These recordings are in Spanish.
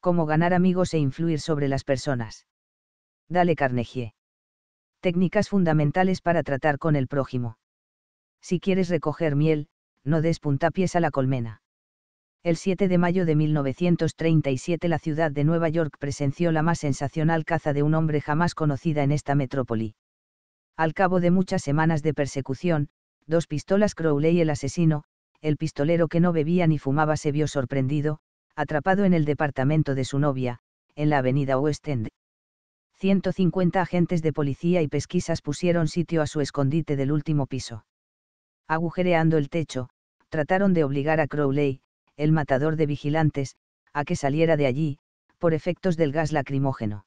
Cómo ganar amigos e influir sobre las personas. Dale Carnegie. Técnicas fundamentales para tratar con el prójimo. Si quieres recoger miel, no des puntapiés a la colmena. El 7 de mayo de 1937 la ciudad de Nueva York presenció la más sensacional caza de un hombre jamás conocida en esta metrópoli. Al cabo de muchas semanas de persecución, dos pistolas Crowley y el asesino, el pistolero que no bebía ni fumaba se vio sorprendido, atrapado en el departamento de su novia, en la avenida West End. 150 agentes de policía y pesquisas pusieron sitio a su escondite del último piso. Agujereando el techo, trataron de obligar a Crowley, el matador de vigilantes, a que saliera de allí, por efectos del gas lacrimógeno.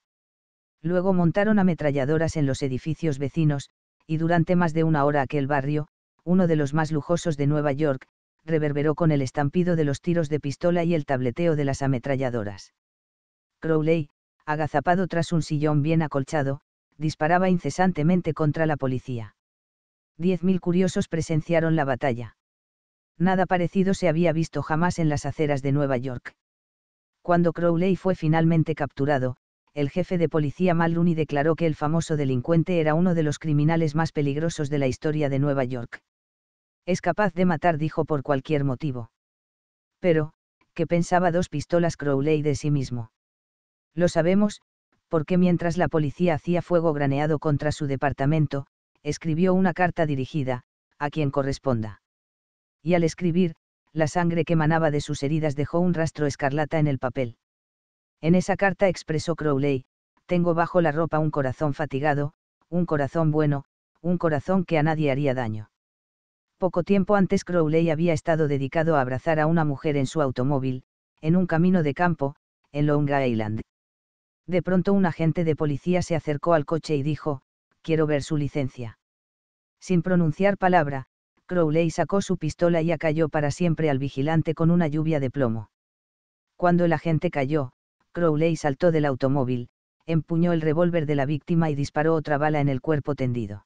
Luego montaron ametralladoras en los edificios vecinos, y durante más de una hora aquel barrio, uno de los más lujosos de Nueva York, reverberó con el estampido de los tiros de pistola y el tableteo de las ametralladoras. Crowley, agazapado tras un sillón bien acolchado, disparaba incesantemente contra la policía. Diez mil curiosos presenciaron la batalla. Nada parecido se había visto jamás en las aceras de Nueva York. Cuando Crowley fue finalmente capturado, el jefe de policía Maluni declaró que el famoso delincuente era uno de los criminales más peligrosos de la historia de Nueva York. Es capaz de matar, dijo por cualquier motivo. Pero, ¿qué pensaba dos pistolas Crowley de sí mismo? Lo sabemos, porque mientras la policía hacía fuego graneado contra su departamento, escribió una carta dirigida, a quien corresponda. Y al escribir, la sangre que manaba de sus heridas dejó un rastro escarlata en el papel. En esa carta expresó Crowley, tengo bajo la ropa un corazón fatigado, un corazón bueno, un corazón que a nadie haría daño. Poco tiempo antes Crowley había estado dedicado a abrazar a una mujer en su automóvil, en un camino de campo, en Long Island. De pronto un agente de policía se acercó al coche y dijo, quiero ver su licencia. Sin pronunciar palabra, Crowley sacó su pistola y acalló para siempre al vigilante con una lluvia de plomo. Cuando el agente cayó, Crowley saltó del automóvil, empuñó el revólver de la víctima y disparó otra bala en el cuerpo tendido.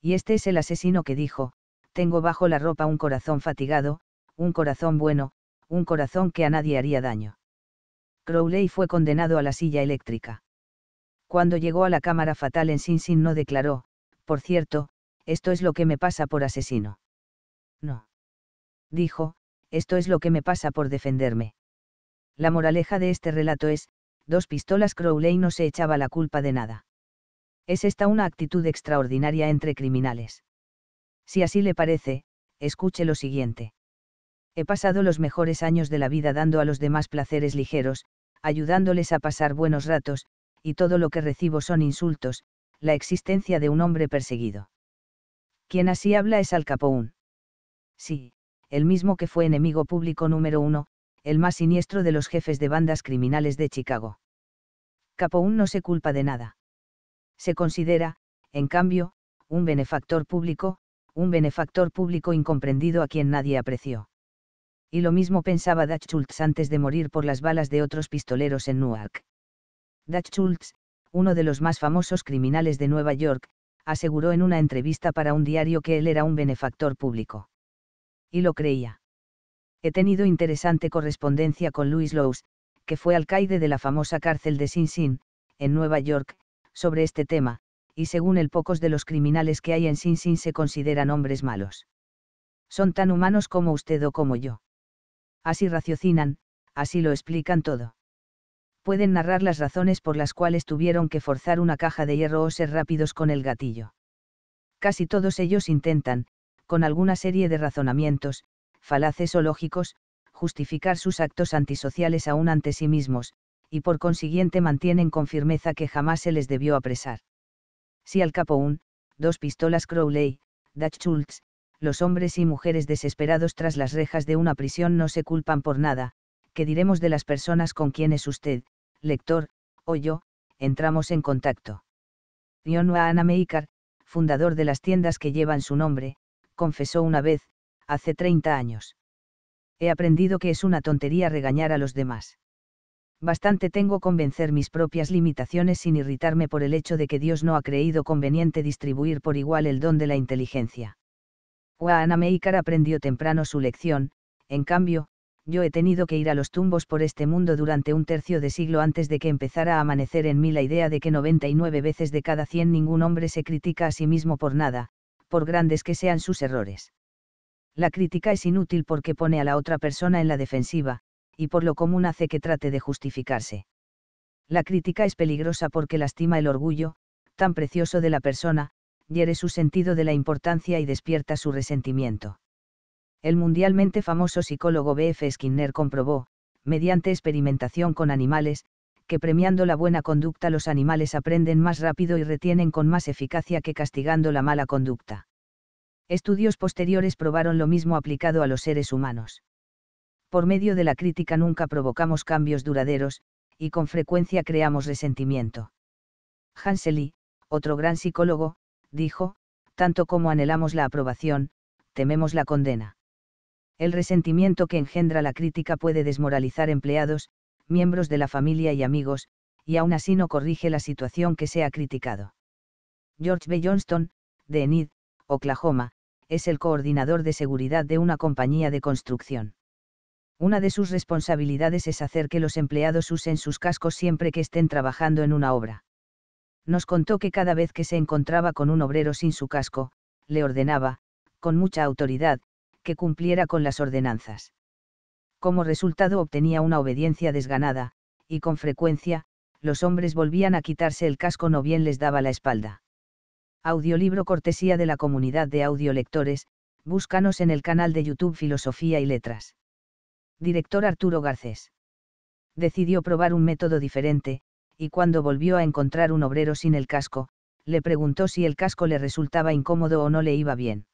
Y este es el asesino que dijo, tengo bajo la ropa un corazón fatigado, un corazón bueno, un corazón que a nadie haría daño. Crowley fue condenado a la silla eléctrica. Cuando llegó a la cámara fatal en Sin Sin no declaró, por cierto, esto es lo que me pasa por asesino. No. Dijo, esto es lo que me pasa por defenderme. La moraleja de este relato es, dos pistolas Crowley no se echaba la culpa de nada. Es esta una actitud extraordinaria entre criminales. Si así le parece, escuche lo siguiente. He pasado los mejores años de la vida dando a los demás placeres ligeros, ayudándoles a pasar buenos ratos, y todo lo que recibo son insultos, la existencia de un hombre perseguido. Quien así habla es Al Capone. Sí, el mismo que fue enemigo público número uno, el más siniestro de los jefes de bandas criminales de Chicago. Capone no se culpa de nada. Se considera, en cambio, un benefactor público, un benefactor público incomprendido a quien nadie apreció. Y lo mismo pensaba Schultz antes de morir por las balas de otros pistoleros en Newark. Schultz, uno de los más famosos criminales de Nueva York, aseguró en una entrevista para un diario que él era un benefactor público. Y lo creía. He tenido interesante correspondencia con Louis Lowes, que fue alcaide de la famosa cárcel de Sin Sin, en Nueva York, sobre este tema, y según el pocos de los criminales que hay en Sin Sin se consideran hombres malos. Son tan humanos como usted o como yo. Así raciocinan, así lo explican todo. Pueden narrar las razones por las cuales tuvieron que forzar una caja de hierro o ser rápidos con el gatillo. Casi todos ellos intentan, con alguna serie de razonamientos, falaces o lógicos, justificar sus actos antisociales aún ante sí mismos, y por consiguiente mantienen con firmeza que jamás se les debió apresar si Al Capone, dos pistolas Crowley, Dutch Schultz, los hombres y mujeres desesperados tras las rejas de una prisión no se culpan por nada, ¿qué diremos de las personas con quienes usted, lector, o yo, entramos en contacto. Anna Anameikar, fundador de las tiendas que llevan su nombre, confesó una vez, hace 30 años. He aprendido que es una tontería regañar a los demás bastante tengo convencer mis propias limitaciones sin irritarme por el hecho de que Dios no ha creído conveniente distribuir por igual el don de la inteligencia. Juan Ameícar aprendió temprano su lección, en cambio, yo he tenido que ir a los tumbos por este mundo durante un tercio de siglo antes de que empezara a amanecer en mí la idea de que 99 veces de cada 100 ningún hombre se critica a sí mismo por nada, por grandes que sean sus errores. La crítica es inútil porque pone a la otra persona en la defensiva, y por lo común hace que trate de justificarse. La crítica es peligrosa porque lastima el orgullo, tan precioso de la persona, hiere su sentido de la importancia y despierta su resentimiento. El mundialmente famoso psicólogo B.F. Skinner comprobó, mediante experimentación con animales, que premiando la buena conducta los animales aprenden más rápido y retienen con más eficacia que castigando la mala conducta. Estudios posteriores probaron lo mismo aplicado a los seres humanos por medio de la crítica nunca provocamos cambios duraderos, y con frecuencia creamos resentimiento. Hanseli, otro gran psicólogo, dijo, tanto como anhelamos la aprobación, tememos la condena. El resentimiento que engendra la crítica puede desmoralizar empleados, miembros de la familia y amigos, y aún así no corrige la situación que se ha criticado. George B. Johnston, de Enid, Oklahoma, es el coordinador de seguridad de una compañía de construcción. Una de sus responsabilidades es hacer que los empleados usen sus cascos siempre que estén trabajando en una obra. Nos contó que cada vez que se encontraba con un obrero sin su casco, le ordenaba, con mucha autoridad, que cumpliera con las ordenanzas. Como resultado obtenía una obediencia desganada, y con frecuencia, los hombres volvían a quitarse el casco no bien les daba la espalda. Audiolibro cortesía de la comunidad de audiolectores, búscanos en el canal de YouTube Filosofía y Letras director Arturo Garcés. Decidió probar un método diferente, y cuando volvió a encontrar un obrero sin el casco, le preguntó si el casco le resultaba incómodo o no le iba bien.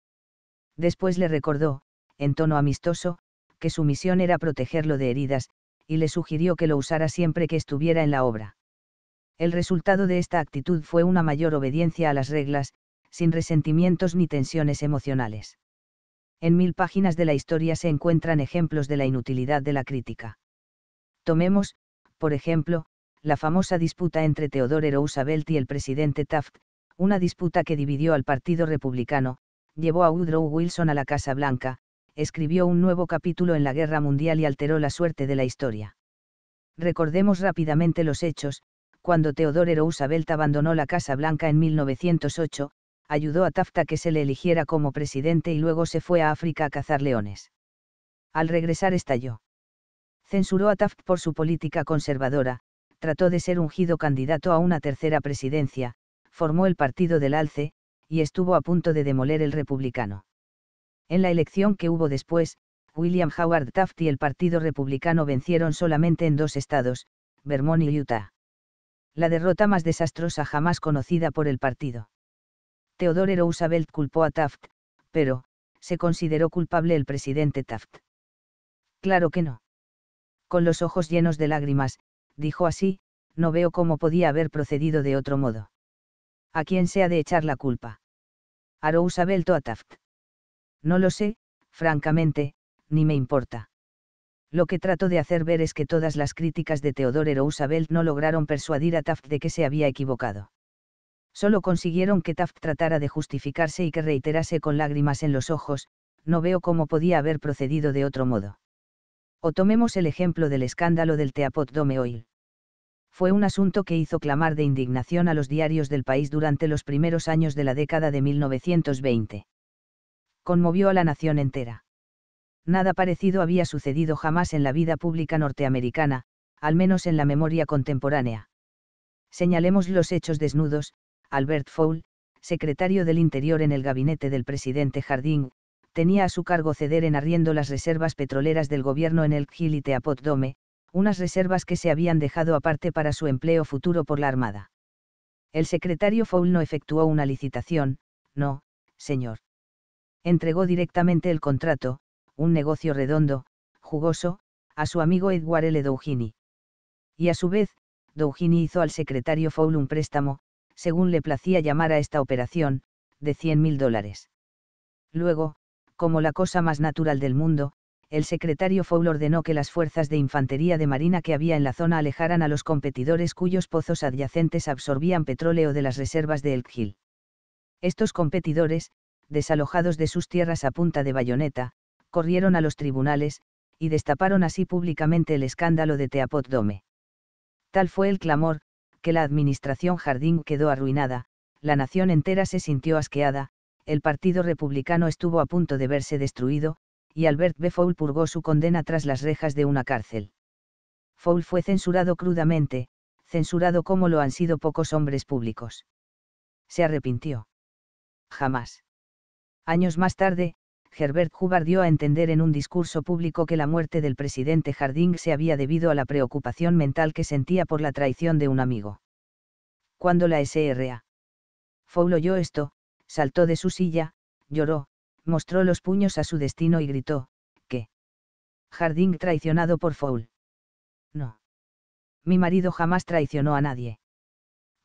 Después le recordó, en tono amistoso, que su misión era protegerlo de heridas, y le sugirió que lo usara siempre que estuviera en la obra. El resultado de esta actitud fue una mayor obediencia a las reglas, sin resentimientos ni tensiones emocionales en mil páginas de la historia se encuentran ejemplos de la inutilidad de la crítica. Tomemos, por ejemplo, la famosa disputa entre Theodore Roosevelt y el presidente Taft, una disputa que dividió al Partido Republicano, llevó a Woodrow Wilson a la Casa Blanca, escribió un nuevo capítulo en la Guerra Mundial y alteró la suerte de la historia. Recordemos rápidamente los hechos, cuando Theodore Roosevelt abandonó la Casa Blanca en 1908, ayudó a Taft a que se le eligiera como presidente y luego se fue a África a cazar leones. Al regresar estalló. Censuró a Taft por su política conservadora, trató de ser ungido candidato a una tercera presidencia, formó el Partido del Alce, y estuvo a punto de demoler el republicano. En la elección que hubo después, William Howard Taft y el Partido Republicano vencieron solamente en dos estados, Vermont y Utah. La derrota más desastrosa jamás conocida por el partido. Theodore Roosevelt culpó a Taft, pero, ¿se consideró culpable el presidente Taft? Claro que no. Con los ojos llenos de lágrimas, dijo así, no veo cómo podía haber procedido de otro modo. ¿A quién se ha de echar la culpa? ¿A Roosevelt o a Taft? No lo sé, francamente, ni me importa. Lo que trato de hacer ver es que todas las críticas de Teodoro Roosevelt no lograron persuadir a Taft de que se había equivocado. Solo consiguieron que Taft tratara de justificarse y que reiterase con lágrimas en los ojos, no veo cómo podía haber procedido de otro modo. O tomemos el ejemplo del escándalo del Teapot Dome Oil. Fue un asunto que hizo clamar de indignación a los diarios del país durante los primeros años de la década de 1920. Conmovió a la nación entera. Nada parecido había sucedido jamás en la vida pública norteamericana, al menos en la memoria contemporánea. Señalemos los hechos desnudos, Albert Foul, secretario del Interior en el gabinete del presidente Jardín, tenía a su cargo ceder en arriendo las reservas petroleras del gobierno en el Gil y Teapot Dome, unas reservas que se habían dejado aparte para su empleo futuro por la Armada. El secretario Foul no efectuó una licitación, no, señor. Entregó directamente el contrato, un negocio redondo, jugoso, a su amigo Edward L. Dougini. Y a su vez, Dougini hizo al secretario Foul un préstamo, según le placía llamar a esta operación, de 100.000 mil dólares. Luego, como la cosa más natural del mundo, el secretario Fowl ordenó que las fuerzas de infantería de marina que había en la zona alejaran a los competidores cuyos pozos adyacentes absorbían petróleo de las reservas de Elk Hill. Estos competidores, desalojados de sus tierras a punta de bayoneta, corrieron a los tribunales, y destaparon así públicamente el escándalo de Teapot Dome. Tal fue el clamor, que la administración Jardín quedó arruinada, la nación entera se sintió asqueada, el Partido Republicano estuvo a punto de verse destruido, y Albert B. Foul purgó su condena tras las rejas de una cárcel. Foul fue censurado crudamente, censurado como lo han sido pocos hombres públicos. Se arrepintió. Jamás. Años más tarde, Herbert Hubbard dio a entender en un discurso público que la muerte del presidente Harding se había debido a la preocupación mental que sentía por la traición de un amigo. Cuando la SRA. Foul oyó esto, saltó de su silla, lloró, mostró los puños a su destino y gritó, ¿qué? Harding traicionado por Foul. No. Mi marido jamás traicionó a nadie.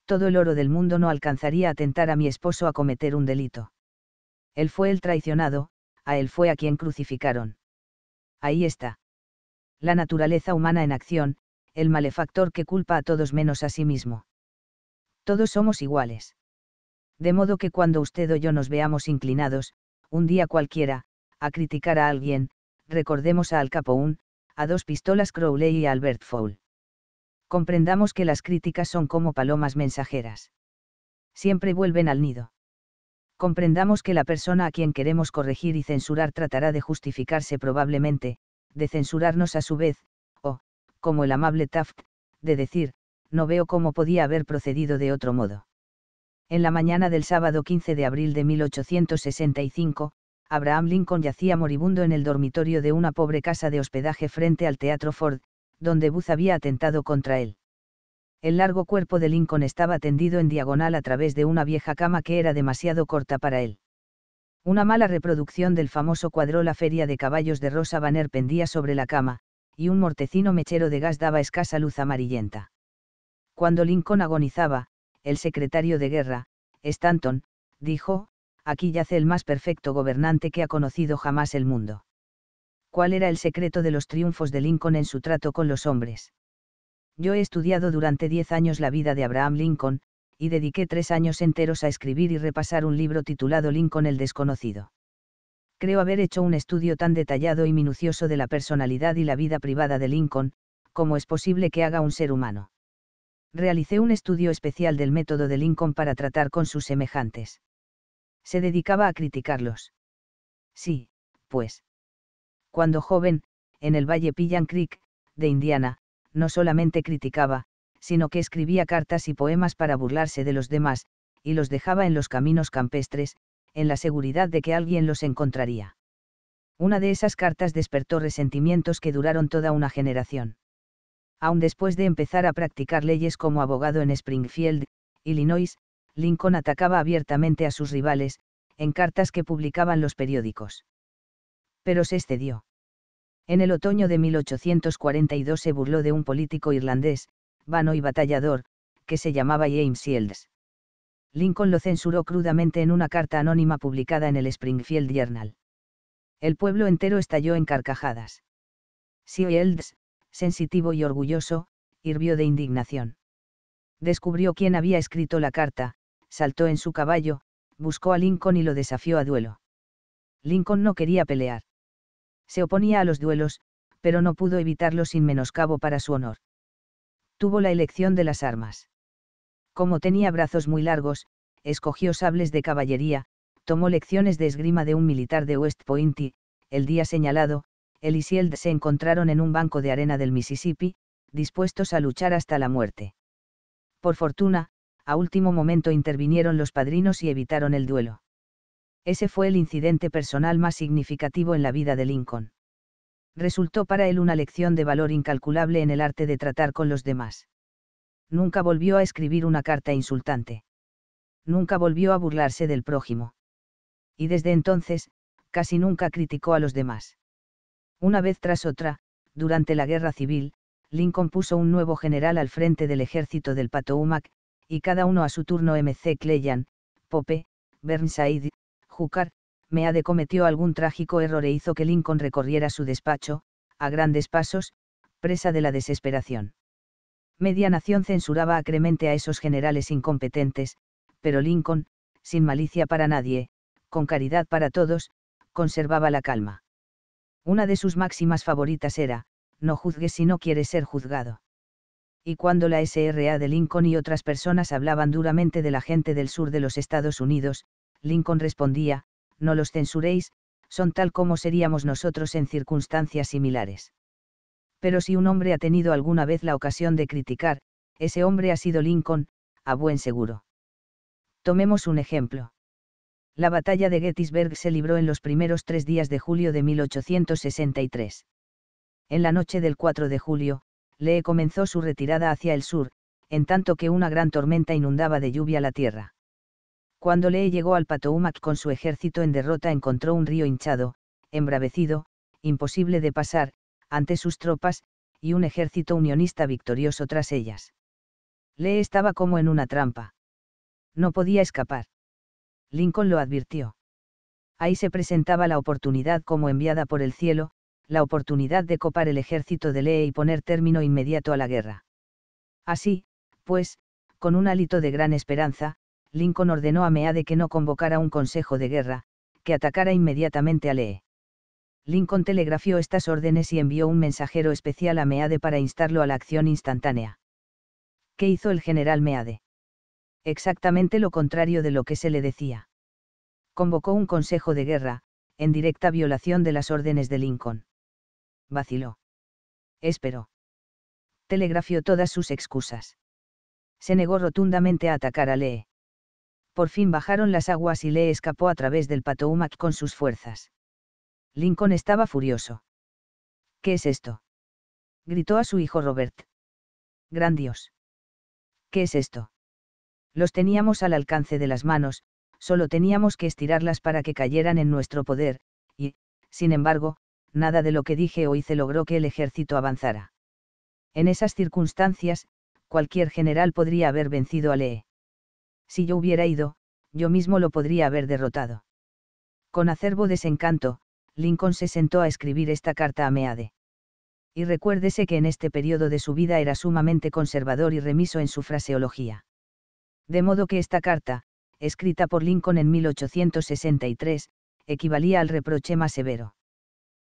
Todo el oro del mundo no alcanzaría a tentar a mi esposo a cometer un delito. Él fue el traicionado, a él fue a quien crucificaron. Ahí está. La naturaleza humana en acción, el malefactor que culpa a todos menos a sí mismo. Todos somos iguales. De modo que cuando usted o yo nos veamos inclinados, un día cualquiera, a criticar a alguien, recordemos a Al Capone, a dos pistolas Crowley y a Albert Fowl. Comprendamos que las críticas son como palomas mensajeras. Siempre vuelven al nido comprendamos que la persona a quien queremos corregir y censurar tratará de justificarse probablemente, de censurarnos a su vez, o, como el amable Taft, de decir, no veo cómo podía haber procedido de otro modo. En la mañana del sábado 15 de abril de 1865, Abraham Lincoln yacía moribundo en el dormitorio de una pobre casa de hospedaje frente al Teatro Ford, donde Booth había atentado contra él. El largo cuerpo de Lincoln estaba tendido en diagonal a través de una vieja cama que era demasiado corta para él. Una mala reproducción del famoso cuadro La Feria de Caballos de Rosa Banner pendía sobre la cama, y un mortecino mechero de gas daba escasa luz amarillenta. Cuando Lincoln agonizaba, el secretario de guerra, Stanton, dijo, aquí yace el más perfecto gobernante que ha conocido jamás el mundo. ¿Cuál era el secreto de los triunfos de Lincoln en su trato con los hombres? Yo he estudiado durante diez años la vida de Abraham Lincoln, y dediqué tres años enteros a escribir y repasar un libro titulado Lincoln el desconocido. Creo haber hecho un estudio tan detallado y minucioso de la personalidad y la vida privada de Lincoln, como es posible que haga un ser humano. Realicé un estudio especial del método de Lincoln para tratar con sus semejantes. Se dedicaba a criticarlos. Sí, pues. Cuando joven, en el valle Pillan Creek, de Indiana, no solamente criticaba, sino que escribía cartas y poemas para burlarse de los demás, y los dejaba en los caminos campestres, en la seguridad de que alguien los encontraría. Una de esas cartas despertó resentimientos que duraron toda una generación. Aun después de empezar a practicar leyes como abogado en Springfield, Illinois, Lincoln atacaba abiertamente a sus rivales, en cartas que publicaban los periódicos. Pero se excedió. En el otoño de 1842 se burló de un político irlandés, vano y batallador, que se llamaba James Shields. Lincoln lo censuró crudamente en una carta anónima publicada en el Springfield Journal. El pueblo entero estalló en carcajadas. Shields, sensitivo y orgulloso, hirvió de indignación. Descubrió quién había escrito la carta, saltó en su caballo, buscó a Lincoln y lo desafió a duelo. Lincoln no quería pelear. Se oponía a los duelos, pero no pudo evitarlo sin menoscabo para su honor. Tuvo la elección de las armas. Como tenía brazos muy largos, escogió sables de caballería, tomó lecciones de esgrima de un militar de West Point y, el día señalado, él y se encontraron en un banco de arena del Mississippi, dispuestos a luchar hasta la muerte. Por fortuna, a último momento intervinieron los padrinos y evitaron el duelo ese fue el incidente personal más significativo en la vida de Lincoln. Resultó para él una lección de valor incalculable en el arte de tratar con los demás. Nunca volvió a escribir una carta insultante. Nunca volvió a burlarse del prójimo. Y desde entonces, casi nunca criticó a los demás. Una vez tras otra, durante la guerra civil, Lincoln puso un nuevo general al frente del ejército del Potomac, y cada uno a su turno MC Cleyan, Pope, Burnside, Júcar, Meade cometió algún trágico error e hizo que Lincoln recorriera su despacho, a grandes pasos, presa de la desesperación. Media nación censuraba acremente a esos generales incompetentes, pero Lincoln, sin malicia para nadie, con caridad para todos, conservaba la calma. Una de sus máximas favoritas era, no juzgues si no quieres ser juzgado. Y cuando la SRA de Lincoln y otras personas hablaban duramente de la gente del sur de los Estados Unidos, Lincoln respondía, no los censuréis, son tal como seríamos nosotros en circunstancias similares. Pero si un hombre ha tenido alguna vez la ocasión de criticar, ese hombre ha sido Lincoln, a buen seguro. Tomemos un ejemplo. La batalla de Gettysburg se libró en los primeros tres días de julio de 1863. En la noche del 4 de julio, Lee comenzó su retirada hacia el sur, en tanto que una gran tormenta inundaba de lluvia la tierra. Cuando Lee llegó al Patoumac con su ejército en derrota encontró un río hinchado, embravecido, imposible de pasar, ante sus tropas, y un ejército unionista victorioso tras ellas. Lee estaba como en una trampa. No podía escapar. Lincoln lo advirtió. Ahí se presentaba la oportunidad como enviada por el cielo, la oportunidad de copar el ejército de Lee y poner término inmediato a la guerra. Así, pues, con un hálito de gran esperanza, Lincoln ordenó a Meade que no convocara un consejo de guerra, que atacara inmediatamente a Lee. Lincoln telegrafió estas órdenes y envió un mensajero especial a Meade para instarlo a la acción instantánea. ¿Qué hizo el general Meade? Exactamente lo contrario de lo que se le decía. Convocó un consejo de guerra, en directa violación de las órdenes de Lincoln. Vaciló. Esperó. Telegrafió todas sus excusas. Se negó rotundamente a atacar a Lee. Por fin bajaron las aguas y Lee escapó a través del Patoumac con sus fuerzas. Lincoln estaba furioso. ¿Qué es esto? gritó a su hijo Robert. Gran Dios. ¿Qué es esto? Los teníamos al alcance de las manos, solo teníamos que estirarlas para que cayeran en nuestro poder, y, sin embargo, nada de lo que dije o hice logró que el ejército avanzara. En esas circunstancias, cualquier general podría haber vencido a Lee. Si yo hubiera ido, yo mismo lo podría haber derrotado. Con acervo desencanto, Lincoln se sentó a escribir esta carta a Meade. Y recuérdese que en este periodo de su vida era sumamente conservador y remiso en su fraseología. De modo que esta carta, escrita por Lincoln en 1863, equivalía al reproche más severo.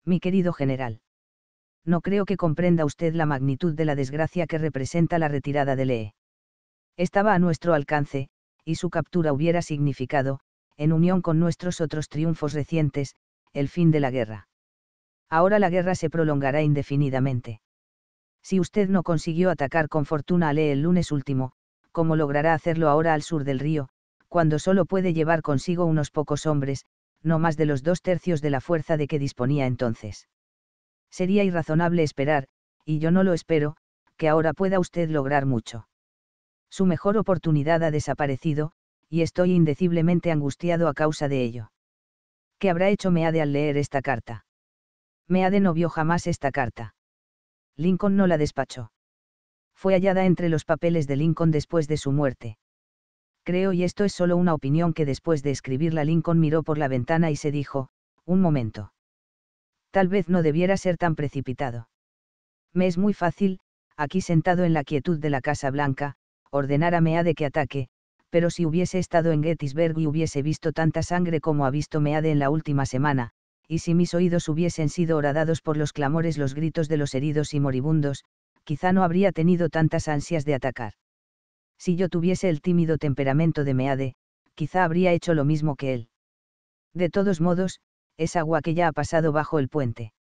Mi querido general. No creo que comprenda usted la magnitud de la desgracia que representa la retirada de Lee. Estaba a nuestro alcance, y su captura hubiera significado, en unión con nuestros otros triunfos recientes, el fin de la guerra. Ahora la guerra se prolongará indefinidamente. Si usted no consiguió atacar con fortuna a Lee el lunes último, ¿cómo logrará hacerlo ahora al sur del río, cuando solo puede llevar consigo unos pocos hombres, no más de los dos tercios de la fuerza de que disponía entonces? Sería irrazonable esperar, y yo no lo espero, que ahora pueda usted lograr mucho. Su mejor oportunidad ha desaparecido, y estoy indeciblemente angustiado a causa de ello. ¿Qué habrá hecho Meade al leer esta carta? Meade no vio jamás esta carta. Lincoln no la despachó. Fue hallada entre los papeles de Lincoln después de su muerte. Creo y esto es solo una opinión que después de escribirla Lincoln miró por la ventana y se dijo, un momento. Tal vez no debiera ser tan precipitado. Me es muy fácil, aquí sentado en la quietud de la Casa Blanca, ordenar a Meade que ataque, pero si hubiese estado en Gettysburg y hubiese visto tanta sangre como ha visto Meade en la última semana, y si mis oídos hubiesen sido horadados por los clamores, los gritos de los heridos y moribundos, quizá no habría tenido tantas ansias de atacar. Si yo tuviese el tímido temperamento de Meade, quizá habría hecho lo mismo que él. De todos modos, es agua que ya ha pasado bajo el puente.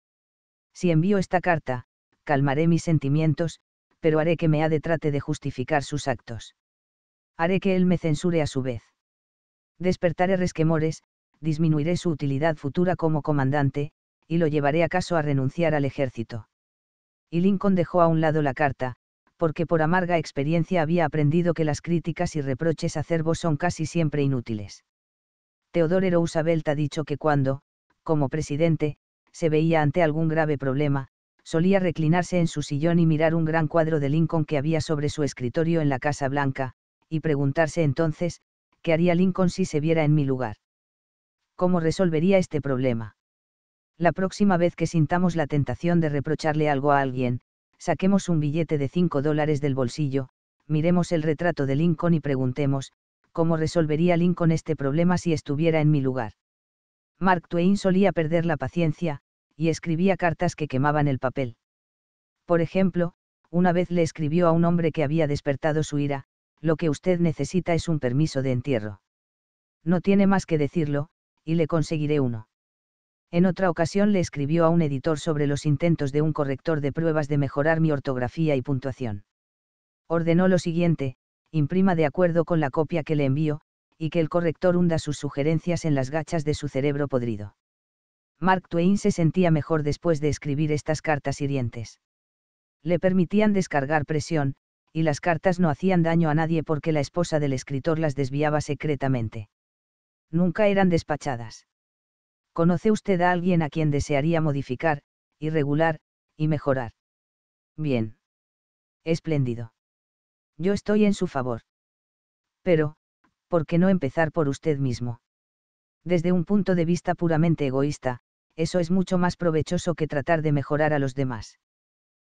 Si envío esta carta, calmaré mis sentimientos, pero haré que me ha de trate de justificar sus actos. Haré que él me censure a su vez. Despertaré resquemores, disminuiré su utilidad futura como comandante, y lo llevaré acaso a renunciar al ejército. Y Lincoln dejó a un lado la carta, porque por amarga experiencia había aprendido que las críticas y reproches acerbos son casi siempre inútiles. Teodoro Roosevelt ha dicho que cuando, como presidente, se veía ante algún grave problema, solía reclinarse en su sillón y mirar un gran cuadro de Lincoln que había sobre su escritorio en la Casa Blanca, y preguntarse entonces, ¿qué haría Lincoln si se viera en mi lugar? ¿Cómo resolvería este problema? La próxima vez que sintamos la tentación de reprocharle algo a alguien, saquemos un billete de 5 dólares del bolsillo, miremos el retrato de Lincoln y preguntemos, ¿cómo resolvería Lincoln este problema si estuviera en mi lugar? Mark Twain solía perder la paciencia, y escribía cartas que quemaban el papel. Por ejemplo, una vez le escribió a un hombre que había despertado su ira, lo que usted necesita es un permiso de entierro. No tiene más que decirlo, y le conseguiré uno. En otra ocasión le escribió a un editor sobre los intentos de un corrector de pruebas de mejorar mi ortografía y puntuación. Ordenó lo siguiente, imprima de acuerdo con la copia que le envío, y que el corrector hunda sus sugerencias en las gachas de su cerebro podrido. Mark Twain se sentía mejor después de escribir estas cartas hirientes. Le permitían descargar presión, y las cartas no hacían daño a nadie porque la esposa del escritor las desviaba secretamente. Nunca eran despachadas. ¿Conoce usted a alguien a quien desearía modificar, irregular, regular, y mejorar? Bien. Espléndido. Yo estoy en su favor. Pero, ¿por qué no empezar por usted mismo? Desde un punto de vista puramente egoísta, eso es mucho más provechoso que tratar de mejorar a los demás.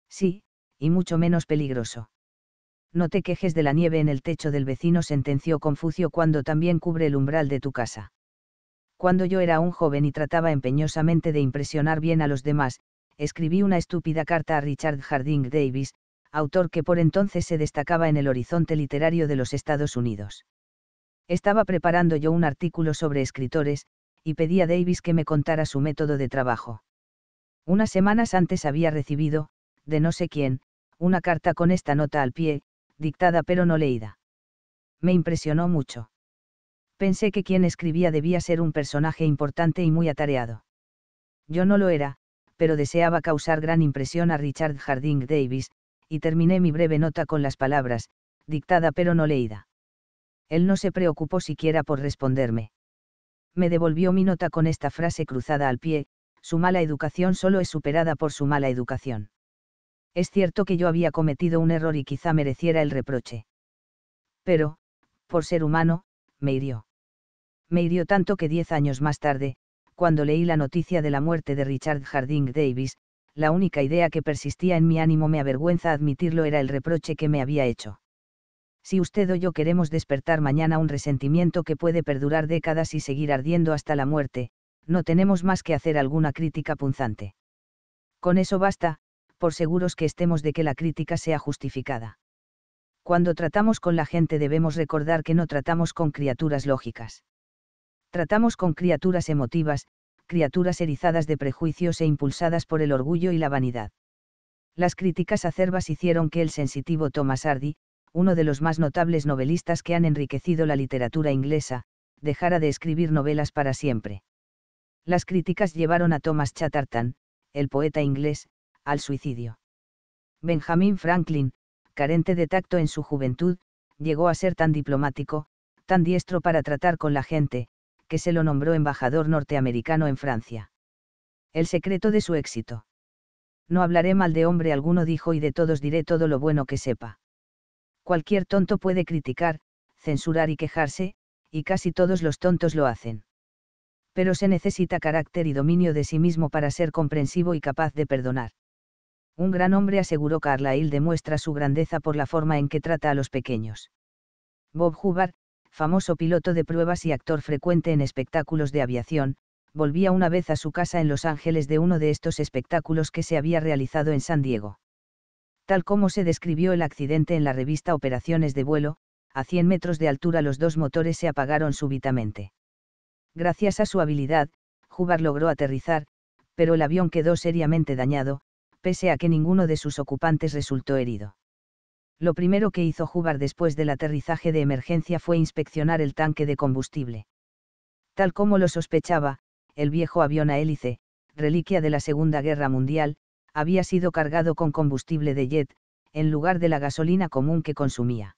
Sí, y mucho menos peligroso. No te quejes de la nieve en el techo del vecino, sentenció Confucio cuando también cubre el umbral de tu casa. Cuando yo era un joven y trataba empeñosamente de impresionar bien a los demás, escribí una estúpida carta a Richard Harding Davis, autor que por entonces se destacaba en el horizonte literario de los Estados Unidos. Estaba preparando yo un artículo sobre escritores, y pedí a Davis que me contara su método de trabajo. Unas semanas antes había recibido, de no sé quién, una carta con esta nota al pie, dictada pero no leída. Me impresionó mucho. Pensé que quien escribía debía ser un personaje importante y muy atareado. Yo no lo era, pero deseaba causar gran impresión a Richard Harding Davis, y terminé mi breve nota con las palabras, dictada pero no leída. Él no se preocupó siquiera por responderme me devolvió mi nota con esta frase cruzada al pie, su mala educación solo es superada por su mala educación. Es cierto que yo había cometido un error y quizá mereciera el reproche. Pero, por ser humano, me hirió. Me hirió tanto que diez años más tarde, cuando leí la noticia de la muerte de Richard Harding Davis, la única idea que persistía en mi ánimo me avergüenza admitirlo era el reproche que me había hecho si usted o yo queremos despertar mañana un resentimiento que puede perdurar décadas y seguir ardiendo hasta la muerte, no tenemos más que hacer alguna crítica punzante. Con eso basta, por seguros que estemos de que la crítica sea justificada. Cuando tratamos con la gente debemos recordar que no tratamos con criaturas lógicas. Tratamos con criaturas emotivas, criaturas erizadas de prejuicios e impulsadas por el orgullo y la vanidad. Las críticas acerbas hicieron que el sensitivo Thomas Hardy, uno de los más notables novelistas que han enriquecido la literatura inglesa, dejara de escribir novelas para siempre. Las críticas llevaron a Thomas Chatterton, el poeta inglés, al suicidio. Benjamin Franklin, carente de tacto en su juventud, llegó a ser tan diplomático, tan diestro para tratar con la gente, que se lo nombró embajador norteamericano en Francia. El secreto de su éxito. No hablaré mal de hombre alguno dijo y de todos diré todo lo bueno que sepa. Cualquier tonto puede criticar, censurar y quejarse, y casi todos los tontos lo hacen. Pero se necesita carácter y dominio de sí mismo para ser comprensivo y capaz de perdonar. Un gran hombre aseguró Carlyle demuestra su grandeza por la forma en que trata a los pequeños. Bob Hubbard, famoso piloto de pruebas y actor frecuente en espectáculos de aviación, volvía una vez a su casa en Los Ángeles de uno de estos espectáculos que se había realizado en San Diego tal como se describió el accidente en la revista Operaciones de vuelo, a 100 metros de altura los dos motores se apagaron súbitamente. Gracias a su habilidad, Hubbard logró aterrizar, pero el avión quedó seriamente dañado, pese a que ninguno de sus ocupantes resultó herido. Lo primero que hizo Hubbard después del aterrizaje de emergencia fue inspeccionar el tanque de combustible. Tal como lo sospechaba, el viejo avión a hélice, reliquia de la Segunda Guerra Mundial, había sido cargado con combustible de jet, en lugar de la gasolina común que consumía.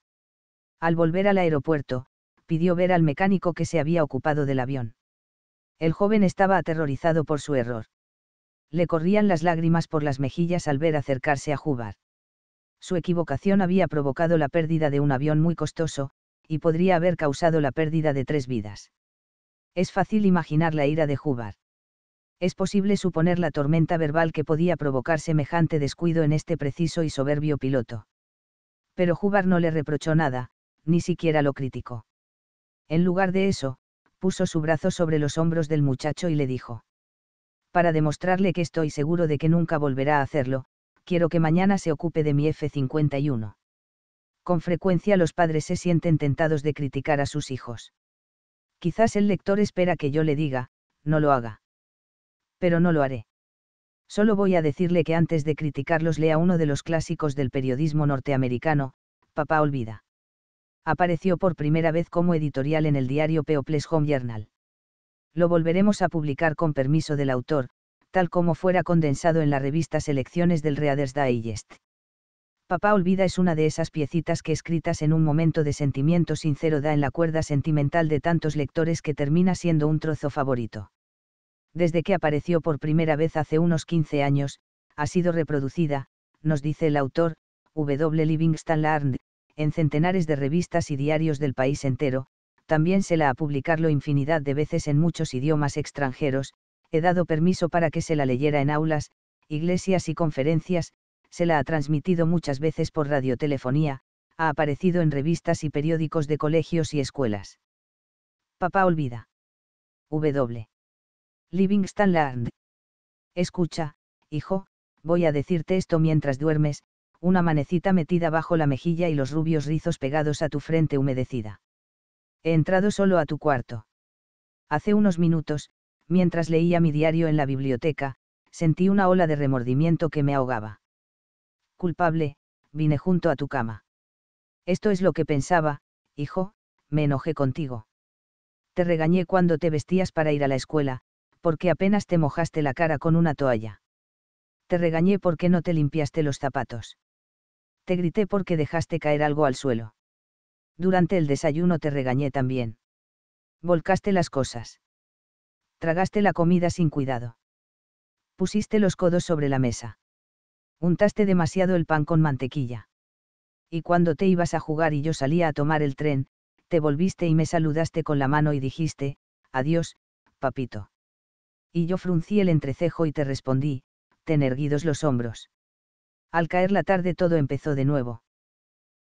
Al volver al aeropuerto, pidió ver al mecánico que se había ocupado del avión. El joven estaba aterrorizado por su error. Le corrían las lágrimas por las mejillas al ver acercarse a Hubbard. Su equivocación había provocado la pérdida de un avión muy costoso, y podría haber causado la pérdida de tres vidas. Es fácil imaginar la ira de Hubbard es posible suponer la tormenta verbal que podía provocar semejante descuido en este preciso y soberbio piloto. Pero Hubbard no le reprochó nada, ni siquiera lo criticó. En lugar de eso, puso su brazo sobre los hombros del muchacho y le dijo. Para demostrarle que estoy seguro de que nunca volverá a hacerlo, quiero que mañana se ocupe de mi F-51. Con frecuencia los padres se sienten tentados de criticar a sus hijos. Quizás el lector espera que yo le diga, no lo haga pero no lo haré. Solo voy a decirle que antes de criticarlos lea uno de los clásicos del periodismo norteamericano, Papá Olvida. Apareció por primera vez como editorial en el diario People's Home Journal. Lo volveremos a publicar con permiso del autor, tal como fuera condensado en la revista Selecciones del Reader's Digest. Papá Olvida es una de esas piecitas que escritas en un momento de sentimiento sincero da en la cuerda sentimental de tantos lectores que termina siendo un trozo favorito desde que apareció por primera vez hace unos 15 años, ha sido reproducida, nos dice el autor, W. Livingston Larned, en centenares de revistas y diarios del país entero, también se la ha publicado infinidad de veces en muchos idiomas extranjeros, he dado permiso para que se la leyera en aulas, iglesias y conferencias, se la ha transmitido muchas veces por radiotelefonía, ha aparecido en revistas y periódicos de colegios y escuelas. Papá olvida. W. Livingston Land. Escucha, hijo, voy a decirte esto mientras duermes, una manecita metida bajo la mejilla y los rubios rizos pegados a tu frente humedecida. He entrado solo a tu cuarto. Hace unos minutos, mientras leía mi diario en la biblioteca, sentí una ola de remordimiento que me ahogaba. Culpable, vine junto a tu cama. Esto es lo que pensaba, hijo, me enojé contigo. Te regañé cuando te vestías para ir a la escuela, porque apenas te mojaste la cara con una toalla. Te regañé porque no te limpiaste los zapatos. Te grité porque dejaste caer algo al suelo. Durante el desayuno te regañé también. Volcaste las cosas. Tragaste la comida sin cuidado. Pusiste los codos sobre la mesa. Untaste demasiado el pan con mantequilla. Y cuando te ibas a jugar y yo salía a tomar el tren, te volviste y me saludaste con la mano y dijiste, adiós, papito y yo fruncí el entrecejo y te respondí, ten erguidos los hombros. Al caer la tarde todo empezó de nuevo.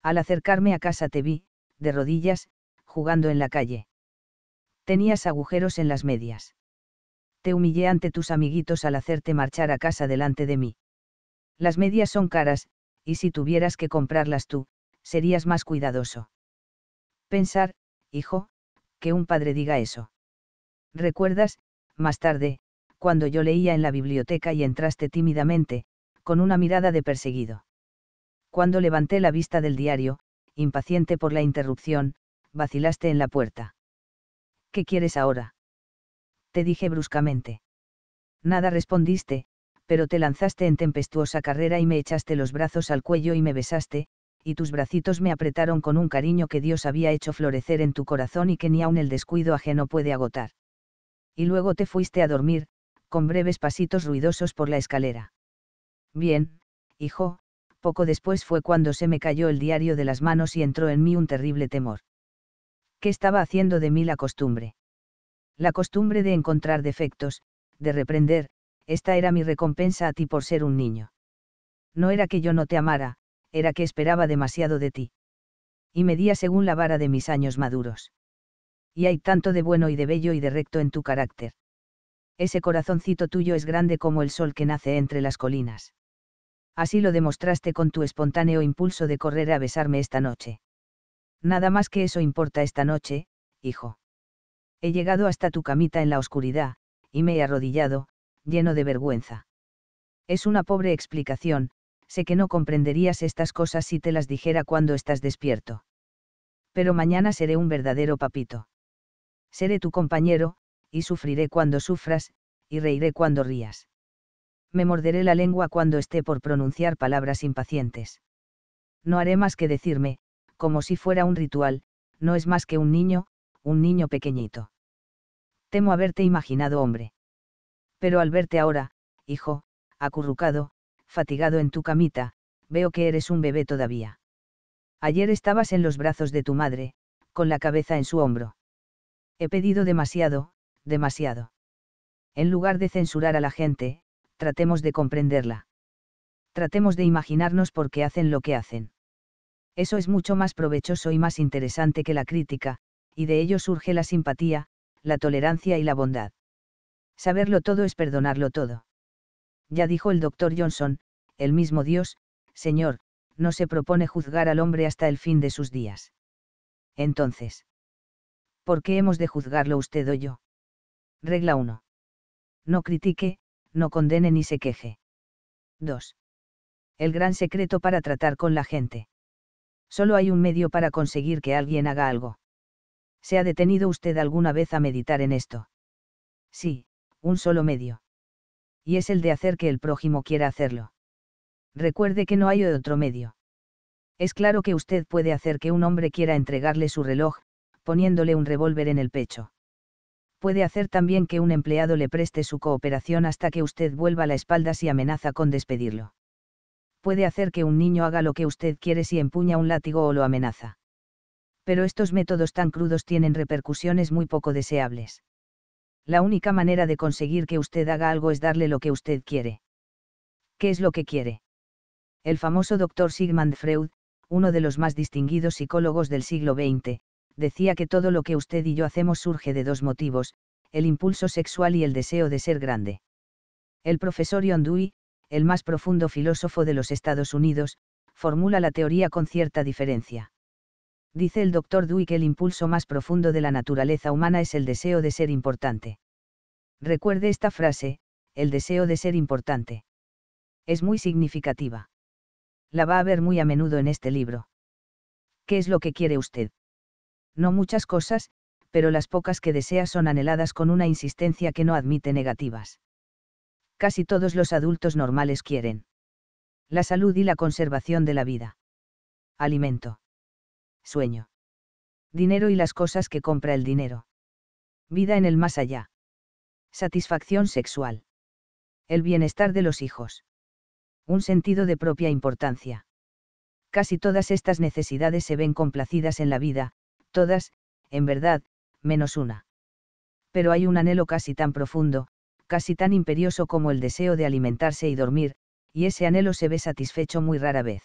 Al acercarme a casa te vi, de rodillas, jugando en la calle. Tenías agujeros en las medias. Te humillé ante tus amiguitos al hacerte marchar a casa delante de mí. Las medias son caras, y si tuvieras que comprarlas tú, serías más cuidadoso. Pensar, hijo, que un padre diga eso. ¿Recuerdas, más tarde, cuando yo leía en la biblioteca y entraste tímidamente, con una mirada de perseguido. Cuando levanté la vista del diario, impaciente por la interrupción, vacilaste en la puerta. ¿Qué quieres ahora? Te dije bruscamente. Nada respondiste, pero te lanzaste en tempestuosa carrera y me echaste los brazos al cuello y me besaste, y tus bracitos me apretaron con un cariño que Dios había hecho florecer en tu corazón y que ni aun el descuido ajeno puede agotar y luego te fuiste a dormir, con breves pasitos ruidosos por la escalera. Bien, hijo, poco después fue cuando se me cayó el diario de las manos y entró en mí un terrible temor. ¿Qué estaba haciendo de mí la costumbre? La costumbre de encontrar defectos, de reprender, esta era mi recompensa a ti por ser un niño. No era que yo no te amara, era que esperaba demasiado de ti. Y medía según la vara de mis años maduros y hay tanto de bueno y de bello y de recto en tu carácter. Ese corazoncito tuyo es grande como el sol que nace entre las colinas. Así lo demostraste con tu espontáneo impulso de correr a besarme esta noche. Nada más que eso importa esta noche, hijo. He llegado hasta tu camita en la oscuridad, y me he arrodillado, lleno de vergüenza. Es una pobre explicación, sé que no comprenderías estas cosas si te las dijera cuando estás despierto. Pero mañana seré un verdadero papito. Seré tu compañero, y sufriré cuando sufras, y reiré cuando rías. Me morderé la lengua cuando esté por pronunciar palabras impacientes. No haré más que decirme, como si fuera un ritual, no es más que un niño, un niño pequeñito. Temo haberte imaginado hombre. Pero al verte ahora, hijo, acurrucado, fatigado en tu camita, veo que eres un bebé todavía. Ayer estabas en los brazos de tu madre, con la cabeza en su hombro. He pedido demasiado, demasiado. En lugar de censurar a la gente, tratemos de comprenderla. Tratemos de imaginarnos por qué hacen lo que hacen. Eso es mucho más provechoso y más interesante que la crítica, y de ello surge la simpatía, la tolerancia y la bondad. Saberlo todo es perdonarlo todo. Ya dijo el doctor Johnson, el mismo Dios, Señor, no se propone juzgar al hombre hasta el fin de sus días. Entonces, ¿por qué hemos de juzgarlo usted o yo? Regla 1. No critique, no condene ni se queje. 2. El gran secreto para tratar con la gente. Solo hay un medio para conseguir que alguien haga algo. ¿Se ha detenido usted alguna vez a meditar en esto? Sí, un solo medio. Y es el de hacer que el prójimo quiera hacerlo. Recuerde que no hay otro medio. Es claro que usted puede hacer que un hombre quiera entregarle su reloj, poniéndole un revólver en el pecho. Puede hacer también que un empleado le preste su cooperación hasta que usted vuelva la espalda si amenaza con despedirlo. Puede hacer que un niño haga lo que usted quiere si empuña un látigo o lo amenaza. Pero estos métodos tan crudos tienen repercusiones muy poco deseables. La única manera de conseguir que usted haga algo es darle lo que usted quiere. ¿Qué es lo que quiere? El famoso doctor Sigmund Freud, uno de los más distinguidos psicólogos del siglo XX, decía que todo lo que usted y yo hacemos surge de dos motivos, el impulso sexual y el deseo de ser grande. El profesor John Dewey, el más profundo filósofo de los Estados Unidos, formula la teoría con cierta diferencia. Dice el doctor Dewey que el impulso más profundo de la naturaleza humana es el deseo de ser importante. Recuerde esta frase, el deseo de ser importante. Es muy significativa. La va a ver muy a menudo en este libro. ¿Qué es lo que quiere usted? No muchas cosas, pero las pocas que desea son anheladas con una insistencia que no admite negativas. Casi todos los adultos normales quieren. La salud y la conservación de la vida. Alimento. Sueño. Dinero y las cosas que compra el dinero. Vida en el más allá. Satisfacción sexual. El bienestar de los hijos. Un sentido de propia importancia. Casi todas estas necesidades se ven complacidas en la vida, todas, en verdad, menos una. Pero hay un anhelo casi tan profundo, casi tan imperioso como el deseo de alimentarse y dormir, y ese anhelo se ve satisfecho muy rara vez.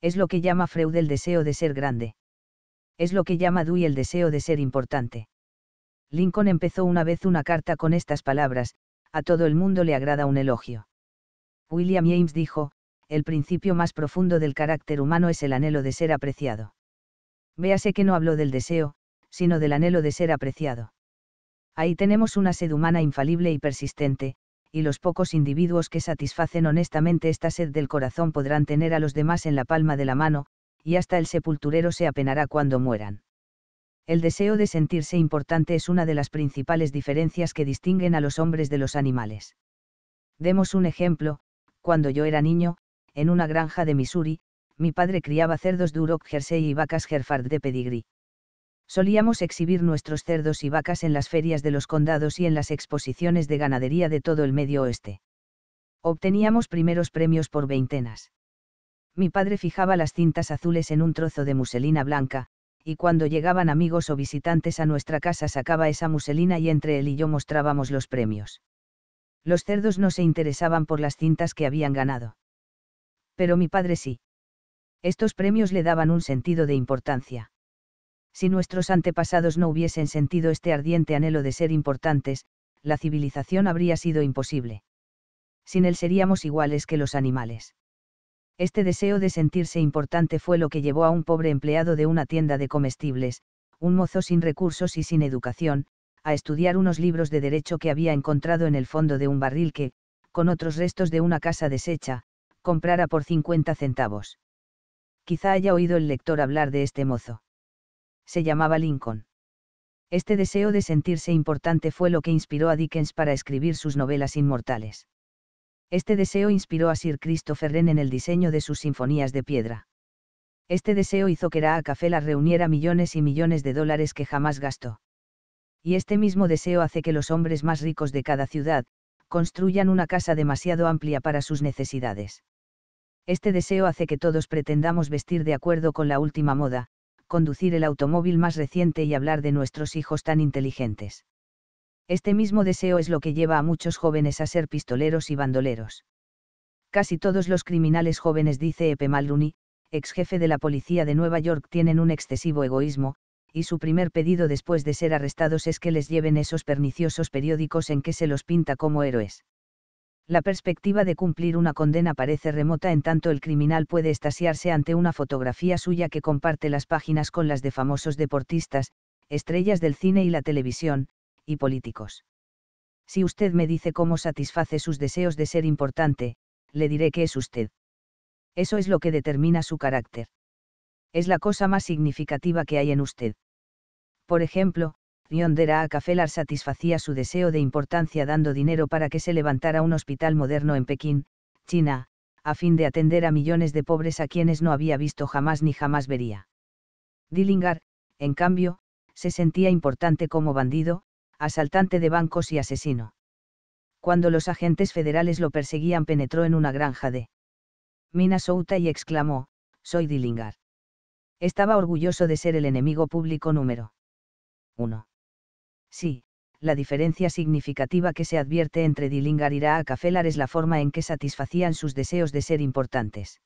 Es lo que llama Freud el deseo de ser grande. Es lo que llama Dewey el deseo de ser importante. Lincoln empezó una vez una carta con estas palabras, a todo el mundo le agrada un elogio. William James dijo, el principio más profundo del carácter humano es el anhelo de ser apreciado. Véase que no hablo del deseo, sino del anhelo de ser apreciado. Ahí tenemos una sed humana infalible y persistente, y los pocos individuos que satisfacen honestamente esta sed del corazón podrán tener a los demás en la palma de la mano, y hasta el sepulturero se apenará cuando mueran. El deseo de sentirse importante es una de las principales diferencias que distinguen a los hombres de los animales. Demos un ejemplo, cuando yo era niño, en una granja de Missouri, mi padre criaba cerdos Duroc Jersey y vacas gerfard de pedigrí. Solíamos exhibir nuestros cerdos y vacas en las ferias de los condados y en las exposiciones de ganadería de todo el Medio Oeste. Obteníamos primeros premios por veintenas. Mi padre fijaba las cintas azules en un trozo de muselina blanca, y cuando llegaban amigos o visitantes a nuestra casa sacaba esa muselina y entre él y yo mostrábamos los premios. Los cerdos no se interesaban por las cintas que habían ganado. Pero mi padre sí. Estos premios le daban un sentido de importancia. Si nuestros antepasados no hubiesen sentido este ardiente anhelo de ser importantes, la civilización habría sido imposible. Sin él seríamos iguales que los animales. Este deseo de sentirse importante fue lo que llevó a un pobre empleado de una tienda de comestibles, un mozo sin recursos y sin educación, a estudiar unos libros de derecho que había encontrado en el fondo de un barril que, con otros restos de una casa deshecha, comprara por 50 centavos quizá haya oído el lector hablar de este mozo. Se llamaba Lincoln. Este deseo de sentirse importante fue lo que inspiró a Dickens para escribir sus novelas inmortales. Este deseo inspiró a Sir Christopher Wren en el diseño de sus sinfonías de piedra. Este deseo hizo que Café la reuniera millones y millones de dólares que jamás gastó. Y este mismo deseo hace que los hombres más ricos de cada ciudad, construyan una casa demasiado amplia para sus necesidades. Este deseo hace que todos pretendamos vestir de acuerdo con la última moda, conducir el automóvil más reciente y hablar de nuestros hijos tan inteligentes. Este mismo deseo es lo que lleva a muchos jóvenes a ser pistoleros y bandoleros. Casi todos los criminales jóvenes, dice Epe Malruni, ex jefe de la policía de Nueva York, tienen un excesivo egoísmo, y su primer pedido después de ser arrestados es que les lleven esos perniciosos periódicos en que se los pinta como héroes la perspectiva de cumplir una condena parece remota en tanto el criminal puede estasiarse ante una fotografía suya que comparte las páginas con las de famosos deportistas, estrellas del cine y la televisión, y políticos. Si usted me dice cómo satisface sus deseos de ser importante, le diré que es usted. Eso es lo que determina su carácter. Es la cosa más significativa que hay en usted. Por ejemplo, Yondera a Cafelar satisfacía su deseo de importancia dando dinero para que se levantara un hospital moderno en Pekín, China, a fin de atender a millones de pobres a quienes no había visto jamás ni jamás vería. Dillingar, en cambio, se sentía importante como bandido, asaltante de bancos y asesino. Cuando los agentes federales lo perseguían penetró en una granja de outa y exclamó, soy Dillingar. Estaba orgulloso de ser el enemigo público número 1. Sí, la diferencia significativa que se advierte entre Dillingar y Felar es la forma en que satisfacían sus deseos de ser importantes.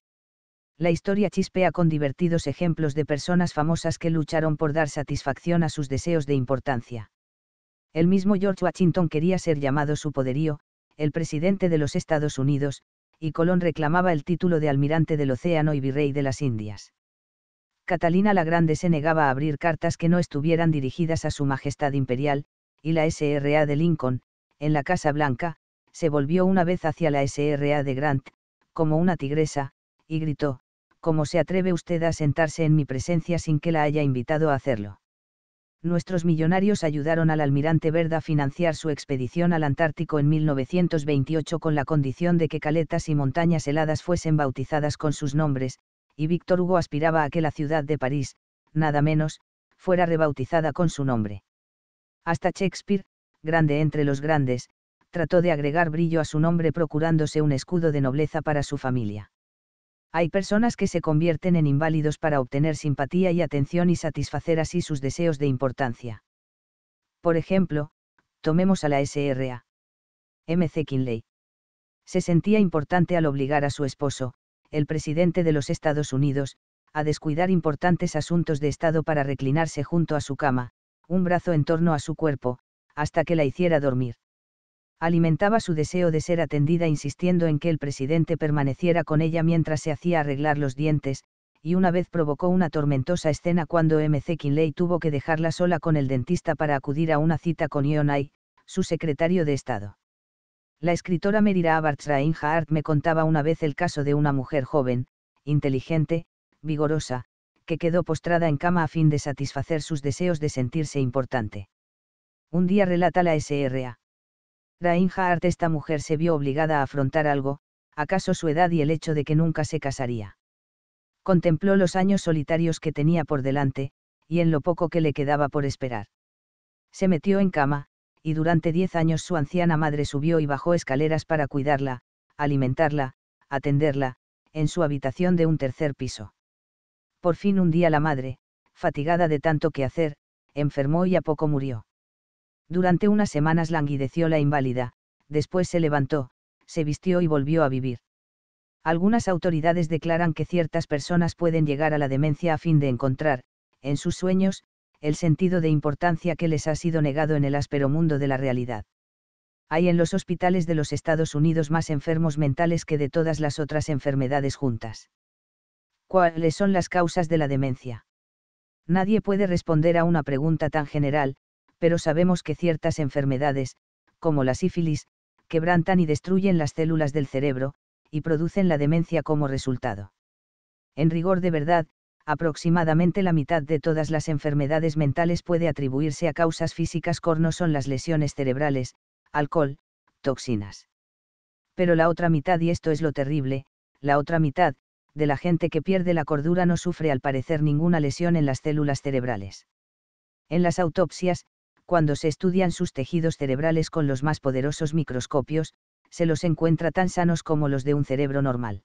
La historia chispea con divertidos ejemplos de personas famosas que lucharon por dar satisfacción a sus deseos de importancia. El mismo George Washington quería ser llamado su poderío, el presidente de los Estados Unidos, y Colón reclamaba el título de almirante del océano y virrey de las Indias. Catalina la Grande se negaba a abrir cartas que no estuvieran dirigidas a su Majestad Imperial, y la SRA de Lincoln, en la Casa Blanca, se volvió una vez hacia la SRA de Grant, como una tigresa, y gritó, ¿Cómo se atreve usted a sentarse en mi presencia sin que la haya invitado a hacerlo? Nuestros millonarios ayudaron al almirante Verda a financiar su expedición al Antártico en 1928 con la condición de que caletas y montañas heladas fuesen bautizadas con sus nombres, y Víctor Hugo aspiraba a que la ciudad de París, nada menos, fuera rebautizada con su nombre. Hasta Shakespeare, grande entre los grandes, trató de agregar brillo a su nombre procurándose un escudo de nobleza para su familia. Hay personas que se convierten en inválidos para obtener simpatía y atención y satisfacer así sus deseos de importancia. Por ejemplo, tomemos a la SRA. C. Kinley. Se sentía importante al obligar a su esposo, el presidente de los Estados Unidos, a descuidar importantes asuntos de Estado para reclinarse junto a su cama, un brazo en torno a su cuerpo, hasta que la hiciera dormir. Alimentaba su deseo de ser atendida insistiendo en que el presidente permaneciera con ella mientras se hacía arreglar los dientes, y una vez provocó una tormentosa escena cuando MC Kinley tuvo que dejarla sola con el dentista para acudir a una cita con Ionai, su secretario de Estado. La escritora Merira Abarts Hart me contaba una vez el caso de una mujer joven, inteligente, vigorosa, que quedó postrada en cama a fin de satisfacer sus deseos de sentirse importante. Un día relata la SRA. Reinhardt esta mujer se vio obligada a afrontar algo, acaso su edad y el hecho de que nunca se casaría. Contempló los años solitarios que tenía por delante, y en lo poco que le quedaba por esperar. Se metió en cama, y durante diez años su anciana madre subió y bajó escaleras para cuidarla, alimentarla, atenderla, en su habitación de un tercer piso. Por fin un día la madre, fatigada de tanto que hacer, enfermó y a poco murió. Durante unas semanas languideció la inválida, después se levantó, se vistió y volvió a vivir. Algunas autoridades declaran que ciertas personas pueden llegar a la demencia a fin de encontrar, en sus sueños, el sentido de importancia que les ha sido negado en el áspero mundo de la realidad. Hay en los hospitales de los Estados Unidos más enfermos mentales que de todas las otras enfermedades juntas. ¿Cuáles son las causas de la demencia? Nadie puede responder a una pregunta tan general, pero sabemos que ciertas enfermedades, como la sífilis, quebrantan y destruyen las células del cerebro, y producen la demencia como resultado. En rigor de verdad, aproximadamente la mitad de todas las enfermedades mentales puede atribuirse a causas físicas corno son las lesiones cerebrales, alcohol, toxinas. Pero la otra mitad, y esto es lo terrible, la otra mitad, de la gente que pierde la cordura no sufre al parecer ninguna lesión en las células cerebrales. En las autopsias, cuando se estudian sus tejidos cerebrales con los más poderosos microscopios, se los encuentra tan sanos como los de un cerebro normal.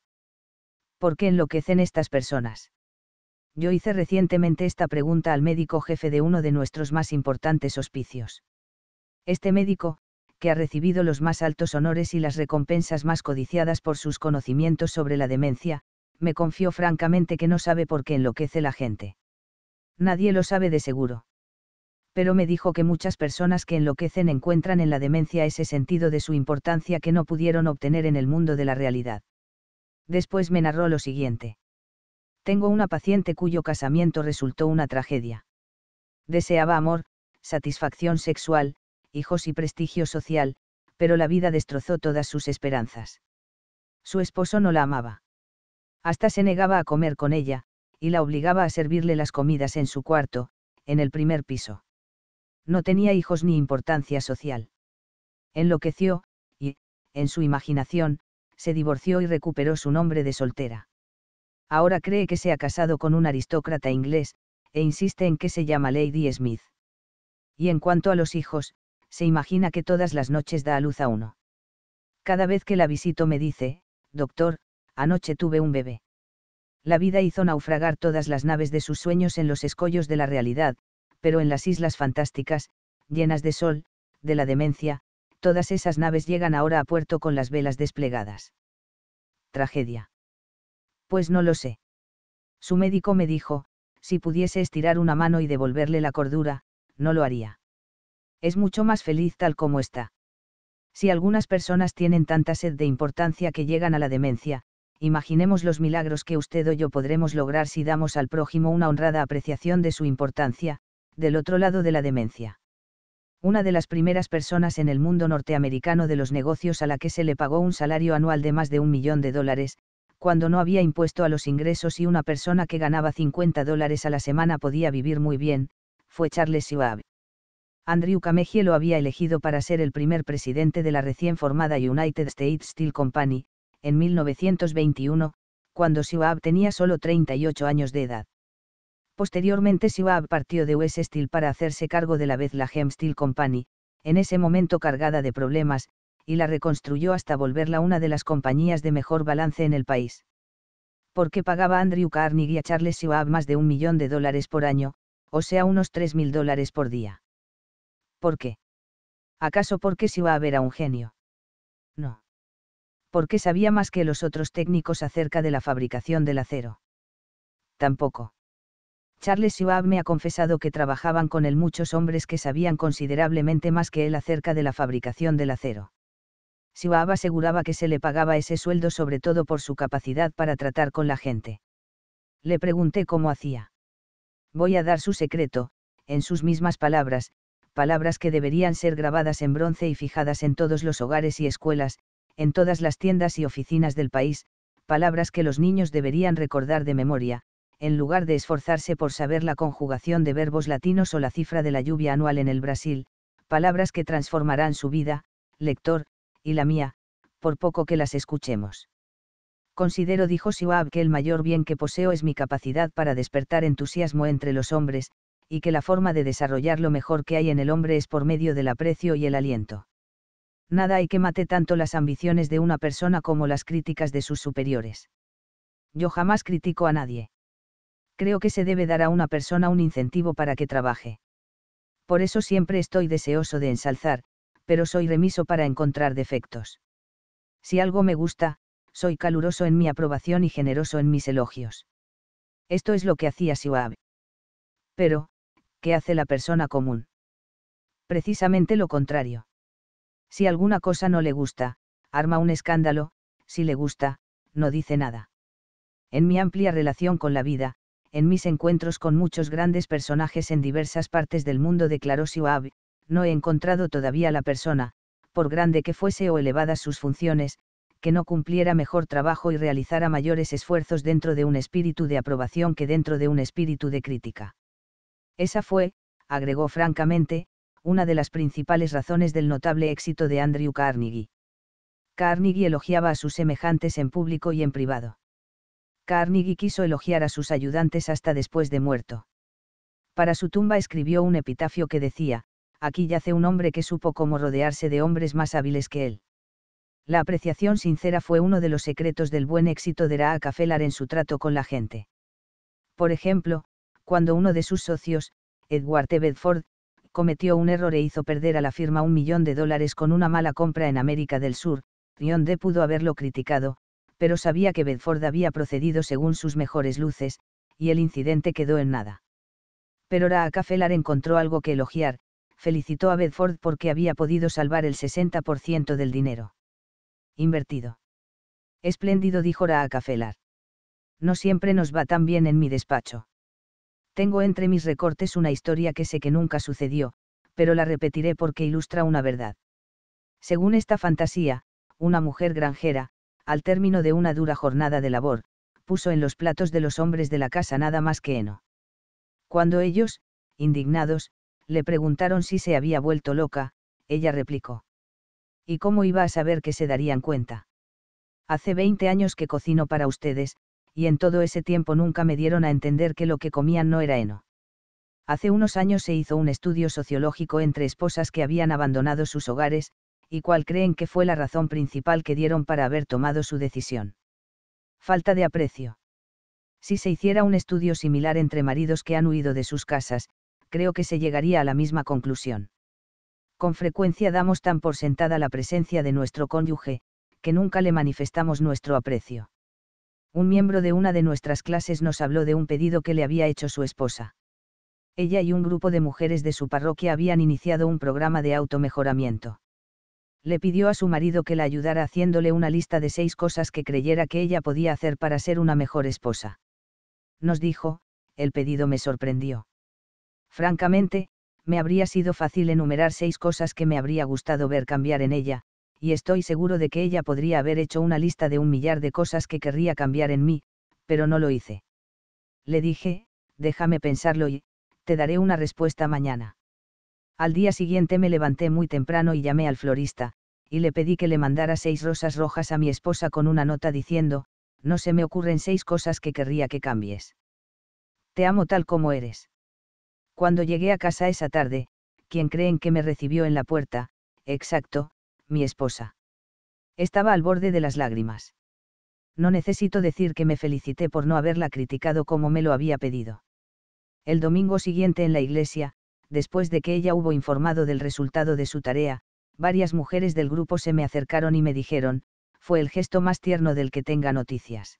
¿Por qué enloquecen estas personas? Yo hice recientemente esta pregunta al médico jefe de uno de nuestros más importantes hospicios. Este médico, que ha recibido los más altos honores y las recompensas más codiciadas por sus conocimientos sobre la demencia, me confió francamente que no sabe por qué enloquece la gente. Nadie lo sabe de seguro. Pero me dijo que muchas personas que enloquecen encuentran en la demencia ese sentido de su importancia que no pudieron obtener en el mundo de la realidad. Después me narró lo siguiente tengo una paciente cuyo casamiento resultó una tragedia. Deseaba amor, satisfacción sexual, hijos y prestigio social, pero la vida destrozó todas sus esperanzas. Su esposo no la amaba. Hasta se negaba a comer con ella, y la obligaba a servirle las comidas en su cuarto, en el primer piso. No tenía hijos ni importancia social. Enloqueció, y, en su imaginación, se divorció y recuperó su nombre de soltera ahora cree que se ha casado con un aristócrata inglés, e insiste en que se llama Lady Smith. Y en cuanto a los hijos, se imagina que todas las noches da a luz a uno. Cada vez que la visito me dice, doctor, anoche tuve un bebé. La vida hizo naufragar todas las naves de sus sueños en los escollos de la realidad, pero en las islas fantásticas, llenas de sol, de la demencia, todas esas naves llegan ahora a puerto con las velas desplegadas. Tragedia. Pues no lo sé. Su médico me dijo, si pudiese estirar una mano y devolverle la cordura, no lo haría. Es mucho más feliz tal como está. Si algunas personas tienen tanta sed de importancia que llegan a la demencia, imaginemos los milagros que usted o yo podremos lograr si damos al prójimo una honrada apreciación de su importancia, del otro lado de la demencia. Una de las primeras personas en el mundo norteamericano de los negocios a la que se le pagó un salario anual de más de un millón de dólares, cuando no había impuesto a los ingresos y una persona que ganaba 50 dólares a la semana podía vivir muy bien, fue Charles Schwab. Andrew Kamegie lo había elegido para ser el primer presidente de la recién formada United States Steel Company, en 1921, cuando Schwab tenía solo 38 años de edad. Posteriormente Schwab partió de US Steel para hacerse cargo de la vez la Bethlehem Steel Company, en ese momento cargada de problemas, y la reconstruyó hasta volverla una de las compañías de mejor balance en el país. Porque pagaba Andrew Carnegie a Charles Schwab más de un millón de dólares por año, o sea unos mil dólares por día. ¿Por qué? ¿Acaso porque Schwab era un genio? No. Porque sabía más que los otros técnicos acerca de la fabricación del acero. Tampoco. Charles Schwab me ha confesado que trabajaban con él muchos hombres que sabían considerablemente más que él acerca de la fabricación del acero. Siwab aseguraba que se le pagaba ese sueldo sobre todo por su capacidad para tratar con la gente. Le pregunté cómo hacía. Voy a dar su secreto, en sus mismas palabras, palabras que deberían ser grabadas en bronce y fijadas en todos los hogares y escuelas, en todas las tiendas y oficinas del país, palabras que los niños deberían recordar de memoria, en lugar de esforzarse por saber la conjugación de verbos latinos o la cifra de la lluvia anual en el Brasil, palabras que transformarán su vida, lector, y la mía, por poco que las escuchemos. Considero, dijo Siwab, que el mayor bien que poseo es mi capacidad para despertar entusiasmo entre los hombres, y que la forma de desarrollar lo mejor que hay en el hombre es por medio del aprecio y el aliento. Nada hay que mate tanto las ambiciones de una persona como las críticas de sus superiores. Yo jamás critico a nadie. Creo que se debe dar a una persona un incentivo para que trabaje. Por eso siempre estoy deseoso de ensalzar, pero soy remiso para encontrar defectos. Si algo me gusta, soy caluroso en mi aprobación y generoso en mis elogios. Esto es lo que hacía Siwab. Pero, ¿qué hace la persona común? Precisamente lo contrario. Si alguna cosa no le gusta, arma un escándalo, si le gusta, no dice nada. En mi amplia relación con la vida, en mis encuentros con muchos grandes personajes en diversas partes del mundo declaró Siwab, no he encontrado todavía la persona, por grande que fuese o elevadas sus funciones, que no cumpliera mejor trabajo y realizara mayores esfuerzos dentro de un espíritu de aprobación que dentro de un espíritu de crítica. Esa fue, agregó francamente, una de las principales razones del notable éxito de Andrew Carnegie. Carnegie elogiaba a sus semejantes en público y en privado. Carnegie quiso elogiar a sus ayudantes hasta después de muerto. Para su tumba escribió un epitafio que decía, aquí yace un hombre que supo cómo rodearse de hombres más hábiles que él. La apreciación sincera fue uno de los secretos del buen éxito de Raa en su trato con la gente. Por ejemplo, cuando uno de sus socios, Edward T. Bedford, cometió un error e hizo perder a la firma un millón de dólares con una mala compra en América del Sur, Rionde pudo haberlo criticado, pero sabía que Bedford había procedido según sus mejores luces, y el incidente quedó en nada. Pero Raa encontró algo que elogiar, felicitó a Bedford porque había podido salvar el 60% del dinero. Invertido. Espléndido, dijo Raacafelar. No siempre nos va tan bien en mi despacho. Tengo entre mis recortes una historia que sé que nunca sucedió, pero la repetiré porque ilustra una verdad. Según esta fantasía, una mujer granjera, al término de una dura jornada de labor, puso en los platos de los hombres de la casa nada más que heno. Cuando ellos, indignados, le preguntaron si se había vuelto loca, ella replicó. ¿Y cómo iba a saber que se darían cuenta? Hace 20 años que cocino para ustedes, y en todo ese tiempo nunca me dieron a entender que lo que comían no era heno. Hace unos años se hizo un estudio sociológico entre esposas que habían abandonado sus hogares, y cuál creen que fue la razón principal que dieron para haber tomado su decisión. Falta de aprecio. Si se hiciera un estudio similar entre maridos que han huido de sus casas, creo que se llegaría a la misma conclusión. Con frecuencia damos tan por sentada la presencia de nuestro cónyuge, que nunca le manifestamos nuestro aprecio. Un miembro de una de nuestras clases nos habló de un pedido que le había hecho su esposa. Ella y un grupo de mujeres de su parroquia habían iniciado un programa de automejoramiento. Le pidió a su marido que la ayudara haciéndole una lista de seis cosas que creyera que ella podía hacer para ser una mejor esposa. Nos dijo, el pedido me sorprendió. Francamente, me habría sido fácil enumerar seis cosas que me habría gustado ver cambiar en ella, y estoy seguro de que ella podría haber hecho una lista de un millar de cosas que querría cambiar en mí, pero no lo hice. Le dije, déjame pensarlo y, te daré una respuesta mañana. Al día siguiente me levanté muy temprano y llamé al florista, y le pedí que le mandara seis rosas rojas a mi esposa con una nota diciendo, no se me ocurren seis cosas que querría que cambies. Te amo tal como eres. Cuando llegué a casa esa tarde, quien creen que me recibió en la puerta, exacto, mi esposa. Estaba al borde de las lágrimas. No necesito decir que me felicité por no haberla criticado como me lo había pedido. El domingo siguiente en la iglesia, después de que ella hubo informado del resultado de su tarea, varias mujeres del grupo se me acercaron y me dijeron, fue el gesto más tierno del que tenga noticias.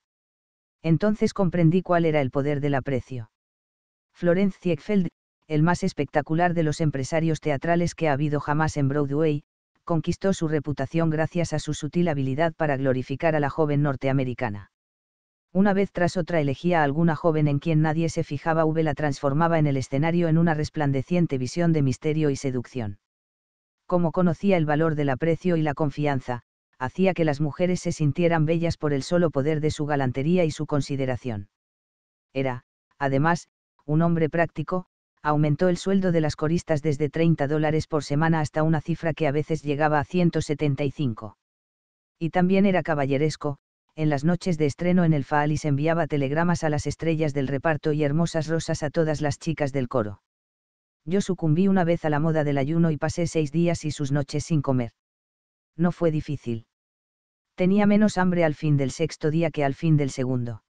Entonces comprendí cuál era el poder del aprecio. Florence Ziegfeld, el más espectacular de los empresarios teatrales que ha habido jamás en Broadway, conquistó su reputación gracias a su sutil habilidad para glorificar a la joven norteamericana. Una vez tras otra elegía a alguna joven en quien nadie se fijaba, V la transformaba en el escenario en una resplandeciente visión de misterio y seducción. Como conocía el valor del aprecio y la confianza, hacía que las mujeres se sintieran bellas por el solo poder de su galantería y su consideración. Era, además, un hombre práctico, aumentó el sueldo de las coristas desde 30 dólares por semana hasta una cifra que a veces llegaba a 175. Y también era caballeresco, en las noches de estreno en el Faalis enviaba telegramas a las estrellas del reparto y hermosas rosas a todas las chicas del coro. Yo sucumbí una vez a la moda del ayuno y pasé seis días y sus noches sin comer. No fue difícil. Tenía menos hambre al fin del sexto día que al fin del segundo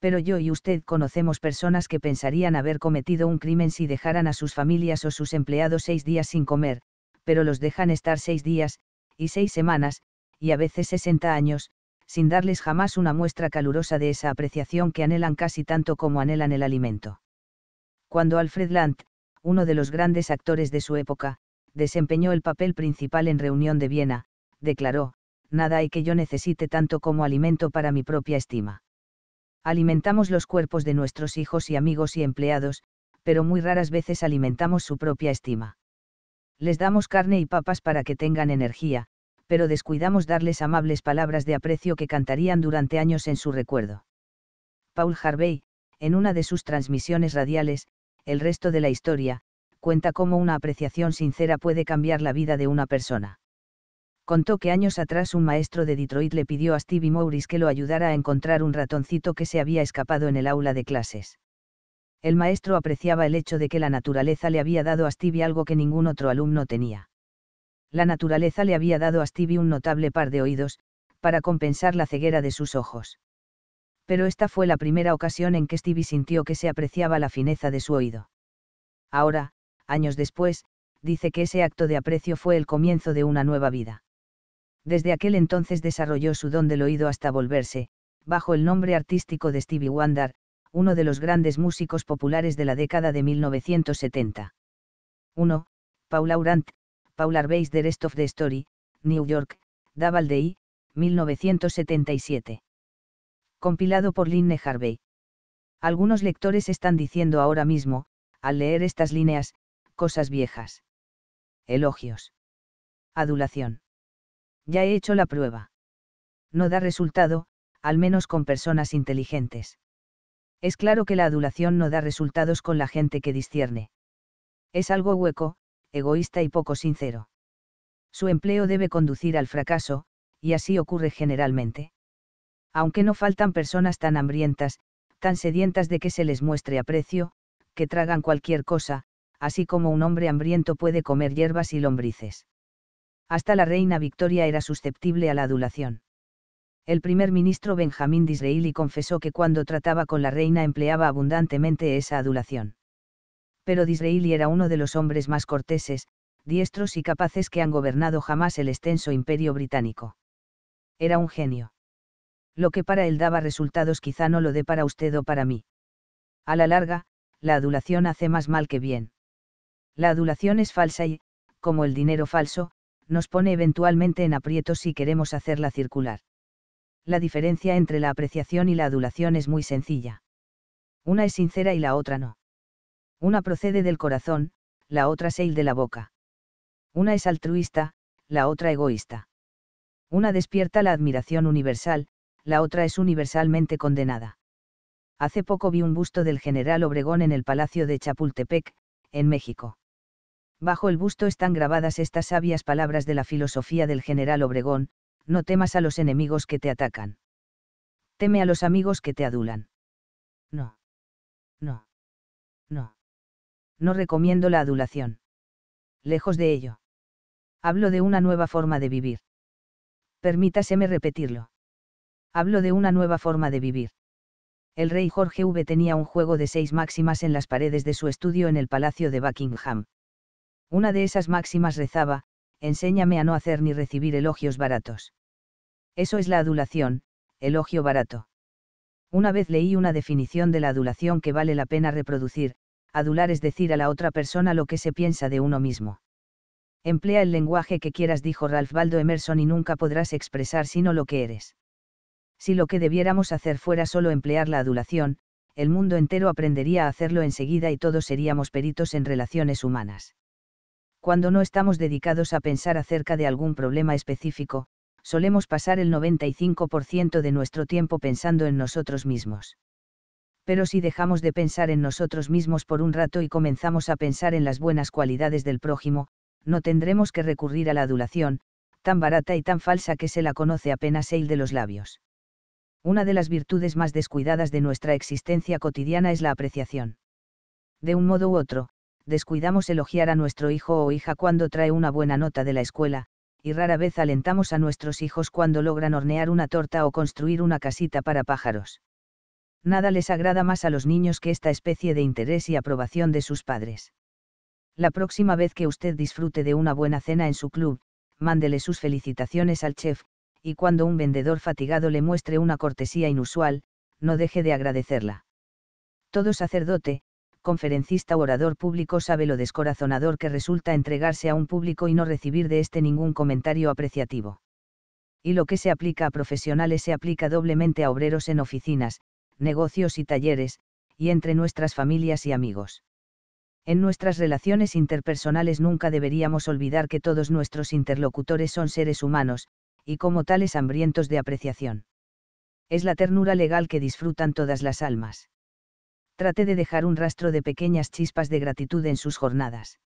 pero yo y usted conocemos personas que pensarían haber cometido un crimen si dejaran a sus familias o sus empleados seis días sin comer, pero los dejan estar seis días, y seis semanas, y a veces sesenta años, sin darles jamás una muestra calurosa de esa apreciación que anhelan casi tanto como anhelan el alimento. Cuando Alfred Land, uno de los grandes actores de su época, desempeñó el papel principal en Reunión de Viena, declaró, Nada hay que yo necesite tanto como alimento para mi propia estima. Alimentamos los cuerpos de nuestros hijos y amigos y empleados, pero muy raras veces alimentamos su propia estima. Les damos carne y papas para que tengan energía, pero descuidamos darles amables palabras de aprecio que cantarían durante años en su recuerdo. Paul Harvey, en una de sus transmisiones radiales, El resto de la historia, cuenta cómo una apreciación sincera puede cambiar la vida de una persona contó que años atrás un maestro de Detroit le pidió a Stevie Morris que lo ayudara a encontrar un ratoncito que se había escapado en el aula de clases. El maestro apreciaba el hecho de que la naturaleza le había dado a Stevie algo que ningún otro alumno tenía. La naturaleza le había dado a Stevie un notable par de oídos, para compensar la ceguera de sus ojos. Pero esta fue la primera ocasión en que Stevie sintió que se apreciaba la fineza de su oído. Ahora, años después, dice que ese acto de aprecio fue el comienzo de una nueva vida desde aquel entonces desarrolló su don del oído hasta volverse, bajo el nombre artístico de Stevie Wonder, uno de los grandes músicos populares de la década de 1970. 1. Paula Aurant, Paula Arbeis The Rest of the Story, New York, Day, 1977. Compilado por Lynne Harvey. Algunos lectores están diciendo ahora mismo, al leer estas líneas, cosas viejas. Elogios. Adulación. Ya he hecho la prueba. No da resultado, al menos con personas inteligentes. Es claro que la adulación no da resultados con la gente que discierne. Es algo hueco, egoísta y poco sincero. Su empleo debe conducir al fracaso, y así ocurre generalmente. Aunque no faltan personas tan hambrientas, tan sedientas de que se les muestre aprecio, que tragan cualquier cosa, así como un hombre hambriento puede comer hierbas y lombrices hasta la reina Victoria era susceptible a la adulación. El primer ministro Benjamín Disraeli confesó que cuando trataba con la reina empleaba abundantemente esa adulación. Pero Disraeli era uno de los hombres más corteses, diestros y capaces que han gobernado jamás el extenso imperio británico. Era un genio. Lo que para él daba resultados quizá no lo dé para usted o para mí. A la larga, la adulación hace más mal que bien. La adulación es falsa y, como el dinero falso, nos pone eventualmente en aprietos si queremos hacerla circular. La diferencia entre la apreciación y la adulación es muy sencilla. Una es sincera y la otra no. Una procede del corazón, la otra se de la boca. Una es altruista, la otra egoísta. Una despierta la admiración universal, la otra es universalmente condenada. Hace poco vi un busto del general Obregón en el Palacio de Chapultepec, en México. Bajo el busto están grabadas estas sabias palabras de la filosofía del general Obregón, no temas a los enemigos que te atacan. Teme a los amigos que te adulan. No. No. No. No recomiendo la adulación. Lejos de ello. Hablo de una nueva forma de vivir. Permítaseme repetirlo. Hablo de una nueva forma de vivir el rey Jorge V tenía un juego de seis máximas en las paredes de su estudio en el Palacio de Buckingham. Una de esas máximas rezaba, enséñame a no hacer ni recibir elogios baratos. Eso es la adulación, elogio barato. Una vez leí una definición de la adulación que vale la pena reproducir, adular es decir a la otra persona lo que se piensa de uno mismo. Emplea el lenguaje que quieras, dijo Ralph Waldo Emerson, y nunca podrás expresar sino lo que eres. Si lo que debiéramos hacer fuera solo emplear la adulación, el mundo entero aprendería a hacerlo enseguida y todos seríamos peritos en relaciones humanas cuando no estamos dedicados a pensar acerca de algún problema específico, solemos pasar el 95% de nuestro tiempo pensando en nosotros mismos. Pero si dejamos de pensar en nosotros mismos por un rato y comenzamos a pensar en las buenas cualidades del prójimo, no tendremos que recurrir a la adulación, tan barata y tan falsa que se la conoce apenas el de los labios. Una de las virtudes más descuidadas de nuestra existencia cotidiana es la apreciación. De un modo u otro, descuidamos elogiar a nuestro hijo o hija cuando trae una buena nota de la escuela, y rara vez alentamos a nuestros hijos cuando logran hornear una torta o construir una casita para pájaros. Nada les agrada más a los niños que esta especie de interés y aprobación de sus padres. La próxima vez que usted disfrute de una buena cena en su club, mándele sus felicitaciones al chef, y cuando un vendedor fatigado le muestre una cortesía inusual, no deje de agradecerla. Todo sacerdote, conferencista o orador público sabe lo descorazonador que resulta entregarse a un público y no recibir de éste ningún comentario apreciativo. Y lo que se aplica a profesionales se aplica doblemente a obreros en oficinas, negocios y talleres, y entre nuestras familias y amigos. En nuestras relaciones interpersonales nunca deberíamos olvidar que todos nuestros interlocutores son seres humanos, y como tales hambrientos de apreciación. Es la ternura legal que disfrutan todas las almas trate de dejar un rastro de pequeñas chispas de gratitud en sus jornadas.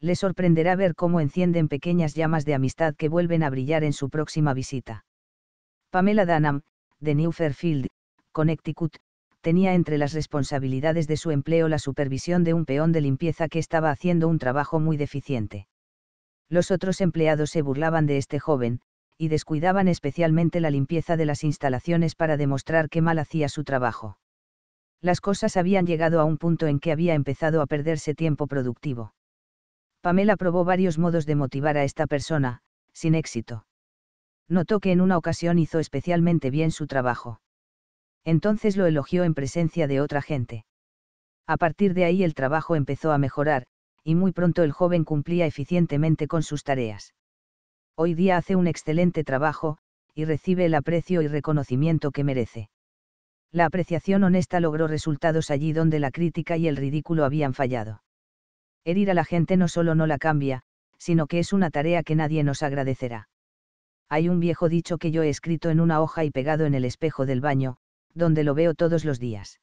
Le sorprenderá ver cómo encienden pequeñas llamas de amistad que vuelven a brillar en su próxima visita. Pamela Danham, de New Fairfield, Connecticut, tenía entre las responsabilidades de su empleo la supervisión de un peón de limpieza que estaba haciendo un trabajo muy deficiente. Los otros empleados se burlaban de este joven, y descuidaban especialmente la limpieza de las instalaciones para demostrar qué mal hacía su trabajo las cosas habían llegado a un punto en que había empezado a perderse tiempo productivo. Pamela probó varios modos de motivar a esta persona, sin éxito. Notó que en una ocasión hizo especialmente bien su trabajo. Entonces lo elogió en presencia de otra gente. A partir de ahí el trabajo empezó a mejorar, y muy pronto el joven cumplía eficientemente con sus tareas. Hoy día hace un excelente trabajo, y recibe el aprecio y reconocimiento que merece la apreciación honesta logró resultados allí donde la crítica y el ridículo habían fallado. Herir a la gente no solo no la cambia, sino que es una tarea que nadie nos agradecerá. Hay un viejo dicho que yo he escrito en una hoja y pegado en el espejo del baño, donde lo veo todos los días.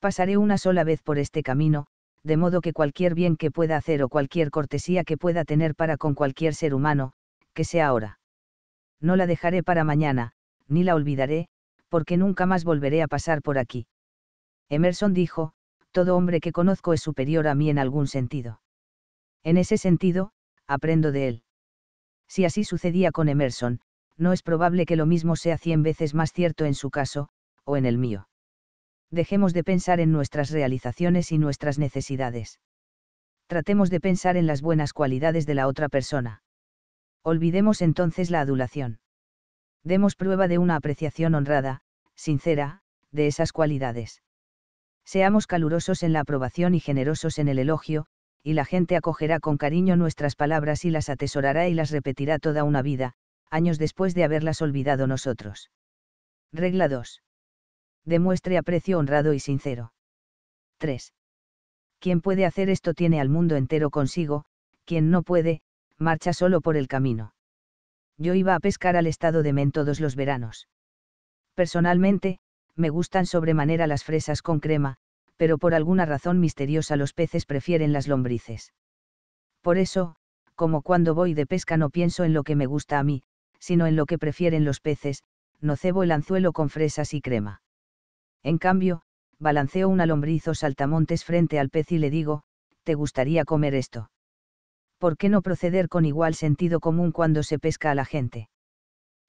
Pasaré una sola vez por este camino, de modo que cualquier bien que pueda hacer o cualquier cortesía que pueda tener para con cualquier ser humano, que sea ahora. No la dejaré para mañana, ni la olvidaré, porque nunca más volveré a pasar por aquí. Emerson dijo, todo hombre que conozco es superior a mí en algún sentido. En ese sentido, aprendo de él. Si así sucedía con Emerson, no es probable que lo mismo sea cien veces más cierto en su caso, o en el mío. Dejemos de pensar en nuestras realizaciones y nuestras necesidades. Tratemos de pensar en las buenas cualidades de la otra persona. Olvidemos entonces la adulación. Demos prueba de una apreciación honrada, sincera, de esas cualidades. Seamos calurosos en la aprobación y generosos en el elogio, y la gente acogerá con cariño nuestras palabras y las atesorará y las repetirá toda una vida, años después de haberlas olvidado nosotros. Regla 2. Demuestre aprecio honrado y sincero. 3. Quien puede hacer esto tiene al mundo entero consigo, quien no puede, marcha solo por el camino yo iba a pescar al estado de Men todos los veranos. Personalmente, me gustan sobremanera las fresas con crema, pero por alguna razón misteriosa los peces prefieren las lombrices. Por eso, como cuando voy de pesca no pienso en lo que me gusta a mí, sino en lo que prefieren los peces, no cebo el anzuelo con fresas y crema. En cambio, balanceo una lombriz o saltamontes frente al pez y le digo, ¿te gustaría comer esto? ¿por qué no proceder con igual sentido común cuando se pesca a la gente?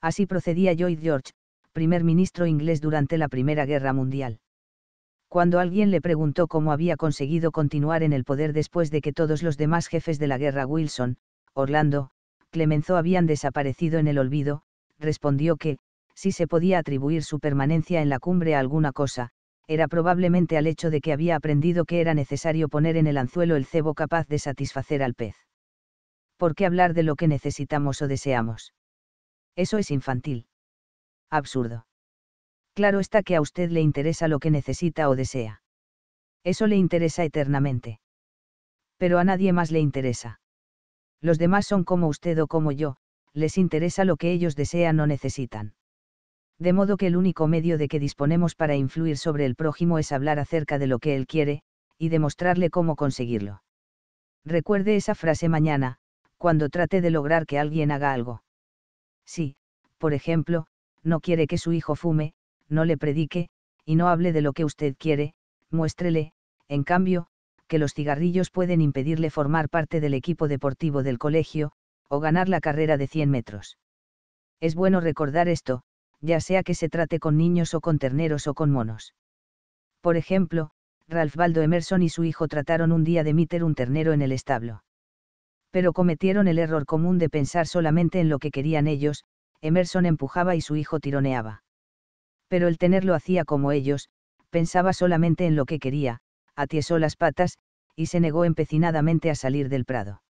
Así procedía Lloyd George, primer ministro inglés durante la Primera Guerra Mundial. Cuando alguien le preguntó cómo había conseguido continuar en el poder después de que todos los demás jefes de la guerra Wilson, Orlando, Clemenceau habían desaparecido en el olvido, respondió que, si se podía atribuir su permanencia en la cumbre a alguna cosa, era probablemente al hecho de que había aprendido que era necesario poner en el anzuelo el cebo capaz de satisfacer al pez. ¿por qué hablar de lo que necesitamos o deseamos? Eso es infantil. Absurdo. Claro está que a usted le interesa lo que necesita o desea. Eso le interesa eternamente. Pero a nadie más le interesa. Los demás son como usted o como yo, les interesa lo que ellos desean o necesitan. De modo que el único medio de que disponemos para influir sobre el prójimo es hablar acerca de lo que él quiere, y demostrarle cómo conseguirlo. Recuerde esa frase mañana, cuando trate de lograr que alguien haga algo. Si, por ejemplo, no quiere que su hijo fume, no le predique, y no hable de lo que usted quiere, muéstrele, en cambio, que los cigarrillos pueden impedirle formar parte del equipo deportivo del colegio, o ganar la carrera de 100 metros. Es bueno recordar esto, ya sea que se trate con niños o con terneros o con monos. Por ejemplo, Ralph Waldo Emerson y su hijo trataron un día de meter un ternero en el establo pero cometieron el error común de pensar solamente en lo que querían ellos, Emerson empujaba y su hijo tironeaba. Pero el tenerlo hacía como ellos, pensaba solamente en lo que quería, atiesó las patas, y se negó empecinadamente a salir del prado.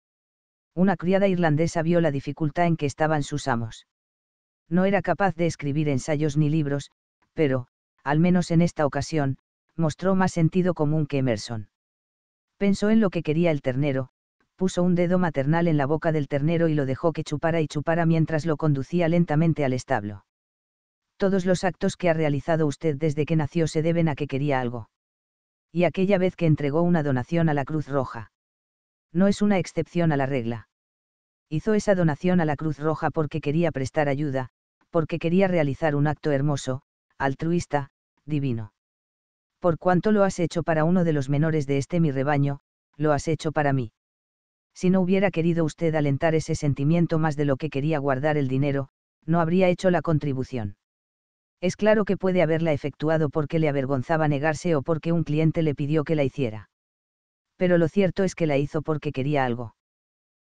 Una criada irlandesa vio la dificultad en que estaban sus amos. No era capaz de escribir ensayos ni libros, pero, al menos en esta ocasión, mostró más sentido común que Emerson. Pensó en lo que quería el ternero, puso un dedo maternal en la boca del ternero y lo dejó que chupara y chupara mientras lo conducía lentamente al establo. Todos los actos que ha realizado usted desde que nació se deben a que quería algo. Y aquella vez que entregó una donación a la Cruz Roja. No es una excepción a la regla. Hizo esa donación a la Cruz Roja porque quería prestar ayuda, porque quería realizar un acto hermoso, altruista, divino. Por cuanto lo has hecho para uno de los menores de este mi rebaño, lo has hecho para mí. Si no hubiera querido usted alentar ese sentimiento más de lo que quería guardar el dinero, no habría hecho la contribución. Es claro que puede haberla efectuado porque le avergonzaba negarse o porque un cliente le pidió que la hiciera. Pero lo cierto es que la hizo porque quería algo.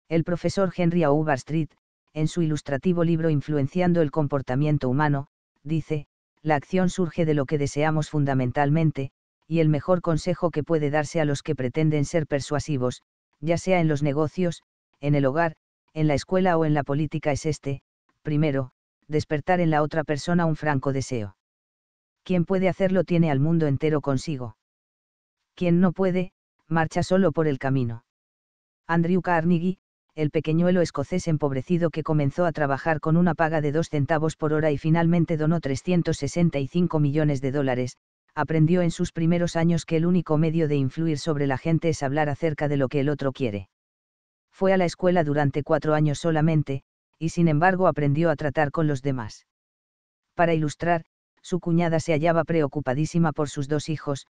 El profesor Henry A. Street, en su ilustrativo libro Influenciando el comportamiento humano, dice, la acción surge de lo que deseamos fundamentalmente, y el mejor consejo que puede darse a los que pretenden ser persuasivos, ya sea en los negocios, en el hogar, en la escuela o en la política es este, primero, despertar en la otra persona un franco deseo. Quien puede hacerlo tiene al mundo entero consigo. Quien no puede, marcha solo por el camino. Andrew Carnegie, el pequeñuelo escocés empobrecido que comenzó a trabajar con una paga de dos centavos por hora y finalmente donó 365 millones de dólares, aprendió en sus primeros años que el único medio de influir sobre la gente es hablar acerca de lo que el otro quiere. Fue a la escuela durante cuatro años solamente, y sin embargo aprendió a tratar con los demás. Para ilustrar, su cuñada se hallaba preocupadísima por sus dos hijos,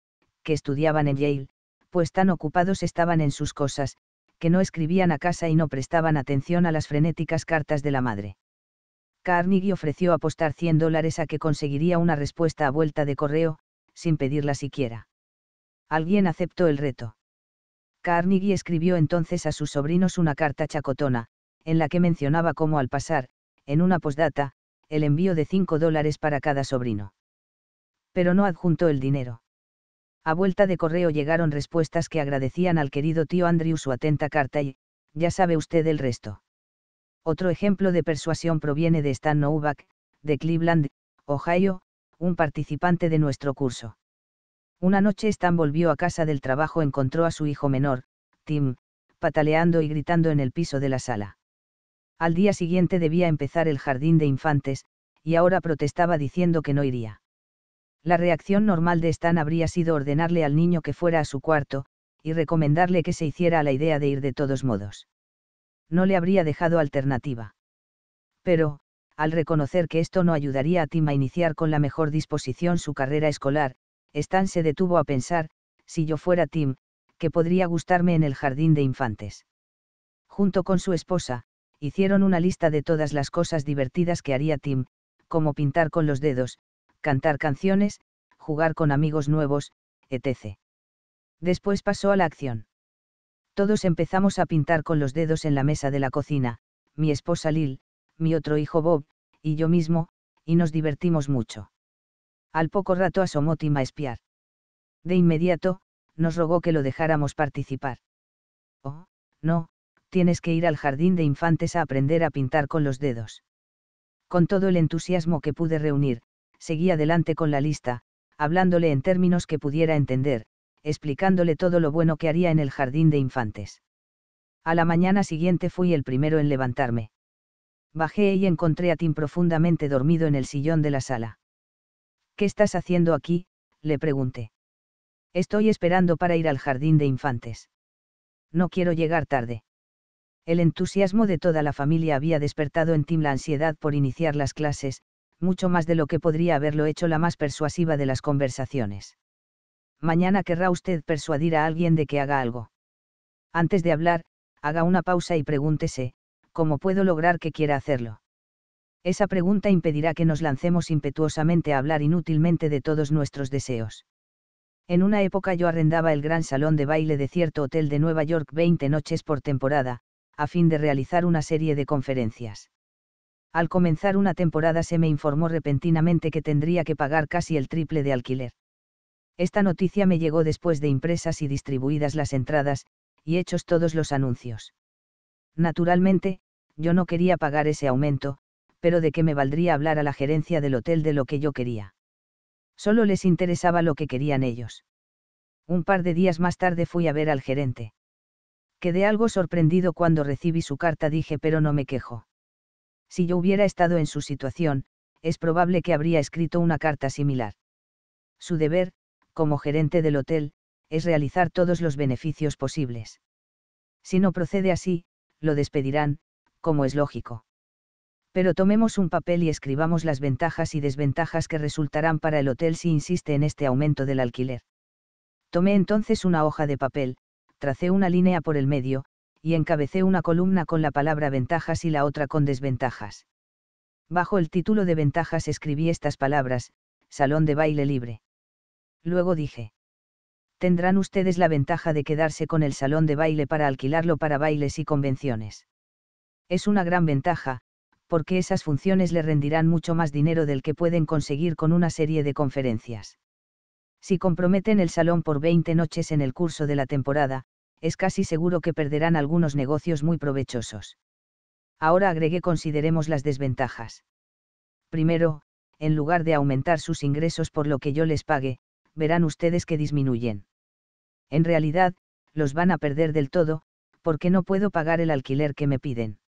que estudiaban en Yale, pues tan ocupados estaban en sus cosas, que no escribían a casa y no prestaban atención a las frenéticas cartas de la madre. Carnegie ofreció apostar 100 dólares a que conseguiría una respuesta a vuelta de correo, sin pedirla siquiera. Alguien aceptó el reto. Carnegie escribió entonces a sus sobrinos una carta chacotona, en la que mencionaba cómo al pasar, en una postdata, el envío de 5 dólares para cada sobrino. Pero no adjuntó el dinero. A vuelta de correo llegaron respuestas que agradecían al querido tío Andrew su atenta carta y, ya sabe usted el resto. Otro ejemplo de persuasión proviene de Stan Novak, de Cleveland, Ohio, un participante de nuestro curso. Una noche Stan volvió a casa del trabajo, y encontró a su hijo menor, Tim, pataleando y gritando en el piso de la sala. Al día siguiente debía empezar el jardín de infantes, y ahora protestaba diciendo que no iría. La reacción normal de Stan habría sido ordenarle al niño que fuera a su cuarto, y recomendarle que se hiciera a la idea de ir de todos modos. No le habría dejado alternativa. Pero, al reconocer que esto no ayudaría a Tim a iniciar con la mejor disposición su carrera escolar, Stan se detuvo a pensar, si yo fuera Tim, que podría gustarme en el jardín de infantes. Junto con su esposa, hicieron una lista de todas las cosas divertidas que haría Tim, como pintar con los dedos, cantar canciones, jugar con amigos nuevos, etc. Después pasó a la acción. Todos empezamos a pintar con los dedos en la mesa de la cocina, mi esposa Lil, mi otro hijo Bob, y yo mismo, y nos divertimos mucho. Al poco rato asomó Tim a espiar. De inmediato, nos rogó que lo dejáramos participar. Oh, no, tienes que ir al jardín de infantes a aprender a pintar con los dedos. Con todo el entusiasmo que pude reunir, seguí adelante con la lista, hablándole en términos que pudiera entender, explicándole todo lo bueno que haría en el jardín de infantes. A la mañana siguiente fui el primero en levantarme bajé y encontré a Tim profundamente dormido en el sillón de la sala. ¿Qué estás haciendo aquí? le pregunté. Estoy esperando para ir al jardín de infantes. No quiero llegar tarde. El entusiasmo de toda la familia había despertado en Tim la ansiedad por iniciar las clases, mucho más de lo que podría haberlo hecho la más persuasiva de las conversaciones. Mañana querrá usted persuadir a alguien de que haga algo. Antes de hablar, haga una pausa y pregúntese, ¿cómo puedo lograr que quiera hacerlo? Esa pregunta impedirá que nos lancemos impetuosamente a hablar inútilmente de todos nuestros deseos. En una época yo arrendaba el gran salón de baile de cierto hotel de Nueva York 20 noches por temporada, a fin de realizar una serie de conferencias. Al comenzar una temporada se me informó repentinamente que tendría que pagar casi el triple de alquiler. Esta noticia me llegó después de impresas y distribuidas las entradas, y hechos todos los anuncios. Naturalmente, yo no quería pagar ese aumento, pero de qué me valdría hablar a la gerencia del hotel de lo que yo quería. Solo les interesaba lo que querían ellos. Un par de días más tarde fui a ver al gerente. Quedé algo sorprendido cuando recibí su carta, dije, pero no me quejo. Si yo hubiera estado en su situación, es probable que habría escrito una carta similar. Su deber, como gerente del hotel, es realizar todos los beneficios posibles. Si no procede así, lo despedirán, como es lógico. Pero tomemos un papel y escribamos las ventajas y desventajas que resultarán para el hotel si insiste en este aumento del alquiler. Tomé entonces una hoja de papel, tracé una línea por el medio, y encabecé una columna con la palabra ventajas y la otra con desventajas. Bajo el título de ventajas escribí estas palabras, salón de baile libre. Luego dije, tendrán ustedes la ventaja de quedarse con el salón de baile para alquilarlo para bailes y convenciones es una gran ventaja, porque esas funciones le rendirán mucho más dinero del que pueden conseguir con una serie de conferencias. Si comprometen el salón por 20 noches en el curso de la temporada, es casi seguro que perderán algunos negocios muy provechosos. Ahora agregué consideremos las desventajas. Primero, en lugar de aumentar sus ingresos por lo que yo les pague, verán ustedes que disminuyen. En realidad, los van a perder del todo, porque no puedo pagar el alquiler que me piden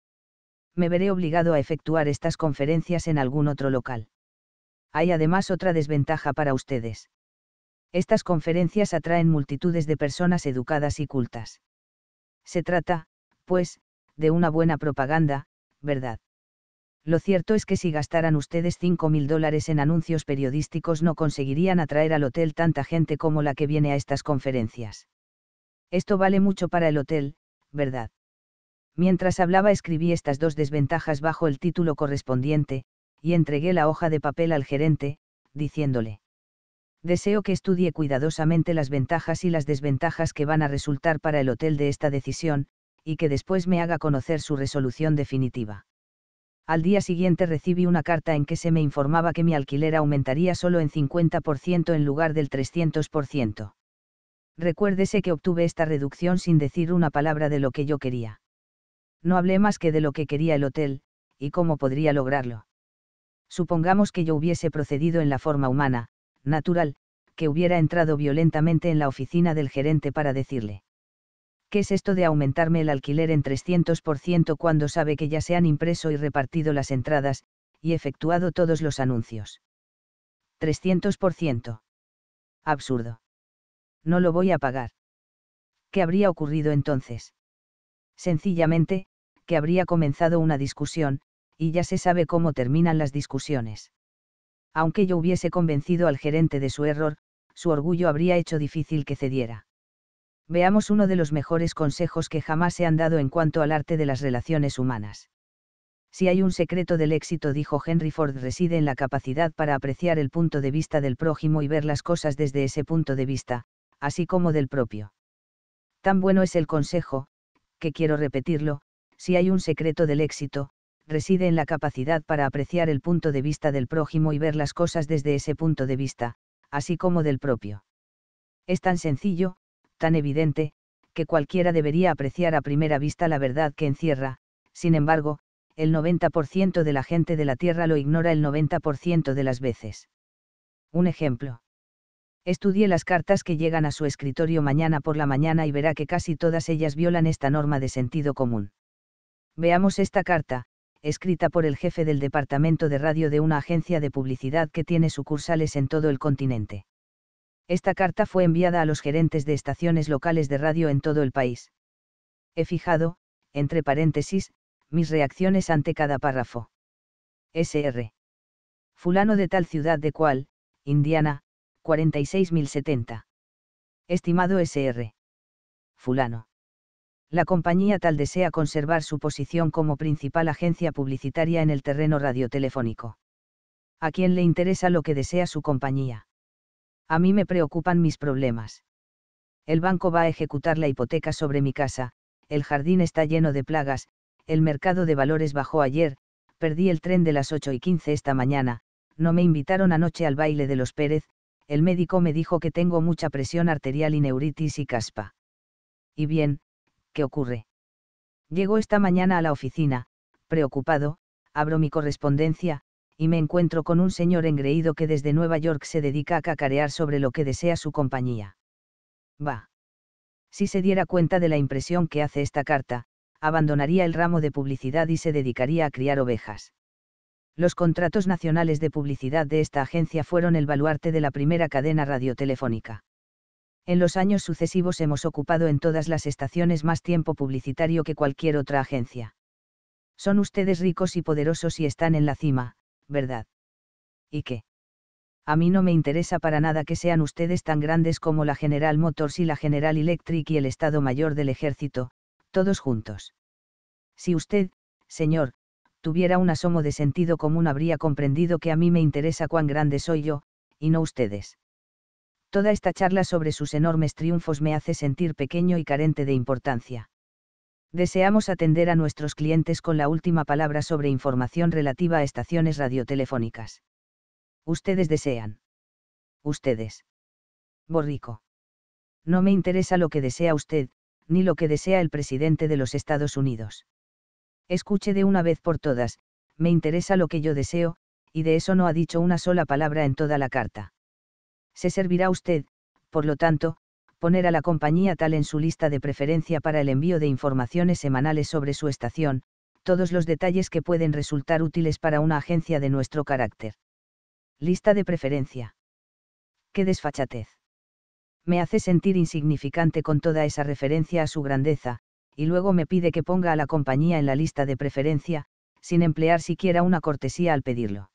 me veré obligado a efectuar estas conferencias en algún otro local. Hay además otra desventaja para ustedes. Estas conferencias atraen multitudes de personas educadas y cultas. Se trata, pues, de una buena propaganda, ¿verdad? Lo cierto es que si gastaran ustedes 5.000 dólares en anuncios periodísticos no conseguirían atraer al hotel tanta gente como la que viene a estas conferencias. Esto vale mucho para el hotel, ¿verdad? Mientras hablaba escribí estas dos desventajas bajo el título correspondiente, y entregué la hoja de papel al gerente, diciéndole. Deseo que estudie cuidadosamente las ventajas y las desventajas que van a resultar para el hotel de esta decisión, y que después me haga conocer su resolución definitiva. Al día siguiente recibí una carta en que se me informaba que mi alquiler aumentaría solo en 50% en lugar del 300%. Recuérdese que obtuve esta reducción sin decir una palabra de lo que yo quería. No hablé más que de lo que quería el hotel, y cómo podría lograrlo. Supongamos que yo hubiese procedido en la forma humana, natural, que hubiera entrado violentamente en la oficina del gerente para decirle. ¿Qué es esto de aumentarme el alquiler en 300% cuando sabe que ya se han impreso y repartido las entradas, y efectuado todos los anuncios? 300%. Absurdo. No lo voy a pagar. ¿Qué habría ocurrido entonces? sencillamente, que habría comenzado una discusión, y ya se sabe cómo terminan las discusiones. Aunque yo hubiese convencido al gerente de su error, su orgullo habría hecho difícil que cediera. Veamos uno de los mejores consejos que jamás se han dado en cuanto al arte de las relaciones humanas. Si hay un secreto del éxito, dijo Henry Ford, reside en la capacidad para apreciar el punto de vista del prójimo y ver las cosas desde ese punto de vista, así como del propio. Tan bueno es el consejo, que quiero repetirlo, si hay un secreto del éxito, reside en la capacidad para apreciar el punto de vista del prójimo y ver las cosas desde ese punto de vista, así como del propio. Es tan sencillo, tan evidente, que cualquiera debería apreciar a primera vista la verdad que encierra, sin embargo, el 90% de la gente de la Tierra lo ignora el 90% de las veces. Un ejemplo. Estudie las cartas que llegan a su escritorio mañana por la mañana y verá que casi todas ellas violan esta norma de sentido común. Veamos esta carta, escrita por el jefe del departamento de radio de una agencia de publicidad que tiene sucursales en todo el continente. Esta carta fue enviada a los gerentes de estaciones locales de radio en todo el país. He fijado, entre paréntesis, mis reacciones ante cada párrafo. SR. Fulano de tal ciudad de cual, Indiana, 46070. Estimado SR. Fulano. La compañía tal desea conservar su posición como principal agencia publicitaria en el terreno radiotelefónico. ¿A quién le interesa lo que desea su compañía? A mí me preocupan mis problemas. El banco va a ejecutar la hipoteca sobre mi casa, el jardín está lleno de plagas, el mercado de valores bajó ayer, perdí el tren de las 8 y 15 esta mañana, no me invitaron anoche al baile de los Pérez, el médico me dijo que tengo mucha presión arterial y neuritis y caspa. Y bien, ¿qué ocurre? Llego esta mañana a la oficina, preocupado, abro mi correspondencia, y me encuentro con un señor engreído que desde Nueva York se dedica a cacarear sobre lo que desea su compañía. Va. Si se diera cuenta de la impresión que hace esta carta, abandonaría el ramo de publicidad y se dedicaría a criar ovejas. Los contratos nacionales de publicidad de esta agencia fueron el baluarte de la primera cadena radiotelefónica. En los años sucesivos hemos ocupado en todas las estaciones más tiempo publicitario que cualquier otra agencia. Son ustedes ricos y poderosos y están en la cima, ¿verdad? ¿Y qué? A mí no me interesa para nada que sean ustedes tan grandes como la General Motors y la General Electric y el Estado Mayor del Ejército, todos juntos. Si usted, señor, tuviera un asomo de sentido común habría comprendido que a mí me interesa cuán grande soy yo, y no ustedes. Toda esta charla sobre sus enormes triunfos me hace sentir pequeño y carente de importancia. Deseamos atender a nuestros clientes con la última palabra sobre información relativa a estaciones radiotelefónicas. Ustedes desean. Ustedes. Borrico. No me interesa lo que desea usted, ni lo que desea el presidente de los Estados Unidos. Escuche de una vez por todas, me interesa lo que yo deseo, y de eso no ha dicho una sola palabra en toda la carta. Se servirá usted, por lo tanto, poner a la compañía tal en su lista de preferencia para el envío de informaciones semanales sobre su estación, todos los detalles que pueden resultar útiles para una agencia de nuestro carácter. Lista de preferencia. ¡Qué desfachatez! Me hace sentir insignificante con toda esa referencia a su grandeza, y luego me pide que ponga a la compañía en la lista de preferencia, sin emplear siquiera una cortesía al pedirlo.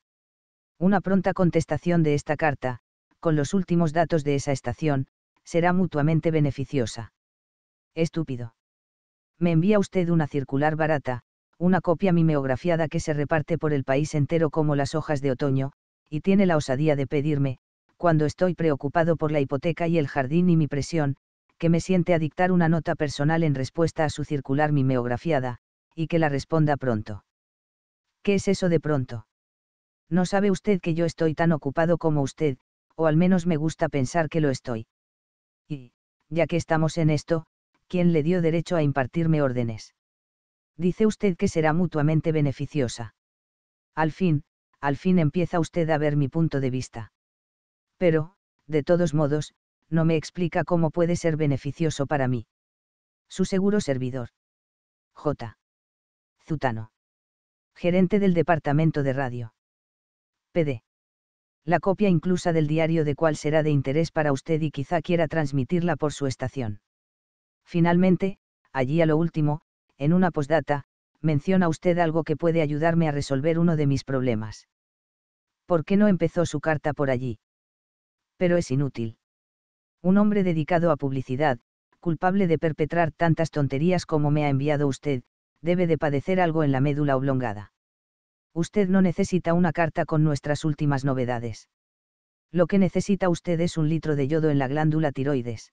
Una pronta contestación de esta carta, con los últimos datos de esa estación, será mutuamente beneficiosa. Estúpido. Me envía usted una circular barata, una copia mimeografiada que se reparte por el país entero como las hojas de otoño, y tiene la osadía de pedirme, cuando estoy preocupado por la hipoteca y el jardín y mi presión, que me siente a dictar una nota personal en respuesta a su circular mimeografiada, y que la responda pronto. ¿Qué es eso de pronto? No sabe usted que yo estoy tan ocupado como usted, o al menos me gusta pensar que lo estoy. Y, ya que estamos en esto, ¿quién le dio derecho a impartirme órdenes? Dice usted que será mutuamente beneficiosa. Al fin, al fin empieza usted a ver mi punto de vista. Pero, de todos modos, no me explica cómo puede ser beneficioso para mí. Su seguro servidor. J. Zutano. Gerente del Departamento de Radio. PD. La copia inclusa del diario de cuál será de interés para usted y quizá quiera transmitirla por su estación. Finalmente, allí a lo último, en una postdata, menciona usted algo que puede ayudarme a resolver uno de mis problemas. ¿Por qué no empezó su carta por allí? Pero es inútil. Un hombre dedicado a publicidad, culpable de perpetrar tantas tonterías como me ha enviado usted, debe de padecer algo en la médula oblongada. Usted no necesita una carta con nuestras últimas novedades. Lo que necesita usted es un litro de yodo en la glándula tiroides.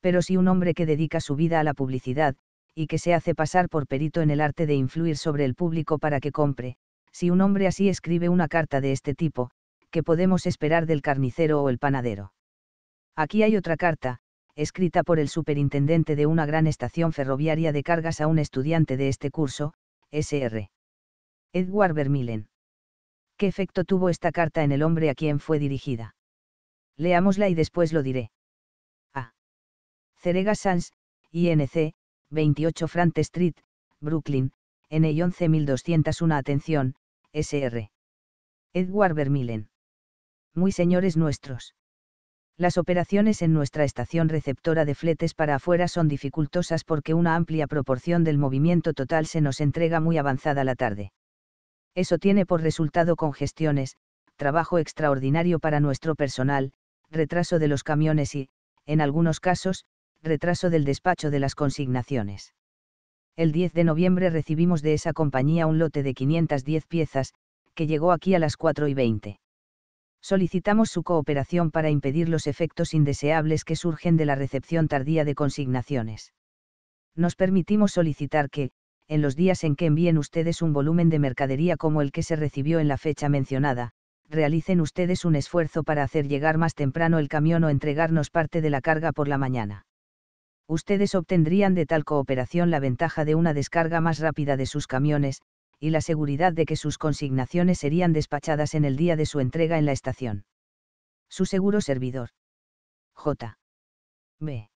Pero si un hombre que dedica su vida a la publicidad, y que se hace pasar por perito en el arte de influir sobre el público para que compre, si un hombre así escribe una carta de este tipo, ¿qué podemos esperar del carnicero o el panadero? Aquí hay otra carta, escrita por el superintendente de una gran estación ferroviaria de cargas a un estudiante de este curso, Sr. Edward Vermilen. ¿Qué efecto tuvo esta carta en el hombre a quien fue dirigida? Leámosla y después lo diré. A. Cerega Sanz, INC, 28 Front Street, Brooklyn, NI 11201 Atención, Sr. Edward Vermilen. Muy señores nuestros las operaciones en nuestra estación receptora de fletes para afuera son dificultosas porque una amplia proporción del movimiento total se nos entrega muy avanzada la tarde. Eso tiene por resultado congestiones, trabajo extraordinario para nuestro personal, retraso de los camiones y, en algunos casos, retraso del despacho de las consignaciones. El 10 de noviembre recibimos de esa compañía un lote de 510 piezas, que llegó aquí a las 4 y 20 solicitamos su cooperación para impedir los efectos indeseables que surgen de la recepción tardía de consignaciones. Nos permitimos solicitar que, en los días en que envíen ustedes un volumen de mercadería como el que se recibió en la fecha mencionada, realicen ustedes un esfuerzo para hacer llegar más temprano el camión o entregarnos parte de la carga por la mañana. Ustedes obtendrían de tal cooperación la ventaja de una descarga más rápida de sus camiones, y la seguridad de que sus consignaciones serían despachadas en el día de su entrega en la estación. Su seguro servidor. J. B.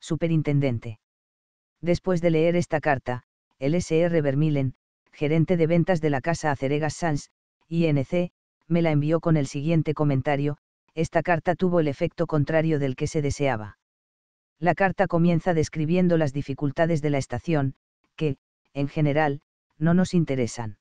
Superintendente. Después de leer esta carta, el R. Vermilen, gerente de ventas de la casa Aceregas Sanz, INC, me la envió con el siguiente comentario, esta carta tuvo el efecto contrario del que se deseaba. La carta comienza describiendo las dificultades de la estación, que, en general, no nos interesan.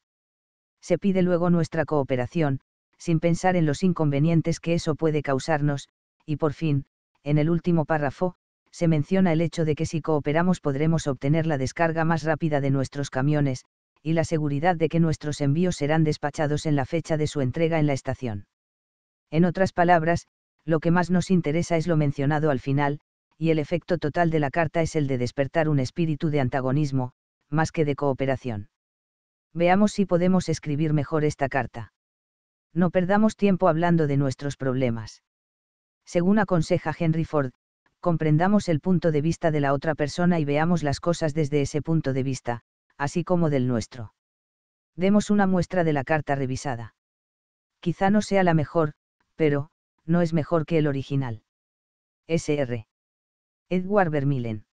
Se pide luego nuestra cooperación, sin pensar en los inconvenientes que eso puede causarnos, y por fin, en el último párrafo, se menciona el hecho de que si cooperamos podremos obtener la descarga más rápida de nuestros camiones, y la seguridad de que nuestros envíos serán despachados en la fecha de su entrega en la estación. En otras palabras, lo que más nos interesa es lo mencionado al final, y el efecto total de la carta es el de despertar un espíritu de antagonismo, más que de cooperación veamos si podemos escribir mejor esta carta. No perdamos tiempo hablando de nuestros problemas. Según aconseja Henry Ford, comprendamos el punto de vista de la otra persona y veamos las cosas desde ese punto de vista, así como del nuestro. Demos una muestra de la carta revisada. Quizá no sea la mejor, pero, no es mejor que el original. Sr. Edward Vermillen.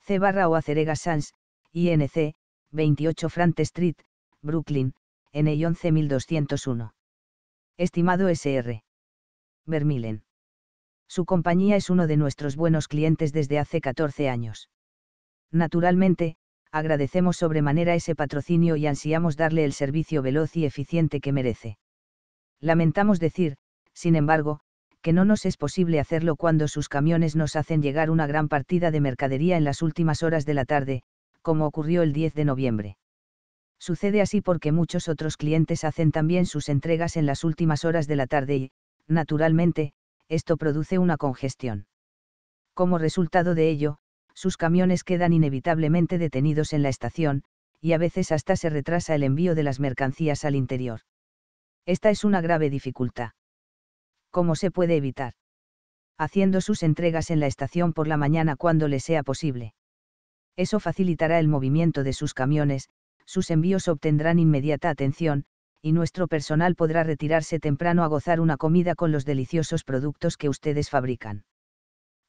C. barra o Acerega Sans, INC, 28 Front Street, Brooklyn, NI 11201. Estimado SR. Vermilen. Su compañía es uno de nuestros buenos clientes desde hace 14 años. Naturalmente, agradecemos sobremanera ese patrocinio y ansiamos darle el servicio veloz y eficiente que merece. Lamentamos decir, sin embargo, que no nos es posible hacerlo cuando sus camiones nos hacen llegar una gran partida de mercadería en las últimas horas de la tarde, como ocurrió el 10 de noviembre. Sucede así porque muchos otros clientes hacen también sus entregas en las últimas horas de la tarde y, naturalmente, esto produce una congestión. Como resultado de ello, sus camiones quedan inevitablemente detenidos en la estación, y a veces hasta se retrasa el envío de las mercancías al interior. Esta es una grave dificultad. ¿Cómo se puede evitar? Haciendo sus entregas en la estación por la mañana cuando le sea posible. Eso facilitará el movimiento de sus camiones, sus envíos obtendrán inmediata atención, y nuestro personal podrá retirarse temprano a gozar una comida con los deliciosos productos que ustedes fabrican.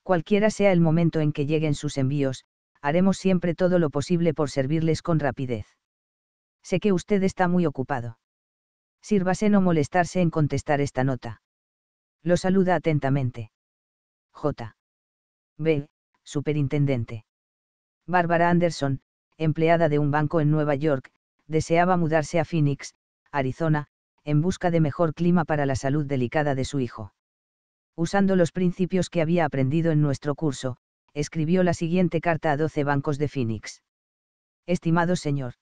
Cualquiera sea el momento en que lleguen sus envíos, haremos siempre todo lo posible por servirles con rapidez. Sé que usted está muy ocupado. Sírvase no molestarse en contestar esta nota. Lo saluda atentamente. J. B. Superintendente. Bárbara Anderson, empleada de un banco en Nueva York, deseaba mudarse a Phoenix, Arizona, en busca de mejor clima para la salud delicada de su hijo. Usando los principios que había aprendido en nuestro curso, escribió la siguiente carta a 12 bancos de Phoenix. Estimado señor.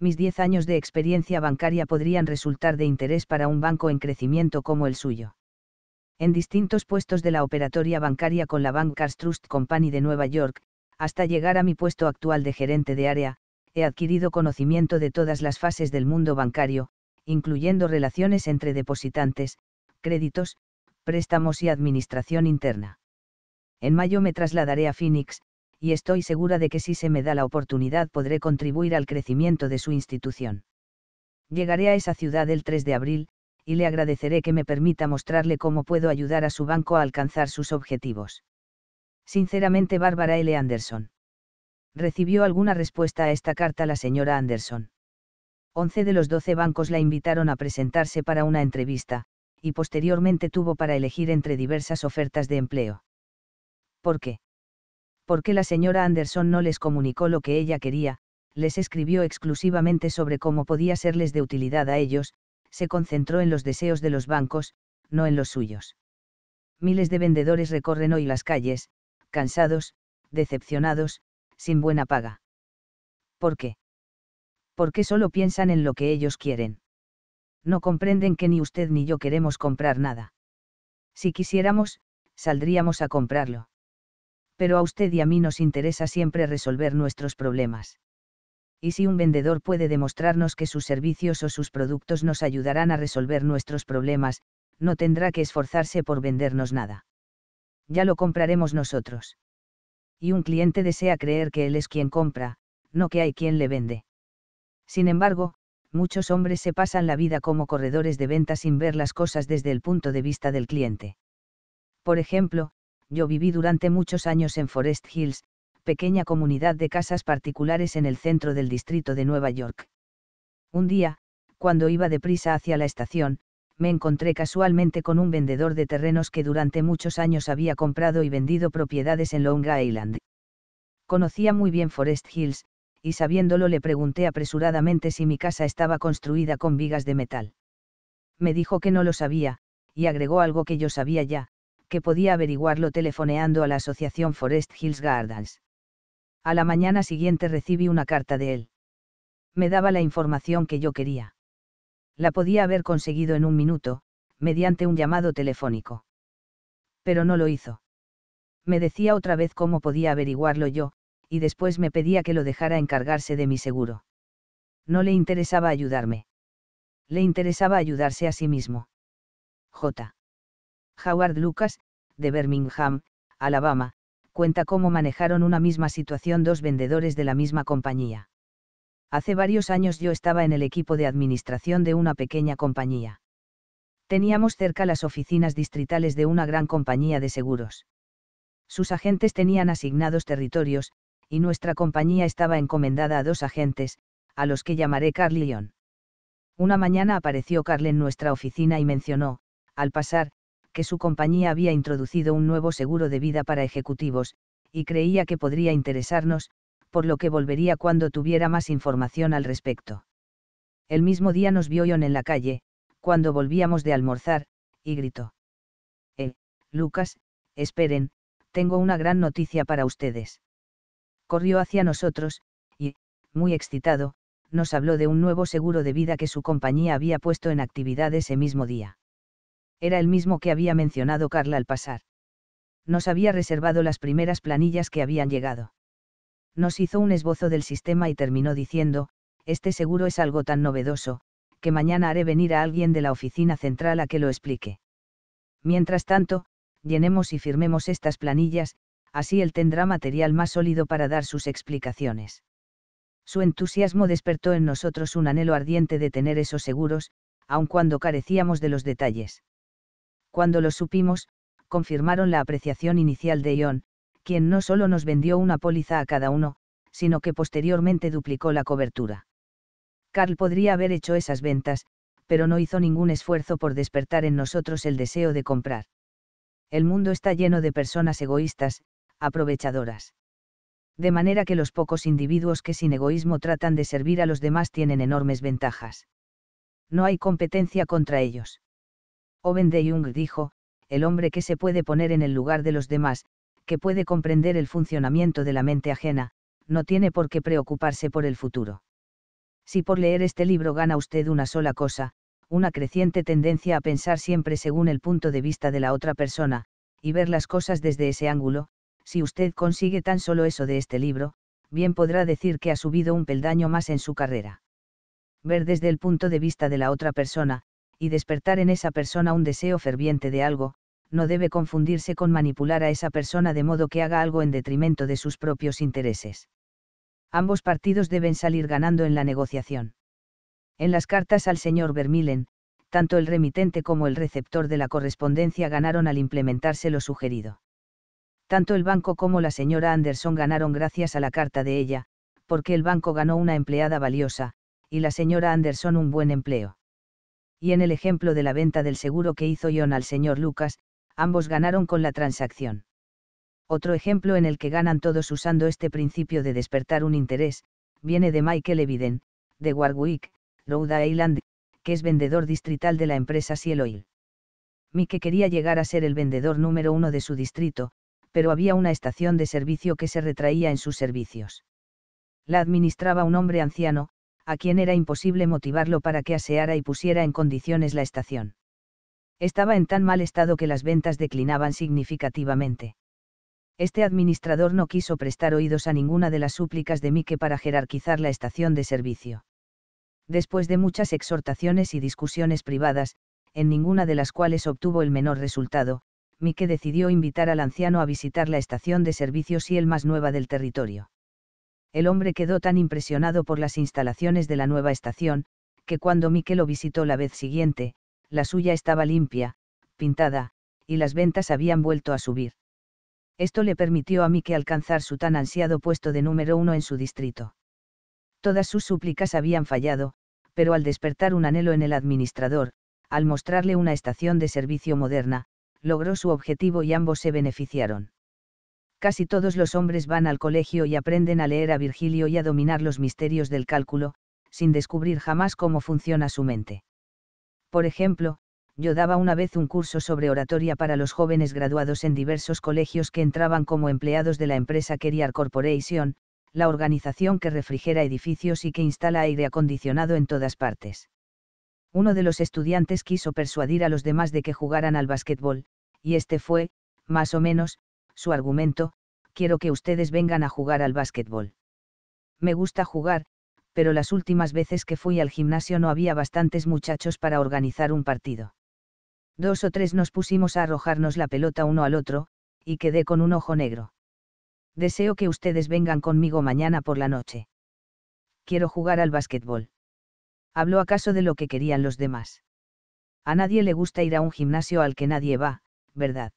Mis 10 años de experiencia bancaria podrían resultar de interés para un banco en crecimiento como el suyo. En distintos puestos de la operatoria bancaria con la Bankers Trust Company de Nueva York, hasta llegar a mi puesto actual de gerente de área, he adquirido conocimiento de todas las fases del mundo bancario, incluyendo relaciones entre depositantes, créditos, préstamos y administración interna. En mayo me trasladaré a Phoenix, y estoy segura de que si se me da la oportunidad podré contribuir al crecimiento de su institución. Llegaré a esa ciudad el 3 de abril, y le agradeceré que me permita mostrarle cómo puedo ayudar a su banco a alcanzar sus objetivos. Sinceramente Bárbara L. Anderson. ¿Recibió alguna respuesta a esta carta la señora Anderson? Once de los doce bancos la invitaron a presentarse para una entrevista, y posteriormente tuvo para elegir entre diversas ofertas de empleo. ¿Por qué? Porque la señora Anderson no les comunicó lo que ella quería, les escribió exclusivamente sobre cómo podía serles de utilidad a ellos, se concentró en los deseos de los bancos, no en los suyos. Miles de vendedores recorren hoy las calles, cansados, decepcionados, sin buena paga. ¿Por qué? Porque solo piensan en lo que ellos quieren. No comprenden que ni usted ni yo queremos comprar nada. Si quisiéramos, saldríamos a comprarlo. Pero a usted y a mí nos interesa siempre resolver nuestros problemas. Y si un vendedor puede demostrarnos que sus servicios o sus productos nos ayudarán a resolver nuestros problemas, no tendrá que esforzarse por vendernos nada ya lo compraremos nosotros. Y un cliente desea creer que él es quien compra, no que hay quien le vende. Sin embargo, muchos hombres se pasan la vida como corredores de venta sin ver las cosas desde el punto de vista del cliente. Por ejemplo, yo viví durante muchos años en Forest Hills, pequeña comunidad de casas particulares en el centro del distrito de Nueva York. Un día, cuando iba deprisa hacia la estación, me encontré casualmente con un vendedor de terrenos que durante muchos años había comprado y vendido propiedades en Long Island. Conocía muy bien Forest Hills, y sabiéndolo le pregunté apresuradamente si mi casa estaba construida con vigas de metal. Me dijo que no lo sabía, y agregó algo que yo sabía ya, que podía averiguarlo telefoneando a la asociación Forest Hills Gardens. A la mañana siguiente recibí una carta de él. Me daba la información que yo quería la podía haber conseguido en un minuto, mediante un llamado telefónico. Pero no lo hizo. Me decía otra vez cómo podía averiguarlo yo, y después me pedía que lo dejara encargarse de mi seguro. No le interesaba ayudarme. Le interesaba ayudarse a sí mismo. J. Howard Lucas, de Birmingham, Alabama, cuenta cómo manejaron una misma situación dos vendedores de la misma compañía. Hace varios años yo estaba en el equipo de administración de una pequeña compañía. Teníamos cerca las oficinas distritales de una gran compañía de seguros. Sus agentes tenían asignados territorios, y nuestra compañía estaba encomendada a dos agentes, a los que llamaré Carlion. Una mañana apareció Carl en nuestra oficina y mencionó, al pasar, que su compañía había introducido un nuevo seguro de vida para ejecutivos, y creía que podría interesarnos, por lo que volvería cuando tuviera más información al respecto. El mismo día nos vio Ion en la calle, cuando volvíamos de almorzar, y gritó. Eh, Lucas, esperen, tengo una gran noticia para ustedes. Corrió hacia nosotros, y, muy excitado, nos habló de un nuevo seguro de vida que su compañía había puesto en actividad ese mismo día. Era el mismo que había mencionado Carla al pasar. Nos había reservado las primeras planillas que habían llegado nos hizo un esbozo del sistema y terminó diciendo, este seguro es algo tan novedoso, que mañana haré venir a alguien de la oficina central a que lo explique. Mientras tanto, llenemos y firmemos estas planillas, así él tendrá material más sólido para dar sus explicaciones. Su entusiasmo despertó en nosotros un anhelo ardiente de tener esos seguros, aun cuando carecíamos de los detalles. Cuando lo supimos, confirmaron la apreciación inicial de Ion, quien no solo nos vendió una póliza a cada uno, sino que posteriormente duplicó la cobertura. Carl podría haber hecho esas ventas, pero no hizo ningún esfuerzo por despertar en nosotros el deseo de comprar. El mundo está lleno de personas egoístas, aprovechadoras. De manera que los pocos individuos que sin egoísmo tratan de servir a los demás tienen enormes ventajas. No hay competencia contra ellos. Owen de Jung dijo, el hombre que se puede poner en el lugar de los demás, que puede comprender el funcionamiento de la mente ajena, no tiene por qué preocuparse por el futuro. Si por leer este libro gana usted una sola cosa, una creciente tendencia a pensar siempre según el punto de vista de la otra persona, y ver las cosas desde ese ángulo, si usted consigue tan solo eso de este libro, bien podrá decir que ha subido un peldaño más en su carrera. Ver desde el punto de vista de la otra persona, y despertar en esa persona un deseo ferviente de algo, no debe confundirse con manipular a esa persona de modo que haga algo en detrimento de sus propios intereses. Ambos partidos deben salir ganando en la negociación. En las cartas al señor Vermilen, tanto el remitente como el receptor de la correspondencia ganaron al implementarse lo sugerido. Tanto el banco como la señora Anderson ganaron gracias a la carta de ella, porque el banco ganó una empleada valiosa, y la señora Anderson un buen empleo. Y en el ejemplo de la venta del seguro que hizo John al señor Lucas, ambos ganaron con la transacción. Otro ejemplo en el que ganan todos usando este principio de despertar un interés, viene de Michael Eviden, de Warwick, Rhode Island, que es vendedor distrital de la empresa Ciel Oil. Mike quería llegar a ser el vendedor número uno de su distrito, pero había una estación de servicio que se retraía en sus servicios. La administraba un hombre anciano, a quien era imposible motivarlo para que aseara y pusiera en condiciones la estación estaba en tan mal estado que las ventas declinaban significativamente. Este administrador no quiso prestar oídos a ninguna de las súplicas de Mike para jerarquizar la estación de servicio. Después de muchas exhortaciones y discusiones privadas, en ninguna de las cuales obtuvo el menor resultado, Mike decidió invitar al anciano a visitar la estación de servicio el más nueva del territorio. El hombre quedó tan impresionado por las instalaciones de la nueva estación, que cuando Mike lo visitó la vez siguiente, la suya estaba limpia, pintada, y las ventas habían vuelto a subir. Esto le permitió a Mike alcanzar su tan ansiado puesto de número uno en su distrito. Todas sus súplicas habían fallado, pero al despertar un anhelo en el administrador, al mostrarle una estación de servicio moderna, logró su objetivo y ambos se beneficiaron. Casi todos los hombres van al colegio y aprenden a leer a Virgilio y a dominar los misterios del cálculo, sin descubrir jamás cómo funciona su mente. Por ejemplo, yo daba una vez un curso sobre oratoria para los jóvenes graduados en diversos colegios que entraban como empleados de la empresa Keriar Corporation, la organización que refrigera edificios y que instala aire acondicionado en todas partes. Uno de los estudiantes quiso persuadir a los demás de que jugaran al básquetbol, y este fue, más o menos, su argumento, quiero que ustedes vengan a jugar al básquetbol. Me gusta jugar, pero las últimas veces que fui al gimnasio no había bastantes muchachos para organizar un partido. Dos o tres nos pusimos a arrojarnos la pelota uno al otro, y quedé con un ojo negro. Deseo que ustedes vengan conmigo mañana por la noche. Quiero jugar al básquetbol. ¿Habló acaso de lo que querían los demás? A nadie le gusta ir a un gimnasio al que nadie va, ¿verdad?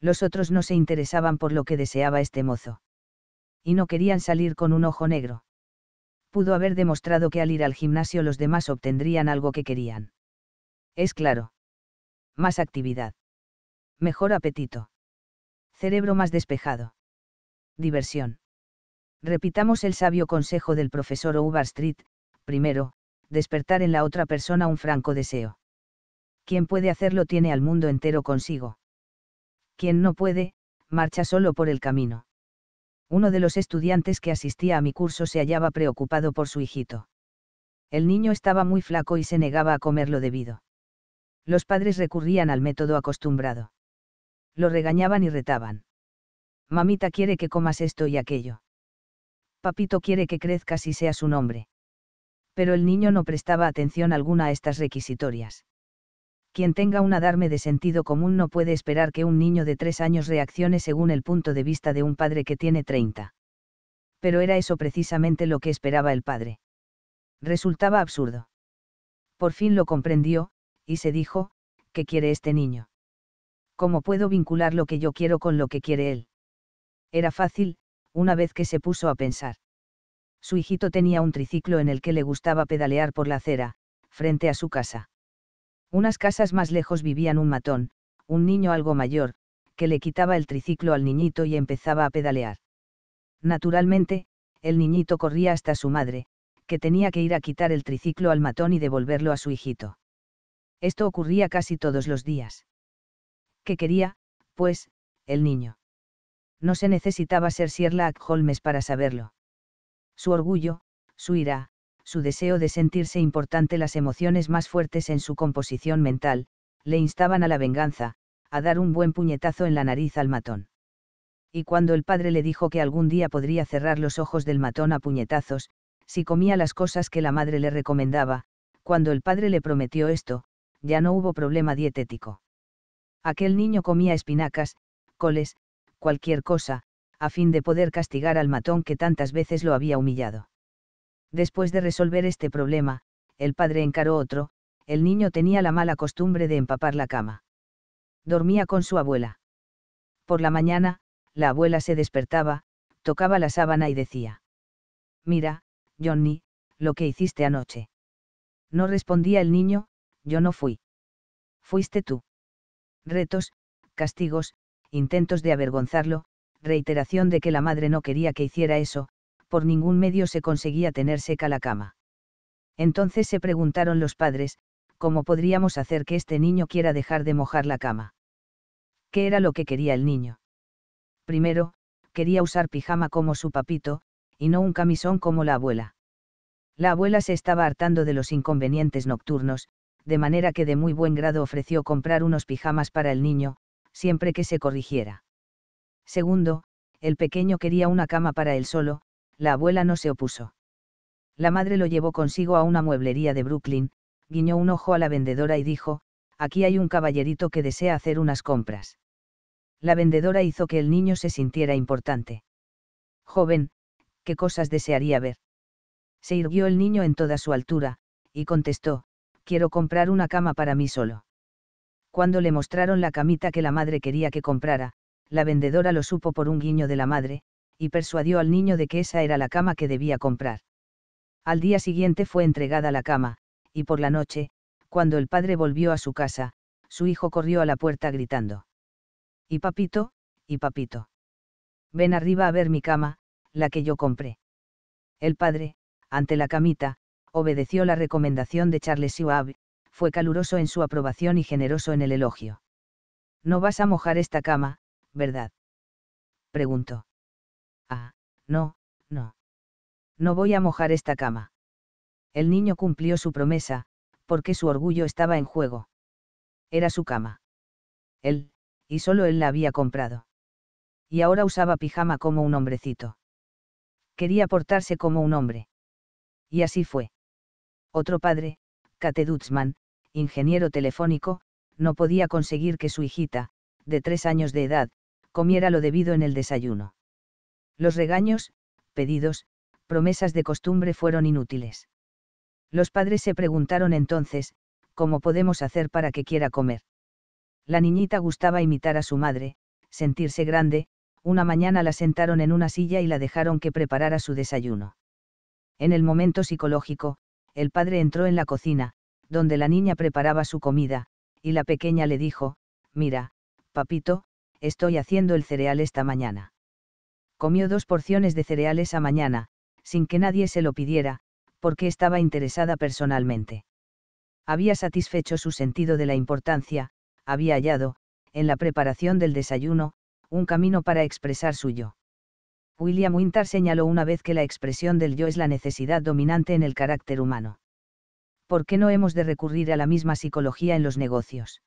Los otros no se interesaban por lo que deseaba este mozo. Y no querían salir con un ojo negro pudo haber demostrado que al ir al gimnasio los demás obtendrían algo que querían. Es claro. Más actividad. Mejor apetito. Cerebro más despejado. Diversión. Repitamos el sabio consejo del profesor Street: primero, despertar en la otra persona un franco deseo. Quien puede hacerlo tiene al mundo entero consigo. Quien no puede, marcha solo por el camino. Uno de los estudiantes que asistía a mi curso se hallaba preocupado por su hijito. El niño estaba muy flaco y se negaba a comer lo debido. Los padres recurrían al método acostumbrado. Lo regañaban y retaban. Mamita quiere que comas esto y aquello. Papito quiere que crezcas y seas un hombre. Pero el niño no prestaba atención alguna a estas requisitorias quien tenga un adarme de sentido común no puede esperar que un niño de tres años reaccione según el punto de vista de un padre que tiene 30. Pero era eso precisamente lo que esperaba el padre. Resultaba absurdo. Por fin lo comprendió, y se dijo, ¿qué quiere este niño? ¿Cómo puedo vincular lo que yo quiero con lo que quiere él? Era fácil, una vez que se puso a pensar. Su hijito tenía un triciclo en el que le gustaba pedalear por la acera, frente a su casa. Unas casas más lejos vivían un matón, un niño algo mayor, que le quitaba el triciclo al niñito y empezaba a pedalear. Naturalmente, el niñito corría hasta su madre, que tenía que ir a quitar el triciclo al matón y devolverlo a su hijito. Esto ocurría casi todos los días. ¿Qué quería, pues, el niño? No se necesitaba ser Sherlock Holmes para saberlo. Su orgullo, su ira, su deseo de sentirse importante las emociones más fuertes en su composición mental, le instaban a la venganza, a dar un buen puñetazo en la nariz al matón. Y cuando el padre le dijo que algún día podría cerrar los ojos del matón a puñetazos, si comía las cosas que la madre le recomendaba, cuando el padre le prometió esto, ya no hubo problema dietético. Aquel niño comía espinacas, coles, cualquier cosa, a fin de poder castigar al matón que tantas veces lo había humillado. Después de resolver este problema, el padre encaró otro, el niño tenía la mala costumbre de empapar la cama. Dormía con su abuela. Por la mañana, la abuela se despertaba, tocaba la sábana y decía. Mira, Johnny, lo que hiciste anoche. No respondía el niño, yo no fui. Fuiste tú. Retos, castigos, intentos de avergonzarlo, reiteración de que la madre no quería que hiciera eso, por ningún medio se conseguía tener seca la cama. Entonces se preguntaron los padres, ¿cómo podríamos hacer que este niño quiera dejar de mojar la cama? ¿Qué era lo que quería el niño? Primero, quería usar pijama como su papito, y no un camisón como la abuela. La abuela se estaba hartando de los inconvenientes nocturnos, de manera que de muy buen grado ofreció comprar unos pijamas para el niño, siempre que se corrigiera. Segundo, el pequeño quería una cama para él solo, la abuela no se opuso. La madre lo llevó consigo a una mueblería de Brooklyn, guiñó un ojo a la vendedora y dijo, aquí hay un caballerito que desea hacer unas compras. La vendedora hizo que el niño se sintiera importante. Joven, ¿qué cosas desearía ver? Se irguió el niño en toda su altura, y contestó, quiero comprar una cama para mí solo. Cuando le mostraron la camita que la madre quería que comprara, la vendedora lo supo por un guiño de la madre, y persuadió al niño de que esa era la cama que debía comprar. Al día siguiente fue entregada la cama, y por la noche, cuando el padre volvió a su casa, su hijo corrió a la puerta gritando. Y papito, y papito. Ven arriba a ver mi cama, la que yo compré. El padre, ante la camita, obedeció la recomendación de Charles Schwab, fue caluroso en su aprobación y generoso en el elogio. No vas a mojar esta cama, ¿verdad? Preguntó. No, no. No voy a mojar esta cama. El niño cumplió su promesa, porque su orgullo estaba en juego. Era su cama. Él, y solo él la había comprado. Y ahora usaba pijama como un hombrecito. Quería portarse como un hombre. Y así fue. Otro padre, Kate Dutzman, ingeniero telefónico, no podía conseguir que su hijita, de tres años de edad, comiera lo debido en el desayuno. Los regaños, pedidos, promesas de costumbre fueron inútiles. Los padres se preguntaron entonces, ¿cómo podemos hacer para que quiera comer? La niñita gustaba imitar a su madre, sentirse grande, una mañana la sentaron en una silla y la dejaron que preparara su desayuno. En el momento psicológico, el padre entró en la cocina, donde la niña preparaba su comida, y la pequeña le dijo, Mira, papito, estoy haciendo el cereal esta mañana comió dos porciones de cereales a mañana, sin que nadie se lo pidiera, porque estaba interesada personalmente. Había satisfecho su sentido de la importancia, había hallado, en la preparación del desayuno, un camino para expresar su yo. William Winter señaló una vez que la expresión del yo es la necesidad dominante en el carácter humano. ¿Por qué no hemos de recurrir a la misma psicología en los negocios?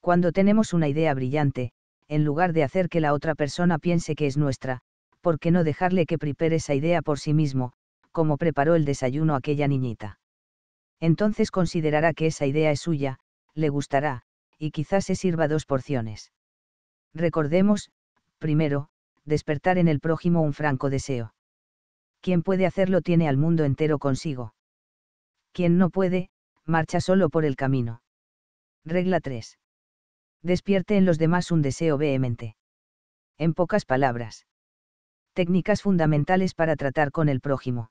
Cuando tenemos una idea brillante, en lugar de hacer que la otra persona piense que es nuestra, ¿por qué no dejarle que prepare esa idea por sí mismo, como preparó el desayuno aquella niñita? Entonces considerará que esa idea es suya, le gustará, y quizás se sirva dos porciones. Recordemos, primero, despertar en el prójimo un franco deseo. Quien puede hacerlo tiene al mundo entero consigo. Quien no puede, marcha solo por el camino. Regla 3 despierte en los demás un deseo vehemente. En pocas palabras. Técnicas fundamentales para tratar con el prójimo.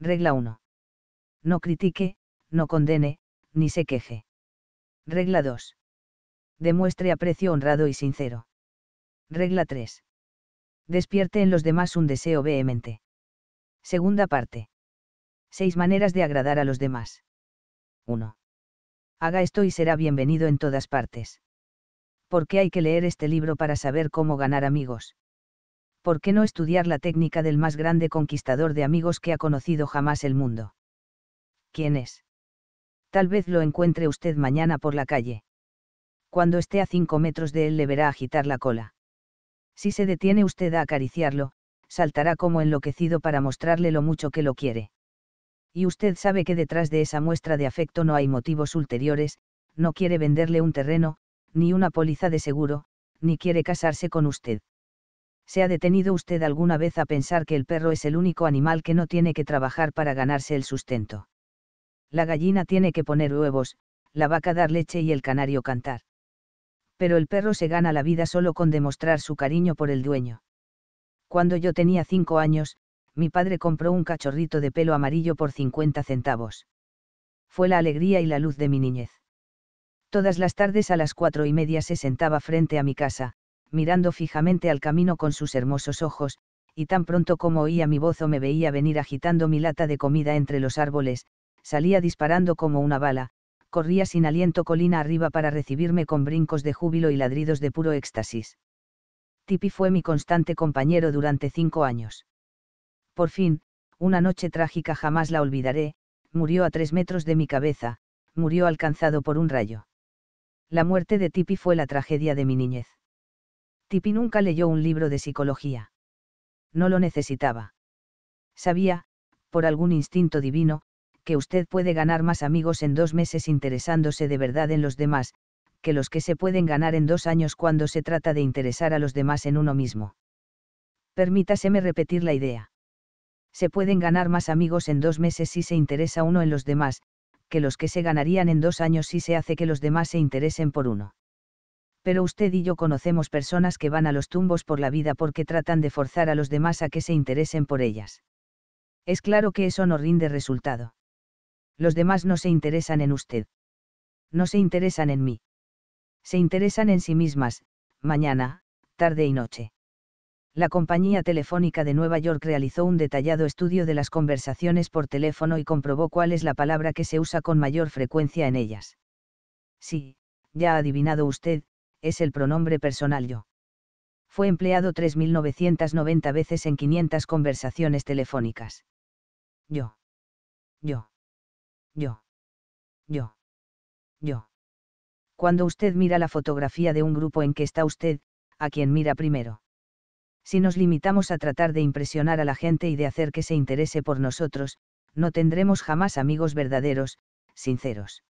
Regla 1. No critique, no condene, ni se queje. Regla 2. Demuestre aprecio honrado y sincero. Regla 3. Despierte en los demás un deseo vehemente. Segunda parte. Seis maneras de agradar a los demás. 1. Haga esto y será bienvenido en todas partes. ¿por qué hay que leer este libro para saber cómo ganar amigos? ¿Por qué no estudiar la técnica del más grande conquistador de amigos que ha conocido jamás el mundo? ¿Quién es? Tal vez lo encuentre usted mañana por la calle. Cuando esté a cinco metros de él le verá agitar la cola. Si se detiene usted a acariciarlo, saltará como enloquecido para mostrarle lo mucho que lo quiere. Y usted sabe que detrás de esa muestra de afecto no hay motivos ulteriores, no quiere venderle un terreno, ni una póliza de seguro, ni quiere casarse con usted. ¿Se ha detenido usted alguna vez a pensar que el perro es el único animal que no tiene que trabajar para ganarse el sustento? La gallina tiene que poner huevos, la vaca dar leche y el canario cantar. Pero el perro se gana la vida solo con demostrar su cariño por el dueño. Cuando yo tenía cinco años, mi padre compró un cachorrito de pelo amarillo por 50 centavos. Fue la alegría y la luz de mi niñez. Todas las tardes a las cuatro y media se sentaba frente a mi casa, mirando fijamente al camino con sus hermosos ojos, y tan pronto como oía mi voz o me veía venir agitando mi lata de comida entre los árboles, salía disparando como una bala, corría sin aliento colina arriba para recibirme con brincos de júbilo y ladridos de puro éxtasis. Tipi fue mi constante compañero durante cinco años. Por fin, una noche trágica jamás la olvidaré, murió a tres metros de mi cabeza, murió alcanzado por un rayo la muerte de Tipi fue la tragedia de mi niñez. Tipi nunca leyó un libro de psicología. No lo necesitaba. Sabía, por algún instinto divino, que usted puede ganar más amigos en dos meses interesándose de verdad en los demás, que los que se pueden ganar en dos años cuando se trata de interesar a los demás en uno mismo. Permítaseme repetir la idea. Se pueden ganar más amigos en dos meses si se interesa uno en los demás, que los que se ganarían en dos años si se hace que los demás se interesen por uno. Pero usted y yo conocemos personas que van a los tumbos por la vida porque tratan de forzar a los demás a que se interesen por ellas. Es claro que eso no rinde resultado. Los demás no se interesan en usted. No se interesan en mí. Se interesan en sí mismas, mañana, tarde y noche la compañía telefónica de Nueva York realizó un detallado estudio de las conversaciones por teléfono y comprobó cuál es la palabra que se usa con mayor frecuencia en ellas. Sí, ya ha adivinado usted, es el pronombre personal yo. Fue empleado 3.990 veces en 500 conversaciones telefónicas. Yo. Yo. Yo. Yo. Yo. Cuando usted mira la fotografía de un grupo en que está usted, a quien mira primero. Si nos limitamos a tratar de impresionar a la gente y de hacer que se interese por nosotros, no tendremos jamás amigos verdaderos, sinceros.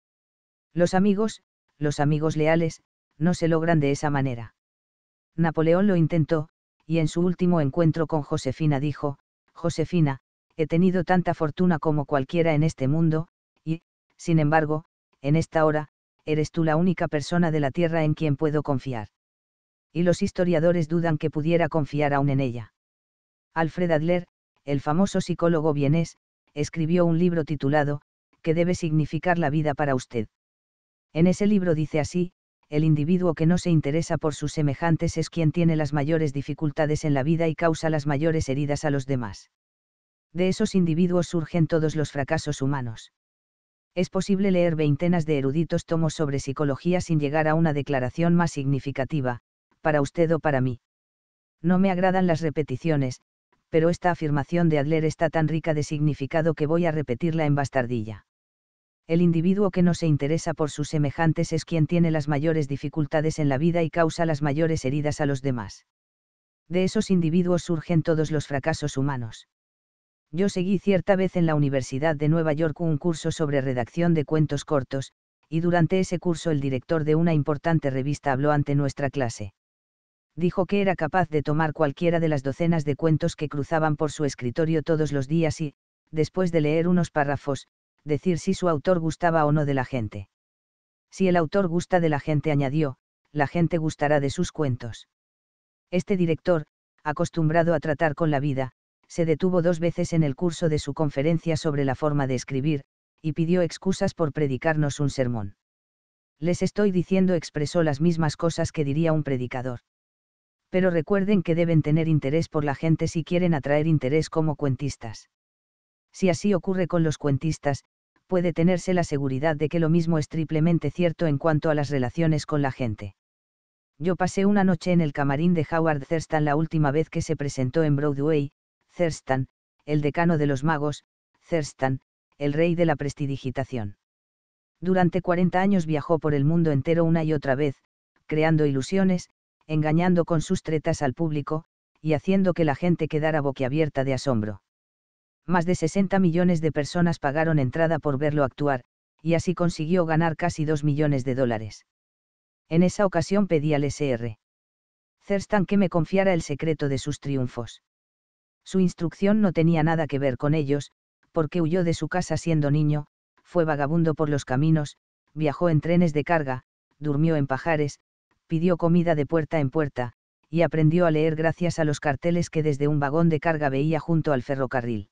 Los amigos, los amigos leales, no se logran de esa manera. Napoleón lo intentó, y en su último encuentro con Josefina dijo, Josefina, he tenido tanta fortuna como cualquiera en este mundo, y, sin embargo, en esta hora, eres tú la única persona de la tierra en quien puedo confiar y los historiadores dudan que pudiera confiar aún en ella. Alfred Adler, el famoso psicólogo vienés, escribió un libro titulado, ¿Qué debe significar la vida para usted. En ese libro dice así, el individuo que no se interesa por sus semejantes es quien tiene las mayores dificultades en la vida y causa las mayores heridas a los demás. De esos individuos surgen todos los fracasos humanos. Es posible leer veintenas de eruditos tomos sobre psicología sin llegar a una declaración más significativa, para usted o para mí. No me agradan las repeticiones, pero esta afirmación de Adler está tan rica de significado que voy a repetirla en bastardilla. El individuo que no se interesa por sus semejantes es quien tiene las mayores dificultades en la vida y causa las mayores heridas a los demás. De esos individuos surgen todos los fracasos humanos. Yo seguí cierta vez en la Universidad de Nueva York un curso sobre redacción de cuentos cortos, y durante ese curso el director de una importante revista habló ante nuestra clase dijo que era capaz de tomar cualquiera de las docenas de cuentos que cruzaban por su escritorio todos los días y, después de leer unos párrafos, decir si su autor gustaba o no de la gente. Si el autor gusta de la gente, añadió, la gente gustará de sus cuentos. Este director, acostumbrado a tratar con la vida, se detuvo dos veces en el curso de su conferencia sobre la forma de escribir, y pidió excusas por predicarnos un sermón. Les estoy diciendo expresó las mismas cosas que diría un predicador pero recuerden que deben tener interés por la gente si quieren atraer interés como cuentistas. Si así ocurre con los cuentistas, puede tenerse la seguridad de que lo mismo es triplemente cierto en cuanto a las relaciones con la gente. Yo pasé una noche en el camarín de Howard Thurston la última vez que se presentó en Broadway, Thurston, el decano de los magos, Thurston, el rey de la prestidigitación. Durante 40 años viajó por el mundo entero una y otra vez, creando ilusiones, engañando con sus tretas al público, y haciendo que la gente quedara boquiabierta de asombro. Más de 60 millones de personas pagaron entrada por verlo actuar, y así consiguió ganar casi 2 millones de dólares. En esa ocasión pedí al SR. Cerstan que me confiara el secreto de sus triunfos. Su instrucción no tenía nada que ver con ellos, porque huyó de su casa siendo niño, fue vagabundo por los caminos, viajó en trenes de carga, durmió en pajares, pidió comida de puerta en puerta, y aprendió a leer gracias a los carteles que desde un vagón de carga veía junto al ferrocarril.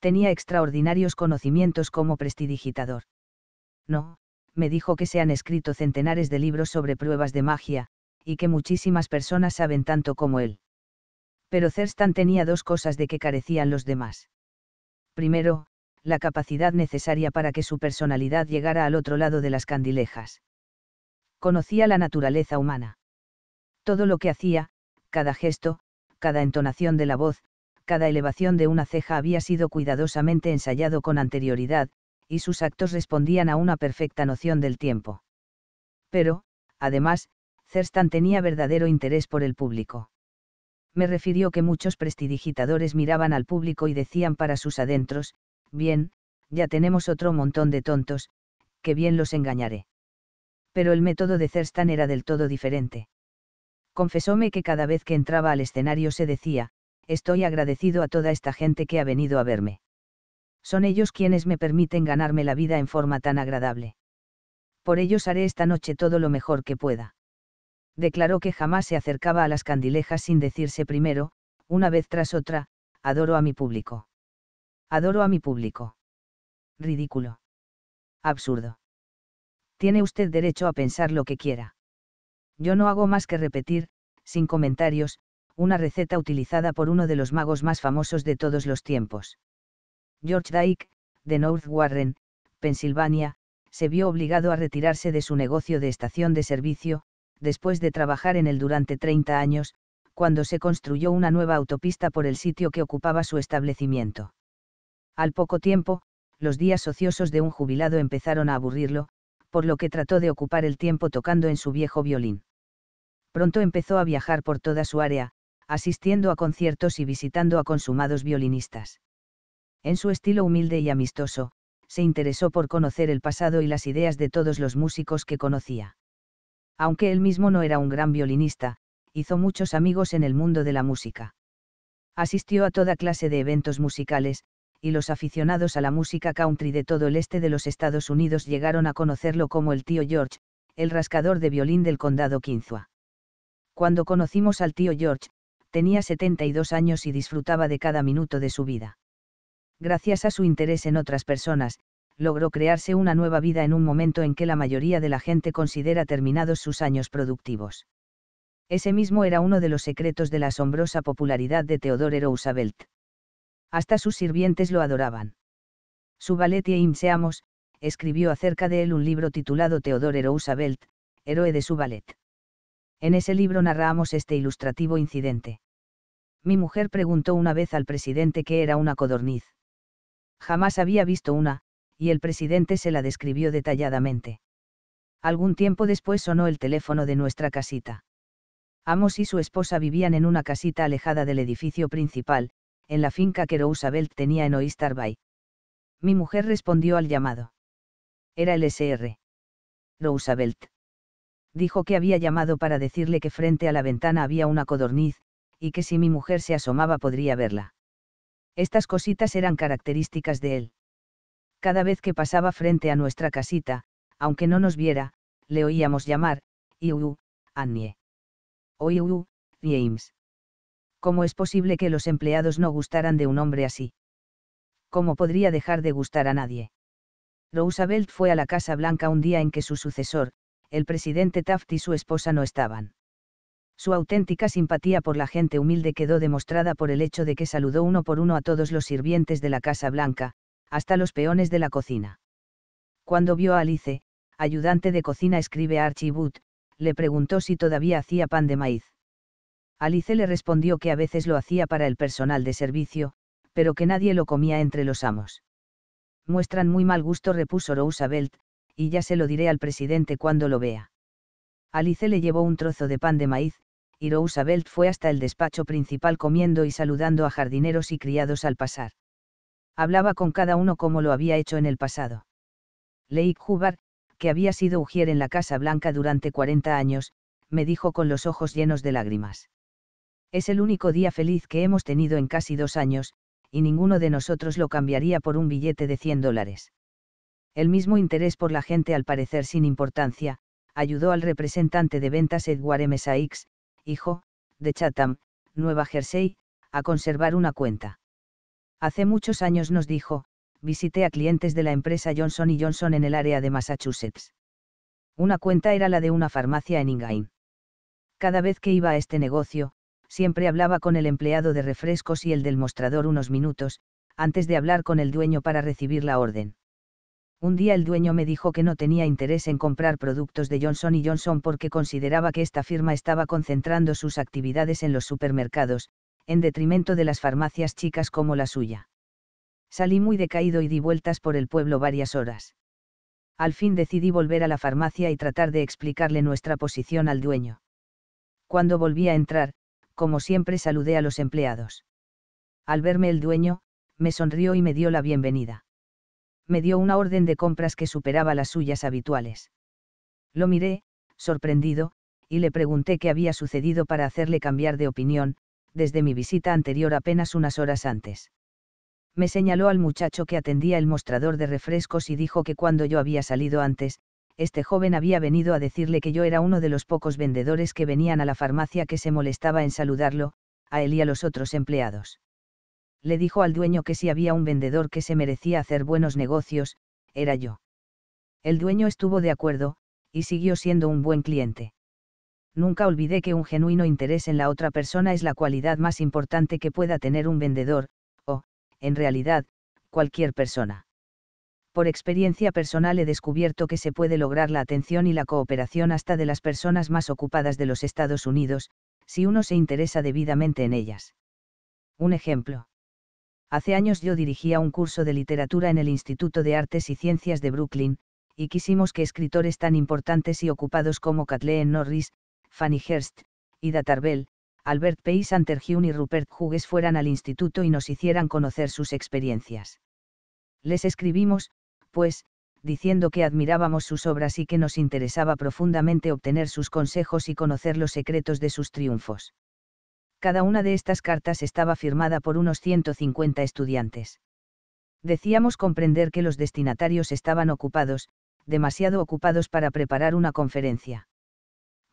Tenía extraordinarios conocimientos como prestidigitador. No, me dijo que se han escrito centenares de libros sobre pruebas de magia, y que muchísimas personas saben tanto como él. Pero Cerstan tenía dos cosas de que carecían los demás. Primero, la capacidad necesaria para que su personalidad llegara al otro lado de las candilejas conocía la naturaleza humana. Todo lo que hacía, cada gesto, cada entonación de la voz, cada elevación de una ceja había sido cuidadosamente ensayado con anterioridad, y sus actos respondían a una perfecta noción del tiempo. Pero, además, Zerstan tenía verdadero interés por el público. Me refirió que muchos prestidigitadores miraban al público y decían para sus adentros, bien, ya tenemos otro montón de tontos, que bien los engañaré pero el método de Cerstan era del todo diferente. Confesóme que cada vez que entraba al escenario se decía, estoy agradecido a toda esta gente que ha venido a verme. Son ellos quienes me permiten ganarme la vida en forma tan agradable. Por ellos haré esta noche todo lo mejor que pueda. Declaró que jamás se acercaba a las candilejas sin decirse primero, una vez tras otra, adoro a mi público. Adoro a mi público. Ridículo. Absurdo tiene usted derecho a pensar lo que quiera. Yo no hago más que repetir, sin comentarios, una receta utilizada por uno de los magos más famosos de todos los tiempos. George Dyke, de North Warren, Pensilvania, se vio obligado a retirarse de su negocio de estación de servicio, después de trabajar en él durante 30 años, cuando se construyó una nueva autopista por el sitio que ocupaba su establecimiento. Al poco tiempo, los días ociosos de un jubilado empezaron a aburrirlo, por lo que trató de ocupar el tiempo tocando en su viejo violín. Pronto empezó a viajar por toda su área, asistiendo a conciertos y visitando a consumados violinistas. En su estilo humilde y amistoso, se interesó por conocer el pasado y las ideas de todos los músicos que conocía. Aunque él mismo no era un gran violinista, hizo muchos amigos en el mundo de la música. Asistió a toda clase de eventos musicales, y los aficionados a la música country de todo el este de los Estados Unidos llegaron a conocerlo como el tío George, el rascador de violín del condado Quinzua. Cuando conocimos al tío George, tenía 72 años y disfrutaba de cada minuto de su vida. Gracias a su interés en otras personas, logró crearse una nueva vida en un momento en que la mayoría de la gente considera terminados sus años productivos. Ese mismo era uno de los secretos de la asombrosa popularidad de Theodore Roosevelt. Hasta sus sirvientes lo adoraban. Su y Amos, escribió acerca de él un libro titulado Teodoro Usabelt, héroe de su ballet. En ese libro narramos este ilustrativo incidente. Mi mujer preguntó una vez al presidente qué era una codorniz. Jamás había visto una, y el presidente se la describió detalladamente. Algún tiempo después sonó el teléfono de nuestra casita. Amos y su esposa vivían en una casita alejada del edificio principal, en la finca que Roosevelt tenía en Oyster Bay. Mi mujer respondió al llamado. Era el SR. Roosevelt. Dijo que había llamado para decirle que frente a la ventana había una codorniz, y que si mi mujer se asomaba podría verla. Estas cositas eran características de él. Cada vez que pasaba frente a nuestra casita, aunque no nos viera, le oíamos llamar, Iu, Annie. O James. ¿Cómo es posible que los empleados no gustaran de un hombre así? ¿Cómo podría dejar de gustar a nadie? Roosevelt fue a la Casa Blanca un día en que su sucesor, el presidente Taft y su esposa no estaban. Su auténtica simpatía por la gente humilde quedó demostrada por el hecho de que saludó uno por uno a todos los sirvientes de la Casa Blanca, hasta los peones de la cocina. Cuando vio a Alice, ayudante de cocina escribe Archie Wood, le preguntó si todavía hacía pan de maíz. Alice le respondió que a veces lo hacía para el personal de servicio, pero que nadie lo comía entre los amos. Muestran muy mal gusto, repuso Roosevelt, y ya se lo diré al presidente cuando lo vea. Alice le llevó un trozo de pan de maíz, y Roosevelt fue hasta el despacho principal comiendo y saludando a jardineros y criados al pasar. Hablaba con cada uno como lo había hecho en el pasado. Leigh Hubbard, que había sido ujier en la Casa Blanca durante 40 años, me dijo con los ojos llenos de lágrimas. Es el único día feliz que hemos tenido en casi dos años, y ninguno de nosotros lo cambiaría por un billete de 100 dólares. El mismo interés por la gente al parecer sin importancia, ayudó al representante de ventas Edward M. Sykes, hijo, de Chatham, Nueva Jersey, a conservar una cuenta. Hace muchos años nos dijo, visité a clientes de la empresa Johnson y Johnson en el área de Massachusetts. Una cuenta era la de una farmacia en Ingain. Cada vez que iba a este negocio, siempre hablaba con el empleado de refrescos y el del mostrador unos minutos, antes de hablar con el dueño para recibir la orden. Un día el dueño me dijo que no tenía interés en comprar productos de Johnson y Johnson porque consideraba que esta firma estaba concentrando sus actividades en los supermercados, en detrimento de las farmacias chicas como la suya. Salí muy decaído y di vueltas por el pueblo varias horas. Al fin decidí volver a la farmacia y tratar de explicarle nuestra posición al dueño. Cuando volví a entrar, como siempre saludé a los empleados. Al verme el dueño, me sonrió y me dio la bienvenida. Me dio una orden de compras que superaba las suyas habituales. Lo miré, sorprendido, y le pregunté qué había sucedido para hacerle cambiar de opinión, desde mi visita anterior apenas unas horas antes. Me señaló al muchacho que atendía el mostrador de refrescos y dijo que cuando yo había salido antes, este joven había venido a decirle que yo era uno de los pocos vendedores que venían a la farmacia que se molestaba en saludarlo, a él y a los otros empleados. Le dijo al dueño que si había un vendedor que se merecía hacer buenos negocios, era yo. El dueño estuvo de acuerdo, y siguió siendo un buen cliente. Nunca olvidé que un genuino interés en la otra persona es la cualidad más importante que pueda tener un vendedor, o, en realidad, cualquier persona por experiencia personal he descubierto que se puede lograr la atención y la cooperación hasta de las personas más ocupadas de los Estados Unidos, si uno se interesa debidamente en ellas. Un ejemplo. Hace años yo dirigía un curso de literatura en el Instituto de Artes y Ciencias de Brooklyn, y quisimos que escritores tan importantes y ocupados como Kathleen Norris, Fanny Hearst, Ida Tarbell, Albert P. Santer y Rupert Hughes fueran al instituto y nos hicieran conocer sus experiencias. Les escribimos, pues, diciendo que admirábamos sus obras y que nos interesaba profundamente obtener sus consejos y conocer los secretos de sus triunfos. Cada una de estas cartas estaba firmada por unos 150 estudiantes. Decíamos comprender que los destinatarios estaban ocupados, demasiado ocupados para preparar una conferencia.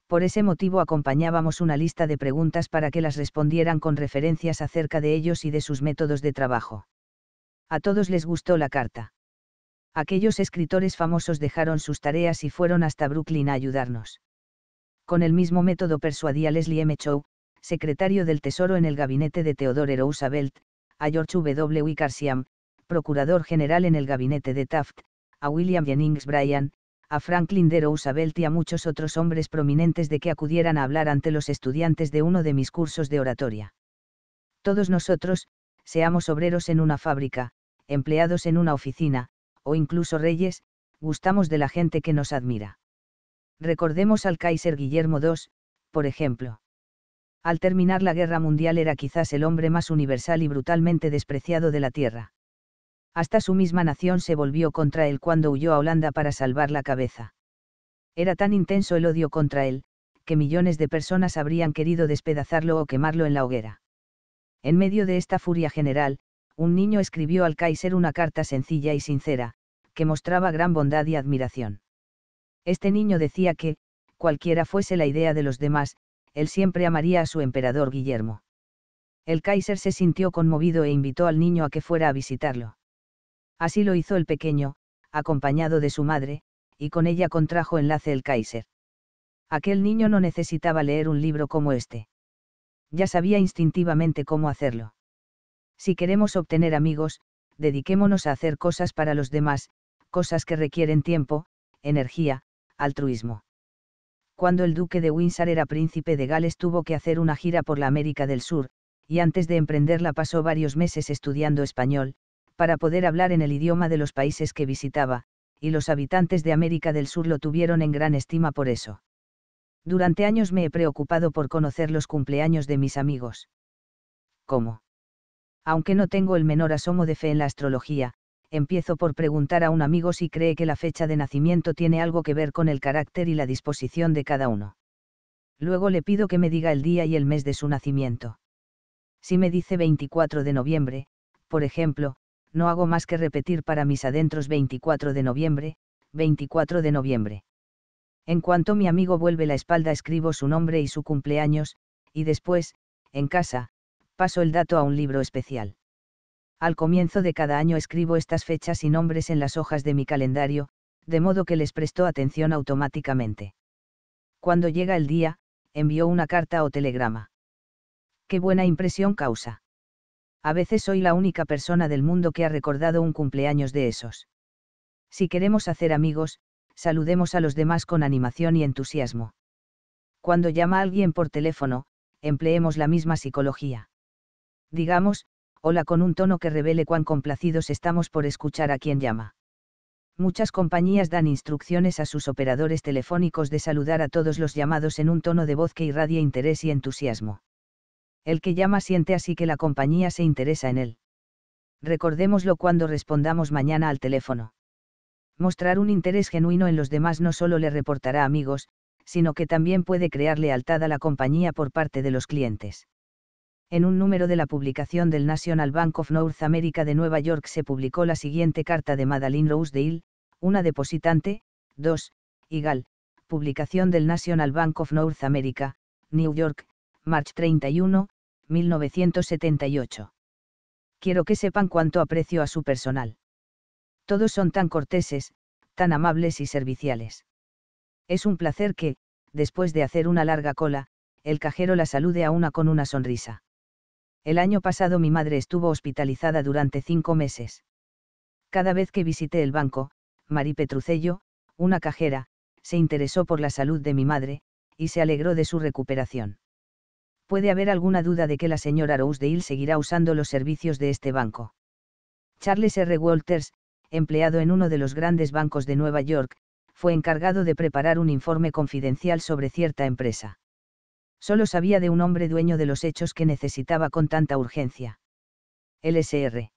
Por ese motivo acompañábamos una lista de preguntas para que las respondieran con referencias acerca de ellos y de sus métodos de trabajo. A todos les gustó la carta aquellos escritores famosos dejaron sus tareas y fueron hasta Brooklyn a ayudarnos. Con el mismo método persuadí a Leslie M. Chow, secretario del Tesoro en el gabinete de Theodore Roosevelt, a George W. Carsiam, procurador general en el gabinete de Taft, a William Jennings Bryan, a Franklin D. Roosevelt y a muchos otros hombres prominentes de que acudieran a hablar ante los estudiantes de uno de mis cursos de oratoria. Todos nosotros, seamos obreros en una fábrica, empleados en una oficina, o incluso reyes, gustamos de la gente que nos admira. Recordemos al Kaiser Guillermo II, por ejemplo. Al terminar la Guerra Mundial era quizás el hombre más universal y brutalmente despreciado de la Tierra. Hasta su misma nación se volvió contra él cuando huyó a Holanda para salvar la cabeza. Era tan intenso el odio contra él, que millones de personas habrían querido despedazarlo o quemarlo en la hoguera. En medio de esta furia general, un niño escribió al Kaiser una carta sencilla y sincera, que mostraba gran bondad y admiración. Este niño decía que, cualquiera fuese la idea de los demás, él siempre amaría a su emperador Guillermo. El Kaiser se sintió conmovido e invitó al niño a que fuera a visitarlo. Así lo hizo el pequeño, acompañado de su madre, y con ella contrajo enlace el Kaiser. Aquel niño no necesitaba leer un libro como este. Ya sabía instintivamente cómo hacerlo. Si queremos obtener amigos, dediquémonos a hacer cosas para los demás, cosas que requieren tiempo, energía, altruismo. Cuando el duque de Windsor era príncipe de Gales tuvo que hacer una gira por la América del Sur, y antes de emprenderla pasó varios meses estudiando español, para poder hablar en el idioma de los países que visitaba, y los habitantes de América del Sur lo tuvieron en gran estima por eso. Durante años me he preocupado por conocer los cumpleaños de mis amigos. ¿Cómo? aunque no tengo el menor asomo de fe en la astrología, empiezo por preguntar a un amigo si cree que la fecha de nacimiento tiene algo que ver con el carácter y la disposición de cada uno. Luego le pido que me diga el día y el mes de su nacimiento. Si me dice 24 de noviembre, por ejemplo, no hago más que repetir para mis adentros 24 de noviembre, 24 de noviembre. En cuanto mi amigo vuelve la espalda escribo su nombre y su cumpleaños, y después, en casa, paso el dato a un libro especial. Al comienzo de cada año escribo estas fechas y nombres en las hojas de mi calendario, de modo que les presto atención automáticamente. Cuando llega el día, envío una carta o telegrama. Qué buena impresión causa. A veces soy la única persona del mundo que ha recordado un cumpleaños de esos. Si queremos hacer amigos, saludemos a los demás con animación y entusiasmo. Cuando llama alguien por teléfono, empleemos la misma psicología digamos, hola con un tono que revele cuán complacidos estamos por escuchar a quien llama. Muchas compañías dan instrucciones a sus operadores telefónicos de saludar a todos los llamados en un tono de voz que irradia interés y entusiasmo. El que llama siente así que la compañía se interesa en él. Recordémoslo cuando respondamos mañana al teléfono. Mostrar un interés genuino en los demás no solo le reportará amigos, sino que también puede crear lealtad a la compañía por parte de los clientes en un número de la publicación del National Bank of North America de Nueva York se publicó la siguiente carta de Madeline Rosedale, una depositante, 2, Igal, publicación del National Bank of North America, New York, March 31, 1978. Quiero que sepan cuánto aprecio a su personal. Todos son tan corteses, tan amables y serviciales. Es un placer que, después de hacer una larga cola, el cajero la salude a una con una sonrisa. El año pasado mi madre estuvo hospitalizada durante cinco meses. Cada vez que visité el banco, Mari Petrucello, una cajera, se interesó por la salud de mi madre, y se alegró de su recuperación. Puede haber alguna duda de que la señora Rosedale seguirá usando los servicios de este banco. Charles R. Walters, empleado en uno de los grandes bancos de Nueva York, fue encargado de preparar un informe confidencial sobre cierta empresa. Solo sabía de un hombre dueño de los hechos que necesitaba con tanta urgencia. LSR.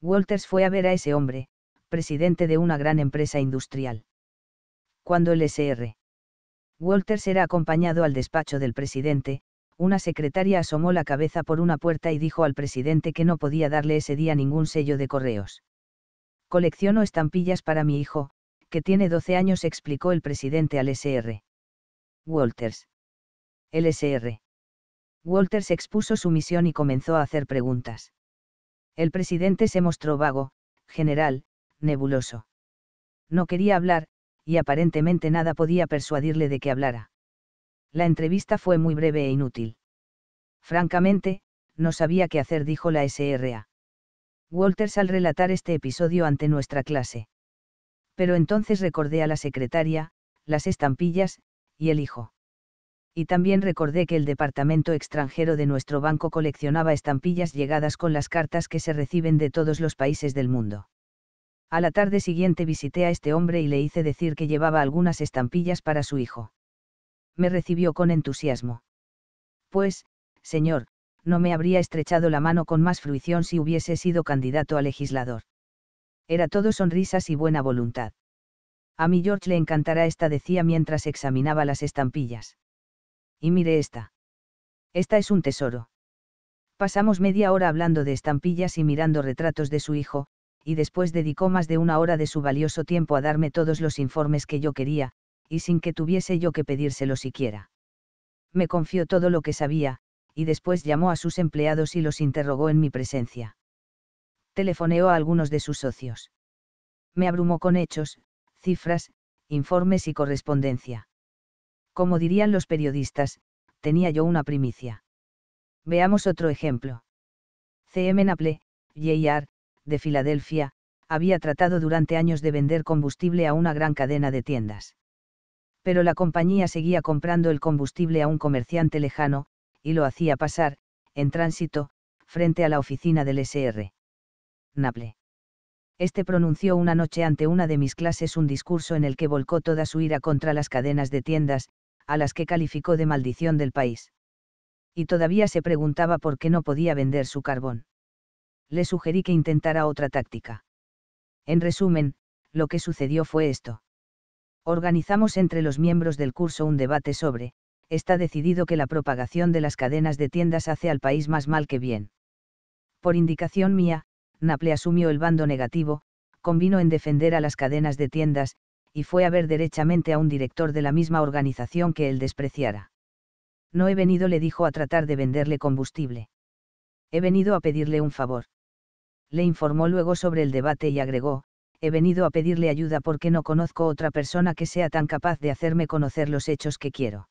Walters fue a ver a ese hombre, presidente de una gran empresa industrial. Cuando el S.R. Walters era acompañado al despacho del presidente, una secretaria asomó la cabeza por una puerta y dijo al presidente que no podía darle ese día ningún sello de correos. Colecciono estampillas para mi hijo, que tiene 12 años, explicó el presidente al SR. Walters. LSR. Walters expuso su misión y comenzó a hacer preguntas. El presidente se mostró vago, general, nebuloso. No quería hablar, y aparentemente nada podía persuadirle de que hablara. La entrevista fue muy breve e inútil. Francamente, no sabía qué hacer, dijo la SRA. Walters al relatar este episodio ante nuestra clase. Pero entonces recordé a la secretaria, las estampillas, y el hijo y también recordé que el departamento extranjero de nuestro banco coleccionaba estampillas llegadas con las cartas que se reciben de todos los países del mundo. A la tarde siguiente visité a este hombre y le hice decir que llevaba algunas estampillas para su hijo. Me recibió con entusiasmo. Pues, señor, no me habría estrechado la mano con más fruición si hubiese sido candidato a legislador. Era todo sonrisas y buena voluntad. A mi George le encantará esta decía mientras examinaba las estampillas y mire esta. Esta es un tesoro. Pasamos media hora hablando de estampillas y mirando retratos de su hijo, y después dedicó más de una hora de su valioso tiempo a darme todos los informes que yo quería, y sin que tuviese yo que pedírselo siquiera. Me confió todo lo que sabía, y después llamó a sus empleados y los interrogó en mi presencia. Telefoneó a algunos de sus socios. Me abrumó con hechos, cifras, informes y correspondencia. Como dirían los periodistas, tenía yo una primicia. Veamos otro ejemplo. CM Naple, J.R., de Filadelfia, había tratado durante años de vender combustible a una gran cadena de tiendas. Pero la compañía seguía comprando el combustible a un comerciante lejano, y lo hacía pasar, en tránsito, frente a la oficina del SR. Naple. Este pronunció una noche ante una de mis clases un discurso en el que volcó toda su ira contra las cadenas de tiendas, a las que calificó de maldición del país. Y todavía se preguntaba por qué no podía vender su carbón. Le sugerí que intentara otra táctica. En resumen, lo que sucedió fue esto. Organizamos entre los miembros del curso un debate sobre, está decidido que la propagación de las cadenas de tiendas hace al país más mal que bien. Por indicación mía, Naple asumió el bando negativo, convino en defender a las cadenas de tiendas, y fue a ver derechamente a un director de la misma organización que él despreciara. No he venido, le dijo, a tratar de venderle combustible. He venido a pedirle un favor. Le informó luego sobre el debate y agregó, he venido a pedirle ayuda porque no conozco otra persona que sea tan capaz de hacerme conocer los hechos que quiero.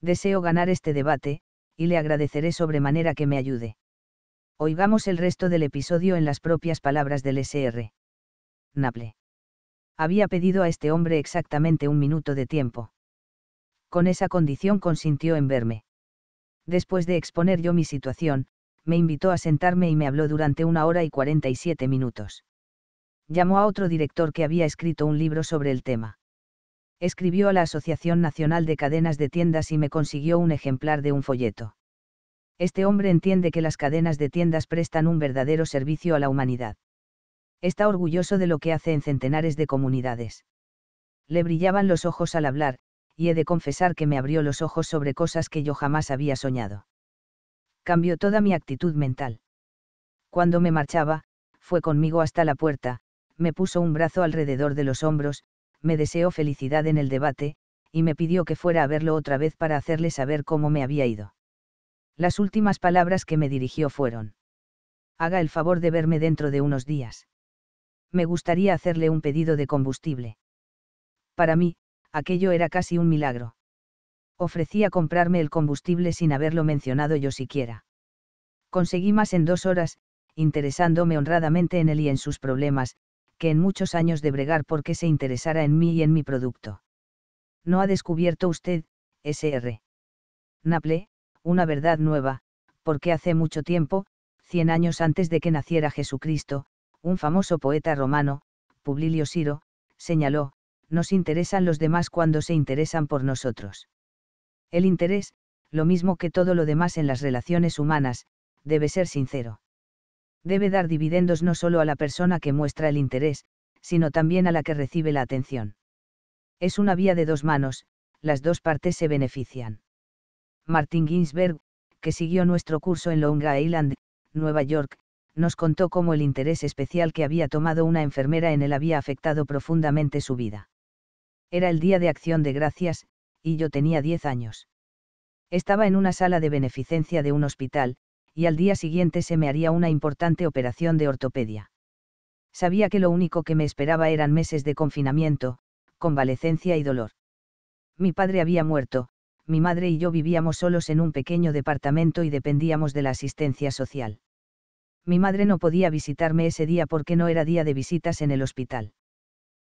Deseo ganar este debate, y le agradeceré sobremanera que me ayude. Oigamos el resto del episodio en las propias palabras del SR. Naple. Había pedido a este hombre exactamente un minuto de tiempo. Con esa condición consintió en verme. Después de exponer yo mi situación, me invitó a sentarme y me habló durante una hora y 47 minutos. Llamó a otro director que había escrito un libro sobre el tema. Escribió a la Asociación Nacional de Cadenas de Tiendas y me consiguió un ejemplar de un folleto. Este hombre entiende que las cadenas de tiendas prestan un verdadero servicio a la humanidad está orgulloso de lo que hace en centenares de comunidades. Le brillaban los ojos al hablar, y he de confesar que me abrió los ojos sobre cosas que yo jamás había soñado. Cambió toda mi actitud mental. Cuando me marchaba, fue conmigo hasta la puerta, me puso un brazo alrededor de los hombros, me deseó felicidad en el debate, y me pidió que fuera a verlo otra vez para hacerle saber cómo me había ido. Las últimas palabras que me dirigió fueron. Haga el favor de verme dentro de unos días me gustaría hacerle un pedido de combustible. Para mí, aquello era casi un milagro. Ofrecía comprarme el combustible sin haberlo mencionado yo siquiera. Conseguí más en dos horas, interesándome honradamente en él y en sus problemas, que en muchos años de bregar porque se interesara en mí y en mi producto. No ha descubierto usted, SR. Naple, una verdad nueva, porque hace mucho tiempo, cien años antes de que naciera Jesucristo, un famoso poeta romano, Publio Siro, señaló, nos interesan los demás cuando se interesan por nosotros. El interés, lo mismo que todo lo demás en las relaciones humanas, debe ser sincero. Debe dar dividendos no solo a la persona que muestra el interés, sino también a la que recibe la atención. Es una vía de dos manos, las dos partes se benefician. Martin Ginsberg, que siguió nuestro curso en Long Island, Nueva York, nos contó cómo el interés especial que había tomado una enfermera en él había afectado profundamente su vida. Era el día de acción de gracias, y yo tenía 10 años. Estaba en una sala de beneficencia de un hospital, y al día siguiente se me haría una importante operación de ortopedia. Sabía que lo único que me esperaba eran meses de confinamiento, convalecencia y dolor. Mi padre había muerto, mi madre y yo vivíamos solos en un pequeño departamento y dependíamos de la asistencia social mi madre no podía visitarme ese día porque no era día de visitas en el hospital.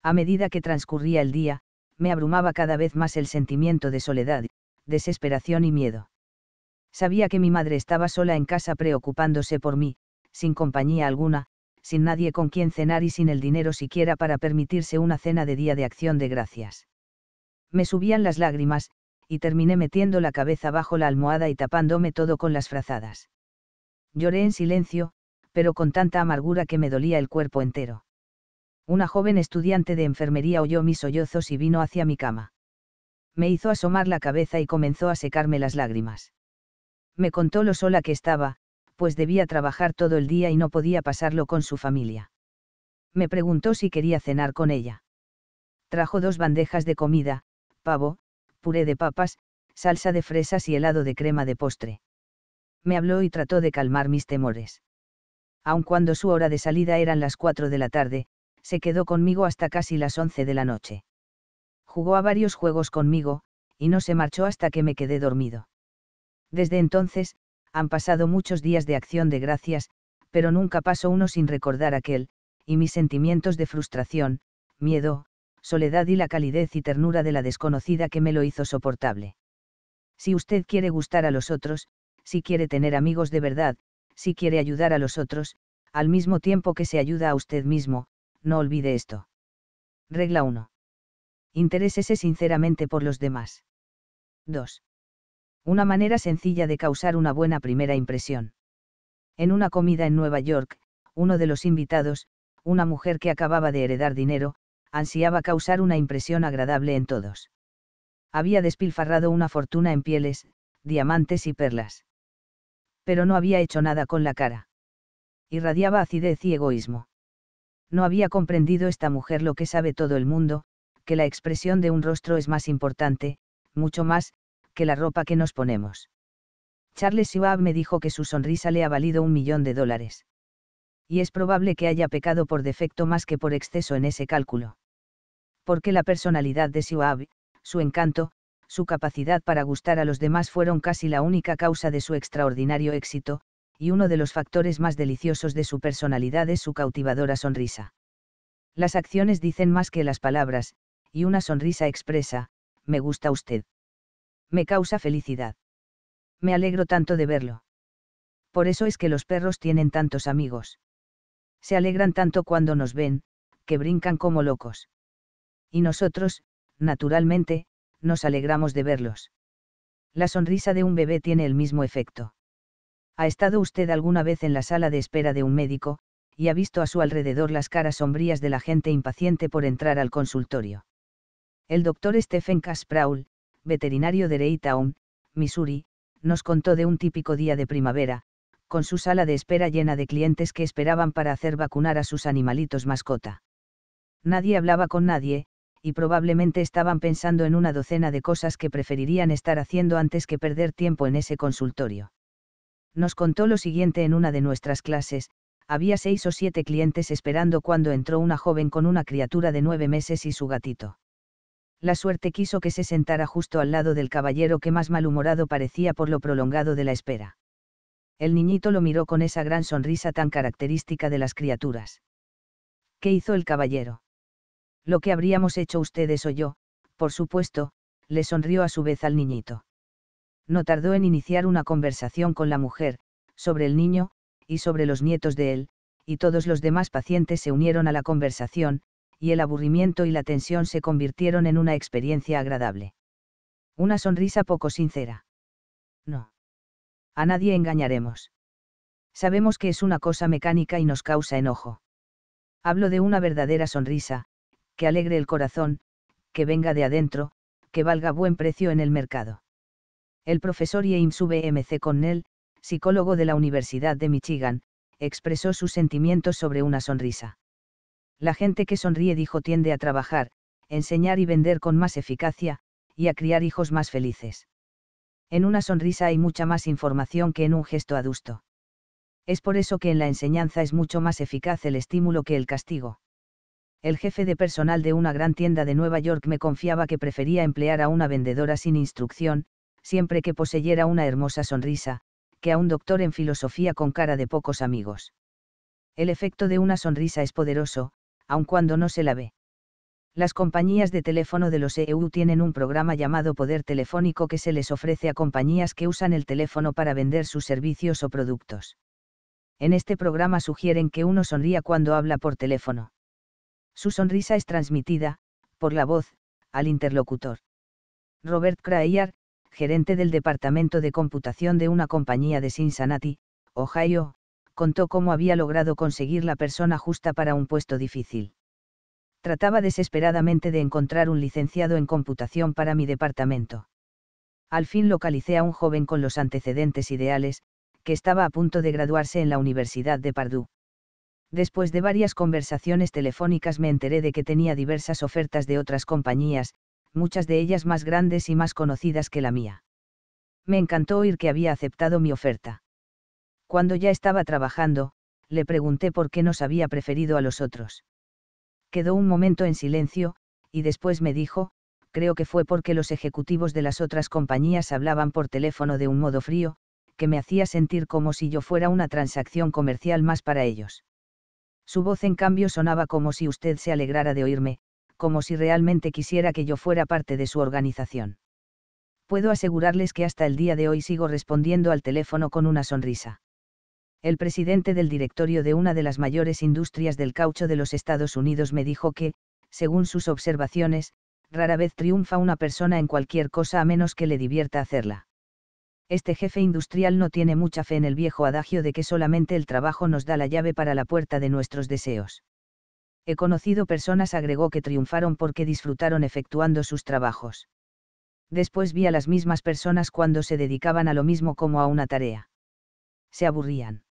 A medida que transcurría el día, me abrumaba cada vez más el sentimiento de soledad, desesperación y miedo. Sabía que mi madre estaba sola en casa preocupándose por mí, sin compañía alguna, sin nadie con quien cenar y sin el dinero siquiera para permitirse una cena de día de acción de gracias. Me subían las lágrimas, y terminé metiendo la cabeza bajo la almohada y tapándome todo con las frazadas. Lloré en silencio, pero con tanta amargura que me dolía el cuerpo entero. Una joven estudiante de enfermería oyó mis sollozos y vino hacia mi cama. Me hizo asomar la cabeza y comenzó a secarme las lágrimas. Me contó lo sola que estaba, pues debía trabajar todo el día y no podía pasarlo con su familia. Me preguntó si quería cenar con ella. Trajo dos bandejas de comida, pavo, puré de papas, salsa de fresas y helado de crema de postre me habló y trató de calmar mis temores. Aun cuando su hora de salida eran las cuatro de la tarde, se quedó conmigo hasta casi las once de la noche. Jugó a varios juegos conmigo, y no se marchó hasta que me quedé dormido. Desde entonces, han pasado muchos días de acción de gracias, pero nunca paso uno sin recordar aquel, y mis sentimientos de frustración, miedo, soledad y la calidez y ternura de la desconocida que me lo hizo soportable. Si usted quiere gustar a los otros, si quiere tener amigos de verdad, si quiere ayudar a los otros, al mismo tiempo que se ayuda a usted mismo, no olvide esto. Regla 1. Interésese sinceramente por los demás. 2. Una manera sencilla de causar una buena primera impresión. En una comida en Nueva York, uno de los invitados, una mujer que acababa de heredar dinero, ansiaba causar una impresión agradable en todos. Había despilfarrado una fortuna en pieles, diamantes y perlas pero no había hecho nada con la cara. Irradiaba acidez y egoísmo. No había comprendido esta mujer lo que sabe todo el mundo, que la expresión de un rostro es más importante, mucho más, que la ropa que nos ponemos. Charles Schwab me dijo que su sonrisa le ha valido un millón de dólares. Y es probable que haya pecado por defecto más que por exceso en ese cálculo. Porque la personalidad de Schwab, su encanto, su capacidad para gustar a los demás fueron casi la única causa de su extraordinario éxito, y uno de los factores más deliciosos de su personalidad es su cautivadora sonrisa. Las acciones dicen más que las palabras, y una sonrisa expresa, me gusta usted. Me causa felicidad. Me alegro tanto de verlo. Por eso es que los perros tienen tantos amigos. Se alegran tanto cuando nos ven, que brincan como locos. Y nosotros, naturalmente, nos alegramos de verlos. La sonrisa de un bebé tiene el mismo efecto. ¿Ha estado usted alguna vez en la sala de espera de un médico, y ha visto a su alrededor las caras sombrías de la gente impaciente por entrar al consultorio? El doctor Stephen Caspraul, veterinario de Raytown, Missouri, nos contó de un típico día de primavera, con su sala de espera llena de clientes que esperaban para hacer vacunar a sus animalitos mascota. Nadie hablaba con nadie, y probablemente estaban pensando en una docena de cosas que preferirían estar haciendo antes que perder tiempo en ese consultorio. Nos contó lo siguiente en una de nuestras clases, había seis o siete clientes esperando cuando entró una joven con una criatura de nueve meses y su gatito. La suerte quiso que se sentara justo al lado del caballero que más malhumorado parecía por lo prolongado de la espera. El niñito lo miró con esa gran sonrisa tan característica de las criaturas. ¿Qué hizo el caballero? Lo que habríamos hecho ustedes o yo, por supuesto, le sonrió a su vez al niñito. No tardó en iniciar una conversación con la mujer, sobre el niño, y sobre los nietos de él, y todos los demás pacientes se unieron a la conversación, y el aburrimiento y la tensión se convirtieron en una experiencia agradable. Una sonrisa poco sincera. No. A nadie engañaremos. Sabemos que es una cosa mecánica y nos causa enojo. Hablo de una verdadera sonrisa, que alegre el corazón, que venga de adentro, que valga buen precio en el mercado. El profesor James V.M.C. Connell, psicólogo de la Universidad de Michigan, expresó sus sentimientos sobre una sonrisa. La gente que sonríe dijo tiende a trabajar, enseñar y vender con más eficacia, y a criar hijos más felices. En una sonrisa hay mucha más información que en un gesto adusto. Es por eso que en la enseñanza es mucho más eficaz el estímulo que el castigo el jefe de personal de una gran tienda de Nueva York me confiaba que prefería emplear a una vendedora sin instrucción, siempre que poseyera una hermosa sonrisa, que a un doctor en filosofía con cara de pocos amigos. El efecto de una sonrisa es poderoso, aun cuando no se la ve. Las compañías de teléfono de los EU tienen un programa llamado Poder Telefónico que se les ofrece a compañías que usan el teléfono para vender sus servicios o productos. En este programa sugieren que uno sonría cuando habla por teléfono. Su sonrisa es transmitida, por la voz, al interlocutor. Robert Crayar, gerente del departamento de computación de una compañía de Cincinnati, Ohio, contó cómo había logrado conseguir la persona justa para un puesto difícil. Trataba desesperadamente de encontrar un licenciado en computación para mi departamento. Al fin localicé a un joven con los antecedentes ideales, que estaba a punto de graduarse en la Universidad de Purdue. Después de varias conversaciones telefónicas me enteré de que tenía diversas ofertas de otras compañías, muchas de ellas más grandes y más conocidas que la mía. Me encantó oír que había aceptado mi oferta. Cuando ya estaba trabajando, le pregunté por qué nos había preferido a los otros. Quedó un momento en silencio, y después me dijo, creo que fue porque los ejecutivos de las otras compañías hablaban por teléfono de un modo frío, que me hacía sentir como si yo fuera una transacción comercial más para ellos. Su voz en cambio sonaba como si usted se alegrara de oírme, como si realmente quisiera que yo fuera parte de su organización. Puedo asegurarles que hasta el día de hoy sigo respondiendo al teléfono con una sonrisa. El presidente del directorio de una de las mayores industrias del caucho de los Estados Unidos me dijo que, según sus observaciones, rara vez triunfa una persona en cualquier cosa a menos que le divierta hacerla este jefe industrial no tiene mucha fe en el viejo adagio de que solamente el trabajo nos da la llave para la puerta de nuestros deseos. He conocido personas, agregó, que triunfaron porque disfrutaron efectuando sus trabajos. Después vi a las mismas personas cuando se dedicaban a lo mismo como a una tarea. Se aburrían.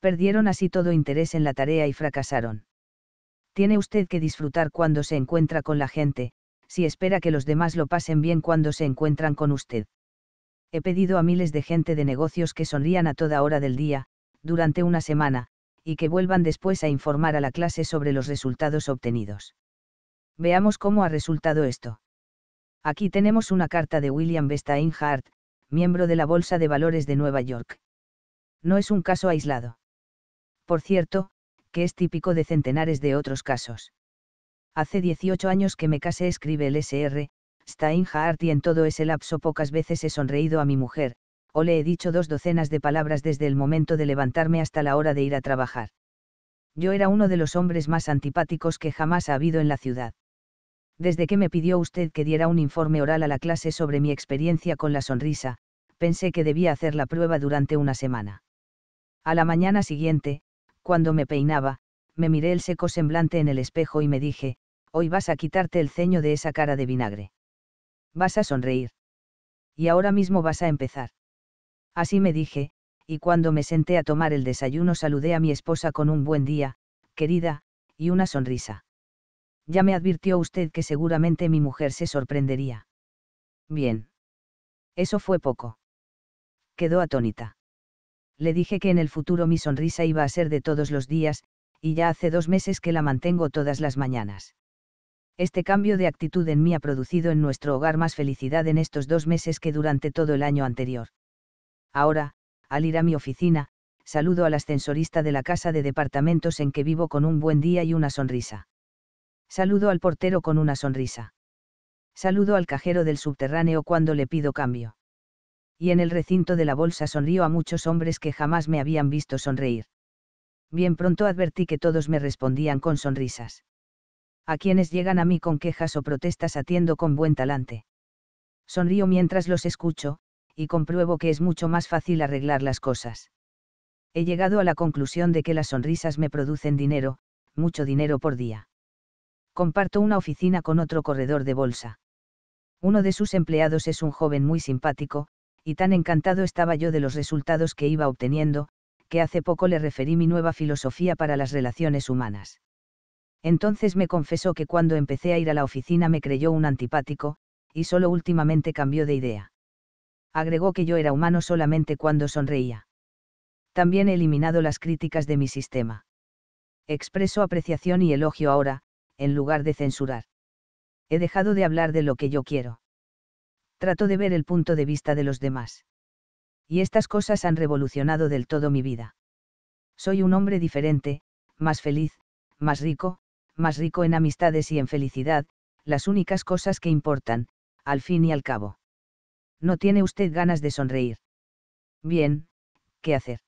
Perdieron así todo interés en la tarea y fracasaron. Tiene usted que disfrutar cuando se encuentra con la gente, si espera que los demás lo pasen bien cuando se encuentran con usted he pedido a miles de gente de negocios que sonrían a toda hora del día, durante una semana, y que vuelvan después a informar a la clase sobre los resultados obtenidos. Veamos cómo ha resultado esto. Aquí tenemos una carta de William hart miembro de la Bolsa de Valores de Nueva York. No es un caso aislado. Por cierto, que es típico de centenares de otros casos. Hace 18 años que me casé, escribe el SR, Steinhardt y en todo ese lapso pocas veces he sonreído a mi mujer, o le he dicho dos docenas de palabras desde el momento de levantarme hasta la hora de ir a trabajar. Yo era uno de los hombres más antipáticos que jamás ha habido en la ciudad. Desde que me pidió usted que diera un informe oral a la clase sobre mi experiencia con la sonrisa, pensé que debía hacer la prueba durante una semana. A la mañana siguiente, cuando me peinaba, me miré el seco semblante en el espejo y me dije, hoy vas a quitarte el ceño de esa cara de vinagre. Vas a sonreír. Y ahora mismo vas a empezar. Así me dije, y cuando me senté a tomar el desayuno saludé a mi esposa con un buen día, querida, y una sonrisa. Ya me advirtió usted que seguramente mi mujer se sorprendería. Bien. Eso fue poco. Quedó atónita. Le dije que en el futuro mi sonrisa iba a ser de todos los días, y ya hace dos meses que la mantengo todas las mañanas. Este cambio de actitud en mí ha producido en nuestro hogar más felicidad en estos dos meses que durante todo el año anterior. Ahora, al ir a mi oficina, saludo al ascensorista de la casa de departamentos en que vivo con un buen día y una sonrisa. Saludo al portero con una sonrisa. Saludo al cajero del subterráneo cuando le pido cambio. Y en el recinto de la bolsa sonrió a muchos hombres que jamás me habían visto sonreír. Bien pronto advertí que todos me respondían con sonrisas a quienes llegan a mí con quejas o protestas atiendo con buen talante. Sonrío mientras los escucho, y compruebo que es mucho más fácil arreglar las cosas. He llegado a la conclusión de que las sonrisas me producen dinero, mucho dinero por día. Comparto una oficina con otro corredor de bolsa. Uno de sus empleados es un joven muy simpático, y tan encantado estaba yo de los resultados que iba obteniendo, que hace poco le referí mi nueva filosofía para las relaciones humanas. Entonces me confesó que cuando empecé a ir a la oficina me creyó un antipático, y solo últimamente cambió de idea. Agregó que yo era humano solamente cuando sonreía. También he eliminado las críticas de mi sistema. Expreso apreciación y elogio ahora, en lugar de censurar. He dejado de hablar de lo que yo quiero. Trato de ver el punto de vista de los demás. Y estas cosas han revolucionado del todo mi vida. Soy un hombre diferente, más feliz, más rico, más rico en amistades y en felicidad, las únicas cosas que importan, al fin y al cabo. No tiene usted ganas de sonreír. Bien, ¿qué hacer?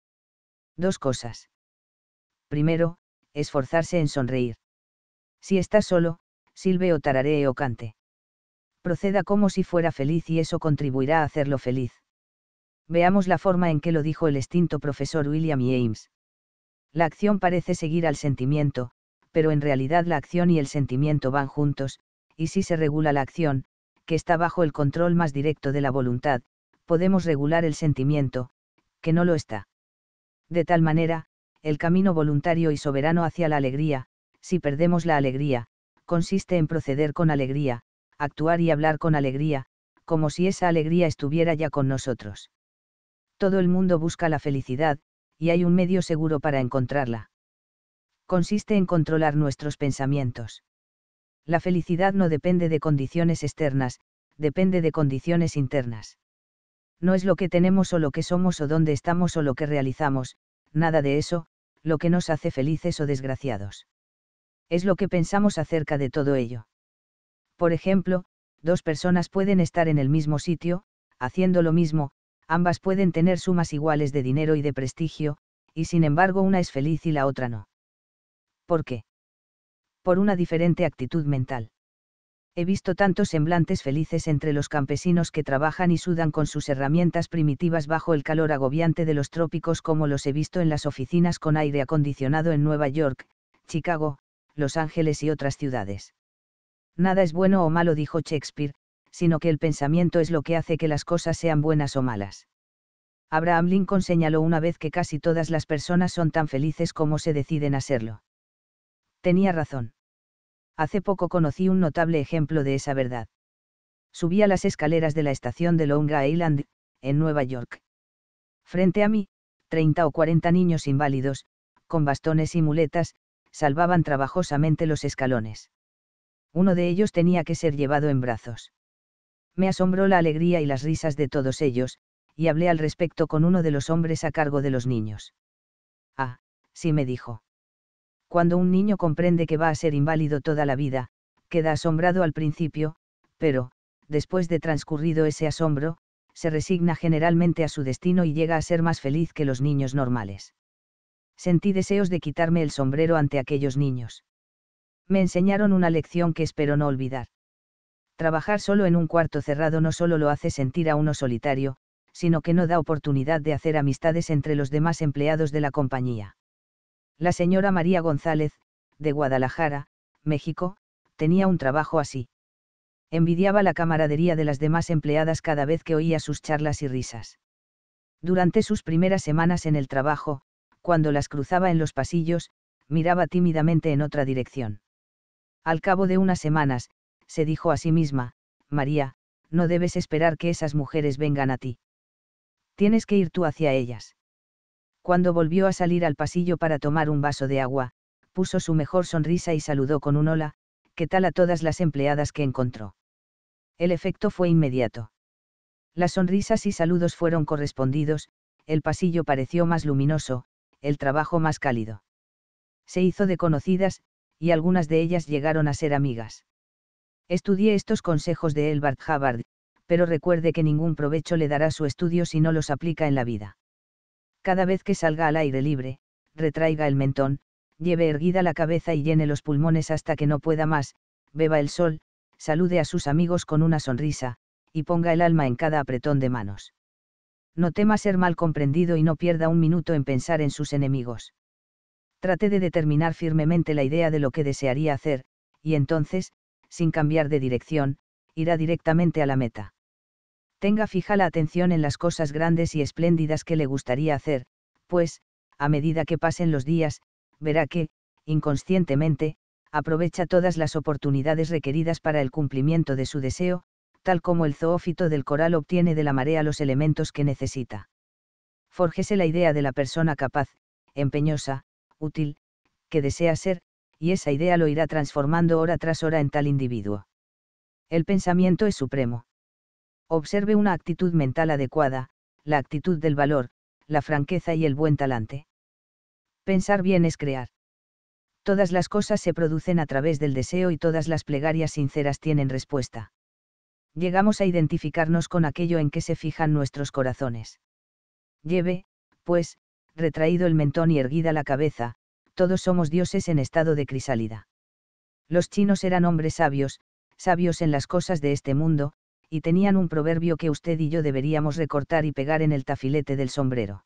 Dos cosas. Primero, esforzarse en sonreír. Si está solo, silbe o tararee o cante. Proceda como si fuera feliz y eso contribuirá a hacerlo feliz. Veamos la forma en que lo dijo el extinto profesor William James. La acción parece seguir al sentimiento, pero en realidad la acción y el sentimiento van juntos, y si se regula la acción, que está bajo el control más directo de la voluntad, podemos regular el sentimiento, que no lo está. De tal manera, el camino voluntario y soberano hacia la alegría, si perdemos la alegría, consiste en proceder con alegría, actuar y hablar con alegría, como si esa alegría estuviera ya con nosotros. Todo el mundo busca la felicidad, y hay un medio seguro para encontrarla consiste en controlar nuestros pensamientos. La felicidad no depende de condiciones externas, depende de condiciones internas. No es lo que tenemos o lo que somos o dónde estamos o lo que realizamos, nada de eso, lo que nos hace felices o desgraciados. Es lo que pensamos acerca de todo ello. Por ejemplo, dos personas pueden estar en el mismo sitio, haciendo lo mismo, ambas pueden tener sumas iguales de dinero y de prestigio, y sin embargo una es feliz y la otra no. ¿Por qué? Por una diferente actitud mental. He visto tantos semblantes felices entre los campesinos que trabajan y sudan con sus herramientas primitivas bajo el calor agobiante de los trópicos como los he visto en las oficinas con aire acondicionado en Nueva York, Chicago, Los Ángeles y otras ciudades. Nada es bueno o malo, dijo Shakespeare, sino que el pensamiento es lo que hace que las cosas sean buenas o malas. Abraham Lincoln señaló una vez que casi todas las personas son tan felices como se deciden a serlo. Tenía razón. Hace poco conocí un notable ejemplo de esa verdad. Subía las escaleras de la estación de Long Island, en Nueva York. Frente a mí, 30 o 40 niños inválidos, con bastones y muletas, salvaban trabajosamente los escalones. Uno de ellos tenía que ser llevado en brazos. Me asombró la alegría y las risas de todos ellos, y hablé al respecto con uno de los hombres a cargo de los niños. Ah, sí me dijo cuando un niño comprende que va a ser inválido toda la vida, queda asombrado al principio, pero, después de transcurrido ese asombro, se resigna generalmente a su destino y llega a ser más feliz que los niños normales. Sentí deseos de quitarme el sombrero ante aquellos niños. Me enseñaron una lección que espero no olvidar. Trabajar solo en un cuarto cerrado no solo lo hace sentir a uno solitario, sino que no da oportunidad de hacer amistades entre los demás empleados de la compañía. La señora María González, de Guadalajara, México, tenía un trabajo así. Envidiaba la camaradería de las demás empleadas cada vez que oía sus charlas y risas. Durante sus primeras semanas en el trabajo, cuando las cruzaba en los pasillos, miraba tímidamente en otra dirección. Al cabo de unas semanas, se dijo a sí misma, María, no debes esperar que esas mujeres vengan a ti. Tienes que ir tú hacia ellas. Cuando volvió a salir al pasillo para tomar un vaso de agua, puso su mejor sonrisa y saludó con un hola, que tal a todas las empleadas que encontró? El efecto fue inmediato. Las sonrisas y saludos fueron correspondidos, el pasillo pareció más luminoso, el trabajo más cálido. Se hizo de conocidas, y algunas de ellas llegaron a ser amigas. Estudié estos consejos de Elbert Hubbard, pero recuerde que ningún provecho le dará su estudio si no los aplica en la vida cada vez que salga al aire libre, retraiga el mentón, lleve erguida la cabeza y llene los pulmones hasta que no pueda más, beba el sol, salude a sus amigos con una sonrisa, y ponga el alma en cada apretón de manos. No tema ser mal comprendido y no pierda un minuto en pensar en sus enemigos. Trate de determinar firmemente la idea de lo que desearía hacer, y entonces, sin cambiar de dirección, irá directamente a la meta tenga fija la atención en las cosas grandes y espléndidas que le gustaría hacer, pues, a medida que pasen los días, verá que, inconscientemente, aprovecha todas las oportunidades requeridas para el cumplimiento de su deseo, tal como el zoófito del coral obtiene de la marea los elementos que necesita. Forjese la idea de la persona capaz, empeñosa, útil, que desea ser, y esa idea lo irá transformando hora tras hora en tal individuo. El pensamiento es supremo. Observe una actitud mental adecuada, la actitud del valor, la franqueza y el buen talante. Pensar bien es crear. Todas las cosas se producen a través del deseo y todas las plegarias sinceras tienen respuesta. Llegamos a identificarnos con aquello en que se fijan nuestros corazones. Lleve, pues, retraído el mentón y erguida la cabeza, todos somos dioses en estado de crisálida. Los chinos eran hombres sabios, sabios en las cosas de este mundo, y tenían un proverbio que usted y yo deberíamos recortar y pegar en el tafilete del sombrero.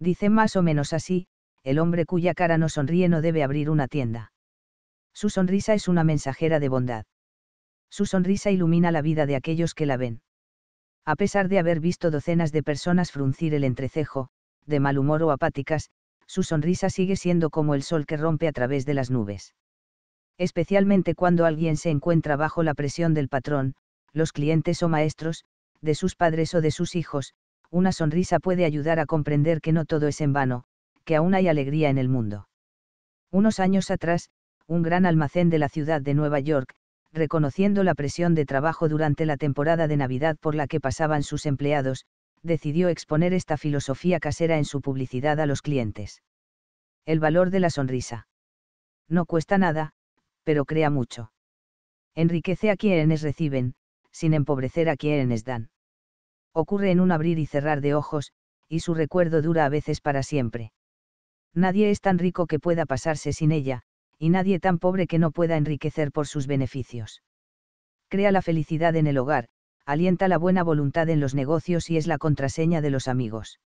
Dice más o menos así, el hombre cuya cara no sonríe no debe abrir una tienda. Su sonrisa es una mensajera de bondad. Su sonrisa ilumina la vida de aquellos que la ven. A pesar de haber visto docenas de personas fruncir el entrecejo, de mal humor o apáticas, su sonrisa sigue siendo como el sol que rompe a través de las nubes. Especialmente cuando alguien se encuentra bajo la presión del patrón, los clientes o maestros, de sus padres o de sus hijos, una sonrisa puede ayudar a comprender que no todo es en vano, que aún hay alegría en el mundo. Unos años atrás, un gran almacén de la ciudad de Nueva York, reconociendo la presión de trabajo durante la temporada de Navidad por la que pasaban sus empleados, decidió exponer esta filosofía casera en su publicidad a los clientes. El valor de la sonrisa. No cuesta nada, pero crea mucho. Enriquece a quienes reciben, sin empobrecer a quienes dan. Ocurre en un abrir y cerrar de ojos, y su recuerdo dura a veces para siempre. Nadie es tan rico que pueda pasarse sin ella, y nadie tan pobre que no pueda enriquecer por sus beneficios. Crea la felicidad en el hogar, alienta la buena voluntad en los negocios y es la contraseña de los amigos.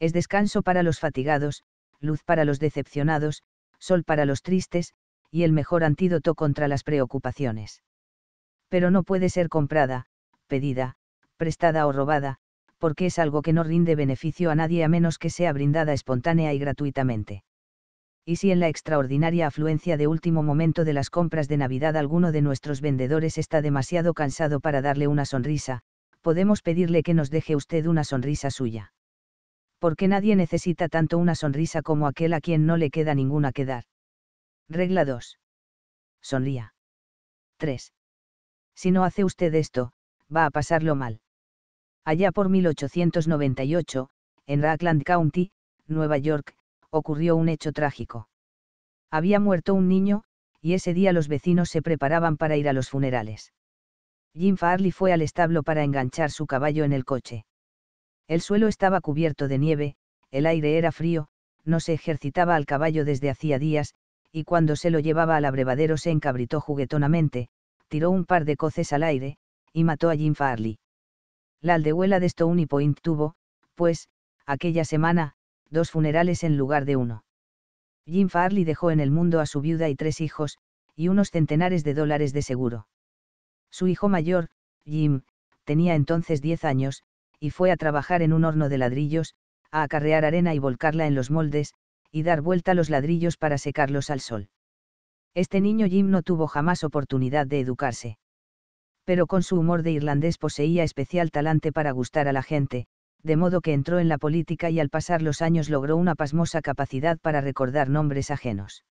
Es descanso para los fatigados, luz para los decepcionados, sol para los tristes, y el mejor antídoto contra las preocupaciones pero no puede ser comprada, pedida, prestada o robada, porque es algo que no rinde beneficio a nadie a menos que sea brindada espontánea y gratuitamente. Y si en la extraordinaria afluencia de último momento de las compras de Navidad alguno de nuestros vendedores está demasiado cansado para darle una sonrisa, podemos pedirle que nos deje usted una sonrisa suya. Porque nadie necesita tanto una sonrisa como aquel a quien no le queda ninguna que dar. Regla 2. Sonría. 3. Si no hace usted esto, va a pasarlo mal. Allá por 1898, en Rockland County, Nueva York, ocurrió un hecho trágico. Había muerto un niño, y ese día los vecinos se preparaban para ir a los funerales. Jim Farley fue al establo para enganchar su caballo en el coche. El suelo estaba cubierto de nieve, el aire era frío, no se ejercitaba al caballo desde hacía días, y cuando se lo llevaba al abrevadero se encabritó juguetonamente, tiró un par de coces al aire, y mató a Jim Farley. La aldehuela de Stony Point tuvo, pues, aquella semana, dos funerales en lugar de uno. Jim Farley dejó en el mundo a su viuda y tres hijos, y unos centenares de dólares de seguro. Su hijo mayor, Jim, tenía entonces diez años, y fue a trabajar en un horno de ladrillos, a acarrear arena y volcarla en los moldes, y dar vuelta a los ladrillos para secarlos al sol. Este niño Jim no tuvo jamás oportunidad de educarse. Pero con su humor de irlandés poseía especial talante para gustar a la gente, de modo que entró en la política y al pasar los años logró una pasmosa capacidad para recordar nombres ajenos.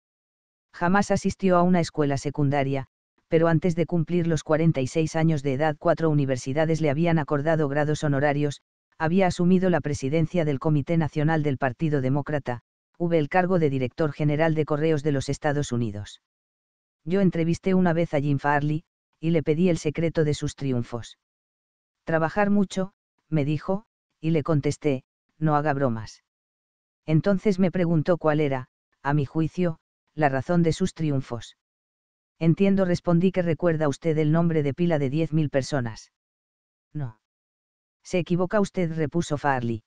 Jamás asistió a una escuela secundaria, pero antes de cumplir los 46 años de edad cuatro universidades le habían acordado grados honorarios, había asumido la presidencia del Comité Nacional del Partido Demócrata, hubo el cargo de director general de Correos de los Estados Unidos. Yo entrevisté una vez a Jim Farley, y le pedí el secreto de sus triunfos. Trabajar mucho, me dijo, y le contesté, no haga bromas. Entonces me preguntó cuál era, a mi juicio, la razón de sus triunfos. Entiendo, respondí que recuerda usted el nombre de pila de 10.000 personas. No. Se equivoca usted, repuso Farley.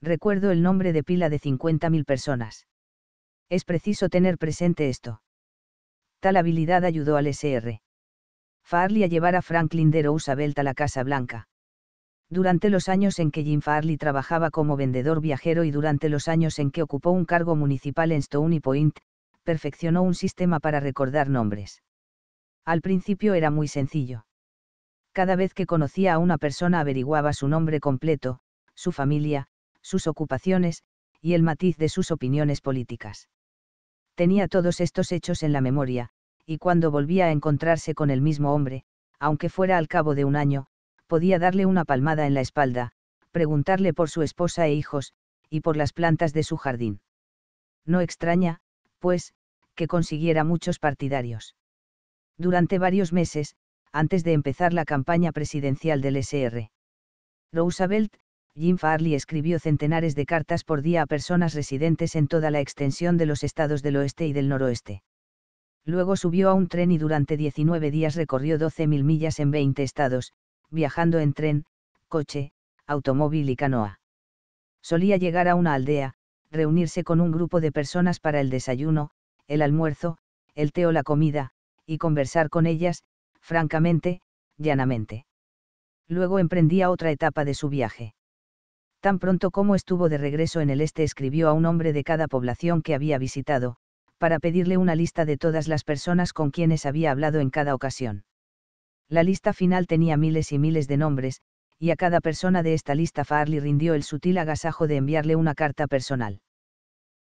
Recuerdo el nombre de pila de 50.000 personas. Es preciso tener presente esto. Tal habilidad ayudó al SR. Farley a llevar a Franklin D. Roosevelt a la Casa Blanca. Durante los años en que Jim Farley trabajaba como vendedor viajero y durante los años en que ocupó un cargo municipal en Stony Point, perfeccionó un sistema para recordar nombres. Al principio era muy sencillo. Cada vez que conocía a una persona averiguaba su nombre completo, su familia, sus ocupaciones, y el matiz de sus opiniones políticas tenía todos estos hechos en la memoria, y cuando volvía a encontrarse con el mismo hombre, aunque fuera al cabo de un año, podía darle una palmada en la espalda, preguntarle por su esposa e hijos, y por las plantas de su jardín. No extraña, pues, que consiguiera muchos partidarios. Durante varios meses, antes de empezar la campaña presidencial del SR. Roosevelt, Jim Farley escribió centenares de cartas por día a personas residentes en toda la extensión de los estados del oeste y del noroeste. Luego subió a un tren y durante 19 días recorrió 12.000 millas en 20 estados, viajando en tren, coche, automóvil y canoa. Solía llegar a una aldea, reunirse con un grupo de personas para el desayuno, el almuerzo, el té o la comida, y conversar con ellas, francamente, llanamente. Luego emprendía otra etapa de su viaje. Tan pronto como estuvo de regreso en el este escribió a un hombre de cada población que había visitado, para pedirle una lista de todas las personas con quienes había hablado en cada ocasión. La lista final tenía miles y miles de nombres, y a cada persona de esta lista Farley rindió el sutil agasajo de enviarle una carta personal.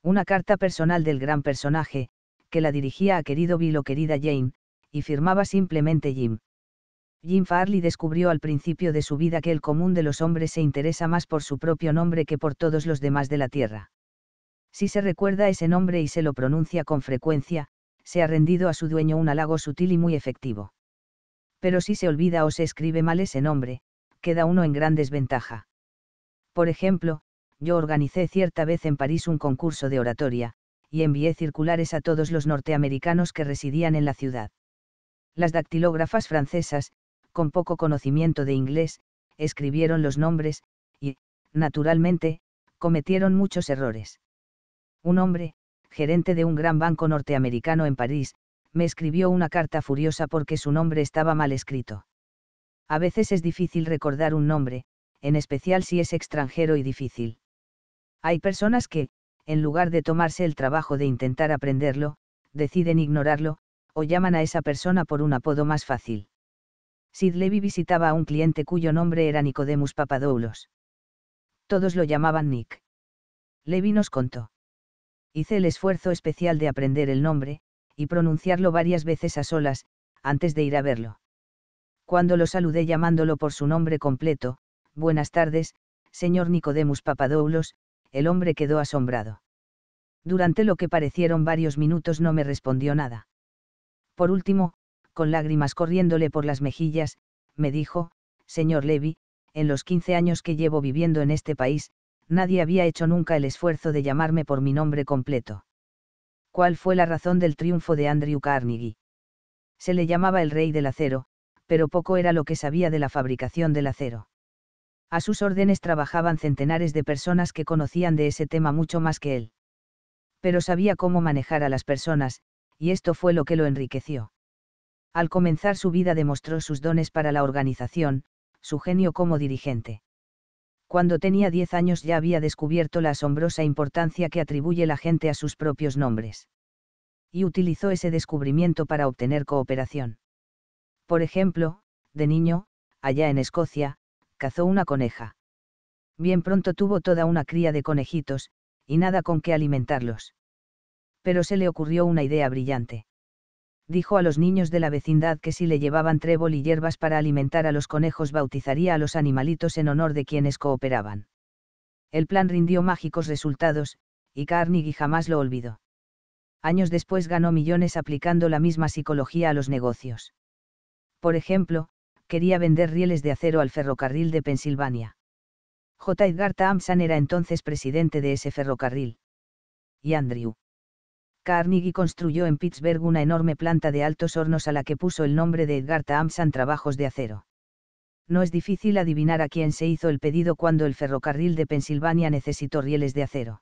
Una carta personal del gran personaje, que la dirigía a querido Bill o querida Jane, y firmaba simplemente Jim. Jim Farley descubrió al principio de su vida que el común de los hombres se interesa más por su propio nombre que por todos los demás de la Tierra. Si se recuerda ese nombre y se lo pronuncia con frecuencia, se ha rendido a su dueño un halago sutil y muy efectivo. Pero si se olvida o se escribe mal ese nombre, queda uno en gran desventaja. Por ejemplo, yo organicé cierta vez en París un concurso de oratoria, y envié circulares a todos los norteamericanos que residían en la ciudad. Las dactilógrafas francesas, con poco conocimiento de inglés, escribieron los nombres, y, naturalmente, cometieron muchos errores. Un hombre, gerente de un gran banco norteamericano en París, me escribió una carta furiosa porque su nombre estaba mal escrito. A veces es difícil recordar un nombre, en especial si es extranjero y difícil. Hay personas que, en lugar de tomarse el trabajo de intentar aprenderlo, deciden ignorarlo, o llaman a esa persona por un apodo más fácil. Sid Levy visitaba a un cliente cuyo nombre era Nicodemus Papadoulos. Todos lo llamaban Nick. Levy nos contó. Hice el esfuerzo especial de aprender el nombre, y pronunciarlo varias veces a solas, antes de ir a verlo. Cuando lo saludé llamándolo por su nombre completo, Buenas tardes, señor Nicodemus Papadoulos, el hombre quedó asombrado. Durante lo que parecieron varios minutos no me respondió nada. Por último, con lágrimas corriéndole por las mejillas, me dijo, señor Levy, en los 15 años que llevo viviendo en este país, nadie había hecho nunca el esfuerzo de llamarme por mi nombre completo. ¿Cuál fue la razón del triunfo de Andrew Carnegie? Se le llamaba el rey del acero, pero poco era lo que sabía de la fabricación del acero. A sus órdenes trabajaban centenares de personas que conocían de ese tema mucho más que él. Pero sabía cómo manejar a las personas, y esto fue lo que lo enriqueció. Al comenzar su vida demostró sus dones para la organización, su genio como dirigente. Cuando tenía 10 años ya había descubierto la asombrosa importancia que atribuye la gente a sus propios nombres. Y utilizó ese descubrimiento para obtener cooperación. Por ejemplo, de niño, allá en Escocia, cazó una coneja. Bien pronto tuvo toda una cría de conejitos, y nada con qué alimentarlos. Pero se le ocurrió una idea brillante dijo a los niños de la vecindad que si le llevaban trébol y hierbas para alimentar a los conejos bautizaría a los animalitos en honor de quienes cooperaban. El plan rindió mágicos resultados, y Carnegie jamás lo olvidó. Años después ganó millones aplicando la misma psicología a los negocios. Por ejemplo, quería vender rieles de acero al ferrocarril de Pensilvania. J. Edgar Thompson era entonces presidente de ese ferrocarril. Y Andrew Carnegie construyó en Pittsburgh una enorme planta de altos hornos a la que puso el nombre de Edgar Amsan Trabajos de Acero. No es difícil adivinar a quién se hizo el pedido cuando el ferrocarril de Pensilvania necesitó rieles de acero.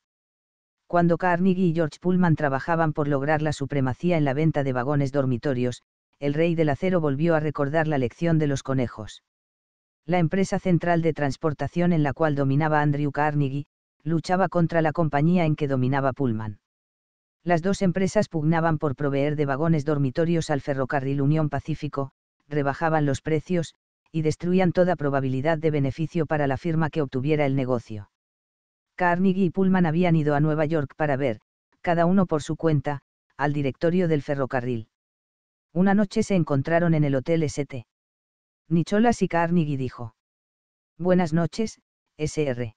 Cuando Carnegie y George Pullman trabajaban por lograr la supremacía en la venta de vagones dormitorios, el rey del acero volvió a recordar la lección de los conejos. La empresa central de transportación en la cual dominaba Andrew Carnegie, luchaba contra la compañía en que dominaba Pullman las dos empresas pugnaban por proveer de vagones dormitorios al ferrocarril Unión Pacífico, rebajaban los precios, y destruían toda probabilidad de beneficio para la firma que obtuviera el negocio. Carnegie y Pullman habían ido a Nueva York para ver, cada uno por su cuenta, al directorio del ferrocarril. Una noche se encontraron en el Hotel St. Nicholas y Carnegie dijo. Buenas noches, Sr.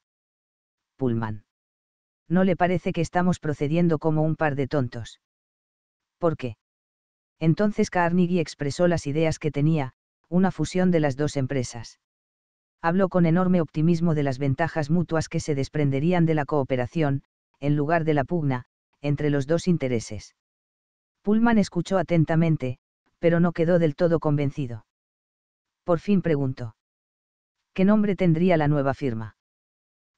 Pullman. ¿no le parece que estamos procediendo como un par de tontos? ¿Por qué? Entonces Carnegie expresó las ideas que tenía, una fusión de las dos empresas. Habló con enorme optimismo de las ventajas mutuas que se desprenderían de la cooperación, en lugar de la pugna, entre los dos intereses. Pullman escuchó atentamente, pero no quedó del todo convencido. Por fin preguntó. ¿Qué nombre tendría la nueva firma?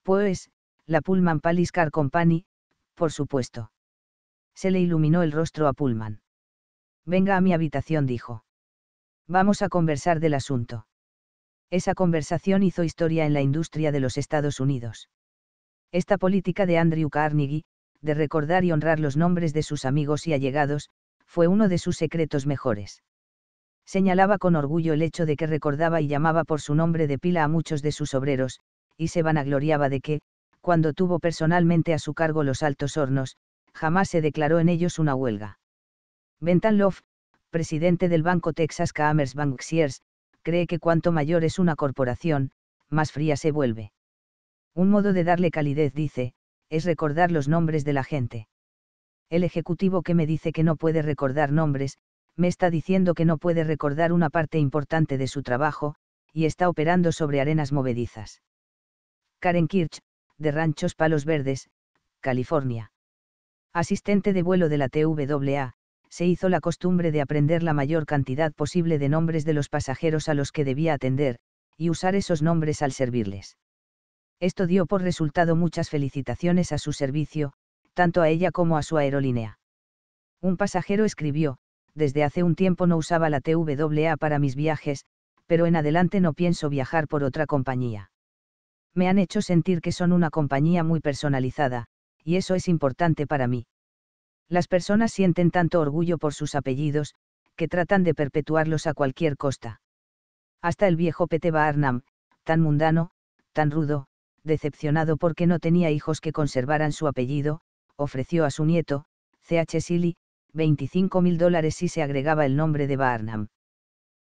Pues, la Pullman Palace Car Company, por supuesto. Se le iluminó el rostro a Pullman. Venga a mi habitación, dijo. Vamos a conversar del asunto. Esa conversación hizo historia en la industria de los Estados Unidos. Esta política de Andrew Carnegie, de recordar y honrar los nombres de sus amigos y allegados, fue uno de sus secretos mejores. Señalaba con orgullo el hecho de que recordaba y llamaba por su nombre de pila a muchos de sus obreros, y se vanagloriaba de que, cuando tuvo personalmente a su cargo los altos hornos, jamás se declaró en ellos una huelga. Love, presidente del banco Texas Commerce Banksiers, cree que cuanto mayor es una corporación, más fría se vuelve. Un modo de darle calidez, dice, es recordar los nombres de la gente. El ejecutivo que me dice que no puede recordar nombres, me está diciendo que no puede recordar una parte importante de su trabajo, y está operando sobre arenas movedizas. Karen Kirch, de Ranchos Palos Verdes, California. Asistente de vuelo de la TWA, se hizo la costumbre de aprender la mayor cantidad posible de nombres de los pasajeros a los que debía atender, y usar esos nombres al servirles. Esto dio por resultado muchas felicitaciones a su servicio, tanto a ella como a su aerolínea. Un pasajero escribió, desde hace un tiempo no usaba la TWA para mis viajes, pero en adelante no pienso viajar por otra compañía me han hecho sentir que son una compañía muy personalizada, y eso es importante para mí. Las personas sienten tanto orgullo por sus apellidos, que tratan de perpetuarlos a cualquier costa. Hasta el viejo Pete Barnum, tan mundano, tan rudo, decepcionado porque no tenía hijos que conservaran su apellido, ofreció a su nieto, C.H. Silly, 25 mil dólares si se agregaba el nombre de Barnum.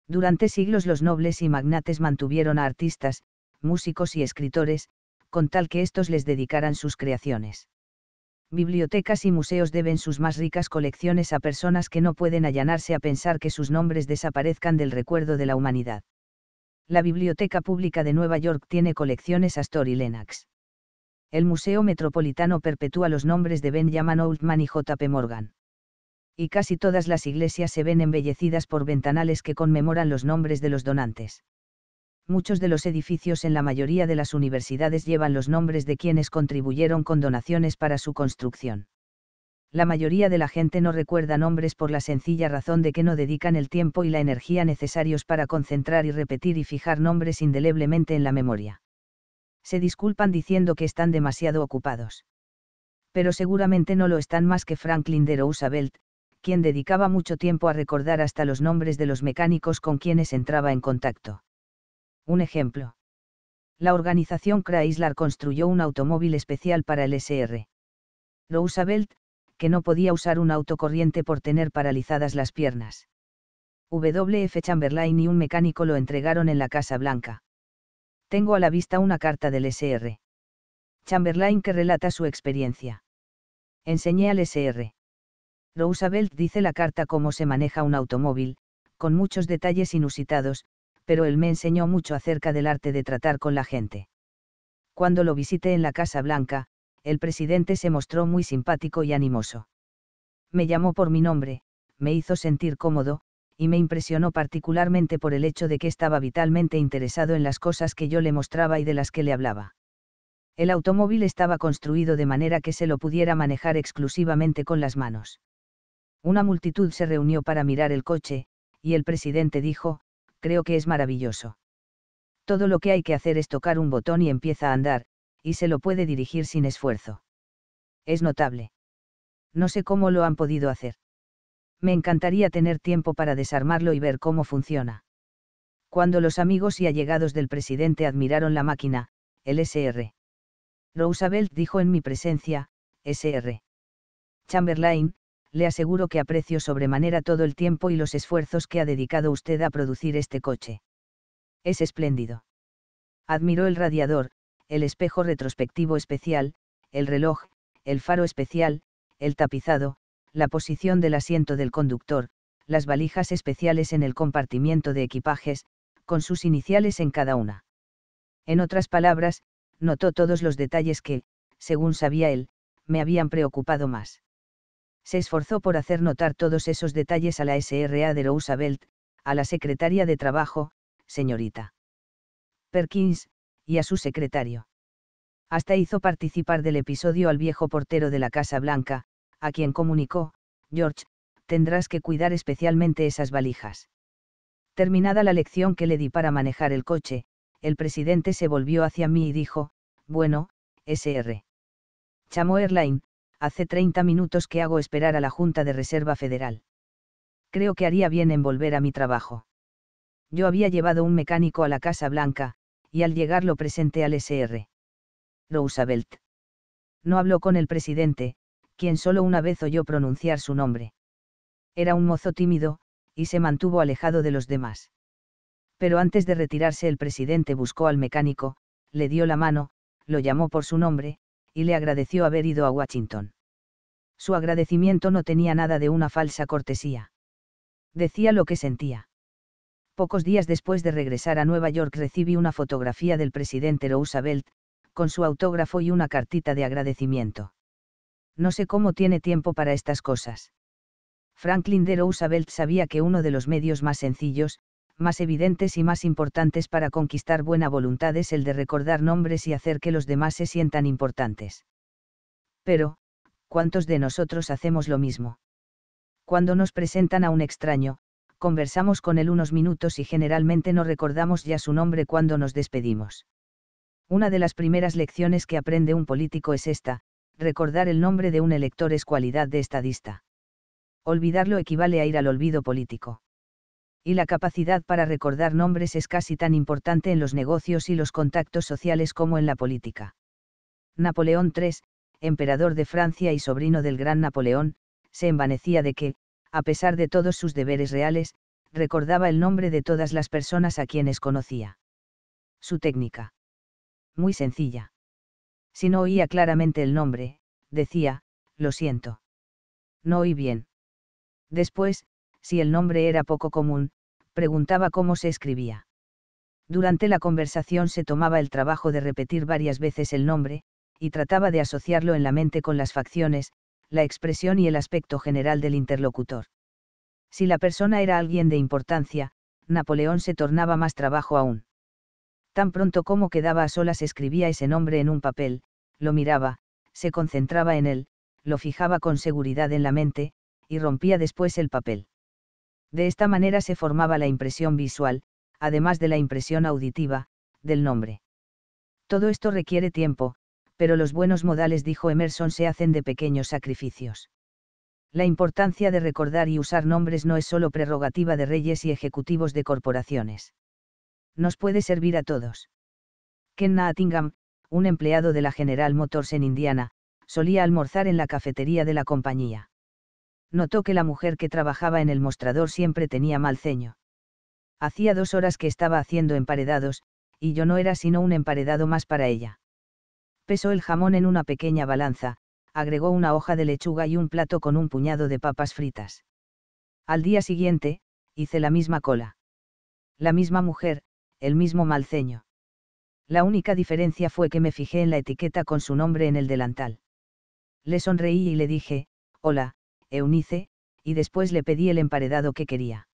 Durante siglos los nobles y magnates mantuvieron a artistas, músicos y escritores, con tal que estos les dedicaran sus creaciones. Bibliotecas y museos deben sus más ricas colecciones a personas que no pueden allanarse a pensar que sus nombres desaparezcan del recuerdo de la humanidad. La Biblioteca Pública de Nueva York tiene colecciones Astor y Lennox. El Museo Metropolitano perpetúa los nombres de Benjamin Oldman y J.P. Morgan. Y casi todas las iglesias se ven embellecidas por ventanales que conmemoran los nombres de los donantes muchos de los edificios en la mayoría de las universidades llevan los nombres de quienes contribuyeron con donaciones para su construcción. La mayoría de la gente no recuerda nombres por la sencilla razón de que no dedican el tiempo y la energía necesarios para concentrar y repetir y fijar nombres indeleblemente en la memoria. Se disculpan diciendo que están demasiado ocupados. Pero seguramente no lo están más que Franklin de Roosevelt, quien dedicaba mucho tiempo a recordar hasta los nombres de los mecánicos con quienes entraba en contacto un ejemplo. La organización Chrysler construyó un automóvil especial para el SR. Roosevelt, que no podía usar un auto corriente por tener paralizadas las piernas. W.F. Chamberlain y un mecánico lo entregaron en la Casa Blanca. Tengo a la vista una carta del SR. Chamberlain que relata su experiencia. Enseñé al SR. Roosevelt dice la carta cómo se maneja un automóvil, con muchos detalles inusitados, pero él me enseñó mucho acerca del arte de tratar con la gente. Cuando lo visité en la Casa Blanca, el presidente se mostró muy simpático y animoso. Me llamó por mi nombre, me hizo sentir cómodo, y me impresionó particularmente por el hecho de que estaba vitalmente interesado en las cosas que yo le mostraba y de las que le hablaba. El automóvil estaba construido de manera que se lo pudiera manejar exclusivamente con las manos. Una multitud se reunió para mirar el coche, y el presidente dijo, creo que es maravilloso. Todo lo que hay que hacer es tocar un botón y empieza a andar, y se lo puede dirigir sin esfuerzo. Es notable. No sé cómo lo han podido hacer. Me encantaría tener tiempo para desarmarlo y ver cómo funciona. Cuando los amigos y allegados del presidente admiraron la máquina, el SR. Roosevelt dijo en mi presencia, SR. Chamberlain, le aseguro que aprecio sobremanera todo el tiempo y los esfuerzos que ha dedicado usted a producir este coche. Es espléndido. Admiró el radiador, el espejo retrospectivo especial, el reloj, el faro especial, el tapizado, la posición del asiento del conductor, las valijas especiales en el compartimiento de equipajes, con sus iniciales en cada una. En otras palabras, notó todos los detalles que, según sabía él, me habían preocupado más se esforzó por hacer notar todos esos detalles a la SRA de Roosevelt, a la secretaria de Trabajo, señorita Perkins, y a su secretario. Hasta hizo participar del episodio al viejo portero de la Casa Blanca, a quien comunicó, George, tendrás que cuidar especialmente esas valijas. Terminada la lección que le di para manejar el coche, el presidente se volvió hacia mí y dijo, bueno, SR. Chamo hace 30 minutos que hago esperar a la Junta de Reserva Federal. Creo que haría bien en volver a mi trabajo. Yo había llevado un mecánico a la Casa Blanca, y al llegar lo presenté al SR. Roosevelt. No habló con el presidente, quien solo una vez oyó pronunciar su nombre. Era un mozo tímido, y se mantuvo alejado de los demás. Pero antes de retirarse el presidente buscó al mecánico, le dio la mano, lo llamó por su nombre, y le agradeció haber ido a Washington. Su agradecimiento no tenía nada de una falsa cortesía. Decía lo que sentía. Pocos días después de regresar a Nueva York recibí una fotografía del presidente Roosevelt, con su autógrafo y una cartita de agradecimiento. No sé cómo tiene tiempo para estas cosas. Franklin D. Roosevelt sabía que uno de los medios más sencillos, más evidentes y más importantes para conquistar buena voluntad es el de recordar nombres y hacer que los demás se sientan importantes. Pero, ¿cuántos de nosotros hacemos lo mismo? Cuando nos presentan a un extraño, conversamos con él unos minutos y generalmente no recordamos ya su nombre cuando nos despedimos. Una de las primeras lecciones que aprende un político es esta, recordar el nombre de un elector es cualidad de estadista. Olvidarlo equivale a ir al olvido político y la capacidad para recordar nombres es casi tan importante en los negocios y los contactos sociales como en la política. Napoleón III, emperador de Francia y sobrino del gran Napoleón, se envanecía de que, a pesar de todos sus deberes reales, recordaba el nombre de todas las personas a quienes conocía. Su técnica. Muy sencilla. Si no oía claramente el nombre, decía, lo siento. No oí bien. Después, si el nombre era poco común, preguntaba cómo se escribía. Durante la conversación se tomaba el trabajo de repetir varias veces el nombre, y trataba de asociarlo en la mente con las facciones, la expresión y el aspecto general del interlocutor. Si la persona era alguien de importancia, Napoleón se tornaba más trabajo aún. Tan pronto como quedaba a solas escribía ese nombre en un papel, lo miraba, se concentraba en él, lo fijaba con seguridad en la mente, y rompía después el papel. De esta manera se formaba la impresión visual, además de la impresión auditiva, del nombre. Todo esto requiere tiempo, pero los buenos modales, dijo Emerson, se hacen de pequeños sacrificios. La importancia de recordar y usar nombres no es solo prerrogativa de reyes y ejecutivos de corporaciones. Nos puede servir a todos. Ken Nottingham, un empleado de la General Motors en Indiana, solía almorzar en la cafetería de la compañía notó que la mujer que trabajaba en el mostrador siempre tenía mal ceño. Hacía dos horas que estaba haciendo emparedados, y yo no era sino un emparedado más para ella. Pesó el jamón en una pequeña balanza, agregó una hoja de lechuga y un plato con un puñado de papas fritas. Al día siguiente, hice la misma cola. La misma mujer, el mismo mal ceño. La única diferencia fue que me fijé en la etiqueta con su nombre en el delantal. Le sonreí y le dije, hola, Eunice, y después le pedí el emparedado que quería.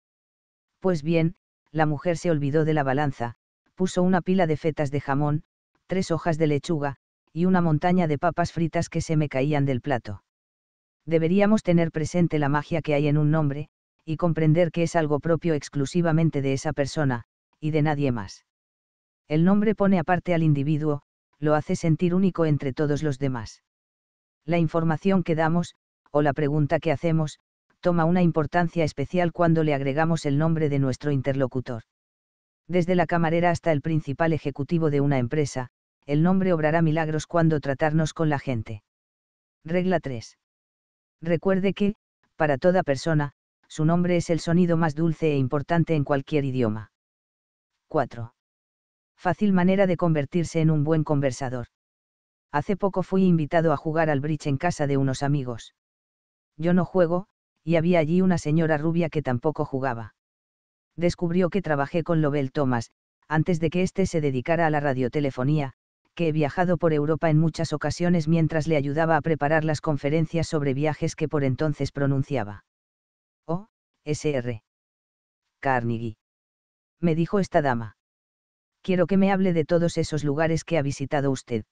Pues bien, la mujer se olvidó de la balanza, puso una pila de fetas de jamón, tres hojas de lechuga, y una montaña de papas fritas que se me caían del plato. Deberíamos tener presente la magia que hay en un nombre, y comprender que es algo propio exclusivamente de esa persona, y de nadie más. El nombre pone aparte al individuo, lo hace sentir único entre todos los demás. La información que damos, o la pregunta que hacemos, toma una importancia especial cuando le agregamos el nombre de nuestro interlocutor. Desde la camarera hasta el principal ejecutivo de una empresa, el nombre obrará milagros cuando tratarnos con la gente. Regla 3. Recuerde que, para toda persona, su nombre es el sonido más dulce e importante en cualquier idioma. 4. Fácil manera de convertirse en un buen conversador. Hace poco fui invitado a jugar al bridge en casa de unos amigos yo no juego, y había allí una señora rubia que tampoco jugaba. Descubrió que trabajé con Lobel Thomas, antes de que éste se dedicara a la radiotelefonía, que he viajado por Europa en muchas ocasiones mientras le ayudaba a preparar las conferencias sobre viajes que por entonces pronunciaba. Oh, Sr. Carnegie. Me dijo esta dama. Quiero que me hable de todos esos lugares que ha visitado usted.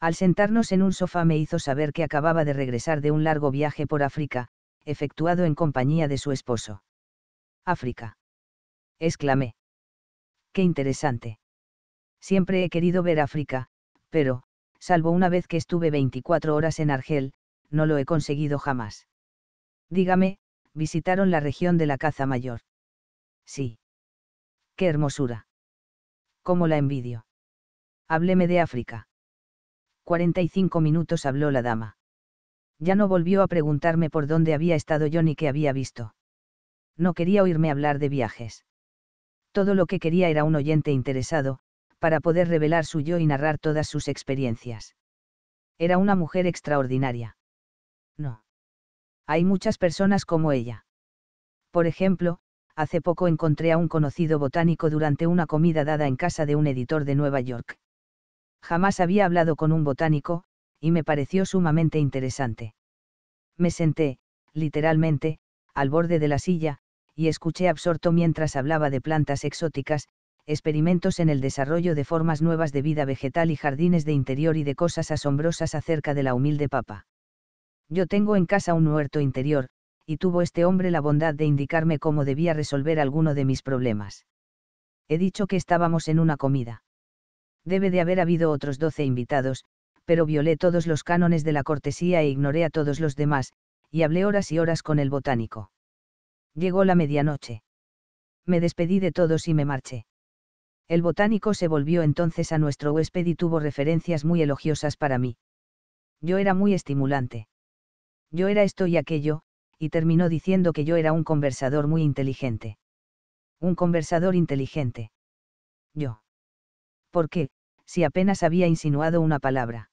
Al sentarnos en un sofá me hizo saber que acababa de regresar de un largo viaje por África, efectuado en compañía de su esposo. África. Exclamé. Qué interesante. Siempre he querido ver África, pero, salvo una vez que estuve 24 horas en Argel, no lo he conseguido jamás. Dígame, visitaron la región de la caza mayor. Sí. Qué hermosura. Cómo la envidio. Hábleme de África. 45 minutos habló la dama. Ya no volvió a preguntarme por dónde había estado yo ni qué había visto. No quería oírme hablar de viajes. Todo lo que quería era un oyente interesado, para poder revelar su yo y narrar todas sus experiencias. Era una mujer extraordinaria. No. Hay muchas personas como ella. Por ejemplo, hace poco encontré a un conocido botánico durante una comida dada en casa de un editor de Nueva York. Jamás había hablado con un botánico, y me pareció sumamente interesante. Me senté, literalmente, al borde de la silla, y escuché absorto mientras hablaba de plantas exóticas, experimentos en el desarrollo de formas nuevas de vida vegetal y jardines de interior y de cosas asombrosas acerca de la humilde papa. Yo tengo en casa un huerto interior, y tuvo este hombre la bondad de indicarme cómo debía resolver alguno de mis problemas. He dicho que estábamos en una comida debe de haber habido otros doce invitados, pero violé todos los cánones de la cortesía e ignoré a todos los demás, y hablé horas y horas con el botánico. Llegó la medianoche. Me despedí de todos y me marché. El botánico se volvió entonces a nuestro huésped y tuvo referencias muy elogiosas para mí. Yo era muy estimulante. Yo era esto y aquello, y terminó diciendo que yo era un conversador muy inteligente. Un conversador inteligente. Yo. ¿Por qué? si apenas había insinuado una palabra.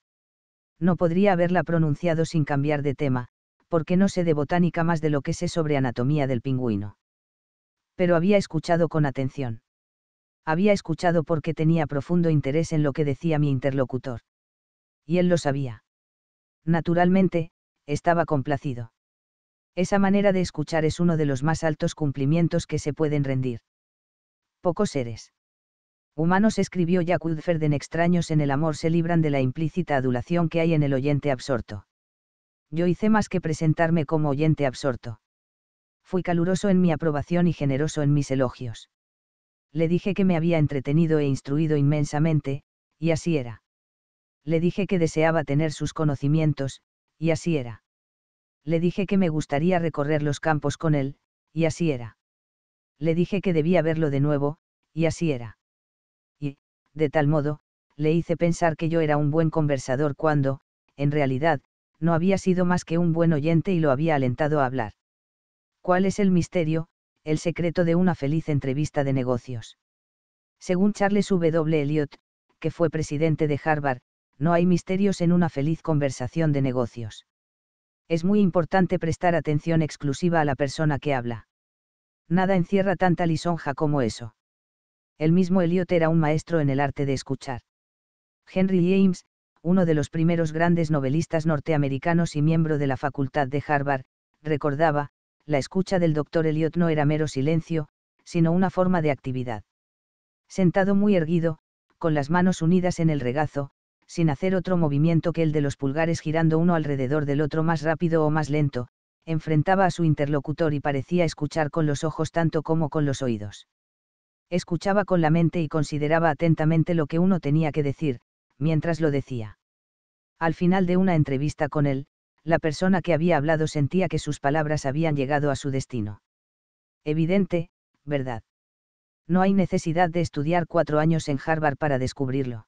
No podría haberla pronunciado sin cambiar de tema, porque no sé de botánica más de lo que sé sobre anatomía del pingüino. Pero había escuchado con atención. Había escuchado porque tenía profundo interés en lo que decía mi interlocutor. Y él lo sabía. Naturalmente, estaba complacido. Esa manera de escuchar es uno de los más altos cumplimientos que se pueden rendir. Pocos seres. Humanos escribió Jacques en extraños en el amor se libran de la implícita adulación que hay en el oyente absorto. Yo hice más que presentarme como oyente absorto. Fui caluroso en mi aprobación y generoso en mis elogios. Le dije que me había entretenido e instruido inmensamente, y así era. Le dije que deseaba tener sus conocimientos, y así era. Le dije que me gustaría recorrer los campos con él, y así era. Le dije que debía verlo de nuevo, y así era de tal modo, le hice pensar que yo era un buen conversador cuando, en realidad, no había sido más que un buen oyente y lo había alentado a hablar. ¿Cuál es el misterio, el secreto de una feliz entrevista de negocios? Según Charles W. Eliot, que fue presidente de Harvard, no hay misterios en una feliz conversación de negocios. Es muy importante prestar atención exclusiva a la persona que habla. Nada encierra tanta lisonja como eso el mismo Eliot era un maestro en el arte de escuchar. Henry James, uno de los primeros grandes novelistas norteamericanos y miembro de la Facultad de Harvard, recordaba, la escucha del doctor Eliot no era mero silencio, sino una forma de actividad. Sentado muy erguido, con las manos unidas en el regazo, sin hacer otro movimiento que el de los pulgares girando uno alrededor del otro más rápido o más lento, enfrentaba a su interlocutor y parecía escuchar con los ojos tanto como con los oídos escuchaba con la mente y consideraba atentamente lo que uno tenía que decir, mientras lo decía. Al final de una entrevista con él, la persona que había hablado sentía que sus palabras habían llegado a su destino. Evidente, ¿verdad? No hay necesidad de estudiar cuatro años en Harvard para descubrirlo.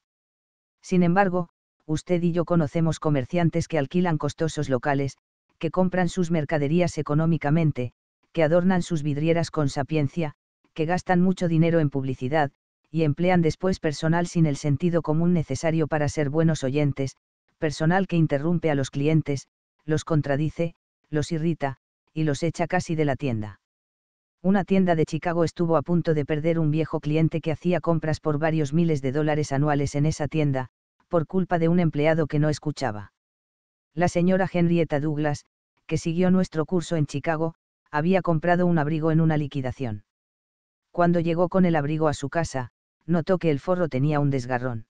Sin embargo, usted y yo conocemos comerciantes que alquilan costosos locales, que compran sus mercaderías económicamente, que adornan sus vidrieras con sapiencia, que gastan mucho dinero en publicidad, y emplean después personal sin el sentido común necesario para ser buenos oyentes, personal que interrumpe a los clientes, los contradice, los irrita, y los echa casi de la tienda. Una tienda de Chicago estuvo a punto de perder un viejo cliente que hacía compras por varios miles de dólares anuales en esa tienda, por culpa de un empleado que no escuchaba. La señora Henrietta Douglas, que siguió nuestro curso en Chicago, había comprado un abrigo en una liquidación. Cuando llegó con el abrigo a su casa, notó que el forro tenía un desgarrón.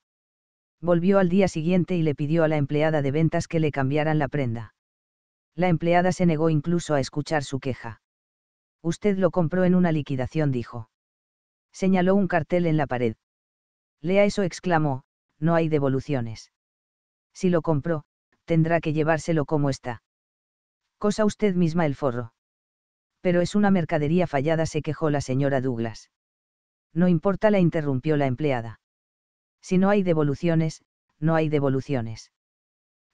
Volvió al día siguiente y le pidió a la empleada de ventas que le cambiaran la prenda. La empleada se negó incluso a escuchar su queja. Usted lo compró en una liquidación, dijo. Señaló un cartel en la pared. Lea eso, exclamó, no hay devoluciones. Si lo compró, tendrá que llevárselo como está. Cosa usted misma el forro pero es una mercadería fallada, se quejó la señora Douglas. No importa, la interrumpió la empleada. Si no hay devoluciones, no hay devoluciones.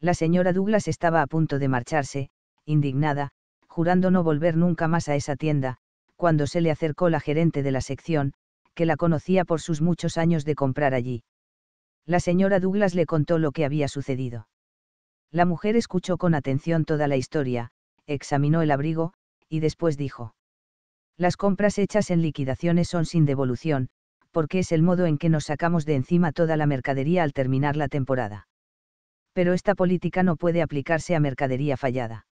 La señora Douglas estaba a punto de marcharse, indignada, jurando no volver nunca más a esa tienda, cuando se le acercó la gerente de la sección, que la conocía por sus muchos años de comprar allí. La señora Douglas le contó lo que había sucedido. La mujer escuchó con atención toda la historia, examinó el abrigo, y después dijo. Las compras hechas en liquidaciones son sin devolución, porque es el modo en que nos sacamos de encima toda la mercadería al terminar la temporada. Pero esta política no puede aplicarse a mercadería fallada.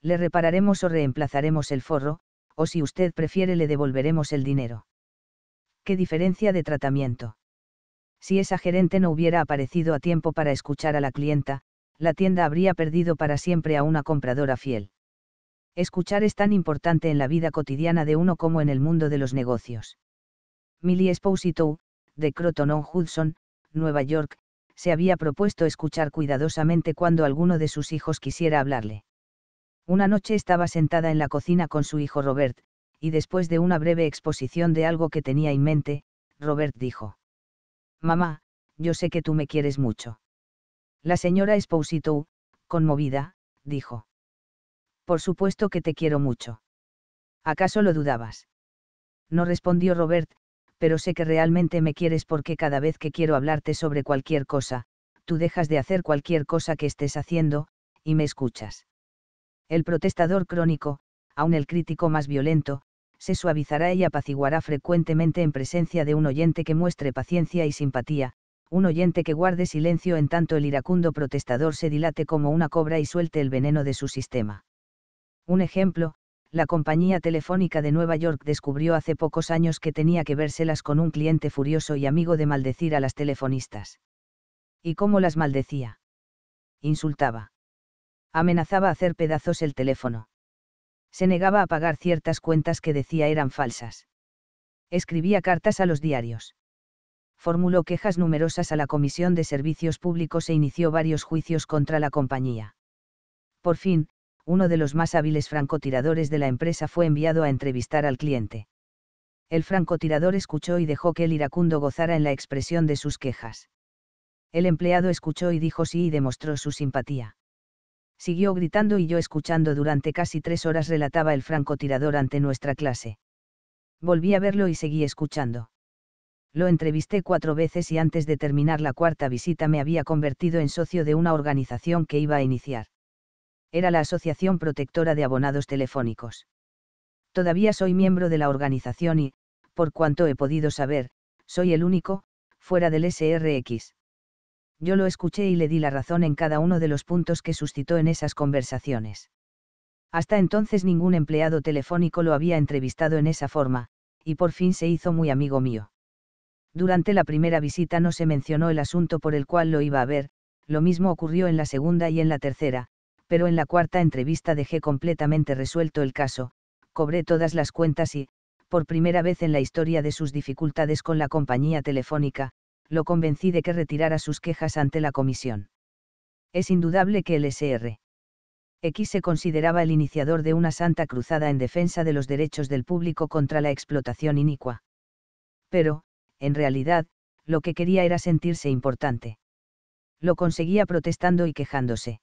Le repararemos o reemplazaremos el forro, o si usted prefiere le devolveremos el dinero. ¿Qué diferencia de tratamiento? Si esa gerente no hubiera aparecido a tiempo para escuchar a la clienta, la tienda habría perdido para siempre a una compradora fiel escuchar es tan importante en la vida cotidiana de uno como en el mundo de los negocios. Millie Esposito, de Croton on Hudson, Nueva York, se había propuesto escuchar cuidadosamente cuando alguno de sus hijos quisiera hablarle. Una noche estaba sentada en la cocina con su hijo Robert, y después de una breve exposición de algo que tenía en mente, Robert dijo. Mamá, yo sé que tú me quieres mucho. La señora Esposito, conmovida, dijo. Por supuesto que te quiero mucho. ¿Acaso lo dudabas? No respondió Robert, pero sé que realmente me quieres porque cada vez que quiero hablarte sobre cualquier cosa, tú dejas de hacer cualquier cosa que estés haciendo, y me escuchas. El protestador crónico, aun el crítico más violento, se suavizará y apaciguará frecuentemente en presencia de un oyente que muestre paciencia y simpatía, un oyente que guarde silencio en tanto el iracundo protestador se dilate como una cobra y suelte el veneno de su sistema. Un ejemplo, la compañía telefónica de Nueva York descubrió hace pocos años que tenía que vérselas con un cliente furioso y amigo de maldecir a las telefonistas. ¿Y cómo las maldecía? Insultaba. Amenazaba hacer pedazos el teléfono. Se negaba a pagar ciertas cuentas que decía eran falsas. Escribía cartas a los diarios. Formuló quejas numerosas a la Comisión de Servicios Públicos e inició varios juicios contra la compañía. Por fin, uno de los más hábiles francotiradores de la empresa fue enviado a entrevistar al cliente. El francotirador escuchó y dejó que el iracundo gozara en la expresión de sus quejas. El empleado escuchó y dijo sí y demostró su simpatía. Siguió gritando y yo escuchando durante casi tres horas relataba el francotirador ante nuestra clase. Volví a verlo y seguí escuchando. Lo entrevisté cuatro veces y antes de terminar la cuarta visita me había convertido en socio de una organización que iba a iniciar era la Asociación Protectora de Abonados Telefónicos. Todavía soy miembro de la organización y, por cuanto he podido saber, soy el único, fuera del SRX. Yo lo escuché y le di la razón en cada uno de los puntos que suscitó en esas conversaciones. Hasta entonces ningún empleado telefónico lo había entrevistado en esa forma, y por fin se hizo muy amigo mío. Durante la primera visita no se mencionó el asunto por el cual lo iba a ver, lo mismo ocurrió en la segunda y en la tercera, pero en la cuarta entrevista dejé completamente resuelto el caso, cobré todas las cuentas y, por primera vez en la historia de sus dificultades con la compañía telefónica, lo convencí de que retirara sus quejas ante la comisión. Es indudable que el SR. X se consideraba el iniciador de una santa cruzada en defensa de los derechos del público contra la explotación inicua. Pero, en realidad, lo que quería era sentirse importante. Lo conseguía protestando y quejándose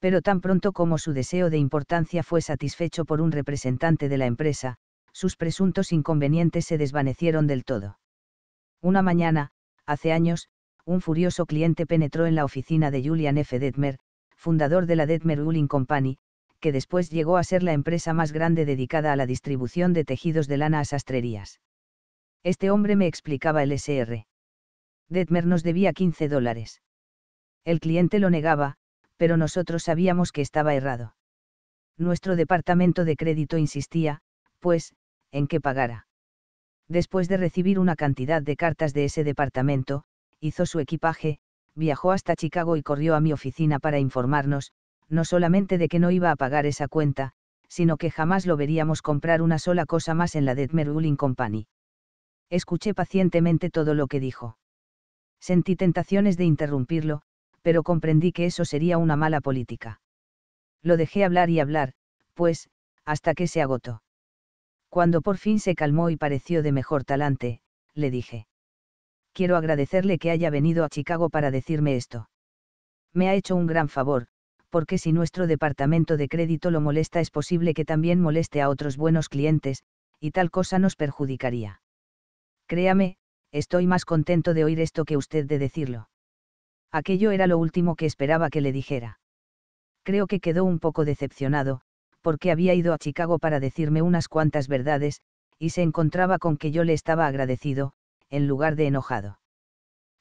pero tan pronto como su deseo de importancia fue satisfecho por un representante de la empresa, sus presuntos inconvenientes se desvanecieron del todo. Una mañana, hace años, un furioso cliente penetró en la oficina de Julian F. Detmer, fundador de la Detmer Wooling Company, que después llegó a ser la empresa más grande dedicada a la distribución de tejidos de lana a sastrerías. Este hombre me explicaba el SR. Detmer nos debía 15 dólares. El cliente lo negaba, pero nosotros sabíamos que estaba errado. Nuestro departamento de crédito insistía, pues, en que pagara. Después de recibir una cantidad de cartas de ese departamento, hizo su equipaje, viajó hasta Chicago y corrió a mi oficina para informarnos, no solamente de que no iba a pagar esa cuenta, sino que jamás lo veríamos comprar una sola cosa más en la Detmer Ruling Company. Escuché pacientemente todo lo que dijo. Sentí tentaciones de interrumpirlo, pero comprendí que eso sería una mala política. Lo dejé hablar y hablar, pues, hasta que se agotó. Cuando por fin se calmó y pareció de mejor talante, le dije. Quiero agradecerle que haya venido a Chicago para decirme esto. Me ha hecho un gran favor, porque si nuestro departamento de crédito lo molesta es posible que también moleste a otros buenos clientes, y tal cosa nos perjudicaría. Créame, estoy más contento de oír esto que usted de decirlo aquello era lo último que esperaba que le dijera. Creo que quedó un poco decepcionado, porque había ido a Chicago para decirme unas cuantas verdades, y se encontraba con que yo le estaba agradecido, en lugar de enojado.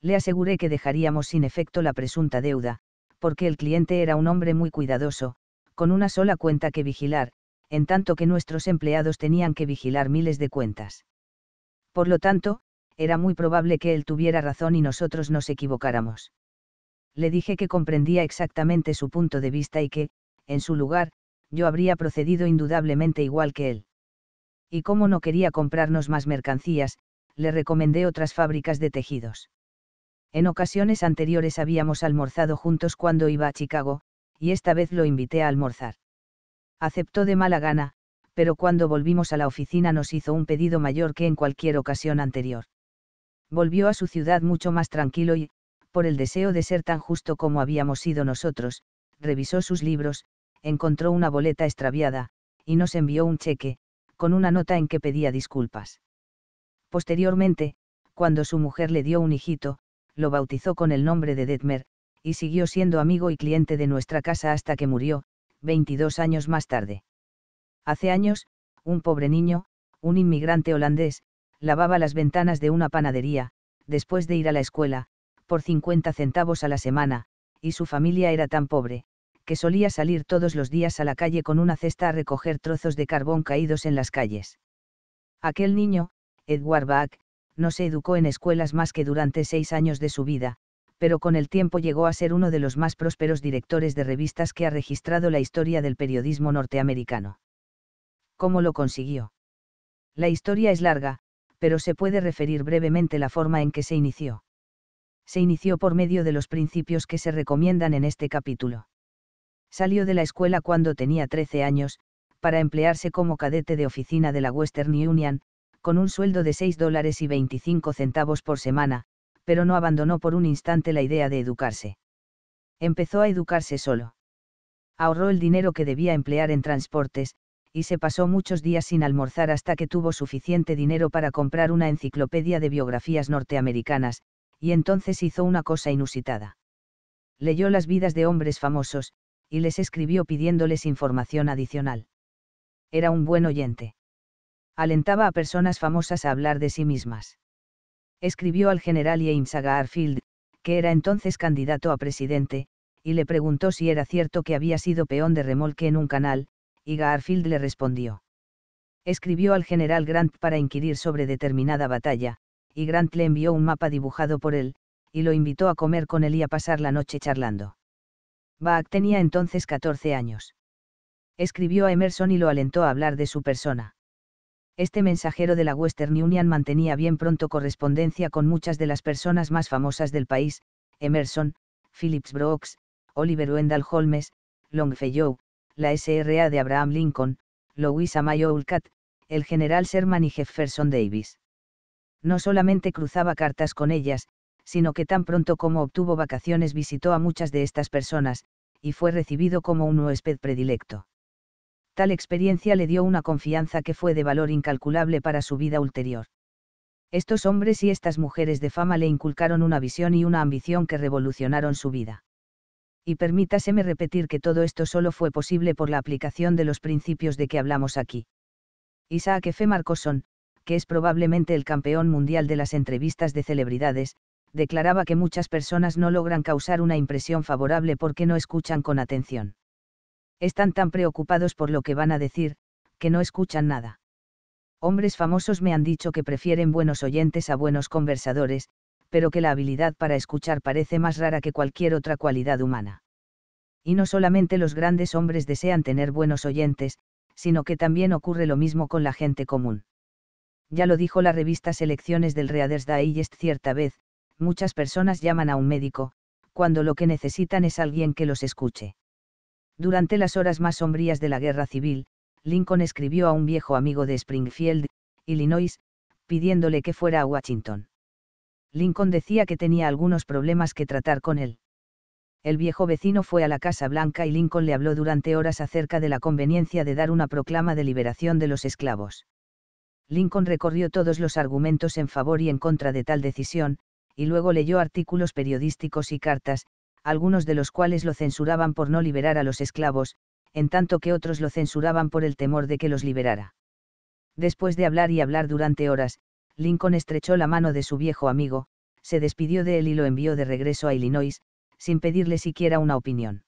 Le aseguré que dejaríamos sin efecto la presunta deuda, porque el cliente era un hombre muy cuidadoso, con una sola cuenta que vigilar, en tanto que nuestros empleados tenían que vigilar miles de cuentas. Por lo tanto, era muy probable que él tuviera razón y nosotros nos equivocáramos le dije que comprendía exactamente su punto de vista y que, en su lugar, yo habría procedido indudablemente igual que él. Y como no quería comprarnos más mercancías, le recomendé otras fábricas de tejidos. En ocasiones anteriores habíamos almorzado juntos cuando iba a Chicago, y esta vez lo invité a almorzar. Aceptó de mala gana, pero cuando volvimos a la oficina nos hizo un pedido mayor que en cualquier ocasión anterior. Volvió a su ciudad mucho más tranquilo y, por el deseo de ser tan justo como habíamos sido nosotros, revisó sus libros, encontró una boleta extraviada, y nos envió un cheque, con una nota en que pedía disculpas. Posteriormente, cuando su mujer le dio un hijito, lo bautizó con el nombre de Detmer, y siguió siendo amigo y cliente de nuestra casa hasta que murió, 22 años más tarde. Hace años, un pobre niño, un inmigrante holandés, lavaba las ventanas de una panadería, después de ir a la escuela, por 50 centavos a la semana, y su familia era tan pobre, que solía salir todos los días a la calle con una cesta a recoger trozos de carbón caídos en las calles. Aquel niño, Edward Bach, no se educó en escuelas más que durante seis años de su vida, pero con el tiempo llegó a ser uno de los más prósperos directores de revistas que ha registrado la historia del periodismo norteamericano. ¿Cómo lo consiguió? La historia es larga, pero se puede referir brevemente la forma en que se inició se inició por medio de los principios que se recomiendan en este capítulo. Salió de la escuela cuando tenía 13 años, para emplearse como cadete de oficina de la Western Union, con un sueldo de 6 dólares y 25 centavos por semana, pero no abandonó por un instante la idea de educarse. Empezó a educarse solo. Ahorró el dinero que debía emplear en transportes, y se pasó muchos días sin almorzar hasta que tuvo suficiente dinero para comprar una enciclopedia de biografías norteamericanas, y entonces hizo una cosa inusitada. Leyó las vidas de hombres famosos, y les escribió pidiéndoles información adicional. Era un buen oyente. Alentaba a personas famosas a hablar de sí mismas. Escribió al general James A. Garfield, que era entonces candidato a presidente, y le preguntó si era cierto que había sido peón de remolque en un canal, y Garfield le respondió. Escribió al general Grant para inquirir sobre determinada batalla, y Grant le envió un mapa dibujado por él, y lo invitó a comer con él y a pasar la noche charlando. Bach tenía entonces 14 años. Escribió a Emerson y lo alentó a hablar de su persona. Este mensajero de la Western Union mantenía bien pronto correspondencia con muchas de las personas más famosas del país, Emerson, Phillips Brooks, Oliver Wendell Holmes, Longfellow, la SRA de Abraham Lincoln, Louisa May Olcott, el general Sherman y Jefferson Davis no solamente cruzaba cartas con ellas, sino que tan pronto como obtuvo vacaciones visitó a muchas de estas personas, y fue recibido como un huésped predilecto. Tal experiencia le dio una confianza que fue de valor incalculable para su vida ulterior. Estos hombres y estas mujeres de fama le inculcaron una visión y una ambición que revolucionaron su vida. Y permítaseme repetir que todo esto solo fue posible por la aplicación de los principios de que hablamos aquí. Isaac F. Marcoson, que es probablemente el campeón mundial de las entrevistas de celebridades, declaraba que muchas personas no logran causar una impresión favorable porque no escuchan con atención. Están tan preocupados por lo que van a decir, que no escuchan nada. Hombres famosos me han dicho que prefieren buenos oyentes a buenos conversadores, pero que la habilidad para escuchar parece más rara que cualquier otra cualidad humana. Y no solamente los grandes hombres desean tener buenos oyentes, sino que también ocurre lo mismo con la gente común ya lo dijo la revista Selecciones del Reader's Digest cierta vez, muchas personas llaman a un médico, cuando lo que necesitan es alguien que los escuche. Durante las horas más sombrías de la guerra civil, Lincoln escribió a un viejo amigo de Springfield, Illinois, pidiéndole que fuera a Washington. Lincoln decía que tenía algunos problemas que tratar con él. El viejo vecino fue a la Casa Blanca y Lincoln le habló durante horas acerca de la conveniencia de dar una proclama de liberación de los esclavos. Lincoln recorrió todos los argumentos en favor y en contra de tal decisión, y luego leyó artículos periodísticos y cartas, algunos de los cuales lo censuraban por no liberar a los esclavos, en tanto que otros lo censuraban por el temor de que los liberara. Después de hablar y hablar durante horas, Lincoln estrechó la mano de su viejo amigo, se despidió de él y lo envió de regreso a Illinois, sin pedirle siquiera una opinión.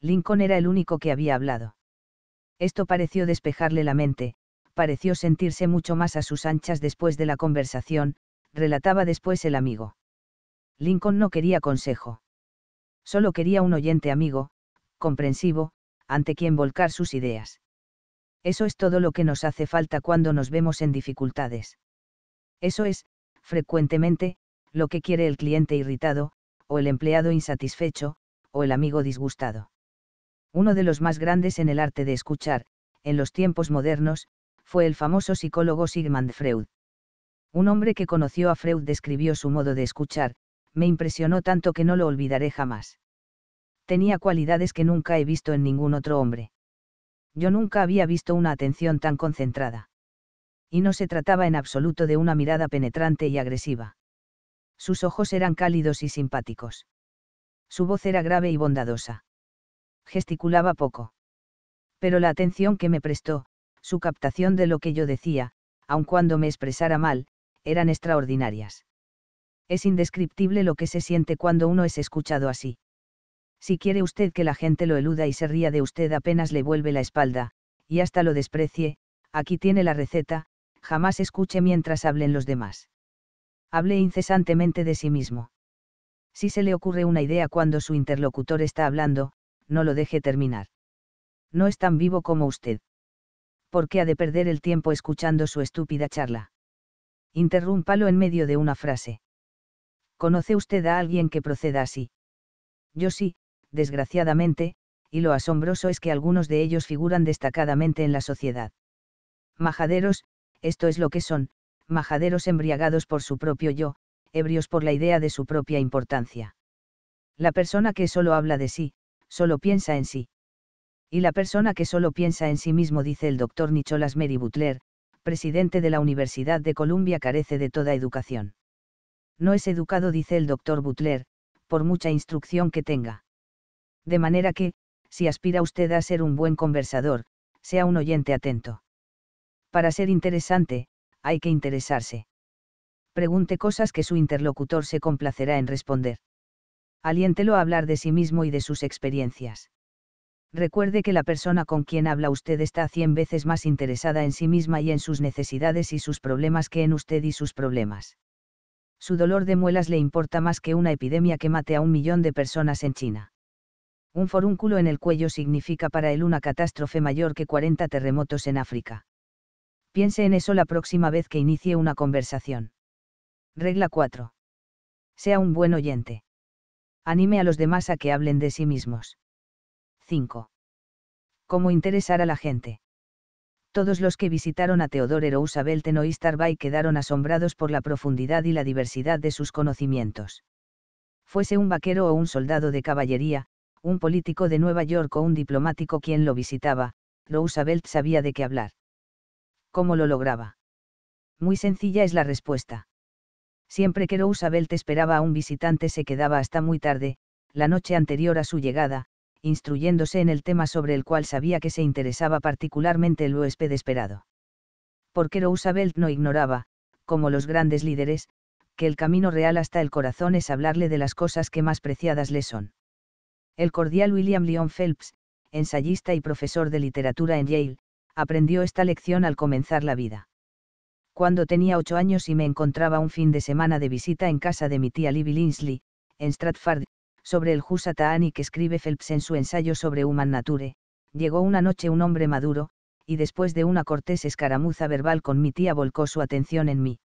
Lincoln era el único que había hablado. Esto pareció despejarle la mente, pareció sentirse mucho más a sus anchas después de la conversación, relataba después el amigo. Lincoln no quería consejo. Solo quería un oyente amigo, comprensivo, ante quien volcar sus ideas. Eso es todo lo que nos hace falta cuando nos vemos en dificultades. Eso es, frecuentemente, lo que quiere el cliente irritado, o el empleado insatisfecho, o el amigo disgustado. Uno de los más grandes en el arte de escuchar, en los tiempos modernos, fue el famoso psicólogo Sigmund Freud. Un hombre que conoció a Freud describió su modo de escuchar, me impresionó tanto que no lo olvidaré jamás. Tenía cualidades que nunca he visto en ningún otro hombre. Yo nunca había visto una atención tan concentrada. Y no se trataba en absoluto de una mirada penetrante y agresiva. Sus ojos eran cálidos y simpáticos. Su voz era grave y bondadosa. Gesticulaba poco. Pero la atención que me prestó, su captación de lo que yo decía, aun cuando me expresara mal, eran extraordinarias. Es indescriptible lo que se siente cuando uno es escuchado así. Si quiere usted que la gente lo eluda y se ría de usted apenas le vuelve la espalda, y hasta lo desprecie, aquí tiene la receta, jamás escuche mientras hablen los demás. Hable incesantemente de sí mismo. Si se le ocurre una idea cuando su interlocutor está hablando, no lo deje terminar. No es tan vivo como usted. ¿por qué ha de perder el tiempo escuchando su estúpida charla. Interrúmpalo en medio de una frase. ¿Conoce usted a alguien que proceda así? Yo sí, desgraciadamente, y lo asombroso es que algunos de ellos figuran destacadamente en la sociedad. Majaderos, esto es lo que son, majaderos embriagados por su propio yo, ebrios por la idea de su propia importancia. La persona que solo habla de sí, solo piensa en sí y la persona que solo piensa en sí mismo, dice el doctor Nicholas Mary Butler, presidente de la Universidad de Columbia, carece de toda educación. No es educado, dice el doctor Butler, por mucha instrucción que tenga. De manera que, si aspira usted a ser un buen conversador, sea un oyente atento. Para ser interesante, hay que interesarse. Pregunte cosas que su interlocutor se complacerá en responder. Aliéntelo a hablar de sí mismo y de sus experiencias recuerde que la persona con quien habla usted está cien veces más interesada en sí misma y en sus necesidades y sus problemas que en usted y sus problemas. Su dolor de muelas le importa más que una epidemia que mate a un millón de personas en China. Un forúnculo en el cuello significa para él una catástrofe mayor que 40 terremotos en África. Piense en eso la próxima vez que inicie una conversación. Regla 4. Sea un buen oyente. Anime a los demás a que hablen de sí mismos. 5. ¿Cómo interesar a la gente? Todos los que visitaron a Theodore Roosevelt en Bay quedaron asombrados por la profundidad y la diversidad de sus conocimientos. Fuese un vaquero o un soldado de caballería, un político de Nueva York o un diplomático quien lo visitaba, Roosevelt sabía de qué hablar. ¿Cómo lo lograba? Muy sencilla es la respuesta. Siempre que Roosevelt esperaba a un visitante se quedaba hasta muy tarde, la noche anterior a su llegada, instruyéndose en el tema sobre el cual sabía que se interesaba particularmente el huésped esperado. Porque Roosevelt no ignoraba, como los grandes líderes, que el camino real hasta el corazón es hablarle de las cosas que más preciadas le son. El cordial William Lyon Phelps, ensayista y profesor de literatura en Yale, aprendió esta lección al comenzar la vida. Cuando tenía ocho años y me encontraba un fin de semana de visita en casa de mi tía Libby Linsley, en Stratford, sobre el Husataani que escribe Phelps en su ensayo sobre Human Nature, llegó una noche un hombre maduro, y después de una cortés escaramuza verbal con mi tía volcó su atención en mí.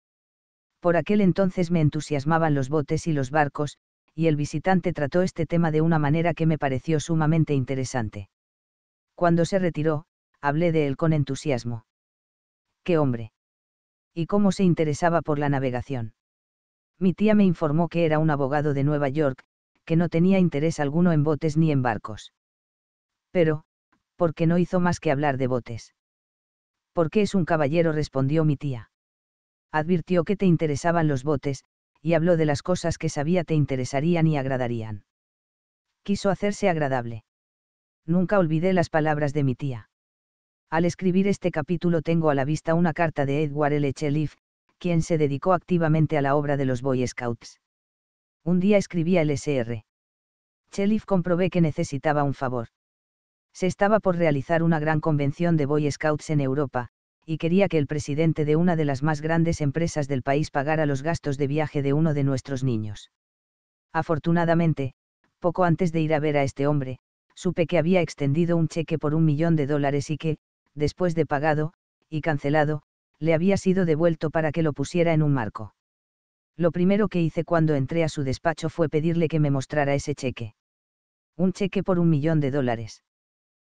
Por aquel entonces me entusiasmaban los botes y los barcos, y el visitante trató este tema de una manera que me pareció sumamente interesante. Cuando se retiró, hablé de él con entusiasmo. ¡Qué hombre! ¿Y cómo se interesaba por la navegación? Mi tía me informó que era un abogado de Nueva York, que no tenía interés alguno en botes ni en barcos. Pero, ¿por qué no hizo más que hablar de botes? Porque es un caballero? respondió mi tía. Advirtió que te interesaban los botes, y habló de las cosas que sabía te interesarían y agradarían. Quiso hacerse agradable. Nunca olvidé las palabras de mi tía. Al escribir este capítulo tengo a la vista una carta de Edward L. Chelif, quien se dedicó activamente a la obra de los Boy Scouts. Un día escribía el SR. Cheliff comprobé que necesitaba un favor. Se estaba por realizar una gran convención de Boy Scouts en Europa, y quería que el presidente de una de las más grandes empresas del país pagara los gastos de viaje de uno de nuestros niños. Afortunadamente, poco antes de ir a ver a este hombre, supe que había extendido un cheque por un millón de dólares y que, después de pagado, y cancelado, le había sido devuelto para que lo pusiera en un marco. Lo primero que hice cuando entré a su despacho fue pedirle que me mostrara ese cheque. Un cheque por un millón de dólares.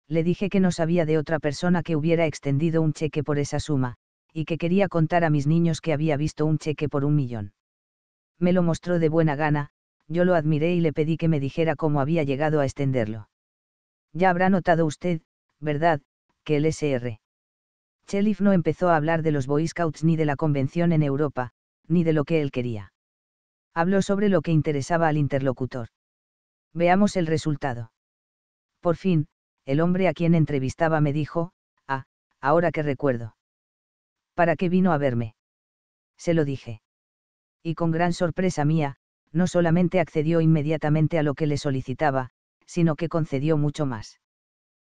Le dije que no sabía de otra persona que hubiera extendido un cheque por esa suma, y que quería contar a mis niños que había visto un cheque por un millón. Me lo mostró de buena gana, yo lo admiré y le pedí que me dijera cómo había llegado a extenderlo. Ya habrá notado usted, ¿verdad?, que el SR. Chelif no empezó a hablar de los Boy Scouts ni de la convención en Europa, ni de lo que él quería. Habló sobre lo que interesaba al interlocutor. Veamos el resultado. Por fin, el hombre a quien entrevistaba me dijo, ah, ahora que recuerdo. ¿Para qué vino a verme? Se lo dije. Y con gran sorpresa mía, no solamente accedió inmediatamente a lo que le solicitaba, sino que concedió mucho más.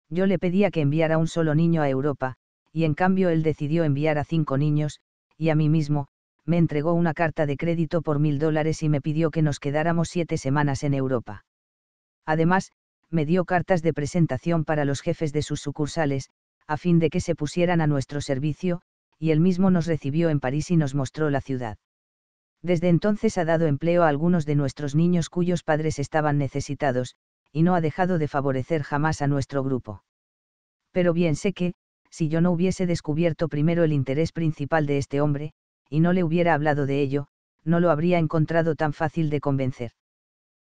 Yo le pedía que enviara un solo niño a Europa, y en cambio él decidió enviar a cinco niños, y a mí mismo, me entregó una carta de crédito por mil dólares y me pidió que nos quedáramos siete semanas en Europa. Además, me dio cartas de presentación para los jefes de sus sucursales, a fin de que se pusieran a nuestro servicio, y él mismo nos recibió en París y nos mostró la ciudad. Desde entonces ha dado empleo a algunos de nuestros niños cuyos padres estaban necesitados, y no ha dejado de favorecer jamás a nuestro grupo. Pero bien sé que, si yo no hubiese descubierto primero el interés principal de este hombre, y no le hubiera hablado de ello, no lo habría encontrado tan fácil de convencer.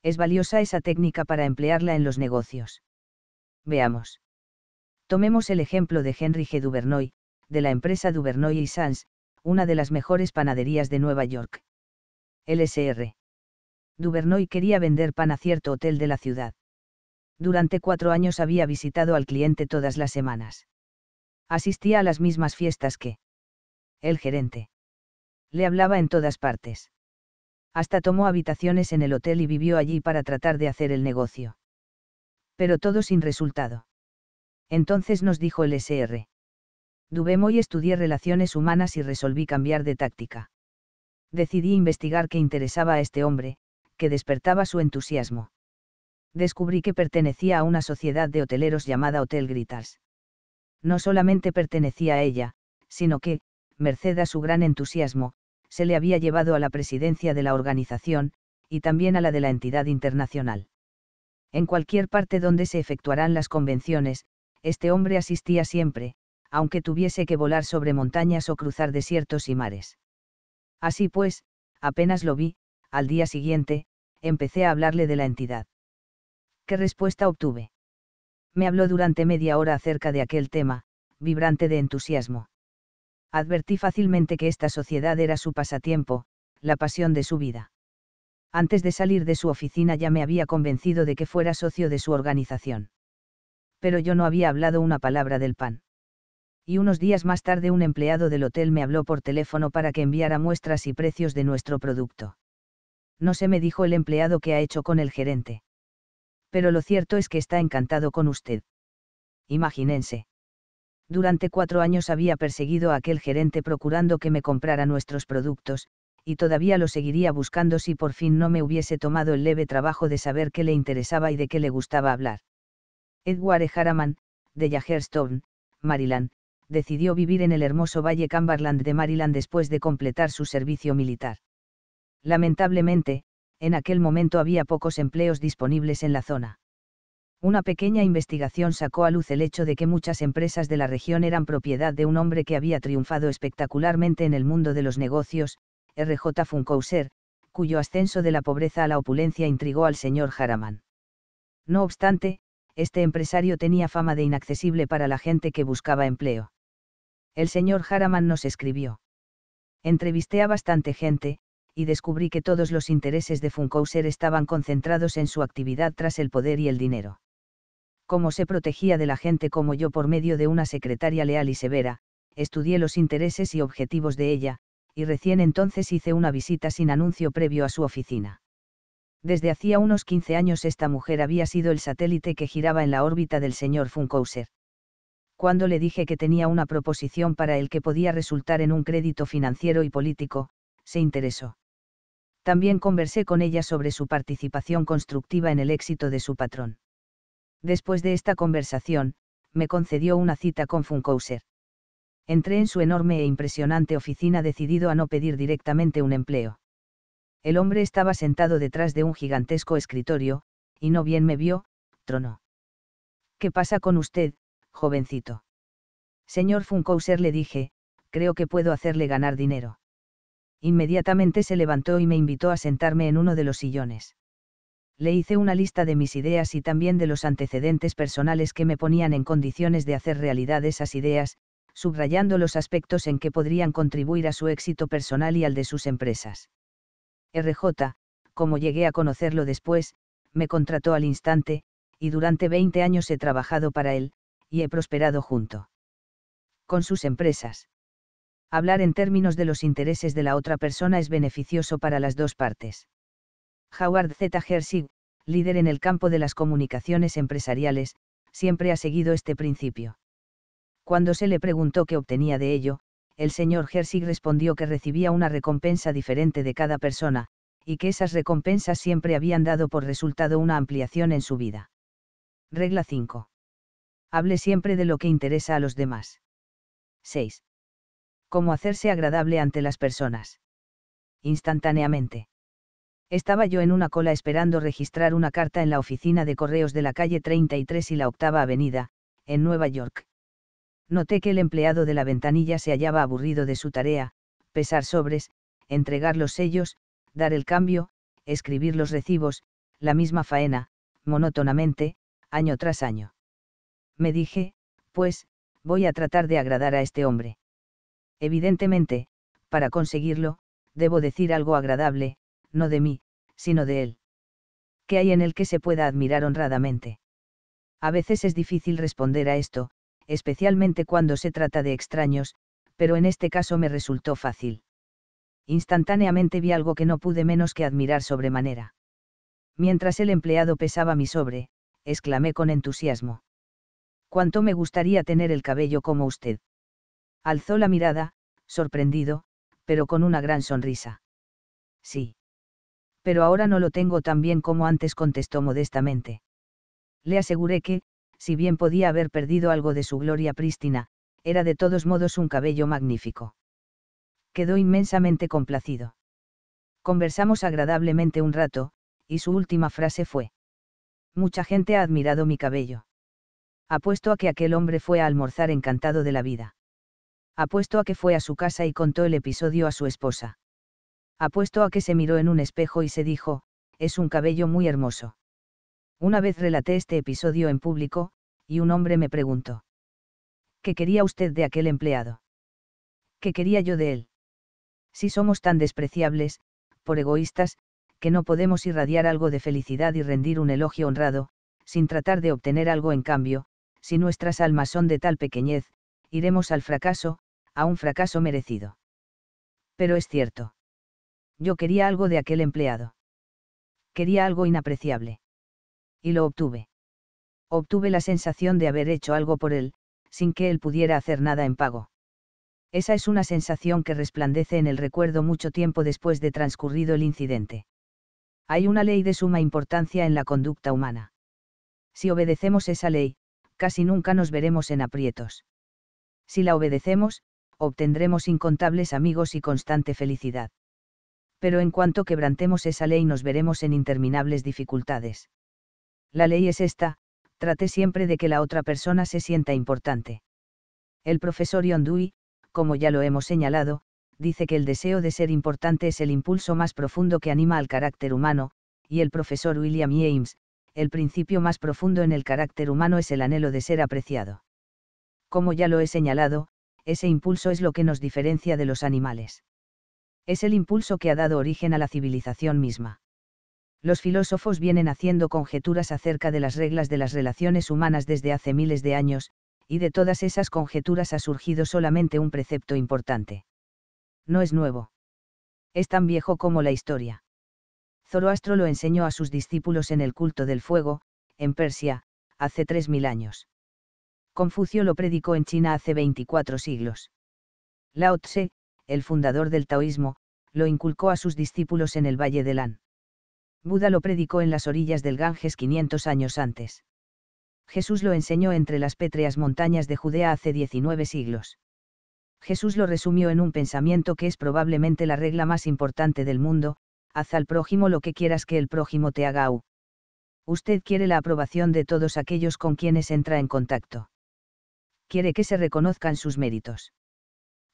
Es valiosa esa técnica para emplearla en los negocios. Veamos. Tomemos el ejemplo de Henry G. Duvernoy, de la empresa Duvernoy Sans, una de las mejores panaderías de Nueva York. LSR. Duvernoy quería vender pan a cierto hotel de la ciudad. Durante cuatro años había visitado al cliente todas las semanas. Asistía a las mismas fiestas que el gerente le hablaba en todas partes. Hasta tomó habitaciones en el hotel y vivió allí para tratar de hacer el negocio. Pero todo sin resultado. Entonces nos dijo el SR. y estudié relaciones humanas y resolví cambiar de táctica. Decidí investigar qué interesaba a este hombre, que despertaba su entusiasmo. Descubrí que pertenecía a una sociedad de hoteleros llamada Hotel Gritas. No solamente pertenecía a ella, sino que, merced a su gran entusiasmo, se le había llevado a la presidencia de la organización, y también a la de la entidad internacional. En cualquier parte donde se efectuarán las convenciones, este hombre asistía siempre, aunque tuviese que volar sobre montañas o cruzar desiertos y mares. Así pues, apenas lo vi, al día siguiente, empecé a hablarle de la entidad. ¿Qué respuesta obtuve? Me habló durante media hora acerca de aquel tema, vibrante de entusiasmo advertí fácilmente que esta sociedad era su pasatiempo, la pasión de su vida. Antes de salir de su oficina ya me había convencido de que fuera socio de su organización. Pero yo no había hablado una palabra del pan. Y unos días más tarde un empleado del hotel me habló por teléfono para que enviara muestras y precios de nuestro producto. No se me dijo el empleado que ha hecho con el gerente. Pero lo cierto es que está encantado con usted. Imagínense. Durante cuatro años había perseguido a aquel gerente procurando que me comprara nuestros productos, y todavía lo seguiría buscando si por fin no me hubiese tomado el leve trabajo de saber qué le interesaba y de qué le gustaba hablar. Edward e. Haraman, de Yagerstown, Maryland, decidió vivir en el hermoso valle Cumberland de Maryland después de completar su servicio militar. Lamentablemente, en aquel momento había pocos empleos disponibles en la zona. Una pequeña investigación sacó a luz el hecho de que muchas empresas de la región eran propiedad de un hombre que había triunfado espectacularmente en el mundo de los negocios, R.J. Funkhauser, cuyo ascenso de la pobreza a la opulencia intrigó al señor Haraman. No obstante, este empresario tenía fama de inaccesible para la gente que buscaba empleo. El señor Haraman nos escribió. Entrevisté a bastante gente, y descubrí que todos los intereses de Funkhauser estaban concentrados en su actividad tras el poder y el dinero cómo se protegía de la gente como yo por medio de una secretaria leal y severa, estudié los intereses y objetivos de ella, y recién entonces hice una visita sin anuncio previo a su oficina. Desde hacía unos 15 años esta mujer había sido el satélite que giraba en la órbita del señor Funkouser. Cuando le dije que tenía una proposición para el que podía resultar en un crédito financiero y político, se interesó. También conversé con ella sobre su participación constructiva en el éxito de su patrón. Después de esta conversación, me concedió una cita con Funkhauser. Entré en su enorme e impresionante oficina decidido a no pedir directamente un empleo. El hombre estaba sentado detrás de un gigantesco escritorio, y no bien me vio, tronó. ¿Qué pasa con usted, jovencito? Señor Funkhauser le dije, creo que puedo hacerle ganar dinero. Inmediatamente se levantó y me invitó a sentarme en uno de los sillones le hice una lista de mis ideas y también de los antecedentes personales que me ponían en condiciones de hacer realidad esas ideas, subrayando los aspectos en que podrían contribuir a su éxito personal y al de sus empresas. RJ, como llegué a conocerlo después, me contrató al instante, y durante 20 años he trabajado para él, y he prosperado junto con sus empresas. Hablar en términos de los intereses de la otra persona es beneficioso para las dos partes. Howard Z. Hersig, líder en el campo de las comunicaciones empresariales, siempre ha seguido este principio. Cuando se le preguntó qué obtenía de ello, el señor Hersig respondió que recibía una recompensa diferente de cada persona, y que esas recompensas siempre habían dado por resultado una ampliación en su vida. Regla 5. Hable siempre de lo que interesa a los demás. 6. Cómo hacerse agradable ante las personas. Instantáneamente estaba yo en una cola esperando registrar una carta en la oficina de correos de la calle 33 y la octava avenida, en Nueva York. Noté que el empleado de la ventanilla se hallaba aburrido de su tarea, pesar sobres, entregar los sellos, dar el cambio, escribir los recibos, la misma faena, monótonamente, año tras año. Me dije, pues, voy a tratar de agradar a este hombre. Evidentemente, para conseguirlo, debo decir algo agradable, no de mí, sino de él. ¿Qué hay en el que se pueda admirar honradamente? A veces es difícil responder a esto, especialmente cuando se trata de extraños, pero en este caso me resultó fácil. Instantáneamente vi algo que no pude menos que admirar sobremanera. Mientras el empleado pesaba mi sobre, exclamé con entusiasmo. Cuánto me gustaría tener el cabello como usted. Alzó la mirada, sorprendido, pero con una gran sonrisa. Sí pero ahora no lo tengo tan bien como antes contestó modestamente. Le aseguré que, si bien podía haber perdido algo de su gloria prístina, era de todos modos un cabello magnífico. Quedó inmensamente complacido. Conversamos agradablemente un rato, y su última frase fue. Mucha gente ha admirado mi cabello. Apuesto a que aquel hombre fue a almorzar encantado de la vida. Apuesto a que fue a su casa y contó el episodio a su esposa apuesto a que se miró en un espejo y se dijo, es un cabello muy hermoso. Una vez relaté este episodio en público, y un hombre me preguntó. ¿Qué quería usted de aquel empleado? ¿Qué quería yo de él? Si somos tan despreciables, por egoístas, que no podemos irradiar algo de felicidad y rendir un elogio honrado, sin tratar de obtener algo en cambio, si nuestras almas son de tal pequeñez, iremos al fracaso, a un fracaso merecido. Pero es cierto yo quería algo de aquel empleado. Quería algo inapreciable. Y lo obtuve. Obtuve la sensación de haber hecho algo por él, sin que él pudiera hacer nada en pago. Esa es una sensación que resplandece en el recuerdo mucho tiempo después de transcurrido el incidente. Hay una ley de suma importancia en la conducta humana. Si obedecemos esa ley, casi nunca nos veremos en aprietos. Si la obedecemos, obtendremos incontables amigos y constante felicidad pero en cuanto quebrantemos esa ley nos veremos en interminables dificultades. La ley es esta, trate siempre de que la otra persona se sienta importante. El profesor Yondui, como ya lo hemos señalado, dice que el deseo de ser importante es el impulso más profundo que anima al carácter humano, y el profesor William James, el principio más profundo en el carácter humano es el anhelo de ser apreciado. Como ya lo he señalado, ese impulso es lo que nos diferencia de los animales es el impulso que ha dado origen a la civilización misma. Los filósofos vienen haciendo conjeturas acerca de las reglas de las relaciones humanas desde hace miles de años, y de todas esas conjeturas ha surgido solamente un precepto importante. No es nuevo. Es tan viejo como la historia. Zoroastro lo enseñó a sus discípulos en el culto del fuego, en Persia, hace 3.000 años. Confucio lo predicó en China hace 24 siglos. Lao Tse, el fundador del taoísmo, lo inculcó a sus discípulos en el Valle de Lán. Buda lo predicó en las orillas del Ganges 500 años antes. Jesús lo enseñó entre las pétreas montañas de Judea hace 19 siglos. Jesús lo resumió en un pensamiento que es probablemente la regla más importante del mundo, haz al prójimo lo que quieras que el prójimo te haga. Usted quiere la aprobación de todos aquellos con quienes entra en contacto. Quiere que se reconozcan sus méritos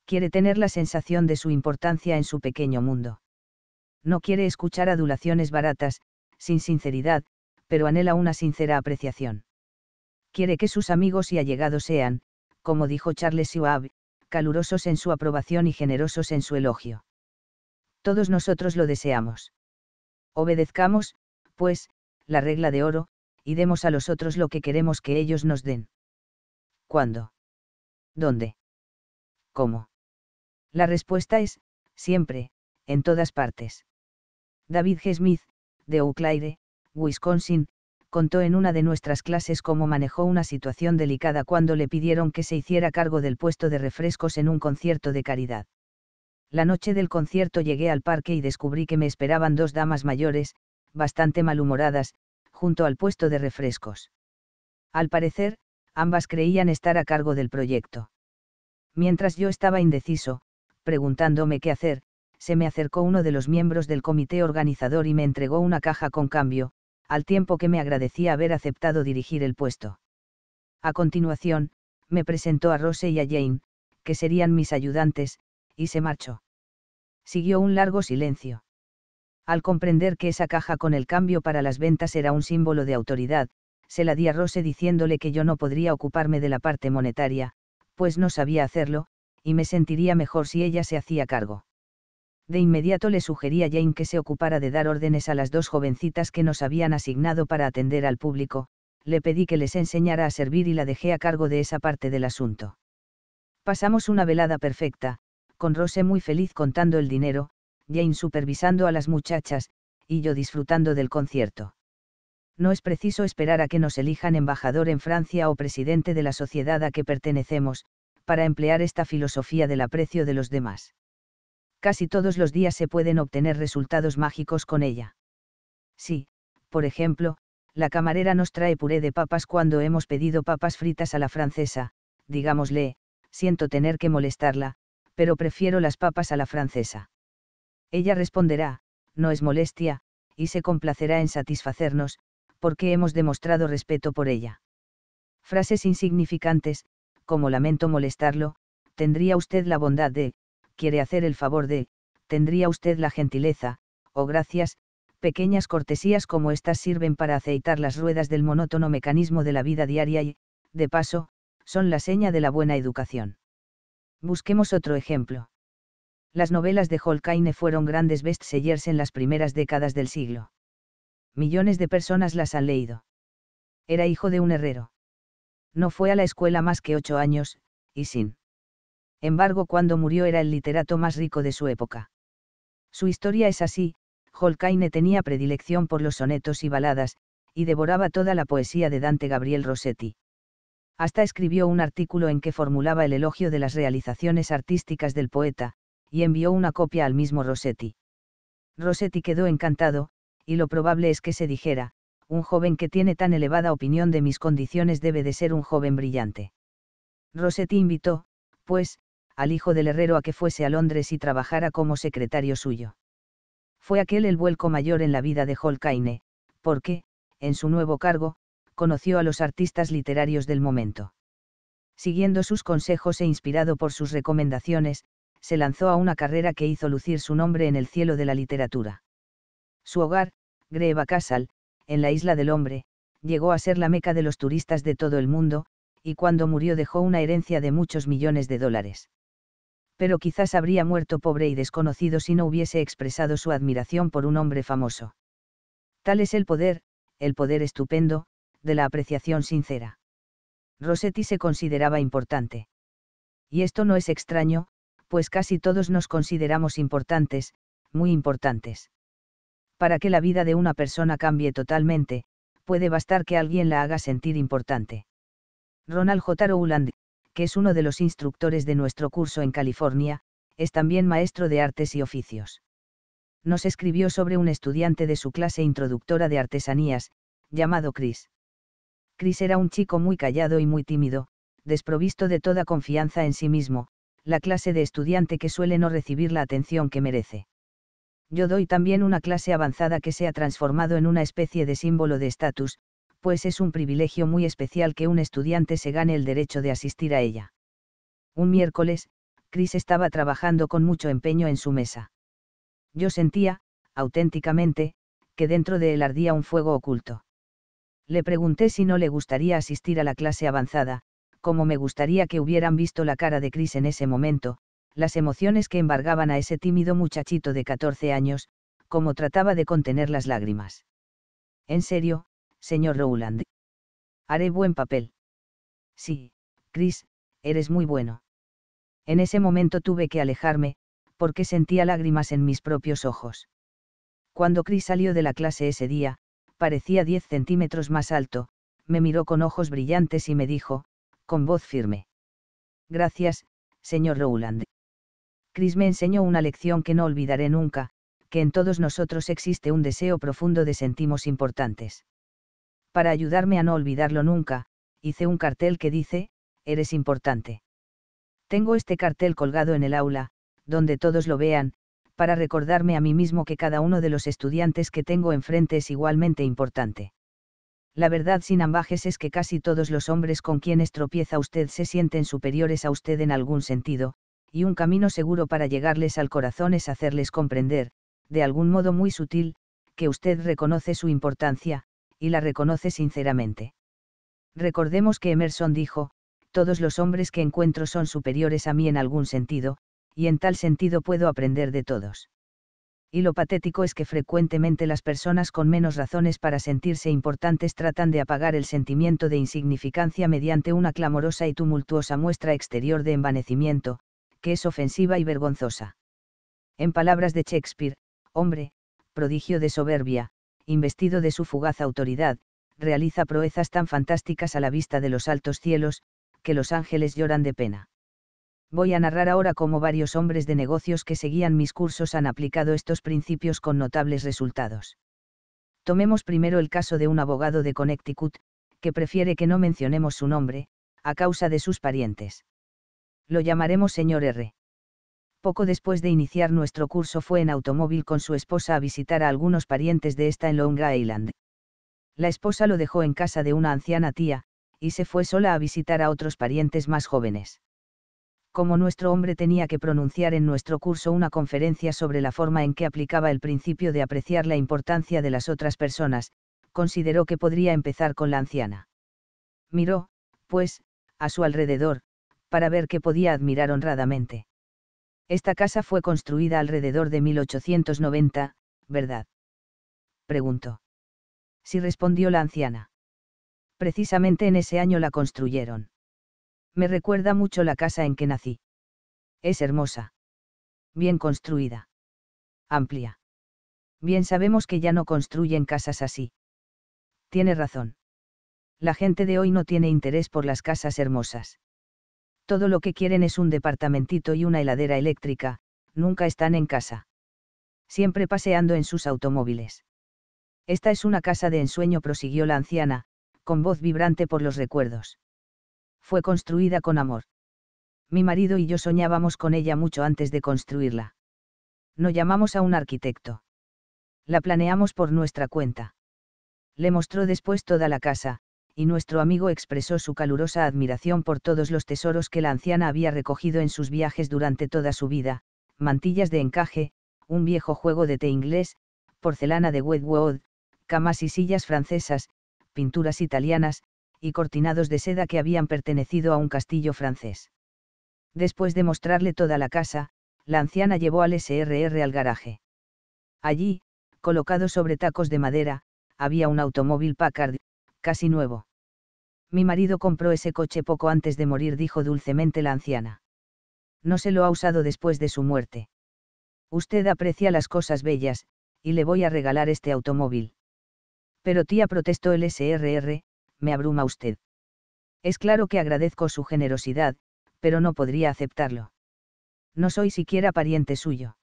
quiere tener la sensación de su importancia en su pequeño mundo. No quiere escuchar adulaciones baratas, sin sinceridad, pero anhela una sincera apreciación. Quiere que sus amigos y allegados sean, como dijo Charles Schwab, calurosos en su aprobación y generosos en su elogio. Todos nosotros lo deseamos. Obedezcamos, pues, la regla de oro, y demos a los otros lo que queremos que ellos nos den. ¿Cuándo? ¿Dónde? ¿Cómo? La respuesta es, siempre, en todas partes. David G. Smith, de Eau Claire, Wisconsin, contó en una de nuestras clases cómo manejó una situación delicada cuando le pidieron que se hiciera cargo del puesto de refrescos en un concierto de caridad. La noche del concierto llegué al parque y descubrí que me esperaban dos damas mayores, bastante malhumoradas, junto al puesto de refrescos. Al parecer, ambas creían estar a cargo del proyecto. Mientras yo estaba indeciso, preguntándome qué hacer, se me acercó uno de los miembros del comité organizador y me entregó una caja con cambio, al tiempo que me agradecía haber aceptado dirigir el puesto. A continuación, me presentó a Rose y a Jane, que serían mis ayudantes, y se marchó. Siguió un largo silencio. Al comprender que esa caja con el cambio para las ventas era un símbolo de autoridad, se la di a Rose diciéndole que yo no podría ocuparme de la parte monetaria, pues no sabía hacerlo, y me sentiría mejor si ella se hacía cargo. De inmediato le sugerí a Jane que se ocupara de dar órdenes a las dos jovencitas que nos habían asignado para atender al público, le pedí que les enseñara a servir y la dejé a cargo de esa parte del asunto. Pasamos una velada perfecta, con Rose muy feliz contando el dinero, Jane supervisando a las muchachas, y yo disfrutando del concierto. No es preciso esperar a que nos elijan embajador en Francia o presidente de la sociedad a que pertenecemos, para emplear esta filosofía del aprecio de los demás. Casi todos los días se pueden obtener resultados mágicos con ella. Sí, por ejemplo, la camarera nos trae puré de papas cuando hemos pedido papas fritas a la francesa, digámosle, siento tener que molestarla, pero prefiero las papas a la francesa. Ella responderá, no es molestia, y se complacerá en satisfacernos, porque hemos demostrado respeto por ella. Frases insignificantes, como lamento molestarlo, tendría usted la bondad de, quiere hacer el favor de, tendría usted la gentileza, o gracias, pequeñas cortesías como estas sirven para aceitar las ruedas del monótono mecanismo de la vida diaria y, de paso, son la seña de la buena educación. Busquemos otro ejemplo. Las novelas de Holkaine fueron grandes bestsellers en las primeras décadas del siglo. Millones de personas las han leído. Era hijo de un herrero. No fue a la escuela más que ocho años, y sin embargo cuando murió era el literato más rico de su época. Su historia es así, Holkaine tenía predilección por los sonetos y baladas, y devoraba toda la poesía de Dante Gabriel Rossetti. Hasta escribió un artículo en que formulaba el elogio de las realizaciones artísticas del poeta, y envió una copia al mismo Rossetti. Rossetti quedó encantado, y lo probable es que se dijera, un joven que tiene tan elevada opinión de mis condiciones debe de ser un joven brillante. Rossetti invitó, pues, al hijo del herrero a que fuese a Londres y trabajara como secretario suyo. Fue aquel el vuelco mayor en la vida de Holkaine, porque, en su nuevo cargo, conoció a los artistas literarios del momento. Siguiendo sus consejos e inspirado por sus recomendaciones, se lanzó a una carrera que hizo lucir su nombre en el cielo de la literatura. Su hogar, Greva Castle, en la Isla del Hombre, llegó a ser la meca de los turistas de todo el mundo, y cuando murió dejó una herencia de muchos millones de dólares. Pero quizás habría muerto pobre y desconocido si no hubiese expresado su admiración por un hombre famoso. Tal es el poder, el poder estupendo, de la apreciación sincera. Rossetti se consideraba importante. Y esto no es extraño, pues casi todos nos consideramos importantes, muy importantes para que la vida de una persona cambie totalmente, puede bastar que alguien la haga sentir importante. Ronald J. Rowland, que es uno de los instructores de nuestro curso en California, es también maestro de artes y oficios. Nos escribió sobre un estudiante de su clase introductora de artesanías, llamado Chris. Chris era un chico muy callado y muy tímido, desprovisto de toda confianza en sí mismo, la clase de estudiante que suele no recibir la atención que merece yo doy también una clase avanzada que se ha transformado en una especie de símbolo de estatus, pues es un privilegio muy especial que un estudiante se gane el derecho de asistir a ella. Un miércoles, Chris estaba trabajando con mucho empeño en su mesa. Yo sentía, auténticamente, que dentro de él ardía un fuego oculto. Le pregunté si no le gustaría asistir a la clase avanzada, como me gustaría que hubieran visto la cara de Chris en ese momento, las emociones que embargaban a ese tímido muchachito de 14 años, como trataba de contener las lágrimas. En serio, señor Rowland. Haré buen papel. Sí, Chris, eres muy bueno. En ese momento tuve que alejarme, porque sentía lágrimas en mis propios ojos. Cuando Chris salió de la clase ese día, parecía 10 centímetros más alto, me miró con ojos brillantes y me dijo, con voz firme. Gracias, señor Rowland. Chris me enseñó una lección que no olvidaré nunca, que en todos nosotros existe un deseo profundo de sentimos importantes. Para ayudarme a no olvidarlo nunca, hice un cartel que dice, eres importante. Tengo este cartel colgado en el aula, donde todos lo vean, para recordarme a mí mismo que cada uno de los estudiantes que tengo enfrente es igualmente importante. La verdad sin ambajes es que casi todos los hombres con quienes tropieza usted se sienten superiores a usted en algún sentido, y un camino seguro para llegarles al corazón es hacerles comprender, de algún modo muy sutil, que usted reconoce su importancia, y la reconoce sinceramente. Recordemos que Emerson dijo, todos los hombres que encuentro son superiores a mí en algún sentido, y en tal sentido puedo aprender de todos. Y lo patético es que frecuentemente las personas con menos razones para sentirse importantes tratan de apagar el sentimiento de insignificancia mediante una clamorosa y tumultuosa muestra exterior de envanecimiento, que es ofensiva y vergonzosa. En palabras de Shakespeare, hombre, prodigio de soberbia, investido de su fugaz autoridad, realiza proezas tan fantásticas a la vista de los altos cielos, que los ángeles lloran de pena. Voy a narrar ahora cómo varios hombres de negocios que seguían mis cursos han aplicado estos principios con notables resultados. Tomemos primero el caso de un abogado de Connecticut, que prefiere que no mencionemos su nombre, a causa de sus parientes lo llamaremos señor R. Poco después de iniciar nuestro curso fue en automóvil con su esposa a visitar a algunos parientes de esta en Long Island. La esposa lo dejó en casa de una anciana tía, y se fue sola a visitar a otros parientes más jóvenes. Como nuestro hombre tenía que pronunciar en nuestro curso una conferencia sobre la forma en que aplicaba el principio de apreciar la importancia de las otras personas, consideró que podría empezar con la anciana. Miró, pues, a su alrededor, para ver qué podía admirar honradamente. Esta casa fue construida alrededor de 1890, ¿verdad? Preguntó. Sí respondió la anciana. Precisamente en ese año la construyeron. Me recuerda mucho la casa en que nací. Es hermosa. Bien construida. Amplia. Bien sabemos que ya no construyen casas así. Tiene razón. La gente de hoy no tiene interés por las casas hermosas todo lo que quieren es un departamentito y una heladera eléctrica, nunca están en casa. Siempre paseando en sus automóviles. Esta es una casa de ensueño, prosiguió la anciana, con voz vibrante por los recuerdos. Fue construida con amor. Mi marido y yo soñábamos con ella mucho antes de construirla. No llamamos a un arquitecto. La planeamos por nuestra cuenta. Le mostró después toda la casa, y nuestro amigo expresó su calurosa admiración por todos los tesoros que la anciana había recogido en sus viajes durante toda su vida, mantillas de encaje, un viejo juego de té inglés, porcelana de Wedgwood, camas y sillas francesas, pinturas italianas, y cortinados de seda que habían pertenecido a un castillo francés. Después de mostrarle toda la casa, la anciana llevó al SRR al garaje. Allí, colocado sobre tacos de madera, había un automóvil Packard casi nuevo. Mi marido compró ese coche poco antes de morir, dijo dulcemente la anciana. No se lo ha usado después de su muerte. Usted aprecia las cosas bellas, y le voy a regalar este automóvil. Pero tía, protestó el SRR, me abruma usted. Es claro que agradezco su generosidad, pero no podría aceptarlo. No soy siquiera pariente suyo.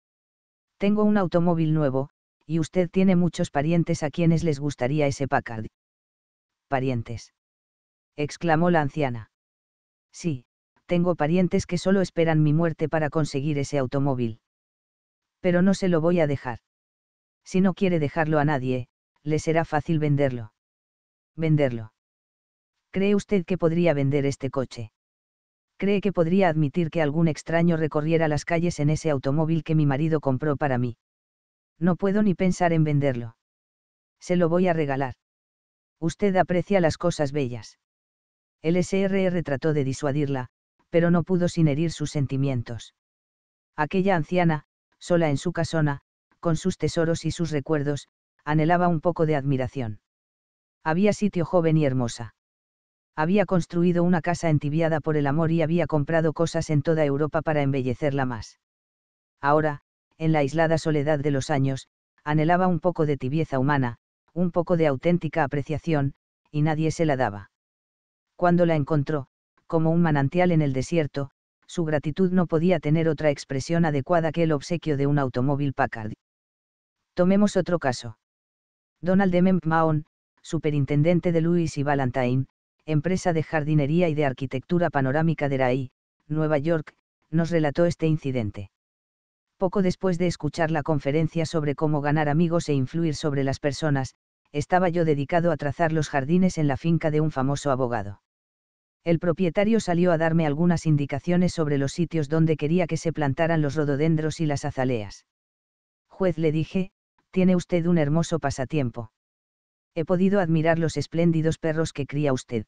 Tengo un automóvil nuevo, y usted tiene muchos parientes a quienes les gustaría ese Packard parientes. Exclamó la anciana. Sí, tengo parientes que solo esperan mi muerte para conseguir ese automóvil. Pero no se lo voy a dejar. Si no quiere dejarlo a nadie, le será fácil venderlo. Venderlo. ¿Cree usted que podría vender este coche? ¿Cree que podría admitir que algún extraño recorriera las calles en ese automóvil que mi marido compró para mí? No puedo ni pensar en venderlo. Se lo voy a regalar usted aprecia las cosas bellas. El SRR trató de disuadirla, pero no pudo sin herir sus sentimientos. Aquella anciana, sola en su casona, con sus tesoros y sus recuerdos, anhelaba un poco de admiración. Había sitio joven y hermosa. Había construido una casa entibiada por el amor y había comprado cosas en toda Europa para embellecerla más. Ahora, en la aislada soledad de los años, anhelaba un poco de tibieza humana, un poco de auténtica apreciación, y nadie se la daba. Cuando la encontró, como un manantial en el desierto, su gratitud no podía tener otra expresión adecuada que el obsequio de un automóvil Packard. Tomemos otro caso. Donald M. Mahon, superintendente de Louis y Valentine, empresa de jardinería y de arquitectura panorámica de Rai, Nueva York, nos relató este incidente poco después de escuchar la conferencia sobre cómo ganar amigos e influir sobre las personas, estaba yo dedicado a trazar los jardines en la finca de un famoso abogado. El propietario salió a darme algunas indicaciones sobre los sitios donde quería que se plantaran los rododendros y las azaleas. Juez le dije, tiene usted un hermoso pasatiempo. He podido admirar los espléndidos perros que cría usted.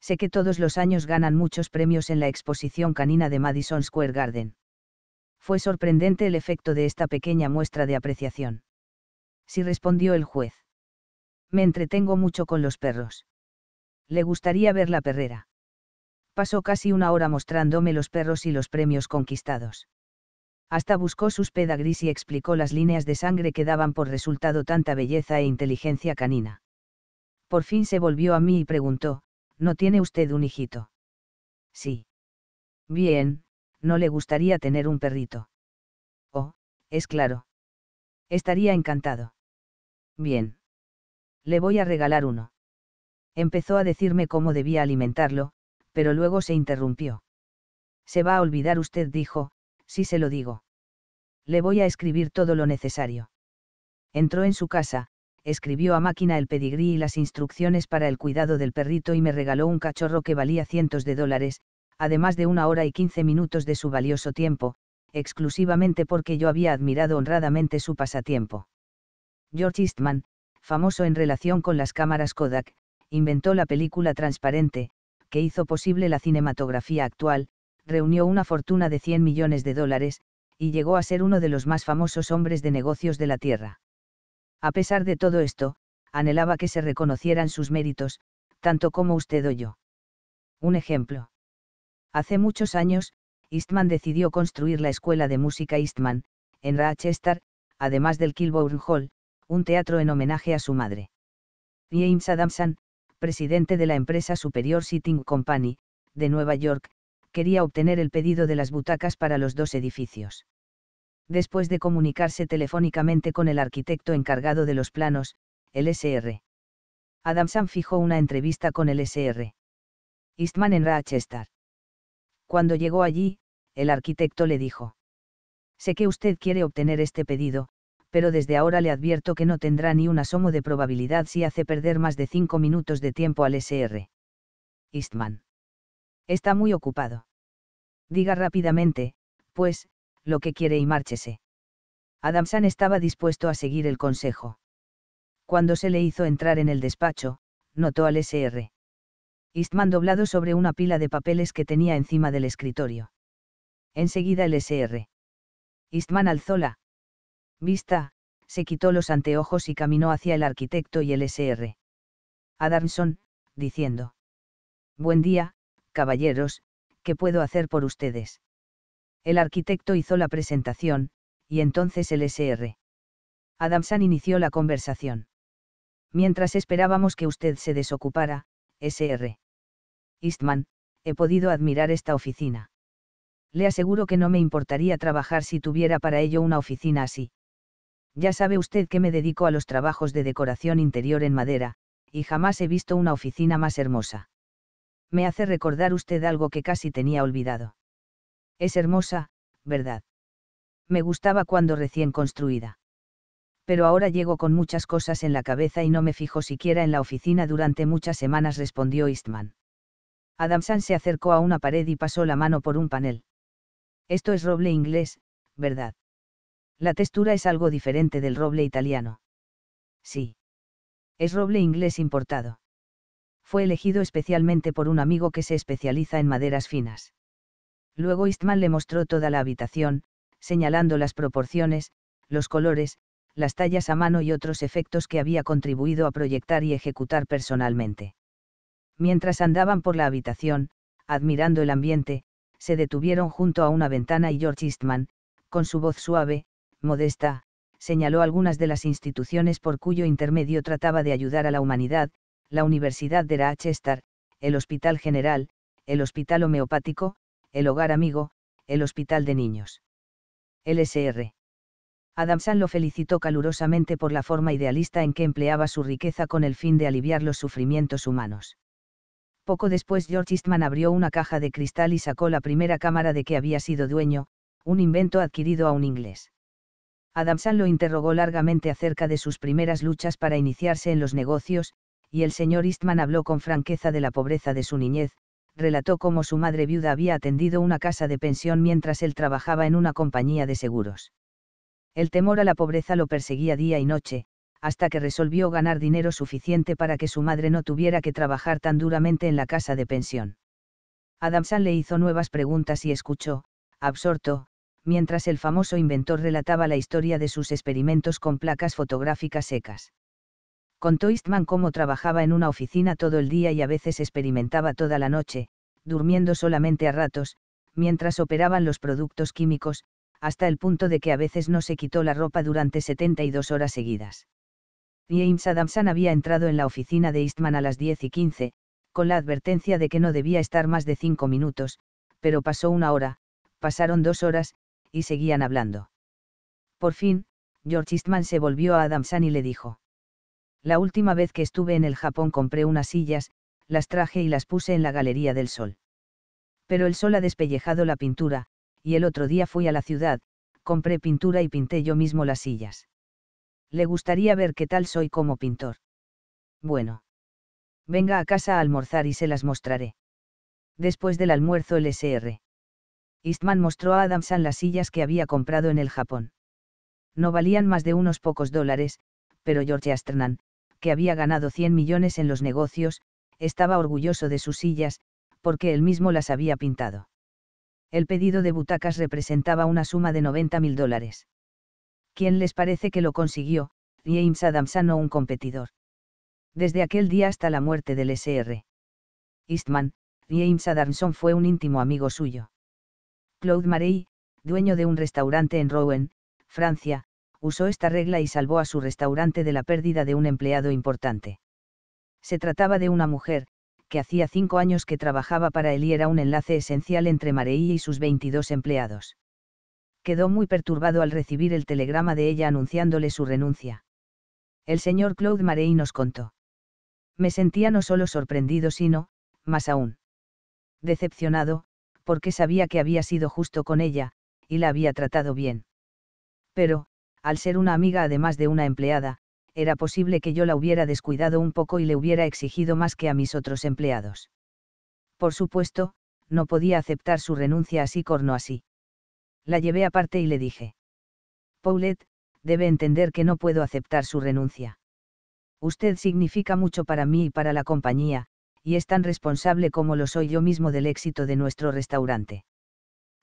Sé que todos los años ganan muchos premios en la exposición canina de Madison Square Garden. Fue sorprendente el efecto de esta pequeña muestra de apreciación. Sí respondió el juez. Me entretengo mucho con los perros. Le gustaría ver la perrera. Pasó casi una hora mostrándome los perros y los premios conquistados. Hasta buscó sus gris y explicó las líneas de sangre que daban por resultado tanta belleza e inteligencia canina. Por fin se volvió a mí y preguntó, ¿no tiene usted un hijito? Sí. Bien, no le gustaría tener un perrito. Oh, es claro. Estaría encantado. Bien. Le voy a regalar uno. Empezó a decirme cómo debía alimentarlo, pero luego se interrumpió. Se va a olvidar usted, dijo, si se lo digo. Le voy a escribir todo lo necesario. Entró en su casa, escribió a máquina el pedigrí y las instrucciones para el cuidado del perrito y me regaló un cachorro que valía cientos de dólares, además de una hora y quince minutos de su valioso tiempo, exclusivamente porque yo había admirado honradamente su pasatiempo. George Eastman, famoso en relación con las cámaras Kodak, inventó la película transparente, que hizo posible la cinematografía actual, reunió una fortuna de 100 millones de dólares, y llegó a ser uno de los más famosos hombres de negocios de la Tierra. A pesar de todo esto, anhelaba que se reconocieran sus méritos, tanto como usted o yo. Un ejemplo. Hace muchos años, Eastman decidió construir la Escuela de Música Eastman, en Rochester, además del Kilbourne Hall, un teatro en homenaje a su madre. James Adamson, presidente de la empresa Superior Sitting Company, de Nueva York, quería obtener el pedido de las butacas para los dos edificios. Después de comunicarse telefónicamente con el arquitecto encargado de los planos, el SR. Adamson fijó una entrevista con el SR. Eastman en Rochester. Cuando llegó allí, el arquitecto le dijo. Sé que usted quiere obtener este pedido, pero desde ahora le advierto que no tendrá ni un asomo de probabilidad si hace perder más de cinco minutos de tiempo al SR. Eastman. Está muy ocupado. Diga rápidamente, pues, lo que quiere y márchese. Adamsan estaba dispuesto a seguir el consejo. Cuando se le hizo entrar en el despacho, notó al SR. Eastman doblado sobre una pila de papeles que tenía encima del escritorio. Enseguida el SR. Eastman alzó la vista, se quitó los anteojos y caminó hacia el arquitecto y el SR. Adamson, diciendo. Buen día, caballeros, ¿qué puedo hacer por ustedes? El arquitecto hizo la presentación, y entonces el SR. Adamson inició la conversación. Mientras esperábamos que usted se desocupara, Sr. Eastman, he podido admirar esta oficina. Le aseguro que no me importaría trabajar si tuviera para ello una oficina así. Ya sabe usted que me dedico a los trabajos de decoración interior en madera, y jamás he visto una oficina más hermosa. Me hace recordar usted algo que casi tenía olvidado. Es hermosa, ¿verdad? Me gustaba cuando recién construida pero ahora llego con muchas cosas en la cabeza y no me fijo siquiera en la oficina durante muchas semanas, respondió Eastman. Adamsan se acercó a una pared y pasó la mano por un panel. Esto es roble inglés, ¿verdad? La textura es algo diferente del roble italiano. Sí. Es roble inglés importado. Fue elegido especialmente por un amigo que se especializa en maderas finas. Luego Eastman le mostró toda la habitación, señalando las proporciones, los colores, las tallas a mano y otros efectos que había contribuido a proyectar y ejecutar personalmente. Mientras andaban por la habitación, admirando el ambiente, se detuvieron junto a una ventana y George Eastman, con su voz suave, modesta, señaló algunas de las instituciones por cuyo intermedio trataba de ayudar a la humanidad, la Universidad de Rochester, el Hospital General, el Hospital Homeopático, el Hogar Amigo, el Hospital de Niños. LSR. Adamsan lo felicitó calurosamente por la forma idealista en que empleaba su riqueza con el fin de aliviar los sufrimientos humanos. Poco después George Eastman abrió una caja de cristal y sacó la primera cámara de que había sido dueño, un invento adquirido a un inglés. Adamsan lo interrogó largamente acerca de sus primeras luchas para iniciarse en los negocios, y el señor Eastman habló con franqueza de la pobreza de su niñez, relató cómo su madre viuda había atendido una casa de pensión mientras él trabajaba en una compañía de seguros. El temor a la pobreza lo perseguía día y noche, hasta que resolvió ganar dinero suficiente para que su madre no tuviera que trabajar tan duramente en la casa de pensión. Adamson le hizo nuevas preguntas y escuchó, absorto, mientras el famoso inventor relataba la historia de sus experimentos con placas fotográficas secas. Contó Eastman cómo trabajaba en una oficina todo el día y a veces experimentaba toda la noche, durmiendo solamente a ratos, mientras operaban los productos químicos, hasta el punto de que a veces no se quitó la ropa durante 72 horas seguidas. James Adamsan había entrado en la oficina de Eastman a las 10 y 15, con la advertencia de que no debía estar más de cinco minutos, pero pasó una hora, pasaron dos horas, y seguían hablando. Por fin, George Eastman se volvió a Adamsan y le dijo. La última vez que estuve en el Japón compré unas sillas, las traje y las puse en la Galería del Sol. Pero el sol ha despellejado la pintura, y el otro día fui a la ciudad, compré pintura y pinté yo mismo las sillas. Le gustaría ver qué tal soy como pintor. Bueno. Venga a casa a almorzar y se las mostraré. Después del almuerzo el SR. Eastman mostró a Adamson las sillas que había comprado en el Japón. No valían más de unos pocos dólares, pero George Asternan, que había ganado 100 millones en los negocios, estaba orgulloso de sus sillas, porque él mismo las había pintado el pedido de butacas representaba una suma de 90 mil dólares. ¿Quién les parece que lo consiguió? James Adamson o un competidor. Desde aquel día hasta la muerte del SR. Eastman, James Adamson fue un íntimo amigo suyo. Claude Marey, dueño de un restaurante en Rouen, Francia, usó esta regla y salvó a su restaurante de la pérdida de un empleado importante. Se trataba de una mujer, que hacía cinco años que trabajaba para él y era un enlace esencial entre Marei y sus 22 empleados. Quedó muy perturbado al recibir el telegrama de ella anunciándole su renuncia. El señor Claude Marey nos contó. Me sentía no solo sorprendido, sino, más aún, decepcionado, porque sabía que había sido justo con ella, y la había tratado bien. Pero, al ser una amiga además de una empleada, era posible que yo la hubiera descuidado un poco y le hubiera exigido más que a mis otros empleados. Por supuesto, no podía aceptar su renuncia así corno así. La llevé aparte y le dije. Paulette, debe entender que no puedo aceptar su renuncia. Usted significa mucho para mí y para la compañía, y es tan responsable como lo soy yo mismo del éxito de nuestro restaurante.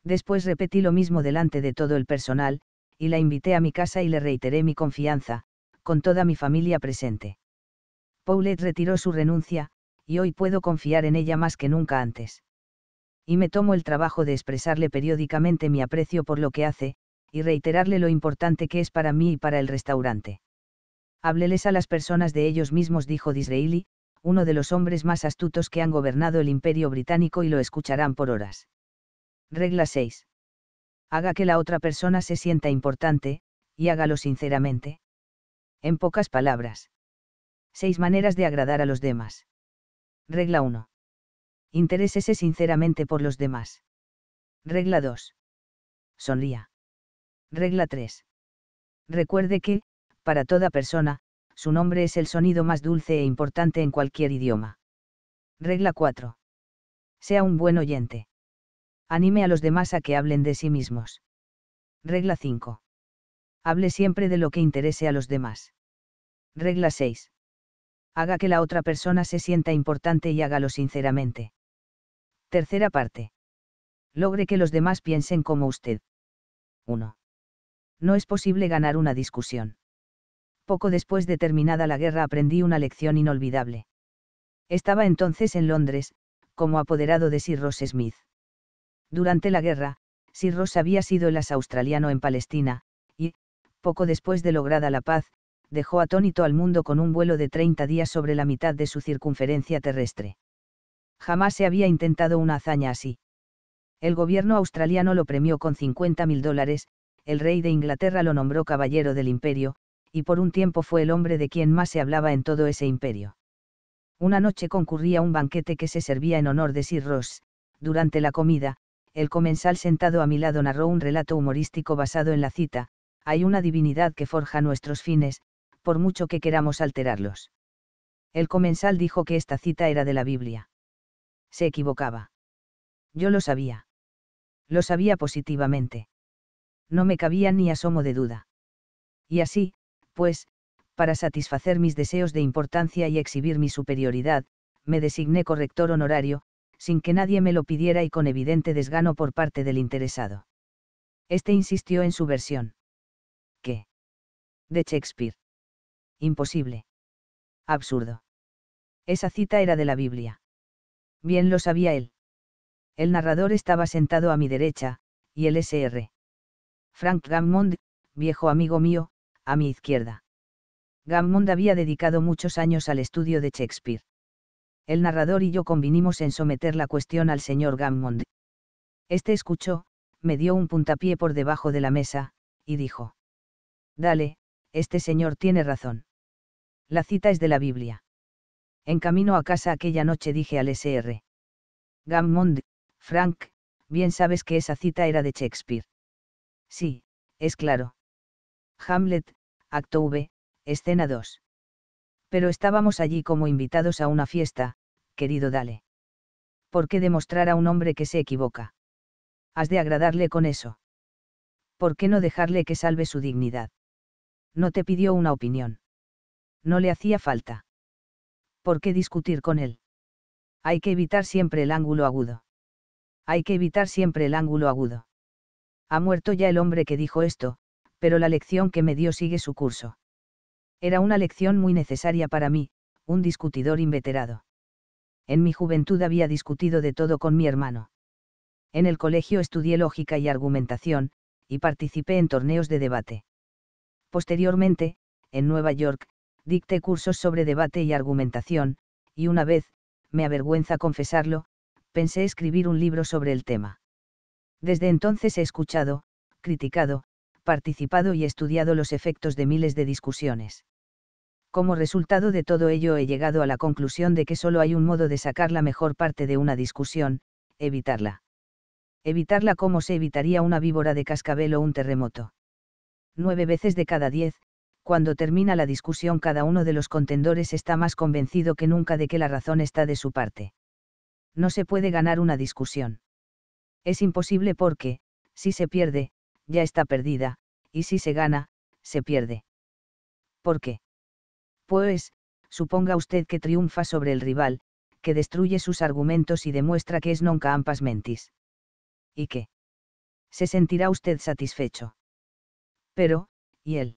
Después repetí lo mismo delante de todo el personal, y la invité a mi casa y le reiteré mi confianza, con toda mi familia presente. Paulette retiró su renuncia, y hoy puedo confiar en ella más que nunca antes. Y me tomo el trabajo de expresarle periódicamente mi aprecio por lo que hace, y reiterarle lo importante que es para mí y para el restaurante. Hábleles a las personas de ellos mismos, dijo Disraeli, uno de los hombres más astutos que han gobernado el imperio británico y lo escucharán por horas. Regla 6. Haga que la otra persona se sienta importante, y hágalo sinceramente. En pocas palabras. Seis maneras de agradar a los demás. Regla 1. Interésese sinceramente por los demás. Regla 2. Sonría. Regla 3. Recuerde que, para toda persona, su nombre es el sonido más dulce e importante en cualquier idioma. Regla 4. Sea un buen oyente. Anime a los demás a que hablen de sí mismos. Regla 5. Hable siempre de lo que interese a los demás. Regla 6. Haga que la otra persona se sienta importante y hágalo sinceramente. Tercera parte. Logre que los demás piensen como usted. 1. No es posible ganar una discusión. Poco después de terminada la guerra aprendí una lección inolvidable. Estaba entonces en Londres, como apoderado de Sir Ross Smith. Durante la guerra, Sir Ross había sido el as australiano en Palestina, poco después de lograda la paz, dejó atónito al mundo con un vuelo de 30 días sobre la mitad de su circunferencia terrestre. Jamás se había intentado una hazaña así. El gobierno australiano lo premió con 50 mil dólares, el rey de Inglaterra lo nombró caballero del imperio, y por un tiempo fue el hombre de quien más se hablaba en todo ese imperio. Una noche concurría un banquete que se servía en honor de Sir Ross. Durante la comida, el comensal sentado a mi lado narró un relato humorístico basado en la cita, hay una divinidad que forja nuestros fines, por mucho que queramos alterarlos. El comensal dijo que esta cita era de la Biblia. Se equivocaba. Yo lo sabía. Lo sabía positivamente. No me cabía ni asomo de duda. Y así, pues, para satisfacer mis deseos de importancia y exhibir mi superioridad, me designé corrector honorario, sin que nadie me lo pidiera y con evidente desgano por parte del interesado. Este insistió en su versión. ¿Qué? De Shakespeare. Imposible. Absurdo. Esa cita era de la Biblia. Bien lo sabía él. El narrador estaba sentado a mi derecha, y el SR. Frank Gammond, viejo amigo mío, a mi izquierda. Gammond había dedicado muchos años al estudio de Shakespeare. El narrador y yo convinimos en someter la cuestión al señor Gammond. Este escuchó, me dio un puntapié por debajo de la mesa, y dijo. Dale, este señor tiene razón. La cita es de la Biblia. En camino a casa aquella noche dije al SR. Gammond, Frank, bien sabes que esa cita era de Shakespeare. Sí, es claro. Hamlet, acto V, escena 2. Pero estábamos allí como invitados a una fiesta, querido Dale. ¿Por qué demostrar a un hombre que se equivoca? Has de agradarle con eso. ¿Por qué no dejarle que salve su dignidad? No te pidió una opinión. No le hacía falta. ¿Por qué discutir con él? Hay que evitar siempre el ángulo agudo. Hay que evitar siempre el ángulo agudo. Ha muerto ya el hombre que dijo esto, pero la lección que me dio sigue su curso. Era una lección muy necesaria para mí, un discutidor inveterado. En mi juventud había discutido de todo con mi hermano. En el colegio estudié lógica y argumentación, y participé en torneos de debate. Posteriormente, en Nueva York, dicté cursos sobre debate y argumentación, y una vez, me avergüenza confesarlo, pensé escribir un libro sobre el tema. Desde entonces he escuchado, criticado, participado y estudiado los efectos de miles de discusiones. Como resultado de todo ello he llegado a la conclusión de que solo hay un modo de sacar la mejor parte de una discusión, evitarla. Evitarla como se evitaría una víbora de cascabel o un terremoto nueve veces de cada diez, cuando termina la discusión cada uno de los contendores está más convencido que nunca de que la razón está de su parte. No se puede ganar una discusión. Es imposible porque, si se pierde, ya está perdida, y si se gana, se pierde. ¿Por qué? Pues, suponga usted que triunfa sobre el rival, que destruye sus argumentos y demuestra que es nunca ampas mentis. ¿Y qué? Se sentirá usted satisfecho. Pero, ¿y él?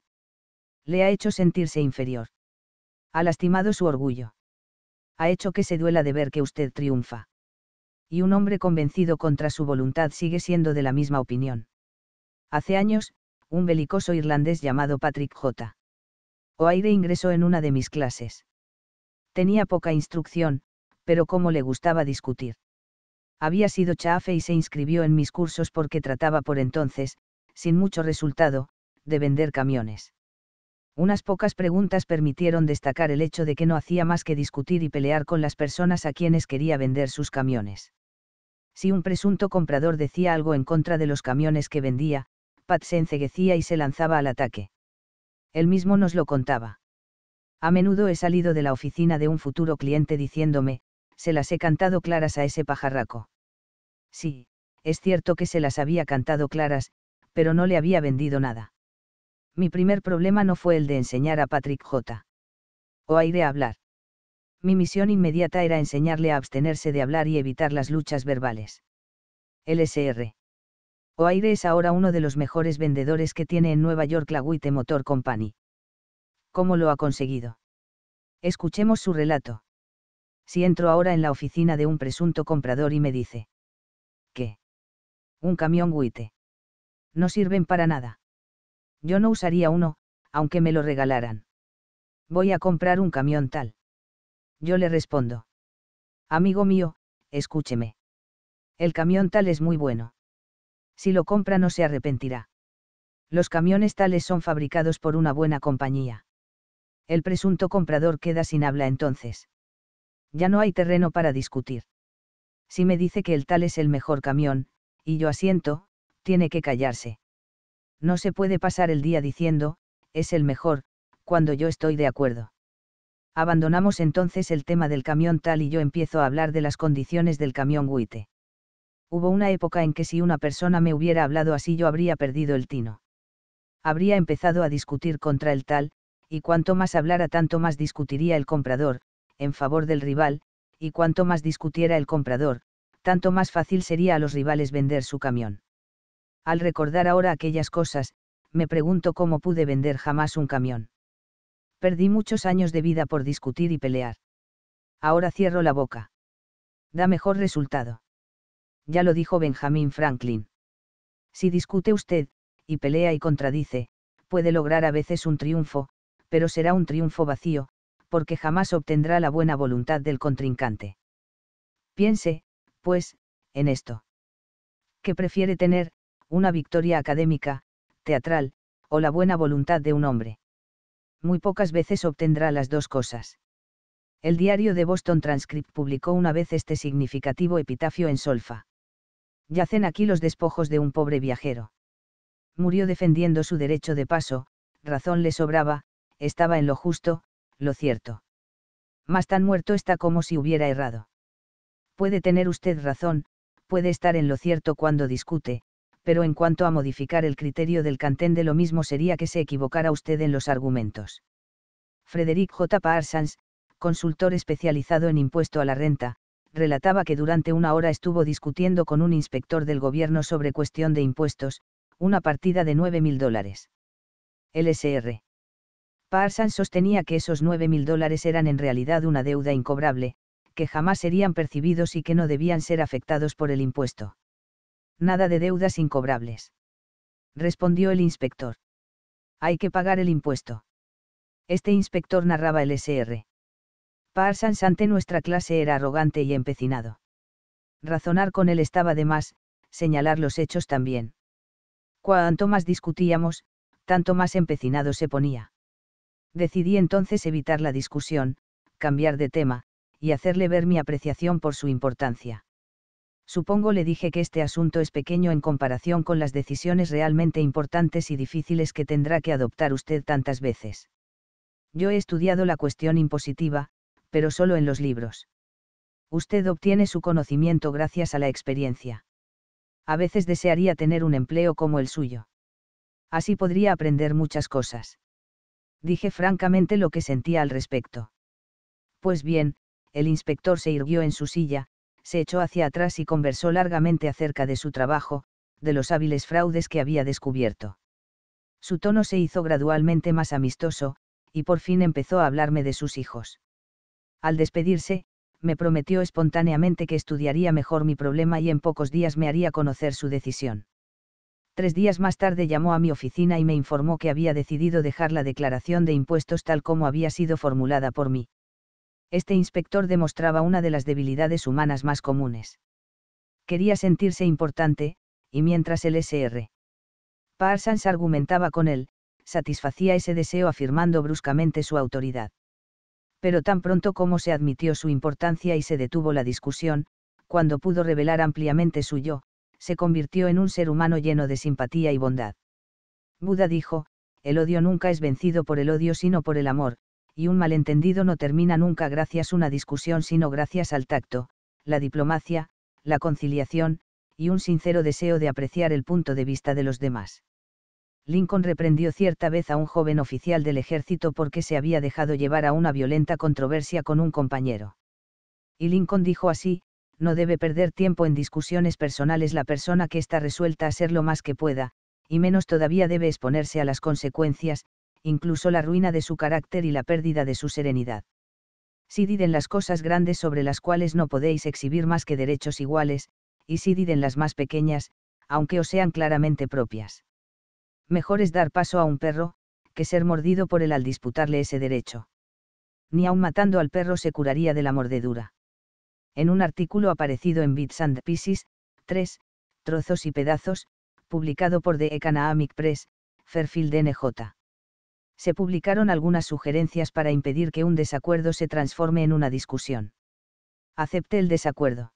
Le ha hecho sentirse inferior. Ha lastimado su orgullo. Ha hecho que se duela de ver que usted triunfa. Y un hombre convencido contra su voluntad sigue siendo de la misma opinión. Hace años, un belicoso irlandés llamado Patrick J. O'Aire ingresó en una de mis clases. Tenía poca instrucción, pero como le gustaba discutir. Había sido chafe y se inscribió en mis cursos porque trataba por entonces, sin mucho resultado, de vender camiones. Unas pocas preguntas permitieron destacar el hecho de que no hacía más que discutir y pelear con las personas a quienes quería vender sus camiones. Si un presunto comprador decía algo en contra de los camiones que vendía, Pat se enceguecía y se lanzaba al ataque. Él mismo nos lo contaba. A menudo he salido de la oficina de un futuro cliente diciéndome, se las he cantado claras a ese pajarraco. Sí, es cierto que se las había cantado claras, pero no le había vendido nada mi primer problema no fue el de enseñar a Patrick J. O a a hablar. Mi misión inmediata era enseñarle a abstenerse de hablar y evitar las luchas verbales. LSR. Oaire es ahora uno de los mejores vendedores que tiene en Nueva York la Witte Motor Company. ¿Cómo lo ha conseguido? Escuchemos su relato. Si entro ahora en la oficina de un presunto comprador y me dice. ¿Qué? Un camión Witte. No sirven para nada yo no usaría uno, aunque me lo regalaran. Voy a comprar un camión tal. Yo le respondo. Amigo mío, escúcheme. El camión tal es muy bueno. Si lo compra no se arrepentirá. Los camiones tales son fabricados por una buena compañía. El presunto comprador queda sin habla entonces. Ya no hay terreno para discutir. Si me dice que el tal es el mejor camión, y yo asiento, tiene que callarse. No se puede pasar el día diciendo, es el mejor, cuando yo estoy de acuerdo. Abandonamos entonces el tema del camión tal y yo empiezo a hablar de las condiciones del camión huite. Hubo una época en que si una persona me hubiera hablado así yo habría perdido el tino. Habría empezado a discutir contra el tal, y cuanto más hablara tanto más discutiría el comprador, en favor del rival, y cuanto más discutiera el comprador, tanto más fácil sería a los rivales vender su camión. Al recordar ahora aquellas cosas, me pregunto cómo pude vender jamás un camión. Perdí muchos años de vida por discutir y pelear. Ahora cierro la boca. Da mejor resultado. Ya lo dijo Benjamin Franklin. Si discute usted, y pelea y contradice, puede lograr a veces un triunfo, pero será un triunfo vacío, porque jamás obtendrá la buena voluntad del contrincante. Piense, pues, en esto. ¿Qué prefiere tener, una victoria académica, teatral, o la buena voluntad de un hombre. Muy pocas veces obtendrá las dos cosas. El diario de Boston Transcript publicó una vez este significativo epitafio en solfa. Yacen aquí los despojos de un pobre viajero. Murió defendiendo su derecho de paso, razón le sobraba, estaba en lo justo, lo cierto. Más tan muerto está como si hubiera errado. Puede tener usted razón, puede estar en lo cierto cuando discute, pero en cuanto a modificar el criterio del Cantén de lo mismo sería que se equivocara usted en los argumentos. Frederick J. Parsons, consultor especializado en impuesto a la renta, relataba que durante una hora estuvo discutiendo con un inspector del gobierno sobre cuestión de impuestos, una partida de 9.000 dólares. LSR. Parsons sostenía que esos 9.000 dólares eran en realidad una deuda incobrable, que jamás serían percibidos y que no debían ser afectados por el impuesto. Nada de deudas incobrables. Respondió el inspector. Hay que pagar el impuesto. Este inspector narraba el SR. Parsons ante nuestra clase era arrogante y empecinado. Razonar con él estaba de más, señalar los hechos también. Cuanto más discutíamos, tanto más empecinado se ponía. Decidí entonces evitar la discusión, cambiar de tema, y hacerle ver mi apreciación por su importancia. Supongo le dije que este asunto es pequeño en comparación con las decisiones realmente importantes y difíciles que tendrá que adoptar usted tantas veces. Yo he estudiado la cuestión impositiva, pero solo en los libros. Usted obtiene su conocimiento gracias a la experiencia. A veces desearía tener un empleo como el suyo. Así podría aprender muchas cosas. Dije francamente lo que sentía al respecto. Pues bien, el inspector se irguió en su silla, se echó hacia atrás y conversó largamente acerca de su trabajo, de los hábiles fraudes que había descubierto. Su tono se hizo gradualmente más amistoso, y por fin empezó a hablarme de sus hijos. Al despedirse, me prometió espontáneamente que estudiaría mejor mi problema y en pocos días me haría conocer su decisión. Tres días más tarde llamó a mi oficina y me informó que había decidido dejar la declaración de impuestos tal como había sido formulada por mí este inspector demostraba una de las debilidades humanas más comunes. Quería sentirse importante, y mientras el SR. Parsons argumentaba con él, satisfacía ese deseo afirmando bruscamente su autoridad. Pero tan pronto como se admitió su importancia y se detuvo la discusión, cuando pudo revelar ampliamente su yo, se convirtió en un ser humano lleno de simpatía y bondad. Buda dijo, el odio nunca es vencido por el odio sino por el amor, y un malentendido no termina nunca gracias a una discusión sino gracias al tacto, la diplomacia, la conciliación, y un sincero deseo de apreciar el punto de vista de los demás. Lincoln reprendió cierta vez a un joven oficial del ejército porque se había dejado llevar a una violenta controversia con un compañero. Y Lincoln dijo así, no debe perder tiempo en discusiones personales la persona que está resuelta a ser lo más que pueda, y menos todavía debe exponerse a las consecuencias, incluso la ruina de su carácter y la pérdida de su serenidad. Sidid en las cosas grandes sobre las cuales no podéis exhibir más que derechos iguales, y si en las más pequeñas, aunque os sean claramente propias. Mejor es dar paso a un perro, que ser mordido por él al disputarle ese derecho. Ni aun matando al perro se curaría de la mordedura. En un artículo aparecido en Bits and Pieces, 3, Trozos y Pedazos, publicado por The Press, Fairfield NJ se publicaron algunas sugerencias para impedir que un desacuerdo se transforme en una discusión. Acepte el desacuerdo.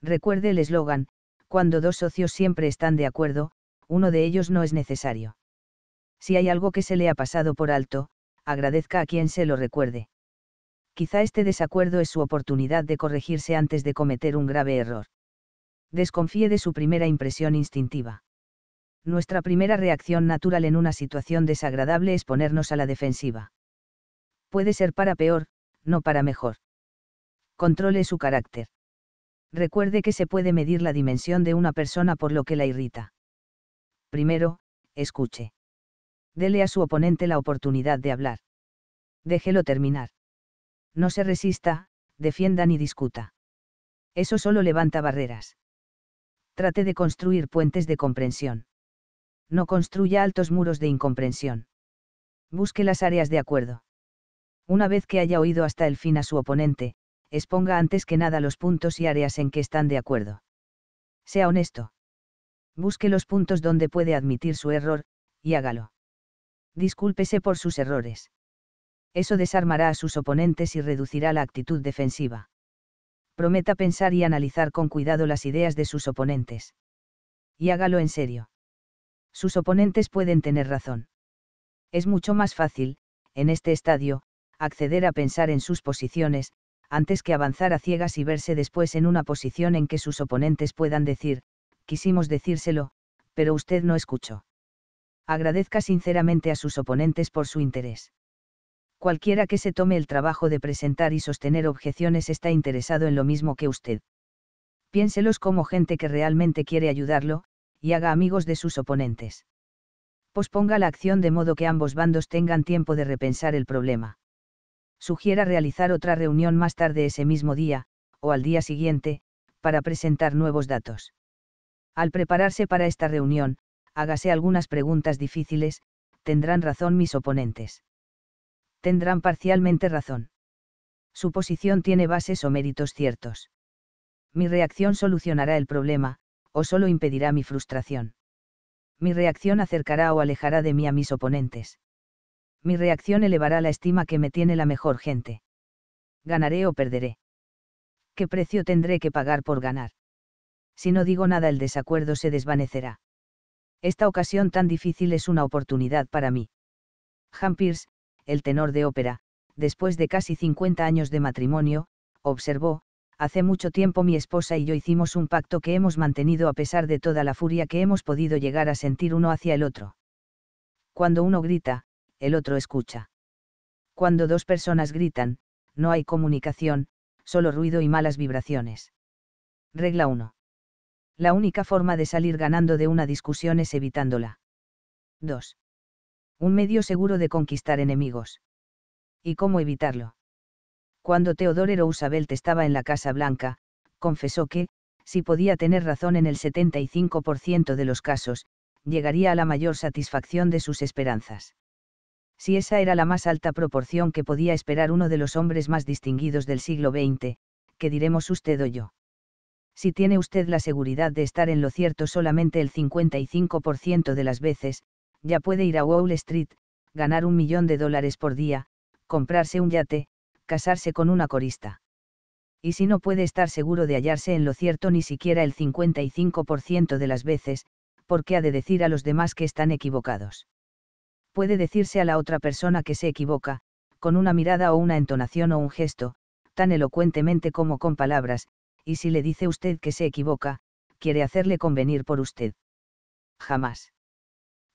Recuerde el eslogan, cuando dos socios siempre están de acuerdo, uno de ellos no es necesario. Si hay algo que se le ha pasado por alto, agradezca a quien se lo recuerde. Quizá este desacuerdo es su oportunidad de corregirse antes de cometer un grave error. Desconfíe de su primera impresión instintiva nuestra primera reacción natural en una situación desagradable es ponernos a la defensiva. Puede ser para peor, no para mejor. Controle su carácter. Recuerde que se puede medir la dimensión de una persona por lo que la irrita. Primero, escuche. Dele a su oponente la oportunidad de hablar. Déjelo terminar. No se resista, defienda ni discuta. Eso solo levanta barreras. Trate de construir puentes de comprensión no construya altos muros de incomprensión. Busque las áreas de acuerdo. Una vez que haya oído hasta el fin a su oponente, exponga antes que nada los puntos y áreas en que están de acuerdo. Sea honesto. Busque los puntos donde puede admitir su error, y hágalo. Discúlpese por sus errores. Eso desarmará a sus oponentes y reducirá la actitud defensiva. Prometa pensar y analizar con cuidado las ideas de sus oponentes. Y hágalo en serio sus oponentes pueden tener razón. Es mucho más fácil, en este estadio, acceder a pensar en sus posiciones, antes que avanzar a ciegas y verse después en una posición en que sus oponentes puedan decir, quisimos decírselo, pero usted no escuchó. Agradezca sinceramente a sus oponentes por su interés. Cualquiera que se tome el trabajo de presentar y sostener objeciones está interesado en lo mismo que usted. Piénselos como gente que realmente quiere ayudarlo, y haga amigos de sus oponentes. Posponga la acción de modo que ambos bandos tengan tiempo de repensar el problema. Sugiera realizar otra reunión más tarde ese mismo día, o al día siguiente, para presentar nuevos datos. Al prepararse para esta reunión, hágase algunas preguntas difíciles, tendrán razón mis oponentes. Tendrán parcialmente razón. Su posición tiene bases o méritos ciertos. Mi reacción solucionará el problema, o solo impedirá mi frustración. Mi reacción acercará o alejará de mí a mis oponentes. Mi reacción elevará la estima que me tiene la mejor gente. Ganaré o perderé. ¿Qué precio tendré que pagar por ganar? Si no digo nada el desacuerdo se desvanecerá. Esta ocasión tan difícil es una oportunidad para mí. Hampers, el tenor de ópera, después de casi 50 años de matrimonio, observó, hace mucho tiempo mi esposa y yo hicimos un pacto que hemos mantenido a pesar de toda la furia que hemos podido llegar a sentir uno hacia el otro. Cuando uno grita, el otro escucha. Cuando dos personas gritan, no hay comunicación, solo ruido y malas vibraciones. Regla 1. La única forma de salir ganando de una discusión es evitándola. 2. Un medio seguro de conquistar enemigos. ¿Y cómo evitarlo? cuando Theodore Roosevelt estaba en la Casa Blanca, confesó que, si podía tener razón en el 75% de los casos, llegaría a la mayor satisfacción de sus esperanzas. Si esa era la más alta proporción que podía esperar uno de los hombres más distinguidos del siglo XX, ¿qué diremos usted o yo? Si tiene usted la seguridad de estar en lo cierto solamente el 55% de las veces, ya puede ir a Wall Street, ganar un millón de dólares por día, comprarse un yate, casarse con una corista. Y si no puede estar seguro de hallarse en lo cierto ni siquiera el 55% de las veces, ¿por qué ha de decir a los demás que están equivocados? Puede decirse a la otra persona que se equivoca, con una mirada o una entonación o un gesto, tan elocuentemente como con palabras, y si le dice usted que se equivoca, quiere hacerle convenir por usted. Jamás.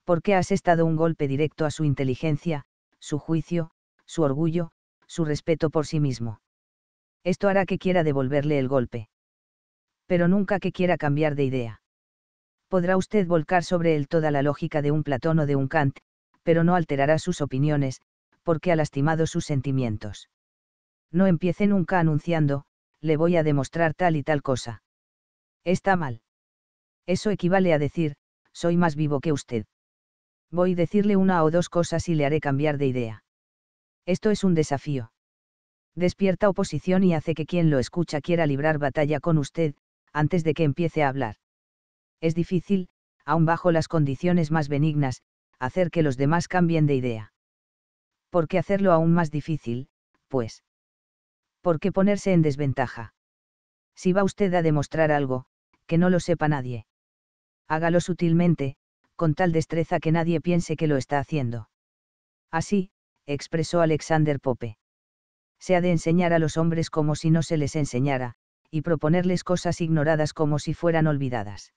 ¿Por qué has estado un golpe directo a su inteligencia, su juicio, su orgullo, su respeto por sí mismo. Esto hará que quiera devolverle el golpe. Pero nunca que quiera cambiar de idea. Podrá usted volcar sobre él toda la lógica de un Platón o de un Kant, pero no alterará sus opiniones, porque ha lastimado sus sentimientos. No empiece nunca anunciando, le voy a demostrar tal y tal cosa. Está mal. Eso equivale a decir, soy más vivo que usted. Voy a decirle una o dos cosas y le haré cambiar de idea. Esto es un desafío. Despierta oposición y hace que quien lo escucha quiera librar batalla con usted, antes de que empiece a hablar. Es difícil, aun bajo las condiciones más benignas, hacer que los demás cambien de idea. ¿Por qué hacerlo aún más difícil, pues? ¿Por qué ponerse en desventaja? Si va usted a demostrar algo, que no lo sepa nadie. Hágalo sutilmente, con tal destreza que nadie piense que lo está haciendo. Así, expresó Alexander Pope. Se ha de enseñar a los hombres como si no se les enseñara, y proponerles cosas ignoradas como si fueran olvidadas.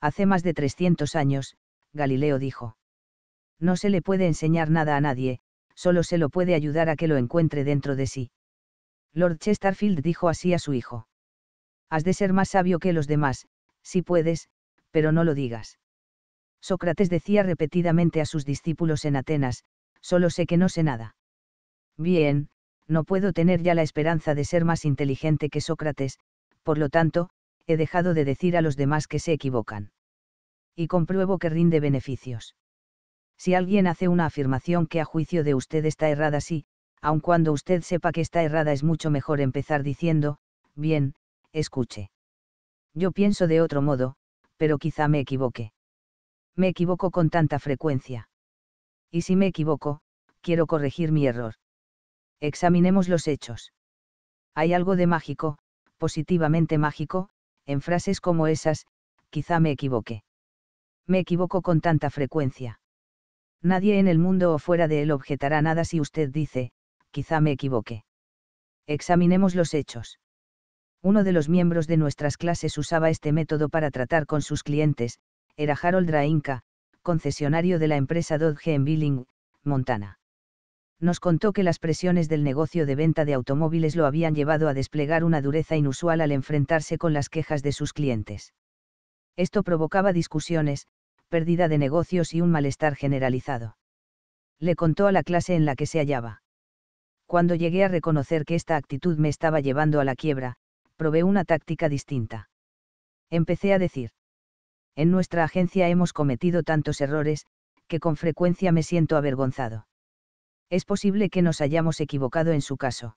Hace más de 300 años, Galileo dijo. No se le puede enseñar nada a nadie, solo se lo puede ayudar a que lo encuentre dentro de sí. Lord Chesterfield dijo así a su hijo. Has de ser más sabio que los demás, si puedes, pero no lo digas. Sócrates decía repetidamente a sus discípulos en Atenas, solo sé que no sé nada. Bien, no puedo tener ya la esperanza de ser más inteligente que Sócrates, por lo tanto, he dejado de decir a los demás que se equivocan. Y compruebo que rinde beneficios. Si alguien hace una afirmación que a juicio de usted está errada, sí, aun cuando usted sepa que está errada, es mucho mejor empezar diciendo, bien, escuche. Yo pienso de otro modo, pero quizá me equivoque. Me equivoco con tanta frecuencia y si me equivoco, quiero corregir mi error. Examinemos los hechos. Hay algo de mágico, positivamente mágico, en frases como esas, quizá me equivoque. Me equivoco con tanta frecuencia. Nadie en el mundo o fuera de él objetará nada si usted dice, quizá me equivoque. Examinemos los hechos. Uno de los miembros de nuestras clases usaba este método para tratar con sus clientes, era Harold Rainka, concesionario de la empresa Dodge en Billing, Montana. Nos contó que las presiones del negocio de venta de automóviles lo habían llevado a desplegar una dureza inusual al enfrentarse con las quejas de sus clientes. Esto provocaba discusiones, pérdida de negocios y un malestar generalizado. Le contó a la clase en la que se hallaba. Cuando llegué a reconocer que esta actitud me estaba llevando a la quiebra, probé una táctica distinta. Empecé a decir, en nuestra agencia hemos cometido tantos errores, que con frecuencia me siento avergonzado. Es posible que nos hayamos equivocado en su caso.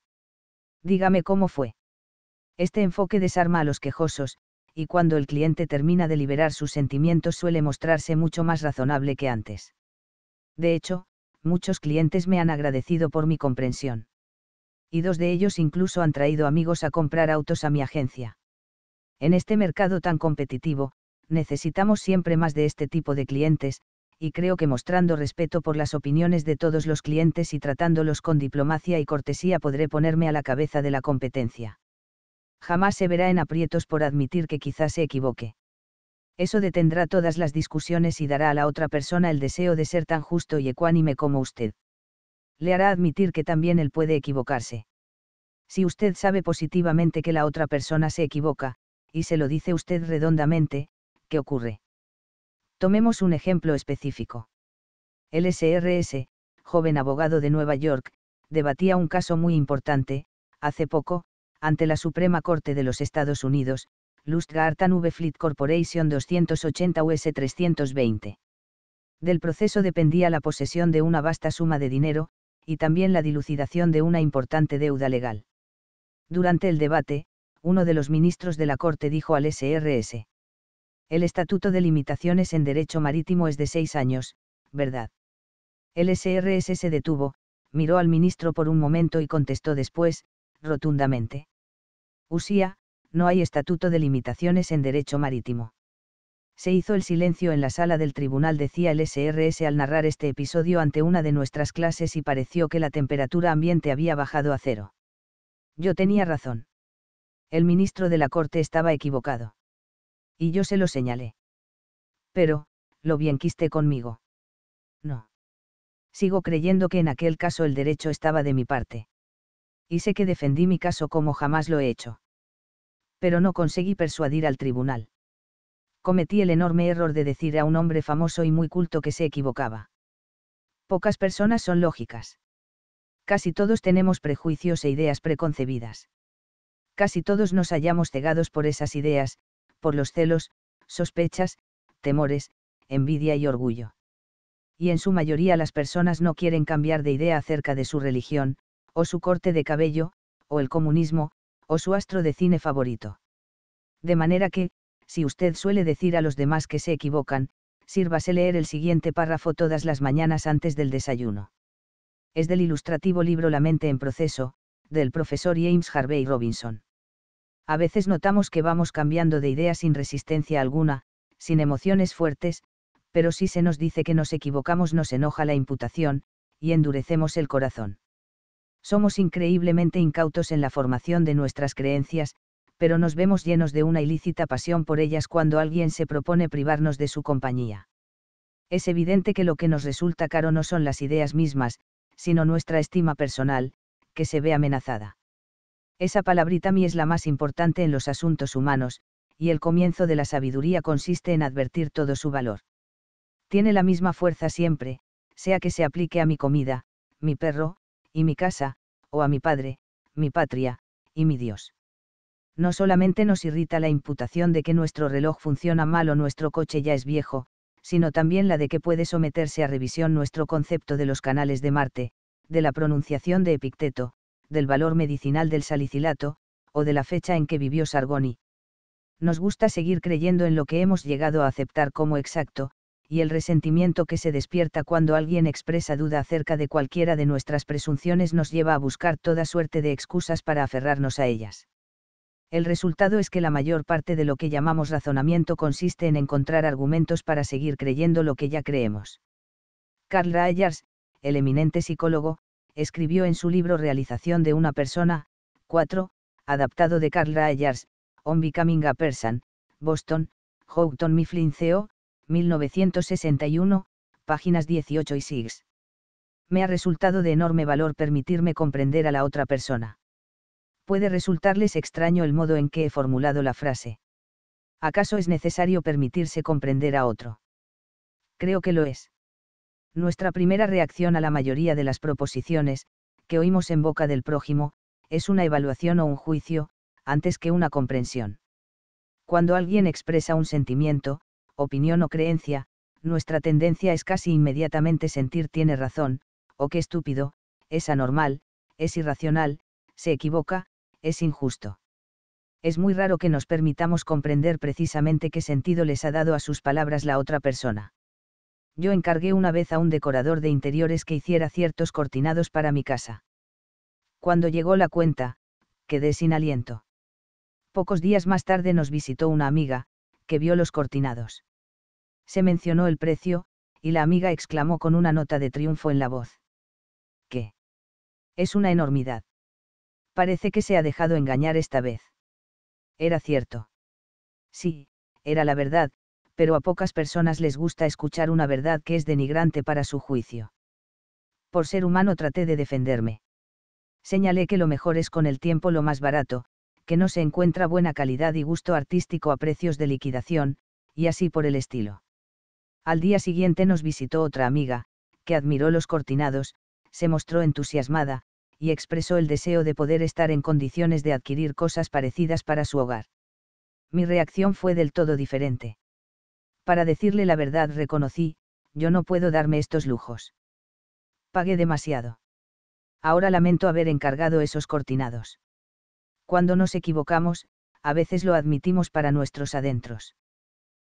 Dígame cómo fue. Este enfoque desarma a los quejosos, y cuando el cliente termina de liberar sus sentimientos suele mostrarse mucho más razonable que antes. De hecho, muchos clientes me han agradecido por mi comprensión. Y dos de ellos incluso han traído amigos a comprar autos a mi agencia. En este mercado tan competitivo, necesitamos siempre más de este tipo de clientes, y creo que mostrando respeto por las opiniones de todos los clientes y tratándolos con diplomacia y cortesía podré ponerme a la cabeza de la competencia. Jamás se verá en aprietos por admitir que quizás se equivoque. Eso detendrá todas las discusiones y dará a la otra persona el deseo de ser tan justo y ecuánime como usted. Le hará admitir que también él puede equivocarse. Si usted sabe positivamente que la otra persona se equivoca, y se lo dice usted redondamente, ¿qué ocurre? Tomemos un ejemplo específico. El SRS, joven abogado de Nueva York, debatía un caso muy importante, hace poco, ante la Suprema Corte de los Estados Unidos, Lustgarten V Fleet Corporation 280 US 320. Del proceso dependía la posesión de una vasta suma de dinero, y también la dilucidación de una importante deuda legal. Durante el debate, uno de los ministros de la Corte dijo al SRS. El Estatuto de Limitaciones en Derecho Marítimo es de seis años, ¿verdad? El SRS se detuvo, miró al ministro por un momento y contestó después, rotundamente. Usía, no hay Estatuto de Limitaciones en Derecho Marítimo. Se hizo el silencio en la sala del tribunal, decía el SRS al narrar este episodio ante una de nuestras clases y pareció que la temperatura ambiente había bajado a cero. Yo tenía razón. El ministro de la Corte estaba equivocado y yo se lo señalé. Pero, lo bien quiste conmigo. No. Sigo creyendo que en aquel caso el derecho estaba de mi parte. Y sé que defendí mi caso como jamás lo he hecho. Pero no conseguí persuadir al tribunal. Cometí el enorme error de decir a un hombre famoso y muy culto que se equivocaba. Pocas personas son lógicas. Casi todos tenemos prejuicios e ideas preconcebidas. Casi todos nos hallamos cegados por esas ideas, por los celos, sospechas, temores, envidia y orgullo. Y en su mayoría las personas no quieren cambiar de idea acerca de su religión, o su corte de cabello, o el comunismo, o su astro de cine favorito. De manera que, si usted suele decir a los demás que se equivocan, sírvase leer el siguiente párrafo todas las mañanas antes del desayuno. Es del ilustrativo libro La mente en proceso, del profesor James Harvey Robinson a veces notamos que vamos cambiando de idea sin resistencia alguna, sin emociones fuertes, pero si se nos dice que nos equivocamos nos enoja la imputación, y endurecemos el corazón. Somos increíblemente incautos en la formación de nuestras creencias, pero nos vemos llenos de una ilícita pasión por ellas cuando alguien se propone privarnos de su compañía. Es evidente que lo que nos resulta caro no son las ideas mismas, sino nuestra estima personal, que se ve amenazada. Esa palabrita mi es la más importante en los asuntos humanos, y el comienzo de la sabiduría consiste en advertir todo su valor. Tiene la misma fuerza siempre, sea que se aplique a mi comida, mi perro, y mi casa, o a mi padre, mi patria, y mi Dios. No solamente nos irrita la imputación de que nuestro reloj funciona mal o nuestro coche ya es viejo, sino también la de que puede someterse a revisión nuestro concepto de los canales de Marte, de la pronunciación de Epicteto, del valor medicinal del salicilato, o de la fecha en que vivió Sargoni. Nos gusta seguir creyendo en lo que hemos llegado a aceptar como exacto, y el resentimiento que se despierta cuando alguien expresa duda acerca de cualquiera de nuestras presunciones nos lleva a buscar toda suerte de excusas para aferrarnos a ellas. El resultado es que la mayor parte de lo que llamamos razonamiento consiste en encontrar argumentos para seguir creyendo lo que ya creemos. Carl Rayers, el eminente psicólogo, escribió en su libro Realización de una persona, 4, adaptado de Carl Rogers, On Becoming a Person, Boston, Houghton Mifflin Co., 1961, páginas 18 y 6. Me ha resultado de enorme valor permitirme comprender a la otra persona. Puede resultarles extraño el modo en que he formulado la frase. ¿Acaso es necesario permitirse comprender a otro? Creo que lo es. Nuestra primera reacción a la mayoría de las proposiciones, que oímos en boca del prójimo, es una evaluación o un juicio, antes que una comprensión. Cuando alguien expresa un sentimiento, opinión o creencia, nuestra tendencia es casi inmediatamente sentir tiene razón, o qué estúpido, es anormal, es irracional, se equivoca, es injusto. Es muy raro que nos permitamos comprender precisamente qué sentido les ha dado a sus palabras la otra persona yo encargué una vez a un decorador de interiores que hiciera ciertos cortinados para mi casa. Cuando llegó la cuenta, quedé sin aliento. Pocos días más tarde nos visitó una amiga, que vio los cortinados. Se mencionó el precio, y la amiga exclamó con una nota de triunfo en la voz. ¿Qué? Es una enormidad. Parece que se ha dejado engañar esta vez. Era cierto. Sí, era la verdad, pero a pocas personas les gusta escuchar una verdad que es denigrante para su juicio. Por ser humano traté de defenderme. Señalé que lo mejor es con el tiempo lo más barato, que no se encuentra buena calidad y gusto artístico a precios de liquidación, y así por el estilo. Al día siguiente nos visitó otra amiga, que admiró los cortinados, se mostró entusiasmada, y expresó el deseo de poder estar en condiciones de adquirir cosas parecidas para su hogar. Mi reacción fue del todo diferente. Para decirle la verdad reconocí, yo no puedo darme estos lujos. Pagué demasiado. Ahora lamento haber encargado esos cortinados. Cuando nos equivocamos, a veces lo admitimos para nuestros adentros.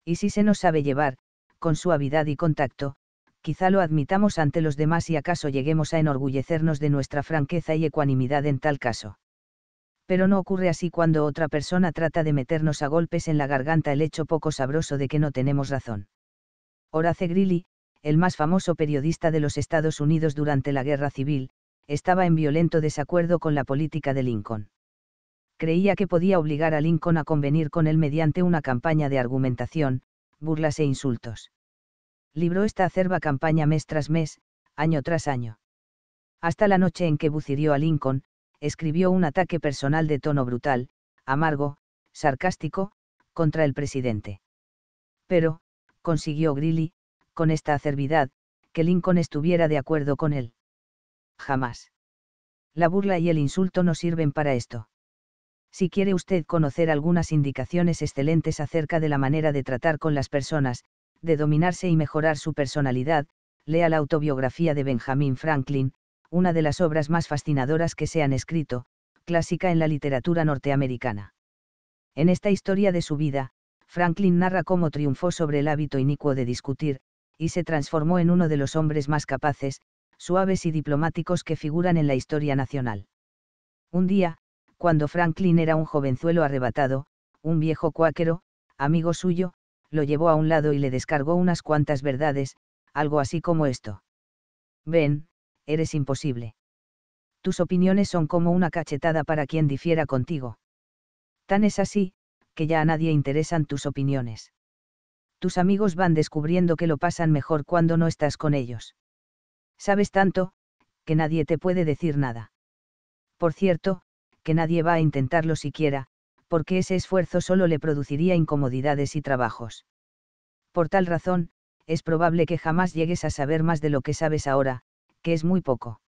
Y si se nos sabe llevar, con suavidad y contacto, quizá lo admitamos ante los demás y acaso lleguemos a enorgullecernos de nuestra franqueza y ecuanimidad en tal caso pero no ocurre así cuando otra persona trata de meternos a golpes en la garganta el hecho poco sabroso de que no tenemos razón. Horace Greeley, el más famoso periodista de los Estados Unidos durante la Guerra Civil, estaba en violento desacuerdo con la política de Lincoln. Creía que podía obligar a Lincoln a convenir con él mediante una campaña de argumentación, burlas e insultos. Libró esta acerba campaña mes tras mes, año tras año. Hasta la noche en que bucirió a Lincoln, escribió un ataque personal de tono brutal, amargo, sarcástico, contra el presidente. Pero, consiguió Greeley, con esta acervidad, que Lincoln estuviera de acuerdo con él. Jamás. La burla y el insulto no sirven para esto. Si quiere usted conocer algunas indicaciones excelentes acerca de la manera de tratar con las personas, de dominarse y mejorar su personalidad, lea la autobiografía de Benjamin Franklin, una de las obras más fascinadoras que se han escrito, clásica en la literatura norteamericana. En esta historia de su vida, Franklin narra cómo triunfó sobre el hábito inicuo de discutir, y se transformó en uno de los hombres más capaces, suaves y diplomáticos que figuran en la historia nacional. Un día, cuando Franklin era un jovenzuelo arrebatado, un viejo cuáquero, amigo suyo, lo llevó a un lado y le descargó unas cuantas verdades, algo así como esto. Ven, eres imposible. Tus opiniones son como una cachetada para quien difiera contigo. Tan es así, que ya a nadie interesan tus opiniones. Tus amigos van descubriendo que lo pasan mejor cuando no estás con ellos. Sabes tanto, que nadie te puede decir nada. Por cierto, que nadie va a intentarlo siquiera, porque ese esfuerzo solo le produciría incomodidades y trabajos. Por tal razón, es probable que jamás llegues a saber más de lo que sabes ahora, es muy poco.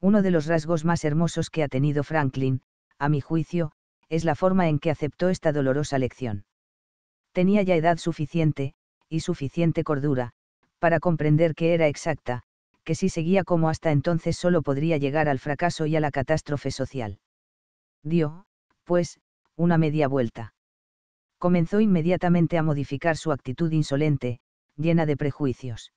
Uno de los rasgos más hermosos que ha tenido Franklin, a mi juicio, es la forma en que aceptó esta dolorosa lección. Tenía ya edad suficiente, y suficiente cordura, para comprender que era exacta, que si seguía como hasta entonces solo podría llegar al fracaso y a la catástrofe social. Dio, pues, una media vuelta. Comenzó inmediatamente a modificar su actitud insolente, llena de prejuicios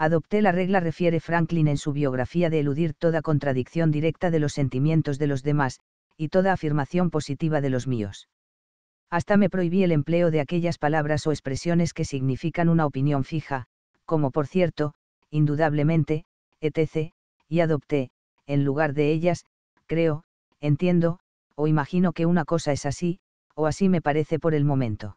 adopté la regla refiere Franklin en su biografía de eludir toda contradicción directa de los sentimientos de los demás, y toda afirmación positiva de los míos. Hasta me prohibí el empleo de aquellas palabras o expresiones que significan una opinión fija, como por cierto, indudablemente, etc., y adopté, en lugar de ellas, creo, entiendo, o imagino que una cosa es así, o así me parece por el momento.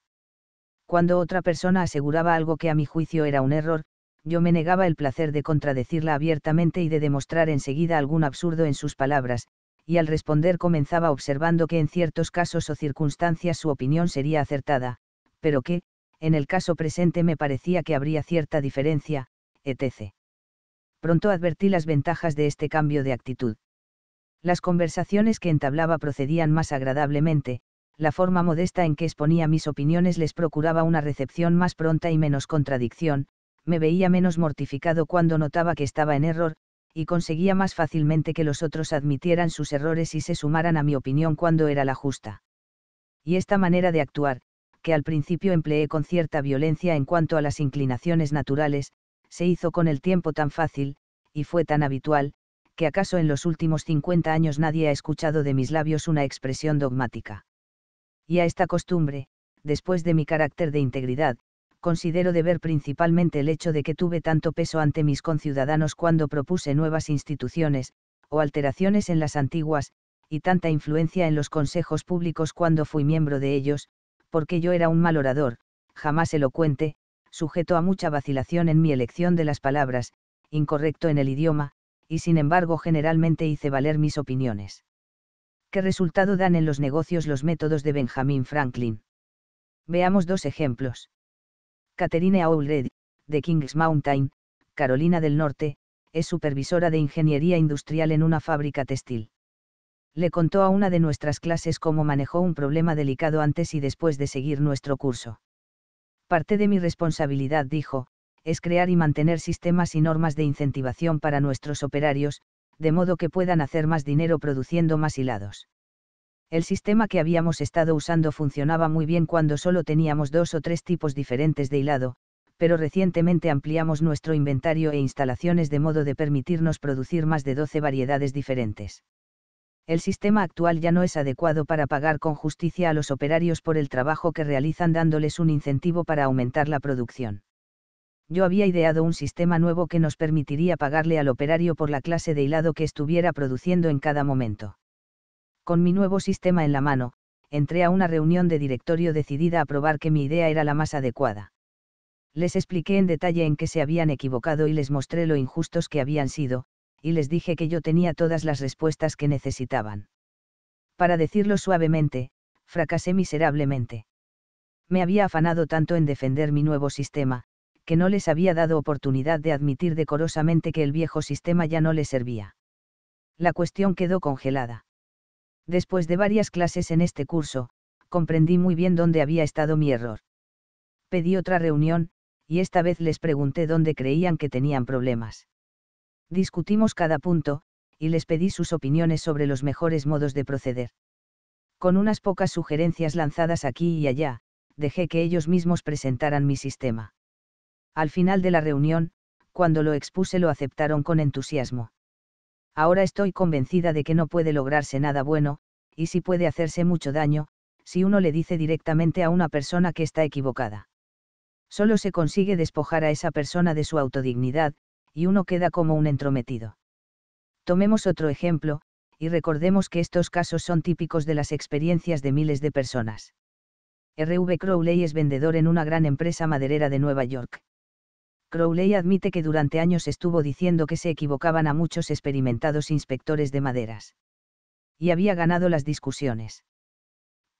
Cuando otra persona aseguraba algo que a mi juicio era un error, yo me negaba el placer de contradecirla abiertamente y de demostrar enseguida algún absurdo en sus palabras, y al responder comenzaba observando que en ciertos casos o circunstancias su opinión sería acertada, pero que, en el caso presente me parecía que habría cierta diferencia, etc. Pronto advertí las ventajas de este cambio de actitud. Las conversaciones que entablaba procedían más agradablemente, la forma modesta en que exponía mis opiniones les procuraba una recepción más pronta y menos contradicción, me veía menos mortificado cuando notaba que estaba en error, y conseguía más fácilmente que los otros admitieran sus errores y se sumaran a mi opinión cuando era la justa. Y esta manera de actuar, que al principio empleé con cierta violencia en cuanto a las inclinaciones naturales, se hizo con el tiempo tan fácil, y fue tan habitual, que acaso en los últimos 50 años nadie ha escuchado de mis labios una expresión dogmática. Y a esta costumbre, después de mi carácter de integridad, considero deber principalmente el hecho de que tuve tanto peso ante mis conciudadanos cuando propuse nuevas instituciones, o alteraciones en las antiguas, y tanta influencia en los consejos públicos cuando fui miembro de ellos, porque yo era un mal orador, jamás elocuente, sujeto a mucha vacilación en mi elección de las palabras, incorrecto en el idioma, y sin embargo generalmente hice valer mis opiniones. ¿Qué resultado dan en los negocios los métodos de Benjamin Franklin? Veamos dos ejemplos. Catherine Aulred, de Kings Mountain, Carolina del Norte, es supervisora de ingeniería industrial en una fábrica textil. Le contó a una de nuestras clases cómo manejó un problema delicado antes y después de seguir nuestro curso. Parte de mi responsabilidad, dijo, es crear y mantener sistemas y normas de incentivación para nuestros operarios, de modo que puedan hacer más dinero produciendo más hilados el sistema que habíamos estado usando funcionaba muy bien cuando solo teníamos dos o tres tipos diferentes de hilado, pero recientemente ampliamos nuestro inventario e instalaciones de modo de permitirnos producir más de 12 variedades diferentes. El sistema actual ya no es adecuado para pagar con justicia a los operarios por el trabajo que realizan dándoles un incentivo para aumentar la producción yo había ideado un sistema nuevo que nos permitiría pagarle al operario por la clase de hilado que estuviera produciendo en cada momento. Con mi nuevo sistema en la mano, entré a una reunión de directorio decidida a probar que mi idea era la más adecuada. Les expliqué en detalle en qué se habían equivocado y les mostré lo injustos que habían sido, y les dije que yo tenía todas las respuestas que necesitaban. Para decirlo suavemente, fracasé miserablemente. Me había afanado tanto en defender mi nuevo sistema, que no les había dado oportunidad de admitir decorosamente que el viejo sistema ya no les servía. La cuestión quedó congelada. Después de varias clases en este curso, comprendí muy bien dónde había estado mi error. Pedí otra reunión, y esta vez les pregunté dónde creían que tenían problemas. Discutimos cada punto, y les pedí sus opiniones sobre los mejores modos de proceder. Con unas pocas sugerencias lanzadas aquí y allá, dejé que ellos mismos presentaran mi sistema. Al final de la reunión, cuando lo expuse lo aceptaron con entusiasmo. Ahora estoy convencida de que no puede lograrse nada bueno, y si puede hacerse mucho daño, si uno le dice directamente a una persona que está equivocada. Solo se consigue despojar a esa persona de su autodignidad, y uno queda como un entrometido. Tomemos otro ejemplo, y recordemos que estos casos son típicos de las experiencias de miles de personas. R.V. Crowley es vendedor en una gran empresa maderera de Nueva York. Crowley admite que durante años estuvo diciendo que se equivocaban a muchos experimentados inspectores de maderas. Y había ganado las discusiones.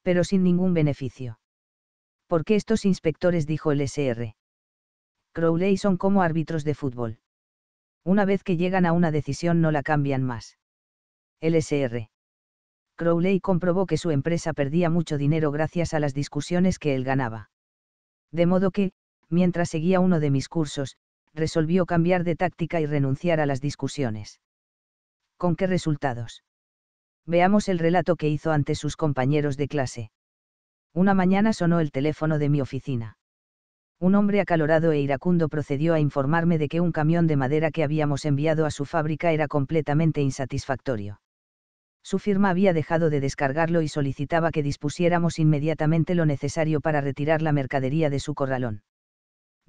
Pero sin ningún beneficio. Porque estos inspectores, dijo el SR. Crowley son como árbitros de fútbol. Una vez que llegan a una decisión no la cambian más. El SR. Crowley comprobó que su empresa perdía mucho dinero gracias a las discusiones que él ganaba. De modo que, mientras seguía uno de mis cursos, resolvió cambiar de táctica y renunciar a las discusiones. ¿Con qué resultados? Veamos el relato que hizo ante sus compañeros de clase. Una mañana sonó el teléfono de mi oficina. Un hombre acalorado e iracundo procedió a informarme de que un camión de madera que habíamos enviado a su fábrica era completamente insatisfactorio. Su firma había dejado de descargarlo y solicitaba que dispusiéramos inmediatamente lo necesario para retirar la mercadería de su corralón.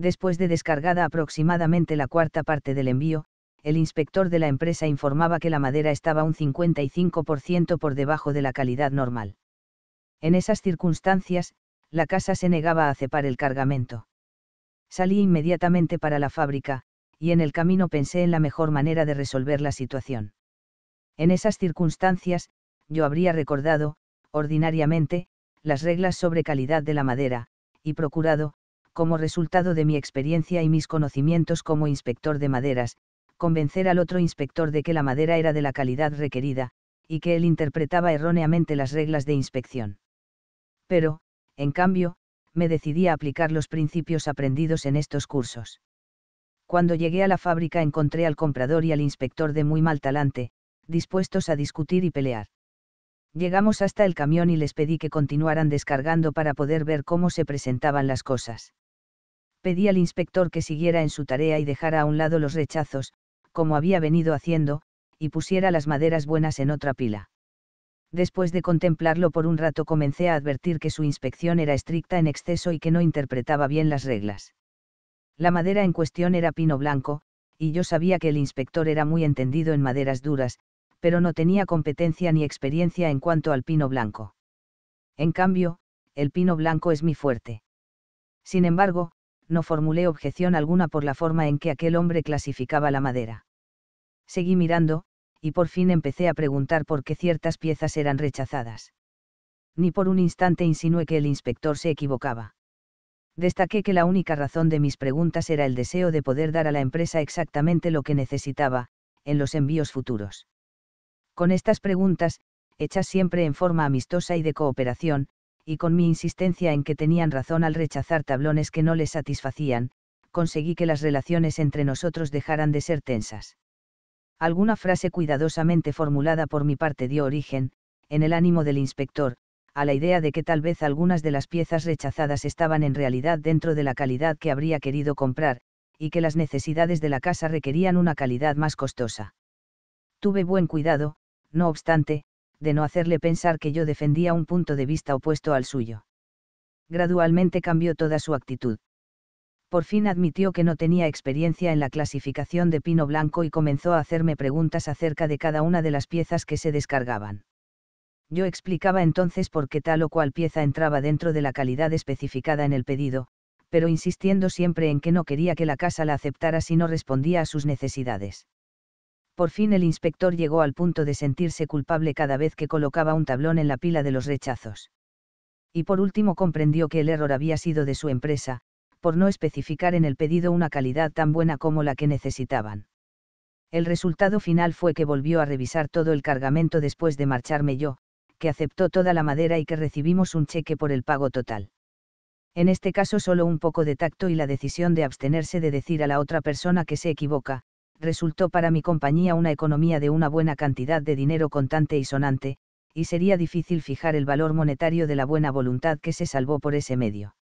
Después de descargada aproximadamente la cuarta parte del envío, el inspector de la empresa informaba que la madera estaba un 55% por debajo de la calidad normal. En esas circunstancias, la casa se negaba a cepar el cargamento. Salí inmediatamente para la fábrica, y en el camino pensé en la mejor manera de resolver la situación. En esas circunstancias, yo habría recordado, ordinariamente, las reglas sobre calidad de la madera, y procurado, como resultado de mi experiencia y mis conocimientos como inspector de maderas, convencer al otro inspector de que la madera era de la calidad requerida, y que él interpretaba erróneamente las reglas de inspección. Pero, en cambio, me decidí a aplicar los principios aprendidos en estos cursos. Cuando llegué a la fábrica encontré al comprador y al inspector de muy mal talante, dispuestos a discutir y pelear. Llegamos hasta el camión y les pedí que continuaran descargando para poder ver cómo se presentaban las cosas pedí al inspector que siguiera en su tarea y dejara a un lado los rechazos, como había venido haciendo, y pusiera las maderas buenas en otra pila. Después de contemplarlo por un rato comencé a advertir que su inspección era estricta en exceso y que no interpretaba bien las reglas. La madera en cuestión era pino blanco, y yo sabía que el inspector era muy entendido en maderas duras, pero no tenía competencia ni experiencia en cuanto al pino blanco. En cambio, el pino blanco es mi fuerte. Sin embargo, no formulé objeción alguna por la forma en que aquel hombre clasificaba la madera. Seguí mirando, y por fin empecé a preguntar por qué ciertas piezas eran rechazadas. Ni por un instante insinué que el inspector se equivocaba. Destaqué que la única razón de mis preguntas era el deseo de poder dar a la empresa exactamente lo que necesitaba, en los envíos futuros. Con estas preguntas, hechas siempre en forma amistosa y de cooperación, y con mi insistencia en que tenían razón al rechazar tablones que no les satisfacían, conseguí que las relaciones entre nosotros dejaran de ser tensas. Alguna frase cuidadosamente formulada por mi parte dio origen, en el ánimo del inspector, a la idea de que tal vez algunas de las piezas rechazadas estaban en realidad dentro de la calidad que habría querido comprar, y que las necesidades de la casa requerían una calidad más costosa. Tuve buen cuidado, no obstante, de no hacerle pensar que yo defendía un punto de vista opuesto al suyo. Gradualmente cambió toda su actitud. Por fin admitió que no tenía experiencia en la clasificación de pino blanco y comenzó a hacerme preguntas acerca de cada una de las piezas que se descargaban. Yo explicaba entonces por qué tal o cual pieza entraba dentro de la calidad especificada en el pedido, pero insistiendo siempre en que no quería que la casa la aceptara si no respondía a sus necesidades por fin el inspector llegó al punto de sentirse culpable cada vez que colocaba un tablón en la pila de los rechazos. Y por último comprendió que el error había sido de su empresa, por no especificar en el pedido una calidad tan buena como la que necesitaban. El resultado final fue que volvió a revisar todo el cargamento después de marcharme yo, que aceptó toda la madera y que recibimos un cheque por el pago total. En este caso solo un poco de tacto y la decisión de abstenerse de decir a la otra persona que se equivoca, resultó para mi compañía una economía de una buena cantidad de dinero contante y sonante, y sería difícil fijar el valor monetario de la buena voluntad que se salvó por ese medio.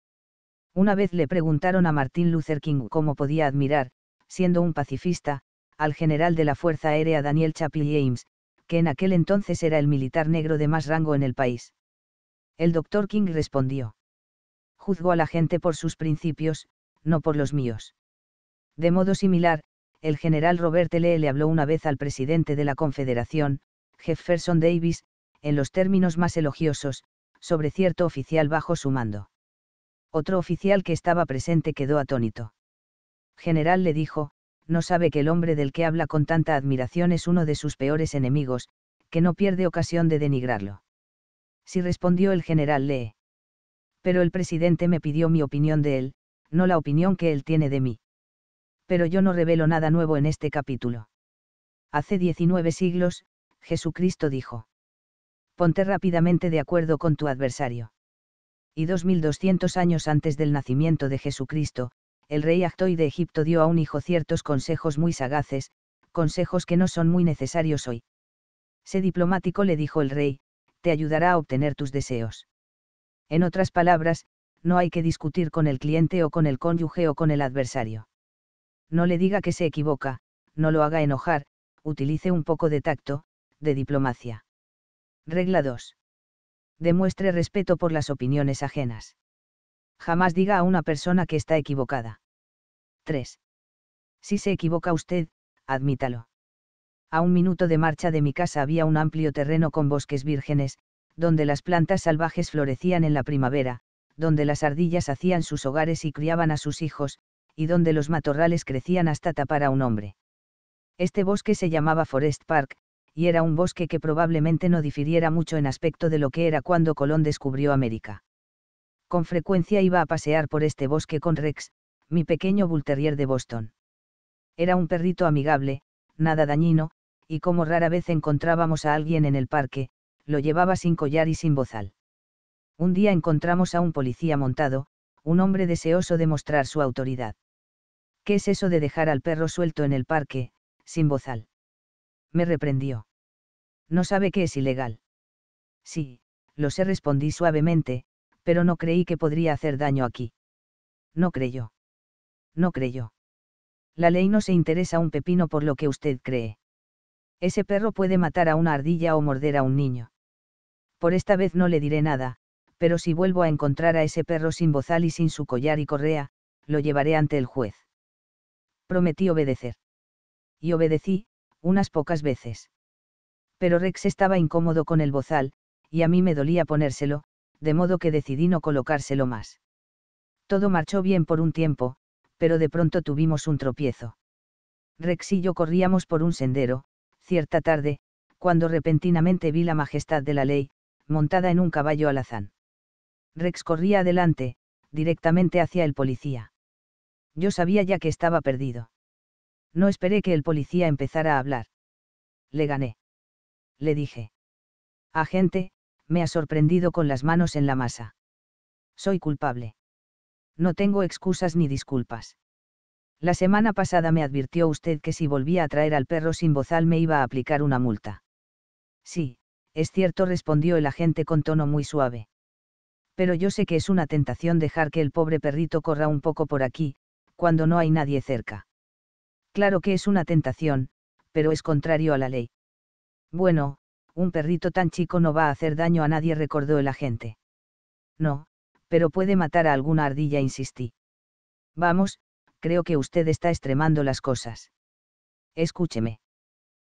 Una vez le preguntaron a Martin Luther King cómo podía admirar, siendo un pacifista, al general de la Fuerza Aérea Daniel Chapin James, que en aquel entonces era el militar negro de más rango en el país. El doctor King respondió. Juzgo a la gente por sus principios, no por los míos. De modo similar, el general Robert Lee le habló una vez al presidente de la Confederación, Jefferson Davis, en los términos más elogiosos, sobre cierto oficial bajo su mando. Otro oficial que estaba presente quedó atónito. General le dijo, no sabe que el hombre del que habla con tanta admiración es uno de sus peores enemigos, que no pierde ocasión de denigrarlo. Si sí respondió el general Lee. Pero el presidente me pidió mi opinión de él, no la opinión que él tiene de mí pero yo no revelo nada nuevo en este capítulo. Hace 19 siglos, Jesucristo dijo. Ponte rápidamente de acuerdo con tu adversario. Y 2200 años antes del nacimiento de Jesucristo, el rey Actoy de Egipto dio a un hijo ciertos consejos muy sagaces, consejos que no son muy necesarios hoy. Sé diplomático le dijo el rey, te ayudará a obtener tus deseos. En otras palabras, no hay que discutir con el cliente o con el cónyuge o con el adversario no le diga que se equivoca, no lo haga enojar, utilice un poco de tacto, de diplomacia. Regla 2. Demuestre respeto por las opiniones ajenas. Jamás diga a una persona que está equivocada. 3. Si se equivoca usted, admítalo. A un minuto de marcha de mi casa había un amplio terreno con bosques vírgenes, donde las plantas salvajes florecían en la primavera, donde las ardillas hacían sus hogares y criaban a sus hijos, y donde los matorrales crecían hasta tapar a un hombre. Este bosque se llamaba Forest Park, y era un bosque que probablemente no difiriera mucho en aspecto de lo que era cuando Colón descubrió América. Con frecuencia iba a pasear por este bosque con Rex, mi pequeño bulterrier de Boston. Era un perrito amigable, nada dañino, y como rara vez encontrábamos a alguien en el parque, lo llevaba sin collar y sin bozal. Un día encontramos a un policía montado, un hombre deseoso de mostrar su autoridad. ¿Qué es eso de dejar al perro suelto en el parque, sin bozal? Me reprendió. No sabe que es ilegal. Sí, lo sé, respondí suavemente, pero no creí que podría hacer daño aquí. No creyó. No creyó. La ley no se interesa un pepino por lo que usted cree. Ese perro puede matar a una ardilla o morder a un niño. Por esta vez no le diré nada, pero si vuelvo a encontrar a ese perro sin bozal y sin su collar y correa, lo llevaré ante el juez prometí obedecer. Y obedecí, unas pocas veces. Pero Rex estaba incómodo con el bozal, y a mí me dolía ponérselo, de modo que decidí no colocárselo más. Todo marchó bien por un tiempo, pero de pronto tuvimos un tropiezo. Rex y yo corríamos por un sendero, cierta tarde, cuando repentinamente vi la majestad de la ley, montada en un caballo alazán. Rex corría adelante, directamente hacia el policía. Yo sabía ya que estaba perdido. No esperé que el policía empezara a hablar. Le gané. Le dije. Agente, me ha sorprendido con las manos en la masa. Soy culpable. No tengo excusas ni disculpas. La semana pasada me advirtió usted que si volvía a traer al perro sin bozal me iba a aplicar una multa. Sí, es cierto, respondió el agente con tono muy suave. Pero yo sé que es una tentación dejar que el pobre perrito corra un poco por aquí, cuando no hay nadie cerca. Claro que es una tentación, pero es contrario a la ley. Bueno, un perrito tan chico no va a hacer daño a nadie, recordó el agente. No, pero puede matar a alguna ardilla, insistí. Vamos, creo que usted está extremando las cosas. Escúcheme.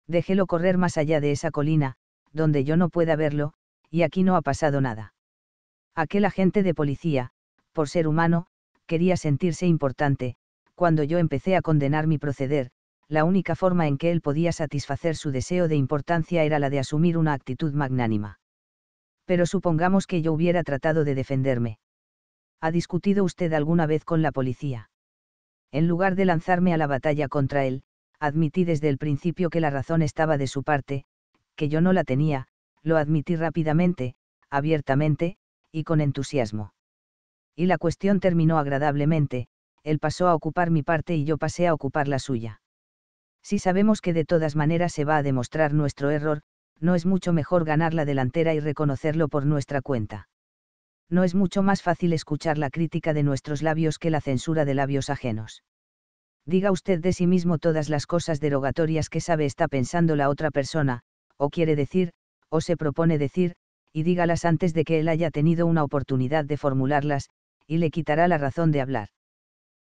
Déjelo correr más allá de esa colina, donde yo no pueda verlo, y aquí no ha pasado nada. Aquel agente de policía, por ser humano, quería sentirse importante, cuando yo empecé a condenar mi proceder, la única forma en que él podía satisfacer su deseo de importancia era la de asumir una actitud magnánima. Pero supongamos que yo hubiera tratado de defenderme. ¿Ha discutido usted alguna vez con la policía? En lugar de lanzarme a la batalla contra él, admití desde el principio que la razón estaba de su parte, que yo no la tenía, lo admití rápidamente, abiertamente, y con entusiasmo y la cuestión terminó agradablemente, él pasó a ocupar mi parte y yo pasé a ocupar la suya. Si sabemos que de todas maneras se va a demostrar nuestro error, no es mucho mejor ganar la delantera y reconocerlo por nuestra cuenta. No es mucho más fácil escuchar la crítica de nuestros labios que la censura de labios ajenos. Diga usted de sí mismo todas las cosas derogatorias que sabe está pensando la otra persona, o quiere decir, o se propone decir, y dígalas antes de que él haya tenido una oportunidad de formularlas, y le quitará la razón de hablar.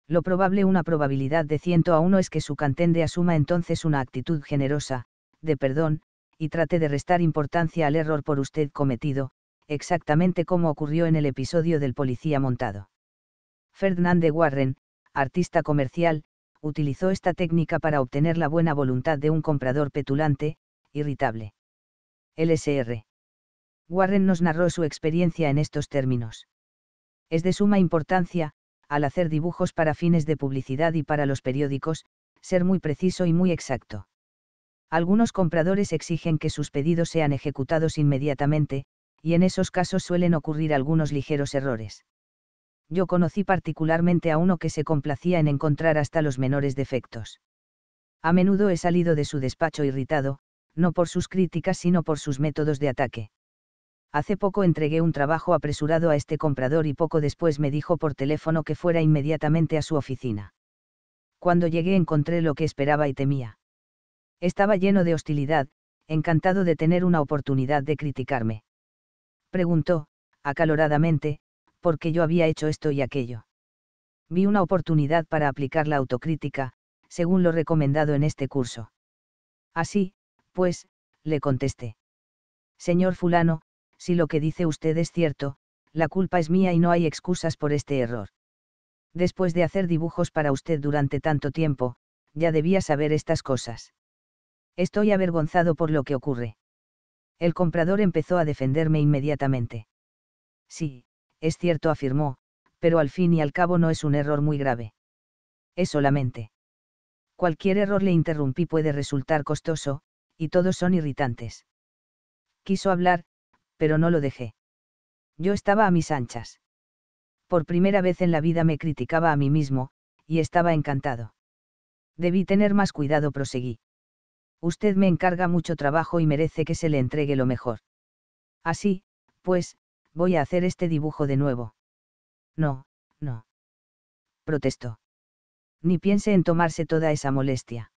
Lo probable una probabilidad de ciento a uno es que su cantende asuma entonces una actitud generosa, de perdón, y trate de restar importancia al error por usted cometido, exactamente como ocurrió en el episodio del policía montado. Ferdinand de Warren, artista comercial, utilizó esta técnica para obtener la buena voluntad de un comprador petulante, irritable. LSR. Warren nos narró su experiencia en estos términos. Es de suma importancia, al hacer dibujos para fines de publicidad y para los periódicos, ser muy preciso y muy exacto. Algunos compradores exigen que sus pedidos sean ejecutados inmediatamente, y en esos casos suelen ocurrir algunos ligeros errores. Yo conocí particularmente a uno que se complacía en encontrar hasta los menores defectos. A menudo he salido de su despacho irritado, no por sus críticas sino por sus métodos de ataque. Hace poco entregué un trabajo apresurado a este comprador y poco después me dijo por teléfono que fuera inmediatamente a su oficina. Cuando llegué encontré lo que esperaba y temía. Estaba lleno de hostilidad, encantado de tener una oportunidad de criticarme. Preguntó, acaloradamente, por qué yo había hecho esto y aquello. Vi una oportunidad para aplicar la autocrítica, según lo recomendado en este curso. Así, pues, le contesté. Señor fulano, si lo que dice usted es cierto, la culpa es mía y no hay excusas por este error. Después de hacer dibujos para usted durante tanto tiempo, ya debía saber estas cosas. Estoy avergonzado por lo que ocurre. El comprador empezó a defenderme inmediatamente. Sí, es cierto, afirmó, pero al fin y al cabo no es un error muy grave. Es solamente. Cualquier error le interrumpí puede resultar costoso, y todos son irritantes. Quiso hablar, pero no lo dejé. Yo estaba a mis anchas. Por primera vez en la vida me criticaba a mí mismo, y estaba encantado. Debí tener más cuidado, proseguí. Usted me encarga mucho trabajo y merece que se le entregue lo mejor. Así, pues, voy a hacer este dibujo de nuevo. No, no. Protestó. Ni piense en tomarse toda esa molestia.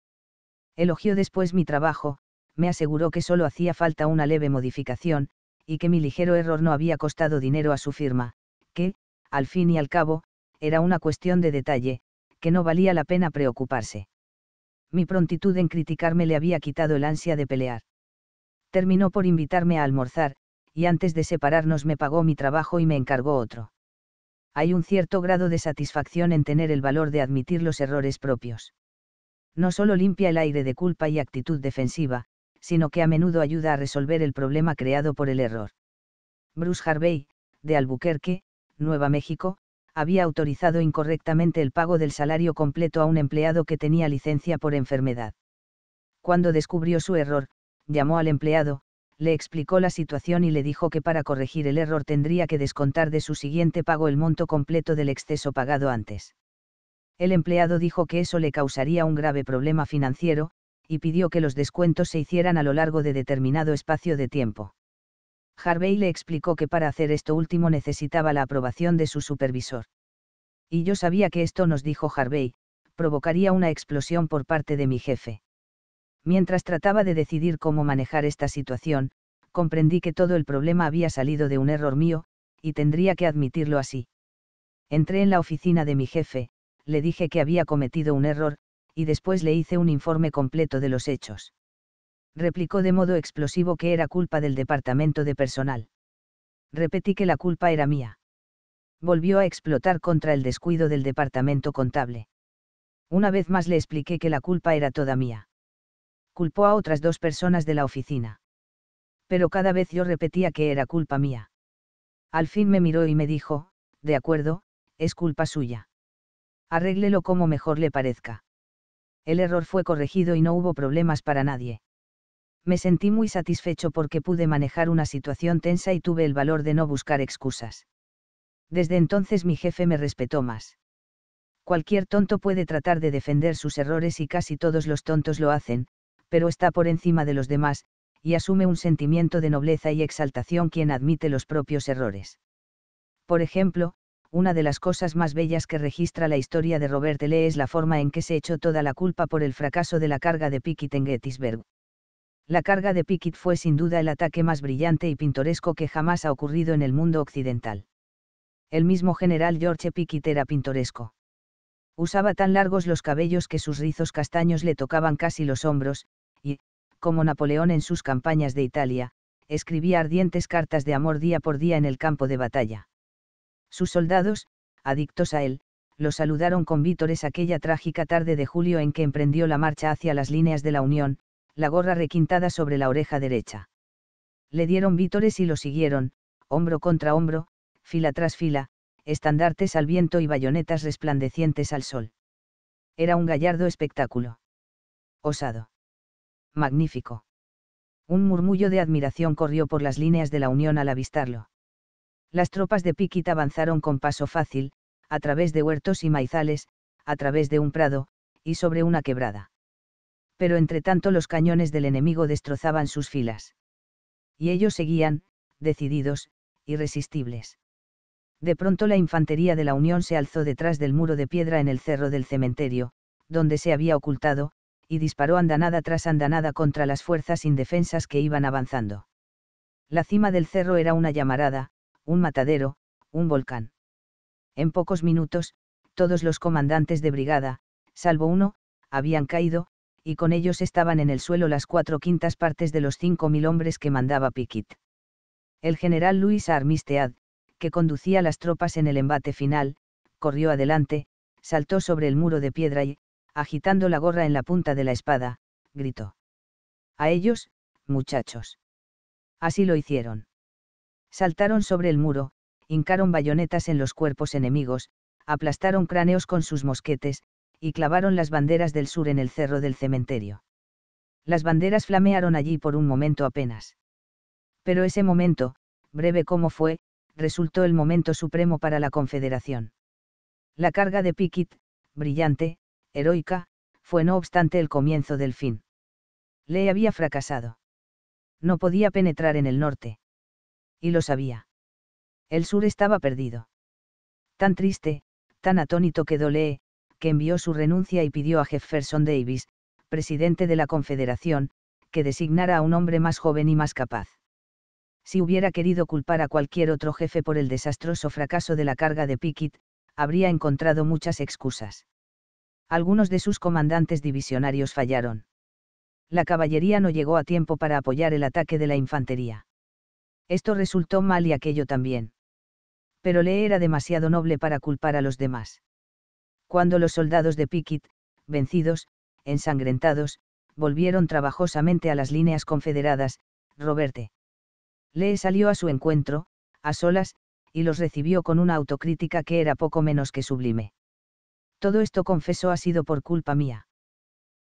Elogió después mi trabajo, me aseguró que solo hacía falta una leve modificación, y que mi ligero error no había costado dinero a su firma, que, al fin y al cabo, era una cuestión de detalle, que no valía la pena preocuparse. Mi prontitud en criticarme le había quitado el ansia de pelear. Terminó por invitarme a almorzar, y antes de separarnos me pagó mi trabajo y me encargó otro. Hay un cierto grado de satisfacción en tener el valor de admitir los errores propios. No solo limpia el aire de culpa y actitud defensiva, sino que a menudo ayuda a resolver el problema creado por el error. Bruce Harvey, de Albuquerque, Nueva México, había autorizado incorrectamente el pago del salario completo a un empleado que tenía licencia por enfermedad. Cuando descubrió su error, llamó al empleado, le explicó la situación y le dijo que para corregir el error tendría que descontar de su siguiente pago el monto completo del exceso pagado antes. El empleado dijo que eso le causaría un grave problema financiero, y pidió que los descuentos se hicieran a lo largo de determinado espacio de tiempo. Harvey le explicó que para hacer esto último necesitaba la aprobación de su supervisor. Y yo sabía que esto nos dijo Harvey, provocaría una explosión por parte de mi jefe. Mientras trataba de decidir cómo manejar esta situación, comprendí que todo el problema había salido de un error mío, y tendría que admitirlo así. Entré en la oficina de mi jefe, le dije que había cometido un error, y después le hice un informe completo de los hechos. Replicó de modo explosivo que era culpa del departamento de personal. Repetí que la culpa era mía. Volvió a explotar contra el descuido del departamento contable. Una vez más le expliqué que la culpa era toda mía. Culpó a otras dos personas de la oficina. Pero cada vez yo repetía que era culpa mía. Al fin me miró y me dijo, de acuerdo, es culpa suya. Arréglelo como mejor le parezca el error fue corregido y no hubo problemas para nadie. Me sentí muy satisfecho porque pude manejar una situación tensa y tuve el valor de no buscar excusas. Desde entonces mi jefe me respetó más. Cualquier tonto puede tratar de defender sus errores y casi todos los tontos lo hacen, pero está por encima de los demás, y asume un sentimiento de nobleza y exaltación quien admite los propios errores. Por ejemplo, una de las cosas más bellas que registra la historia de Robert Lee es la forma en que se echó toda la culpa por el fracaso de la carga de Pickett en Gettysburg. La carga de Pickett fue sin duda el ataque más brillante y pintoresco que jamás ha ocurrido en el mundo occidental. El mismo general George Pickett era pintoresco. Usaba tan largos los cabellos que sus rizos castaños le tocaban casi los hombros, y, como Napoleón en sus campañas de Italia, escribía ardientes cartas de amor día por día en el campo de batalla sus soldados, adictos a él, lo saludaron con vítores aquella trágica tarde de julio en que emprendió la marcha hacia las líneas de la Unión, la gorra requintada sobre la oreja derecha. Le dieron vítores y lo siguieron, hombro contra hombro, fila tras fila, estandartes al viento y bayonetas resplandecientes al sol. Era un gallardo espectáculo. Osado. Magnífico. Un murmullo de admiración corrió por las líneas de la Unión al avistarlo. Las tropas de Piquit avanzaron con paso fácil, a través de huertos y maizales, a través de un prado, y sobre una quebrada. Pero entre tanto los cañones del enemigo destrozaban sus filas. Y ellos seguían, decididos, irresistibles. De pronto la infantería de la Unión se alzó detrás del muro de piedra en el cerro del cementerio, donde se había ocultado, y disparó andanada tras andanada contra las fuerzas indefensas que iban avanzando. La cima del cerro era una llamarada, un matadero, un volcán. En pocos minutos, todos los comandantes de brigada, salvo uno, habían caído, y con ellos estaban en el suelo las cuatro quintas partes de los cinco mil hombres que mandaba Piquet. El general Luis Armistead, que conducía las tropas en el embate final, corrió adelante, saltó sobre el muro de piedra y, agitando la gorra en la punta de la espada, gritó. A ellos, muchachos. Así lo hicieron. Saltaron sobre el muro, hincaron bayonetas en los cuerpos enemigos, aplastaron cráneos con sus mosquetes, y clavaron las banderas del sur en el cerro del cementerio. Las banderas flamearon allí por un momento apenas. Pero ese momento, breve como fue, resultó el momento supremo para la Confederación. La carga de Pickett, brillante, heroica, fue no obstante el comienzo del fin. Lee había fracasado. No podía penetrar en el norte y lo sabía. El sur estaba perdido. Tan triste, tan atónito quedó Lee, que envió su renuncia y pidió a Jefferson Davis, presidente de la Confederación, que designara a un hombre más joven y más capaz. Si hubiera querido culpar a cualquier otro jefe por el desastroso fracaso de la carga de Pickett, habría encontrado muchas excusas. Algunos de sus comandantes divisionarios fallaron. La caballería no llegó a tiempo para apoyar el ataque de la infantería. Esto resultó mal y aquello también. Pero Lee era demasiado noble para culpar a los demás. Cuando los soldados de Pickett, vencidos, ensangrentados, volvieron trabajosamente a las líneas confederadas, Roberte. Lee salió a su encuentro, a solas, y los recibió con una autocrítica que era poco menos que sublime. Todo esto confesó ha sido por culpa mía.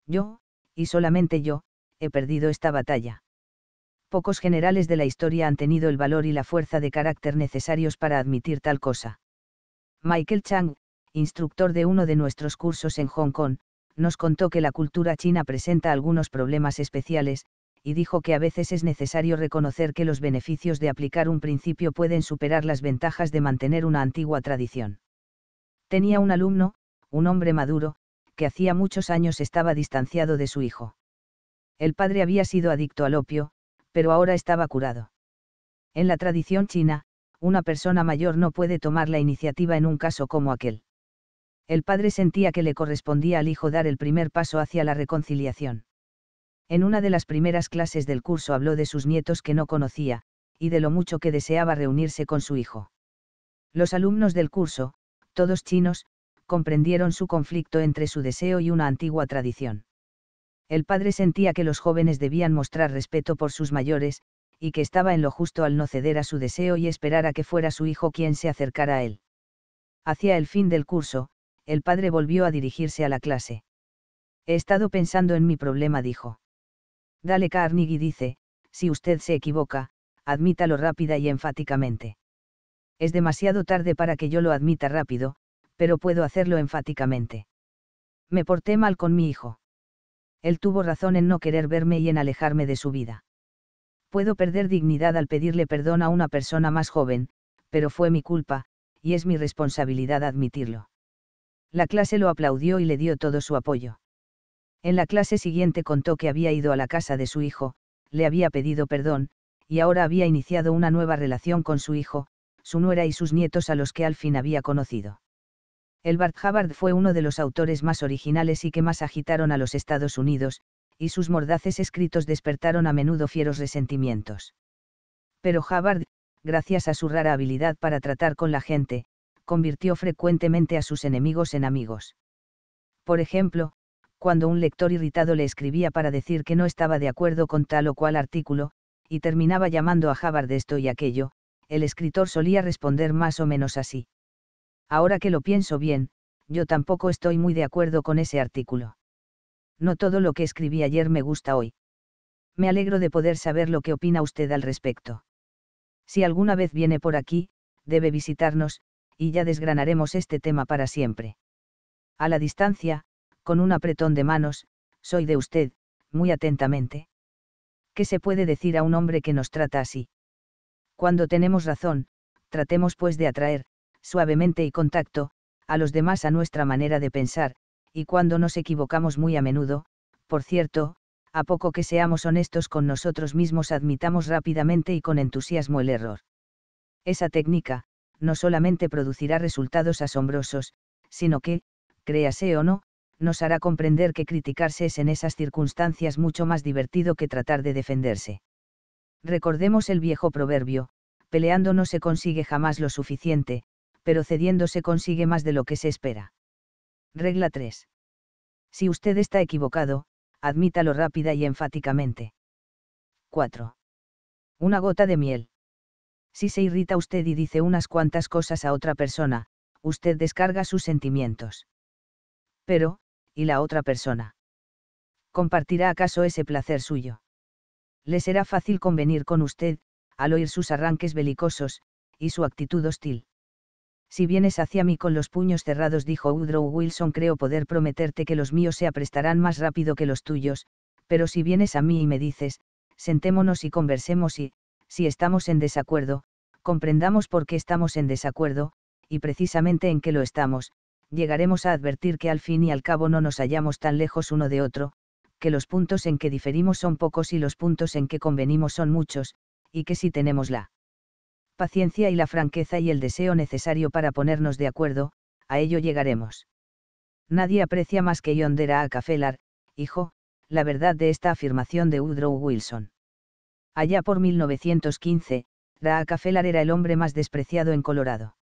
Yo, y solamente yo, he perdido esta batalla pocos generales de la historia han tenido el valor y la fuerza de carácter necesarios para admitir tal cosa. Michael Chang, instructor de uno de nuestros cursos en Hong Kong, nos contó que la cultura china presenta algunos problemas especiales, y dijo que a veces es necesario reconocer que los beneficios de aplicar un principio pueden superar las ventajas de mantener una antigua tradición. Tenía un alumno, un hombre maduro, que hacía muchos años estaba distanciado de su hijo. El padre había sido adicto al opio, pero ahora estaba curado. En la tradición china, una persona mayor no puede tomar la iniciativa en un caso como aquel. El padre sentía que le correspondía al hijo dar el primer paso hacia la reconciliación. En una de las primeras clases del curso habló de sus nietos que no conocía, y de lo mucho que deseaba reunirse con su hijo. Los alumnos del curso, todos chinos, comprendieron su conflicto entre su deseo y una antigua tradición. El padre sentía que los jóvenes debían mostrar respeto por sus mayores, y que estaba en lo justo al no ceder a su deseo y esperar a que fuera su hijo quien se acercara a él. Hacia el fin del curso, el padre volvió a dirigirse a la clase. He estado pensando en mi problema, dijo. Dale Carnegie dice, si usted se equivoca, admítalo rápida y enfáticamente. Es demasiado tarde para que yo lo admita rápido, pero puedo hacerlo enfáticamente. Me porté mal con mi hijo él tuvo razón en no querer verme y en alejarme de su vida. Puedo perder dignidad al pedirle perdón a una persona más joven, pero fue mi culpa, y es mi responsabilidad admitirlo. La clase lo aplaudió y le dio todo su apoyo. En la clase siguiente contó que había ido a la casa de su hijo, le había pedido perdón, y ahora había iniciado una nueva relación con su hijo, su nuera y sus nietos a los que al fin había conocido. El Bart Havard fue uno de los autores más originales y que más agitaron a los Estados Unidos, y sus mordaces escritos despertaron a menudo fieros resentimientos. Pero Havard, gracias a su rara habilidad para tratar con la gente, convirtió frecuentemente a sus enemigos en amigos. Por ejemplo, cuando un lector irritado le escribía para decir que no estaba de acuerdo con tal o cual artículo, y terminaba llamando a Hubbard esto y aquello, el escritor solía responder más o menos así. Ahora que lo pienso bien, yo tampoco estoy muy de acuerdo con ese artículo. No todo lo que escribí ayer me gusta hoy. Me alegro de poder saber lo que opina usted al respecto. Si alguna vez viene por aquí, debe visitarnos, y ya desgranaremos este tema para siempre. A la distancia, con un apretón de manos, soy de usted, muy atentamente. ¿Qué se puede decir a un hombre que nos trata así? Cuando tenemos razón, tratemos pues de atraer, suavemente y contacto a los demás a nuestra manera de pensar, y cuando nos equivocamos muy a menudo, por cierto, a poco que seamos honestos con nosotros mismos admitamos rápidamente y con entusiasmo el error. Esa técnica, no solamente producirá resultados asombrosos, sino que, créase o no, nos hará comprender que criticarse es en esas circunstancias mucho más divertido que tratar de defenderse. Recordemos el viejo proverbio, peleando no se consigue jamás lo suficiente, pero cediendo se consigue más de lo que se espera. Regla 3. Si usted está equivocado, admítalo rápida y enfáticamente. 4. Una gota de miel. Si se irrita usted y dice unas cuantas cosas a otra persona, usted descarga sus sentimientos. Pero, ¿y la otra persona? ¿Compartirá acaso ese placer suyo? Le será fácil convenir con usted, al oír sus arranques belicosos, y su actitud hostil. Si vienes hacia mí con los puños cerrados, dijo Woodrow Wilson, creo poder prometerte que los míos se aprestarán más rápido que los tuyos, pero si vienes a mí y me dices, sentémonos y conversemos y, si estamos en desacuerdo, comprendamos por qué estamos en desacuerdo, y precisamente en qué lo estamos, llegaremos a advertir que al fin y al cabo no nos hallamos tan lejos uno de otro, que los puntos en que diferimos son pocos y los puntos en que convenimos son muchos, y que si tenemos la paciencia y la franqueza y el deseo necesario para ponernos de acuerdo, a ello llegaremos. Nadie aprecia más que Yondera a Cafelar, hijo, la verdad de esta afirmación de Woodrow Wilson. Allá por 1915, Caffellar era el hombre más despreciado en Colorado.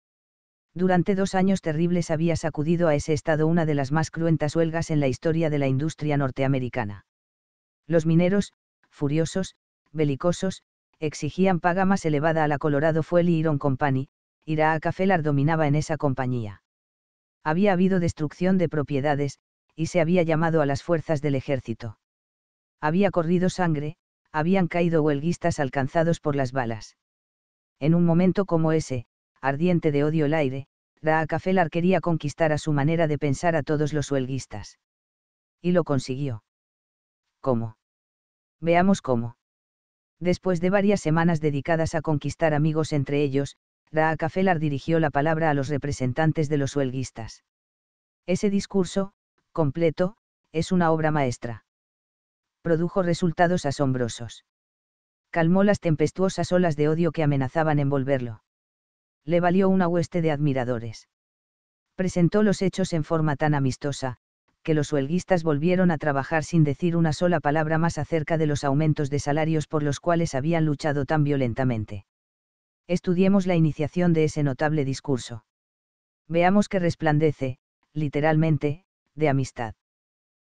Durante dos años terribles había sacudido a ese estado una de las más cruentas huelgas en la historia de la industria norteamericana. Los mineros, furiosos, belicosos, exigían paga más elevada a la Colorado Fuel y Iron Company, a cafelar dominaba en esa compañía. Había habido destrucción de propiedades, y se había llamado a las fuerzas del ejército. Había corrido sangre, habían caído huelguistas alcanzados por las balas. En un momento como ese, ardiente de odio el aire, Raacafelar quería conquistar a su manera de pensar a todos los huelguistas. Y lo consiguió. ¿Cómo? Veamos cómo. Después de varias semanas dedicadas a conquistar amigos entre ellos, Raacafelar dirigió la palabra a los representantes de los huelguistas. Ese discurso, completo, es una obra maestra. Produjo resultados asombrosos. Calmó las tempestuosas olas de odio que amenazaban envolverlo. Le valió una hueste de admiradores. Presentó los hechos en forma tan amistosa, que los huelguistas volvieron a trabajar sin decir una sola palabra más acerca de los aumentos de salarios por los cuales habían luchado tan violentamente. Estudiemos la iniciación de ese notable discurso. Veamos que resplandece, literalmente, de amistad.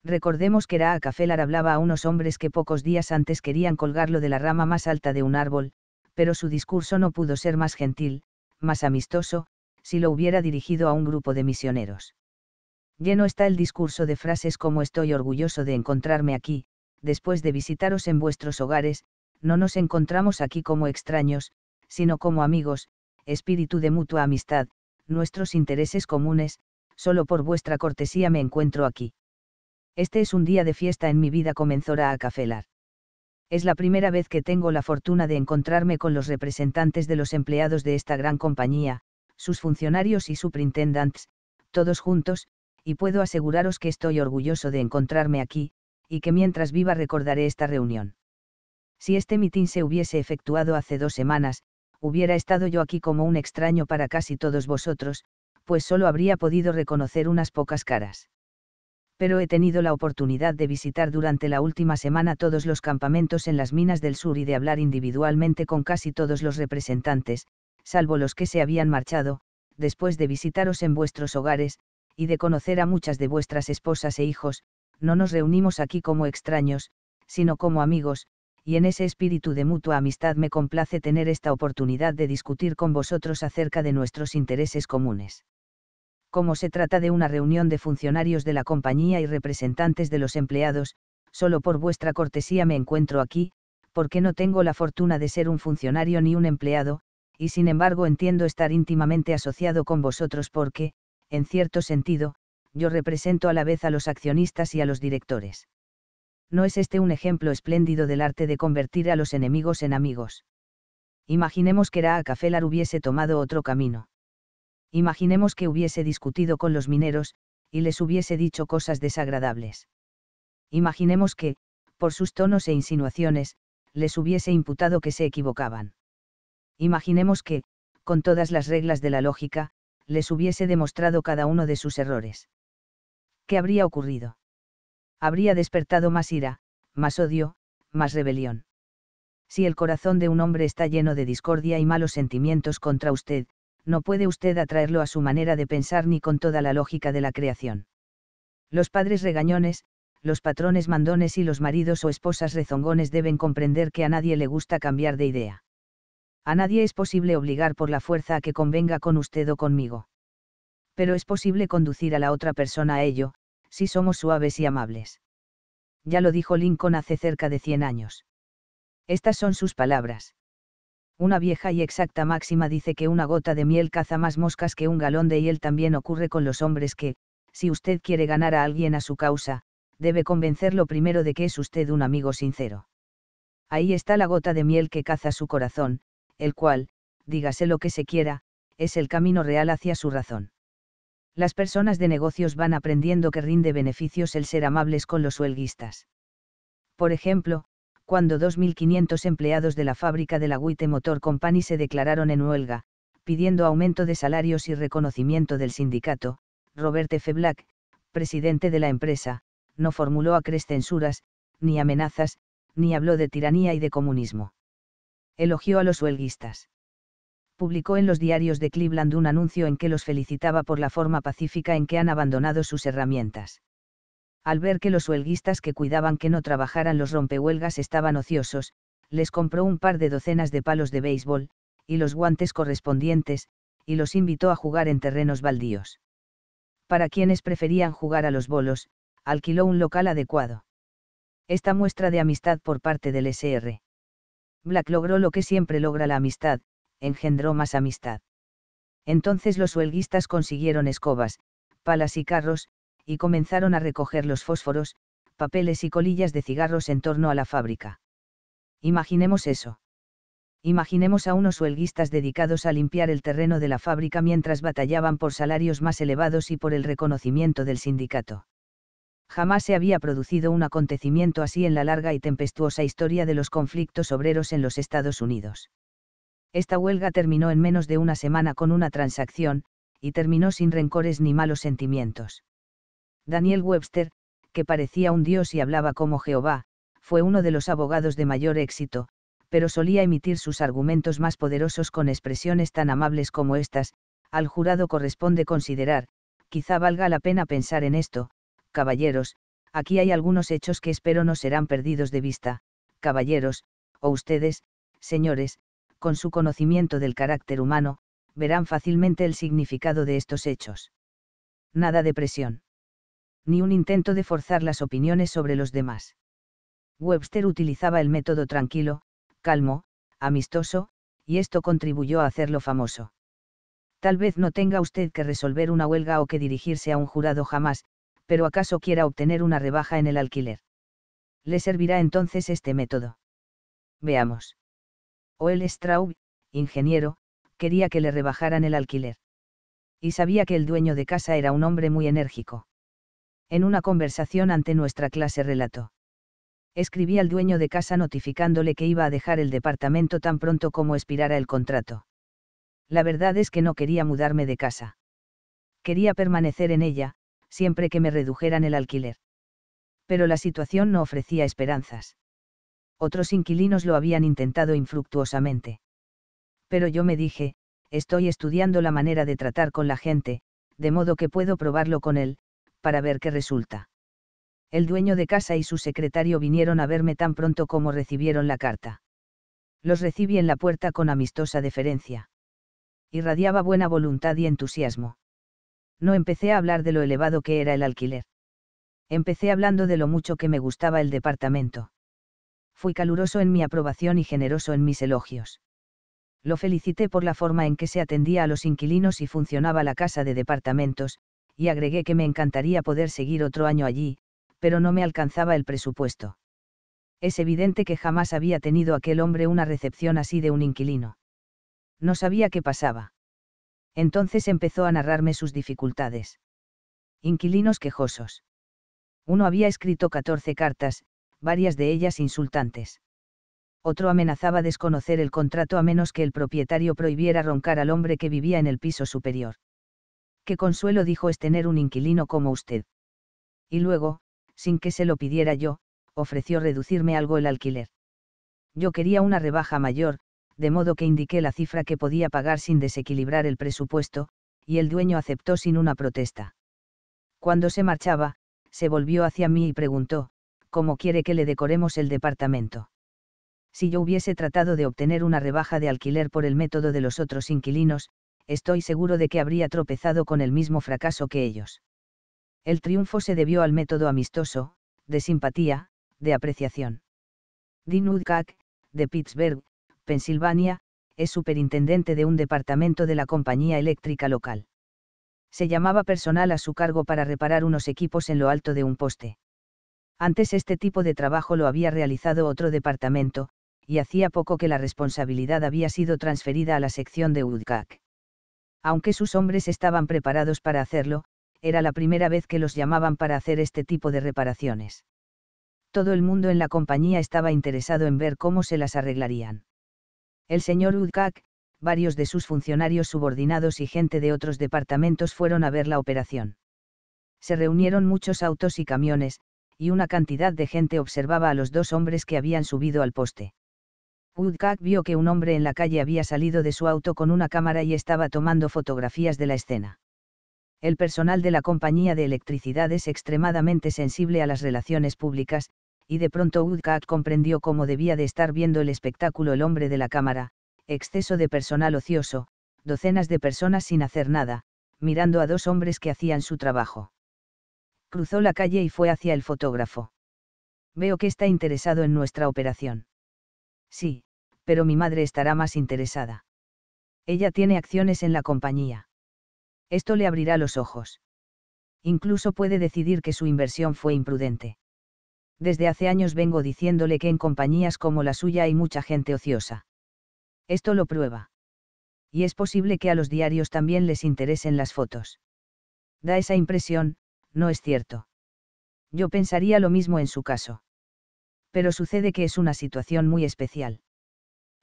Recordemos que Raa Cafelar hablaba a unos hombres que pocos días antes querían colgarlo de la rama más alta de un árbol, pero su discurso no pudo ser más gentil, más amistoso, si lo hubiera dirigido a un grupo de misioneros. Lleno está el discurso de frases como estoy orgulloso de encontrarme aquí, después de visitaros en vuestros hogares, no nos encontramos aquí como extraños, sino como amigos, espíritu de mutua amistad, nuestros intereses comunes, solo por vuestra cortesía me encuentro aquí. Este es un día de fiesta en mi vida comenzó a Acafelar. Es la primera vez que tengo la fortuna de encontrarme con los representantes de los empleados de esta gran compañía, sus funcionarios y superintendents, todos juntos, y puedo aseguraros que estoy orgulloso de encontrarme aquí, y que mientras viva recordaré esta reunión. Si este mitin se hubiese efectuado hace dos semanas, hubiera estado yo aquí como un extraño para casi todos vosotros, pues solo habría podido reconocer unas pocas caras. Pero he tenido la oportunidad de visitar durante la última semana todos los campamentos en las minas del sur y de hablar individualmente con casi todos los representantes, salvo los que se habían marchado, después de visitaros en vuestros hogares, y de conocer a muchas de vuestras esposas e hijos, no nos reunimos aquí como extraños, sino como amigos, y en ese espíritu de mutua amistad me complace tener esta oportunidad de discutir con vosotros acerca de nuestros intereses comunes. Como se trata de una reunión de funcionarios de la compañía y representantes de los empleados, solo por vuestra cortesía me encuentro aquí, porque no tengo la fortuna de ser un funcionario ni un empleado, y sin embargo entiendo estar íntimamente asociado con vosotros porque, en cierto sentido, yo represento a la vez a los accionistas y a los directores. ¿No es este un ejemplo espléndido del arte de convertir a los enemigos en amigos? Imaginemos que Raa Cafelar hubiese tomado otro camino. Imaginemos que hubiese discutido con los mineros, y les hubiese dicho cosas desagradables. Imaginemos que, por sus tonos e insinuaciones, les hubiese imputado que se equivocaban. Imaginemos que, con todas las reglas de la lógica, les hubiese demostrado cada uno de sus errores. ¿Qué habría ocurrido? Habría despertado más ira, más odio, más rebelión. Si el corazón de un hombre está lleno de discordia y malos sentimientos contra usted, no puede usted atraerlo a su manera de pensar ni con toda la lógica de la creación. Los padres regañones, los patrones mandones y los maridos o esposas rezongones deben comprender que a nadie le gusta cambiar de idea. A nadie es posible obligar por la fuerza a que convenga con usted o conmigo. Pero es posible conducir a la otra persona a ello, si somos suaves y amables. Ya lo dijo Lincoln hace cerca de 100 años. Estas son sus palabras. Una vieja y exacta máxima dice que una gota de miel caza más moscas que un galón de hiel también ocurre con los hombres que, si usted quiere ganar a alguien a su causa, debe convencerlo primero de que es usted un amigo sincero. Ahí está la gota de miel que caza su corazón, el cual, dígase lo que se quiera, es el camino real hacia su razón. Las personas de negocios van aprendiendo que rinde beneficios el ser amables con los huelguistas. Por ejemplo, cuando 2.500 empleados de la fábrica de la Witte Motor Company se declararon en huelga, pidiendo aumento de salarios y reconocimiento del sindicato, Robert F. Black, presidente de la empresa, no formuló acres censuras, ni amenazas, ni habló de tiranía y de comunismo elogió a los huelguistas. Publicó en los diarios de Cleveland un anuncio en que los felicitaba por la forma pacífica en que han abandonado sus herramientas. Al ver que los huelguistas que cuidaban que no trabajaran los rompehuelgas estaban ociosos, les compró un par de docenas de palos de béisbol, y los guantes correspondientes, y los invitó a jugar en terrenos baldíos. Para quienes preferían jugar a los bolos, alquiló un local adecuado. Esta muestra de amistad por parte del SR Black logró lo que siempre logra la amistad, engendró más amistad. Entonces los huelguistas consiguieron escobas, palas y carros, y comenzaron a recoger los fósforos, papeles y colillas de cigarros en torno a la fábrica. Imaginemos eso. Imaginemos a unos huelguistas dedicados a limpiar el terreno de la fábrica mientras batallaban por salarios más elevados y por el reconocimiento del sindicato jamás se había producido un acontecimiento así en la larga y tempestuosa historia de los conflictos obreros en los Estados Unidos. Esta huelga terminó en menos de una semana con una transacción, y terminó sin rencores ni malos sentimientos. Daniel Webster, que parecía un dios y hablaba como Jehová, fue uno de los abogados de mayor éxito, pero solía emitir sus argumentos más poderosos con expresiones tan amables como estas, al jurado corresponde considerar, quizá valga la pena pensar en esto, caballeros, aquí hay algunos hechos que espero no serán perdidos de vista, caballeros, o ustedes, señores, con su conocimiento del carácter humano, verán fácilmente el significado de estos hechos. Nada de presión. Ni un intento de forzar las opiniones sobre los demás. Webster utilizaba el método tranquilo, calmo, amistoso, y esto contribuyó a hacerlo famoso. Tal vez no tenga usted que resolver una huelga o que dirigirse a un jurado jamás, pero acaso quiera obtener una rebaja en el alquiler. ¿Le servirá entonces este método? Veamos. Oel Straub, ingeniero, quería que le rebajaran el alquiler. Y sabía que el dueño de casa era un hombre muy enérgico. En una conversación ante nuestra clase relató. Escribí al dueño de casa notificándole que iba a dejar el departamento tan pronto como expirara el contrato. La verdad es que no quería mudarme de casa. Quería permanecer en ella, siempre que me redujeran el alquiler. Pero la situación no ofrecía esperanzas. Otros inquilinos lo habían intentado infructuosamente. Pero yo me dije, estoy estudiando la manera de tratar con la gente, de modo que puedo probarlo con él, para ver qué resulta. El dueño de casa y su secretario vinieron a verme tan pronto como recibieron la carta. Los recibí en la puerta con amistosa deferencia. Irradiaba buena voluntad y entusiasmo no empecé a hablar de lo elevado que era el alquiler. Empecé hablando de lo mucho que me gustaba el departamento. Fui caluroso en mi aprobación y generoso en mis elogios. Lo felicité por la forma en que se atendía a los inquilinos y funcionaba la casa de departamentos, y agregué que me encantaría poder seguir otro año allí, pero no me alcanzaba el presupuesto. Es evidente que jamás había tenido aquel hombre una recepción así de un inquilino. No sabía qué pasaba. Entonces empezó a narrarme sus dificultades. Inquilinos quejosos. Uno había escrito 14 cartas, varias de ellas insultantes. Otro amenazaba desconocer el contrato a menos que el propietario prohibiera roncar al hombre que vivía en el piso superior. Qué consuelo dijo es tener un inquilino como usted. Y luego, sin que se lo pidiera yo, ofreció reducirme algo el alquiler. Yo quería una rebaja mayor, de modo que indiqué la cifra que podía pagar sin desequilibrar el presupuesto, y el dueño aceptó sin una protesta. Cuando se marchaba, se volvió hacia mí y preguntó, ¿cómo quiere que le decoremos el departamento? Si yo hubiese tratado de obtener una rebaja de alquiler por el método de los otros inquilinos, estoy seguro de que habría tropezado con el mismo fracaso que ellos. El triunfo se debió al método amistoso, de simpatía, de apreciación. Dean de Pittsburgh, Pensilvania, es superintendente de un departamento de la compañía eléctrica local. Se llamaba personal a su cargo para reparar unos equipos en lo alto de un poste. Antes este tipo de trabajo lo había realizado otro departamento, y hacía poco que la responsabilidad había sido transferida a la sección de UDCAC. Aunque sus hombres estaban preparados para hacerlo, era la primera vez que los llamaban para hacer este tipo de reparaciones. Todo el mundo en la compañía estaba interesado en ver cómo se las arreglarían el señor Udkak, varios de sus funcionarios subordinados y gente de otros departamentos fueron a ver la operación. Se reunieron muchos autos y camiones, y una cantidad de gente observaba a los dos hombres que habían subido al poste. Woodcock vio que un hombre en la calle había salido de su auto con una cámara y estaba tomando fotografías de la escena. El personal de la compañía de electricidad es extremadamente sensible a las relaciones públicas, y de pronto Woodcock comprendió cómo debía de estar viendo el espectáculo el hombre de la cámara, exceso de personal ocioso, docenas de personas sin hacer nada, mirando a dos hombres que hacían su trabajo. Cruzó la calle y fue hacia el fotógrafo. Veo que está interesado en nuestra operación. Sí, pero mi madre estará más interesada. Ella tiene acciones en la compañía. Esto le abrirá los ojos. Incluso puede decidir que su inversión fue imprudente desde hace años vengo diciéndole que en compañías como la suya hay mucha gente ociosa. Esto lo prueba. Y es posible que a los diarios también les interesen las fotos. Da esa impresión, no es cierto. Yo pensaría lo mismo en su caso. Pero sucede que es una situación muy especial.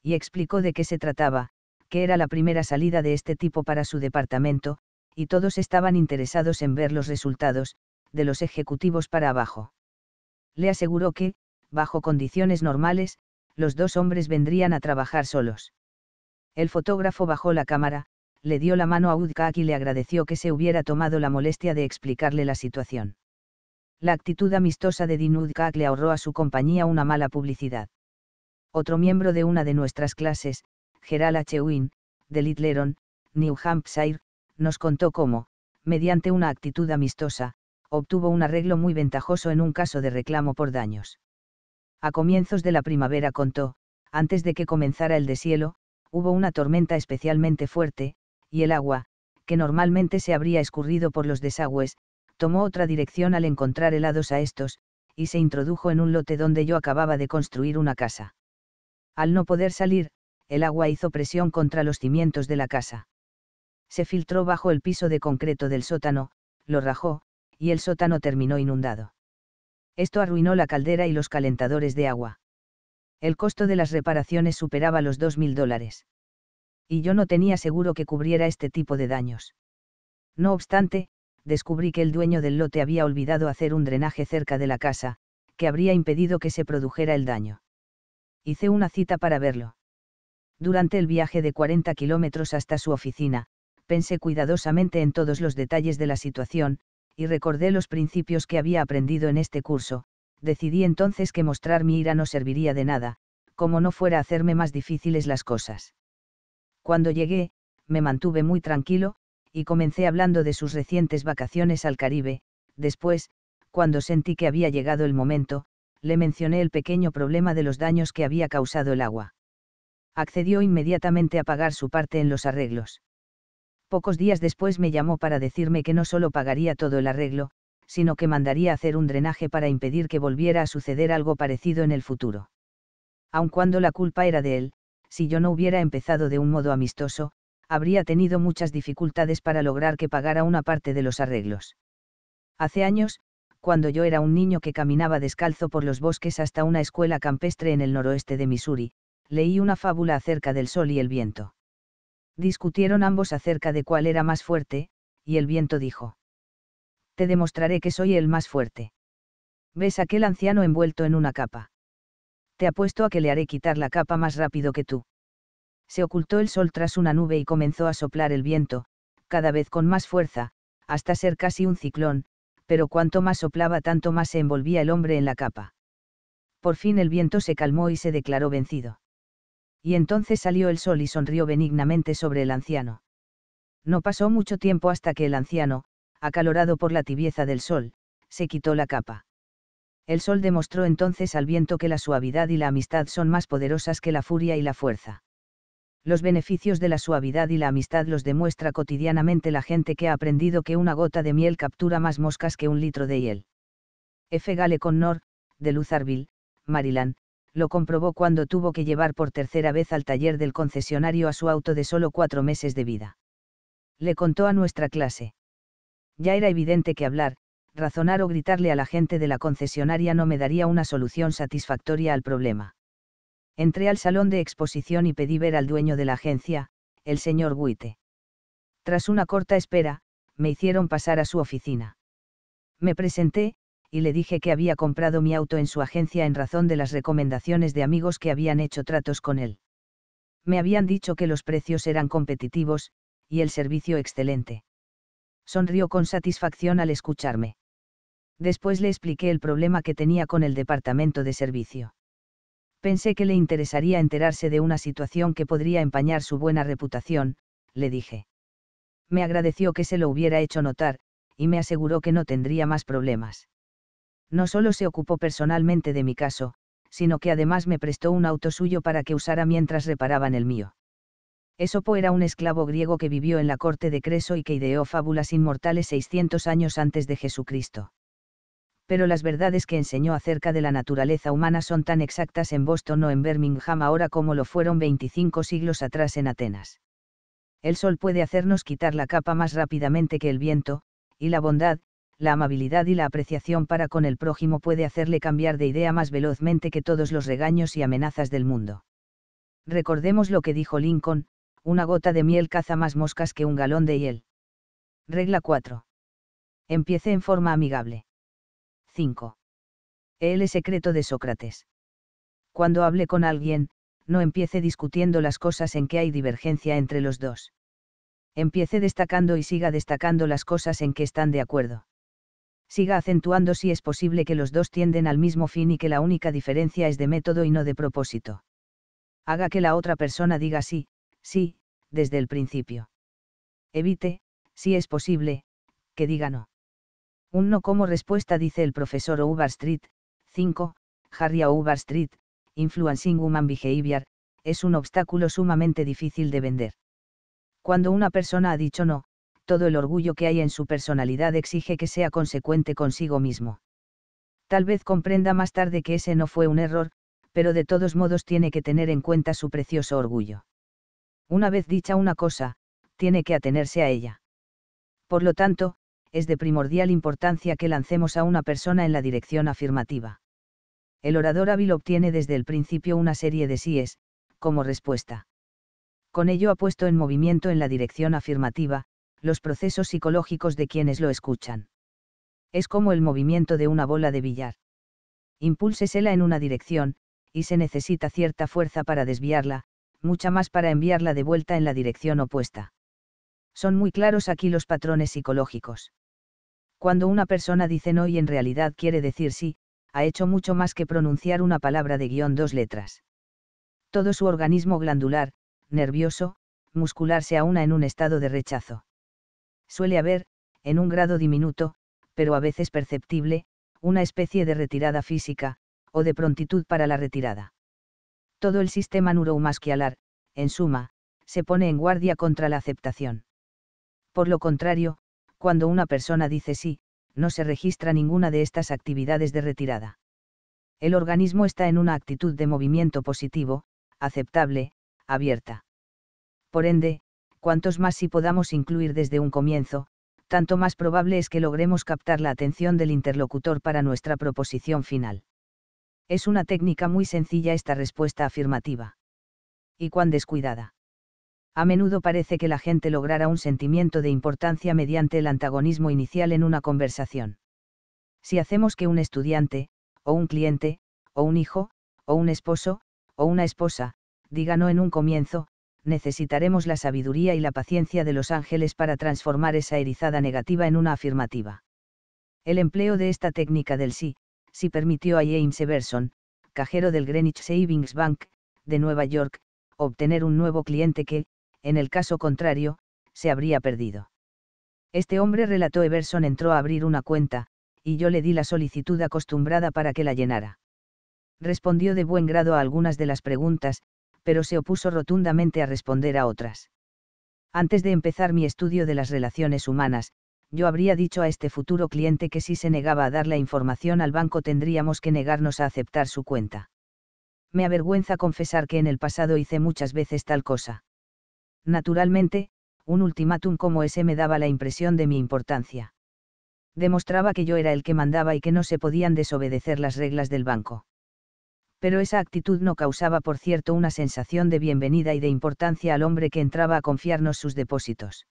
Y explicó de qué se trataba, que era la primera salida de este tipo para su departamento, y todos estaban interesados en ver los resultados, de los ejecutivos para abajo le aseguró que, bajo condiciones normales, los dos hombres vendrían a trabajar solos. El fotógrafo bajó la cámara, le dio la mano a Woodcock y le agradeció que se hubiera tomado la molestia de explicarle la situación. La actitud amistosa de Dean le ahorró a su compañía una mala publicidad. Otro miembro de una de nuestras clases, Gerald H. Wynne, de Littleron, New Hampshire, nos contó cómo, mediante una actitud amistosa, obtuvo un arreglo muy ventajoso en un caso de reclamo por daños. A comienzos de la primavera contó, antes de que comenzara el deshielo, hubo una tormenta especialmente fuerte, y el agua, que normalmente se habría escurrido por los desagües, tomó otra dirección al encontrar helados a estos, y se introdujo en un lote donde yo acababa de construir una casa. Al no poder salir, el agua hizo presión contra los cimientos de la casa. Se filtró bajo el piso de concreto del sótano, lo rajó, y el sótano terminó inundado. Esto arruinó la caldera y los calentadores de agua. El costo de las reparaciones superaba los 2.000 dólares. Y yo no tenía seguro que cubriera este tipo de daños. No obstante, descubrí que el dueño del lote había olvidado hacer un drenaje cerca de la casa, que habría impedido que se produjera el daño. Hice una cita para verlo. Durante el viaje de 40 kilómetros hasta su oficina, pensé cuidadosamente en todos los detalles de la situación, y recordé los principios que había aprendido en este curso, decidí entonces que mostrar mi ira no serviría de nada, como no fuera hacerme más difíciles las cosas. Cuando llegué, me mantuve muy tranquilo, y comencé hablando de sus recientes vacaciones al Caribe, después, cuando sentí que había llegado el momento, le mencioné el pequeño problema de los daños que había causado el agua. Accedió inmediatamente a pagar su parte en los arreglos. Pocos días después me llamó para decirme que no solo pagaría todo el arreglo, sino que mandaría hacer un drenaje para impedir que volviera a suceder algo parecido en el futuro. Aun cuando la culpa era de él, si yo no hubiera empezado de un modo amistoso, habría tenido muchas dificultades para lograr que pagara una parte de los arreglos. Hace años, cuando yo era un niño que caminaba descalzo por los bosques hasta una escuela campestre en el noroeste de Missouri, leí una fábula acerca del sol y el viento. Discutieron ambos acerca de cuál era más fuerte, y el viento dijo. Te demostraré que soy el más fuerte. ¿Ves aquel anciano envuelto en una capa? Te apuesto a que le haré quitar la capa más rápido que tú. Se ocultó el sol tras una nube y comenzó a soplar el viento, cada vez con más fuerza, hasta ser casi un ciclón, pero cuanto más soplaba tanto más se envolvía el hombre en la capa. Por fin el viento se calmó y se declaró vencido y entonces salió el sol y sonrió benignamente sobre el anciano. No pasó mucho tiempo hasta que el anciano, acalorado por la tibieza del sol, se quitó la capa. El sol demostró entonces al viento que la suavidad y la amistad son más poderosas que la furia y la fuerza. Los beneficios de la suavidad y la amistad los demuestra cotidianamente la gente que ha aprendido que una gota de miel captura más moscas que un litro de hiel. F. Gale Connor, de Luzarville, Maryland, lo comprobó cuando tuvo que llevar por tercera vez al taller del concesionario a su auto de solo cuatro meses de vida. Le contó a nuestra clase. Ya era evidente que hablar, razonar o gritarle a la gente de la concesionaria no me daría una solución satisfactoria al problema. Entré al salón de exposición y pedí ver al dueño de la agencia, el señor Guite. Tras una corta espera, me hicieron pasar a su oficina. Me presenté, y le dije que había comprado mi auto en su agencia en razón de las recomendaciones de amigos que habían hecho tratos con él. Me habían dicho que los precios eran competitivos, y el servicio excelente. Sonrió con satisfacción al escucharme. Después le expliqué el problema que tenía con el departamento de servicio. Pensé que le interesaría enterarse de una situación que podría empañar su buena reputación, le dije. Me agradeció que se lo hubiera hecho notar, y me aseguró que no tendría más problemas no solo se ocupó personalmente de mi caso, sino que además me prestó un auto suyo para que usara mientras reparaban el mío. Esopo era un esclavo griego que vivió en la corte de Creso y que ideó fábulas inmortales 600 años antes de Jesucristo. Pero las verdades que enseñó acerca de la naturaleza humana son tan exactas en Boston o en Birmingham ahora como lo fueron 25 siglos atrás en Atenas. El sol puede hacernos quitar la capa más rápidamente que el viento, y la bondad, la amabilidad y la apreciación para con el prójimo puede hacerle cambiar de idea más velozmente que todos los regaños y amenazas del mundo. Recordemos lo que dijo Lincoln, una gota de miel caza más moscas que un galón de hiel. Regla 4. Empiece en forma amigable. 5. El secreto de Sócrates. Cuando hable con alguien, no empiece discutiendo las cosas en que hay divergencia entre los dos. Empiece destacando y siga destacando las cosas en que están de acuerdo siga acentuando si es posible que los dos tienden al mismo fin y que la única diferencia es de método y no de propósito. Haga que la otra persona diga sí, sí, desde el principio. Evite, si es posible, que diga no. Un no como respuesta dice el profesor Street, 5, Harry Street, Influencing Human Behavior, es un obstáculo sumamente difícil de vender. Cuando una persona ha dicho no, todo el orgullo que hay en su personalidad exige que sea consecuente consigo mismo. Tal vez comprenda más tarde que ese no fue un error, pero de todos modos tiene que tener en cuenta su precioso orgullo. Una vez dicha una cosa, tiene que atenerse a ella. Por lo tanto, es de primordial importancia que lancemos a una persona en la dirección afirmativa. El orador hábil obtiene desde el principio una serie de síes, como respuesta. Con ello ha puesto en movimiento en la dirección afirmativa, los procesos psicológicos de quienes lo escuchan. Es como el movimiento de una bola de billar. Impúlsesela en una dirección, y se necesita cierta fuerza para desviarla, mucha más para enviarla de vuelta en la dirección opuesta. Son muy claros aquí los patrones psicológicos. Cuando una persona dice no y en realidad quiere decir sí, ha hecho mucho más que pronunciar una palabra de guión dos letras. Todo su organismo glandular, nervioso, muscular se aúna en un estado de rechazo. Suele haber, en un grado diminuto, pero a veces perceptible, una especie de retirada física, o de prontitud para la retirada. Todo el sistema neuromasquialar, en suma, se pone en guardia contra la aceptación. Por lo contrario, cuando una persona dice sí, no se registra ninguna de estas actividades de retirada. El organismo está en una actitud de movimiento positivo, aceptable, abierta. Por ende, cuantos más si podamos incluir desde un comienzo, tanto más probable es que logremos captar la atención del interlocutor para nuestra proposición final. Es una técnica muy sencilla esta respuesta afirmativa. Y cuán descuidada. A menudo parece que la gente logrará un sentimiento de importancia mediante el antagonismo inicial en una conversación. Si hacemos que un estudiante, o un cliente, o un hijo, o un esposo, o una esposa, diga no en un comienzo, necesitaremos la sabiduría y la paciencia de los ángeles para transformar esa erizada negativa en una afirmativa. El empleo de esta técnica del sí, sí permitió a James Everson, cajero del Greenwich Savings Bank, de Nueva York, obtener un nuevo cliente que, en el caso contrario, se habría perdido. Este hombre relató Everson entró a abrir una cuenta, y yo le di la solicitud acostumbrada para que la llenara. Respondió de buen grado a algunas de las preguntas, pero se opuso rotundamente a responder a otras. Antes de empezar mi estudio de las relaciones humanas, yo habría dicho a este futuro cliente que si se negaba a dar la información al banco tendríamos que negarnos a aceptar su cuenta. Me avergüenza confesar que en el pasado hice muchas veces tal cosa. Naturalmente, un ultimátum como ese me daba la impresión de mi importancia. Demostraba que yo era el que mandaba y que no se podían desobedecer las reglas del banco pero esa actitud no causaba por cierto una sensación de bienvenida y de importancia al hombre que entraba a confiarnos sus depósitos.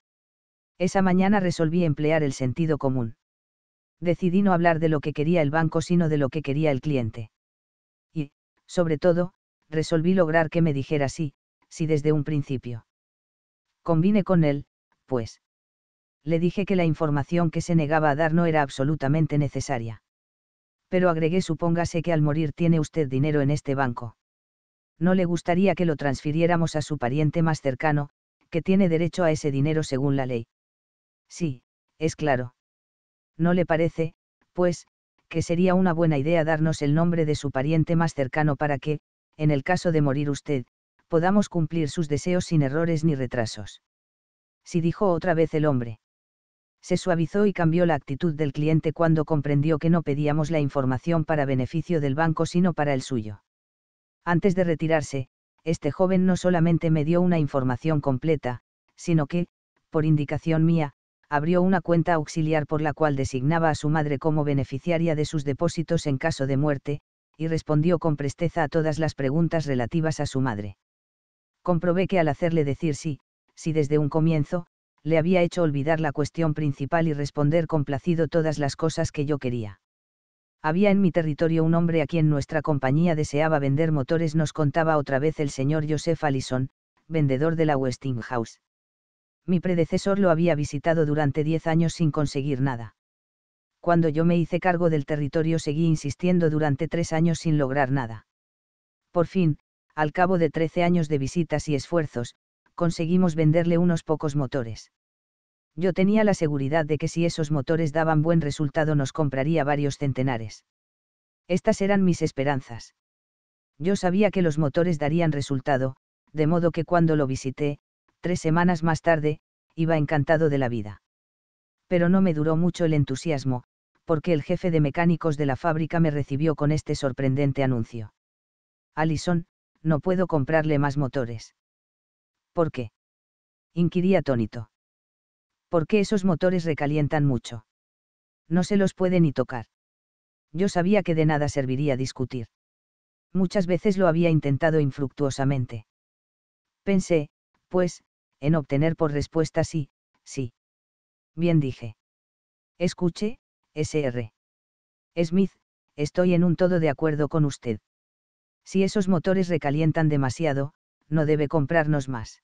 Esa mañana resolví emplear el sentido común. Decidí no hablar de lo que quería el banco sino de lo que quería el cliente. Y, sobre todo, resolví lograr que me dijera sí, si desde un principio. Combine con él, pues. Le dije que la información que se negaba a dar no era absolutamente necesaria pero agregué supóngase que al morir tiene usted dinero en este banco. No le gustaría que lo transfiriéramos a su pariente más cercano, que tiene derecho a ese dinero según la ley. Sí, es claro. No le parece, pues, que sería una buena idea darnos el nombre de su pariente más cercano para que, en el caso de morir usted, podamos cumplir sus deseos sin errores ni retrasos. Si dijo otra vez el hombre se suavizó y cambió la actitud del cliente cuando comprendió que no pedíamos la información para beneficio del banco sino para el suyo. Antes de retirarse, este joven no solamente me dio una información completa, sino que, por indicación mía, abrió una cuenta auxiliar por la cual designaba a su madre como beneficiaria de sus depósitos en caso de muerte, y respondió con presteza a todas las preguntas relativas a su madre. Comprobé que al hacerle decir sí, si desde un comienzo, le había hecho olvidar la cuestión principal y responder complacido todas las cosas que yo quería. Había en mi territorio un hombre a quien nuestra compañía deseaba vender motores, nos contaba otra vez el señor Joseph Allison, vendedor de la Westinghouse. Mi predecesor lo había visitado durante diez años sin conseguir nada. Cuando yo me hice cargo del territorio seguí insistiendo durante tres años sin lograr nada. Por fin, al cabo de trece años de visitas y esfuerzos, conseguimos venderle unos pocos motores. Yo tenía la seguridad de que si esos motores daban buen resultado nos compraría varios centenares. Estas eran mis esperanzas. Yo sabía que los motores darían resultado, de modo que cuando lo visité, tres semanas más tarde, iba encantado de la vida. Pero no me duró mucho el entusiasmo, porque el jefe de mecánicos de la fábrica me recibió con este sorprendente anuncio. Alison, no puedo comprarle más motores. ¿Por qué? Inquirí atónito. ¿Por qué esos motores recalientan mucho? No se los puede ni tocar. Yo sabía que de nada serviría discutir. Muchas veces lo había intentado infructuosamente. Pensé, pues, en obtener por respuesta sí, sí. Bien dije. Escuche, SR. Smith, estoy en un todo de acuerdo con usted. Si esos motores recalientan demasiado, no debe comprarnos más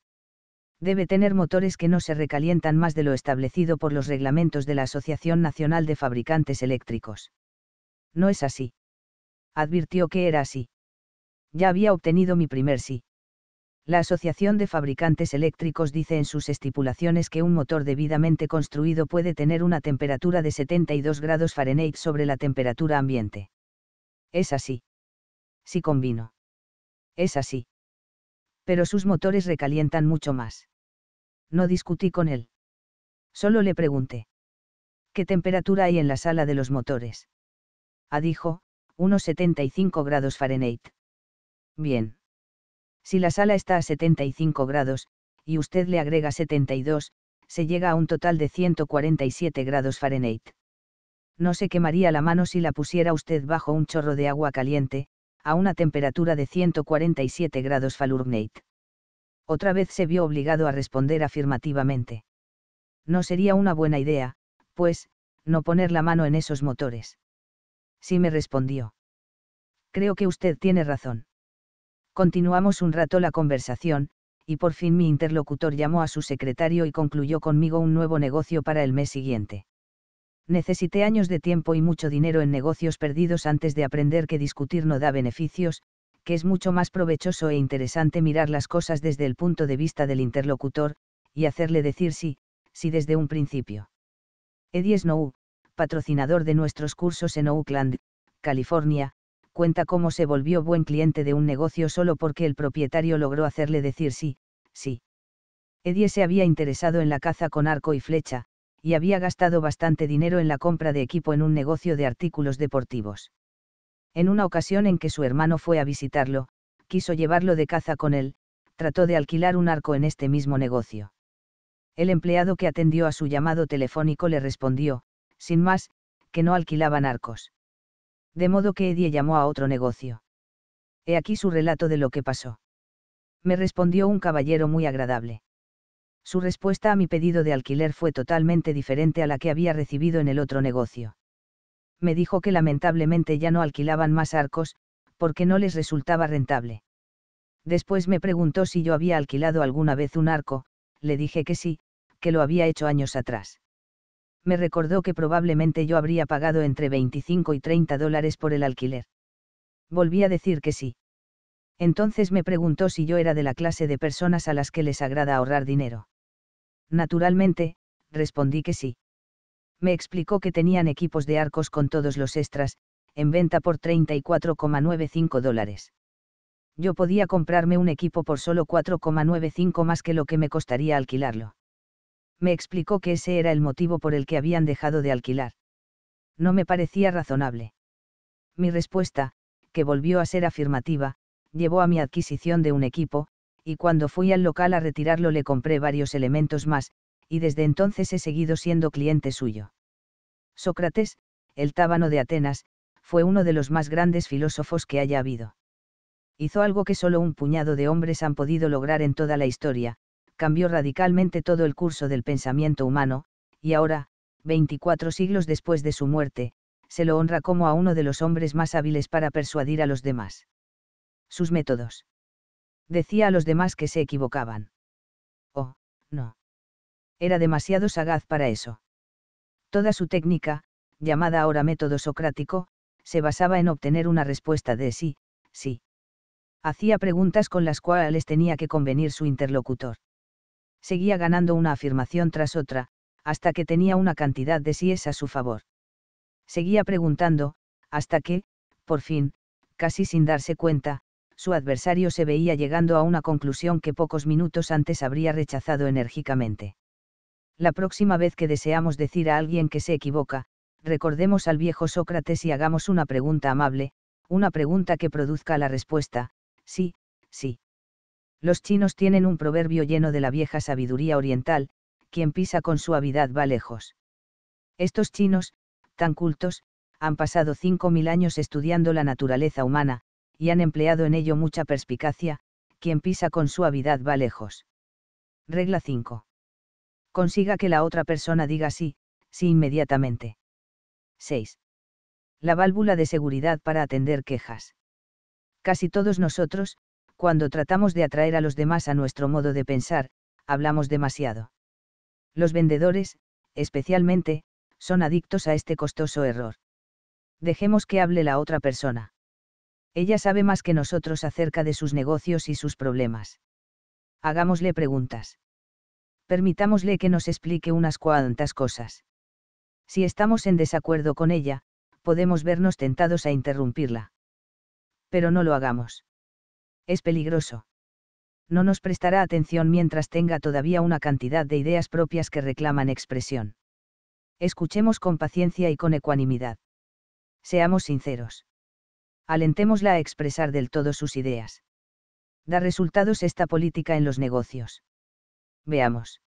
debe tener motores que no se recalientan más de lo establecido por los reglamentos de la Asociación Nacional de Fabricantes Eléctricos. No es así. Advirtió que era así. Ya había obtenido mi primer sí. La Asociación de Fabricantes Eléctricos dice en sus estipulaciones que un motor debidamente construido puede tener una temperatura de 72 grados Fahrenheit sobre la temperatura ambiente. Es así. Sí combino. Es así. Pero sus motores recalientan mucho más no discutí con él. Solo le pregunté. ¿Qué temperatura hay en la sala de los motores? A ah, dijo, unos 75 grados Fahrenheit. Bien. Si la sala está a 75 grados, y usted le agrega 72, se llega a un total de 147 grados Fahrenheit. No se quemaría la mano si la pusiera usted bajo un chorro de agua caliente, a una temperatura de 147 grados Fahrenheit otra vez se vio obligado a responder afirmativamente. No sería una buena idea, pues, no poner la mano en esos motores. Sí me respondió. Creo que usted tiene razón. Continuamos un rato la conversación, y por fin mi interlocutor llamó a su secretario y concluyó conmigo un nuevo negocio para el mes siguiente. Necesité años de tiempo y mucho dinero en negocios perdidos antes de aprender que discutir no da beneficios, es mucho más provechoso e interesante mirar las cosas desde el punto de vista del interlocutor, y hacerle decir sí, sí desde un principio. Eddie Snow, patrocinador de nuestros cursos en Oakland, California, cuenta cómo se volvió buen cliente de un negocio solo porque el propietario logró hacerle decir sí, sí. Eddie se había interesado en la caza con arco y flecha, y había gastado bastante dinero en la compra de equipo en un negocio de artículos deportivos. En una ocasión en que su hermano fue a visitarlo, quiso llevarlo de caza con él, trató de alquilar un arco en este mismo negocio. El empleado que atendió a su llamado telefónico le respondió, sin más, que no alquilaban arcos. De modo que Eddie llamó a otro negocio. He aquí su relato de lo que pasó. Me respondió un caballero muy agradable. Su respuesta a mi pedido de alquiler fue totalmente diferente a la que había recibido en el otro negocio me dijo que lamentablemente ya no alquilaban más arcos, porque no les resultaba rentable. Después me preguntó si yo había alquilado alguna vez un arco, le dije que sí, que lo había hecho años atrás. Me recordó que probablemente yo habría pagado entre 25 y 30 dólares por el alquiler. Volví a decir que sí. Entonces me preguntó si yo era de la clase de personas a las que les agrada ahorrar dinero. Naturalmente, respondí que sí me explicó que tenían equipos de arcos con todos los extras, en venta por 34,95 dólares. Yo podía comprarme un equipo por solo 4,95 más que lo que me costaría alquilarlo. Me explicó que ese era el motivo por el que habían dejado de alquilar. No me parecía razonable. Mi respuesta, que volvió a ser afirmativa, llevó a mi adquisición de un equipo, y cuando fui al local a retirarlo le compré varios elementos más, y desde entonces he seguido siendo cliente suyo. Sócrates, el tábano de Atenas, fue uno de los más grandes filósofos que haya habido. Hizo algo que solo un puñado de hombres han podido lograr en toda la historia, cambió radicalmente todo el curso del pensamiento humano, y ahora, 24 siglos después de su muerte, se lo honra como a uno de los hombres más hábiles para persuadir a los demás. Sus métodos. Decía a los demás que se equivocaban. Oh, no era demasiado sagaz para eso. Toda su técnica, llamada ahora método socrático, se basaba en obtener una respuesta de sí, sí. Hacía preguntas con las cuales tenía que convenir su interlocutor. Seguía ganando una afirmación tras otra, hasta que tenía una cantidad de síes a su favor. Seguía preguntando, hasta que, por fin, casi sin darse cuenta, su adversario se veía llegando a una conclusión que pocos minutos antes habría rechazado enérgicamente. La próxima vez que deseamos decir a alguien que se equivoca, recordemos al viejo Sócrates y hagamos una pregunta amable, una pregunta que produzca la respuesta, sí, sí. Los chinos tienen un proverbio lleno de la vieja sabiduría oriental, quien pisa con suavidad va lejos. Estos chinos, tan cultos, han pasado 5.000 años estudiando la naturaleza humana, y han empleado en ello mucha perspicacia, quien pisa con suavidad va lejos. Regla 5 consiga que la otra persona diga sí, sí inmediatamente. 6. La válvula de seguridad para atender quejas. Casi todos nosotros, cuando tratamos de atraer a los demás a nuestro modo de pensar, hablamos demasiado. Los vendedores, especialmente, son adictos a este costoso error. Dejemos que hable la otra persona. Ella sabe más que nosotros acerca de sus negocios y sus problemas. Hagámosle preguntas permitámosle que nos explique unas cuantas cosas. Si estamos en desacuerdo con ella, podemos vernos tentados a interrumpirla. Pero no lo hagamos. Es peligroso. No nos prestará atención mientras tenga todavía una cantidad de ideas propias que reclaman expresión. Escuchemos con paciencia y con ecuanimidad. Seamos sinceros. Alentémosla a expresar del todo sus ideas. Da resultados esta política en los negocios veamos.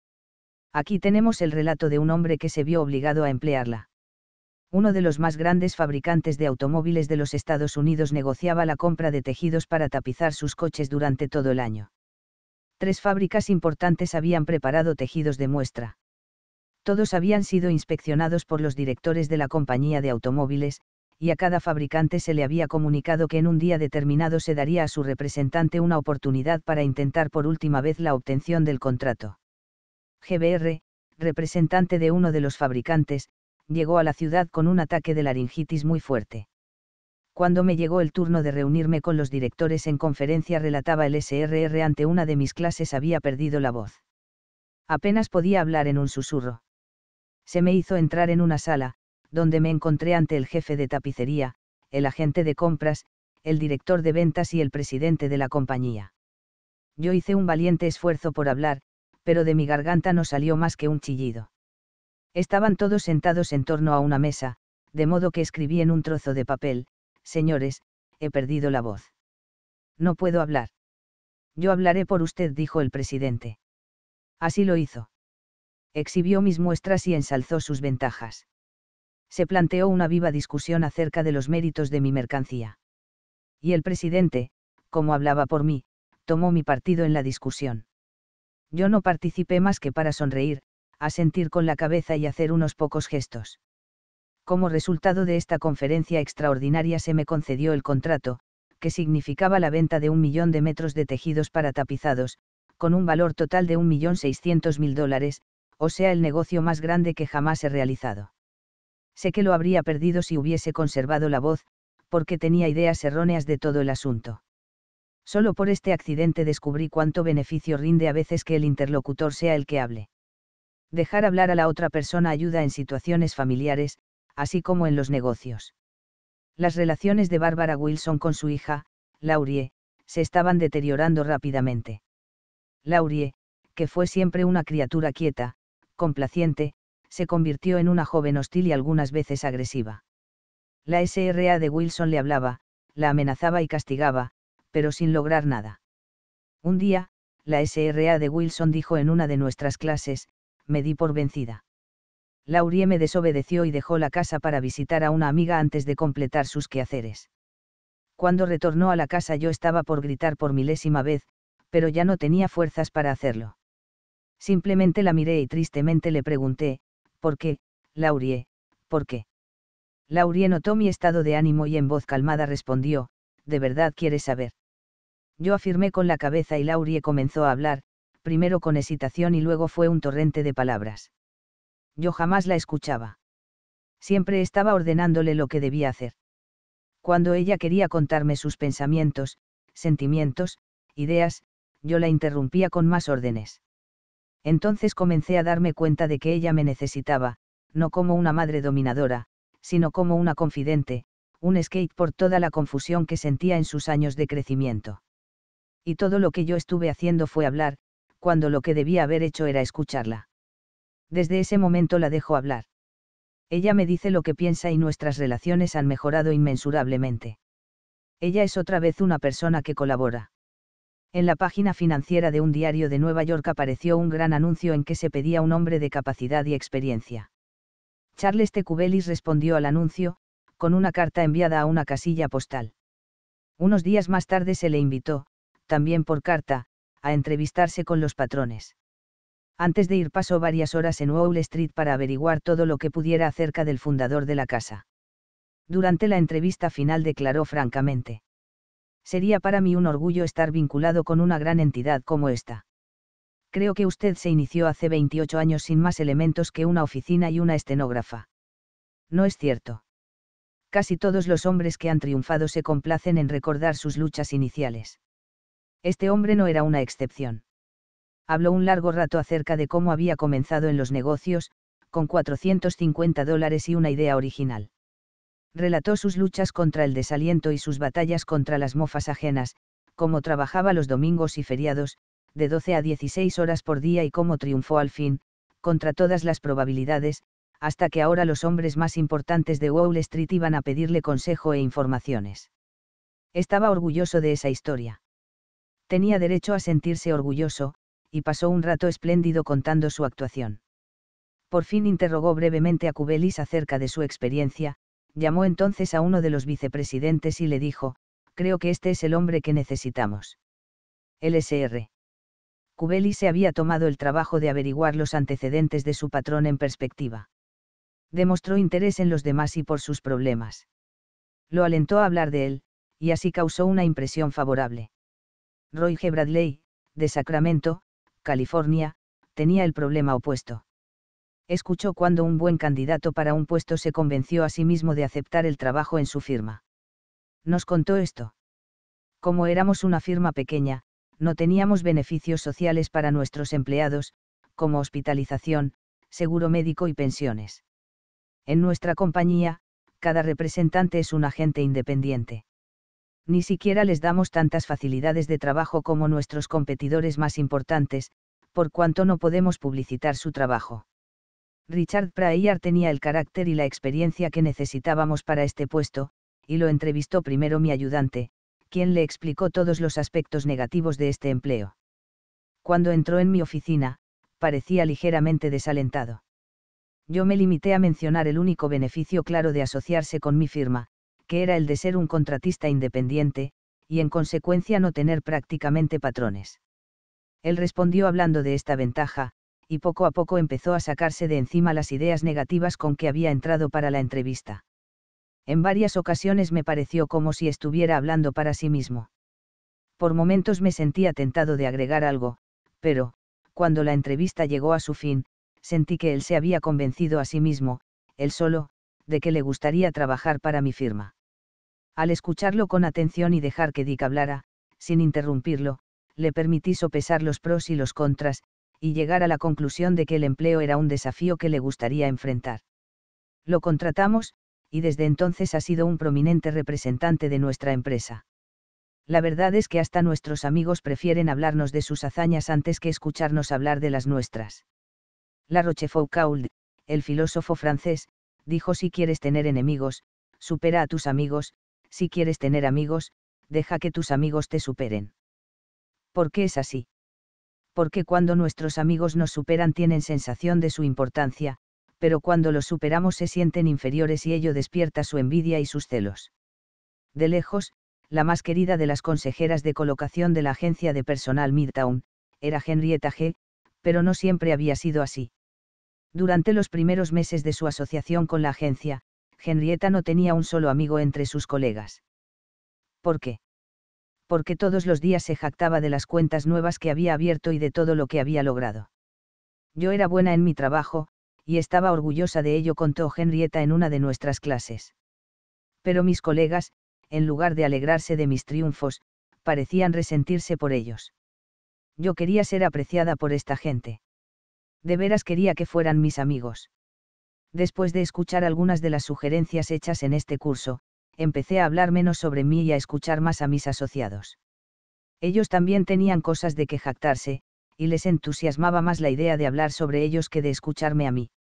Aquí tenemos el relato de un hombre que se vio obligado a emplearla. Uno de los más grandes fabricantes de automóviles de los Estados Unidos negociaba la compra de tejidos para tapizar sus coches durante todo el año. Tres fábricas importantes habían preparado tejidos de muestra. Todos habían sido inspeccionados por los directores de la compañía de automóviles, y a cada fabricante se le había comunicado que en un día determinado se daría a su representante una oportunidad para intentar por última vez la obtención del contrato. GBR, representante de uno de los fabricantes, llegó a la ciudad con un ataque de laringitis muy fuerte. Cuando me llegó el turno de reunirme con los directores en conferencia relataba el SRR ante una de mis clases había perdido la voz. Apenas podía hablar en un susurro. Se me hizo entrar en una sala, donde me encontré ante el jefe de tapicería, el agente de compras, el director de ventas y el presidente de la compañía. Yo hice un valiente esfuerzo por hablar, pero de mi garganta no salió más que un chillido. Estaban todos sentados en torno a una mesa, de modo que escribí en un trozo de papel, Señores, he perdido la voz. No puedo hablar. Yo hablaré por usted, dijo el presidente. Así lo hizo. Exhibió mis muestras y ensalzó sus ventajas se planteó una viva discusión acerca de los méritos de mi mercancía. Y el presidente, como hablaba por mí, tomó mi partido en la discusión. Yo no participé más que para sonreír, asentir con la cabeza y hacer unos pocos gestos. Como resultado de esta conferencia extraordinaria se me concedió el contrato, que significaba la venta de un millón de metros de tejidos para tapizados, con un valor total de un millón mil dólares, o sea el negocio más grande que jamás he realizado. Sé que lo habría perdido si hubiese conservado la voz, porque tenía ideas erróneas de todo el asunto. Solo por este accidente descubrí cuánto beneficio rinde a veces que el interlocutor sea el que hable. Dejar hablar a la otra persona ayuda en situaciones familiares, así como en los negocios. Las relaciones de Bárbara Wilson con su hija, Laurie, se estaban deteriorando rápidamente. Laurie, que fue siempre una criatura quieta, complaciente, se convirtió en una joven hostil y algunas veces agresiva. La SRA de Wilson le hablaba, la amenazaba y castigaba, pero sin lograr nada. Un día, la SRA de Wilson dijo en una de nuestras clases, me di por vencida. Laurie me desobedeció y dejó la casa para visitar a una amiga antes de completar sus quehaceres. Cuando retornó a la casa yo estaba por gritar por milésima vez, pero ya no tenía fuerzas para hacerlo. Simplemente la miré y tristemente le pregunté, ¿Por qué, Laurie? ¿Por qué? Laurie notó mi estado de ánimo y en voz calmada respondió, ¿de verdad quieres saber? Yo afirmé con la cabeza y Laurie comenzó a hablar, primero con hesitación y luego fue un torrente de palabras. Yo jamás la escuchaba. Siempre estaba ordenándole lo que debía hacer. Cuando ella quería contarme sus pensamientos, sentimientos, ideas, yo la interrumpía con más órdenes. Entonces comencé a darme cuenta de que ella me necesitaba, no como una madre dominadora, sino como una confidente, un skate por toda la confusión que sentía en sus años de crecimiento. Y todo lo que yo estuve haciendo fue hablar, cuando lo que debía haber hecho era escucharla. Desde ese momento la dejo hablar. Ella me dice lo que piensa y nuestras relaciones han mejorado inmensurablemente. Ella es otra vez una persona que colabora en la página financiera de un diario de Nueva York apareció un gran anuncio en que se pedía un hombre de capacidad y experiencia. Charles Tecubelis respondió al anuncio, con una carta enviada a una casilla postal. Unos días más tarde se le invitó, también por carta, a entrevistarse con los patrones. Antes de ir pasó varias horas en Wall Street para averiguar todo lo que pudiera acerca del fundador de la casa. Durante la entrevista final declaró francamente sería para mí un orgullo estar vinculado con una gran entidad como esta. Creo que usted se inició hace 28 años sin más elementos que una oficina y una estenógrafa. No es cierto. Casi todos los hombres que han triunfado se complacen en recordar sus luchas iniciales. Este hombre no era una excepción. Habló un largo rato acerca de cómo había comenzado en los negocios, con 450 dólares y una idea original. Relató sus luchas contra el desaliento y sus batallas contra las mofas ajenas, cómo trabajaba los domingos y feriados, de 12 a 16 horas por día y cómo triunfó al fin, contra todas las probabilidades, hasta que ahora los hombres más importantes de Wall Street iban a pedirle consejo e informaciones. Estaba orgulloso de esa historia. Tenía derecho a sentirse orgulloso, y pasó un rato espléndido contando su actuación. Por fin interrogó brevemente a Cubelis acerca de su experiencia, llamó entonces a uno de los vicepresidentes y le dijo, creo que este es el hombre que necesitamos. LSR. Cubeli se había tomado el trabajo de averiguar los antecedentes de su patrón en perspectiva. Demostró interés en los demás y por sus problemas. Lo alentó a hablar de él, y así causó una impresión favorable. Roy G. Bradley, de Sacramento, California, tenía el problema opuesto escuchó cuando un buen candidato para un puesto se convenció a sí mismo de aceptar el trabajo en su firma. Nos contó esto. Como éramos una firma pequeña, no teníamos beneficios sociales para nuestros empleados, como hospitalización, seguro médico y pensiones. En nuestra compañía, cada representante es un agente independiente. Ni siquiera les damos tantas facilidades de trabajo como nuestros competidores más importantes, por cuanto no podemos publicitar su trabajo. Richard Pryor tenía el carácter y la experiencia que necesitábamos para este puesto, y lo entrevistó primero mi ayudante, quien le explicó todos los aspectos negativos de este empleo. Cuando entró en mi oficina, parecía ligeramente desalentado. Yo me limité a mencionar el único beneficio claro de asociarse con mi firma, que era el de ser un contratista independiente, y en consecuencia no tener prácticamente patrones. Él respondió hablando de esta ventaja, y poco a poco empezó a sacarse de encima las ideas negativas con que había entrado para la entrevista. En varias ocasiones me pareció como si estuviera hablando para sí mismo. Por momentos me sentía tentado de agregar algo, pero, cuando la entrevista llegó a su fin, sentí que él se había convencido a sí mismo, él solo, de que le gustaría trabajar para mi firma. Al escucharlo con atención y dejar que Dick hablara, sin interrumpirlo, le permití sopesar los pros y los contras, y llegar a la conclusión de que el empleo era un desafío que le gustaría enfrentar. Lo contratamos, y desde entonces ha sido un prominente representante de nuestra empresa. La verdad es que hasta nuestros amigos prefieren hablarnos de sus hazañas antes que escucharnos hablar de las nuestras. La Rochefoucauld, el filósofo francés, dijo si quieres tener enemigos, supera a tus amigos, si quieres tener amigos, deja que tus amigos te superen. ¿Por qué es así? porque cuando nuestros amigos nos superan tienen sensación de su importancia, pero cuando los superamos se sienten inferiores y ello despierta su envidia y sus celos. De lejos, la más querida de las consejeras de colocación de la agencia de personal Midtown, era Henrietta G., pero no siempre había sido así. Durante los primeros meses de su asociación con la agencia, Henrietta no tenía un solo amigo entre sus colegas. ¿Por qué? porque todos los días se jactaba de las cuentas nuevas que había abierto y de todo lo que había logrado. Yo era buena en mi trabajo, y estaba orgullosa de ello, contó Henrietta en una de nuestras clases. Pero mis colegas, en lugar de alegrarse de mis triunfos, parecían resentirse por ellos. Yo quería ser apreciada por esta gente. De veras quería que fueran mis amigos. Después de escuchar algunas de las sugerencias hechas en este curso, empecé a hablar menos sobre mí y a escuchar más a mis asociados. Ellos también tenían cosas de que jactarse, y les entusiasmaba más la idea de hablar sobre ellos que de escucharme a mí.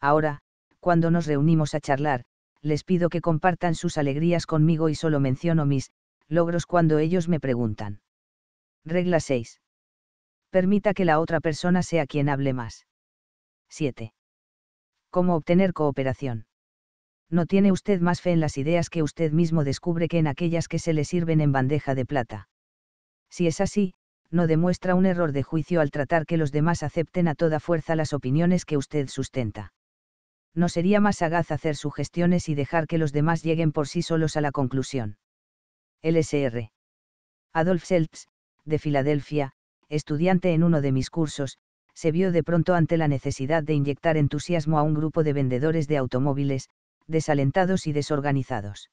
Ahora, cuando nos reunimos a charlar, les pido que compartan sus alegrías conmigo y solo menciono mis logros cuando ellos me preguntan. Regla 6. Permita que la otra persona sea quien hable más. 7. Cómo obtener cooperación no tiene usted más fe en las ideas que usted mismo descubre que en aquellas que se le sirven en bandeja de plata. Si es así, no demuestra un error de juicio al tratar que los demás acepten a toda fuerza las opiniones que usted sustenta. No sería más sagaz hacer sugestiones y dejar que los demás lleguen por sí solos a la conclusión. LSR. Adolf Seltz, de Filadelfia, estudiante en uno de mis cursos, se vio de pronto ante la necesidad de inyectar entusiasmo a un grupo de vendedores de automóviles, desalentados y desorganizados.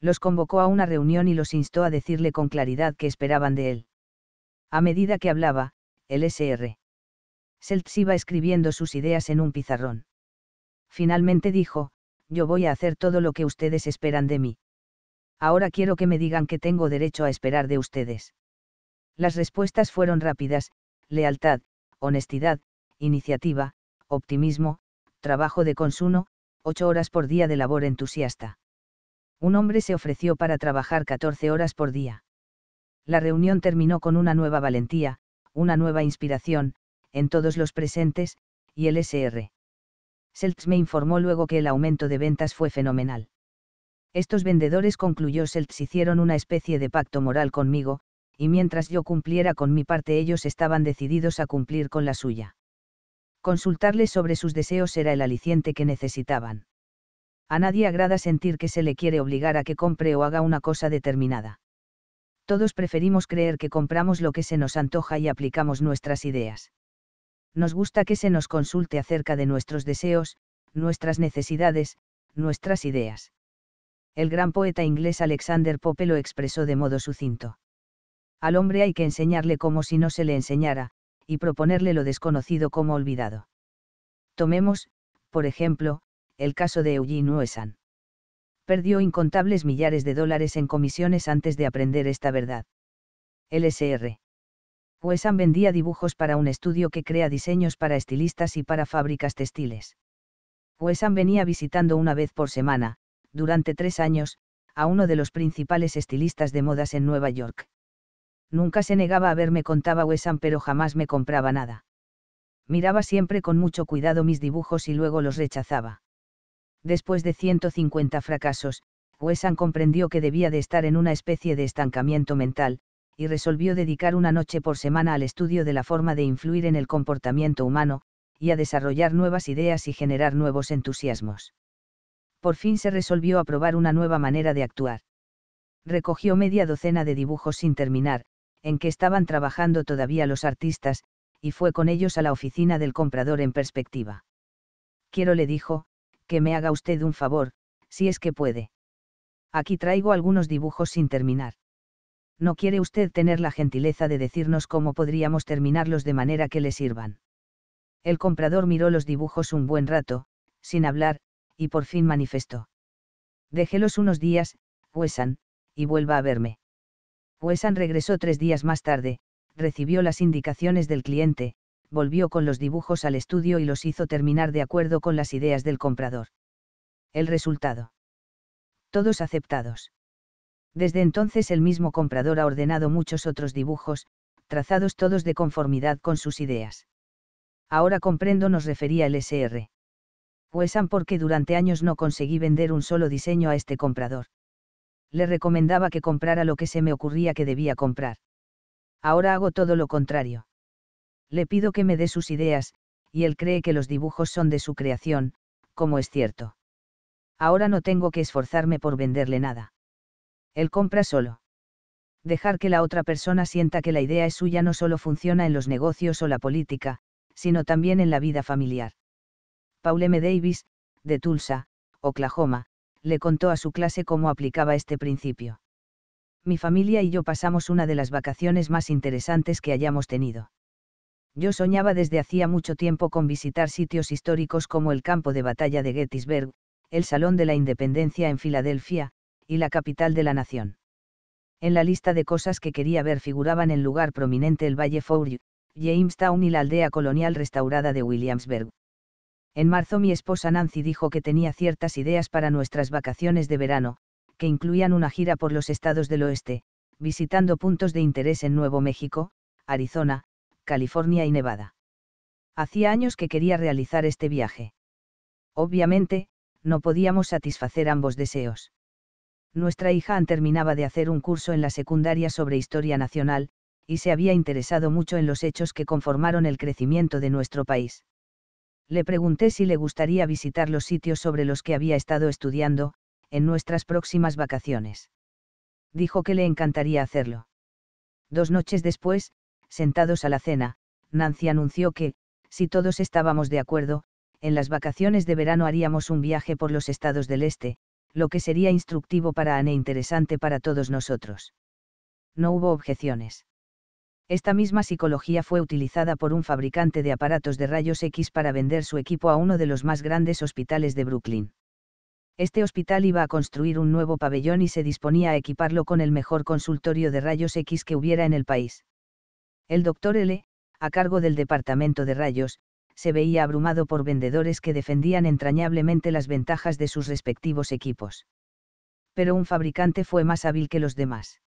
Los convocó a una reunión y los instó a decirle con claridad qué esperaban de él. A medida que hablaba, el SR. Seltz iba escribiendo sus ideas en un pizarrón. Finalmente dijo, yo voy a hacer todo lo que ustedes esperan de mí. Ahora quiero que me digan que tengo derecho a esperar de ustedes. Las respuestas fueron rápidas, lealtad, honestidad, iniciativa, optimismo, trabajo de consumo, ocho horas por día de labor entusiasta. Un hombre se ofreció para trabajar 14 horas por día. La reunión terminó con una nueva valentía, una nueva inspiración, en todos los presentes, y el SR. Seltz me informó luego que el aumento de ventas fue fenomenal. Estos vendedores, concluyó Seltz, hicieron una especie de pacto moral conmigo, y mientras yo cumpliera con mi parte ellos estaban decididos a cumplir con la suya. Consultarle sobre sus deseos era el aliciente que necesitaban. A nadie agrada sentir que se le quiere obligar a que compre o haga una cosa determinada. Todos preferimos creer que compramos lo que se nos antoja y aplicamos nuestras ideas. Nos gusta que se nos consulte acerca de nuestros deseos, nuestras necesidades, nuestras ideas. El gran poeta inglés Alexander Pope lo expresó de modo sucinto. Al hombre hay que enseñarle como si no se le enseñara, y proponerle lo desconocido como olvidado. Tomemos, por ejemplo, el caso de Eugene Wesson. Perdió incontables millares de dólares en comisiones antes de aprender esta verdad. LSR. Huesan vendía dibujos para un estudio que crea diseños para estilistas y para fábricas textiles. Huesan venía visitando una vez por semana, durante tres años, a uno de los principales estilistas de modas en Nueva York nunca se negaba a verme contaba Wesam pero jamás me compraba nada. Miraba siempre con mucho cuidado mis dibujos y luego los rechazaba. Después de 150 fracasos, Wesan comprendió que debía de estar en una especie de estancamiento mental, y resolvió dedicar una noche por semana al estudio de la forma de influir en el comportamiento humano, y a desarrollar nuevas ideas y generar nuevos entusiasmos. Por fin se resolvió a probar una nueva manera de actuar recogió media docena de dibujos sin terminar, en que estaban trabajando todavía los artistas, y fue con ellos a la oficina del comprador en perspectiva. Quiero, le dijo, que me haga usted un favor, si es que puede. Aquí traigo algunos dibujos sin terminar. ¿No quiere usted tener la gentileza de decirnos cómo podríamos terminarlos de manera que le sirvan? El comprador miró los dibujos un buen rato, sin hablar, y por fin manifestó. Déjelos unos días, Huesan, y vuelva a verme. Wesan regresó tres días más tarde, recibió las indicaciones del cliente, volvió con los dibujos al estudio y los hizo terminar de acuerdo con las ideas del comprador. El resultado. Todos aceptados. Desde entonces el mismo comprador ha ordenado muchos otros dibujos, trazados todos de conformidad con sus ideas. Ahora comprendo nos refería el SR. Huesan porque durante años no conseguí vender un solo diseño a este comprador le recomendaba que comprara lo que se me ocurría que debía comprar. Ahora hago todo lo contrario. Le pido que me dé sus ideas, y él cree que los dibujos son de su creación, como es cierto. Ahora no tengo que esforzarme por venderle nada. Él compra solo. Dejar que la otra persona sienta que la idea es suya no solo funciona en los negocios o la política, sino también en la vida familiar. Paul M. Davis, de Tulsa, Oklahoma, le contó a su clase cómo aplicaba este principio. Mi familia y yo pasamos una de las vacaciones más interesantes que hayamos tenido. Yo soñaba desde hacía mucho tiempo con visitar sitios históricos como el campo de batalla de Gettysburg, el Salón de la Independencia en Filadelfia, y la capital de la nación. En la lista de cosas que quería ver figuraban en lugar prominente el Valle Fourier, Jamestown y la aldea colonial restaurada de Williamsburg. En marzo mi esposa Nancy dijo que tenía ciertas ideas para nuestras vacaciones de verano, que incluían una gira por los estados del oeste, visitando puntos de interés en Nuevo México, Arizona, California y Nevada. Hacía años que quería realizar este viaje. Obviamente, no podíamos satisfacer ambos deseos. Nuestra hija Ann terminaba de hacer un curso en la secundaria sobre historia nacional, y se había interesado mucho en los hechos que conformaron el crecimiento de nuestro país. Le pregunté si le gustaría visitar los sitios sobre los que había estado estudiando, en nuestras próximas vacaciones. Dijo que le encantaría hacerlo. Dos noches después, sentados a la cena, Nancy anunció que, si todos estábamos de acuerdo, en las vacaciones de verano haríamos un viaje por los estados del este, lo que sería instructivo para Anne e interesante para todos nosotros. No hubo objeciones. Esta misma psicología fue utilizada por un fabricante de aparatos de rayos X para vender su equipo a uno de los más grandes hospitales de Brooklyn. Este hospital iba a construir un nuevo pabellón y se disponía a equiparlo con el mejor consultorio de rayos X que hubiera en el país. El doctor L., a cargo del departamento de rayos, se veía abrumado por vendedores que defendían entrañablemente las ventajas de sus respectivos equipos. Pero un fabricante fue más hábil que los demás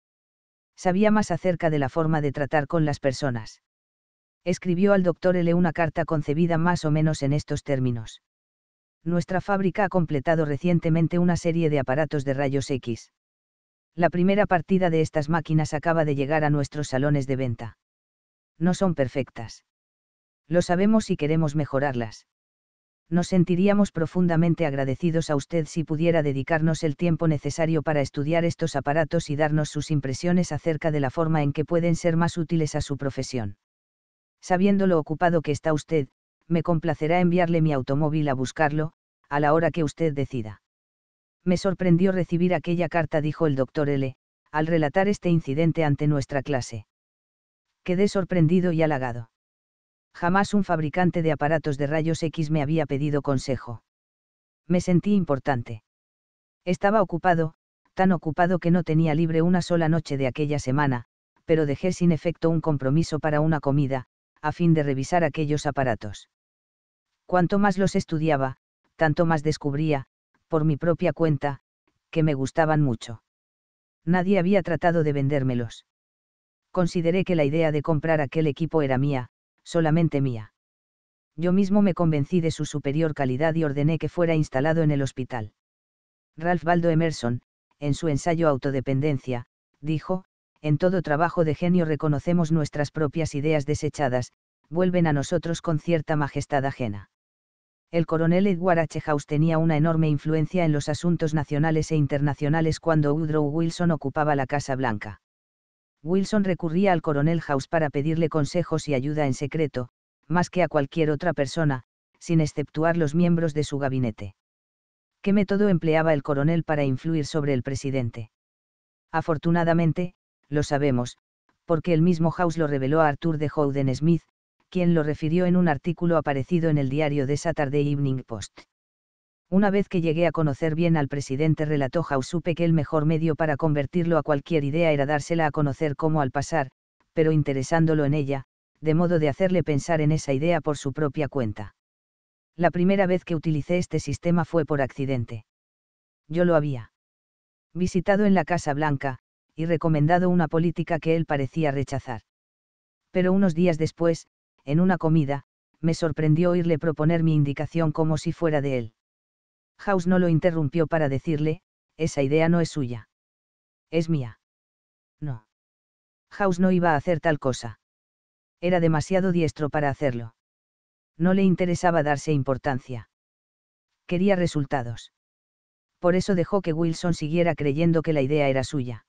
sabía más acerca de la forma de tratar con las personas. Escribió al doctor L una carta concebida más o menos en estos términos. Nuestra fábrica ha completado recientemente una serie de aparatos de rayos X. La primera partida de estas máquinas acaba de llegar a nuestros salones de venta. No son perfectas. Lo sabemos y queremos mejorarlas nos sentiríamos profundamente agradecidos a usted si pudiera dedicarnos el tiempo necesario para estudiar estos aparatos y darnos sus impresiones acerca de la forma en que pueden ser más útiles a su profesión. Sabiendo lo ocupado que está usted, me complacerá enviarle mi automóvil a buscarlo, a la hora que usted decida. Me sorprendió recibir aquella carta, dijo el doctor L., al relatar este incidente ante nuestra clase. Quedé sorprendido y halagado. Jamás un fabricante de aparatos de rayos X me había pedido consejo. Me sentí importante. Estaba ocupado, tan ocupado que no tenía libre una sola noche de aquella semana, pero dejé sin efecto un compromiso para una comida, a fin de revisar aquellos aparatos. Cuanto más los estudiaba, tanto más descubría, por mi propia cuenta, que me gustaban mucho. Nadie había tratado de vendérmelos. Consideré que la idea de comprar aquel equipo era mía, solamente mía. Yo mismo me convencí de su superior calidad y ordené que fuera instalado en el hospital. Ralph Baldo Emerson, en su ensayo Autodependencia, dijo, en todo trabajo de genio reconocemos nuestras propias ideas desechadas, vuelven a nosotros con cierta majestad ajena. El coronel Edward H. House tenía una enorme influencia en los asuntos nacionales e internacionales cuando Woodrow Wilson ocupaba la Casa Blanca. Wilson recurría al coronel House para pedirle consejos y ayuda en secreto, más que a cualquier otra persona, sin exceptuar los miembros de su gabinete. ¿Qué método empleaba el coronel para influir sobre el presidente? Afortunadamente, lo sabemos, porque el mismo House lo reveló a Arthur de Howden Smith, quien lo refirió en un artículo aparecido en el diario The Saturday Evening Post. Una vez que llegué a conocer bien al presidente relató House supe que el mejor medio para convertirlo a cualquier idea era dársela a conocer como al pasar, pero interesándolo en ella, de modo de hacerle pensar en esa idea por su propia cuenta. La primera vez que utilicé este sistema fue por accidente. Yo lo había visitado en la Casa Blanca, y recomendado una política que él parecía rechazar. Pero unos días después, en una comida, me sorprendió oírle proponer mi indicación como si fuera de él. House no lo interrumpió para decirle, esa idea no es suya. Es mía. No. House no iba a hacer tal cosa. Era demasiado diestro para hacerlo. No le interesaba darse importancia. Quería resultados. Por eso dejó que Wilson siguiera creyendo que la idea era suya.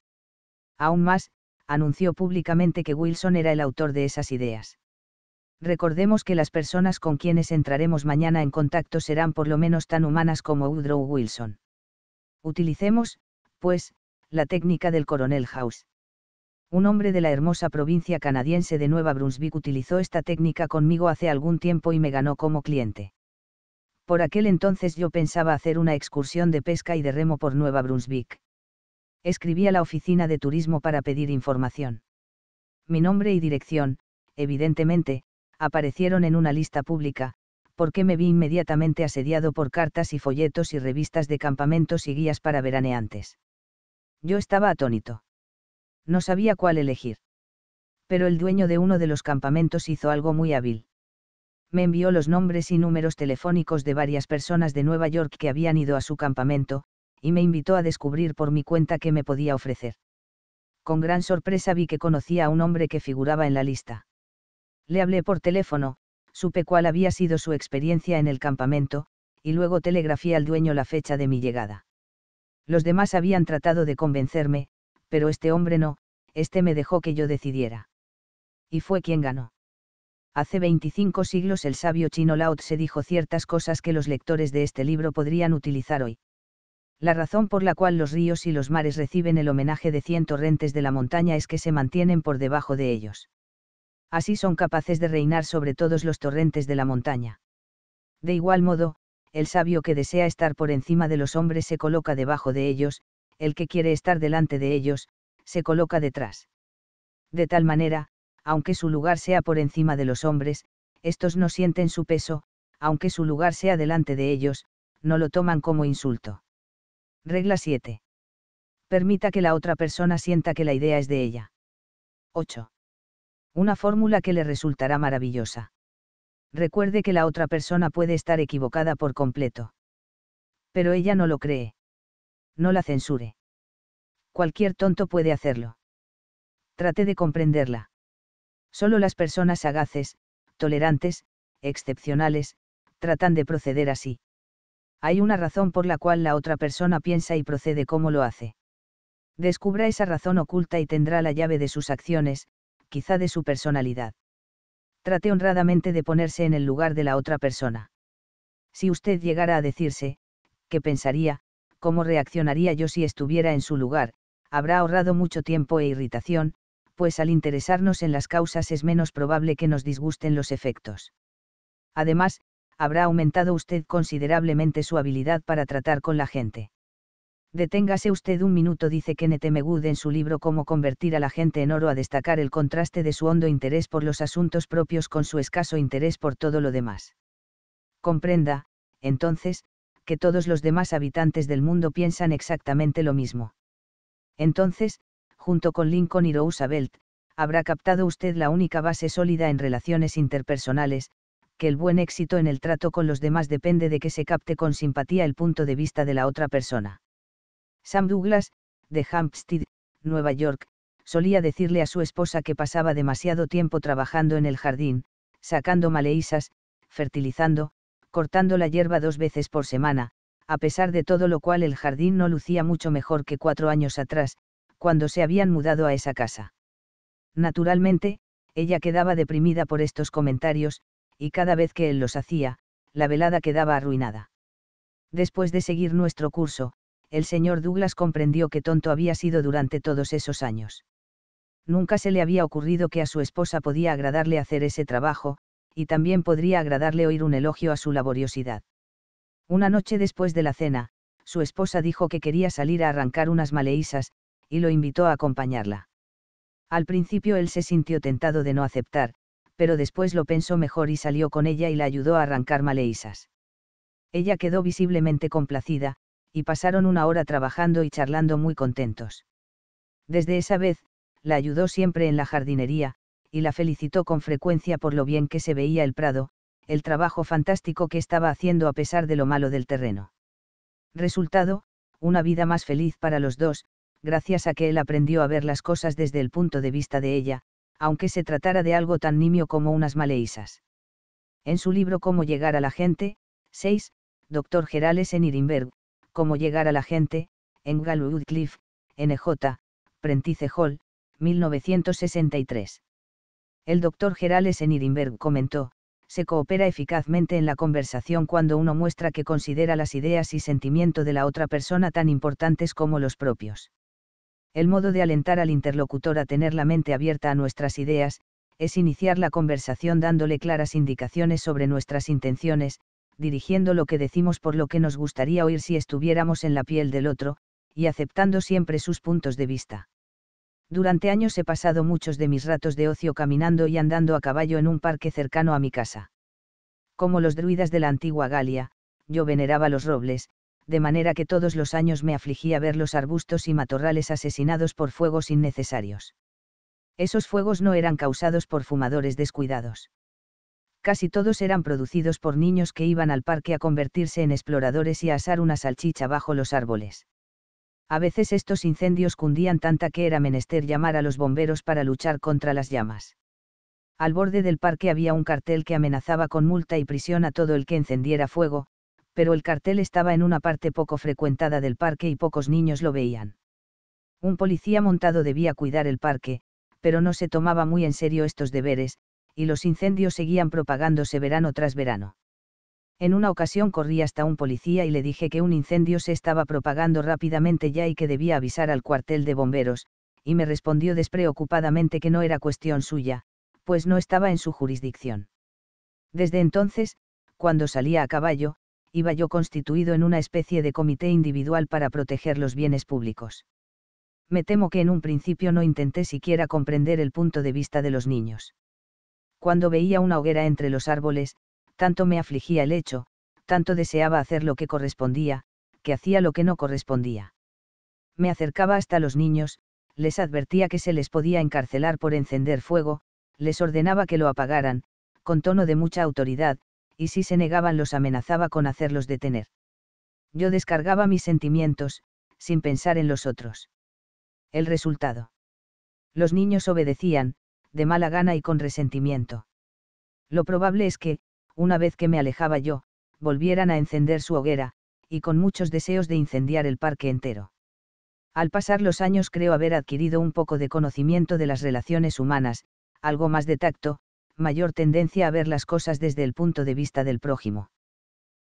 Aún más, anunció públicamente que Wilson era el autor de esas ideas recordemos que las personas con quienes entraremos mañana en contacto serán por lo menos tan humanas como Woodrow Wilson. Utilicemos, pues, la técnica del coronel House. Un hombre de la hermosa provincia canadiense de Nueva Brunswick utilizó esta técnica conmigo hace algún tiempo y me ganó como cliente. Por aquel entonces yo pensaba hacer una excursión de pesca y de remo por Nueva Brunswick. Escribí a la oficina de turismo para pedir información. Mi nombre y dirección, evidentemente, aparecieron en una lista pública, porque me vi inmediatamente asediado por cartas y folletos y revistas de campamentos y guías para veraneantes. Yo estaba atónito. No sabía cuál elegir. Pero el dueño de uno de los campamentos hizo algo muy hábil. Me envió los nombres y números telefónicos de varias personas de Nueva York que habían ido a su campamento, y me invitó a descubrir por mi cuenta qué me podía ofrecer. Con gran sorpresa vi que conocía a un hombre que figuraba en la lista. Le hablé por teléfono, supe cuál había sido su experiencia en el campamento, y luego telegrafié al dueño la fecha de mi llegada. Los demás habían tratado de convencerme, pero este hombre no, este me dejó que yo decidiera. Y fue quien ganó. Hace 25 siglos el sabio chino Lao se dijo ciertas cosas que los lectores de este libro podrían utilizar hoy. La razón por la cual los ríos y los mares reciben el homenaje de cien torrentes de la montaña es que se mantienen por debajo de ellos así son capaces de reinar sobre todos los torrentes de la montaña. De igual modo, el sabio que desea estar por encima de los hombres se coloca debajo de ellos, el que quiere estar delante de ellos, se coloca detrás. De tal manera, aunque su lugar sea por encima de los hombres, estos no sienten su peso, aunque su lugar sea delante de ellos, no lo toman como insulto. Regla 7. Permita que la otra persona sienta que la idea es de ella. 8. Una fórmula que le resultará maravillosa. Recuerde que la otra persona puede estar equivocada por completo. Pero ella no lo cree. No la censure. Cualquier tonto puede hacerlo. Trate de comprenderla. Solo las personas sagaces, tolerantes, excepcionales, tratan de proceder así. Hay una razón por la cual la otra persona piensa y procede como lo hace. Descubra esa razón oculta y tendrá la llave de sus acciones, quizá de su personalidad. Trate honradamente de ponerse en el lugar de la otra persona. Si usted llegara a decirse, ¿qué pensaría? ¿Cómo reaccionaría yo si estuviera en su lugar? Habrá ahorrado mucho tiempo e irritación, pues al interesarnos en las causas es menos probable que nos disgusten los efectos. Además, habrá aumentado usted considerablemente su habilidad para tratar con la gente. Deténgase usted un minuto, dice Kenneth M. en su libro Cómo convertir a la gente en oro a destacar el contraste de su hondo interés por los asuntos propios con su escaso interés por todo lo demás. Comprenda, entonces, que todos los demás habitantes del mundo piensan exactamente lo mismo. Entonces, junto con Lincoln y Roosevelt, habrá captado usted la única base sólida en relaciones interpersonales, que el buen éxito en el trato con los demás depende de que se capte con simpatía el punto de vista de la otra persona. Sam Douglas, de Hampstead, Nueva York, solía decirle a su esposa que pasaba demasiado tiempo trabajando en el jardín, sacando maleísas, fertilizando, cortando la hierba dos veces por semana, a pesar de todo lo cual el jardín no lucía mucho mejor que cuatro años atrás, cuando se habían mudado a esa casa. Naturalmente, ella quedaba deprimida por estos comentarios, y cada vez que él los hacía, la velada quedaba arruinada. Después de seguir nuestro curso, el señor Douglas comprendió que tonto había sido durante todos esos años. Nunca se le había ocurrido que a su esposa podía agradarle hacer ese trabajo, y también podría agradarle oír un elogio a su laboriosidad. Una noche después de la cena, su esposa dijo que quería salir a arrancar unas maleísas, y lo invitó a acompañarla. Al principio él se sintió tentado de no aceptar, pero después lo pensó mejor y salió con ella y la ayudó a arrancar maleísas. Ella quedó visiblemente complacida, y pasaron una hora trabajando y charlando muy contentos. Desde esa vez, la ayudó siempre en la jardinería, y la felicitó con frecuencia por lo bien que se veía el prado, el trabajo fantástico que estaba haciendo a pesar de lo malo del terreno. Resultado, una vida más feliz para los dos, gracias a que él aprendió a ver las cosas desde el punto de vista de ella, aunque se tratara de algo tan nimio como unas maleísas. En su libro Cómo llegar a la gente, 6, Dr. Gerales en Irinberg, Cómo llegar a la gente, en Galwood Cliff, NJ, Prentice Hall, 1963. El doctor Gerales en Edinburgh comentó, se coopera eficazmente en la conversación cuando uno muestra que considera las ideas y sentimiento de la otra persona tan importantes como los propios. El modo de alentar al interlocutor a tener la mente abierta a nuestras ideas, es iniciar la conversación dándole claras indicaciones sobre nuestras intenciones, dirigiendo lo que decimos por lo que nos gustaría oír si estuviéramos en la piel del otro, y aceptando siempre sus puntos de vista. Durante años he pasado muchos de mis ratos de ocio caminando y andando a caballo en un parque cercano a mi casa. Como los druidas de la antigua Galia, yo veneraba los robles, de manera que todos los años me afligía ver los arbustos y matorrales asesinados por fuegos innecesarios. Esos fuegos no eran causados por fumadores descuidados casi todos eran producidos por niños que iban al parque a convertirse en exploradores y a asar una salchicha bajo los árboles. A veces estos incendios cundían tanta que era menester llamar a los bomberos para luchar contra las llamas. Al borde del parque había un cartel que amenazaba con multa y prisión a todo el que encendiera fuego, pero el cartel estaba en una parte poco frecuentada del parque y pocos niños lo veían. Un policía montado debía cuidar el parque, pero no se tomaba muy en serio estos deberes, y los incendios seguían propagándose verano tras verano. En una ocasión corrí hasta un policía y le dije que un incendio se estaba propagando rápidamente ya y que debía avisar al cuartel de bomberos, y me respondió despreocupadamente que no era cuestión suya, pues no estaba en su jurisdicción. Desde entonces, cuando salía a caballo, iba yo constituido en una especie de comité individual para proteger los bienes públicos. Me temo que en un principio no intenté siquiera comprender el punto de vista de los niños cuando veía una hoguera entre los árboles, tanto me afligía el hecho, tanto deseaba hacer lo que correspondía, que hacía lo que no correspondía. Me acercaba hasta los niños, les advertía que se les podía encarcelar por encender fuego, les ordenaba que lo apagaran, con tono de mucha autoridad, y si se negaban los amenazaba con hacerlos detener. Yo descargaba mis sentimientos, sin pensar en los otros. El resultado. Los niños obedecían, de mala gana y con resentimiento. Lo probable es que, una vez que me alejaba yo, volvieran a encender su hoguera, y con muchos deseos de incendiar el parque entero. Al pasar los años creo haber adquirido un poco de conocimiento de las relaciones humanas, algo más de tacto, mayor tendencia a ver las cosas desde el punto de vista del prójimo.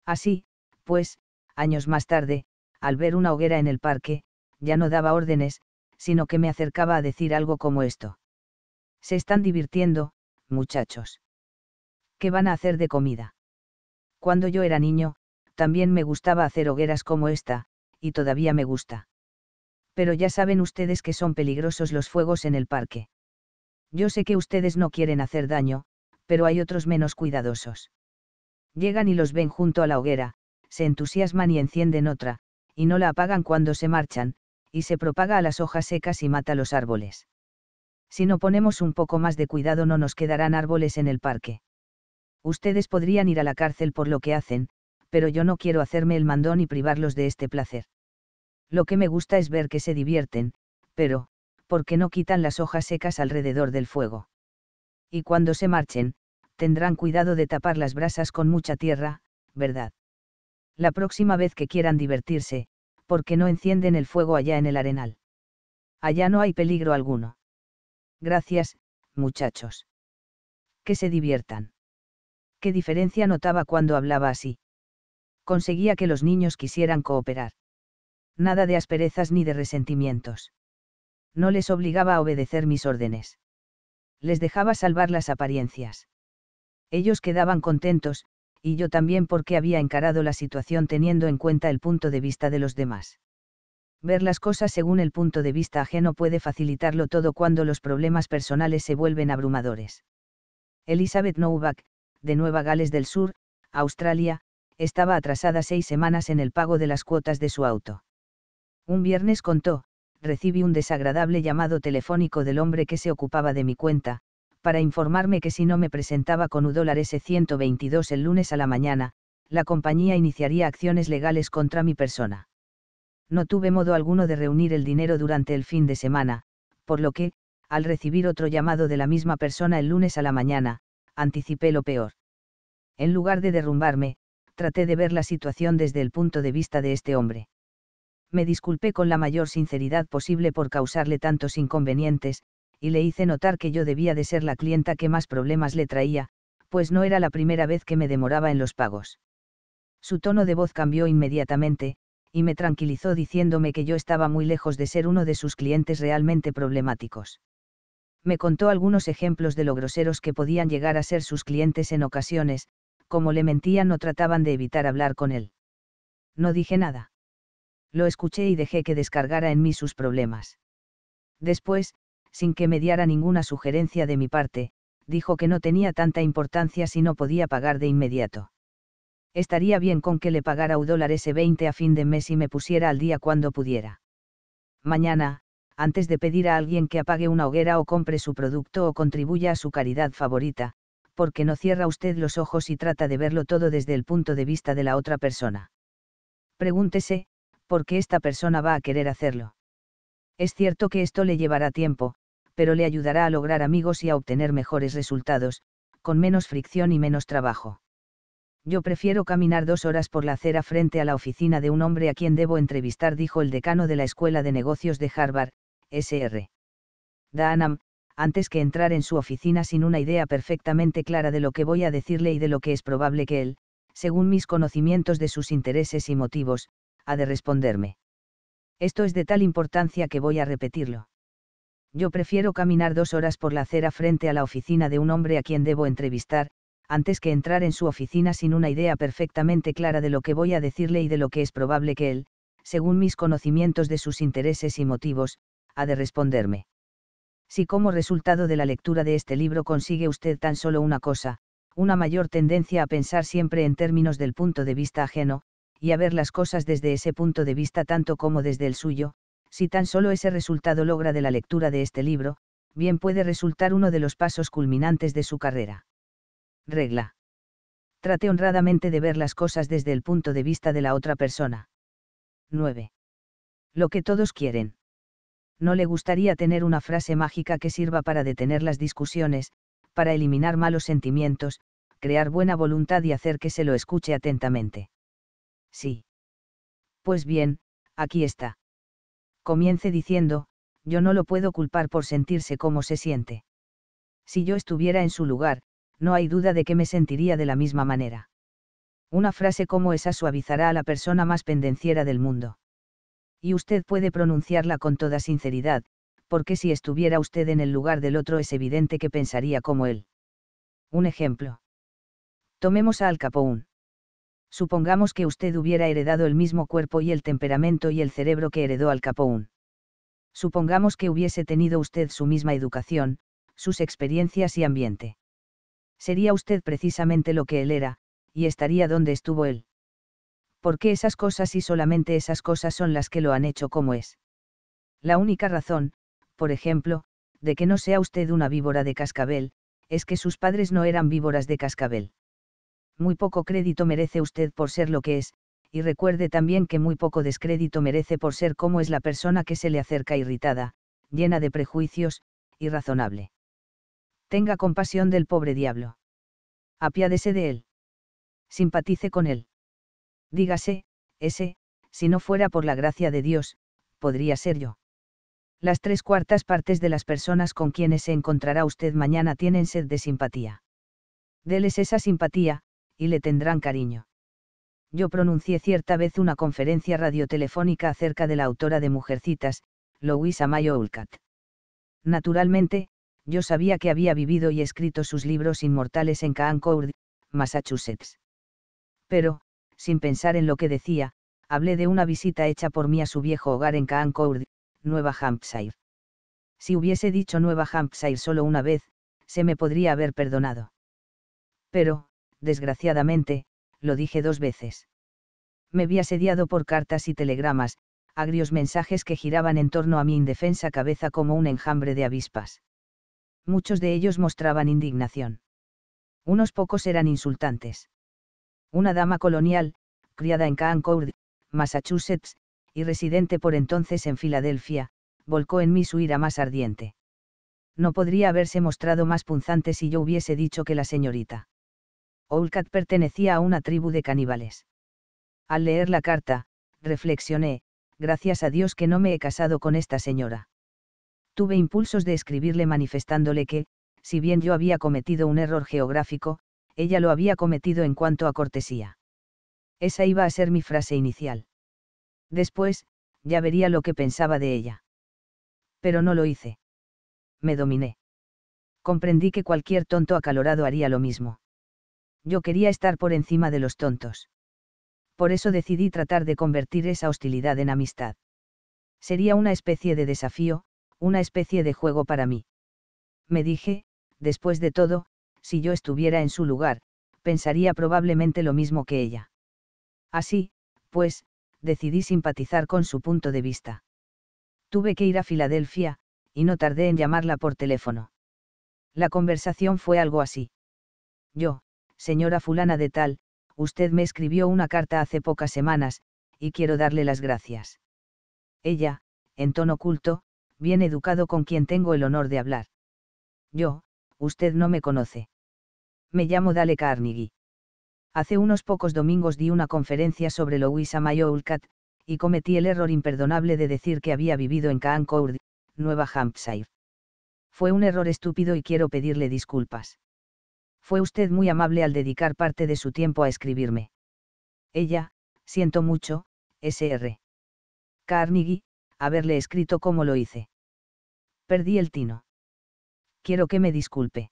Así, pues, años más tarde, al ver una hoguera en el parque, ya no daba órdenes, sino que me acercaba a decir algo como esto. Se están divirtiendo, muchachos. ¿Qué van a hacer de comida? Cuando yo era niño, también me gustaba hacer hogueras como esta, y todavía me gusta. Pero ya saben ustedes que son peligrosos los fuegos en el parque. Yo sé que ustedes no quieren hacer daño, pero hay otros menos cuidadosos. Llegan y los ven junto a la hoguera, se entusiasman y encienden otra, y no la apagan cuando se marchan, y se propaga a las hojas secas y mata los árboles. Si no ponemos un poco más de cuidado no nos quedarán árboles en el parque. Ustedes podrían ir a la cárcel por lo que hacen, pero yo no quiero hacerme el mandón y privarlos de este placer. Lo que me gusta es ver que se divierten, pero, ¿por qué no quitan las hojas secas alrededor del fuego? Y cuando se marchen, tendrán cuidado de tapar las brasas con mucha tierra, ¿verdad? La próxima vez que quieran divertirse, ¿por qué no encienden el fuego allá en el arenal? Allá no hay peligro alguno. Gracias, muchachos. Que se diviertan. Qué diferencia notaba cuando hablaba así. Conseguía que los niños quisieran cooperar. Nada de asperezas ni de resentimientos. No les obligaba a obedecer mis órdenes. Les dejaba salvar las apariencias. Ellos quedaban contentos, y yo también porque había encarado la situación teniendo en cuenta el punto de vista de los demás. Ver las cosas según el punto de vista ajeno puede facilitarlo todo cuando los problemas personales se vuelven abrumadores. Elizabeth Novak, de Nueva Gales del Sur, Australia, estaba atrasada seis semanas en el pago de las cuotas de su auto. Un viernes contó, recibí un desagradable llamado telefónico del hombre que se ocupaba de mi cuenta, para informarme que si no me presentaba con UDólar S122 el lunes a la mañana, la compañía iniciaría acciones legales contra mi persona no tuve modo alguno de reunir el dinero durante el fin de semana, por lo que, al recibir otro llamado de la misma persona el lunes a la mañana, anticipé lo peor. En lugar de derrumbarme, traté de ver la situación desde el punto de vista de este hombre. Me disculpé con la mayor sinceridad posible por causarle tantos inconvenientes, y le hice notar que yo debía de ser la clienta que más problemas le traía, pues no era la primera vez que me demoraba en los pagos. Su tono de voz cambió inmediatamente, y me tranquilizó diciéndome que yo estaba muy lejos de ser uno de sus clientes realmente problemáticos. Me contó algunos ejemplos de lo groseros que podían llegar a ser sus clientes en ocasiones, como le mentían o trataban de evitar hablar con él. No dije nada. Lo escuché y dejé que descargara en mí sus problemas. Después, sin que mediara ninguna sugerencia de mi parte, dijo que no tenía tanta importancia si no podía pagar de inmediato estaría bien con que le pagara un dólar ese 20 a fin de mes y me pusiera al día cuando pudiera. Mañana, antes de pedir a alguien que apague una hoguera o compre su producto o contribuya a su caridad favorita, porque no cierra usted los ojos y trata de verlo todo desde el punto de vista de la otra persona. Pregúntese, ¿por qué esta persona va a querer hacerlo? Es cierto que esto le llevará tiempo, pero le ayudará a lograr amigos y a obtener mejores resultados, con menos fricción y menos trabajo. Yo prefiero caminar dos horas por la acera frente a la oficina de un hombre a quien debo entrevistar, dijo el decano de la Escuela de Negocios de Harvard, Sr. Danam, antes que entrar en su oficina sin una idea perfectamente clara de lo que voy a decirle y de lo que es probable que él, según mis conocimientos de sus intereses y motivos, ha de responderme. Esto es de tal importancia que voy a repetirlo. Yo prefiero caminar dos horas por la acera frente a la oficina de un hombre a quien debo entrevistar, antes que entrar en su oficina sin una idea perfectamente clara de lo que voy a decirle y de lo que es probable que él, según mis conocimientos de sus intereses y motivos, ha de responderme. Si como resultado de la lectura de este libro consigue usted tan solo una cosa, una mayor tendencia a pensar siempre en términos del punto de vista ajeno, y a ver las cosas desde ese punto de vista tanto como desde el suyo, si tan solo ese resultado logra de la lectura de este libro, bien puede resultar uno de los pasos culminantes de su carrera regla. Trate honradamente de ver las cosas desde el punto de vista de la otra persona. 9. Lo que todos quieren. No le gustaría tener una frase mágica que sirva para detener las discusiones, para eliminar malos sentimientos, crear buena voluntad y hacer que se lo escuche atentamente. Sí. Pues bien, aquí está. Comience diciendo, yo no lo puedo culpar por sentirse como se siente. Si yo estuviera en su lugar, no hay duda de que me sentiría de la misma manera. Una frase como esa suavizará a la persona más pendenciera del mundo. Y usted puede pronunciarla con toda sinceridad, porque si estuviera usted en el lugar del otro es evidente que pensaría como él. Un ejemplo. Tomemos a Al Capone. Supongamos que usted hubiera heredado el mismo cuerpo y el temperamento y el cerebro que heredó Al Capone. Supongamos que hubiese tenido usted su misma educación, sus experiencias y ambiente sería usted precisamente lo que él era, y estaría donde estuvo él. Porque esas cosas y solamente esas cosas son las que lo han hecho como es. La única razón, por ejemplo, de que no sea usted una víbora de cascabel, es que sus padres no eran víboras de cascabel. Muy poco crédito merece usted por ser lo que es, y recuerde también que muy poco descrédito merece por ser como es la persona que se le acerca irritada, llena de prejuicios, y razonable. Tenga compasión del pobre diablo. Apiádese de él. Simpatice con él. Dígase, ese, si no fuera por la gracia de Dios, podría ser yo. Las tres cuartas partes de las personas con quienes se encontrará usted mañana tienen sed de simpatía. Deles esa simpatía, y le tendrán cariño. Yo pronuncié cierta vez una conferencia radiotelefónica acerca de la autora de Mujercitas, Louisa May Olcott. Naturalmente, yo sabía que había vivido y escrito sus libros inmortales en Court, Massachusetts. Pero, sin pensar en lo que decía, hablé de una visita hecha por mí a su viejo hogar en Court, Nueva Hampshire. Si hubiese dicho Nueva Hampshire solo una vez, se me podría haber perdonado. Pero, desgraciadamente, lo dije dos veces. Me vi asediado por cartas y telegramas, agrios mensajes que giraban en torno a mi indefensa cabeza como un enjambre de avispas muchos de ellos mostraban indignación. Unos pocos eran insultantes. Una dama colonial, criada en Concord, Massachusetts, y residente por entonces en Filadelfia, volcó en mí su ira más ardiente. No podría haberse mostrado más punzante si yo hubiese dicho que la señorita. Olcott pertenecía a una tribu de caníbales. Al leer la carta, reflexioné, gracias a Dios que no me he casado con esta señora tuve impulsos de escribirle manifestándole que, si bien yo había cometido un error geográfico, ella lo había cometido en cuanto a cortesía. Esa iba a ser mi frase inicial. Después, ya vería lo que pensaba de ella. Pero no lo hice. Me dominé. Comprendí que cualquier tonto acalorado haría lo mismo. Yo quería estar por encima de los tontos. Por eso decidí tratar de convertir esa hostilidad en amistad. Sería una especie de desafío, una especie de juego para mí. Me dije, después de todo, si yo estuviera en su lugar, pensaría probablemente lo mismo que ella. Así, pues, decidí simpatizar con su punto de vista. Tuve que ir a Filadelfia, y no tardé en llamarla por teléfono. La conversación fue algo así. Yo, señora fulana de tal, usted me escribió una carta hace pocas semanas, y quiero darle las gracias. Ella, en tono culto, bien educado con quien tengo el honor de hablar. Yo, usted no me conoce. Me llamo Dale Carnegie. Hace unos pocos domingos di una conferencia sobre Louisa May y cometí el error imperdonable de decir que había vivido en Cancourt, Nueva Hampshire. Fue un error estúpido y quiero pedirle disculpas. Fue usted muy amable al dedicar parte de su tiempo a escribirme. Ella, siento mucho, Sr. Carnegie, haberle escrito como lo hice. Perdí el tino. Quiero que me disculpe.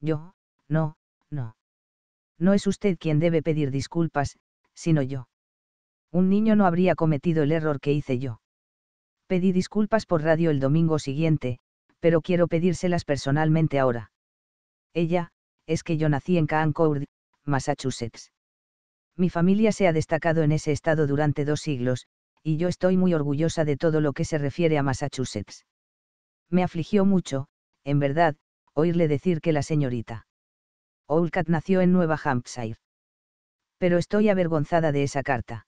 Yo, no, no. No es usted quien debe pedir disculpas, sino yo. Un niño no habría cometido el error que hice yo. Pedí disculpas por radio el domingo siguiente, pero quiero pedírselas personalmente ahora. Ella, es que yo nací en Concord, Massachusetts. Mi familia se ha destacado en ese estado durante dos siglos, y yo estoy muy orgullosa de todo lo que se refiere a Massachusetts. Me afligió mucho, en verdad, oírle decir que la señorita Olcott nació en Nueva Hampshire. Pero estoy avergonzada de esa carta.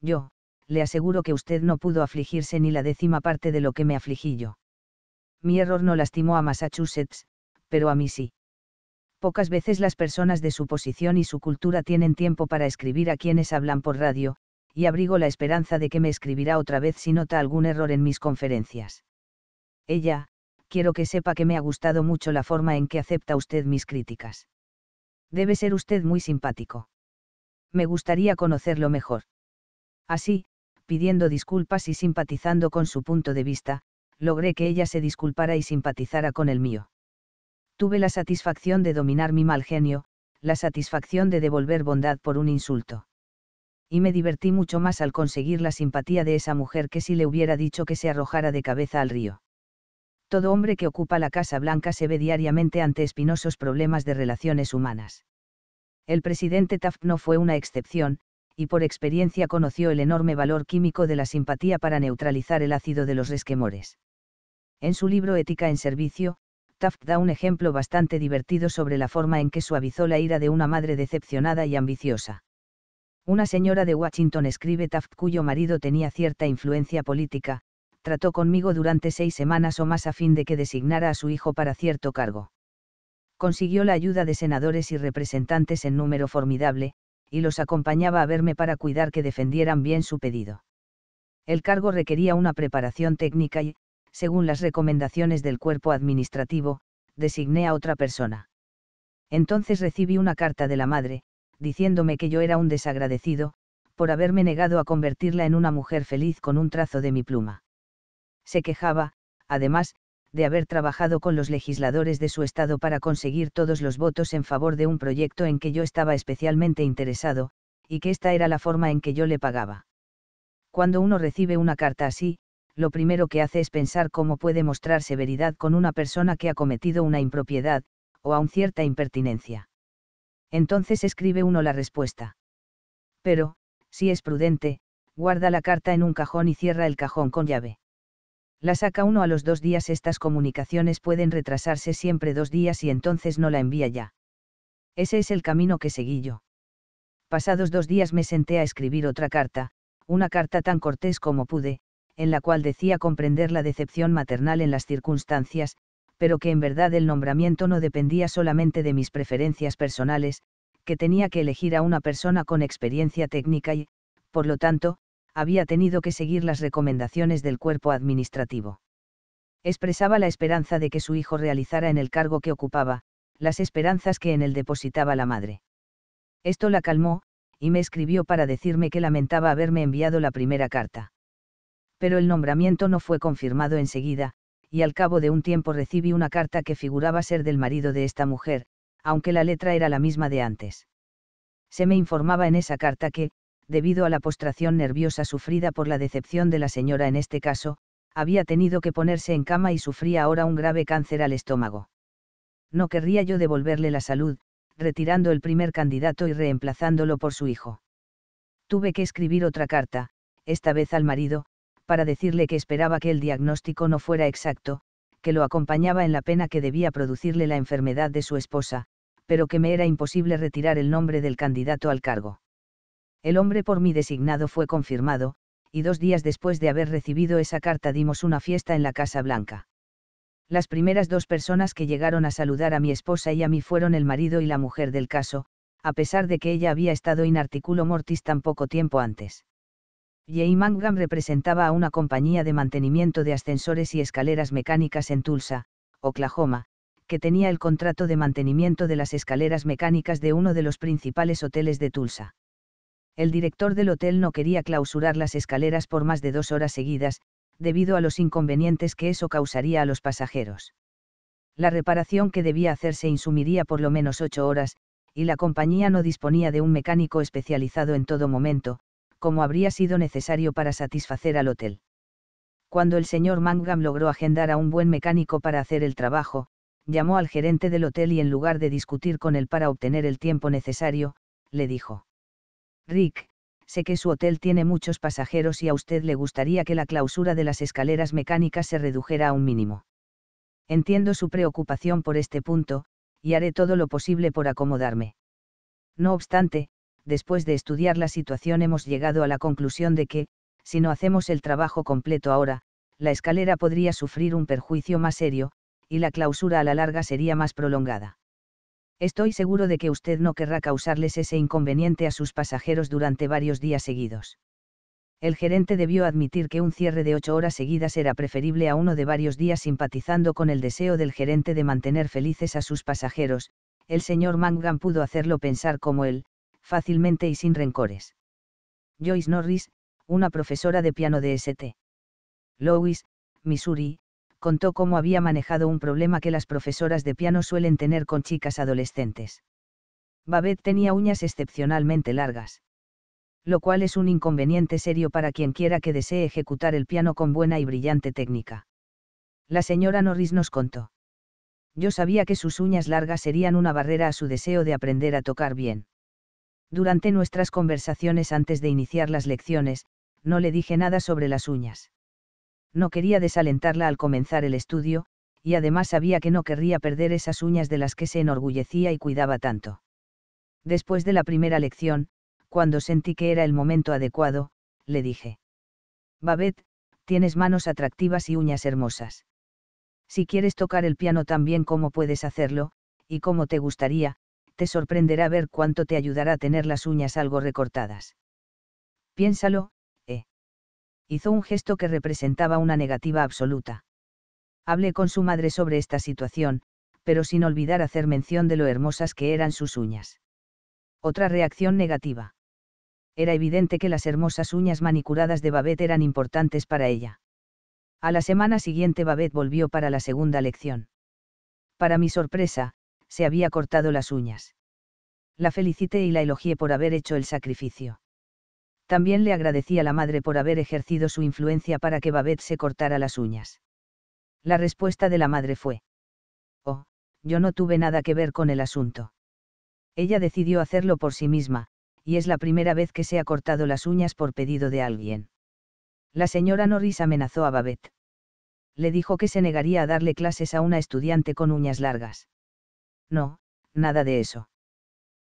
Yo, le aseguro que usted no pudo afligirse ni la décima parte de lo que me afligí yo. Mi error no lastimó a Massachusetts, pero a mí sí. Pocas veces las personas de su posición y su cultura tienen tiempo para escribir a quienes hablan por radio, y abrigo la esperanza de que me escribirá otra vez si nota algún error en mis conferencias. Ella, quiero que sepa que me ha gustado mucho la forma en que acepta usted mis críticas. Debe ser usted muy simpático. Me gustaría conocerlo mejor. Así, pidiendo disculpas y simpatizando con su punto de vista, logré que ella se disculpara y simpatizara con el mío. Tuve la satisfacción de dominar mi mal genio, la satisfacción de devolver bondad por un insulto y me divertí mucho más al conseguir la simpatía de esa mujer que si le hubiera dicho que se arrojara de cabeza al río. Todo hombre que ocupa la Casa Blanca se ve diariamente ante espinosos problemas de relaciones humanas. El presidente Taft no fue una excepción, y por experiencia conoció el enorme valor químico de la simpatía para neutralizar el ácido de los resquemores. En su libro Ética en Servicio, Taft da un ejemplo bastante divertido sobre la forma en que suavizó la ira de una madre decepcionada y ambiciosa. Una señora de Washington escribe Taft cuyo marido tenía cierta influencia política, trató conmigo durante seis semanas o más a fin de que designara a su hijo para cierto cargo. Consiguió la ayuda de senadores y representantes en número formidable, y los acompañaba a verme para cuidar que defendieran bien su pedido. El cargo requería una preparación técnica y, según las recomendaciones del cuerpo administrativo, designé a otra persona. Entonces recibí una carta de la madre, diciéndome que yo era un desagradecido, por haberme negado a convertirla en una mujer feliz con un trazo de mi pluma. Se quejaba, además, de haber trabajado con los legisladores de su estado para conseguir todos los votos en favor de un proyecto en que yo estaba especialmente interesado, y que esta era la forma en que yo le pagaba. Cuando uno recibe una carta así, lo primero que hace es pensar cómo puede mostrar severidad con una persona que ha cometido una impropiedad, o aun cierta impertinencia entonces escribe uno la respuesta. Pero, si es prudente, guarda la carta en un cajón y cierra el cajón con llave. La saca uno a los dos días. Estas comunicaciones pueden retrasarse siempre dos días y entonces no la envía ya. Ese es el camino que seguí yo. Pasados dos días me senté a escribir otra carta, una carta tan cortés como pude, en la cual decía comprender la decepción maternal en las circunstancias, pero que en verdad el nombramiento no dependía solamente de mis preferencias personales, que tenía que elegir a una persona con experiencia técnica y, por lo tanto, había tenido que seguir las recomendaciones del cuerpo administrativo. Expresaba la esperanza de que su hijo realizara en el cargo que ocupaba, las esperanzas que en él depositaba la madre. Esto la calmó, y me escribió para decirme que lamentaba haberme enviado la primera carta. Pero el nombramiento no fue confirmado enseguida, y al cabo de un tiempo recibí una carta que figuraba ser del marido de esta mujer, aunque la letra era la misma de antes. Se me informaba en esa carta que, debido a la postración nerviosa sufrida por la decepción de la señora en este caso, había tenido que ponerse en cama y sufría ahora un grave cáncer al estómago. No querría yo devolverle la salud, retirando el primer candidato y reemplazándolo por su hijo. Tuve que escribir otra carta, esta vez al marido, para decirle que esperaba que el diagnóstico no fuera exacto, que lo acompañaba en la pena que debía producirle la enfermedad de su esposa, pero que me era imposible retirar el nombre del candidato al cargo. El hombre por mí designado fue confirmado, y dos días después de haber recibido esa carta dimos una fiesta en la Casa Blanca. Las primeras dos personas que llegaron a saludar a mi esposa y a mí fueron el marido y la mujer del caso, a pesar de que ella había estado in articulo mortis tan poco tiempo antes. Mangam representaba a una compañía de mantenimiento de ascensores y escaleras mecánicas en Tulsa, Oklahoma, que tenía el contrato de mantenimiento de las escaleras mecánicas de uno de los principales hoteles de Tulsa. El director del hotel no quería clausurar las escaleras por más de dos horas seguidas, debido a los inconvenientes que eso causaría a los pasajeros. La reparación que debía hacerse insumiría por lo menos ocho horas, y la compañía no disponía de un mecánico especializado en todo momento, como habría sido necesario para satisfacer al hotel. Cuando el señor Mangam logró agendar a un buen mecánico para hacer el trabajo, llamó al gerente del hotel y en lugar de discutir con él para obtener el tiempo necesario, le dijo. Rick, sé que su hotel tiene muchos pasajeros y a usted le gustaría que la clausura de las escaleras mecánicas se redujera a un mínimo. Entiendo su preocupación por este punto, y haré todo lo posible por acomodarme. No obstante, después de estudiar la situación hemos llegado a la conclusión de que, si no hacemos el trabajo completo ahora, la escalera podría sufrir un perjuicio más serio, y la clausura a la larga sería más prolongada. Estoy seguro de que usted no querrá causarles ese inconveniente a sus pasajeros durante varios días seguidos. El gerente debió admitir que un cierre de ocho horas seguidas era preferible a uno de varios días simpatizando con el deseo del gerente de mantener felices a sus pasajeros, el señor Mangan pudo hacerlo pensar como él, fácilmente y sin rencores. Joyce Norris, una profesora de piano de St. Louis, Missouri, contó cómo había manejado un problema que las profesoras de piano suelen tener con chicas adolescentes. Babette tenía uñas excepcionalmente largas. Lo cual es un inconveniente serio para quien quiera que desee ejecutar el piano con buena y brillante técnica. La señora Norris nos contó. Yo sabía que sus uñas largas serían una barrera a su deseo de aprender a tocar bien. Durante nuestras conversaciones antes de iniciar las lecciones, no le dije nada sobre las uñas. No quería desalentarla al comenzar el estudio, y además sabía que no querría perder esas uñas de las que se enorgullecía y cuidaba tanto. Después de la primera lección, cuando sentí que era el momento adecuado, le dije. Babet, tienes manos atractivas y uñas hermosas. Si quieres tocar el piano tan bien como puedes hacerlo, y cómo te gustaría, sorprenderá ver cuánto te ayudará tener las uñas algo recortadas. Piénsalo, eh. Hizo un gesto que representaba una negativa absoluta. Hablé con su madre sobre esta situación, pero sin olvidar hacer mención de lo hermosas que eran sus uñas. Otra reacción negativa. Era evidente que las hermosas uñas manicuradas de Babette eran importantes para ella. A la semana siguiente Babette volvió para la segunda lección. Para mi sorpresa, se había cortado las uñas. La felicité y la elogié por haber hecho el sacrificio. También le agradecí a la madre por haber ejercido su influencia para que Babette se cortara las uñas. La respuesta de la madre fue, Oh, yo no tuve nada que ver con el asunto. Ella decidió hacerlo por sí misma, y es la primera vez que se ha cortado las uñas por pedido de alguien. La señora Norris amenazó a Babette. Le dijo que se negaría a darle clases a una estudiante con uñas largas. No, nada de eso.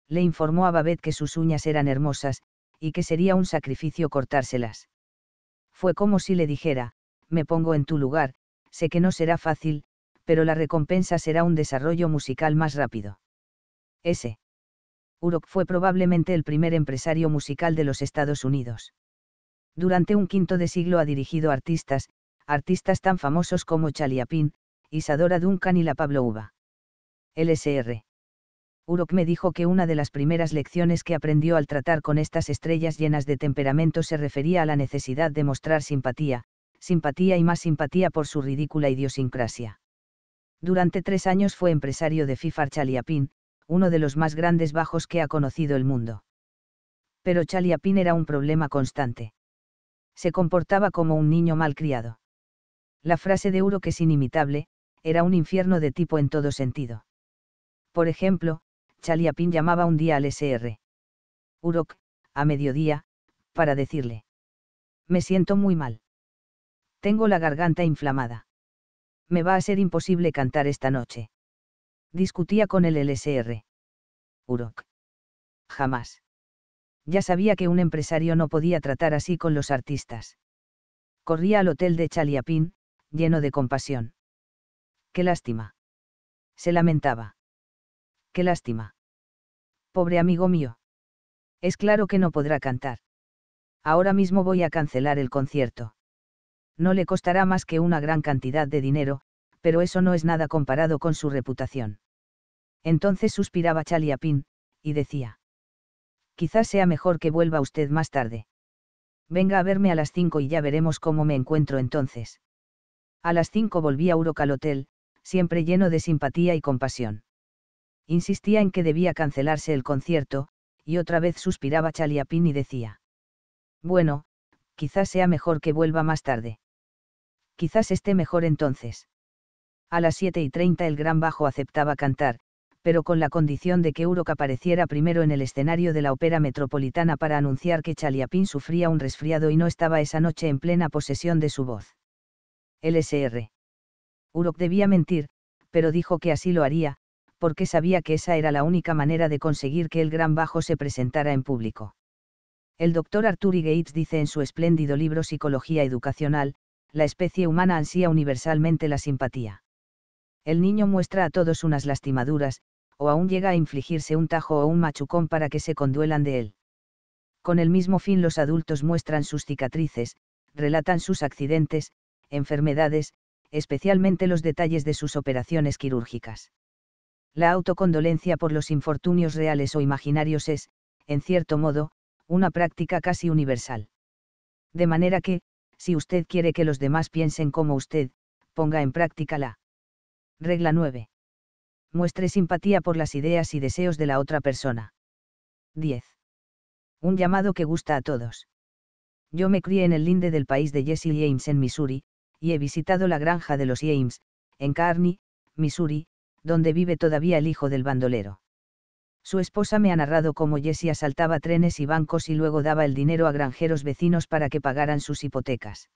Le informó a Babette que sus uñas eran hermosas, y que sería un sacrificio cortárselas. Fue como si le dijera, me pongo en tu lugar, sé que no será fácil, pero la recompensa será un desarrollo musical más rápido. Ese, Urok fue probablemente el primer empresario musical de los Estados Unidos. Durante un quinto de siglo ha dirigido artistas, artistas tan famosos como Chaliapín, Isadora Duncan y la Pablo Uva. LSR. Urok me dijo que una de las primeras lecciones que aprendió al tratar con estas estrellas llenas de temperamento se refería a la necesidad de mostrar simpatía, simpatía y más simpatía por su ridícula idiosincrasia. Durante tres años fue empresario de Fifar Chaliapin, uno de los más grandes bajos que ha conocido el mundo. Pero Chaliapin era un problema constante. Se comportaba como un niño criado. La frase de Urok es inimitable, era un infierno de tipo en todo sentido por ejemplo, Chaliapín llamaba un día al SR. Urok, a mediodía, para decirle. Me siento muy mal. Tengo la garganta inflamada. Me va a ser imposible cantar esta noche. Discutía con el S.R. Urok. Jamás. Ya sabía que un empresario no podía tratar así con los artistas. Corría al hotel de Chaliapín, lleno de compasión. Qué lástima. Se lamentaba qué lástima. Pobre amigo mío. Es claro que no podrá cantar. Ahora mismo voy a cancelar el concierto. No le costará más que una gran cantidad de dinero, pero eso no es nada comparado con su reputación. Entonces suspiraba Chaliapín, y decía. Quizás sea mejor que vuelva usted más tarde. Venga a verme a las cinco y ya veremos cómo me encuentro entonces. A las cinco volví a Urocal Hotel, siempre lleno de simpatía y compasión insistía en que debía cancelarse el concierto, y otra vez suspiraba Chaliapín y decía. Bueno, quizás sea mejor que vuelva más tarde. Quizás esté mejor entonces. A las 7 y 30 el gran bajo aceptaba cantar, pero con la condición de que Urok apareciera primero en el escenario de la ópera metropolitana para anunciar que Chaliapín sufría un resfriado y no estaba esa noche en plena posesión de su voz. LSR. Urok debía mentir, pero dijo que así lo haría, porque sabía que esa era la única manera de conseguir que el gran bajo se presentara en público. El doctor Arthur e. Gates dice en su espléndido libro Psicología Educacional, la especie humana ansía universalmente la simpatía. El niño muestra a todos unas lastimaduras, o aún llega a infligirse un tajo o un machucón para que se conduelan de él. Con el mismo fin los adultos muestran sus cicatrices, relatan sus accidentes, enfermedades, especialmente los detalles de sus operaciones quirúrgicas. La autocondolencia por los infortunios reales o imaginarios es, en cierto modo, una práctica casi universal. De manera que, si usted quiere que los demás piensen como usted, ponga en práctica la regla 9. Muestre simpatía por las ideas y deseos de la otra persona. 10. Un llamado que gusta a todos. Yo me crié en el linde del país de Jesse James en Missouri, y he visitado la granja de los James, en Kearney, Missouri, donde vive todavía el hijo del bandolero. Su esposa me ha narrado cómo Jesse asaltaba trenes y bancos y luego daba el dinero a granjeros vecinos para que pagaran sus hipotecas.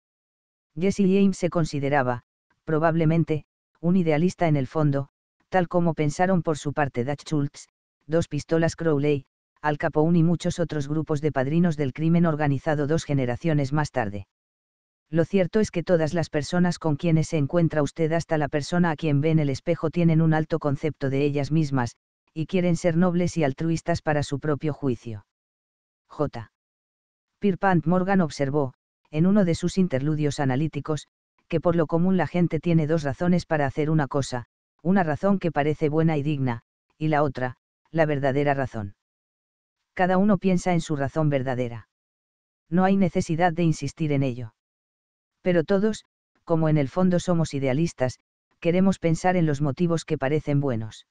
Jesse James se consideraba, probablemente, un idealista en el fondo, tal como pensaron por su parte Dutch Schultz, dos pistolas Crowley, Al Capone y muchos otros grupos de padrinos del crimen organizado dos generaciones más tarde. Lo cierto es que todas las personas con quienes se encuentra usted hasta la persona a quien ve en el espejo tienen un alto concepto de ellas mismas, y quieren ser nobles y altruistas para su propio juicio. J. Pirpant Morgan observó, en uno de sus interludios analíticos, que por lo común la gente tiene dos razones para hacer una cosa, una razón que parece buena y digna, y la otra, la verdadera razón. Cada uno piensa en su razón verdadera. No hay necesidad de insistir en ello pero todos, como en el fondo somos idealistas, queremos pensar en los motivos que parecen buenos.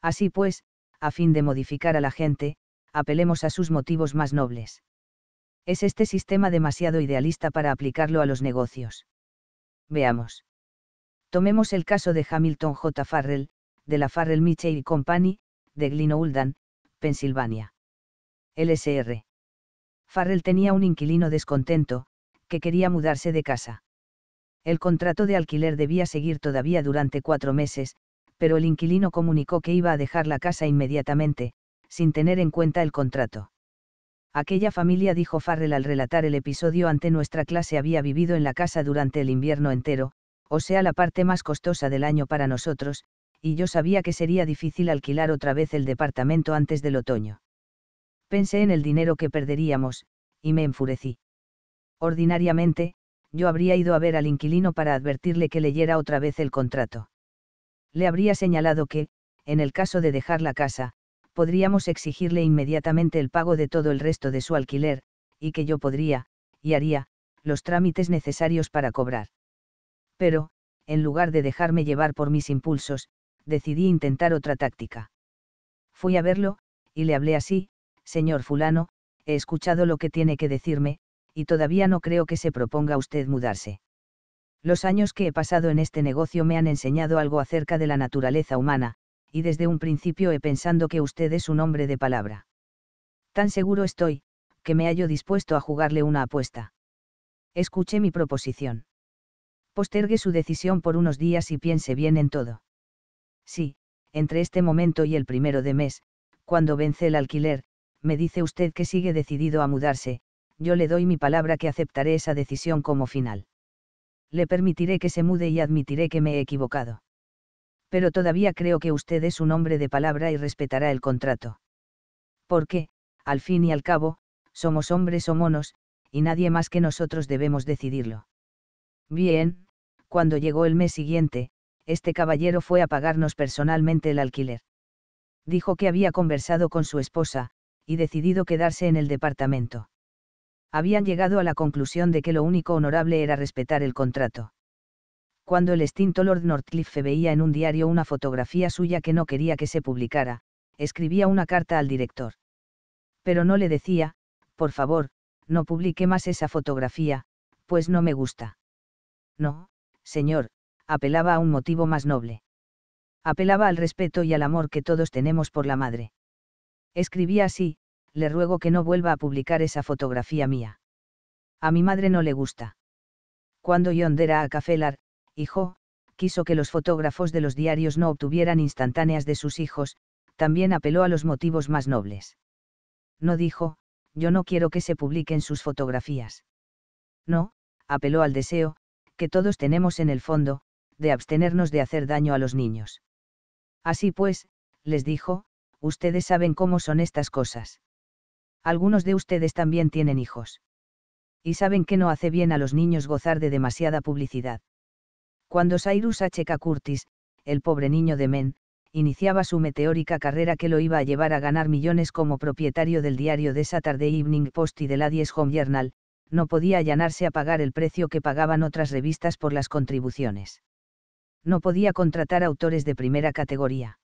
Así pues, a fin de modificar a la gente, apelemos a sus motivos más nobles. ¿Es este sistema demasiado idealista para aplicarlo a los negocios? Veamos. Tomemos el caso de Hamilton J. Farrell, de la Farrell Mitchell Company, de Glenoldan, Pensilvania. LSR. Farrell tenía un inquilino descontento, que quería mudarse de casa. El contrato de alquiler debía seguir todavía durante cuatro meses, pero el inquilino comunicó que iba a dejar la casa inmediatamente, sin tener en cuenta el contrato. Aquella familia, dijo Farrell al relatar el episodio ante nuestra clase, había vivido en la casa durante el invierno entero, o sea, la parte más costosa del año para nosotros, y yo sabía que sería difícil alquilar otra vez el departamento antes del otoño. Pensé en el dinero que perderíamos, y me enfurecí. Ordinariamente, yo habría ido a ver al inquilino para advertirle que leyera otra vez el contrato. Le habría señalado que, en el caso de dejar la casa, podríamos exigirle inmediatamente el pago de todo el resto de su alquiler, y que yo podría, y haría, los trámites necesarios para cobrar. Pero, en lugar de dejarme llevar por mis impulsos, decidí intentar otra táctica. Fui a verlo, y le hablé así, señor fulano, he escuchado lo que tiene que decirme, y todavía no creo que se proponga usted mudarse. Los años que he pasado en este negocio me han enseñado algo acerca de la naturaleza humana, y desde un principio he pensado que usted es un hombre de palabra. Tan seguro estoy, que me hallo dispuesto a jugarle una apuesta. Escuche mi proposición. Postergue su decisión por unos días y piense bien en todo. Sí, entre este momento y el primero de mes, cuando vence el alquiler, me dice usted que sigue decidido a mudarse, yo le doy mi palabra que aceptaré esa decisión como final. Le permitiré que se mude y admitiré que me he equivocado. Pero todavía creo que usted es un hombre de palabra y respetará el contrato. Porque, al fin y al cabo, somos hombres o monos, y nadie más que nosotros debemos decidirlo. Bien, cuando llegó el mes siguiente, este caballero fue a pagarnos personalmente el alquiler. Dijo que había conversado con su esposa, y decidido quedarse en el departamento habían llegado a la conclusión de que lo único honorable era respetar el contrato. Cuando el extinto Lord Northcliffe veía en un diario una fotografía suya que no quería que se publicara, escribía una carta al director. Pero no le decía, por favor, no publique más esa fotografía, pues no me gusta. No, señor, apelaba a un motivo más noble. Apelaba al respeto y al amor que todos tenemos por la madre. Escribía así, le ruego que no vuelva a publicar esa fotografía mía. A mi madre no le gusta. Cuando Yondera a Cafelar, hijo, quiso que los fotógrafos de los diarios no obtuvieran instantáneas de sus hijos, también apeló a los motivos más nobles. No dijo, yo no quiero que se publiquen sus fotografías. No, apeló al deseo, que todos tenemos en el fondo, de abstenernos de hacer daño a los niños. Así pues, les dijo, ustedes saben cómo son estas cosas algunos de ustedes también tienen hijos. Y saben que no hace bien a los niños gozar de demasiada publicidad. Cuando Cyrus H. K. Curtis, el pobre niño de Men, iniciaba su meteórica carrera que lo iba a llevar a ganar millones como propietario del diario The Saturday Evening Post y del Adies Home Journal, no podía allanarse a pagar el precio que pagaban otras revistas por las contribuciones. No podía contratar autores de primera categoría.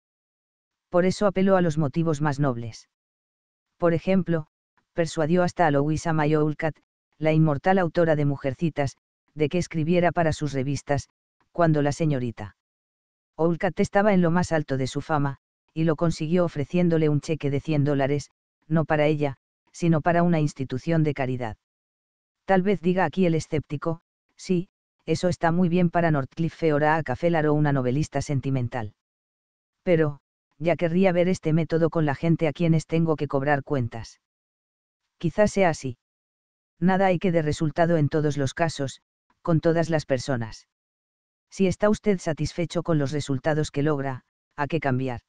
Por eso apeló a los motivos más nobles por ejemplo, persuadió hasta a Louisa May Oulcat, la inmortal autora de Mujercitas, de que escribiera para sus revistas, cuando la señorita Oulcat estaba en lo más alto de su fama, y lo consiguió ofreciéndole un cheque de 100 dólares, no para ella, sino para una institución de caridad. Tal vez diga aquí el escéptico, sí, eso está muy bien para Northcliffe o a Cafelar o una novelista sentimental. Pero, ya querría ver este método con la gente a quienes tengo que cobrar cuentas. Quizás sea así. Nada hay que de resultado en todos los casos, con todas las personas. Si está usted satisfecho con los resultados que logra, ¿a qué cambiar?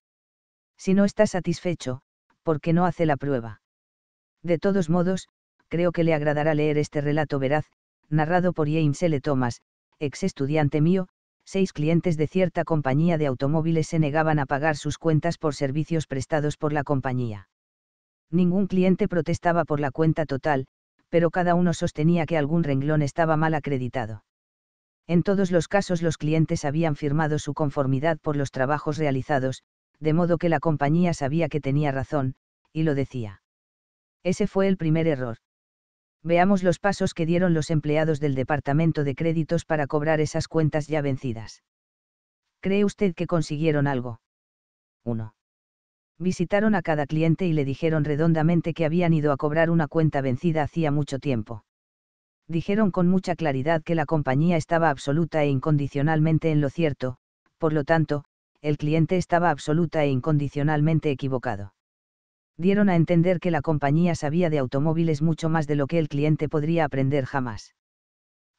Si no está satisfecho, ¿por qué no hace la prueba? De todos modos, creo que le agradará leer este relato veraz, narrado por James L. Thomas, ex estudiante mío, seis clientes de cierta compañía de automóviles se negaban a pagar sus cuentas por servicios prestados por la compañía. Ningún cliente protestaba por la cuenta total, pero cada uno sostenía que algún renglón estaba mal acreditado. En todos los casos los clientes habían firmado su conformidad por los trabajos realizados, de modo que la compañía sabía que tenía razón, y lo decía. Ese fue el primer error veamos los pasos que dieron los empleados del Departamento de Créditos para cobrar esas cuentas ya vencidas. ¿Cree usted que consiguieron algo? 1. Visitaron a cada cliente y le dijeron redondamente que habían ido a cobrar una cuenta vencida hacía mucho tiempo. Dijeron con mucha claridad que la compañía estaba absoluta e incondicionalmente en lo cierto, por lo tanto, el cliente estaba absoluta e incondicionalmente equivocado dieron a entender que la compañía sabía de automóviles mucho más de lo que el cliente podría aprender jamás.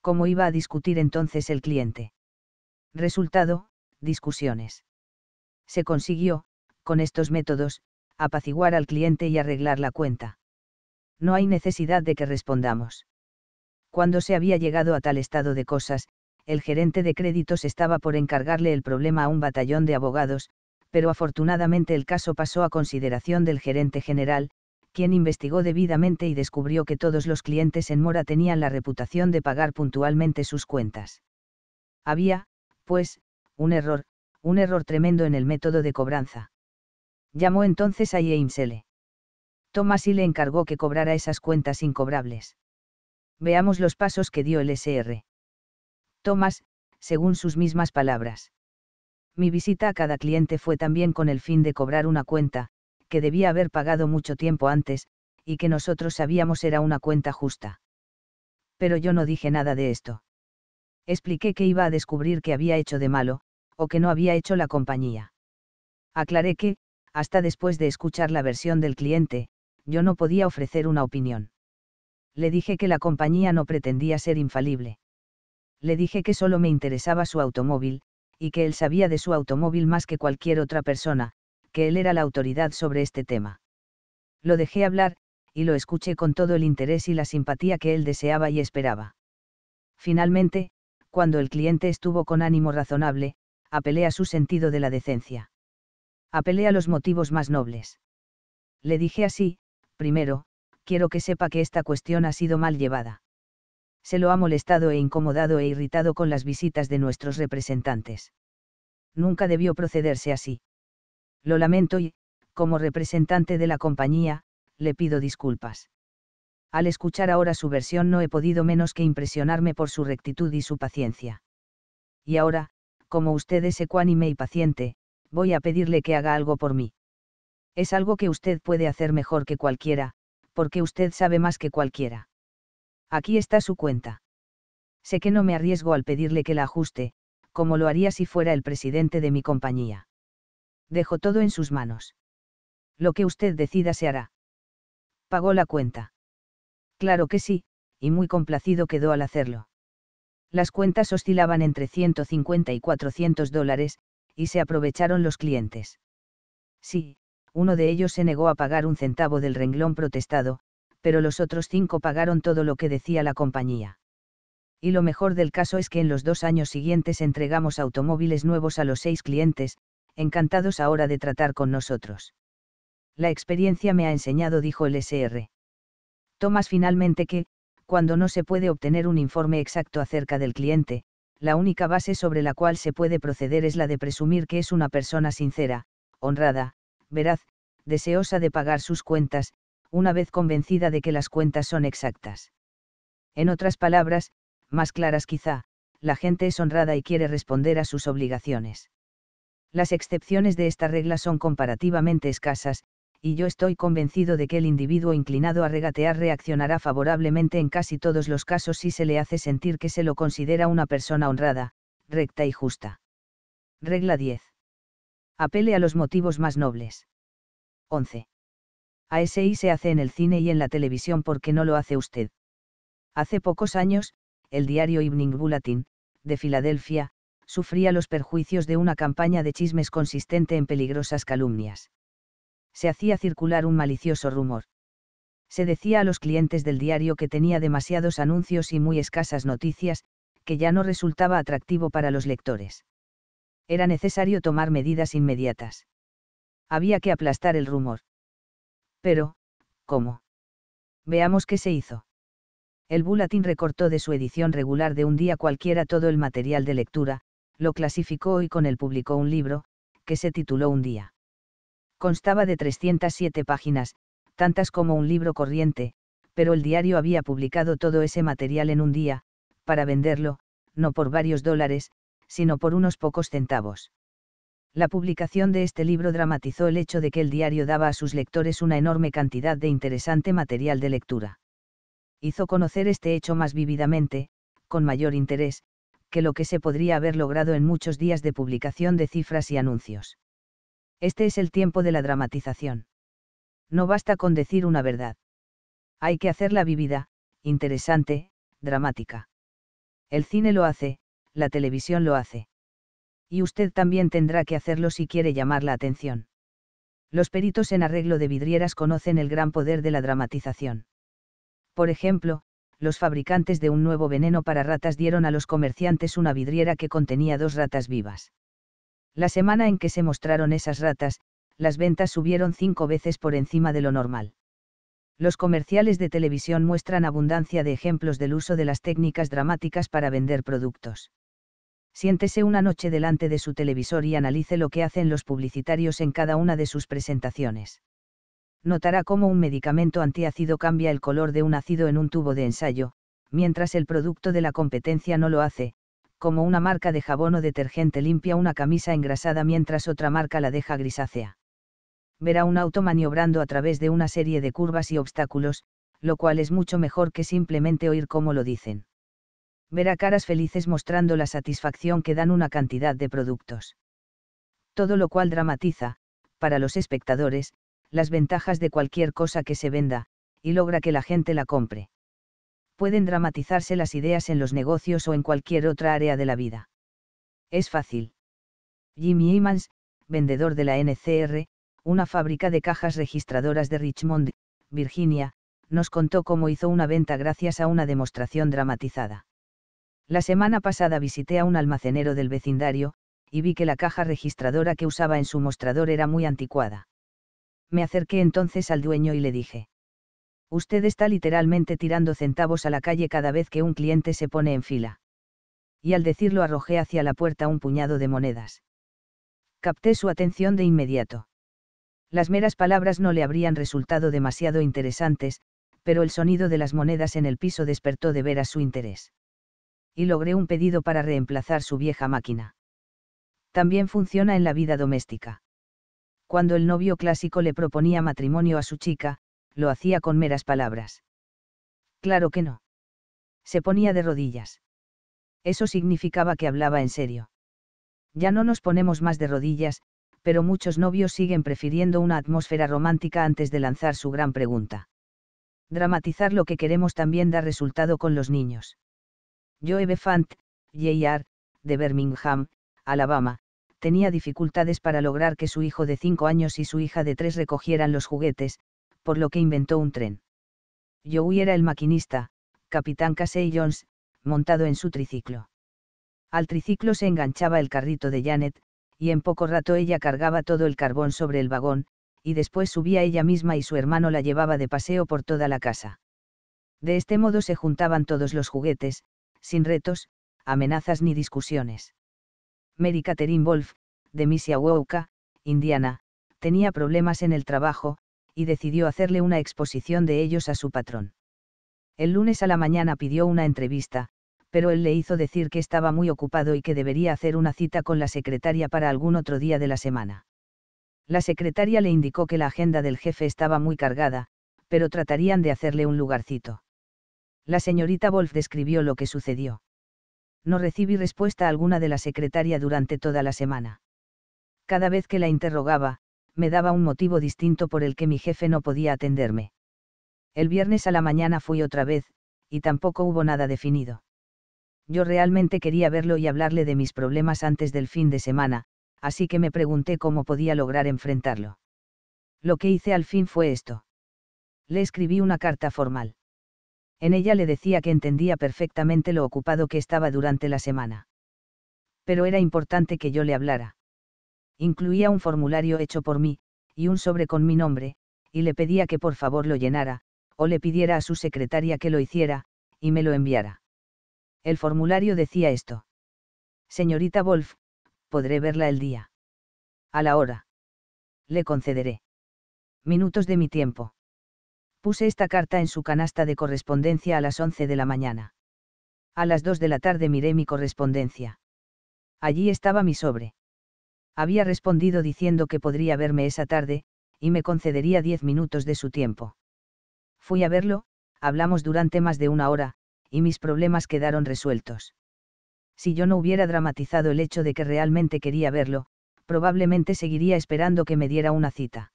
¿Cómo iba a discutir entonces el cliente? Resultado, discusiones. Se consiguió, con estos métodos, apaciguar al cliente y arreglar la cuenta. No hay necesidad de que respondamos. Cuando se había llegado a tal estado de cosas, el gerente de créditos estaba por encargarle el problema a un batallón de abogados, pero afortunadamente el caso pasó a consideración del gerente general, quien investigó debidamente y descubrió que todos los clientes en Mora tenían la reputación de pagar puntualmente sus cuentas. Había, pues, un error, un error tremendo en el método de cobranza. Llamó entonces a L. Tomás y le encargó que cobrara esas cuentas incobrables. Veamos los pasos que dio el SR. Thomas, según sus mismas palabras. Mi visita a cada cliente fue también con el fin de cobrar una cuenta, que debía haber pagado mucho tiempo antes, y que nosotros sabíamos era una cuenta justa. Pero yo no dije nada de esto. Expliqué que iba a descubrir que había hecho de malo, o que no había hecho la compañía. Aclaré que, hasta después de escuchar la versión del cliente, yo no podía ofrecer una opinión. Le dije que la compañía no pretendía ser infalible. Le dije que solo me interesaba su automóvil, y que él sabía de su automóvil más que cualquier otra persona, que él era la autoridad sobre este tema. Lo dejé hablar, y lo escuché con todo el interés y la simpatía que él deseaba y esperaba. Finalmente, cuando el cliente estuvo con ánimo razonable, apelé a su sentido de la decencia. Apelé a los motivos más nobles. Le dije así, primero, quiero que sepa que esta cuestión ha sido mal llevada se lo ha molestado e incomodado e irritado con las visitas de nuestros representantes. Nunca debió procederse así. Lo lamento y, como representante de la compañía, le pido disculpas. Al escuchar ahora su versión no he podido menos que impresionarme por su rectitud y su paciencia. Y ahora, como usted es ecuánime y paciente, voy a pedirle que haga algo por mí. Es algo que usted puede hacer mejor que cualquiera, porque usted sabe más que cualquiera. Aquí está su cuenta. Sé que no me arriesgo al pedirle que la ajuste, como lo haría si fuera el presidente de mi compañía. Dejo todo en sus manos. Lo que usted decida se hará. Pagó la cuenta. Claro que sí, y muy complacido quedó al hacerlo. Las cuentas oscilaban entre 150 y 400 dólares, y se aprovecharon los clientes. Sí, uno de ellos se negó a pagar un centavo del renglón protestado, pero los otros cinco pagaron todo lo que decía la compañía. Y lo mejor del caso es que en los dos años siguientes entregamos automóviles nuevos a los seis clientes, encantados ahora de tratar con nosotros. La experiencia me ha enseñado, dijo el SR. Tomás finalmente que, cuando no se puede obtener un informe exacto acerca del cliente, la única base sobre la cual se puede proceder es la de presumir que es una persona sincera, honrada, veraz, deseosa de pagar sus cuentas, una vez convencida de que las cuentas son exactas. En otras palabras, más claras quizá, la gente es honrada y quiere responder a sus obligaciones. Las excepciones de esta regla son comparativamente escasas, y yo estoy convencido de que el individuo inclinado a regatear reaccionará favorablemente en casi todos los casos si se le hace sentir que se lo considera una persona honrada, recta y justa. Regla 10. Apele a los motivos más nobles. 11. ASI se hace en el cine y en la televisión porque no lo hace usted. Hace pocos años, el diario Evening Bulletin, de Filadelfia, sufría los perjuicios de una campaña de chismes consistente en peligrosas calumnias. Se hacía circular un malicioso rumor. Se decía a los clientes del diario que tenía demasiados anuncios y muy escasas noticias, que ya no resultaba atractivo para los lectores. Era necesario tomar medidas inmediatas. Había que aplastar el rumor. Pero, ¿cómo? Veamos qué se hizo. El Bulletin recortó de su edición regular de un día cualquiera todo el material de lectura, lo clasificó y con él publicó un libro, que se tituló Un día. Constaba de 307 páginas, tantas como un libro corriente, pero el diario había publicado todo ese material en un día, para venderlo, no por varios dólares, sino por unos pocos centavos. La publicación de este libro dramatizó el hecho de que el diario daba a sus lectores una enorme cantidad de interesante material de lectura. Hizo conocer este hecho más vívidamente, con mayor interés, que lo que se podría haber logrado en muchos días de publicación de cifras y anuncios. Este es el tiempo de la dramatización. No basta con decir una verdad. Hay que hacerla vivida, interesante, dramática. El cine lo hace, la televisión lo hace y usted también tendrá que hacerlo si quiere llamar la atención. Los peritos en arreglo de vidrieras conocen el gran poder de la dramatización. Por ejemplo, los fabricantes de un nuevo veneno para ratas dieron a los comerciantes una vidriera que contenía dos ratas vivas. La semana en que se mostraron esas ratas, las ventas subieron cinco veces por encima de lo normal. Los comerciales de televisión muestran abundancia de ejemplos del uso de las técnicas dramáticas para vender productos siéntese una noche delante de su televisor y analice lo que hacen los publicitarios en cada una de sus presentaciones. Notará cómo un medicamento antiácido cambia el color de un ácido en un tubo de ensayo, mientras el producto de la competencia no lo hace, como una marca de jabón o detergente limpia una camisa engrasada mientras otra marca la deja grisácea. Verá un auto maniobrando a través de una serie de curvas y obstáculos, lo cual es mucho mejor que simplemente oír cómo lo dicen verá caras felices mostrando la satisfacción que dan una cantidad de productos. Todo lo cual dramatiza, para los espectadores, las ventajas de cualquier cosa que se venda, y logra que la gente la compre. Pueden dramatizarse las ideas en los negocios o en cualquier otra área de la vida. Es fácil. Jimmy Emmons, vendedor de la NCR, una fábrica de cajas registradoras de Richmond, Virginia, nos contó cómo hizo una venta gracias a una demostración dramatizada. La semana pasada visité a un almacenero del vecindario, y vi que la caja registradora que usaba en su mostrador era muy anticuada. Me acerqué entonces al dueño y le dije. Usted está literalmente tirando centavos a la calle cada vez que un cliente se pone en fila. Y al decirlo arrojé hacia la puerta un puñado de monedas. Capté su atención de inmediato. Las meras palabras no le habrían resultado demasiado interesantes, pero el sonido de las monedas en el piso despertó de veras su interés y logré un pedido para reemplazar su vieja máquina. También funciona en la vida doméstica. Cuando el novio clásico le proponía matrimonio a su chica, lo hacía con meras palabras. Claro que no. Se ponía de rodillas. Eso significaba que hablaba en serio. Ya no nos ponemos más de rodillas, pero muchos novios siguen prefiriendo una atmósfera romántica antes de lanzar su gran pregunta. Dramatizar lo que queremos también da resultado con los niños. Joe Fant, J.R., de Birmingham, Alabama, tenía dificultades para lograr que su hijo de cinco años y su hija de tres recogieran los juguetes, por lo que inventó un tren. Joey era el maquinista, capitán Casey Jones, montado en su triciclo. Al triciclo se enganchaba el carrito de Janet, y en poco rato ella cargaba todo el carbón sobre el vagón, y después subía ella misma y su hermano la llevaba de paseo por toda la casa. De este modo se juntaban todos los juguetes, sin retos, amenazas ni discusiones. Mary Catherine Wolf, de Wauka, Indiana, tenía problemas en el trabajo, y decidió hacerle una exposición de ellos a su patrón. El lunes a la mañana pidió una entrevista, pero él le hizo decir que estaba muy ocupado y que debería hacer una cita con la secretaria para algún otro día de la semana. La secretaria le indicó que la agenda del jefe estaba muy cargada, pero tratarían de hacerle un lugarcito la señorita Wolf describió lo que sucedió. No recibí respuesta alguna de la secretaria durante toda la semana. Cada vez que la interrogaba, me daba un motivo distinto por el que mi jefe no podía atenderme. El viernes a la mañana fui otra vez, y tampoco hubo nada definido. Yo realmente quería verlo y hablarle de mis problemas antes del fin de semana, así que me pregunté cómo podía lograr enfrentarlo. Lo que hice al fin fue esto. Le escribí una carta formal. En ella le decía que entendía perfectamente lo ocupado que estaba durante la semana. Pero era importante que yo le hablara. Incluía un formulario hecho por mí, y un sobre con mi nombre, y le pedía que por favor lo llenara, o le pidiera a su secretaria que lo hiciera, y me lo enviara. El formulario decía esto. Señorita Wolf, podré verla el día. A la hora. Le concederé. Minutos de mi tiempo. Puse esta carta en su canasta de correspondencia a las 11 de la mañana. A las 2 de la tarde miré mi correspondencia. Allí estaba mi sobre. Había respondido diciendo que podría verme esa tarde, y me concedería 10 minutos de su tiempo. Fui a verlo, hablamos durante más de una hora, y mis problemas quedaron resueltos. Si yo no hubiera dramatizado el hecho de que realmente quería verlo, probablemente seguiría esperando que me diera una cita.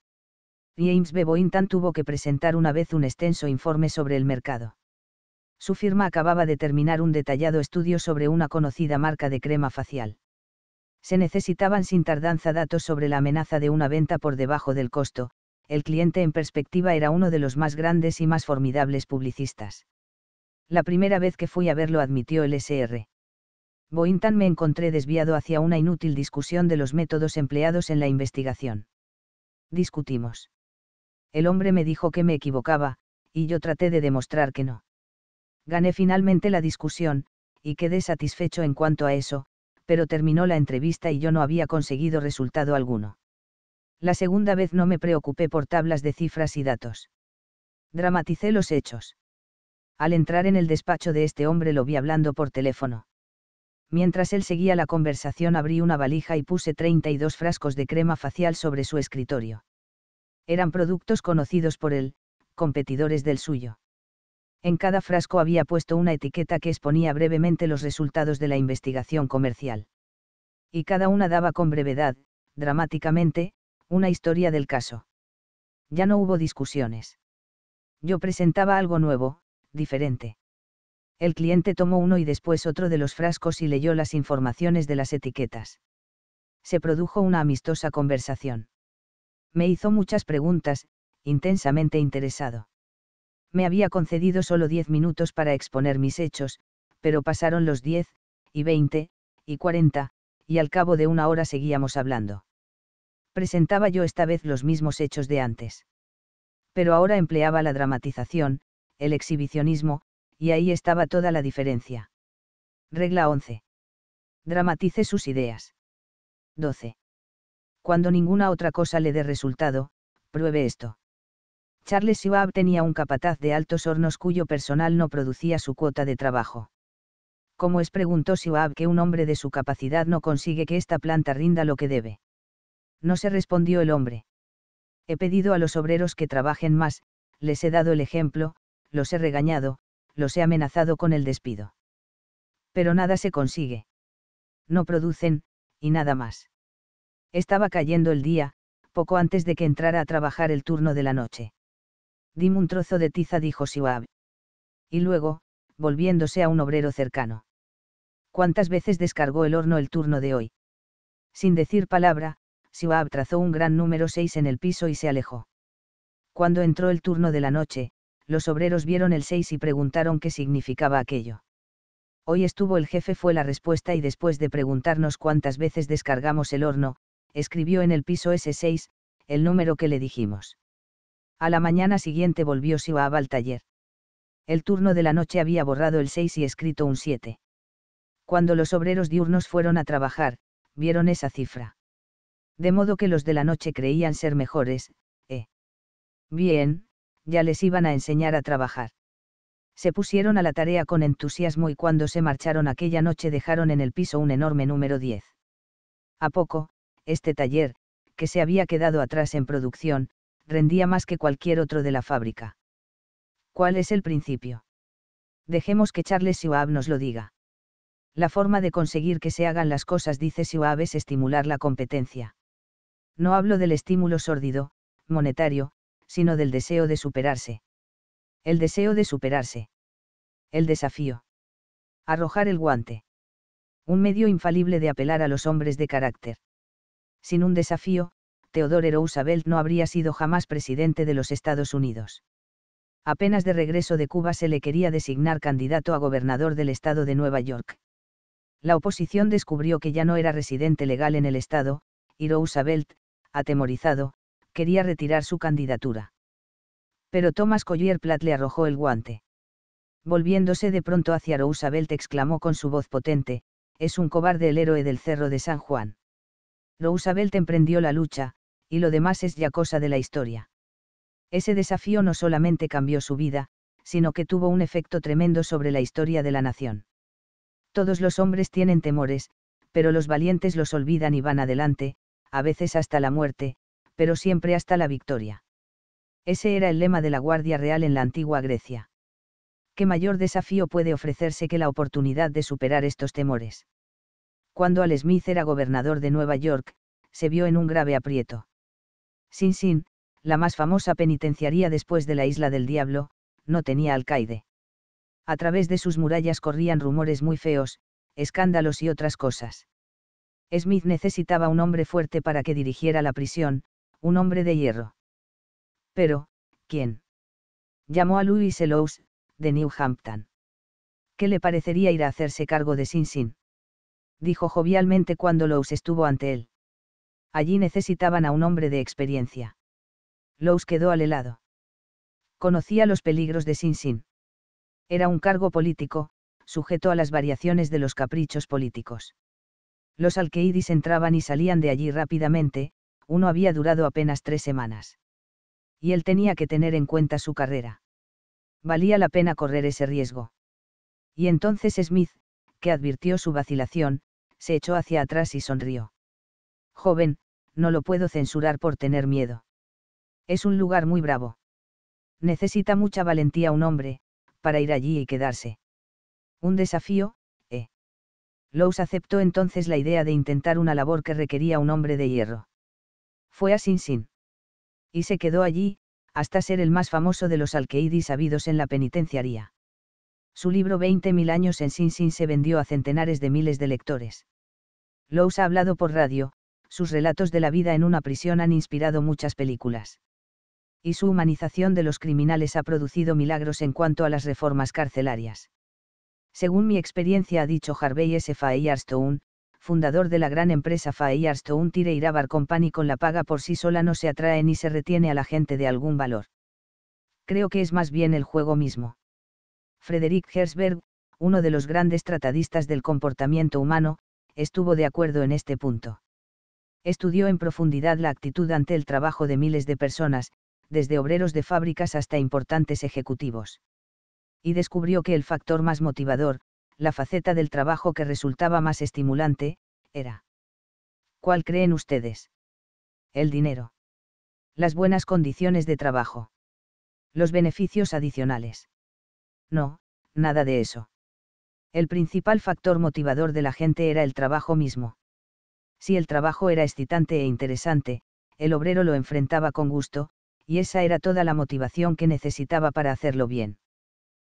James B. Boynton tuvo que presentar una vez un extenso informe sobre el mercado. Su firma acababa de terminar un detallado estudio sobre una conocida marca de crema facial. Se necesitaban sin tardanza datos sobre la amenaza de una venta por debajo del costo, el cliente en perspectiva era uno de los más grandes y más formidables publicistas. La primera vez que fui a verlo admitió el SR. Bointan me encontré desviado hacia una inútil discusión de los métodos empleados en la investigación. Discutimos el hombre me dijo que me equivocaba, y yo traté de demostrar que no. Gané finalmente la discusión, y quedé satisfecho en cuanto a eso, pero terminó la entrevista y yo no había conseguido resultado alguno. La segunda vez no me preocupé por tablas de cifras y datos. Dramaticé los hechos. Al entrar en el despacho de este hombre lo vi hablando por teléfono. Mientras él seguía la conversación abrí una valija y puse 32 frascos de crema facial sobre su escritorio. Eran productos conocidos por él, competidores del suyo. En cada frasco había puesto una etiqueta que exponía brevemente los resultados de la investigación comercial. Y cada una daba con brevedad, dramáticamente, una historia del caso. Ya no hubo discusiones. Yo presentaba algo nuevo, diferente. El cliente tomó uno y después otro de los frascos y leyó las informaciones de las etiquetas. Se produjo una amistosa conversación me hizo muchas preguntas, intensamente interesado. Me había concedido solo diez minutos para exponer mis hechos, pero pasaron los diez, y veinte, y cuarenta, y al cabo de una hora seguíamos hablando. Presentaba yo esta vez los mismos hechos de antes. Pero ahora empleaba la dramatización, el exhibicionismo, y ahí estaba toda la diferencia. Regla 11. Dramatice sus ideas. 12 cuando ninguna otra cosa le dé resultado, pruebe esto. Charles Schwab tenía un capataz de altos hornos cuyo personal no producía su cuota de trabajo. ¿Cómo es, preguntó Schwab, que un hombre de su capacidad no consigue que esta planta rinda lo que debe? No se respondió el hombre. He pedido a los obreros que trabajen más, les he dado el ejemplo, los he regañado, los he amenazado con el despido. Pero nada se consigue. No producen, y nada más. Estaba cayendo el día, poco antes de que entrara a trabajar el turno de la noche. Dime un trozo de tiza, dijo Siwab. Y luego, volviéndose a un obrero cercano. ¿Cuántas veces descargó el horno el turno de hoy? Sin decir palabra, Siwab trazó un gran número 6 en el piso y se alejó. Cuando entró el turno de la noche, los obreros vieron el 6 y preguntaron qué significaba aquello. Hoy estuvo el jefe fue la respuesta y después de preguntarnos cuántas veces descargamos el horno, escribió en el piso S6, el número que le dijimos. A la mañana siguiente volvió Siwab al taller. El turno de la noche había borrado el 6 y escrito un 7. Cuando los obreros diurnos fueron a trabajar, vieron esa cifra. De modo que los de la noche creían ser mejores, ¿eh? Bien, ya les iban a enseñar a trabajar. Se pusieron a la tarea con entusiasmo y cuando se marcharon aquella noche dejaron en el piso un enorme número 10. A poco, este taller, que se había quedado atrás en producción, rendía más que cualquier otro de la fábrica. ¿Cuál es el principio? Dejemos que Charles Schwab nos lo diga. La forma de conseguir que se hagan las cosas, dice Schwab, es estimular la competencia. No hablo del estímulo sórdido, monetario, sino del deseo de superarse. El deseo de superarse. El desafío. Arrojar el guante. Un medio infalible de apelar a los hombres de carácter. Sin un desafío, Theodore Roosevelt no habría sido jamás presidente de los Estados Unidos. Apenas de regreso de Cuba se le quería designar candidato a gobernador del estado de Nueva York. La oposición descubrió que ya no era residente legal en el estado, y Roosevelt, atemorizado, quería retirar su candidatura. Pero Thomas Collier Platt le arrojó el guante. Volviéndose de pronto hacia Roosevelt exclamó con su voz potente, es un cobarde el héroe del Cerro de San Juan. Roosevelt emprendió la lucha, y lo demás es ya cosa de la historia. Ese desafío no solamente cambió su vida, sino que tuvo un efecto tremendo sobre la historia de la nación. Todos los hombres tienen temores, pero los valientes los olvidan y van adelante, a veces hasta la muerte, pero siempre hasta la victoria. Ese era el lema de la Guardia Real en la antigua Grecia. ¿Qué mayor desafío puede ofrecerse que la oportunidad de superar estos temores? cuando Al Smith era gobernador de Nueva York, se vio en un grave aprieto. Sin Sin, la más famosa penitenciaría después de la Isla del Diablo, no tenía alcaide. A través de sus murallas corrían rumores muy feos, escándalos y otras cosas. Smith necesitaba un hombre fuerte para que dirigiera la prisión, un hombre de hierro. Pero, ¿quién? Llamó a Louis Elows, de New Hampton. ¿Qué le parecería ir a hacerse cargo de Sin Sin? dijo jovialmente cuando Lowe's estuvo ante él. Allí necesitaban a un hombre de experiencia. Lowe's quedó al helado. Conocía los peligros de Sin Sin. Era un cargo político, sujeto a las variaciones de los caprichos políticos. Los alqueidis entraban y salían de allí rápidamente, uno había durado apenas tres semanas. Y él tenía que tener en cuenta su carrera. Valía la pena correr ese riesgo. Y entonces Smith, que advirtió su vacilación, se echó hacia atrás y sonrió. Joven, no lo puedo censurar por tener miedo. Es un lugar muy bravo. Necesita mucha valentía un hombre, para ir allí y quedarse. Un desafío, ¿eh? Lowe's aceptó entonces la idea de intentar una labor que requería un hombre de hierro. Fue a Sin Sin. Y se quedó allí, hasta ser el más famoso de los alqueidis habidos en la penitenciaría. Su libro 20.000 años en Sin Sin se vendió a centenares de miles de lectores. Lowes ha hablado por radio, sus relatos de la vida en una prisión han inspirado muchas películas. Y su humanización de los criminales ha producido milagros en cuanto a las reformas carcelarias. Según mi experiencia ha dicho Harvey S. Firestone, fundador de la gran empresa Firestone Tire bar Company con la paga por sí sola no se atrae ni se retiene a la gente de algún valor. Creo que es más bien el juego mismo. Frederick Herzberg, uno de los grandes tratadistas del comportamiento humano, estuvo de acuerdo en este punto. Estudió en profundidad la actitud ante el trabajo de miles de personas, desde obreros de fábricas hasta importantes ejecutivos. Y descubrió que el factor más motivador, la faceta del trabajo que resultaba más estimulante, era. ¿Cuál creen ustedes? El dinero. Las buenas condiciones de trabajo. Los beneficios adicionales. No, nada de eso. El principal factor motivador de la gente era el trabajo mismo. Si el trabajo era excitante e interesante, el obrero lo enfrentaba con gusto, y esa era toda la motivación que necesitaba para hacerlo bien.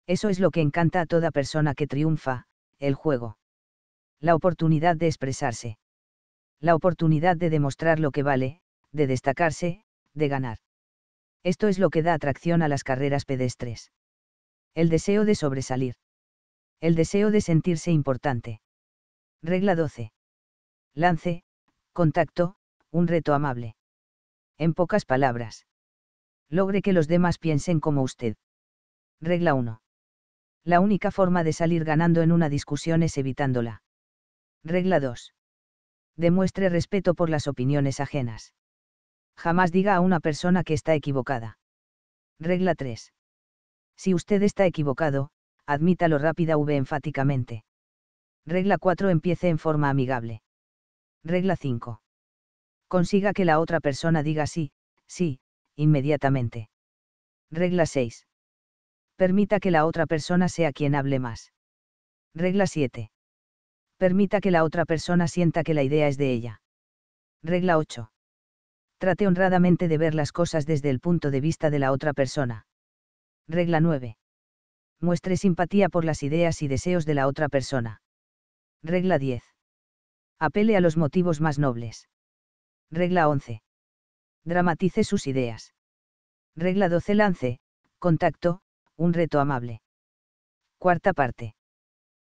Eso es lo que encanta a toda persona que triunfa, el juego. La oportunidad de expresarse. La oportunidad de demostrar lo que vale, de destacarse, de ganar. Esto es lo que da atracción a las carreras pedestres. El deseo de sobresalir. El deseo de sentirse importante. Regla 12. Lance, contacto, un reto amable. En pocas palabras. Logre que los demás piensen como usted. Regla 1. La única forma de salir ganando en una discusión es evitándola. Regla 2. Demuestre respeto por las opiniones ajenas. Jamás diga a una persona que está equivocada. Regla 3. Si usted está equivocado, admítalo rápida V enfáticamente. Regla 4. Empiece en forma amigable. Regla 5. Consiga que la otra persona diga sí, sí, inmediatamente. Regla 6. Permita que la otra persona sea quien hable más. Regla 7. Permita que la otra persona sienta que la idea es de ella. Regla 8. Trate honradamente de ver las cosas desde el punto de vista de la otra persona. Regla 9 muestre simpatía por las ideas y deseos de la otra persona. Regla 10. Apele a los motivos más nobles. Regla 11. Dramatice sus ideas. Regla 12. Lance, contacto, un reto amable. Cuarta parte.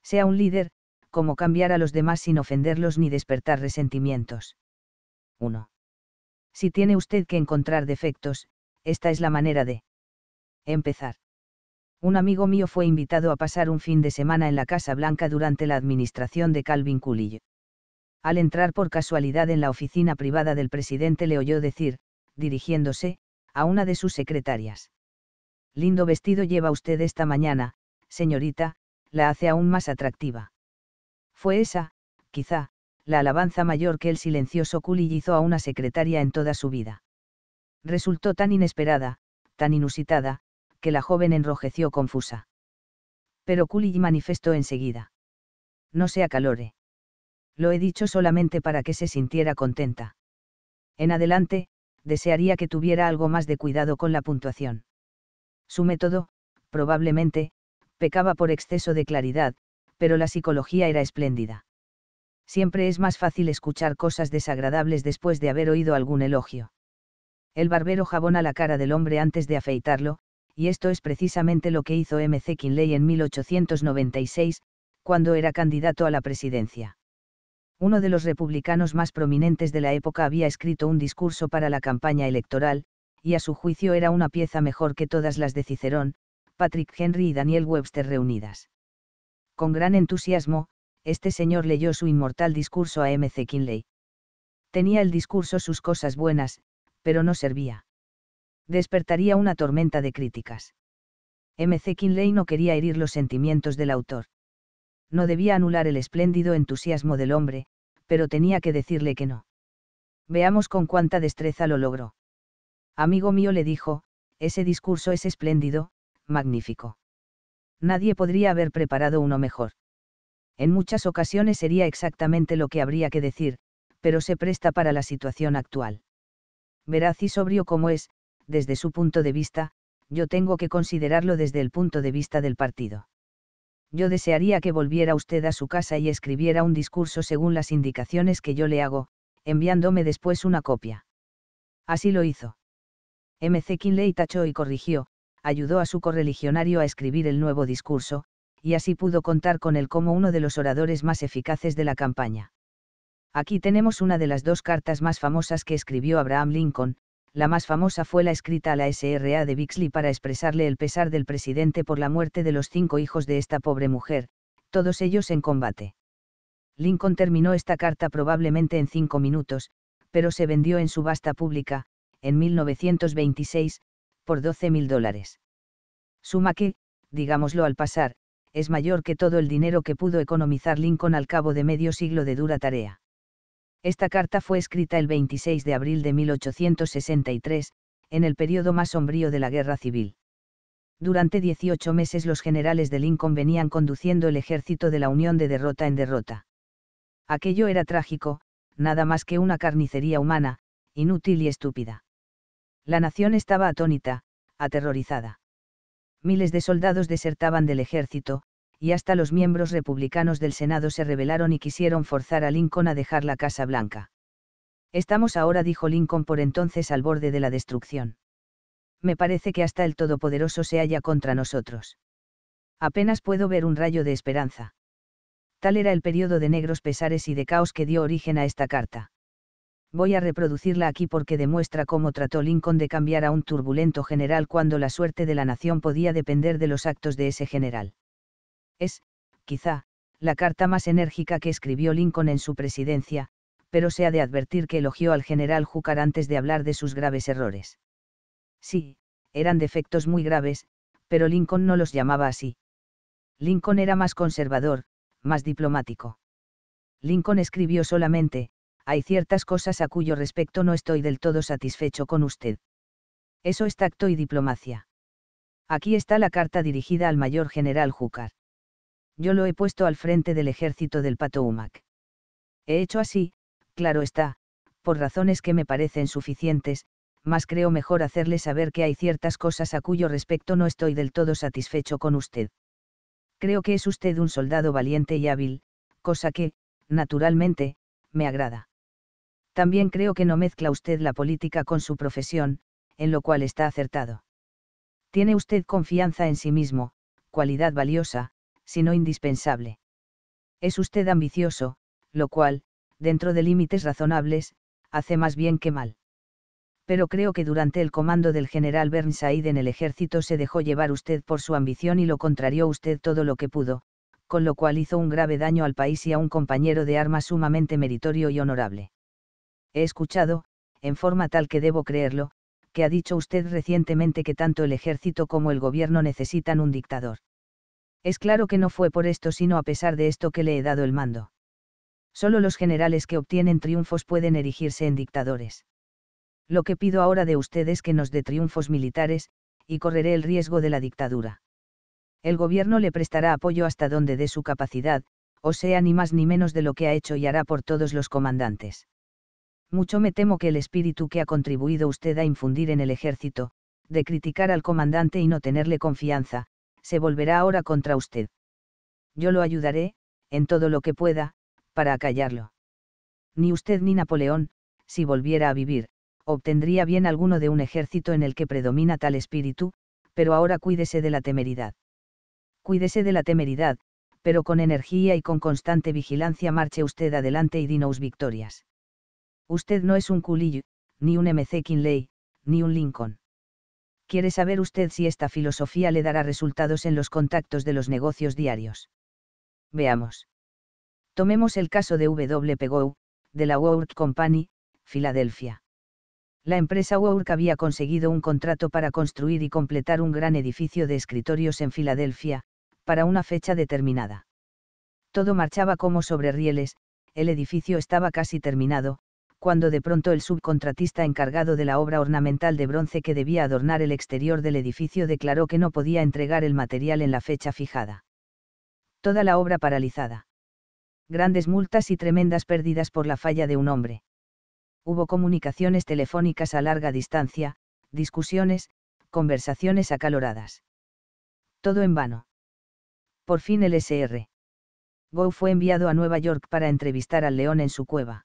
Sea un líder, como cambiar a los demás sin ofenderlos ni despertar resentimientos. 1. Si tiene usted que encontrar defectos, esta es la manera de empezar un amigo mío fue invitado a pasar un fin de semana en la Casa Blanca durante la administración de Calvin Coolidge. Al entrar por casualidad en la oficina privada del presidente le oyó decir, dirigiéndose, a una de sus secretarias. Lindo vestido lleva usted esta mañana, señorita, la hace aún más atractiva. Fue esa, quizá, la alabanza mayor que el silencioso Coolidge hizo a una secretaria en toda su vida. Resultó tan inesperada, tan inusitada, que la joven enrojeció confusa. Pero Coolidge manifestó enseguida. No se acalore. Lo he dicho solamente para que se sintiera contenta. En adelante, desearía que tuviera algo más de cuidado con la puntuación. Su método, probablemente, pecaba por exceso de claridad, pero la psicología era espléndida. Siempre es más fácil escuchar cosas desagradables después de haber oído algún elogio. El barbero jabona la cara del hombre antes de afeitarlo, y esto es precisamente lo que hizo M.C. Kinley en 1896, cuando era candidato a la presidencia. Uno de los republicanos más prominentes de la época había escrito un discurso para la campaña electoral, y a su juicio era una pieza mejor que todas las de Cicerón, Patrick Henry y Daniel Webster reunidas. Con gran entusiasmo, este señor leyó su inmortal discurso a M.C. Kinley. Tenía el discurso sus cosas buenas, pero no servía despertaría una tormenta de críticas. M.C. Kinley no quería herir los sentimientos del autor. No debía anular el espléndido entusiasmo del hombre, pero tenía que decirle que no. Veamos con cuánta destreza lo logró. Amigo mío le dijo, ese discurso es espléndido, magnífico. Nadie podría haber preparado uno mejor. En muchas ocasiones sería exactamente lo que habría que decir, pero se presta para la situación actual. Veraz y sobrio como es, desde su punto de vista, yo tengo que considerarlo desde el punto de vista del partido. Yo desearía que volviera usted a su casa y escribiera un discurso según las indicaciones que yo le hago, enviándome después una copia. Así lo hizo. M.C. Kinley tachó y corrigió, ayudó a su correligionario a escribir el nuevo discurso, y así pudo contar con él como uno de los oradores más eficaces de la campaña. Aquí tenemos una de las dos cartas más famosas que escribió Abraham Lincoln, la más famosa fue la escrita a la SRA de Bixley para expresarle el pesar del presidente por la muerte de los cinco hijos de esta pobre mujer, todos ellos en combate. Lincoln terminó esta carta probablemente en cinco minutos, pero se vendió en subasta pública, en 1926, por 12 mil dólares. Suma que, digámoslo al pasar, es mayor que todo el dinero que pudo economizar Lincoln al cabo de medio siglo de dura tarea. Esta carta fue escrita el 26 de abril de 1863, en el periodo más sombrío de la guerra civil. Durante 18 meses los generales de Lincoln venían conduciendo el ejército de la Unión de derrota en derrota. Aquello era trágico, nada más que una carnicería humana, inútil y estúpida. La nación estaba atónita, aterrorizada. Miles de soldados desertaban del ejército, y hasta los miembros republicanos del Senado se rebelaron y quisieron forzar a Lincoln a dejar la Casa Blanca. Estamos ahora, dijo Lincoln por entonces, al borde de la destrucción. Me parece que hasta el Todopoderoso se halla contra nosotros. Apenas puedo ver un rayo de esperanza. Tal era el periodo de negros pesares y de caos que dio origen a esta carta. Voy a reproducirla aquí porque demuestra cómo trató Lincoln de cambiar a un turbulento general cuando la suerte de la nación podía depender de los actos de ese general. Es, quizá, la carta más enérgica que escribió Lincoln en su presidencia, pero se ha de advertir que elogió al general Júcar antes de hablar de sus graves errores. Sí, eran defectos muy graves, pero Lincoln no los llamaba así. Lincoln era más conservador, más diplomático. Lincoln escribió solamente, hay ciertas cosas a cuyo respecto no estoy del todo satisfecho con usted. Eso es tacto y diplomacia. Aquí está la carta dirigida al mayor general Júcar yo lo he puesto al frente del ejército del Patoumac. He hecho así, claro está, por razones que me parecen suficientes, mas creo mejor hacerle saber que hay ciertas cosas a cuyo respecto no estoy del todo satisfecho con usted. Creo que es usted un soldado valiente y hábil, cosa que, naturalmente, me agrada. También creo que no mezcla usted la política con su profesión, en lo cual está acertado. Tiene usted confianza en sí mismo, cualidad valiosa, sino indispensable. Es usted ambicioso, lo cual, dentro de límites razonables, hace más bien que mal. Pero creo que durante el comando del general Burnside en el ejército se dejó llevar usted por su ambición y lo contrarió usted todo lo que pudo, con lo cual hizo un grave daño al país y a un compañero de armas sumamente meritorio y honorable. He escuchado, en forma tal que debo creerlo, que ha dicho usted recientemente que tanto el ejército como el gobierno necesitan un dictador. Es claro que no fue por esto sino a pesar de esto que le he dado el mando. Solo los generales que obtienen triunfos pueden erigirse en dictadores. Lo que pido ahora de ustedes es que nos dé triunfos militares, y correré el riesgo de la dictadura. El gobierno le prestará apoyo hasta donde dé su capacidad, o sea, ni más ni menos de lo que ha hecho y hará por todos los comandantes. Mucho me temo que el espíritu que ha contribuido usted a infundir en el ejército, de criticar al comandante y no tenerle confianza, se volverá ahora contra usted. Yo lo ayudaré, en todo lo que pueda, para acallarlo. Ni usted ni Napoleón, si volviera a vivir, obtendría bien alguno de un ejército en el que predomina tal espíritu, pero ahora cuídese de la temeridad. Cuídese de la temeridad, pero con energía y con constante vigilancia marche usted adelante y dinos victorias. Usted no es un culillo, ni un MC Kinley, ni un Lincoln quiere saber usted si esta filosofía le dará resultados en los contactos de los negocios diarios. Veamos. Tomemos el caso de W. de la Work Company, Filadelfia. La empresa Work había conseguido un contrato para construir y completar un gran edificio de escritorios en Filadelfia, para una fecha determinada. Todo marchaba como sobre rieles, el edificio estaba casi terminado, cuando de pronto el subcontratista encargado de la obra ornamental de bronce que debía adornar el exterior del edificio declaró que no podía entregar el material en la fecha fijada. Toda la obra paralizada. Grandes multas y tremendas pérdidas por la falla de un hombre. Hubo comunicaciones telefónicas a larga distancia, discusiones, conversaciones acaloradas. Todo en vano. Por fin el SR. Go fue enviado a Nueva York para entrevistar al león en su cueva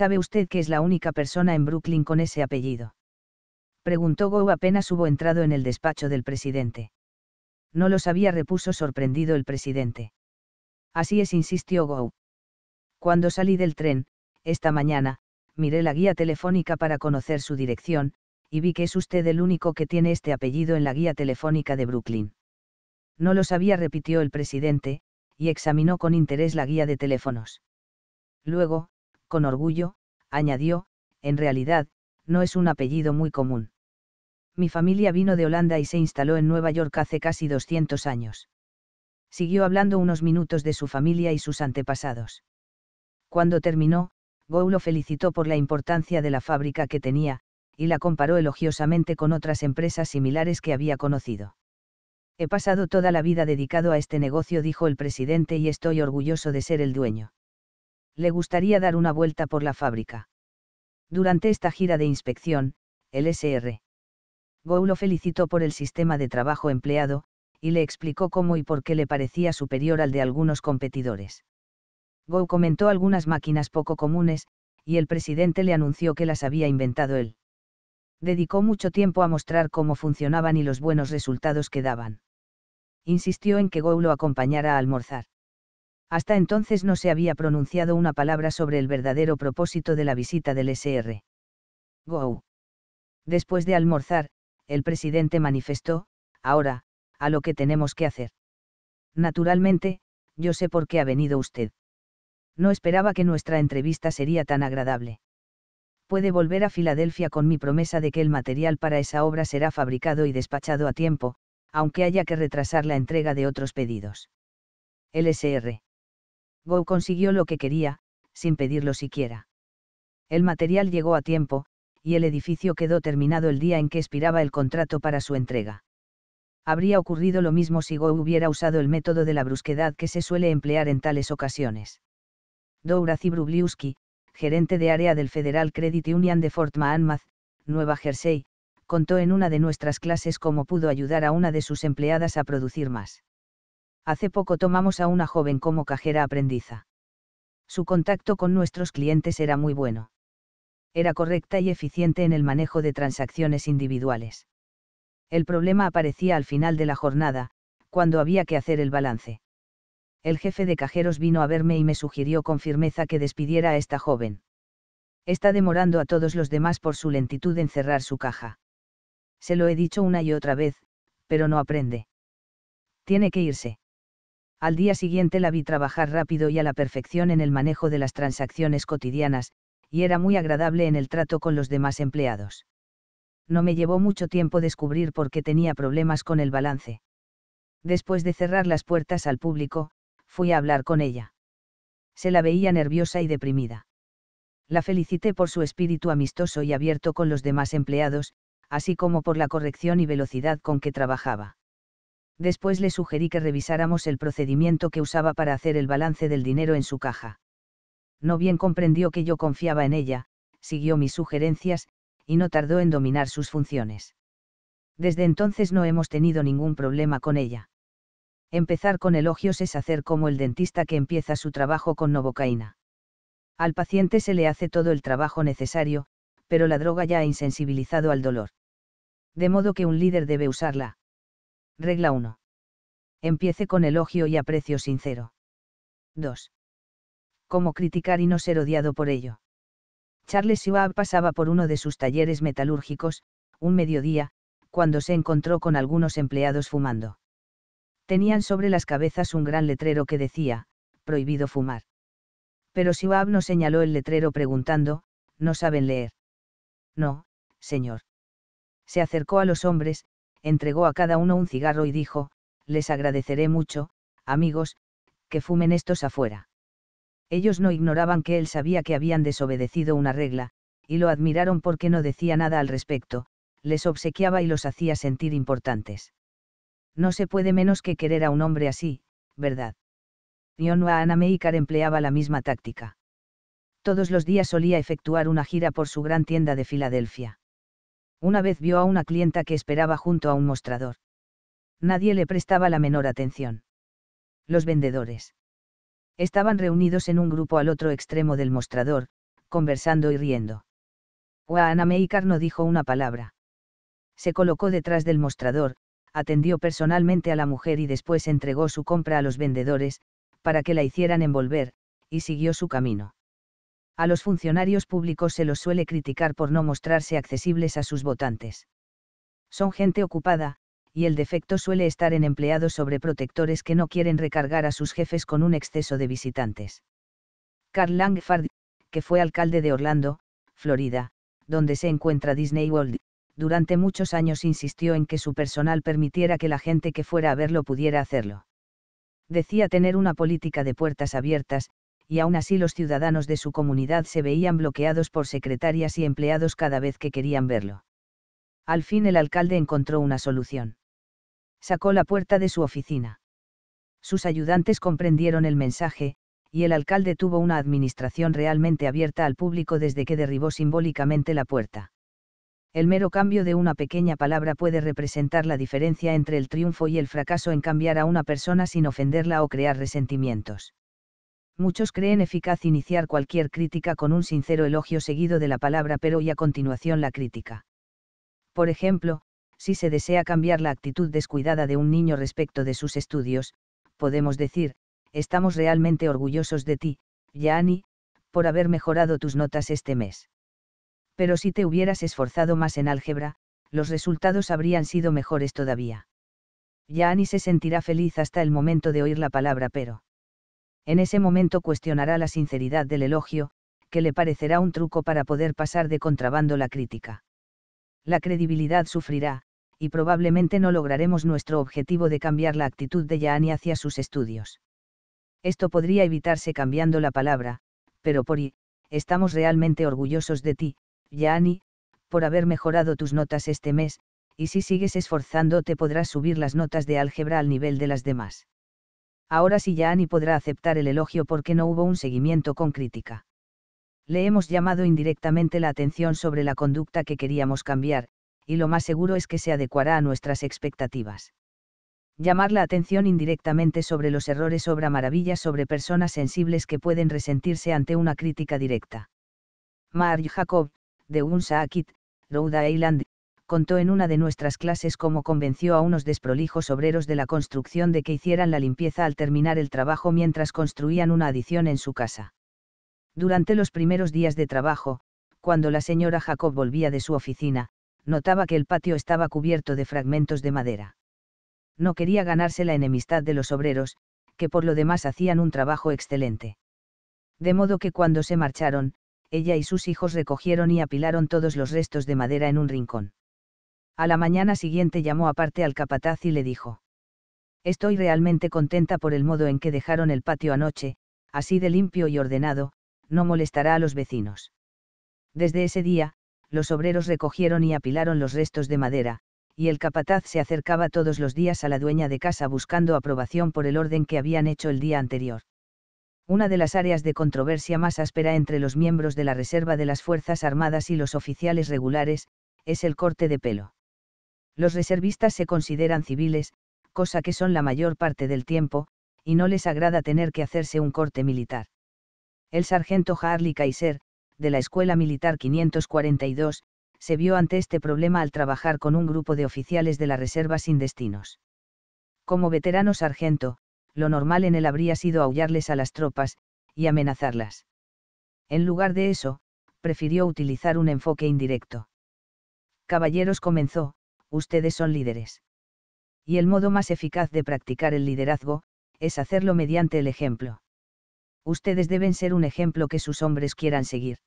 ¿Sabe usted que es la única persona en Brooklyn con ese apellido? Preguntó Gou apenas hubo entrado en el despacho del presidente. No lo sabía, repuso sorprendido el presidente. Así es, insistió Gou. Cuando salí del tren, esta mañana, miré la guía telefónica para conocer su dirección, y vi que es usted el único que tiene este apellido en la guía telefónica de Brooklyn. No lo sabía, repitió el presidente, y examinó con interés la guía de teléfonos. Luego, con orgullo, añadió, en realidad, no es un apellido muy común. Mi familia vino de Holanda y se instaló en Nueva York hace casi 200 años. Siguió hablando unos minutos de su familia y sus antepasados. Cuando terminó, Gou lo felicitó por la importancia de la fábrica que tenía, y la comparó elogiosamente con otras empresas similares que había conocido. He pasado toda la vida dedicado a este negocio, dijo el presidente, y estoy orgulloso de ser el dueño le gustaría dar una vuelta por la fábrica. Durante esta gira de inspección, el SR. Gou lo felicitó por el sistema de trabajo empleado, y le explicó cómo y por qué le parecía superior al de algunos competidores. Gou comentó algunas máquinas poco comunes, y el presidente le anunció que las había inventado él. Dedicó mucho tiempo a mostrar cómo funcionaban y los buenos resultados que daban. Insistió en que Gou lo acompañara a almorzar. Hasta entonces no se había pronunciado una palabra sobre el verdadero propósito de la visita del SR. Go. Después de almorzar, el presidente manifestó, ahora, a lo que tenemos que hacer. Naturalmente, yo sé por qué ha venido usted. No esperaba que nuestra entrevista sería tan agradable. Puede volver a Filadelfia con mi promesa de que el material para esa obra será fabricado y despachado a tiempo, aunque haya que retrasar la entrega de otros pedidos. LSR. Go consiguió lo que quería, sin pedirlo siquiera. El material llegó a tiempo, y el edificio quedó terminado el día en que expiraba el contrato para su entrega. Habría ocurrido lo mismo si Go hubiera usado el método de la brusquedad que se suele emplear en tales ocasiones. Doura Zibrubliuski, gerente de área del Federal Credit Union de Fort Mahanmath, Nueva Jersey, contó en una de nuestras clases cómo pudo ayudar a una de sus empleadas a producir más hace poco tomamos a una joven como cajera aprendiza. Su contacto con nuestros clientes era muy bueno. Era correcta y eficiente en el manejo de transacciones individuales. El problema aparecía al final de la jornada, cuando había que hacer el balance. El jefe de cajeros vino a verme y me sugirió con firmeza que despidiera a esta joven. Está demorando a todos los demás por su lentitud en cerrar su caja. Se lo he dicho una y otra vez, pero no aprende. Tiene que irse. Al día siguiente la vi trabajar rápido y a la perfección en el manejo de las transacciones cotidianas, y era muy agradable en el trato con los demás empleados. No me llevó mucho tiempo descubrir por qué tenía problemas con el balance. Después de cerrar las puertas al público, fui a hablar con ella. Se la veía nerviosa y deprimida. La felicité por su espíritu amistoso y abierto con los demás empleados, así como por la corrección y velocidad con que trabajaba después le sugerí que revisáramos el procedimiento que usaba para hacer el balance del dinero en su caja. No bien comprendió que yo confiaba en ella, siguió mis sugerencias, y no tardó en dominar sus funciones. Desde entonces no hemos tenido ningún problema con ella. Empezar con elogios es hacer como el dentista que empieza su trabajo con novocaína. Al paciente se le hace todo el trabajo necesario, pero la droga ya ha insensibilizado al dolor. De modo que un líder debe usarla, Regla 1. Empiece con elogio y aprecio sincero. 2. Cómo criticar y no ser odiado por ello. Charles Schwab pasaba por uno de sus talleres metalúrgicos, un mediodía, cuando se encontró con algunos empleados fumando. Tenían sobre las cabezas un gran letrero que decía, prohibido fumar. Pero Schwab no señaló el letrero preguntando, ¿no saben leer? No, señor. Se acercó a los hombres, entregó a cada uno un cigarro y dijo, les agradeceré mucho, amigos, que fumen estos afuera. Ellos no ignoraban que él sabía que habían desobedecido una regla, y lo admiraron porque no decía nada al respecto, les obsequiaba y los hacía sentir importantes. No se puede menos que querer a un hombre así, ¿verdad? Yonua Anameikar empleaba la misma táctica. Todos los días solía efectuar una gira por su gran tienda de Filadelfia. Una vez vio a una clienta que esperaba junto a un mostrador. Nadie le prestaba la menor atención. Los vendedores. Estaban reunidos en un grupo al otro extremo del mostrador, conversando y riendo. Juana Meikar no dijo una palabra. Se colocó detrás del mostrador, atendió personalmente a la mujer y después entregó su compra a los vendedores, para que la hicieran envolver, y siguió su camino a los funcionarios públicos se los suele criticar por no mostrarse accesibles a sus votantes. Son gente ocupada, y el defecto suele estar en empleados sobre protectores que no quieren recargar a sus jefes con un exceso de visitantes. Carl Langford, que fue alcalde de Orlando, Florida, donde se encuentra Disney World, durante muchos años insistió en que su personal permitiera que la gente que fuera a verlo pudiera hacerlo. Decía tener una política de puertas abiertas, y aún así los ciudadanos de su comunidad se veían bloqueados por secretarias y empleados cada vez que querían verlo. Al fin el alcalde encontró una solución. Sacó la puerta de su oficina. Sus ayudantes comprendieron el mensaje, y el alcalde tuvo una administración realmente abierta al público desde que derribó simbólicamente la puerta. El mero cambio de una pequeña palabra puede representar la diferencia entre el triunfo y el fracaso en cambiar a una persona sin ofenderla o crear resentimientos. Muchos creen eficaz iniciar cualquier crítica con un sincero elogio seguido de la palabra pero y a continuación la crítica. Por ejemplo, si se desea cambiar la actitud descuidada de un niño respecto de sus estudios, podemos decir, estamos realmente orgullosos de ti, Yani, por haber mejorado tus notas este mes. Pero si te hubieras esforzado más en álgebra, los resultados habrían sido mejores todavía. Yani se sentirá feliz hasta el momento de oír la palabra pero en ese momento cuestionará la sinceridad del elogio, que le parecerá un truco para poder pasar de contrabando la crítica. La credibilidad sufrirá, y probablemente no lograremos nuestro objetivo de cambiar la actitud de Yani hacia sus estudios. Esto podría evitarse cambiando la palabra, pero por y, estamos realmente orgullosos de ti, Yani, por haber mejorado tus notas este mes, y si sigues esforzándote podrás subir las notas de álgebra al nivel de las demás. Ahora sí ya Ani podrá aceptar el elogio porque no hubo un seguimiento con crítica. Le hemos llamado indirectamente la atención sobre la conducta que queríamos cambiar, y lo más seguro es que se adecuará a nuestras expectativas. Llamar la atención indirectamente sobre los errores obra maravillas sobre personas sensibles que pueden resentirse ante una crítica directa. Marge Jacob, de Unsaakit, Rhode Island, contó en una de nuestras clases cómo convenció a unos desprolijos obreros de la construcción de que hicieran la limpieza al terminar el trabajo mientras construían una adición en su casa. Durante los primeros días de trabajo, cuando la señora Jacob volvía de su oficina, notaba que el patio estaba cubierto de fragmentos de madera. No quería ganarse la enemistad de los obreros, que por lo demás hacían un trabajo excelente. De modo que cuando se marcharon, ella y sus hijos recogieron y apilaron todos los restos de madera en un rincón. A la mañana siguiente llamó aparte al capataz y le dijo. Estoy realmente contenta por el modo en que dejaron el patio anoche, así de limpio y ordenado, no molestará a los vecinos. Desde ese día, los obreros recogieron y apilaron los restos de madera, y el capataz se acercaba todos los días a la dueña de casa buscando aprobación por el orden que habían hecho el día anterior. Una de las áreas de controversia más áspera entre los miembros de la Reserva de las Fuerzas Armadas y los oficiales regulares, es el corte de pelo. Los reservistas se consideran civiles, cosa que son la mayor parte del tiempo, y no les agrada tener que hacerse un corte militar. El sargento Harley Kaiser, de la Escuela Militar 542, se vio ante este problema al trabajar con un grupo de oficiales de la Reserva sin destinos. Como veterano sargento, lo normal en él habría sido aullarles a las tropas, y amenazarlas. En lugar de eso, prefirió utilizar un enfoque indirecto. Caballeros comenzó, ustedes son líderes. Y el modo más eficaz de practicar el liderazgo, es hacerlo mediante el ejemplo. Ustedes deben ser un ejemplo que sus hombres quieran seguir.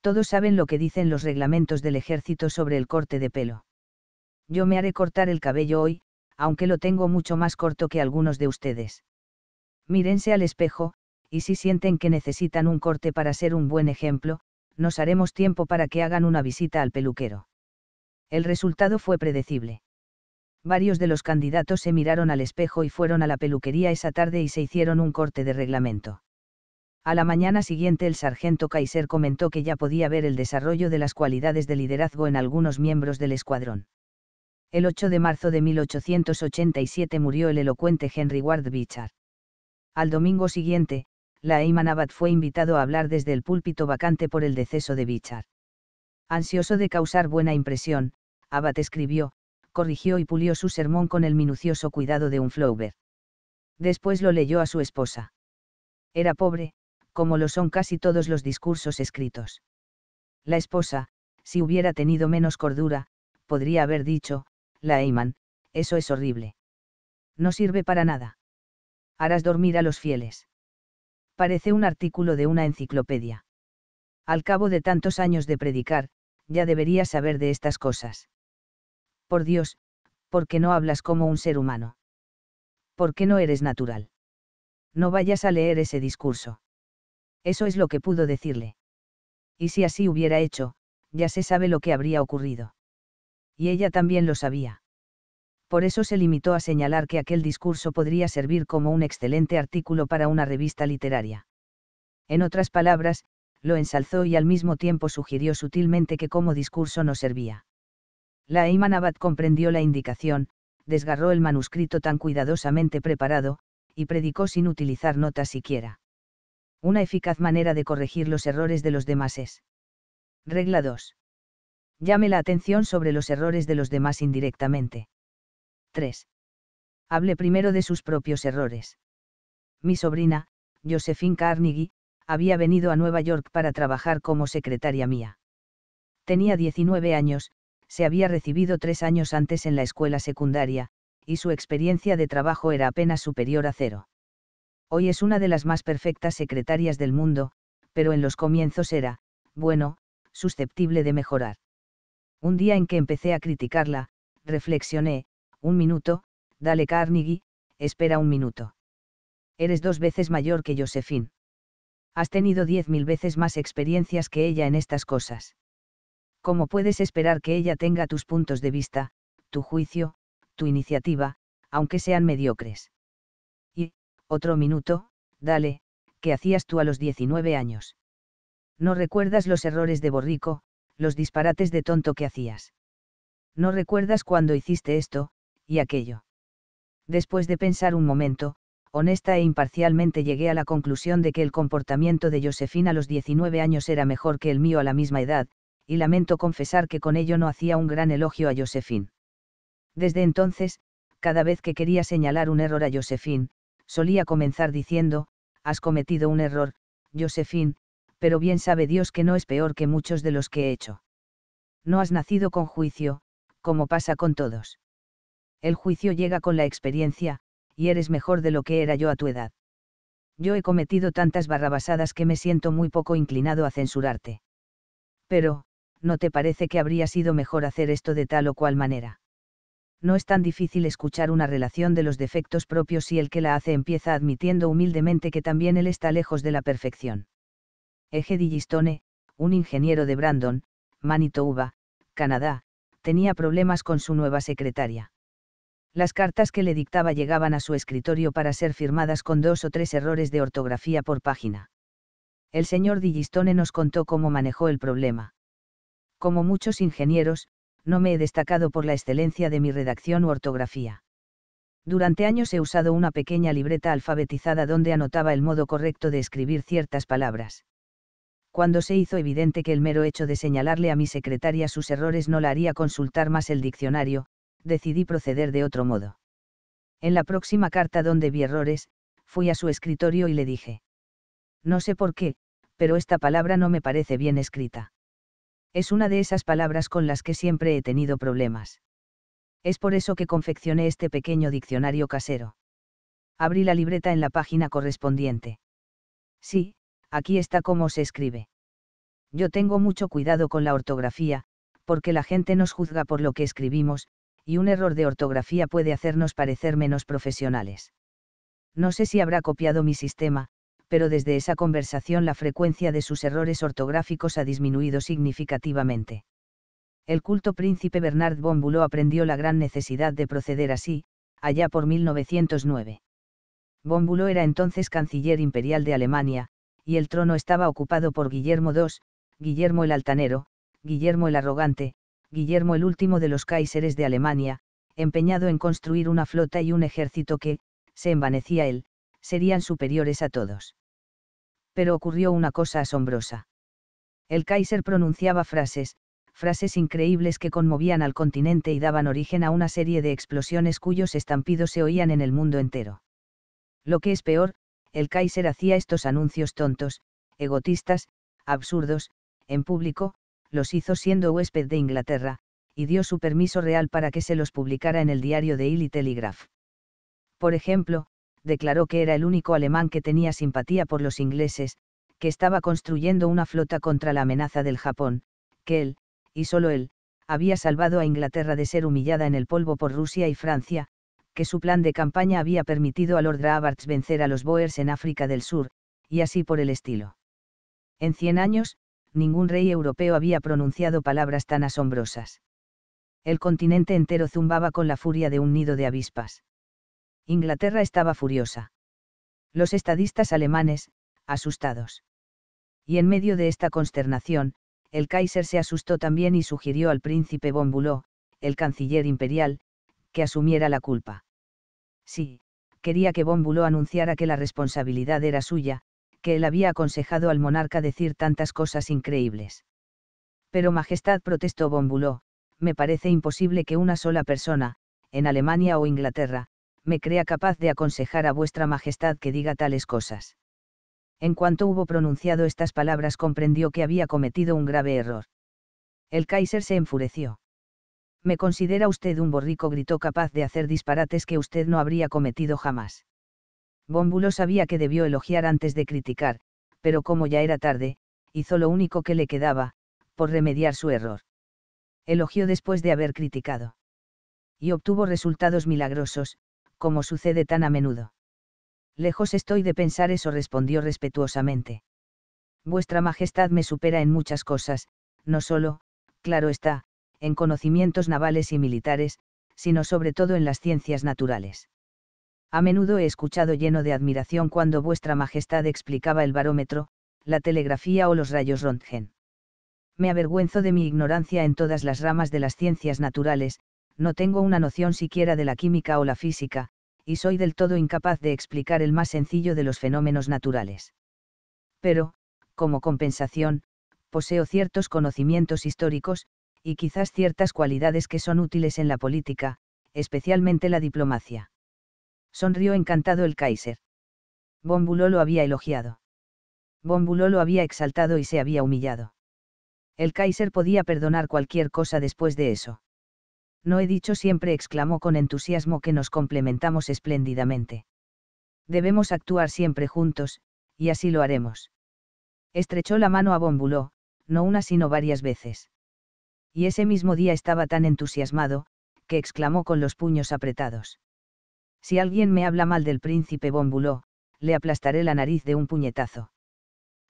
Todos saben lo que dicen los reglamentos del ejército sobre el corte de pelo. Yo me haré cortar el cabello hoy, aunque lo tengo mucho más corto que algunos de ustedes. Mírense al espejo, y si sienten que necesitan un corte para ser un buen ejemplo, nos haremos tiempo para que hagan una visita al peluquero. El resultado fue predecible. Varios de los candidatos se miraron al espejo y fueron a la peluquería esa tarde y se hicieron un corte de reglamento. A la mañana siguiente el sargento Kaiser comentó que ya podía ver el desarrollo de las cualidades de liderazgo en algunos miembros del escuadrón. El 8 de marzo de 1887 murió el elocuente Henry Ward Beecher. Al domingo siguiente, la Eyman fue invitado a hablar desde el púlpito vacante por el deceso de Beecher. Ansioso de causar buena impresión, Abad escribió, corrigió y pulió su sermón con el minucioso cuidado de un Flaubert. Después lo leyó a su esposa. Era pobre, como lo son casi todos los discursos escritos. La esposa, si hubiera tenido menos cordura, podría haber dicho, la Eyman, eso es horrible. No sirve para nada. Harás dormir a los fieles. Parece un artículo de una enciclopedia. Al cabo de tantos años de predicar, ya debería saber de estas cosas. Por Dios, ¿por qué no hablas como un ser humano? ¿Por qué no eres natural? No vayas a leer ese discurso. Eso es lo que pudo decirle. Y si así hubiera hecho, ya se sabe lo que habría ocurrido. Y ella también lo sabía. Por eso se limitó a señalar que aquel discurso podría servir como un excelente artículo para una revista literaria. En otras palabras, lo ensalzó y al mismo tiempo sugirió sutilmente que como discurso no servía. La Abad comprendió la indicación, desgarró el manuscrito tan cuidadosamente preparado, y predicó sin utilizar notas siquiera. Una eficaz manera de corregir los errores de los demás es. Regla 2. Llame la atención sobre los errores de los demás indirectamente. 3. Hable primero de sus propios errores. Mi sobrina, Josephine Carnegie, había venido a Nueva York para trabajar como secretaria mía. Tenía 19 años, se había recibido tres años antes en la escuela secundaria, y su experiencia de trabajo era apenas superior a cero. Hoy es una de las más perfectas secretarias del mundo, pero en los comienzos era, bueno, susceptible de mejorar. Un día en que empecé a criticarla, reflexioné, un minuto, dale Carnegie, espera un minuto. Eres dos veces mayor que Josephine. Has tenido diez mil veces más experiencias que ella en estas cosas. ¿cómo puedes esperar que ella tenga tus puntos de vista, tu juicio, tu iniciativa, aunque sean mediocres? Y, otro minuto, dale, ¿qué hacías tú a los 19 años? No recuerdas los errores de borrico, los disparates de tonto que hacías. No recuerdas cuándo hiciste esto, y aquello. Después de pensar un momento, honesta e imparcialmente llegué a la conclusión de que el comportamiento de Josefina a los 19 años era mejor que el mío a la misma edad, y lamento confesar que con ello no hacía un gran elogio a Josefín. Desde entonces, cada vez que quería señalar un error a Josefín, solía comenzar diciendo, has cometido un error, Josefín, pero bien sabe Dios que no es peor que muchos de los que he hecho. No has nacido con juicio, como pasa con todos. El juicio llega con la experiencia, y eres mejor de lo que era yo a tu edad. Yo he cometido tantas barrabasadas que me siento muy poco inclinado a censurarte. Pero, ¿no te parece que habría sido mejor hacer esto de tal o cual manera? No es tan difícil escuchar una relación de los defectos propios si el que la hace empieza admitiendo humildemente que también él está lejos de la perfección. Eje Digistone, un ingeniero de Brandon, Manitoba, Canadá, tenía problemas con su nueva secretaria. Las cartas que le dictaba llegaban a su escritorio para ser firmadas con dos o tres errores de ortografía por página. El señor Digistone nos contó cómo manejó el problema como muchos ingenieros, no me he destacado por la excelencia de mi redacción u ortografía. Durante años he usado una pequeña libreta alfabetizada donde anotaba el modo correcto de escribir ciertas palabras. Cuando se hizo evidente que el mero hecho de señalarle a mi secretaria sus errores no la haría consultar más el diccionario, decidí proceder de otro modo. En la próxima carta donde vi errores, fui a su escritorio y le dije. No sé por qué, pero esta palabra no me parece bien escrita. Es una de esas palabras con las que siempre he tenido problemas. Es por eso que confeccioné este pequeño diccionario casero. Abrí la libreta en la página correspondiente. Sí, aquí está cómo se escribe. Yo tengo mucho cuidado con la ortografía, porque la gente nos juzga por lo que escribimos, y un error de ortografía puede hacernos parecer menos profesionales. No sé si habrá copiado mi sistema, pero desde esa conversación la frecuencia de sus errores ortográficos ha disminuido significativamente. El culto príncipe Bernard von aprendió la gran necesidad de proceder así, allá por 1909. Von era entonces canciller imperial de Alemania, y el trono estaba ocupado por Guillermo II, Guillermo el Altanero, Guillermo el Arrogante, Guillermo el último de los Kaiseres de Alemania, empeñado en construir una flota y un ejército que, se envanecía él, serían superiores a todos pero ocurrió una cosa asombrosa. El Kaiser pronunciaba frases, frases increíbles que conmovían al continente y daban origen a una serie de explosiones cuyos estampidos se oían en el mundo entero. Lo que es peor, el Kaiser hacía estos anuncios tontos, egotistas, absurdos, en público, los hizo siendo huésped de Inglaterra, y dio su permiso real para que se los publicara en el diario de Illy Telegraph. Por ejemplo, declaró que era el único alemán que tenía simpatía por los ingleses, que estaba construyendo una flota contra la amenaza del Japón, que él, y solo él, había salvado a Inglaterra de ser humillada en el polvo por Rusia y Francia, que su plan de campaña había permitido a Lord Roberts vencer a los Boers en África del Sur, y así por el estilo. En cien años, ningún rey europeo había pronunciado palabras tan asombrosas. El continente entero zumbaba con la furia de un nido de avispas. Inglaterra estaba furiosa. Los estadistas alemanes, asustados. Y en medio de esta consternación, el Kaiser se asustó también y sugirió al príncipe Bombuló, el canciller imperial, que asumiera la culpa. Sí, quería que Bonbuló anunciara que la responsabilidad era suya, que él había aconsejado al monarca decir tantas cosas increíbles. Pero Majestad protestó Bombuló: me parece imposible que una sola persona, en Alemania o Inglaterra, me crea capaz de aconsejar a vuestra Majestad que diga tales cosas. En cuanto hubo pronunciado estas palabras comprendió que había cometido un grave error. El Kaiser se enfureció. Me considera usted un borrico, gritó capaz de hacer disparates que usted no habría cometido jamás. Bómbulo sabía que debió elogiar antes de criticar, pero como ya era tarde, hizo lo único que le quedaba, por remediar su error. Elogió después de haber criticado. Y obtuvo resultados milagrosos, como sucede tan a menudo. Lejos estoy de pensar eso, respondió respetuosamente. Vuestra Majestad me supera en muchas cosas, no solo, claro está, en conocimientos navales y militares, sino sobre todo en las ciencias naturales. A menudo he escuchado lleno de admiración cuando vuestra Majestad explicaba el barómetro, la telegrafía o los rayos Röntgen. Me avergüenzo de mi ignorancia en todas las ramas de las ciencias naturales, no tengo una noción siquiera de la química o la física, y soy del todo incapaz de explicar el más sencillo de los fenómenos naturales. Pero, como compensación, poseo ciertos conocimientos históricos, y quizás ciertas cualidades que son útiles en la política, especialmente la diplomacia. Sonrió encantado el Kaiser. Bombuló lo había elogiado. Bombuló lo había exaltado y se había humillado. El Kaiser podía perdonar cualquier cosa después de eso no he dicho siempre, exclamó con entusiasmo que nos complementamos espléndidamente. Debemos actuar siempre juntos, y así lo haremos. Estrechó la mano a Bombuló, no una sino varias veces. Y ese mismo día estaba tan entusiasmado, que exclamó con los puños apretados. Si alguien me habla mal del príncipe Bombuló, le aplastaré la nariz de un puñetazo.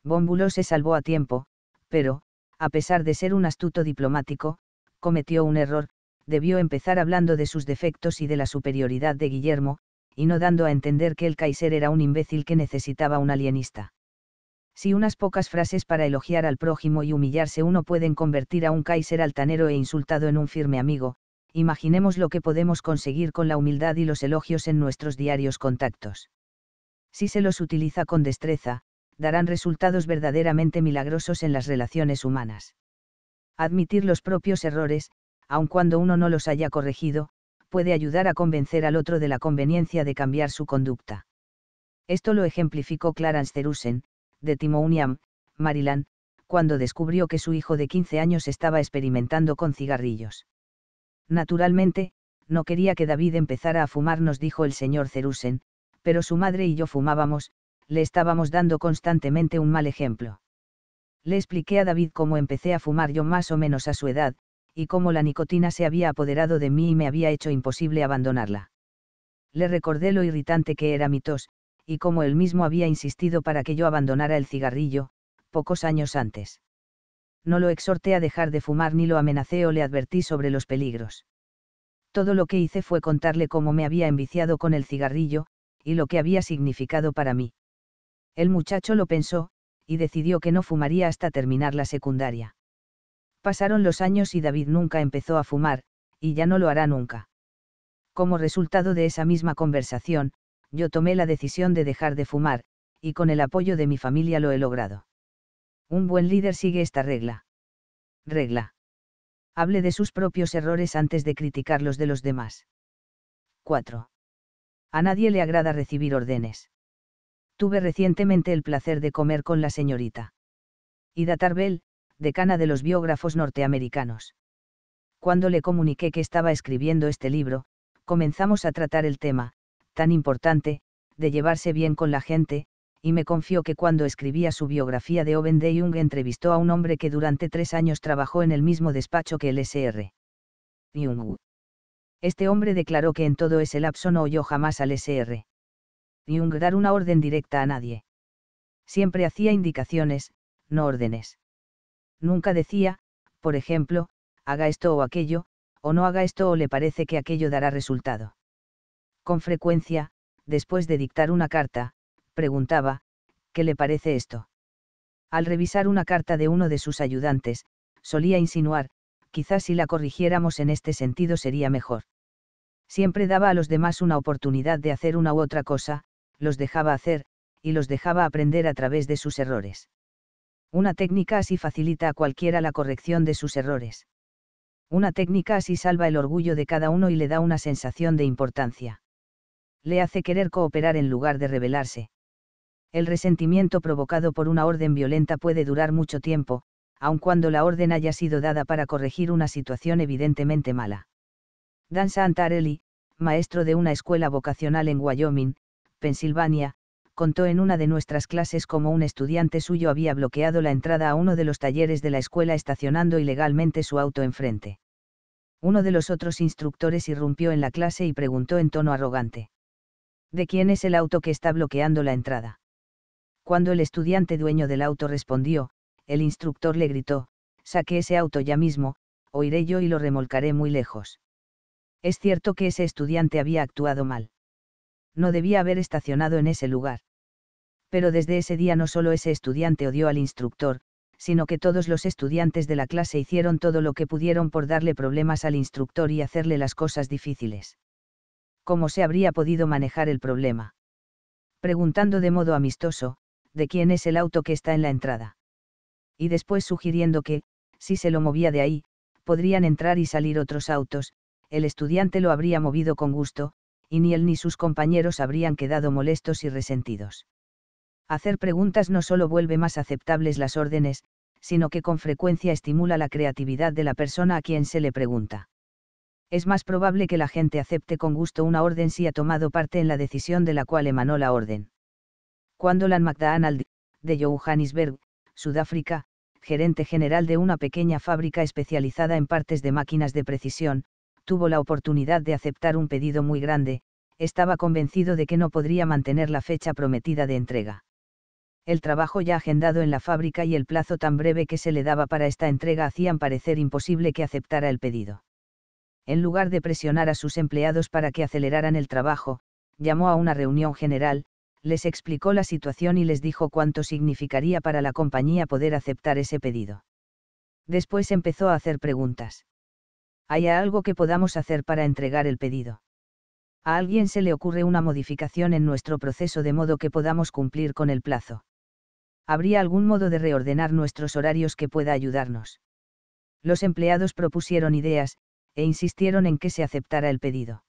Bombuló se salvó a tiempo, pero, a pesar de ser un astuto diplomático, cometió un error, debió empezar hablando de sus defectos y de la superioridad de Guillermo, y no dando a entender que el Kaiser era un imbécil que necesitaba un alienista. Si unas pocas frases para elogiar al prójimo y humillarse uno pueden convertir a un Kaiser altanero e insultado en un firme amigo, imaginemos lo que podemos conseguir con la humildad y los elogios en nuestros diarios contactos. Si se los utiliza con destreza, darán resultados verdaderamente milagrosos en las relaciones humanas. Admitir los propios errores, aun cuando uno no los haya corregido, puede ayudar a convencer al otro de la conveniencia de cambiar su conducta. Esto lo ejemplificó Clarence Cerusen, de Timonium, Maryland, cuando descubrió que su hijo de 15 años estaba experimentando con cigarrillos. Naturalmente, no quería que David empezara a fumar, nos dijo el señor Cerusen, pero su madre y yo fumábamos, le estábamos dando constantemente un mal ejemplo. Le expliqué a David cómo empecé a fumar yo más o menos a su edad, y cómo la nicotina se había apoderado de mí y me había hecho imposible abandonarla. Le recordé lo irritante que era mi tos, y cómo él mismo había insistido para que yo abandonara el cigarrillo, pocos años antes. No lo exhorté a dejar de fumar ni lo amenacé o le advertí sobre los peligros. Todo lo que hice fue contarle cómo me había enviciado con el cigarrillo, y lo que había significado para mí. El muchacho lo pensó, y decidió que no fumaría hasta terminar la secundaria. Pasaron los años y David nunca empezó a fumar, y ya no lo hará nunca. Como resultado de esa misma conversación, yo tomé la decisión de dejar de fumar, y con el apoyo de mi familia lo he logrado. Un buen líder sigue esta regla. Regla. Hable de sus propios errores antes de criticar los de los demás. 4. A nadie le agrada recibir órdenes. Tuve recientemente el placer de comer con la señorita. Y Tarbell, decana de los biógrafos norteamericanos. Cuando le comuniqué que estaba escribiendo este libro, comenzamos a tratar el tema, tan importante, de llevarse bien con la gente, y me confió que cuando escribía su biografía de Owen de Jung entrevistó a un hombre que durante tres años trabajó en el mismo despacho que el SR. Jung. Este hombre declaró que en todo ese lapso no oyó jamás al SR. Jung dar una orden directa a nadie. Siempre hacía indicaciones, no órdenes. Nunca decía, por ejemplo, haga esto o aquello, o no haga esto o le parece que aquello dará resultado. Con frecuencia, después de dictar una carta, preguntaba, ¿qué le parece esto? Al revisar una carta de uno de sus ayudantes, solía insinuar, quizás si la corrigiéramos en este sentido sería mejor. Siempre daba a los demás una oportunidad de hacer una u otra cosa, los dejaba hacer, y los dejaba aprender a través de sus errores. Una técnica así facilita a cualquiera la corrección de sus errores. Una técnica así salva el orgullo de cada uno y le da una sensación de importancia. Le hace querer cooperar en lugar de rebelarse. El resentimiento provocado por una orden violenta puede durar mucho tiempo, aun cuando la orden haya sido dada para corregir una situación evidentemente mala. Dan Santarelli, maestro de una escuela vocacional en Wyoming, Pensilvania, contó en una de nuestras clases cómo un estudiante suyo había bloqueado la entrada a uno de los talleres de la escuela estacionando ilegalmente su auto enfrente. Uno de los otros instructores irrumpió en la clase y preguntó en tono arrogante. ¿De quién es el auto que está bloqueando la entrada? Cuando el estudiante dueño del auto respondió, el instructor le gritó, saque ese auto ya mismo, o iré yo y lo remolcaré muy lejos. Es cierto que ese estudiante había actuado mal no debía haber estacionado en ese lugar. Pero desde ese día no solo ese estudiante odió al instructor, sino que todos los estudiantes de la clase hicieron todo lo que pudieron por darle problemas al instructor y hacerle las cosas difíciles. ¿Cómo se habría podido manejar el problema? Preguntando de modo amistoso, ¿de quién es el auto que está en la entrada? Y después sugiriendo que, si se lo movía de ahí, podrían entrar y salir otros autos, el estudiante lo habría movido con gusto, y ni él ni sus compañeros habrían quedado molestos y resentidos. Hacer preguntas no solo vuelve más aceptables las órdenes, sino que con frecuencia estimula la creatividad de la persona a quien se le pregunta. Es más probable que la gente acepte con gusto una orden si ha tomado parte en la decisión de la cual emanó la orden. Cuando Lan McDonald, de Johannesburg, Sudáfrica, gerente general de una pequeña fábrica especializada en partes de máquinas de precisión, tuvo la oportunidad de aceptar un pedido muy grande, estaba convencido de que no podría mantener la fecha prometida de entrega. El trabajo ya agendado en la fábrica y el plazo tan breve que se le daba para esta entrega hacían parecer imposible que aceptara el pedido. En lugar de presionar a sus empleados para que aceleraran el trabajo, llamó a una reunión general, les explicó la situación y les dijo cuánto significaría para la compañía poder aceptar ese pedido. Después empezó a hacer preguntas. ¿Haya algo que podamos hacer para entregar el pedido? ¿A alguien se le ocurre una modificación en nuestro proceso de modo que podamos cumplir con el plazo? ¿Habría algún modo de reordenar nuestros horarios que pueda ayudarnos? Los empleados propusieron ideas, e insistieron en que se aceptara el pedido.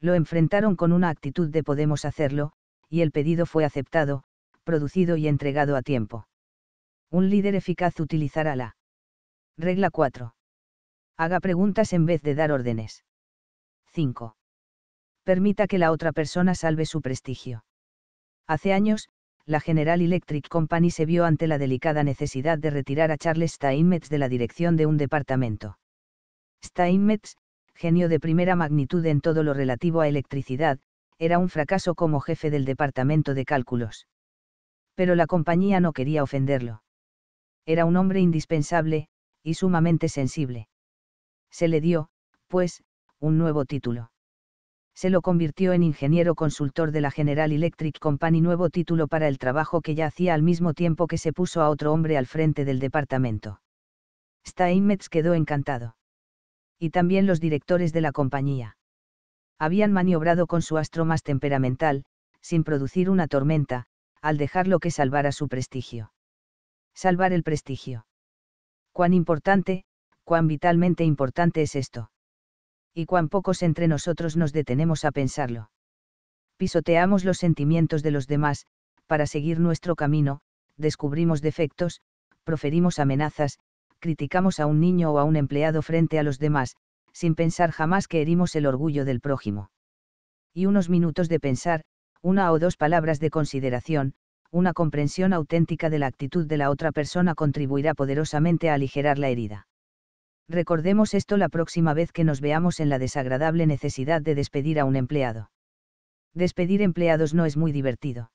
Lo enfrentaron con una actitud de podemos hacerlo, y el pedido fue aceptado, producido y entregado a tiempo. Un líder eficaz utilizará la regla 4. Haga preguntas en vez de dar órdenes. 5. Permita que la otra persona salve su prestigio. Hace años, la General Electric Company se vio ante la delicada necesidad de retirar a Charles Steinmetz de la dirección de un departamento. Steinmetz, genio de primera magnitud en todo lo relativo a electricidad, era un fracaso como jefe del departamento de cálculos. Pero la compañía no quería ofenderlo. Era un hombre indispensable, y sumamente sensible. Se le dio, pues, un nuevo título. Se lo convirtió en ingeniero consultor de la General Electric Company, nuevo título para el trabajo que ya hacía al mismo tiempo que se puso a otro hombre al frente del departamento. Steinmetz quedó encantado. Y también los directores de la compañía. Habían maniobrado con su astro más temperamental, sin producir una tormenta, al dejarlo que salvara su prestigio. Salvar el prestigio. Cuán importante, cuán vitalmente importante es esto. Y cuán pocos entre nosotros nos detenemos a pensarlo. Pisoteamos los sentimientos de los demás, para seguir nuestro camino, descubrimos defectos, proferimos amenazas, criticamos a un niño o a un empleado frente a los demás, sin pensar jamás que herimos el orgullo del prójimo. Y unos minutos de pensar, una o dos palabras de consideración, una comprensión auténtica de la actitud de la otra persona contribuirá poderosamente a aligerar la herida. Recordemos esto la próxima vez que nos veamos en la desagradable necesidad de despedir a un empleado. Despedir empleados no es muy divertido.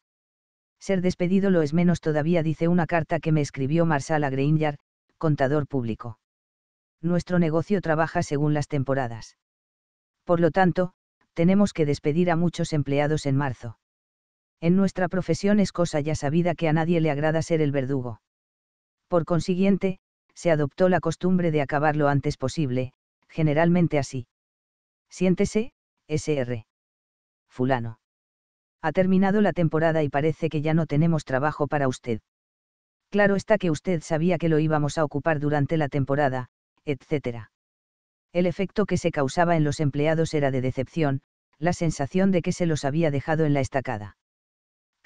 Ser despedido lo es menos todavía, dice una carta que me escribió Marsala Greinyard, contador público. Nuestro negocio trabaja según las temporadas. Por lo tanto, tenemos que despedir a muchos empleados en marzo. En nuestra profesión es cosa ya sabida que a nadie le agrada ser el verdugo. Por consiguiente, se adoptó la costumbre de acabar lo antes posible, generalmente así. Siéntese, SR. Fulano. Ha terminado la temporada y parece que ya no tenemos trabajo para usted. Claro está que usted sabía que lo íbamos a ocupar durante la temporada, etc. El efecto que se causaba en los empleados era de decepción, la sensación de que se los había dejado en la estacada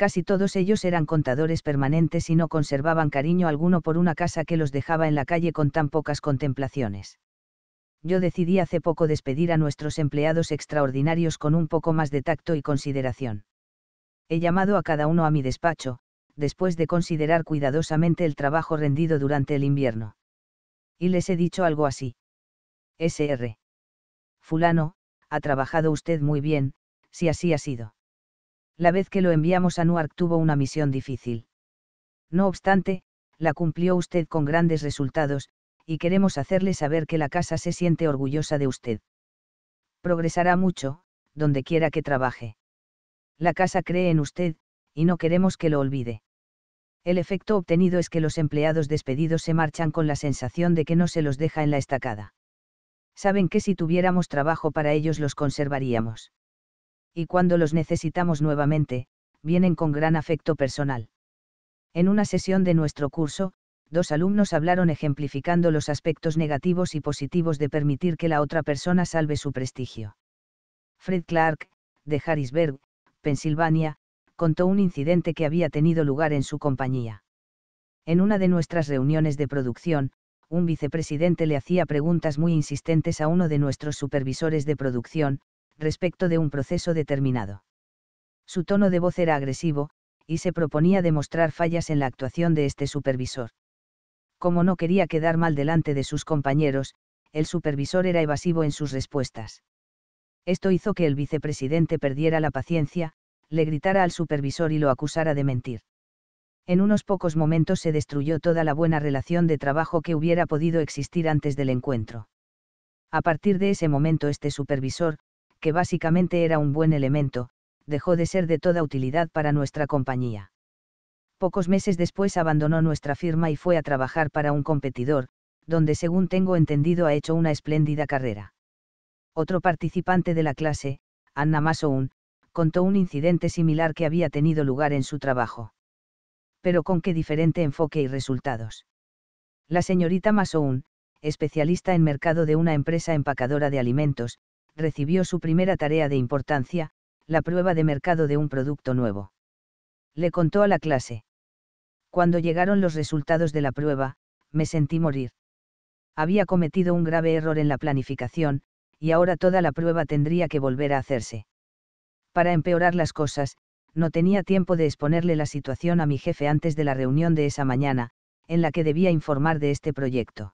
casi todos ellos eran contadores permanentes y no conservaban cariño alguno por una casa que los dejaba en la calle con tan pocas contemplaciones. Yo decidí hace poco despedir a nuestros empleados extraordinarios con un poco más de tacto y consideración. He llamado a cada uno a mi despacho, después de considerar cuidadosamente el trabajo rendido durante el invierno. Y les he dicho algo así. SR. Fulano, ha trabajado usted muy bien, si así ha sido la vez que lo enviamos a Newark tuvo una misión difícil. No obstante, la cumplió usted con grandes resultados, y queremos hacerle saber que la casa se siente orgullosa de usted. Progresará mucho, donde quiera que trabaje. La casa cree en usted, y no queremos que lo olvide. El efecto obtenido es que los empleados despedidos se marchan con la sensación de que no se los deja en la estacada. Saben que si tuviéramos trabajo para ellos los conservaríamos y cuando los necesitamos nuevamente, vienen con gran afecto personal. En una sesión de nuestro curso, dos alumnos hablaron ejemplificando los aspectos negativos y positivos de permitir que la otra persona salve su prestigio. Fred Clark, de Harrisburg, Pensilvania, contó un incidente que había tenido lugar en su compañía. En una de nuestras reuniones de producción, un vicepresidente le hacía preguntas muy insistentes a uno de nuestros supervisores de producción, respecto de un proceso determinado. Su tono de voz era agresivo, y se proponía demostrar fallas en la actuación de este supervisor. Como no quería quedar mal delante de sus compañeros, el supervisor era evasivo en sus respuestas. Esto hizo que el vicepresidente perdiera la paciencia, le gritara al supervisor y lo acusara de mentir. En unos pocos momentos se destruyó toda la buena relación de trabajo que hubiera podido existir antes del encuentro. A partir de ese momento este supervisor, que básicamente era un buen elemento, dejó de ser de toda utilidad para nuestra compañía. Pocos meses después abandonó nuestra firma y fue a trabajar para un competidor, donde según tengo entendido ha hecho una espléndida carrera. Otro participante de la clase, Anna Masoun, contó un incidente similar que había tenido lugar en su trabajo. Pero con qué diferente enfoque y resultados. La señorita Masoun, especialista en mercado de una empresa empacadora de alimentos, recibió su primera tarea de importancia, la prueba de mercado de un producto nuevo. Le contó a la clase. Cuando llegaron los resultados de la prueba, me sentí morir. Había cometido un grave error en la planificación, y ahora toda la prueba tendría que volver a hacerse. Para empeorar las cosas, no tenía tiempo de exponerle la situación a mi jefe antes de la reunión de esa mañana, en la que debía informar de este proyecto.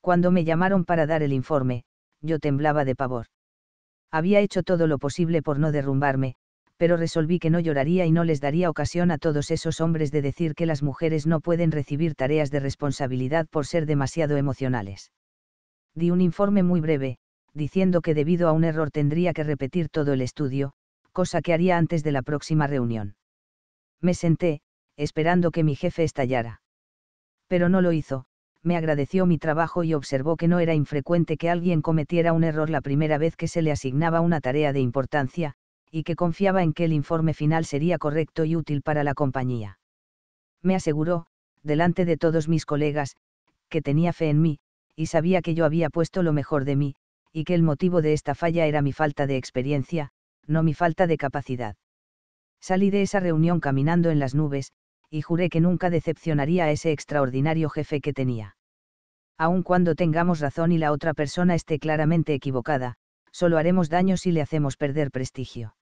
Cuando me llamaron para dar el informe, yo temblaba de pavor. Había hecho todo lo posible por no derrumbarme, pero resolví que no lloraría y no les daría ocasión a todos esos hombres de decir que las mujeres no pueden recibir tareas de responsabilidad por ser demasiado emocionales. Di un informe muy breve, diciendo que debido a un error tendría que repetir todo el estudio, cosa que haría antes de la próxima reunión. Me senté, esperando que mi jefe estallara. Pero no lo hizo, me agradeció mi trabajo y observó que no era infrecuente que alguien cometiera un error la primera vez que se le asignaba una tarea de importancia, y que confiaba en que el informe final sería correcto y útil para la compañía. Me aseguró, delante de todos mis colegas, que tenía fe en mí, y sabía que yo había puesto lo mejor de mí, y que el motivo de esta falla era mi falta de experiencia, no mi falta de capacidad. Salí de esa reunión caminando en las nubes, y juré que nunca decepcionaría a ese extraordinario jefe que tenía. Aun cuando tengamos razón y la otra persona esté claramente equivocada, solo haremos daño si le hacemos perder prestigio.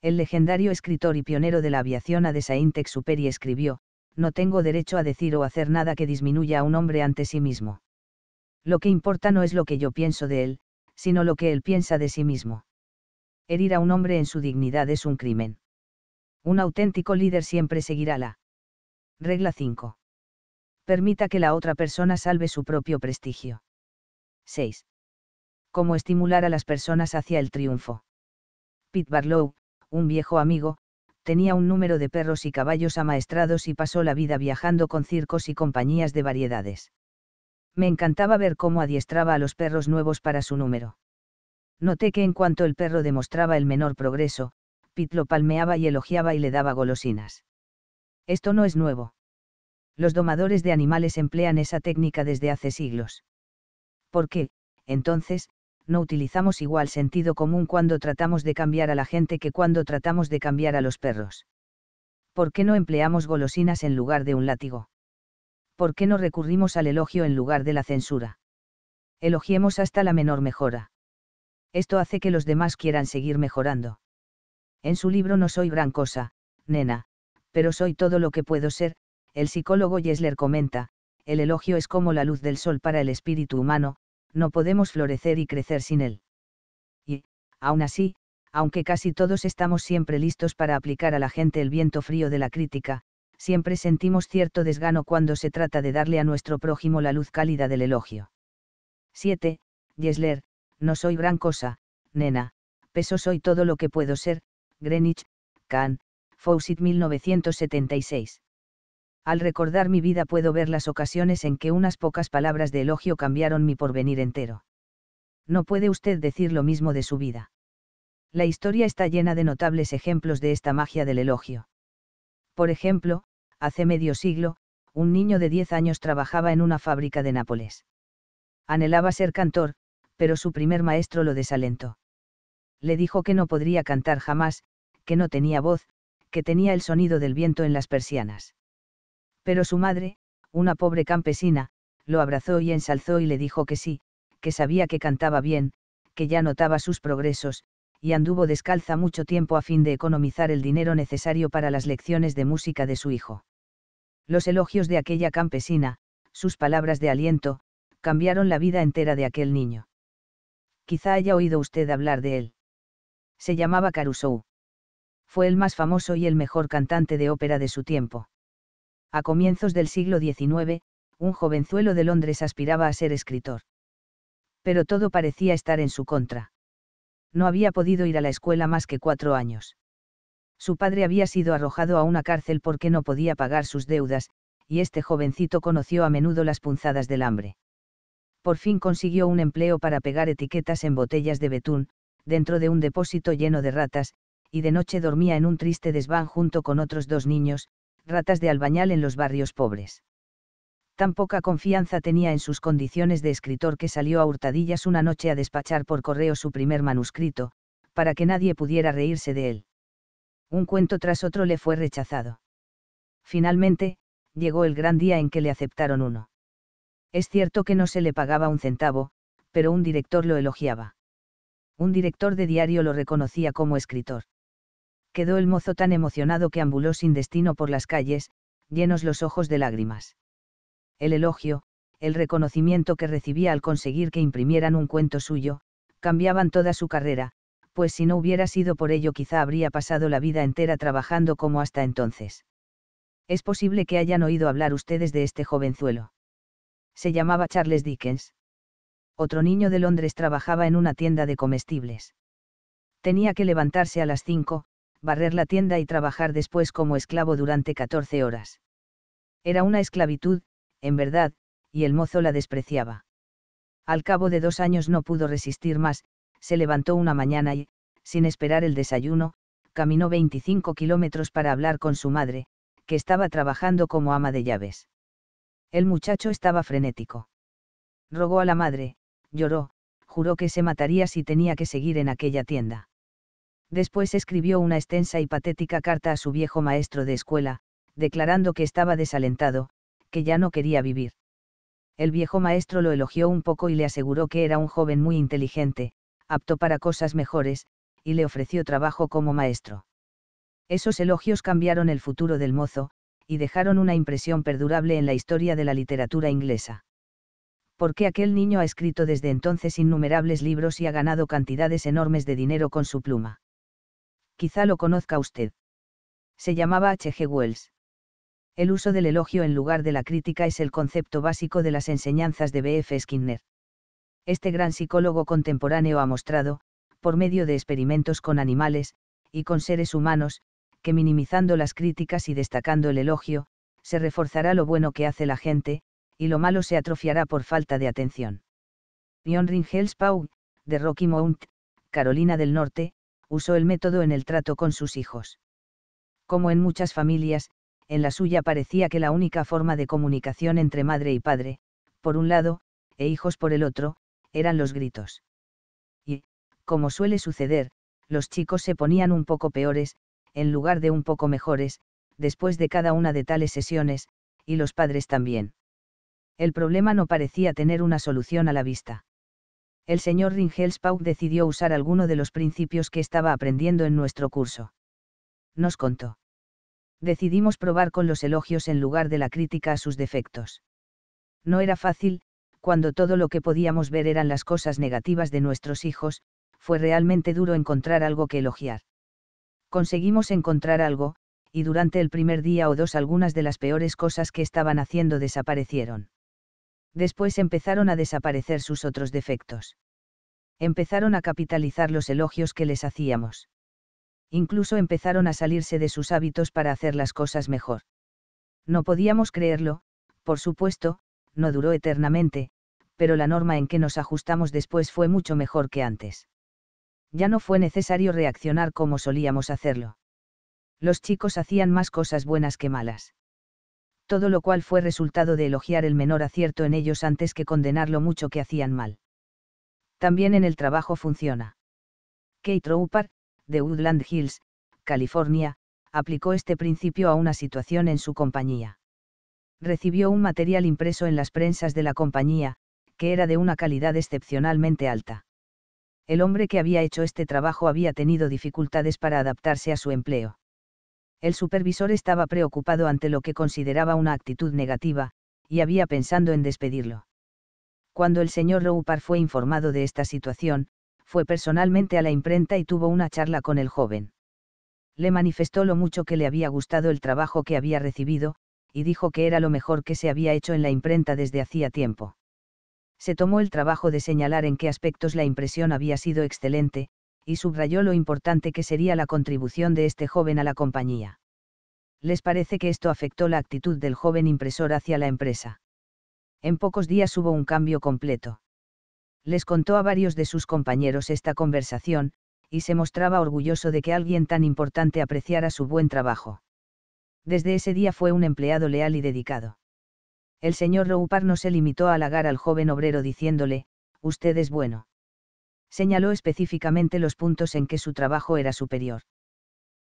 El legendario escritor y pionero de la aviación a de Superi escribió, no tengo derecho a decir o hacer nada que disminuya a un hombre ante sí mismo. Lo que importa no es lo que yo pienso de él, sino lo que él piensa de sí mismo. Herir a un hombre en su dignidad es un crimen. Un auténtico líder siempre seguirá la Regla 5. Permita que la otra persona salve su propio prestigio. 6. Cómo estimular a las personas hacia el triunfo. Pete Barlow, un viejo amigo, tenía un número de perros y caballos amaestrados y pasó la vida viajando con circos y compañías de variedades. Me encantaba ver cómo adiestraba a los perros nuevos para su número. Noté que en cuanto el perro demostraba el menor progreso, Pete lo palmeaba y elogiaba y le daba golosinas. Esto no es nuevo. Los domadores de animales emplean esa técnica desde hace siglos. ¿Por qué, entonces, no utilizamos igual sentido común cuando tratamos de cambiar a la gente que cuando tratamos de cambiar a los perros? ¿Por qué no empleamos golosinas en lugar de un látigo? ¿Por qué no recurrimos al elogio en lugar de la censura? Elogiemos hasta la menor mejora. Esto hace que los demás quieran seguir mejorando. En su libro No soy gran cosa, nena, pero soy todo lo que puedo ser, el psicólogo Yesler comenta, el elogio es como la luz del sol para el espíritu humano, no podemos florecer y crecer sin él. Y, aún así, aunque casi todos estamos siempre listos para aplicar a la gente el viento frío de la crítica, siempre sentimos cierto desgano cuando se trata de darle a nuestro prójimo la luz cálida del elogio. 7. Yesler, no soy gran cosa, nena, peso soy todo lo que puedo ser, Greenwich, Can, Fawcett 1976. Al recordar mi vida puedo ver las ocasiones en que unas pocas palabras de elogio cambiaron mi porvenir entero. No puede usted decir lo mismo de su vida. La historia está llena de notables ejemplos de esta magia del elogio. Por ejemplo, hace medio siglo, un niño de 10 años trabajaba en una fábrica de Nápoles. Anhelaba ser cantor, pero su primer maestro lo desalentó. Le dijo que no podría cantar jamás, que no tenía voz, que tenía el sonido del viento en las persianas. Pero su madre, una pobre campesina, lo abrazó y ensalzó y le dijo que sí, que sabía que cantaba bien, que ya notaba sus progresos, y anduvo descalza mucho tiempo a fin de economizar el dinero necesario para las lecciones de música de su hijo. Los elogios de aquella campesina, sus palabras de aliento, cambiaron la vida entera de aquel niño. Quizá haya oído usted hablar de él. Se llamaba Carusou fue el más famoso y el mejor cantante de ópera de su tiempo. A comienzos del siglo XIX, un jovenzuelo de Londres aspiraba a ser escritor. Pero todo parecía estar en su contra. No había podido ir a la escuela más que cuatro años. Su padre había sido arrojado a una cárcel porque no podía pagar sus deudas, y este jovencito conoció a menudo las punzadas del hambre. Por fin consiguió un empleo para pegar etiquetas en botellas de betún, dentro de un depósito lleno de ratas, y de noche dormía en un triste desván junto con otros dos niños, ratas de albañal en los barrios pobres. Tan poca confianza tenía en sus condiciones de escritor que salió a hurtadillas una noche a despachar por correo su primer manuscrito, para que nadie pudiera reírse de él. Un cuento tras otro le fue rechazado. Finalmente, llegó el gran día en que le aceptaron uno. Es cierto que no se le pagaba un centavo, pero un director lo elogiaba. Un director de diario lo reconocía como escritor quedó el mozo tan emocionado que ambuló sin destino por las calles, llenos los ojos de lágrimas. El elogio, el reconocimiento que recibía al conseguir que imprimieran un cuento suyo, cambiaban toda su carrera, pues si no hubiera sido por ello quizá habría pasado la vida entera trabajando como hasta entonces. Es posible que hayan oído hablar ustedes de este jovenzuelo. Se llamaba Charles Dickens. Otro niño de Londres trabajaba en una tienda de comestibles. Tenía que levantarse a las cinco, barrer la tienda y trabajar después como esclavo durante 14 horas. Era una esclavitud, en verdad, y el mozo la despreciaba. Al cabo de dos años no pudo resistir más, se levantó una mañana y, sin esperar el desayuno, caminó 25 kilómetros para hablar con su madre, que estaba trabajando como ama de llaves. El muchacho estaba frenético. Rogó a la madre, lloró, juró que se mataría si tenía que seguir en aquella tienda. Después escribió una extensa y patética carta a su viejo maestro de escuela, declarando que estaba desalentado, que ya no quería vivir. El viejo maestro lo elogió un poco y le aseguró que era un joven muy inteligente, apto para cosas mejores, y le ofreció trabajo como maestro. Esos elogios cambiaron el futuro del mozo, y dejaron una impresión perdurable en la historia de la literatura inglesa. Porque aquel niño ha escrito desde entonces innumerables libros y ha ganado cantidades enormes de dinero con su pluma quizá lo conozca usted. Se llamaba H.G. Wells. El uso del elogio en lugar de la crítica es el concepto básico de las enseñanzas de B.F. Skinner. Este gran psicólogo contemporáneo ha mostrado, por medio de experimentos con animales, y con seres humanos, que minimizando las críticas y destacando el elogio, se reforzará lo bueno que hace la gente, y lo malo se atrofiará por falta de atención. Ring de Rocky Mount, Carolina del Norte, usó el método en el trato con sus hijos. Como en muchas familias, en la suya parecía que la única forma de comunicación entre madre y padre, por un lado, e hijos por el otro, eran los gritos. Y, como suele suceder, los chicos se ponían un poco peores, en lugar de un poco mejores, después de cada una de tales sesiones, y los padres también. El problema no parecía tener una solución a la vista el señor Ringelspauk decidió usar alguno de los principios que estaba aprendiendo en nuestro curso. Nos contó. Decidimos probar con los elogios en lugar de la crítica a sus defectos. No era fácil, cuando todo lo que podíamos ver eran las cosas negativas de nuestros hijos, fue realmente duro encontrar algo que elogiar. Conseguimos encontrar algo, y durante el primer día o dos algunas de las peores cosas que estaban haciendo desaparecieron después empezaron a desaparecer sus otros defectos. Empezaron a capitalizar los elogios que les hacíamos. Incluso empezaron a salirse de sus hábitos para hacer las cosas mejor. No podíamos creerlo, por supuesto, no duró eternamente, pero la norma en que nos ajustamos después fue mucho mejor que antes. Ya no fue necesario reaccionar como solíamos hacerlo. Los chicos hacían más cosas buenas que malas todo lo cual fue resultado de elogiar el menor acierto en ellos antes que condenar lo mucho que hacían mal. También en el trabajo funciona. Kate Roupar, de Woodland Hills, California, aplicó este principio a una situación en su compañía. Recibió un material impreso en las prensas de la compañía, que era de una calidad excepcionalmente alta. El hombre que había hecho este trabajo había tenido dificultades para adaptarse a su empleo. El supervisor estaba preocupado ante lo que consideraba una actitud negativa, y había pensando en despedirlo. Cuando el señor Roupar fue informado de esta situación, fue personalmente a la imprenta y tuvo una charla con el joven. Le manifestó lo mucho que le había gustado el trabajo que había recibido, y dijo que era lo mejor que se había hecho en la imprenta desde hacía tiempo. Se tomó el trabajo de señalar en qué aspectos la impresión había sido excelente, y subrayó lo importante que sería la contribución de este joven a la compañía. Les parece que esto afectó la actitud del joven impresor hacia la empresa. En pocos días hubo un cambio completo. Les contó a varios de sus compañeros esta conversación, y se mostraba orgulloso de que alguien tan importante apreciara su buen trabajo. Desde ese día fue un empleado leal y dedicado. El señor Roupar no se limitó a halagar al joven obrero diciéndole, usted es bueno señaló específicamente los puntos en que su trabajo era superior.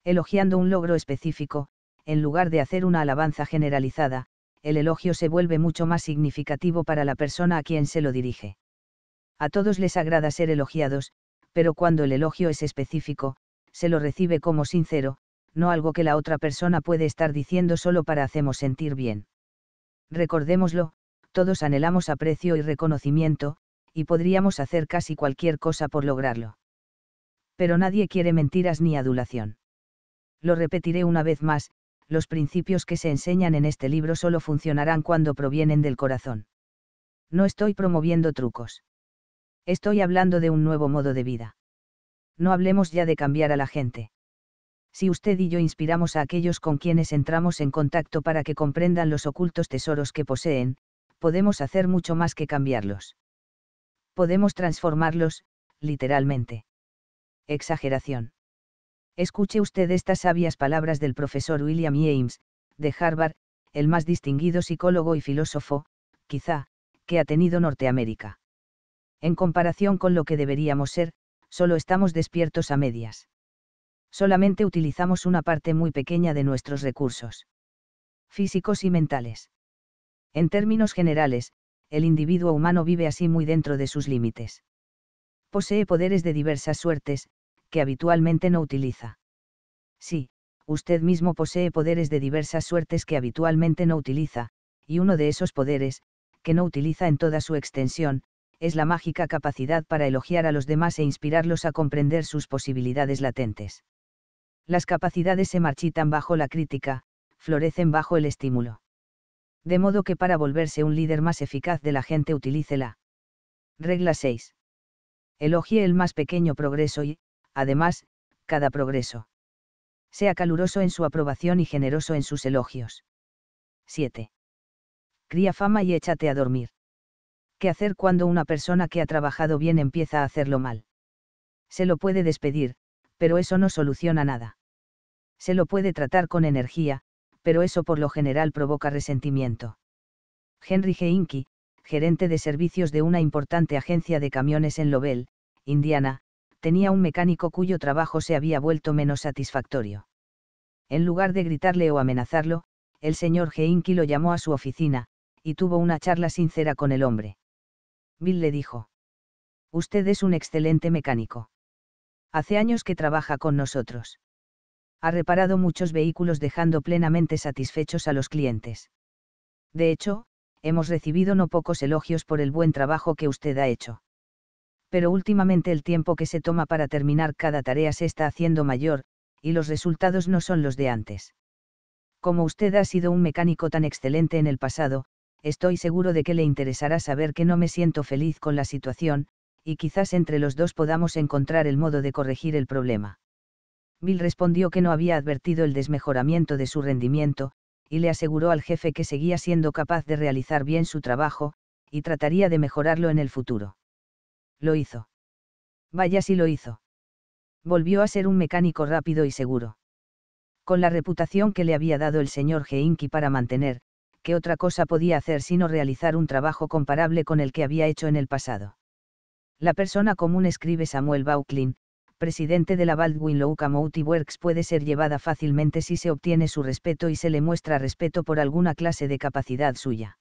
Elogiando un logro específico, en lugar de hacer una alabanza generalizada, el elogio se vuelve mucho más significativo para la persona a quien se lo dirige. A todos les agrada ser elogiados, pero cuando el elogio es específico, se lo recibe como sincero, no algo que la otra persona puede estar diciendo solo para hacernos sentir bien. Recordémoslo, todos anhelamos aprecio y reconocimiento, y podríamos hacer casi cualquier cosa por lograrlo. Pero nadie quiere mentiras ni adulación. Lo repetiré una vez más, los principios que se enseñan en este libro solo funcionarán cuando provienen del corazón. No estoy promoviendo trucos. Estoy hablando de un nuevo modo de vida. No hablemos ya de cambiar a la gente. Si usted y yo inspiramos a aquellos con quienes entramos en contacto para que comprendan los ocultos tesoros que poseen, podemos hacer mucho más que cambiarlos podemos transformarlos, literalmente. Exageración. Escuche usted estas sabias palabras del profesor William James, de Harvard, el más distinguido psicólogo y filósofo, quizá, que ha tenido Norteamérica. En comparación con lo que deberíamos ser, solo estamos despiertos a medias. Solamente utilizamos una parte muy pequeña de nuestros recursos físicos y mentales. En términos generales, el individuo humano vive así muy dentro de sus límites. Posee poderes de diversas suertes, que habitualmente no utiliza. Sí, usted mismo posee poderes de diversas suertes que habitualmente no utiliza, y uno de esos poderes, que no utiliza en toda su extensión, es la mágica capacidad para elogiar a los demás e inspirarlos a comprender sus posibilidades latentes. Las capacidades se marchitan bajo la crítica, florecen bajo el estímulo de modo que para volverse un líder más eficaz de la gente utilícela. la regla 6. Elogie el más pequeño progreso y, además, cada progreso. Sea caluroso en su aprobación y generoso en sus elogios. 7. Cría fama y échate a dormir. ¿Qué hacer cuando una persona que ha trabajado bien empieza a hacerlo mal? Se lo puede despedir, pero eso no soluciona nada. Se lo puede tratar con energía, pero eso por lo general provoca resentimiento. Henry Geinke, gerente de servicios de una importante agencia de camiones en Lobel, Indiana, tenía un mecánico cuyo trabajo se había vuelto menos satisfactorio. En lugar de gritarle o amenazarlo, el señor Geinke lo llamó a su oficina, y tuvo una charla sincera con el hombre. Bill le dijo. Usted es un excelente mecánico. Hace años que trabaja con nosotros ha reparado muchos vehículos dejando plenamente satisfechos a los clientes. De hecho, hemos recibido no pocos elogios por el buen trabajo que usted ha hecho. Pero últimamente el tiempo que se toma para terminar cada tarea se está haciendo mayor, y los resultados no son los de antes. Como usted ha sido un mecánico tan excelente en el pasado, estoy seguro de que le interesará saber que no me siento feliz con la situación, y quizás entre los dos podamos encontrar el modo de corregir el problema. Bill respondió que no había advertido el desmejoramiento de su rendimiento, y le aseguró al jefe que seguía siendo capaz de realizar bien su trabajo, y trataría de mejorarlo en el futuro. Lo hizo. Vaya si lo hizo. Volvió a ser un mecánico rápido y seguro. Con la reputación que le había dado el señor Geinki para mantener, ¿qué otra cosa podía hacer sino realizar un trabajo comparable con el que había hecho en el pasado? La persona común escribe Samuel Bauklin, presidente de la Baldwin Low Works puede ser llevada fácilmente si se obtiene su respeto y se le muestra respeto por alguna clase de capacidad suya.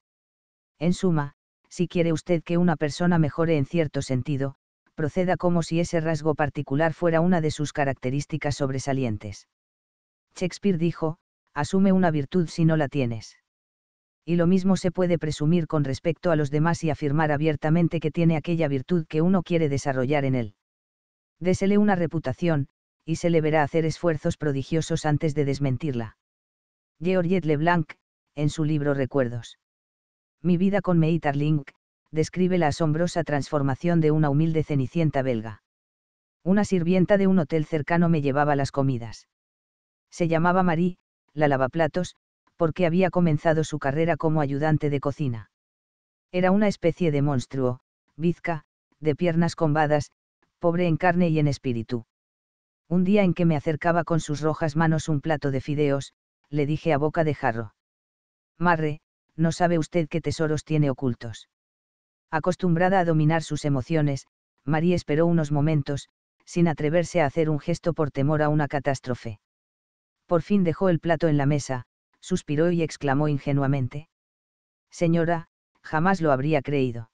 En suma, si quiere usted que una persona mejore en cierto sentido, proceda como si ese rasgo particular fuera una de sus características sobresalientes. Shakespeare dijo, asume una virtud si no la tienes. Y lo mismo se puede presumir con respecto a los demás y afirmar abiertamente que tiene aquella virtud que uno quiere desarrollar en él. Désele una reputación, y se le verá hacer esfuerzos prodigiosos antes de desmentirla. Georgette Leblanc, en su libro Recuerdos. Mi vida con May Link, describe la asombrosa transformación de una humilde cenicienta belga. Una sirvienta de un hotel cercano me llevaba las comidas. Se llamaba Marie, la lavaplatos, porque había comenzado su carrera como ayudante de cocina. Era una especie de monstruo, bizca, de piernas combadas, pobre en carne y en espíritu. Un día en que me acercaba con sus rojas manos un plato de fideos, le dije a boca de jarro. Marre, no sabe usted qué tesoros tiene ocultos. Acostumbrada a dominar sus emociones, María esperó unos momentos, sin atreverse a hacer un gesto por temor a una catástrofe. Por fin dejó el plato en la mesa, suspiró y exclamó ingenuamente. Señora, jamás lo habría creído.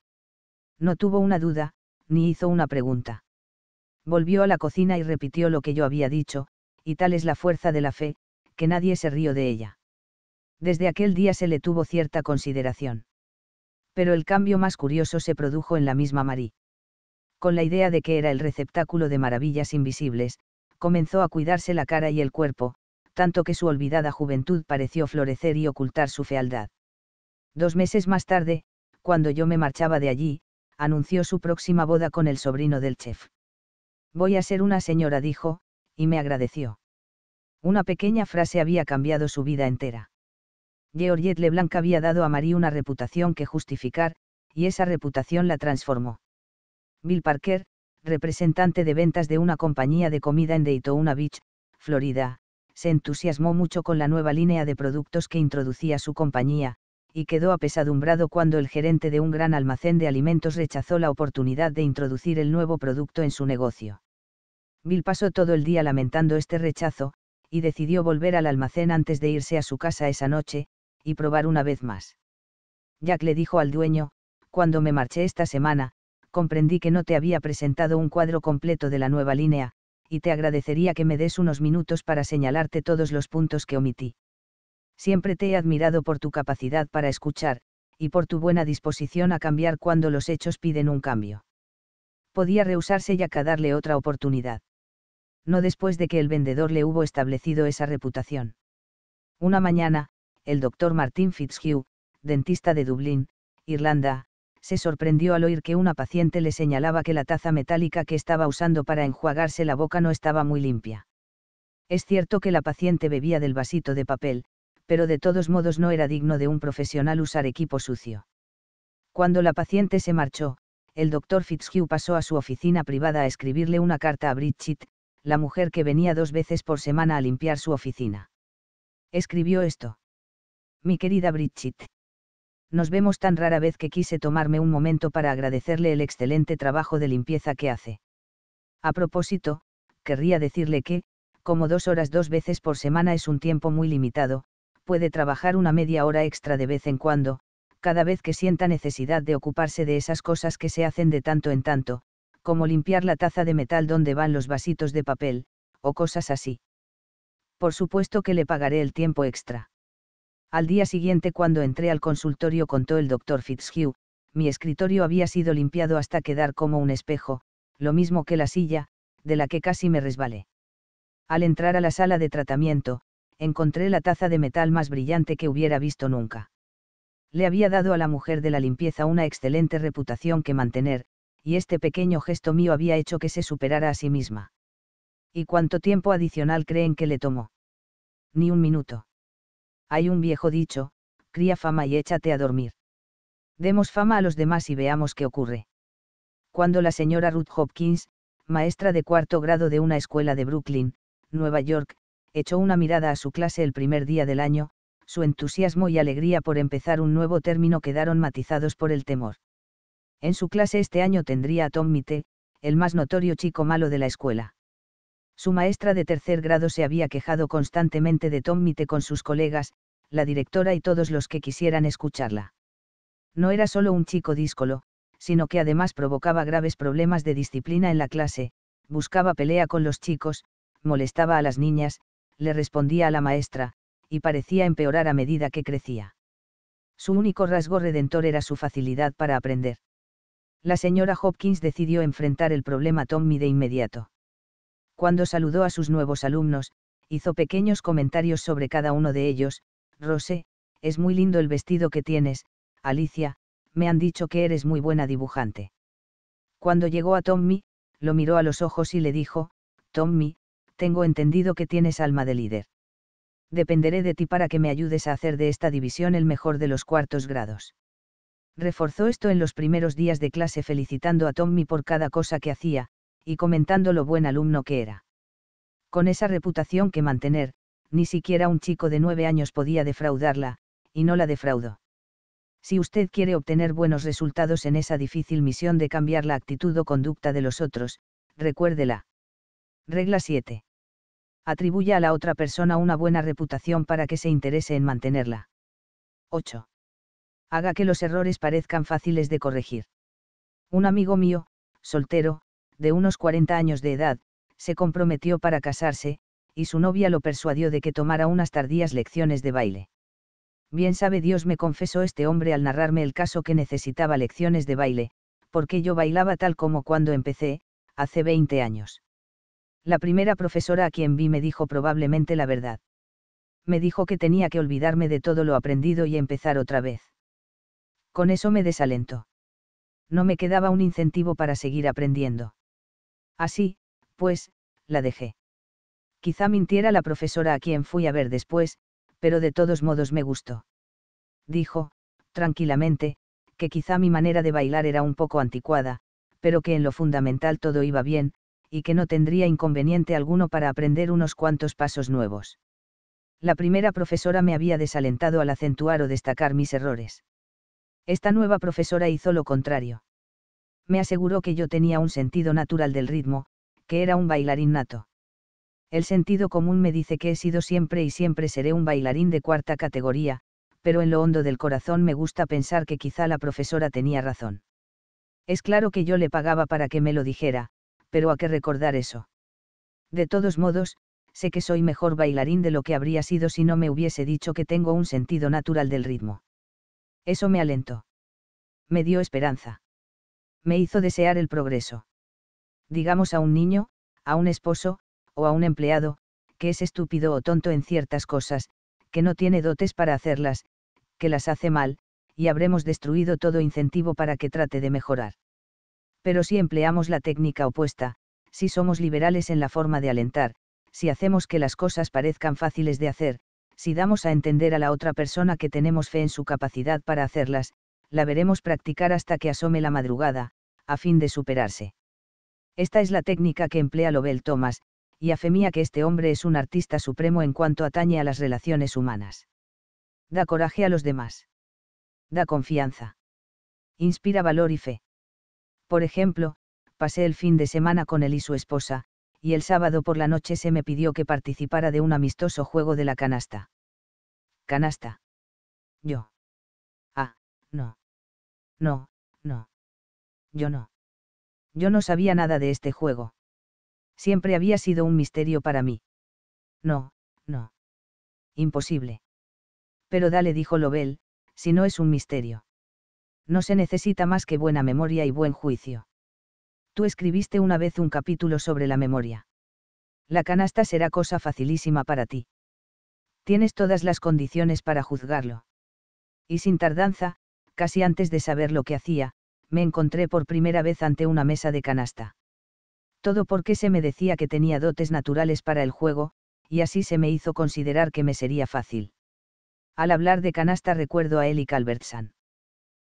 No tuvo una duda, ni hizo una pregunta. Volvió a la cocina y repitió lo que yo había dicho, y tal es la fuerza de la fe, que nadie se rió de ella. Desde aquel día se le tuvo cierta consideración. Pero el cambio más curioso se produjo en la misma Marie. Con la idea de que era el receptáculo de maravillas invisibles, comenzó a cuidarse la cara y el cuerpo, tanto que su olvidada juventud pareció florecer y ocultar su fealdad. Dos meses más tarde, cuando yo me marchaba de allí, anunció su próxima boda con el sobrino del chef. Voy a ser una señora, dijo, y me agradeció. Una pequeña frase había cambiado su vida entera. Georgette Leblanc había dado a Marie una reputación que justificar, y esa reputación la transformó. Bill Parker, representante de ventas de una compañía de comida en Daytona Beach, Florida, se entusiasmó mucho con la nueva línea de productos que introducía su compañía, y quedó apesadumbrado cuando el gerente de un gran almacén de alimentos rechazó la oportunidad de introducir el nuevo producto en su negocio. Bill pasó todo el día lamentando este rechazo, y decidió volver al almacén antes de irse a su casa esa noche, y probar una vez más. Jack le dijo al dueño, cuando me marché esta semana, comprendí que no te había presentado un cuadro completo de la nueva línea, y te agradecería que me des unos minutos para señalarte todos los puntos que omití siempre te he admirado por tu capacidad para escuchar, y por tu buena disposición a cambiar cuando los hechos piden un cambio. Podía rehusarse ya a darle otra oportunidad. No después de que el vendedor le hubo establecido esa reputación. Una mañana, el doctor Martin Fitzhugh, dentista de Dublín, Irlanda, se sorprendió al oír que una paciente le señalaba que la taza metálica que estaba usando para enjuagarse la boca no estaba muy limpia. Es cierto que la paciente bebía del vasito de papel, pero de todos modos no era digno de un profesional usar equipo sucio. Cuando la paciente se marchó, el doctor Fitzhugh pasó a su oficina privada a escribirle una carta a Bridget, la mujer que venía dos veces por semana a limpiar su oficina. Escribió esto. Mi querida Bridget. Nos vemos tan rara vez que quise tomarme un momento para agradecerle el excelente trabajo de limpieza que hace. A propósito, querría decirle que, como dos horas dos veces por semana es un tiempo muy limitado, puede trabajar una media hora extra de vez en cuando, cada vez que sienta necesidad de ocuparse de esas cosas que se hacen de tanto en tanto, como limpiar la taza de metal donde van los vasitos de papel, o cosas así. Por supuesto que le pagaré el tiempo extra. Al día siguiente cuando entré al consultorio contó el doctor Fitzhugh, mi escritorio había sido limpiado hasta quedar como un espejo, lo mismo que la silla, de la que casi me resbalé. Al entrar a la sala de tratamiento, encontré la taza de metal más brillante que hubiera visto nunca. Le había dado a la mujer de la limpieza una excelente reputación que mantener, y este pequeño gesto mío había hecho que se superara a sí misma. ¿Y cuánto tiempo adicional creen que le tomó? Ni un minuto. Hay un viejo dicho, cría fama y échate a dormir. Demos fama a los demás y veamos qué ocurre. Cuando la señora Ruth Hopkins, maestra de cuarto grado de una escuela de Brooklyn, Nueva York, echó una mirada a su clase el primer día del año, su entusiasmo y alegría por empezar un nuevo término quedaron matizados por el temor. En su clase este año tendría a Tom Mite, el más notorio chico malo de la escuela. Su maestra de tercer grado se había quejado constantemente de Tom Mite con sus colegas, la directora y todos los que quisieran escucharla. No era solo un chico díscolo, sino que además provocaba graves problemas de disciplina en la clase, buscaba pelea con los chicos, molestaba a las niñas, le respondía a la maestra, y parecía empeorar a medida que crecía. Su único rasgo redentor era su facilidad para aprender. La señora Hopkins decidió enfrentar el problema Tommy de inmediato. Cuando saludó a sus nuevos alumnos, hizo pequeños comentarios sobre cada uno de ellos, «Rose, es muy lindo el vestido que tienes, Alicia, me han dicho que eres muy buena dibujante. Cuando llegó a Tommy, lo miró a los ojos y le dijo, Tommy, tengo entendido que tienes alma de líder. Dependeré de ti para que me ayudes a hacer de esta división el mejor de los cuartos grados. Reforzó esto en los primeros días de clase felicitando a Tommy por cada cosa que hacía, y comentando lo buen alumno que era. Con esa reputación que mantener, ni siquiera un chico de nueve años podía defraudarla, y no la defraudo. Si usted quiere obtener buenos resultados en esa difícil misión de cambiar la actitud o conducta de los otros, recuérdela. Regla 7 atribuya a la otra persona una buena reputación para que se interese en mantenerla. 8. Haga que los errores parezcan fáciles de corregir. Un amigo mío, soltero, de unos 40 años de edad, se comprometió para casarse, y su novia lo persuadió de que tomara unas tardías lecciones de baile. Bien sabe Dios me confesó este hombre al narrarme el caso que necesitaba lecciones de baile, porque yo bailaba tal como cuando empecé, hace 20 años. La primera profesora a quien vi me dijo probablemente la verdad. Me dijo que tenía que olvidarme de todo lo aprendido y empezar otra vez. Con eso me desalentó. No me quedaba un incentivo para seguir aprendiendo. Así, pues, la dejé. Quizá mintiera la profesora a quien fui a ver después, pero de todos modos me gustó. Dijo, tranquilamente, que quizá mi manera de bailar era un poco anticuada, pero que en lo fundamental todo iba bien, y que no tendría inconveniente alguno para aprender unos cuantos pasos nuevos. La primera profesora me había desalentado al acentuar o destacar mis errores. Esta nueva profesora hizo lo contrario. Me aseguró que yo tenía un sentido natural del ritmo, que era un bailarín nato. El sentido común me dice que he sido siempre y siempre seré un bailarín de cuarta categoría, pero en lo hondo del corazón me gusta pensar que quizá la profesora tenía razón. Es claro que yo le pagaba para que me lo dijera, pero a qué recordar eso. De todos modos, sé que soy mejor bailarín de lo que habría sido si no me hubiese dicho que tengo un sentido natural del ritmo. Eso me alentó. Me dio esperanza. Me hizo desear el progreso. Digamos a un niño, a un esposo, o a un empleado, que es estúpido o tonto en ciertas cosas, que no tiene dotes para hacerlas, que las hace mal, y habremos destruido todo incentivo para que trate de mejorar. Pero si empleamos la técnica opuesta, si somos liberales en la forma de alentar, si hacemos que las cosas parezcan fáciles de hacer, si damos a entender a la otra persona que tenemos fe en su capacidad para hacerlas, la veremos practicar hasta que asome la madrugada, a fin de superarse. Esta es la técnica que emplea Lobel Thomas, y afemía que este hombre es un artista supremo en cuanto atañe a las relaciones humanas. Da coraje a los demás. Da confianza. Inspira valor y fe. Por ejemplo, pasé el fin de semana con él y su esposa, y el sábado por la noche se me pidió que participara de un amistoso juego de la canasta. Canasta. Yo. Ah, no. No, no. Yo no. Yo no sabía nada de este juego. Siempre había sido un misterio para mí. No, no. Imposible. Pero dale, dijo Lobel, si no es un misterio no se necesita más que buena memoria y buen juicio. Tú escribiste una vez un capítulo sobre la memoria. La canasta será cosa facilísima para ti. Tienes todas las condiciones para juzgarlo. Y sin tardanza, casi antes de saber lo que hacía, me encontré por primera vez ante una mesa de canasta. Todo porque se me decía que tenía dotes naturales para el juego, y así se me hizo considerar que me sería fácil. Al hablar de canasta recuerdo a Eli Calvertsan.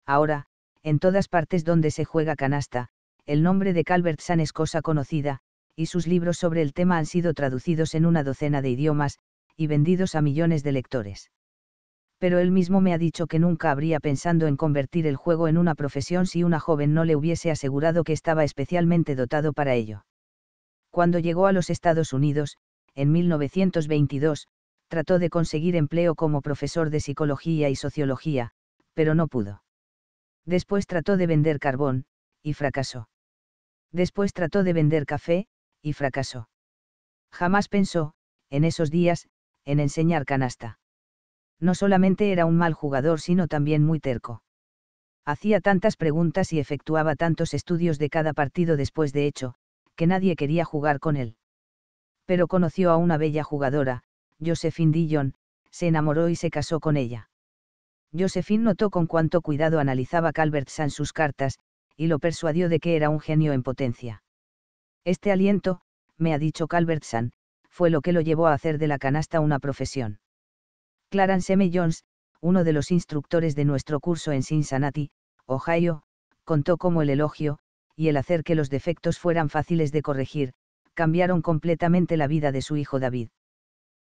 Ahora, en todas partes donde se juega canasta, el nombre de Calvert-San es cosa conocida, y sus libros sobre el tema han sido traducidos en una docena de idiomas, y vendidos a millones de lectores. Pero él mismo me ha dicho que nunca habría pensado en convertir el juego en una profesión si una joven no le hubiese asegurado que estaba especialmente dotado para ello. Cuando llegó a los Estados Unidos, en 1922, trató de conseguir empleo como profesor de psicología y sociología, pero no pudo. Después trató de vender carbón, y fracasó. Después trató de vender café, y fracasó. Jamás pensó, en esos días, en enseñar canasta. No solamente era un mal jugador, sino también muy terco. Hacía tantas preguntas y efectuaba tantos estudios de cada partido después de hecho, que nadie quería jugar con él. Pero conoció a una bella jugadora, Josephine Dillon, se enamoró y se casó con ella. Josephine notó con cuánto cuidado analizaba Calvert-San sus cartas, y lo persuadió de que era un genio en potencia. Este aliento, me ha dicho Calvert-San, fue lo que lo llevó a hacer de la canasta una profesión. Clarence M. Jones, uno de los instructores de nuestro curso en Cincinnati, Ohio, contó cómo el elogio, y el hacer que los defectos fueran fáciles de corregir, cambiaron completamente la vida de su hijo David.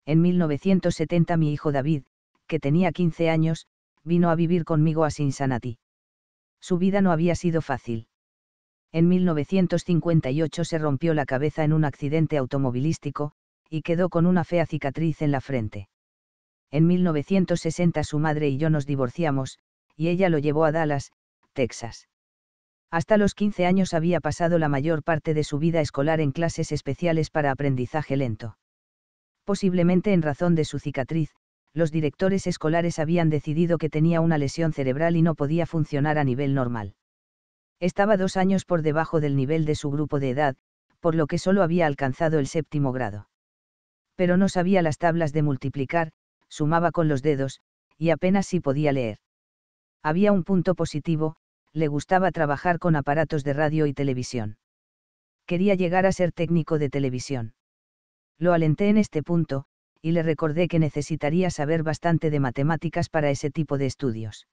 En 1970 mi hijo David, que tenía 15 años, vino a vivir conmigo a Cincinnati. Su vida no había sido fácil. En 1958 se rompió la cabeza en un accidente automovilístico, y quedó con una fea cicatriz en la frente. En 1960 su madre y yo nos divorciamos, y ella lo llevó a Dallas, Texas. Hasta los 15 años había pasado la mayor parte de su vida escolar en clases especiales para aprendizaje lento. Posiblemente en razón de su cicatriz, los directores escolares habían decidido que tenía una lesión cerebral y no podía funcionar a nivel normal. Estaba dos años por debajo del nivel de su grupo de edad, por lo que solo había alcanzado el séptimo grado. Pero no sabía las tablas de multiplicar, sumaba con los dedos, y apenas si sí podía leer. Había un punto positivo, le gustaba trabajar con aparatos de radio y televisión. Quería llegar a ser técnico de televisión. Lo alenté en este punto, y le recordé que necesitaría saber bastante de matemáticas para ese tipo de estudios.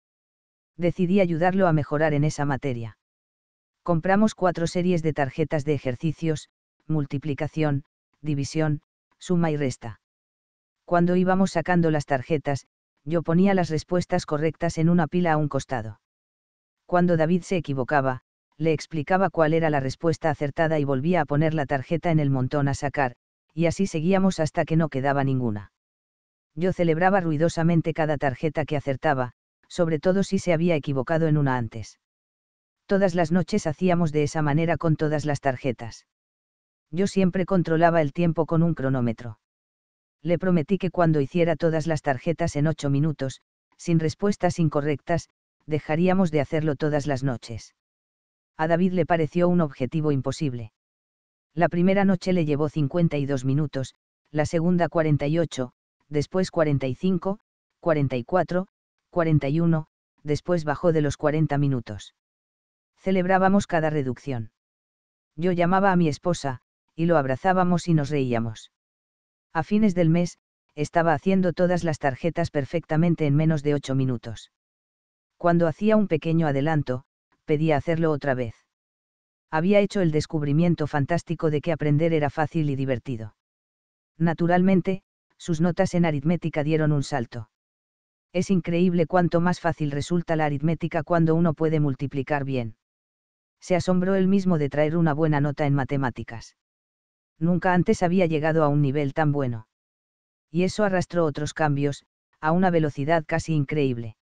Decidí ayudarlo a mejorar en esa materia. Compramos cuatro series de tarjetas de ejercicios, multiplicación, división, suma y resta. Cuando íbamos sacando las tarjetas, yo ponía las respuestas correctas en una pila a un costado. Cuando David se equivocaba, le explicaba cuál era la respuesta acertada y volvía a poner la tarjeta en el montón a sacar, y así seguíamos hasta que no quedaba ninguna. Yo celebraba ruidosamente cada tarjeta que acertaba, sobre todo si se había equivocado en una antes. Todas las noches hacíamos de esa manera con todas las tarjetas. Yo siempre controlaba el tiempo con un cronómetro. Le prometí que cuando hiciera todas las tarjetas en ocho minutos, sin respuestas incorrectas, dejaríamos de hacerlo todas las noches. A David le pareció un objetivo imposible. La primera noche le llevó 52 minutos, la segunda 48, después 45, 44, 41, después bajó de los 40 minutos. Celebrábamos cada reducción. Yo llamaba a mi esposa, y lo abrazábamos y nos reíamos. A fines del mes, estaba haciendo todas las tarjetas perfectamente en menos de ocho minutos. Cuando hacía un pequeño adelanto, pedía hacerlo otra vez había hecho el descubrimiento fantástico de que aprender era fácil y divertido. Naturalmente, sus notas en aritmética dieron un salto. Es increíble cuánto más fácil resulta la aritmética cuando uno puede multiplicar bien. Se asombró él mismo de traer una buena nota en matemáticas. Nunca antes había llegado a un nivel tan bueno. Y eso arrastró otros cambios, a una velocidad casi increíble.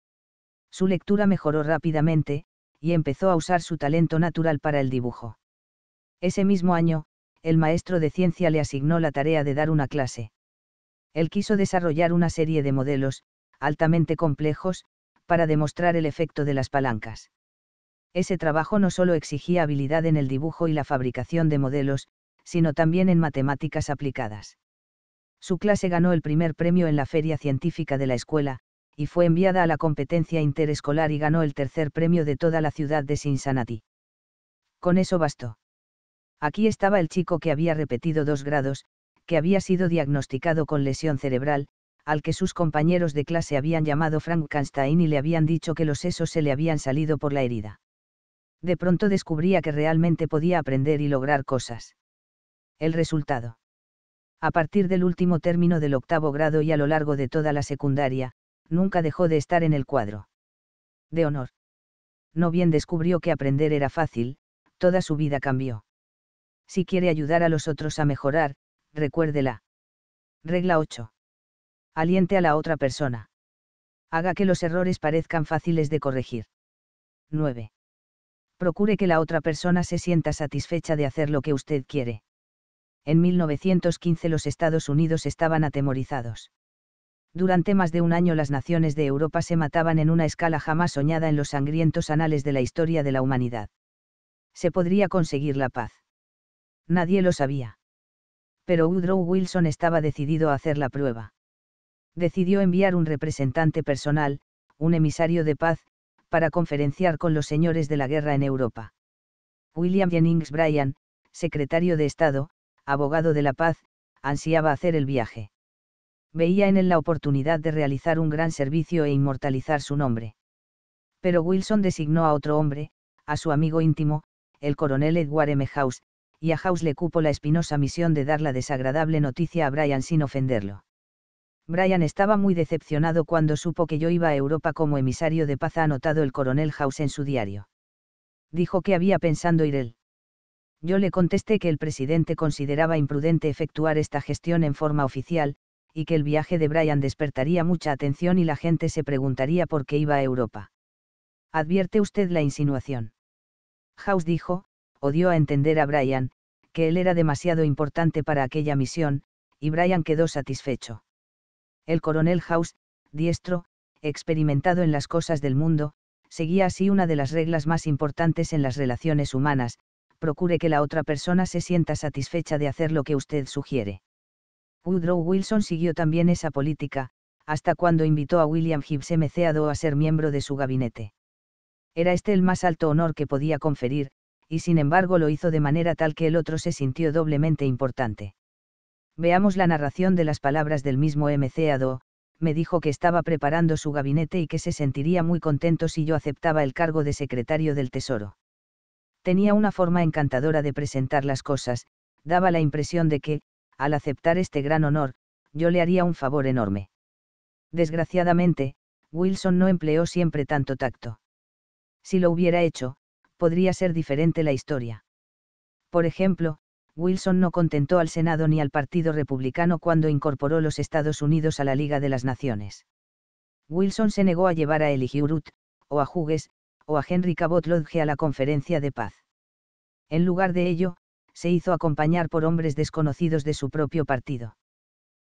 Su lectura mejoró rápidamente, y empezó a usar su talento natural para el dibujo. Ese mismo año, el maestro de ciencia le asignó la tarea de dar una clase. Él quiso desarrollar una serie de modelos, altamente complejos, para demostrar el efecto de las palancas. Ese trabajo no solo exigía habilidad en el dibujo y la fabricación de modelos, sino también en matemáticas aplicadas. Su clase ganó el primer premio en la feria científica de la escuela, y fue enviada a la competencia interescolar y ganó el tercer premio de toda la ciudad de Cincinnati. Con eso bastó. Aquí estaba el chico que había repetido dos grados, que había sido diagnosticado con lesión cerebral, al que sus compañeros de clase habían llamado Frankenstein y le habían dicho que los sesos se le habían salido por la herida. De pronto descubría que realmente podía aprender y lograr cosas. El resultado. A partir del último término del octavo grado y a lo largo de toda la secundaria, nunca dejó de estar en el cuadro. De honor. No bien descubrió que aprender era fácil, toda su vida cambió. Si quiere ayudar a los otros a mejorar, recuérdela. Regla 8. Aliente a la otra persona. Haga que los errores parezcan fáciles de corregir. 9. Procure que la otra persona se sienta satisfecha de hacer lo que usted quiere. En 1915 los Estados Unidos estaban atemorizados durante más de un año las naciones de Europa se mataban en una escala jamás soñada en los sangrientos anales de la historia de la humanidad. Se podría conseguir la paz. Nadie lo sabía. Pero Woodrow Wilson estaba decidido a hacer la prueba. Decidió enviar un representante personal, un emisario de paz, para conferenciar con los señores de la guerra en Europa. William Jennings Bryan, secretario de Estado, abogado de la paz, ansiaba hacer el viaje veía en él la oportunidad de realizar un gran servicio e inmortalizar su nombre. Pero Wilson designó a otro hombre, a su amigo íntimo, el coronel Edward M. House, y a House le cupo la espinosa misión de dar la desagradable noticia a Brian sin ofenderlo. Brian estaba muy decepcionado cuando supo que yo iba a Europa como emisario de paz, ha anotado el coronel House en su diario. Dijo que había pensando ir él. Yo le contesté que el presidente consideraba imprudente efectuar esta gestión en forma oficial, y que el viaje de Brian despertaría mucha atención y la gente se preguntaría por qué iba a Europa. Advierte usted la insinuación. House dijo, o dio a entender a Brian, que él era demasiado importante para aquella misión, y Brian quedó satisfecho. El coronel House, diestro, experimentado en las cosas del mundo, seguía así una de las reglas más importantes en las relaciones humanas, procure que la otra persona se sienta satisfecha de hacer lo que usted sugiere. Woodrow Wilson siguió también esa política, hasta cuando invitó a William Gibbs M. a a ser miembro de su gabinete. Era este el más alto honor que podía conferir, y sin embargo lo hizo de manera tal que el otro se sintió doblemente importante. Veamos la narración de las palabras del mismo MCA me dijo que estaba preparando su gabinete y que se sentiría muy contento si yo aceptaba el cargo de secretario del Tesoro. Tenía una forma encantadora de presentar las cosas, daba la impresión de que, al aceptar este gran honor, yo le haría un favor enorme. Desgraciadamente, Wilson no empleó siempre tanto tacto. Si lo hubiera hecho, podría ser diferente la historia. Por ejemplo, Wilson no contentó al Senado ni al Partido Republicano cuando incorporó los Estados Unidos a la Liga de las Naciones. Wilson se negó a llevar a Root, o a Hughes, o a Henry Cabot Lodge a la Conferencia de Paz. En lugar de ello, se hizo acompañar por hombres desconocidos de su propio partido.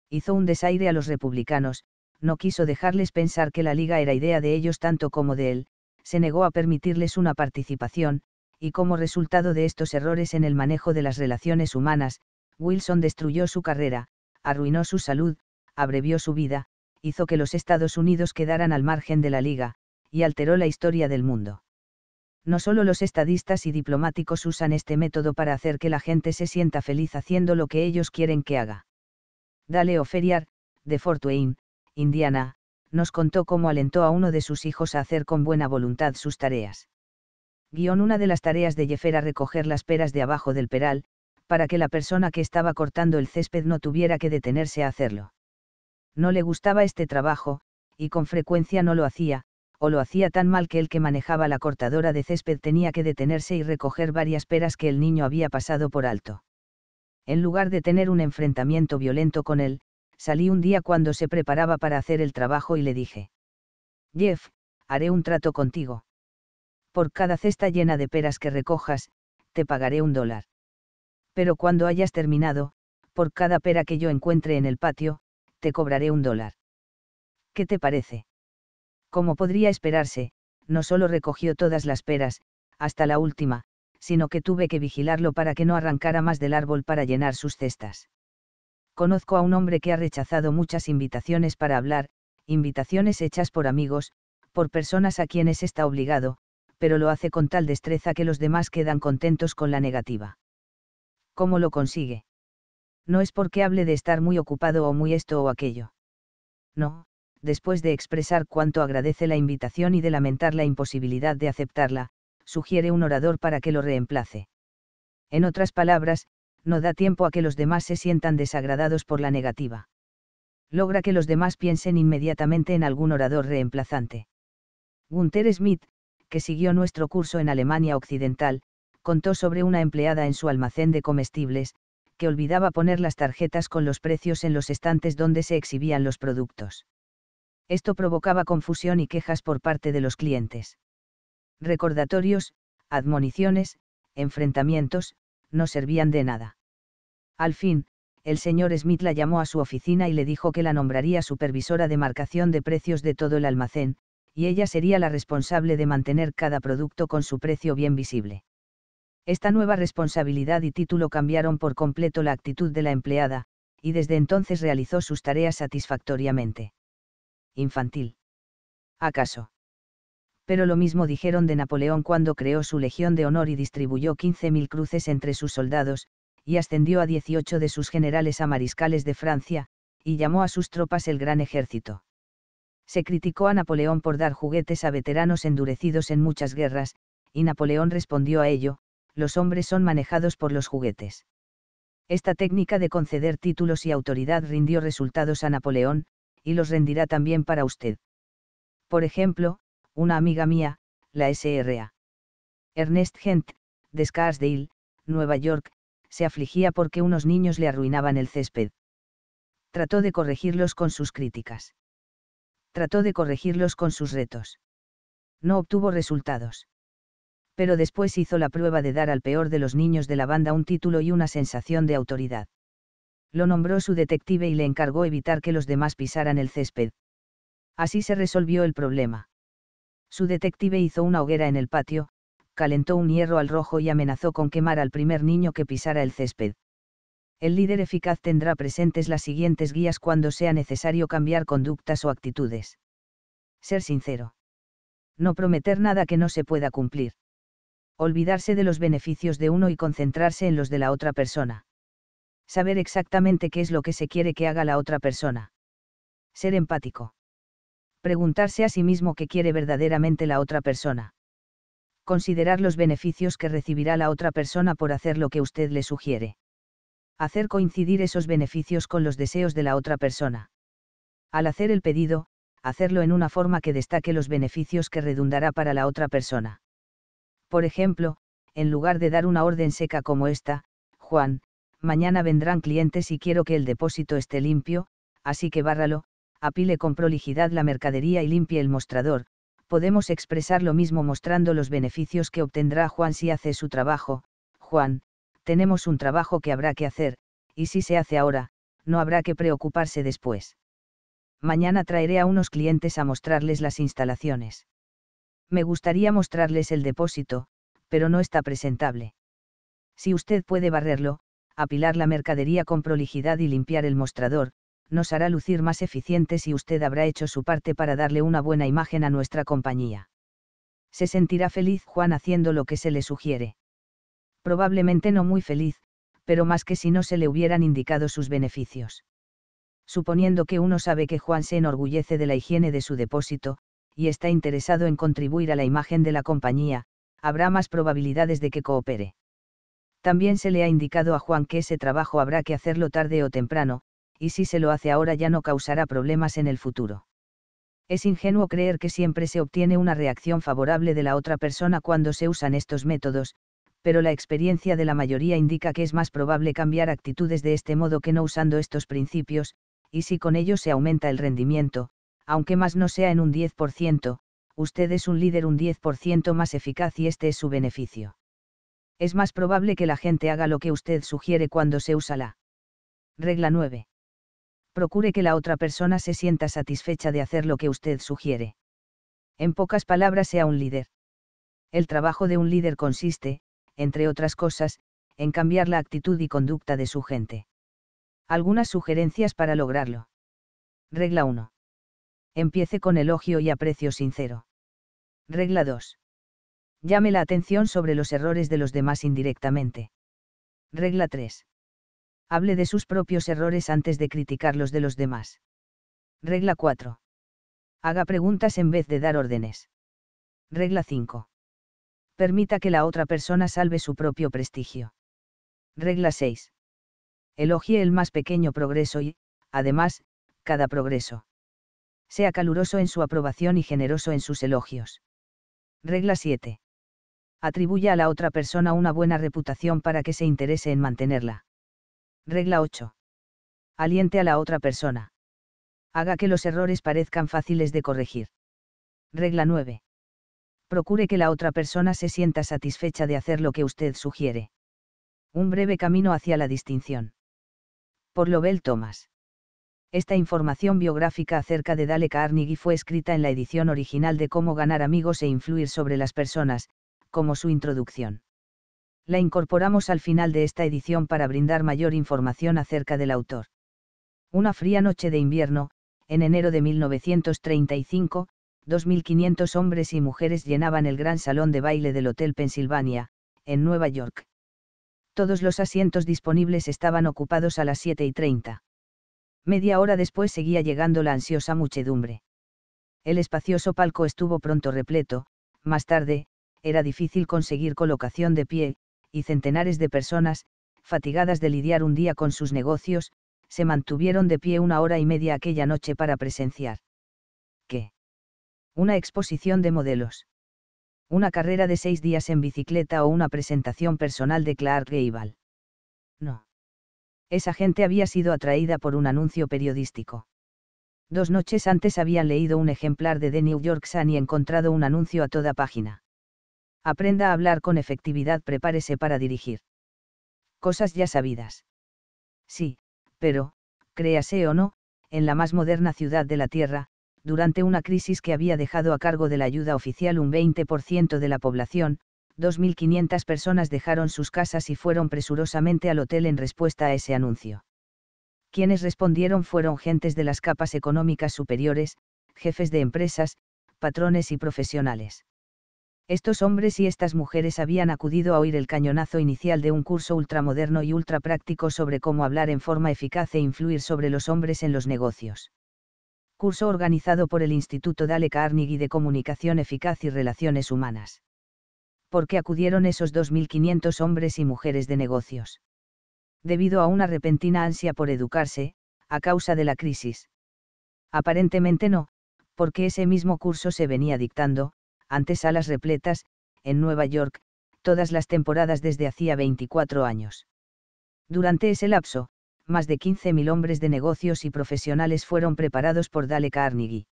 Hizo un desaire a los republicanos, no quiso dejarles pensar que la Liga era idea de ellos tanto como de él, se negó a permitirles una participación, y como resultado de estos errores en el manejo de las relaciones humanas, Wilson destruyó su carrera, arruinó su salud, abrevió su vida, hizo que los Estados Unidos quedaran al margen de la Liga, y alteró la historia del mundo no solo los estadistas y diplomáticos usan este método para hacer que la gente se sienta feliz haciendo lo que ellos quieren que haga. Dale Oferiar, de Fort Wayne, Indiana, nos contó cómo alentó a uno de sus hijos a hacer con buena voluntad sus tareas. Guión una de las tareas de Jeff era recoger las peras de abajo del peral, para que la persona que estaba cortando el césped no tuviera que detenerse a hacerlo. No le gustaba este trabajo, y con frecuencia no lo hacía, o lo hacía tan mal que el que manejaba la cortadora de césped tenía que detenerse y recoger varias peras que el niño había pasado por alto. En lugar de tener un enfrentamiento violento con él, salí un día cuando se preparaba para hacer el trabajo y le dije. Jeff, haré un trato contigo. Por cada cesta llena de peras que recojas, te pagaré un dólar. Pero cuando hayas terminado, por cada pera que yo encuentre en el patio, te cobraré un dólar. ¿Qué te parece? Como podría esperarse, no solo recogió todas las peras, hasta la última, sino que tuve que vigilarlo para que no arrancara más del árbol para llenar sus cestas. Conozco a un hombre que ha rechazado muchas invitaciones para hablar, invitaciones hechas por amigos, por personas a quienes está obligado, pero lo hace con tal destreza que los demás quedan contentos con la negativa. ¿Cómo lo consigue? No es porque hable de estar muy ocupado o muy esto o aquello. No, después de expresar cuánto agradece la invitación y de lamentar la imposibilidad de aceptarla, sugiere un orador para que lo reemplace. En otras palabras, no da tiempo a que los demás se sientan desagradados por la negativa. Logra que los demás piensen inmediatamente en algún orador reemplazante. Gunther Smith, que siguió nuestro curso en Alemania Occidental, contó sobre una empleada en su almacén de comestibles, que olvidaba poner las tarjetas con los precios en los estantes donde se exhibían los productos. Esto provocaba confusión y quejas por parte de los clientes. Recordatorios, admoniciones, enfrentamientos, no servían de nada. Al fin, el señor Smith la llamó a su oficina y le dijo que la nombraría supervisora de marcación de precios de todo el almacén, y ella sería la responsable de mantener cada producto con su precio bien visible. Esta nueva responsabilidad y título cambiaron por completo la actitud de la empleada, y desde entonces realizó sus tareas satisfactoriamente infantil. ¿Acaso? Pero lo mismo dijeron de Napoleón cuando creó su Legión de Honor y distribuyó 15.000 cruces entre sus soldados, y ascendió a 18 de sus generales a mariscales de Francia, y llamó a sus tropas el Gran Ejército. Se criticó a Napoleón por dar juguetes a veteranos endurecidos en muchas guerras, y Napoleón respondió a ello, los hombres son manejados por los juguetes. Esta técnica de conceder títulos y autoridad rindió resultados a Napoleón, y los rendirá también para usted. Por ejemplo, una amiga mía, la SRA. Ernest Gent, de Scarsdale, Nueva York, se afligía porque unos niños le arruinaban el césped. Trató de corregirlos con sus críticas. Trató de corregirlos con sus retos. No obtuvo resultados. Pero después hizo la prueba de dar al peor de los niños de la banda un título y una sensación de autoridad lo nombró su detective y le encargó evitar que los demás pisaran el césped. Así se resolvió el problema. Su detective hizo una hoguera en el patio, calentó un hierro al rojo y amenazó con quemar al primer niño que pisara el césped. El líder eficaz tendrá presentes las siguientes guías cuando sea necesario cambiar conductas o actitudes. Ser sincero. No prometer nada que no se pueda cumplir. Olvidarse de los beneficios de uno y concentrarse en los de la otra persona saber exactamente qué es lo que se quiere que haga la otra persona. Ser empático. Preguntarse a sí mismo qué quiere verdaderamente la otra persona. Considerar los beneficios que recibirá la otra persona por hacer lo que usted le sugiere. Hacer coincidir esos beneficios con los deseos de la otra persona. Al hacer el pedido, hacerlo en una forma que destaque los beneficios que redundará para la otra persona. Por ejemplo, en lugar de dar una orden seca como esta, Juan, mañana vendrán clientes y quiero que el depósito esté limpio, así que bárralo, apile con prolijidad la mercadería y limpie el mostrador, podemos expresar lo mismo mostrando los beneficios que obtendrá Juan si hace su trabajo, Juan, tenemos un trabajo que habrá que hacer, y si se hace ahora, no habrá que preocuparse después. Mañana traeré a unos clientes a mostrarles las instalaciones. Me gustaría mostrarles el depósito, pero no está presentable. Si usted puede barrerlo, apilar la mercadería con prolijidad y limpiar el mostrador, nos hará lucir más eficientes y usted habrá hecho su parte para darle una buena imagen a nuestra compañía. Se sentirá feliz Juan haciendo lo que se le sugiere. Probablemente no muy feliz, pero más que si no se le hubieran indicado sus beneficios. Suponiendo que uno sabe que Juan se enorgullece de la higiene de su depósito, y está interesado en contribuir a la imagen de la compañía, habrá más probabilidades de que coopere. También se le ha indicado a Juan que ese trabajo habrá que hacerlo tarde o temprano, y si se lo hace ahora ya no causará problemas en el futuro. Es ingenuo creer que siempre se obtiene una reacción favorable de la otra persona cuando se usan estos métodos, pero la experiencia de la mayoría indica que es más probable cambiar actitudes de este modo que no usando estos principios, y si con ello se aumenta el rendimiento, aunque más no sea en un 10%, usted es un líder un 10% más eficaz y este es su beneficio. Es más probable que la gente haga lo que usted sugiere cuando se usa la regla 9. Procure que la otra persona se sienta satisfecha de hacer lo que usted sugiere. En pocas palabras, sea un líder. El trabajo de un líder consiste, entre otras cosas, en cambiar la actitud y conducta de su gente. Algunas sugerencias para lograrlo. Regla 1. Empiece con elogio y aprecio sincero. Regla 2. Llame la atención sobre los errores de los demás indirectamente. Regla 3. Hable de sus propios errores antes de criticar los de los demás. Regla 4. Haga preguntas en vez de dar órdenes. Regla 5. Permita que la otra persona salve su propio prestigio. Regla 6. Elogie el más pequeño progreso y, además, cada progreso. Sea caluroso en su aprobación y generoso en sus elogios. Regla 7 atribuya a la otra persona una buena reputación para que se interese en mantenerla. Regla 8. Aliente a la otra persona. Haga que los errores parezcan fáciles de corregir. Regla 9. Procure que la otra persona se sienta satisfecha de hacer lo que usted sugiere. Un breve camino hacia la distinción. Por Lobel Thomas. Esta información biográfica acerca de Dale Carnegie fue escrita en la edición original de Cómo ganar amigos e influir sobre las personas, como su introducción. La incorporamos al final de esta edición para brindar mayor información acerca del autor. Una fría noche de invierno, en enero de 1935, 2.500 hombres y mujeres llenaban el gran salón de baile del Hotel Pennsylvania, en Nueva York. Todos los asientos disponibles estaban ocupados a las 7:30. y Media hora después seguía llegando la ansiosa muchedumbre. El espacioso palco estuvo pronto repleto, más tarde, era difícil conseguir colocación de pie, y centenares de personas, fatigadas de lidiar un día con sus negocios, se mantuvieron de pie una hora y media aquella noche para presenciar. ¿Qué? Una exposición de modelos. Una carrera de seis días en bicicleta o una presentación personal de Clark Gable. No. Esa gente había sido atraída por un anuncio periodístico. Dos noches antes habían leído un ejemplar de The New York Sun y encontrado un anuncio a toda página. Aprenda a hablar con efectividad, prepárese para dirigir. Cosas ya sabidas. Sí, pero, créase o no, en la más moderna ciudad de la Tierra, durante una crisis que había dejado a cargo de la ayuda oficial un 20% de la población, 2.500 personas dejaron sus casas y fueron presurosamente al hotel en respuesta a ese anuncio. Quienes respondieron fueron gentes de las capas económicas superiores, jefes de empresas, patrones y profesionales. Estos hombres y estas mujeres habían acudido a oír el cañonazo inicial de un curso ultramoderno y ultrapráctico sobre cómo hablar en forma eficaz e influir sobre los hombres en los negocios. Curso organizado por el Instituto Dale Carnegie de Comunicación Eficaz y Relaciones Humanas. ¿Por qué acudieron esos 2.500 hombres y mujeres de negocios? Debido a una repentina ansia por educarse, a causa de la crisis. Aparentemente no, porque ese mismo curso se venía dictando, antes salas repletas, en Nueva York, todas las temporadas desde hacía 24 años. Durante ese lapso, más de 15.000 hombres de negocios y profesionales fueron preparados por Dale Carnegie.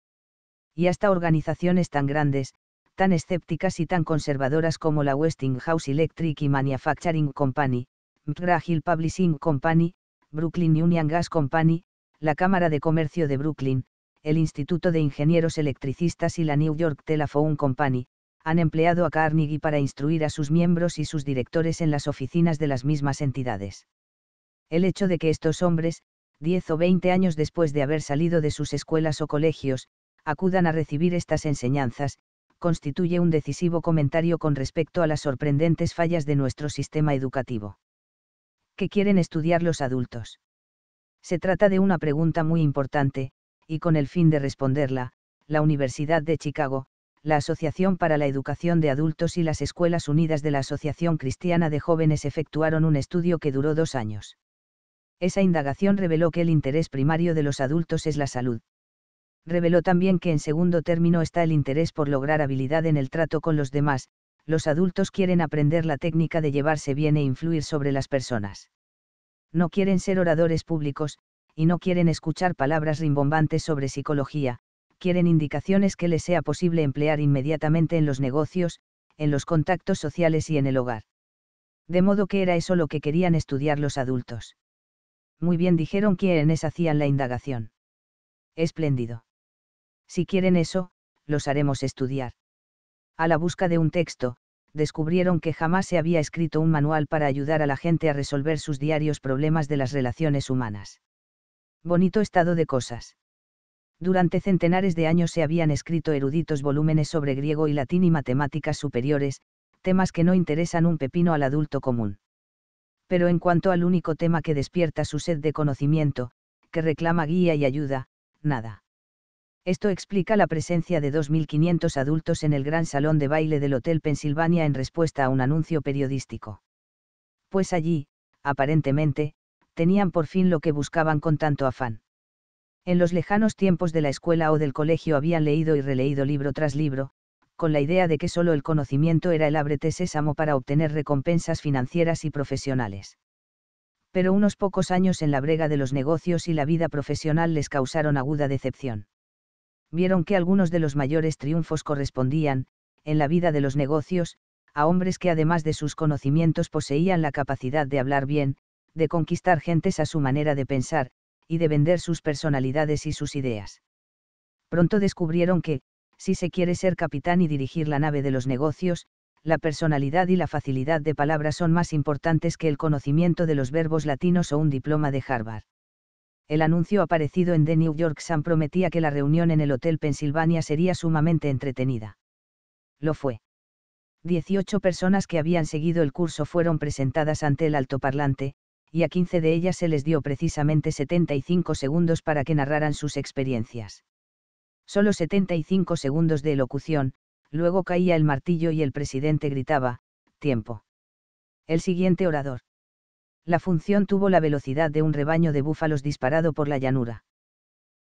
Y hasta organizaciones tan grandes, tan escépticas y tan conservadoras como la Westinghouse Electric y Manufacturing Company, McGraw Publishing Company, Brooklyn Union Gas Company, la Cámara de Comercio de Brooklyn, el Instituto de Ingenieros Electricistas y la New York Telephone Company, han empleado a Carnegie para instruir a sus miembros y sus directores en las oficinas de las mismas entidades. El hecho de que estos hombres, 10 o 20 años después de haber salido de sus escuelas o colegios, acudan a recibir estas enseñanzas, constituye un decisivo comentario con respecto a las sorprendentes fallas de nuestro sistema educativo. ¿Qué quieren estudiar los adultos? Se trata de una pregunta muy importante, y con el fin de responderla, la Universidad de Chicago, la Asociación para la Educación de Adultos y las Escuelas Unidas de la Asociación Cristiana de Jóvenes efectuaron un estudio que duró dos años. Esa indagación reveló que el interés primario de los adultos es la salud. Reveló también que en segundo término está el interés por lograr habilidad en el trato con los demás, los adultos quieren aprender la técnica de llevarse bien e influir sobre las personas. No quieren ser oradores públicos, y no quieren escuchar palabras rimbombantes sobre psicología, quieren indicaciones que les sea posible emplear inmediatamente en los negocios, en los contactos sociales y en el hogar. De modo que era eso lo que querían estudiar los adultos. Muy bien dijeron quienes hacían la indagación. Espléndido. Si quieren eso, los haremos estudiar. A la busca de un texto, descubrieron que jamás se había escrito un manual para ayudar a la gente a resolver sus diarios problemas de las relaciones humanas bonito estado de cosas. Durante centenares de años se habían escrito eruditos volúmenes sobre griego y latín y matemáticas superiores, temas que no interesan un pepino al adulto común. Pero en cuanto al único tema que despierta su sed de conocimiento, que reclama guía y ayuda, nada. Esto explica la presencia de 2.500 adultos en el gran salón de baile del Hotel Pensilvania en respuesta a un anuncio periodístico. Pues allí, aparentemente, tenían por fin lo que buscaban con tanto afán. En los lejanos tiempos de la escuela o del colegio habían leído y releído libro tras libro, con la idea de que solo el conocimiento era el ábrete sésamo para obtener recompensas financieras y profesionales. Pero unos pocos años en la brega de los negocios y la vida profesional les causaron aguda decepción. Vieron que algunos de los mayores triunfos correspondían, en la vida de los negocios, a hombres que además de sus conocimientos poseían la capacidad de hablar bien, de conquistar gentes a su manera de pensar, y de vender sus personalidades y sus ideas. Pronto descubrieron que, si se quiere ser capitán y dirigir la nave de los negocios, la personalidad y la facilidad de palabra son más importantes que el conocimiento de los verbos latinos o un diploma de Harvard. El anuncio aparecido en The New York Sun prometía que la reunión en el Hotel Pensilvania sería sumamente entretenida. Lo fue. Dieciocho personas que habían seguido el curso fueron presentadas ante el altoparlante, y a 15 de ellas se les dio precisamente 75 segundos para que narraran sus experiencias. Solo 75 segundos de elocución, luego caía el martillo y el presidente gritaba, tiempo. El siguiente orador. La función tuvo la velocidad de un rebaño de búfalos disparado por la llanura.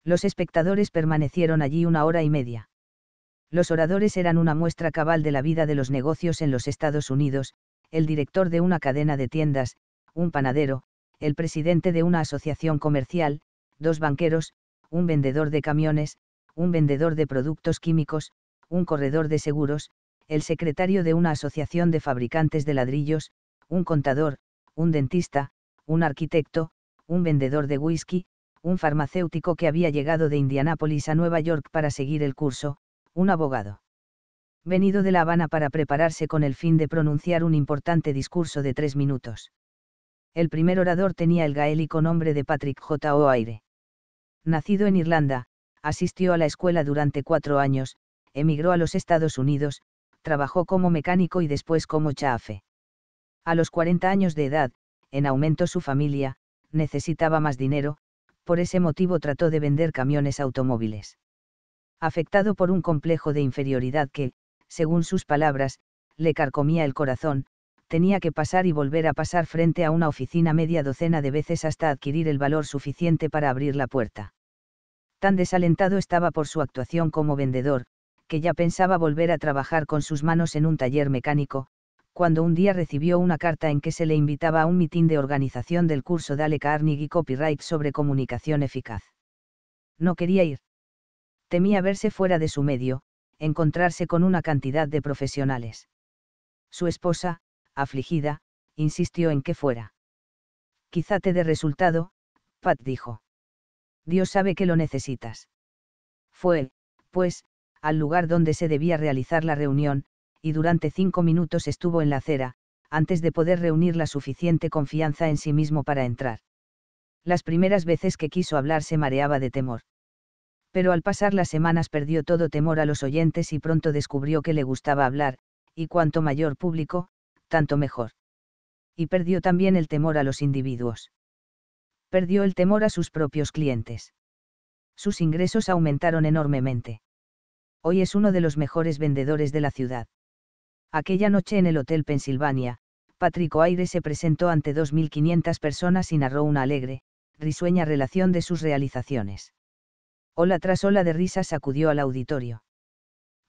Los espectadores permanecieron allí una hora y media. Los oradores eran una muestra cabal de la vida de los negocios en los Estados Unidos, el director de una cadena de tiendas, un panadero, el presidente de una asociación comercial, dos banqueros, un vendedor de camiones, un vendedor de productos químicos, un corredor de seguros, el secretario de una asociación de fabricantes de ladrillos, un contador, un dentista, un arquitecto, un vendedor de whisky, un farmacéutico que había llegado de Indianápolis a Nueva York para seguir el curso, un abogado. Venido de La Habana para prepararse con el fin de pronunciar un importante discurso de tres minutos el primer orador tenía el gaélico nombre de Patrick J. O'Aire. Nacido en Irlanda, asistió a la escuela durante cuatro años, emigró a los Estados Unidos, trabajó como mecánico y después como chafe. A los 40 años de edad, en aumento su familia, necesitaba más dinero, por ese motivo trató de vender camiones automóviles. Afectado por un complejo de inferioridad que, según sus palabras, le carcomía el corazón, tenía que pasar y volver a pasar frente a una oficina media docena de veces hasta adquirir el valor suficiente para abrir la puerta. Tan desalentado estaba por su actuación como vendedor, que ya pensaba volver a trabajar con sus manos en un taller mecánico, cuando un día recibió una carta en que se le invitaba a un mitin de organización del curso Dale Carnegie Copyright sobre comunicación eficaz. No quería ir. Temía verse fuera de su medio, encontrarse con una cantidad de profesionales. Su esposa, afligida, insistió en que fuera. Quizá te dé resultado, Pat dijo. Dios sabe que lo necesitas. Fue, pues, al lugar donde se debía realizar la reunión, y durante cinco minutos estuvo en la acera, antes de poder reunir la suficiente confianza en sí mismo para entrar. Las primeras veces que quiso hablar se mareaba de temor. Pero al pasar las semanas perdió todo temor a los oyentes y pronto descubrió que le gustaba hablar, y cuanto mayor público, tanto mejor. Y perdió también el temor a los individuos. Perdió el temor a sus propios clientes. Sus ingresos aumentaron enormemente. Hoy es uno de los mejores vendedores de la ciudad. Aquella noche en el Hotel Pensilvania, Patrick Aire se presentó ante 2.500 personas y narró una alegre, risueña relación de sus realizaciones. Ola tras ola de risas sacudió al auditorio.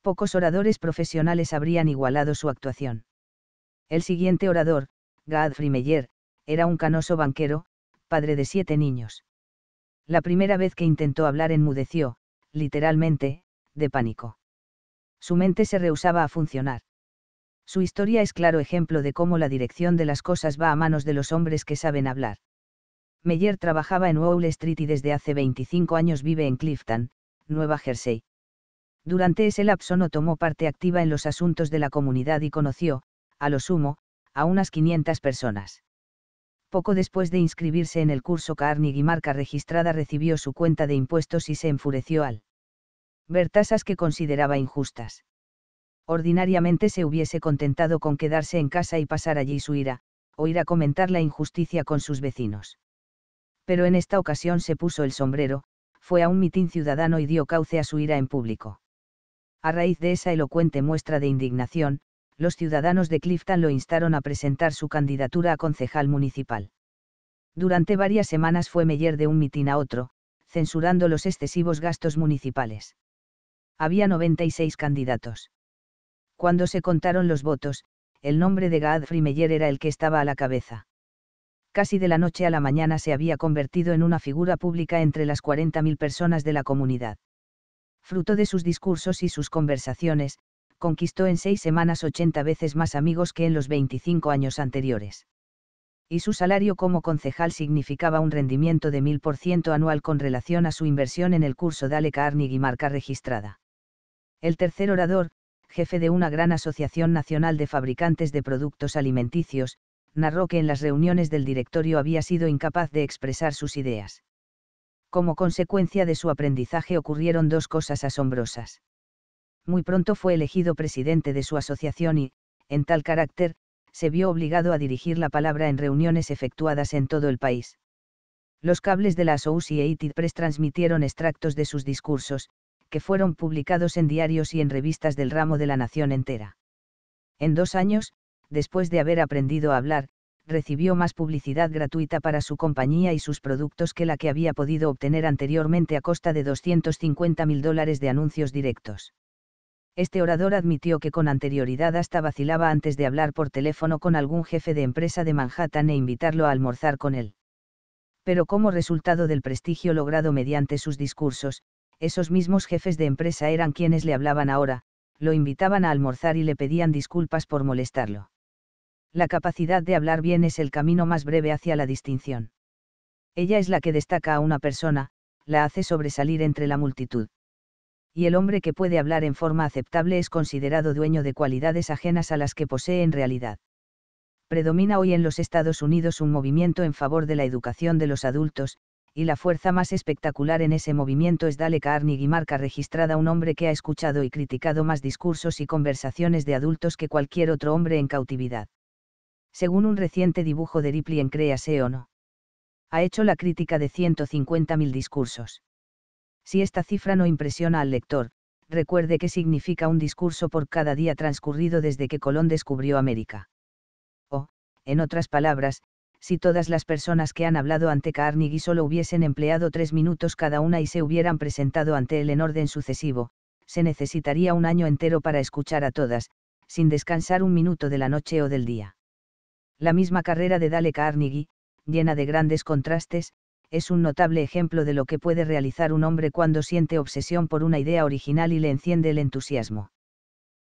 Pocos oradores profesionales habrían igualado su actuación. El siguiente orador, Gad Meyer, era un canoso banquero, padre de siete niños. La primera vez que intentó hablar enmudeció, literalmente, de pánico. Su mente se rehusaba a funcionar. Su historia es claro ejemplo de cómo la dirección de las cosas va a manos de los hombres que saben hablar. Meyer trabajaba en Wall Street y desde hace 25 años vive en Clifton, Nueva Jersey. Durante ese lapso no tomó parte activa en los asuntos de la comunidad y conoció, a lo sumo, a unas 500 personas. Poco después de inscribirse en el curso y Marca Registrada recibió su cuenta de impuestos y se enfureció al ver tasas que consideraba injustas. Ordinariamente se hubiese contentado con quedarse en casa y pasar allí su ira, o ir a comentar la injusticia con sus vecinos. Pero en esta ocasión se puso el sombrero, fue a un mitín ciudadano y dio cauce a su ira en público. A raíz de esa elocuente muestra de indignación, los ciudadanos de Clifton lo instaron a presentar su candidatura a concejal municipal. Durante varias semanas fue Meyer de un mitin a otro, censurando los excesivos gastos municipales. Había 96 candidatos. Cuando se contaron los votos, el nombre de Gad Meyer era el que estaba a la cabeza. Casi de la noche a la mañana se había convertido en una figura pública entre las 40.000 personas de la comunidad. Fruto de sus discursos y sus conversaciones, conquistó en seis semanas 80 veces más amigos que en los 25 años anteriores. Y su salario como concejal significaba un rendimiento de 1000% anual con relación a su inversión en el curso Dale Carnegie marca registrada. El tercer orador, jefe de una gran asociación nacional de fabricantes de productos alimenticios, narró que en las reuniones del directorio había sido incapaz de expresar sus ideas. Como consecuencia de su aprendizaje ocurrieron dos cosas asombrosas muy pronto fue elegido presidente de su asociación y, en tal carácter, se vio obligado a dirigir la palabra en reuniones efectuadas en todo el país. Los cables de la Associated Press transmitieron extractos de sus discursos, que fueron publicados en diarios y en revistas del ramo de la nación entera. En dos años, después de haber aprendido a hablar, recibió más publicidad gratuita para su compañía y sus productos que la que había podido obtener anteriormente a costa de 250 mil dólares de anuncios directos este orador admitió que con anterioridad hasta vacilaba antes de hablar por teléfono con algún jefe de empresa de Manhattan e invitarlo a almorzar con él. Pero como resultado del prestigio logrado mediante sus discursos, esos mismos jefes de empresa eran quienes le hablaban ahora, lo invitaban a almorzar y le pedían disculpas por molestarlo. La capacidad de hablar bien es el camino más breve hacia la distinción. Ella es la que destaca a una persona, la hace sobresalir entre la multitud y el hombre que puede hablar en forma aceptable es considerado dueño de cualidades ajenas a las que posee en realidad. Predomina hoy en los Estados Unidos un movimiento en favor de la educación de los adultos, y la fuerza más espectacular en ese movimiento es Dale Carnegie marca registrada un hombre que ha escuchado y criticado más discursos y conversaciones de adultos que cualquier otro hombre en cautividad. Según un reciente dibujo de Ripley en Créase o no. Ha hecho la crítica de 150.000 discursos. Si esta cifra no impresiona al lector, recuerde que significa un discurso por cada día transcurrido desde que Colón descubrió América. O, en otras palabras, si todas las personas que han hablado ante Carnegie solo hubiesen empleado tres minutos cada una y se hubieran presentado ante él en orden sucesivo, se necesitaría un año entero para escuchar a todas, sin descansar un minuto de la noche o del día. La misma carrera de Dale Carnegie, llena de grandes contrastes, es un notable ejemplo de lo que puede realizar un hombre cuando siente obsesión por una idea original y le enciende el entusiasmo.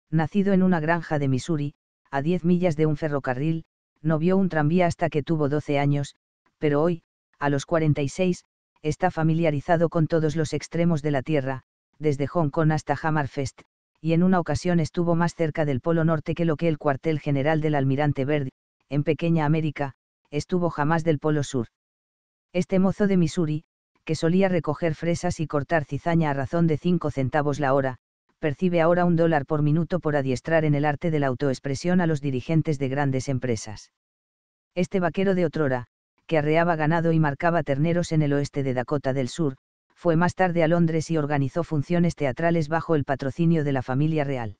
Nacido en una granja de Missouri, a 10 millas de un ferrocarril, no vio un tranvía hasta que tuvo 12 años, pero hoy, a los 46, está familiarizado con todos los extremos de la Tierra, desde Hong Kong hasta Hammerfest, y en una ocasión estuvo más cerca del Polo Norte que lo que el cuartel general del almirante Verde, en Pequeña América, estuvo jamás del Polo Sur. Este mozo de Missouri, que solía recoger fresas y cortar cizaña a razón de cinco centavos la hora, percibe ahora un dólar por minuto por adiestrar en el arte de la autoexpresión a los dirigentes de grandes empresas. Este vaquero de otrora, que arreaba ganado y marcaba terneros en el oeste de Dakota del Sur, fue más tarde a Londres y organizó funciones teatrales bajo el patrocinio de la familia real.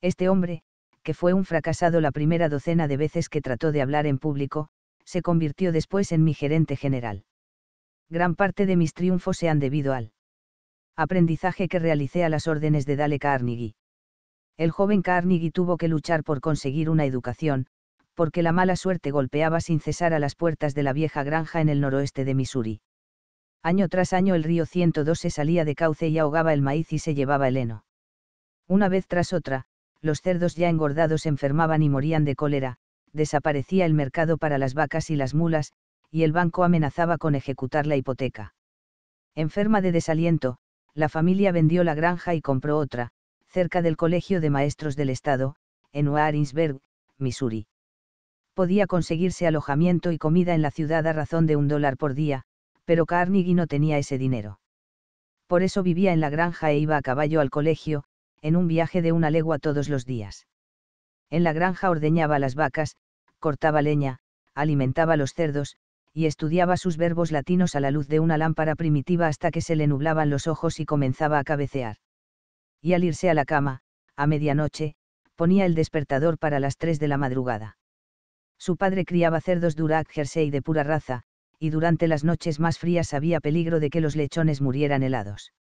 Este hombre, que fue un fracasado la primera docena de veces que trató de hablar en público, se convirtió después en mi gerente general. Gran parte de mis triunfos se han debido al aprendizaje que realicé a las órdenes de Dale Carnegie. El joven Carnegie tuvo que luchar por conseguir una educación, porque la mala suerte golpeaba sin cesar a las puertas de la vieja granja en el noroeste de Missouri. Año tras año el río 102 se salía de cauce y ahogaba el maíz y se llevaba el heno. Una vez tras otra, los cerdos ya engordados enfermaban y morían de cólera, desaparecía el mercado para las vacas y las mulas, y el banco amenazaba con ejecutar la hipoteca. Enferma de desaliento, la familia vendió la granja y compró otra, cerca del Colegio de Maestros del Estado, en Warrensburg, Missouri. Podía conseguirse alojamiento y comida en la ciudad a razón de un dólar por día, pero Carnegie no tenía ese dinero. Por eso vivía en la granja e iba a caballo al colegio, en un viaje de una legua todos los días. En la granja ordeñaba las vacas, cortaba leña, alimentaba los cerdos, y estudiaba sus verbos latinos a la luz de una lámpara primitiva hasta que se le nublaban los ojos y comenzaba a cabecear. Y al irse a la cama, a medianoche, ponía el despertador para las tres de la madrugada. Su padre criaba cerdos Durac Jersey de pura raza, y durante las noches más frías había peligro de que los lechones murieran helados.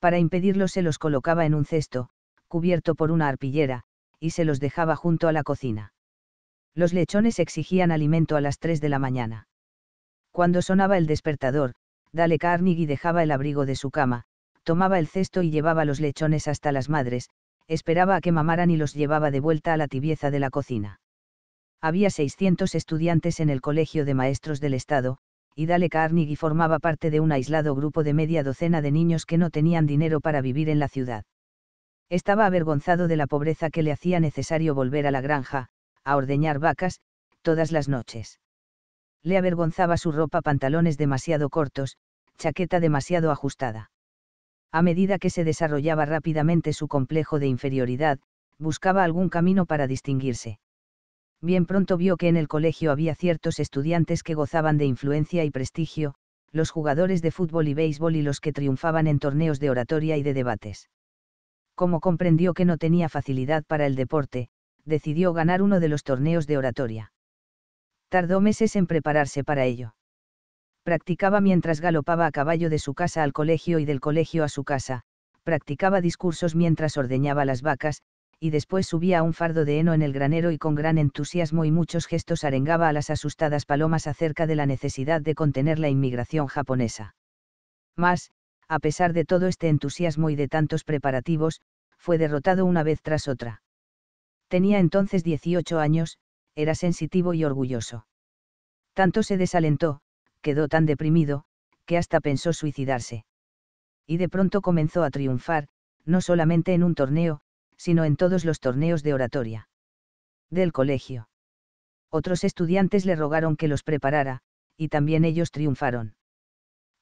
Para impedirlo se los colocaba en un cesto, cubierto por una arpillera, y se los dejaba junto a la cocina. Los lechones exigían alimento a las 3 de la mañana. Cuando sonaba el despertador, Dale Carnegie dejaba el abrigo de su cama, tomaba el cesto y llevaba los lechones hasta las madres, esperaba a que mamaran y los llevaba de vuelta a la tibieza de la cocina. Había 600 estudiantes en el Colegio de Maestros del Estado, y Dale Carnegie formaba parte de un aislado grupo de media docena de niños que no tenían dinero para vivir en la ciudad. Estaba avergonzado de la pobreza que le hacía necesario volver a la granja, a ordeñar vacas, todas las noches. Le avergonzaba su ropa, pantalones demasiado cortos, chaqueta demasiado ajustada. A medida que se desarrollaba rápidamente su complejo de inferioridad, buscaba algún camino para distinguirse. Bien pronto vio que en el colegio había ciertos estudiantes que gozaban de influencia y prestigio, los jugadores de fútbol y béisbol y los que triunfaban en torneos de oratoria y de debates como comprendió que no tenía facilidad para el deporte, decidió ganar uno de los torneos de oratoria. Tardó meses en prepararse para ello. Practicaba mientras galopaba a caballo de su casa al colegio y del colegio a su casa, practicaba discursos mientras ordeñaba las vacas, y después subía a un fardo de heno en el granero y con gran entusiasmo y muchos gestos arengaba a las asustadas palomas acerca de la necesidad de contener la inmigración japonesa. Más, a pesar de todo este entusiasmo y de tantos preparativos, fue derrotado una vez tras otra. Tenía entonces 18 años, era sensitivo y orgulloso. Tanto se desalentó, quedó tan deprimido, que hasta pensó suicidarse. Y de pronto comenzó a triunfar, no solamente en un torneo, sino en todos los torneos de oratoria. Del colegio. Otros estudiantes le rogaron que los preparara, y también ellos triunfaron.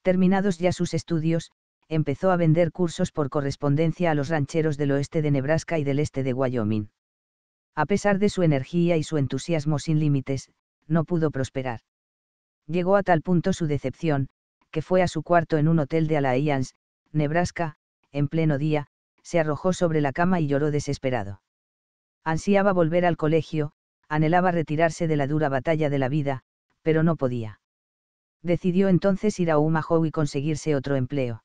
Terminados ya sus estudios, empezó a vender cursos por correspondencia a los rancheros del oeste de Nebraska y del este de Wyoming. A pesar de su energía y su entusiasmo sin límites, no pudo prosperar. Llegó a tal punto su decepción, que fue a su cuarto en un hotel de Alliance, Nebraska, en pleno día, se arrojó sobre la cama y lloró desesperado. Ansiaba volver al colegio, anhelaba retirarse de la dura batalla de la vida, pero no podía. Decidió entonces ir a Omaha y conseguirse otro empleo.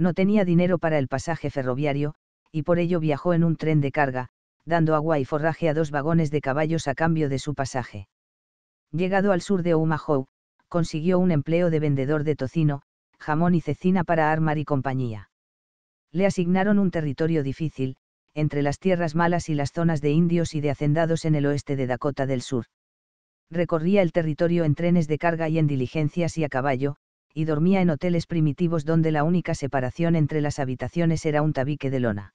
No tenía dinero para el pasaje ferroviario, y por ello viajó en un tren de carga, dando agua y forraje a dos vagones de caballos a cambio de su pasaje. Llegado al sur de Omaha, consiguió un empleo de vendedor de tocino, jamón y cecina para Armar y compañía. Le asignaron un territorio difícil, entre las tierras malas y las zonas de indios y de hacendados en el oeste de Dakota del Sur. Recorría el territorio en trenes de carga y en diligencias y a caballo, y dormía en hoteles primitivos donde la única separación entre las habitaciones era un tabique de lona.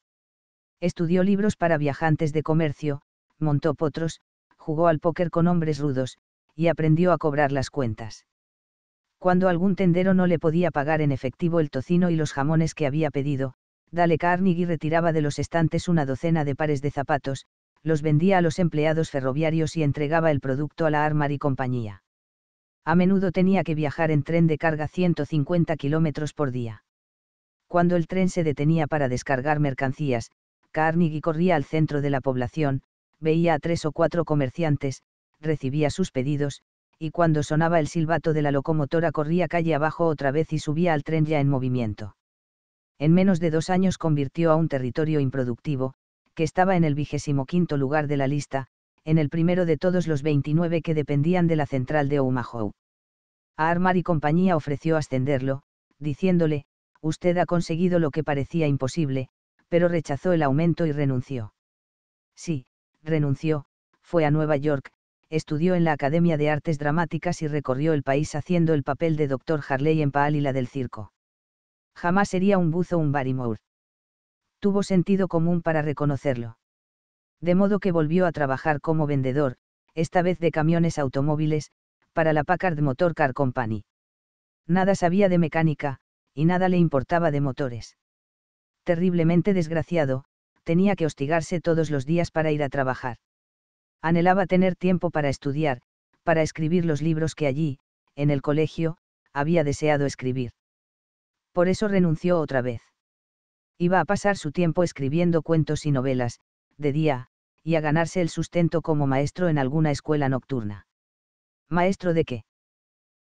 Estudió libros para viajantes de comercio, montó potros, jugó al póker con hombres rudos, y aprendió a cobrar las cuentas. Cuando algún tendero no le podía pagar en efectivo el tocino y los jamones que había pedido, Dale Carnegie retiraba de los estantes una docena de pares de zapatos, los vendía a los empleados ferroviarios y entregaba el producto a la Armar y compañía a menudo tenía que viajar en tren de carga 150 kilómetros por día. Cuando el tren se detenía para descargar mercancías, Carnegie corría al centro de la población, veía a tres o cuatro comerciantes, recibía sus pedidos, y cuando sonaba el silbato de la locomotora corría calle abajo otra vez y subía al tren ya en movimiento. En menos de dos años convirtió a un territorio improductivo, que estaba en el vigésimo quinto lugar de la lista, en el primero de todos los 29 que dependían de la central de Omaha. A Armar y compañía ofreció ascenderlo, diciéndole, usted ha conseguido lo que parecía imposible, pero rechazó el aumento y renunció. Sí, renunció, fue a Nueva York, estudió en la Academia de Artes Dramáticas y recorrió el país haciendo el papel de Doctor Harley en Paal y la del circo. Jamás sería un buzo un Barrymore. Tuvo sentido común para reconocerlo de modo que volvió a trabajar como vendedor, esta vez de camiones automóviles, para la Packard Motor Car Company. Nada sabía de mecánica, y nada le importaba de motores. Terriblemente desgraciado, tenía que hostigarse todos los días para ir a trabajar. Anhelaba tener tiempo para estudiar, para escribir los libros que allí, en el colegio, había deseado escribir. Por eso renunció otra vez. Iba a pasar su tiempo escribiendo cuentos y novelas, de día, y a ganarse el sustento como maestro en alguna escuela nocturna. ¿Maestro de qué?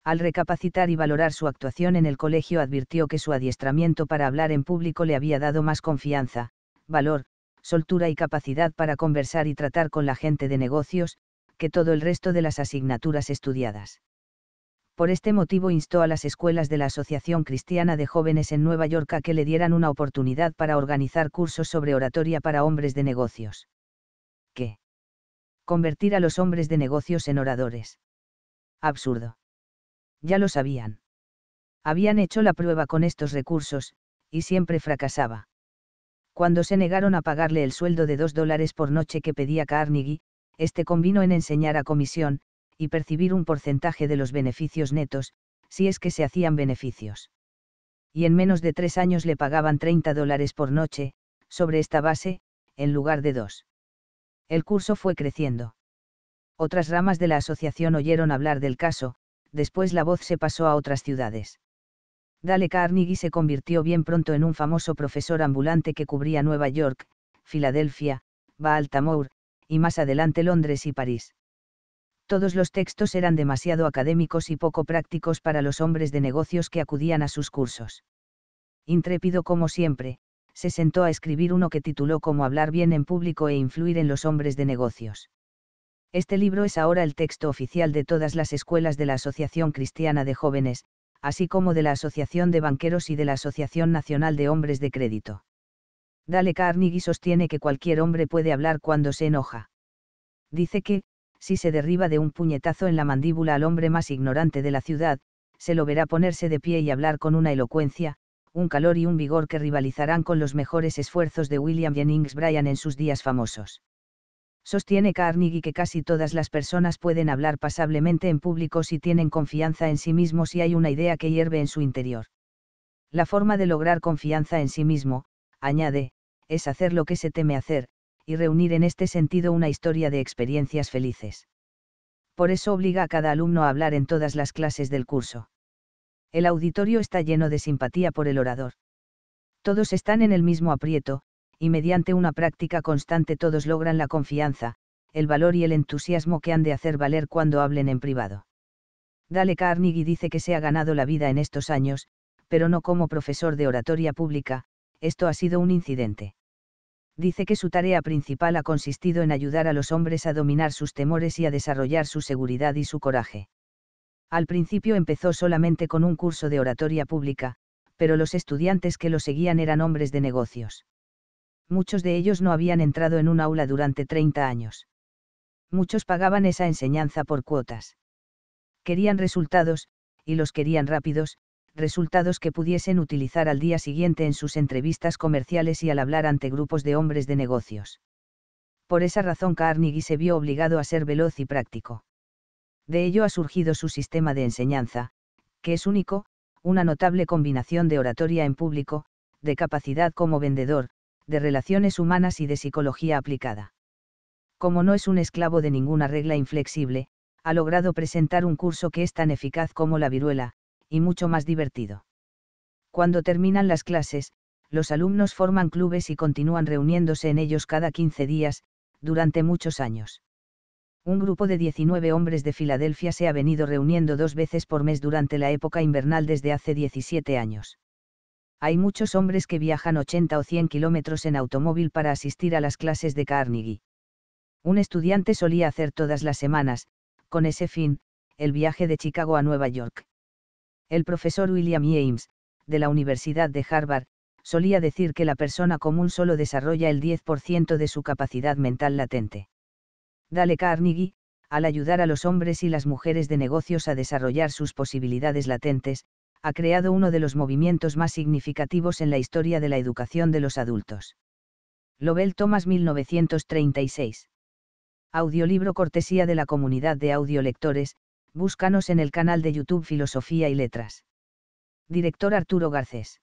Al recapacitar y valorar su actuación en el colegio advirtió que su adiestramiento para hablar en público le había dado más confianza, valor, soltura y capacidad para conversar y tratar con la gente de negocios, que todo el resto de las asignaturas estudiadas. Por este motivo instó a las escuelas de la Asociación Cristiana de Jóvenes en Nueva York a que le dieran una oportunidad para organizar cursos sobre oratoria para hombres de negocios qué? convertir a los hombres de negocios en oradores. Absurdo. Ya lo sabían. Habían hecho la prueba con estos recursos, y siempre fracasaba. Cuando se negaron a pagarle el sueldo de dos dólares por noche que pedía Carnegie, este convino en enseñar a comisión, y percibir un porcentaje de los beneficios netos, si es que se hacían beneficios. Y en menos de tres años le pagaban 30 dólares por noche, sobre esta base, en lugar de dos. El curso fue creciendo. Otras ramas de la asociación oyeron hablar del caso, después la voz se pasó a otras ciudades. Dale Carnegie se convirtió bien pronto en un famoso profesor ambulante que cubría Nueva York, Filadelfia, Baltimore, y más adelante Londres y París. Todos los textos eran demasiado académicos y poco prácticos para los hombres de negocios que acudían a sus cursos. Intrépido como siempre, se sentó a escribir uno que tituló Cómo hablar bien en público e influir en los hombres de negocios. Este libro es ahora el texto oficial de todas las escuelas de la Asociación Cristiana de Jóvenes, así como de la Asociación de Banqueros y de la Asociación Nacional de Hombres de Crédito. Dale Carnegie sostiene que cualquier hombre puede hablar cuando se enoja. Dice que, si se derriba de un puñetazo en la mandíbula al hombre más ignorante de la ciudad, se lo verá ponerse de pie y hablar con una elocuencia, un calor y un vigor que rivalizarán con los mejores esfuerzos de William Jennings Bryan en sus días famosos. Sostiene Carnegie que casi todas las personas pueden hablar pasablemente en público si tienen confianza en sí mismos y hay una idea que hierve en su interior. La forma de lograr confianza en sí mismo, añade, es hacer lo que se teme hacer, y reunir en este sentido una historia de experiencias felices. Por eso obliga a cada alumno a hablar en todas las clases del curso. El auditorio está lleno de simpatía por el orador. Todos están en el mismo aprieto, y mediante una práctica constante todos logran la confianza, el valor y el entusiasmo que han de hacer valer cuando hablen en privado. Dale Carnegie dice que se ha ganado la vida en estos años, pero no como profesor de oratoria pública, esto ha sido un incidente. Dice que su tarea principal ha consistido en ayudar a los hombres a dominar sus temores y a desarrollar su seguridad y su coraje. Al principio empezó solamente con un curso de oratoria pública, pero los estudiantes que lo seguían eran hombres de negocios. Muchos de ellos no habían entrado en un aula durante 30 años. Muchos pagaban esa enseñanza por cuotas. Querían resultados, y los querían rápidos, resultados que pudiesen utilizar al día siguiente en sus entrevistas comerciales y al hablar ante grupos de hombres de negocios. Por esa razón Carnegie se vio obligado a ser veloz y práctico. De ello ha surgido su sistema de enseñanza, que es único, una notable combinación de oratoria en público, de capacidad como vendedor, de relaciones humanas y de psicología aplicada. Como no es un esclavo de ninguna regla inflexible, ha logrado presentar un curso que es tan eficaz como la viruela, y mucho más divertido. Cuando terminan las clases, los alumnos forman clubes y continúan reuniéndose en ellos cada 15 días, durante muchos años un grupo de 19 hombres de Filadelfia se ha venido reuniendo dos veces por mes durante la época invernal desde hace 17 años. Hay muchos hombres que viajan 80 o 100 kilómetros en automóvil para asistir a las clases de Carnegie. Un estudiante solía hacer todas las semanas, con ese fin, el viaje de Chicago a Nueva York. El profesor William James, de la Universidad de Harvard, solía decir que la persona común solo desarrolla el 10% de su capacidad mental latente. Dale Carnegie, al ayudar a los hombres y las mujeres de negocios a desarrollar sus posibilidades latentes, ha creado uno de los movimientos más significativos en la historia de la educación de los adultos. Lobel Thomas 1936. Audiolibro cortesía de la comunidad de audiolectores, búscanos en el canal de YouTube Filosofía y Letras. Director Arturo Garcés.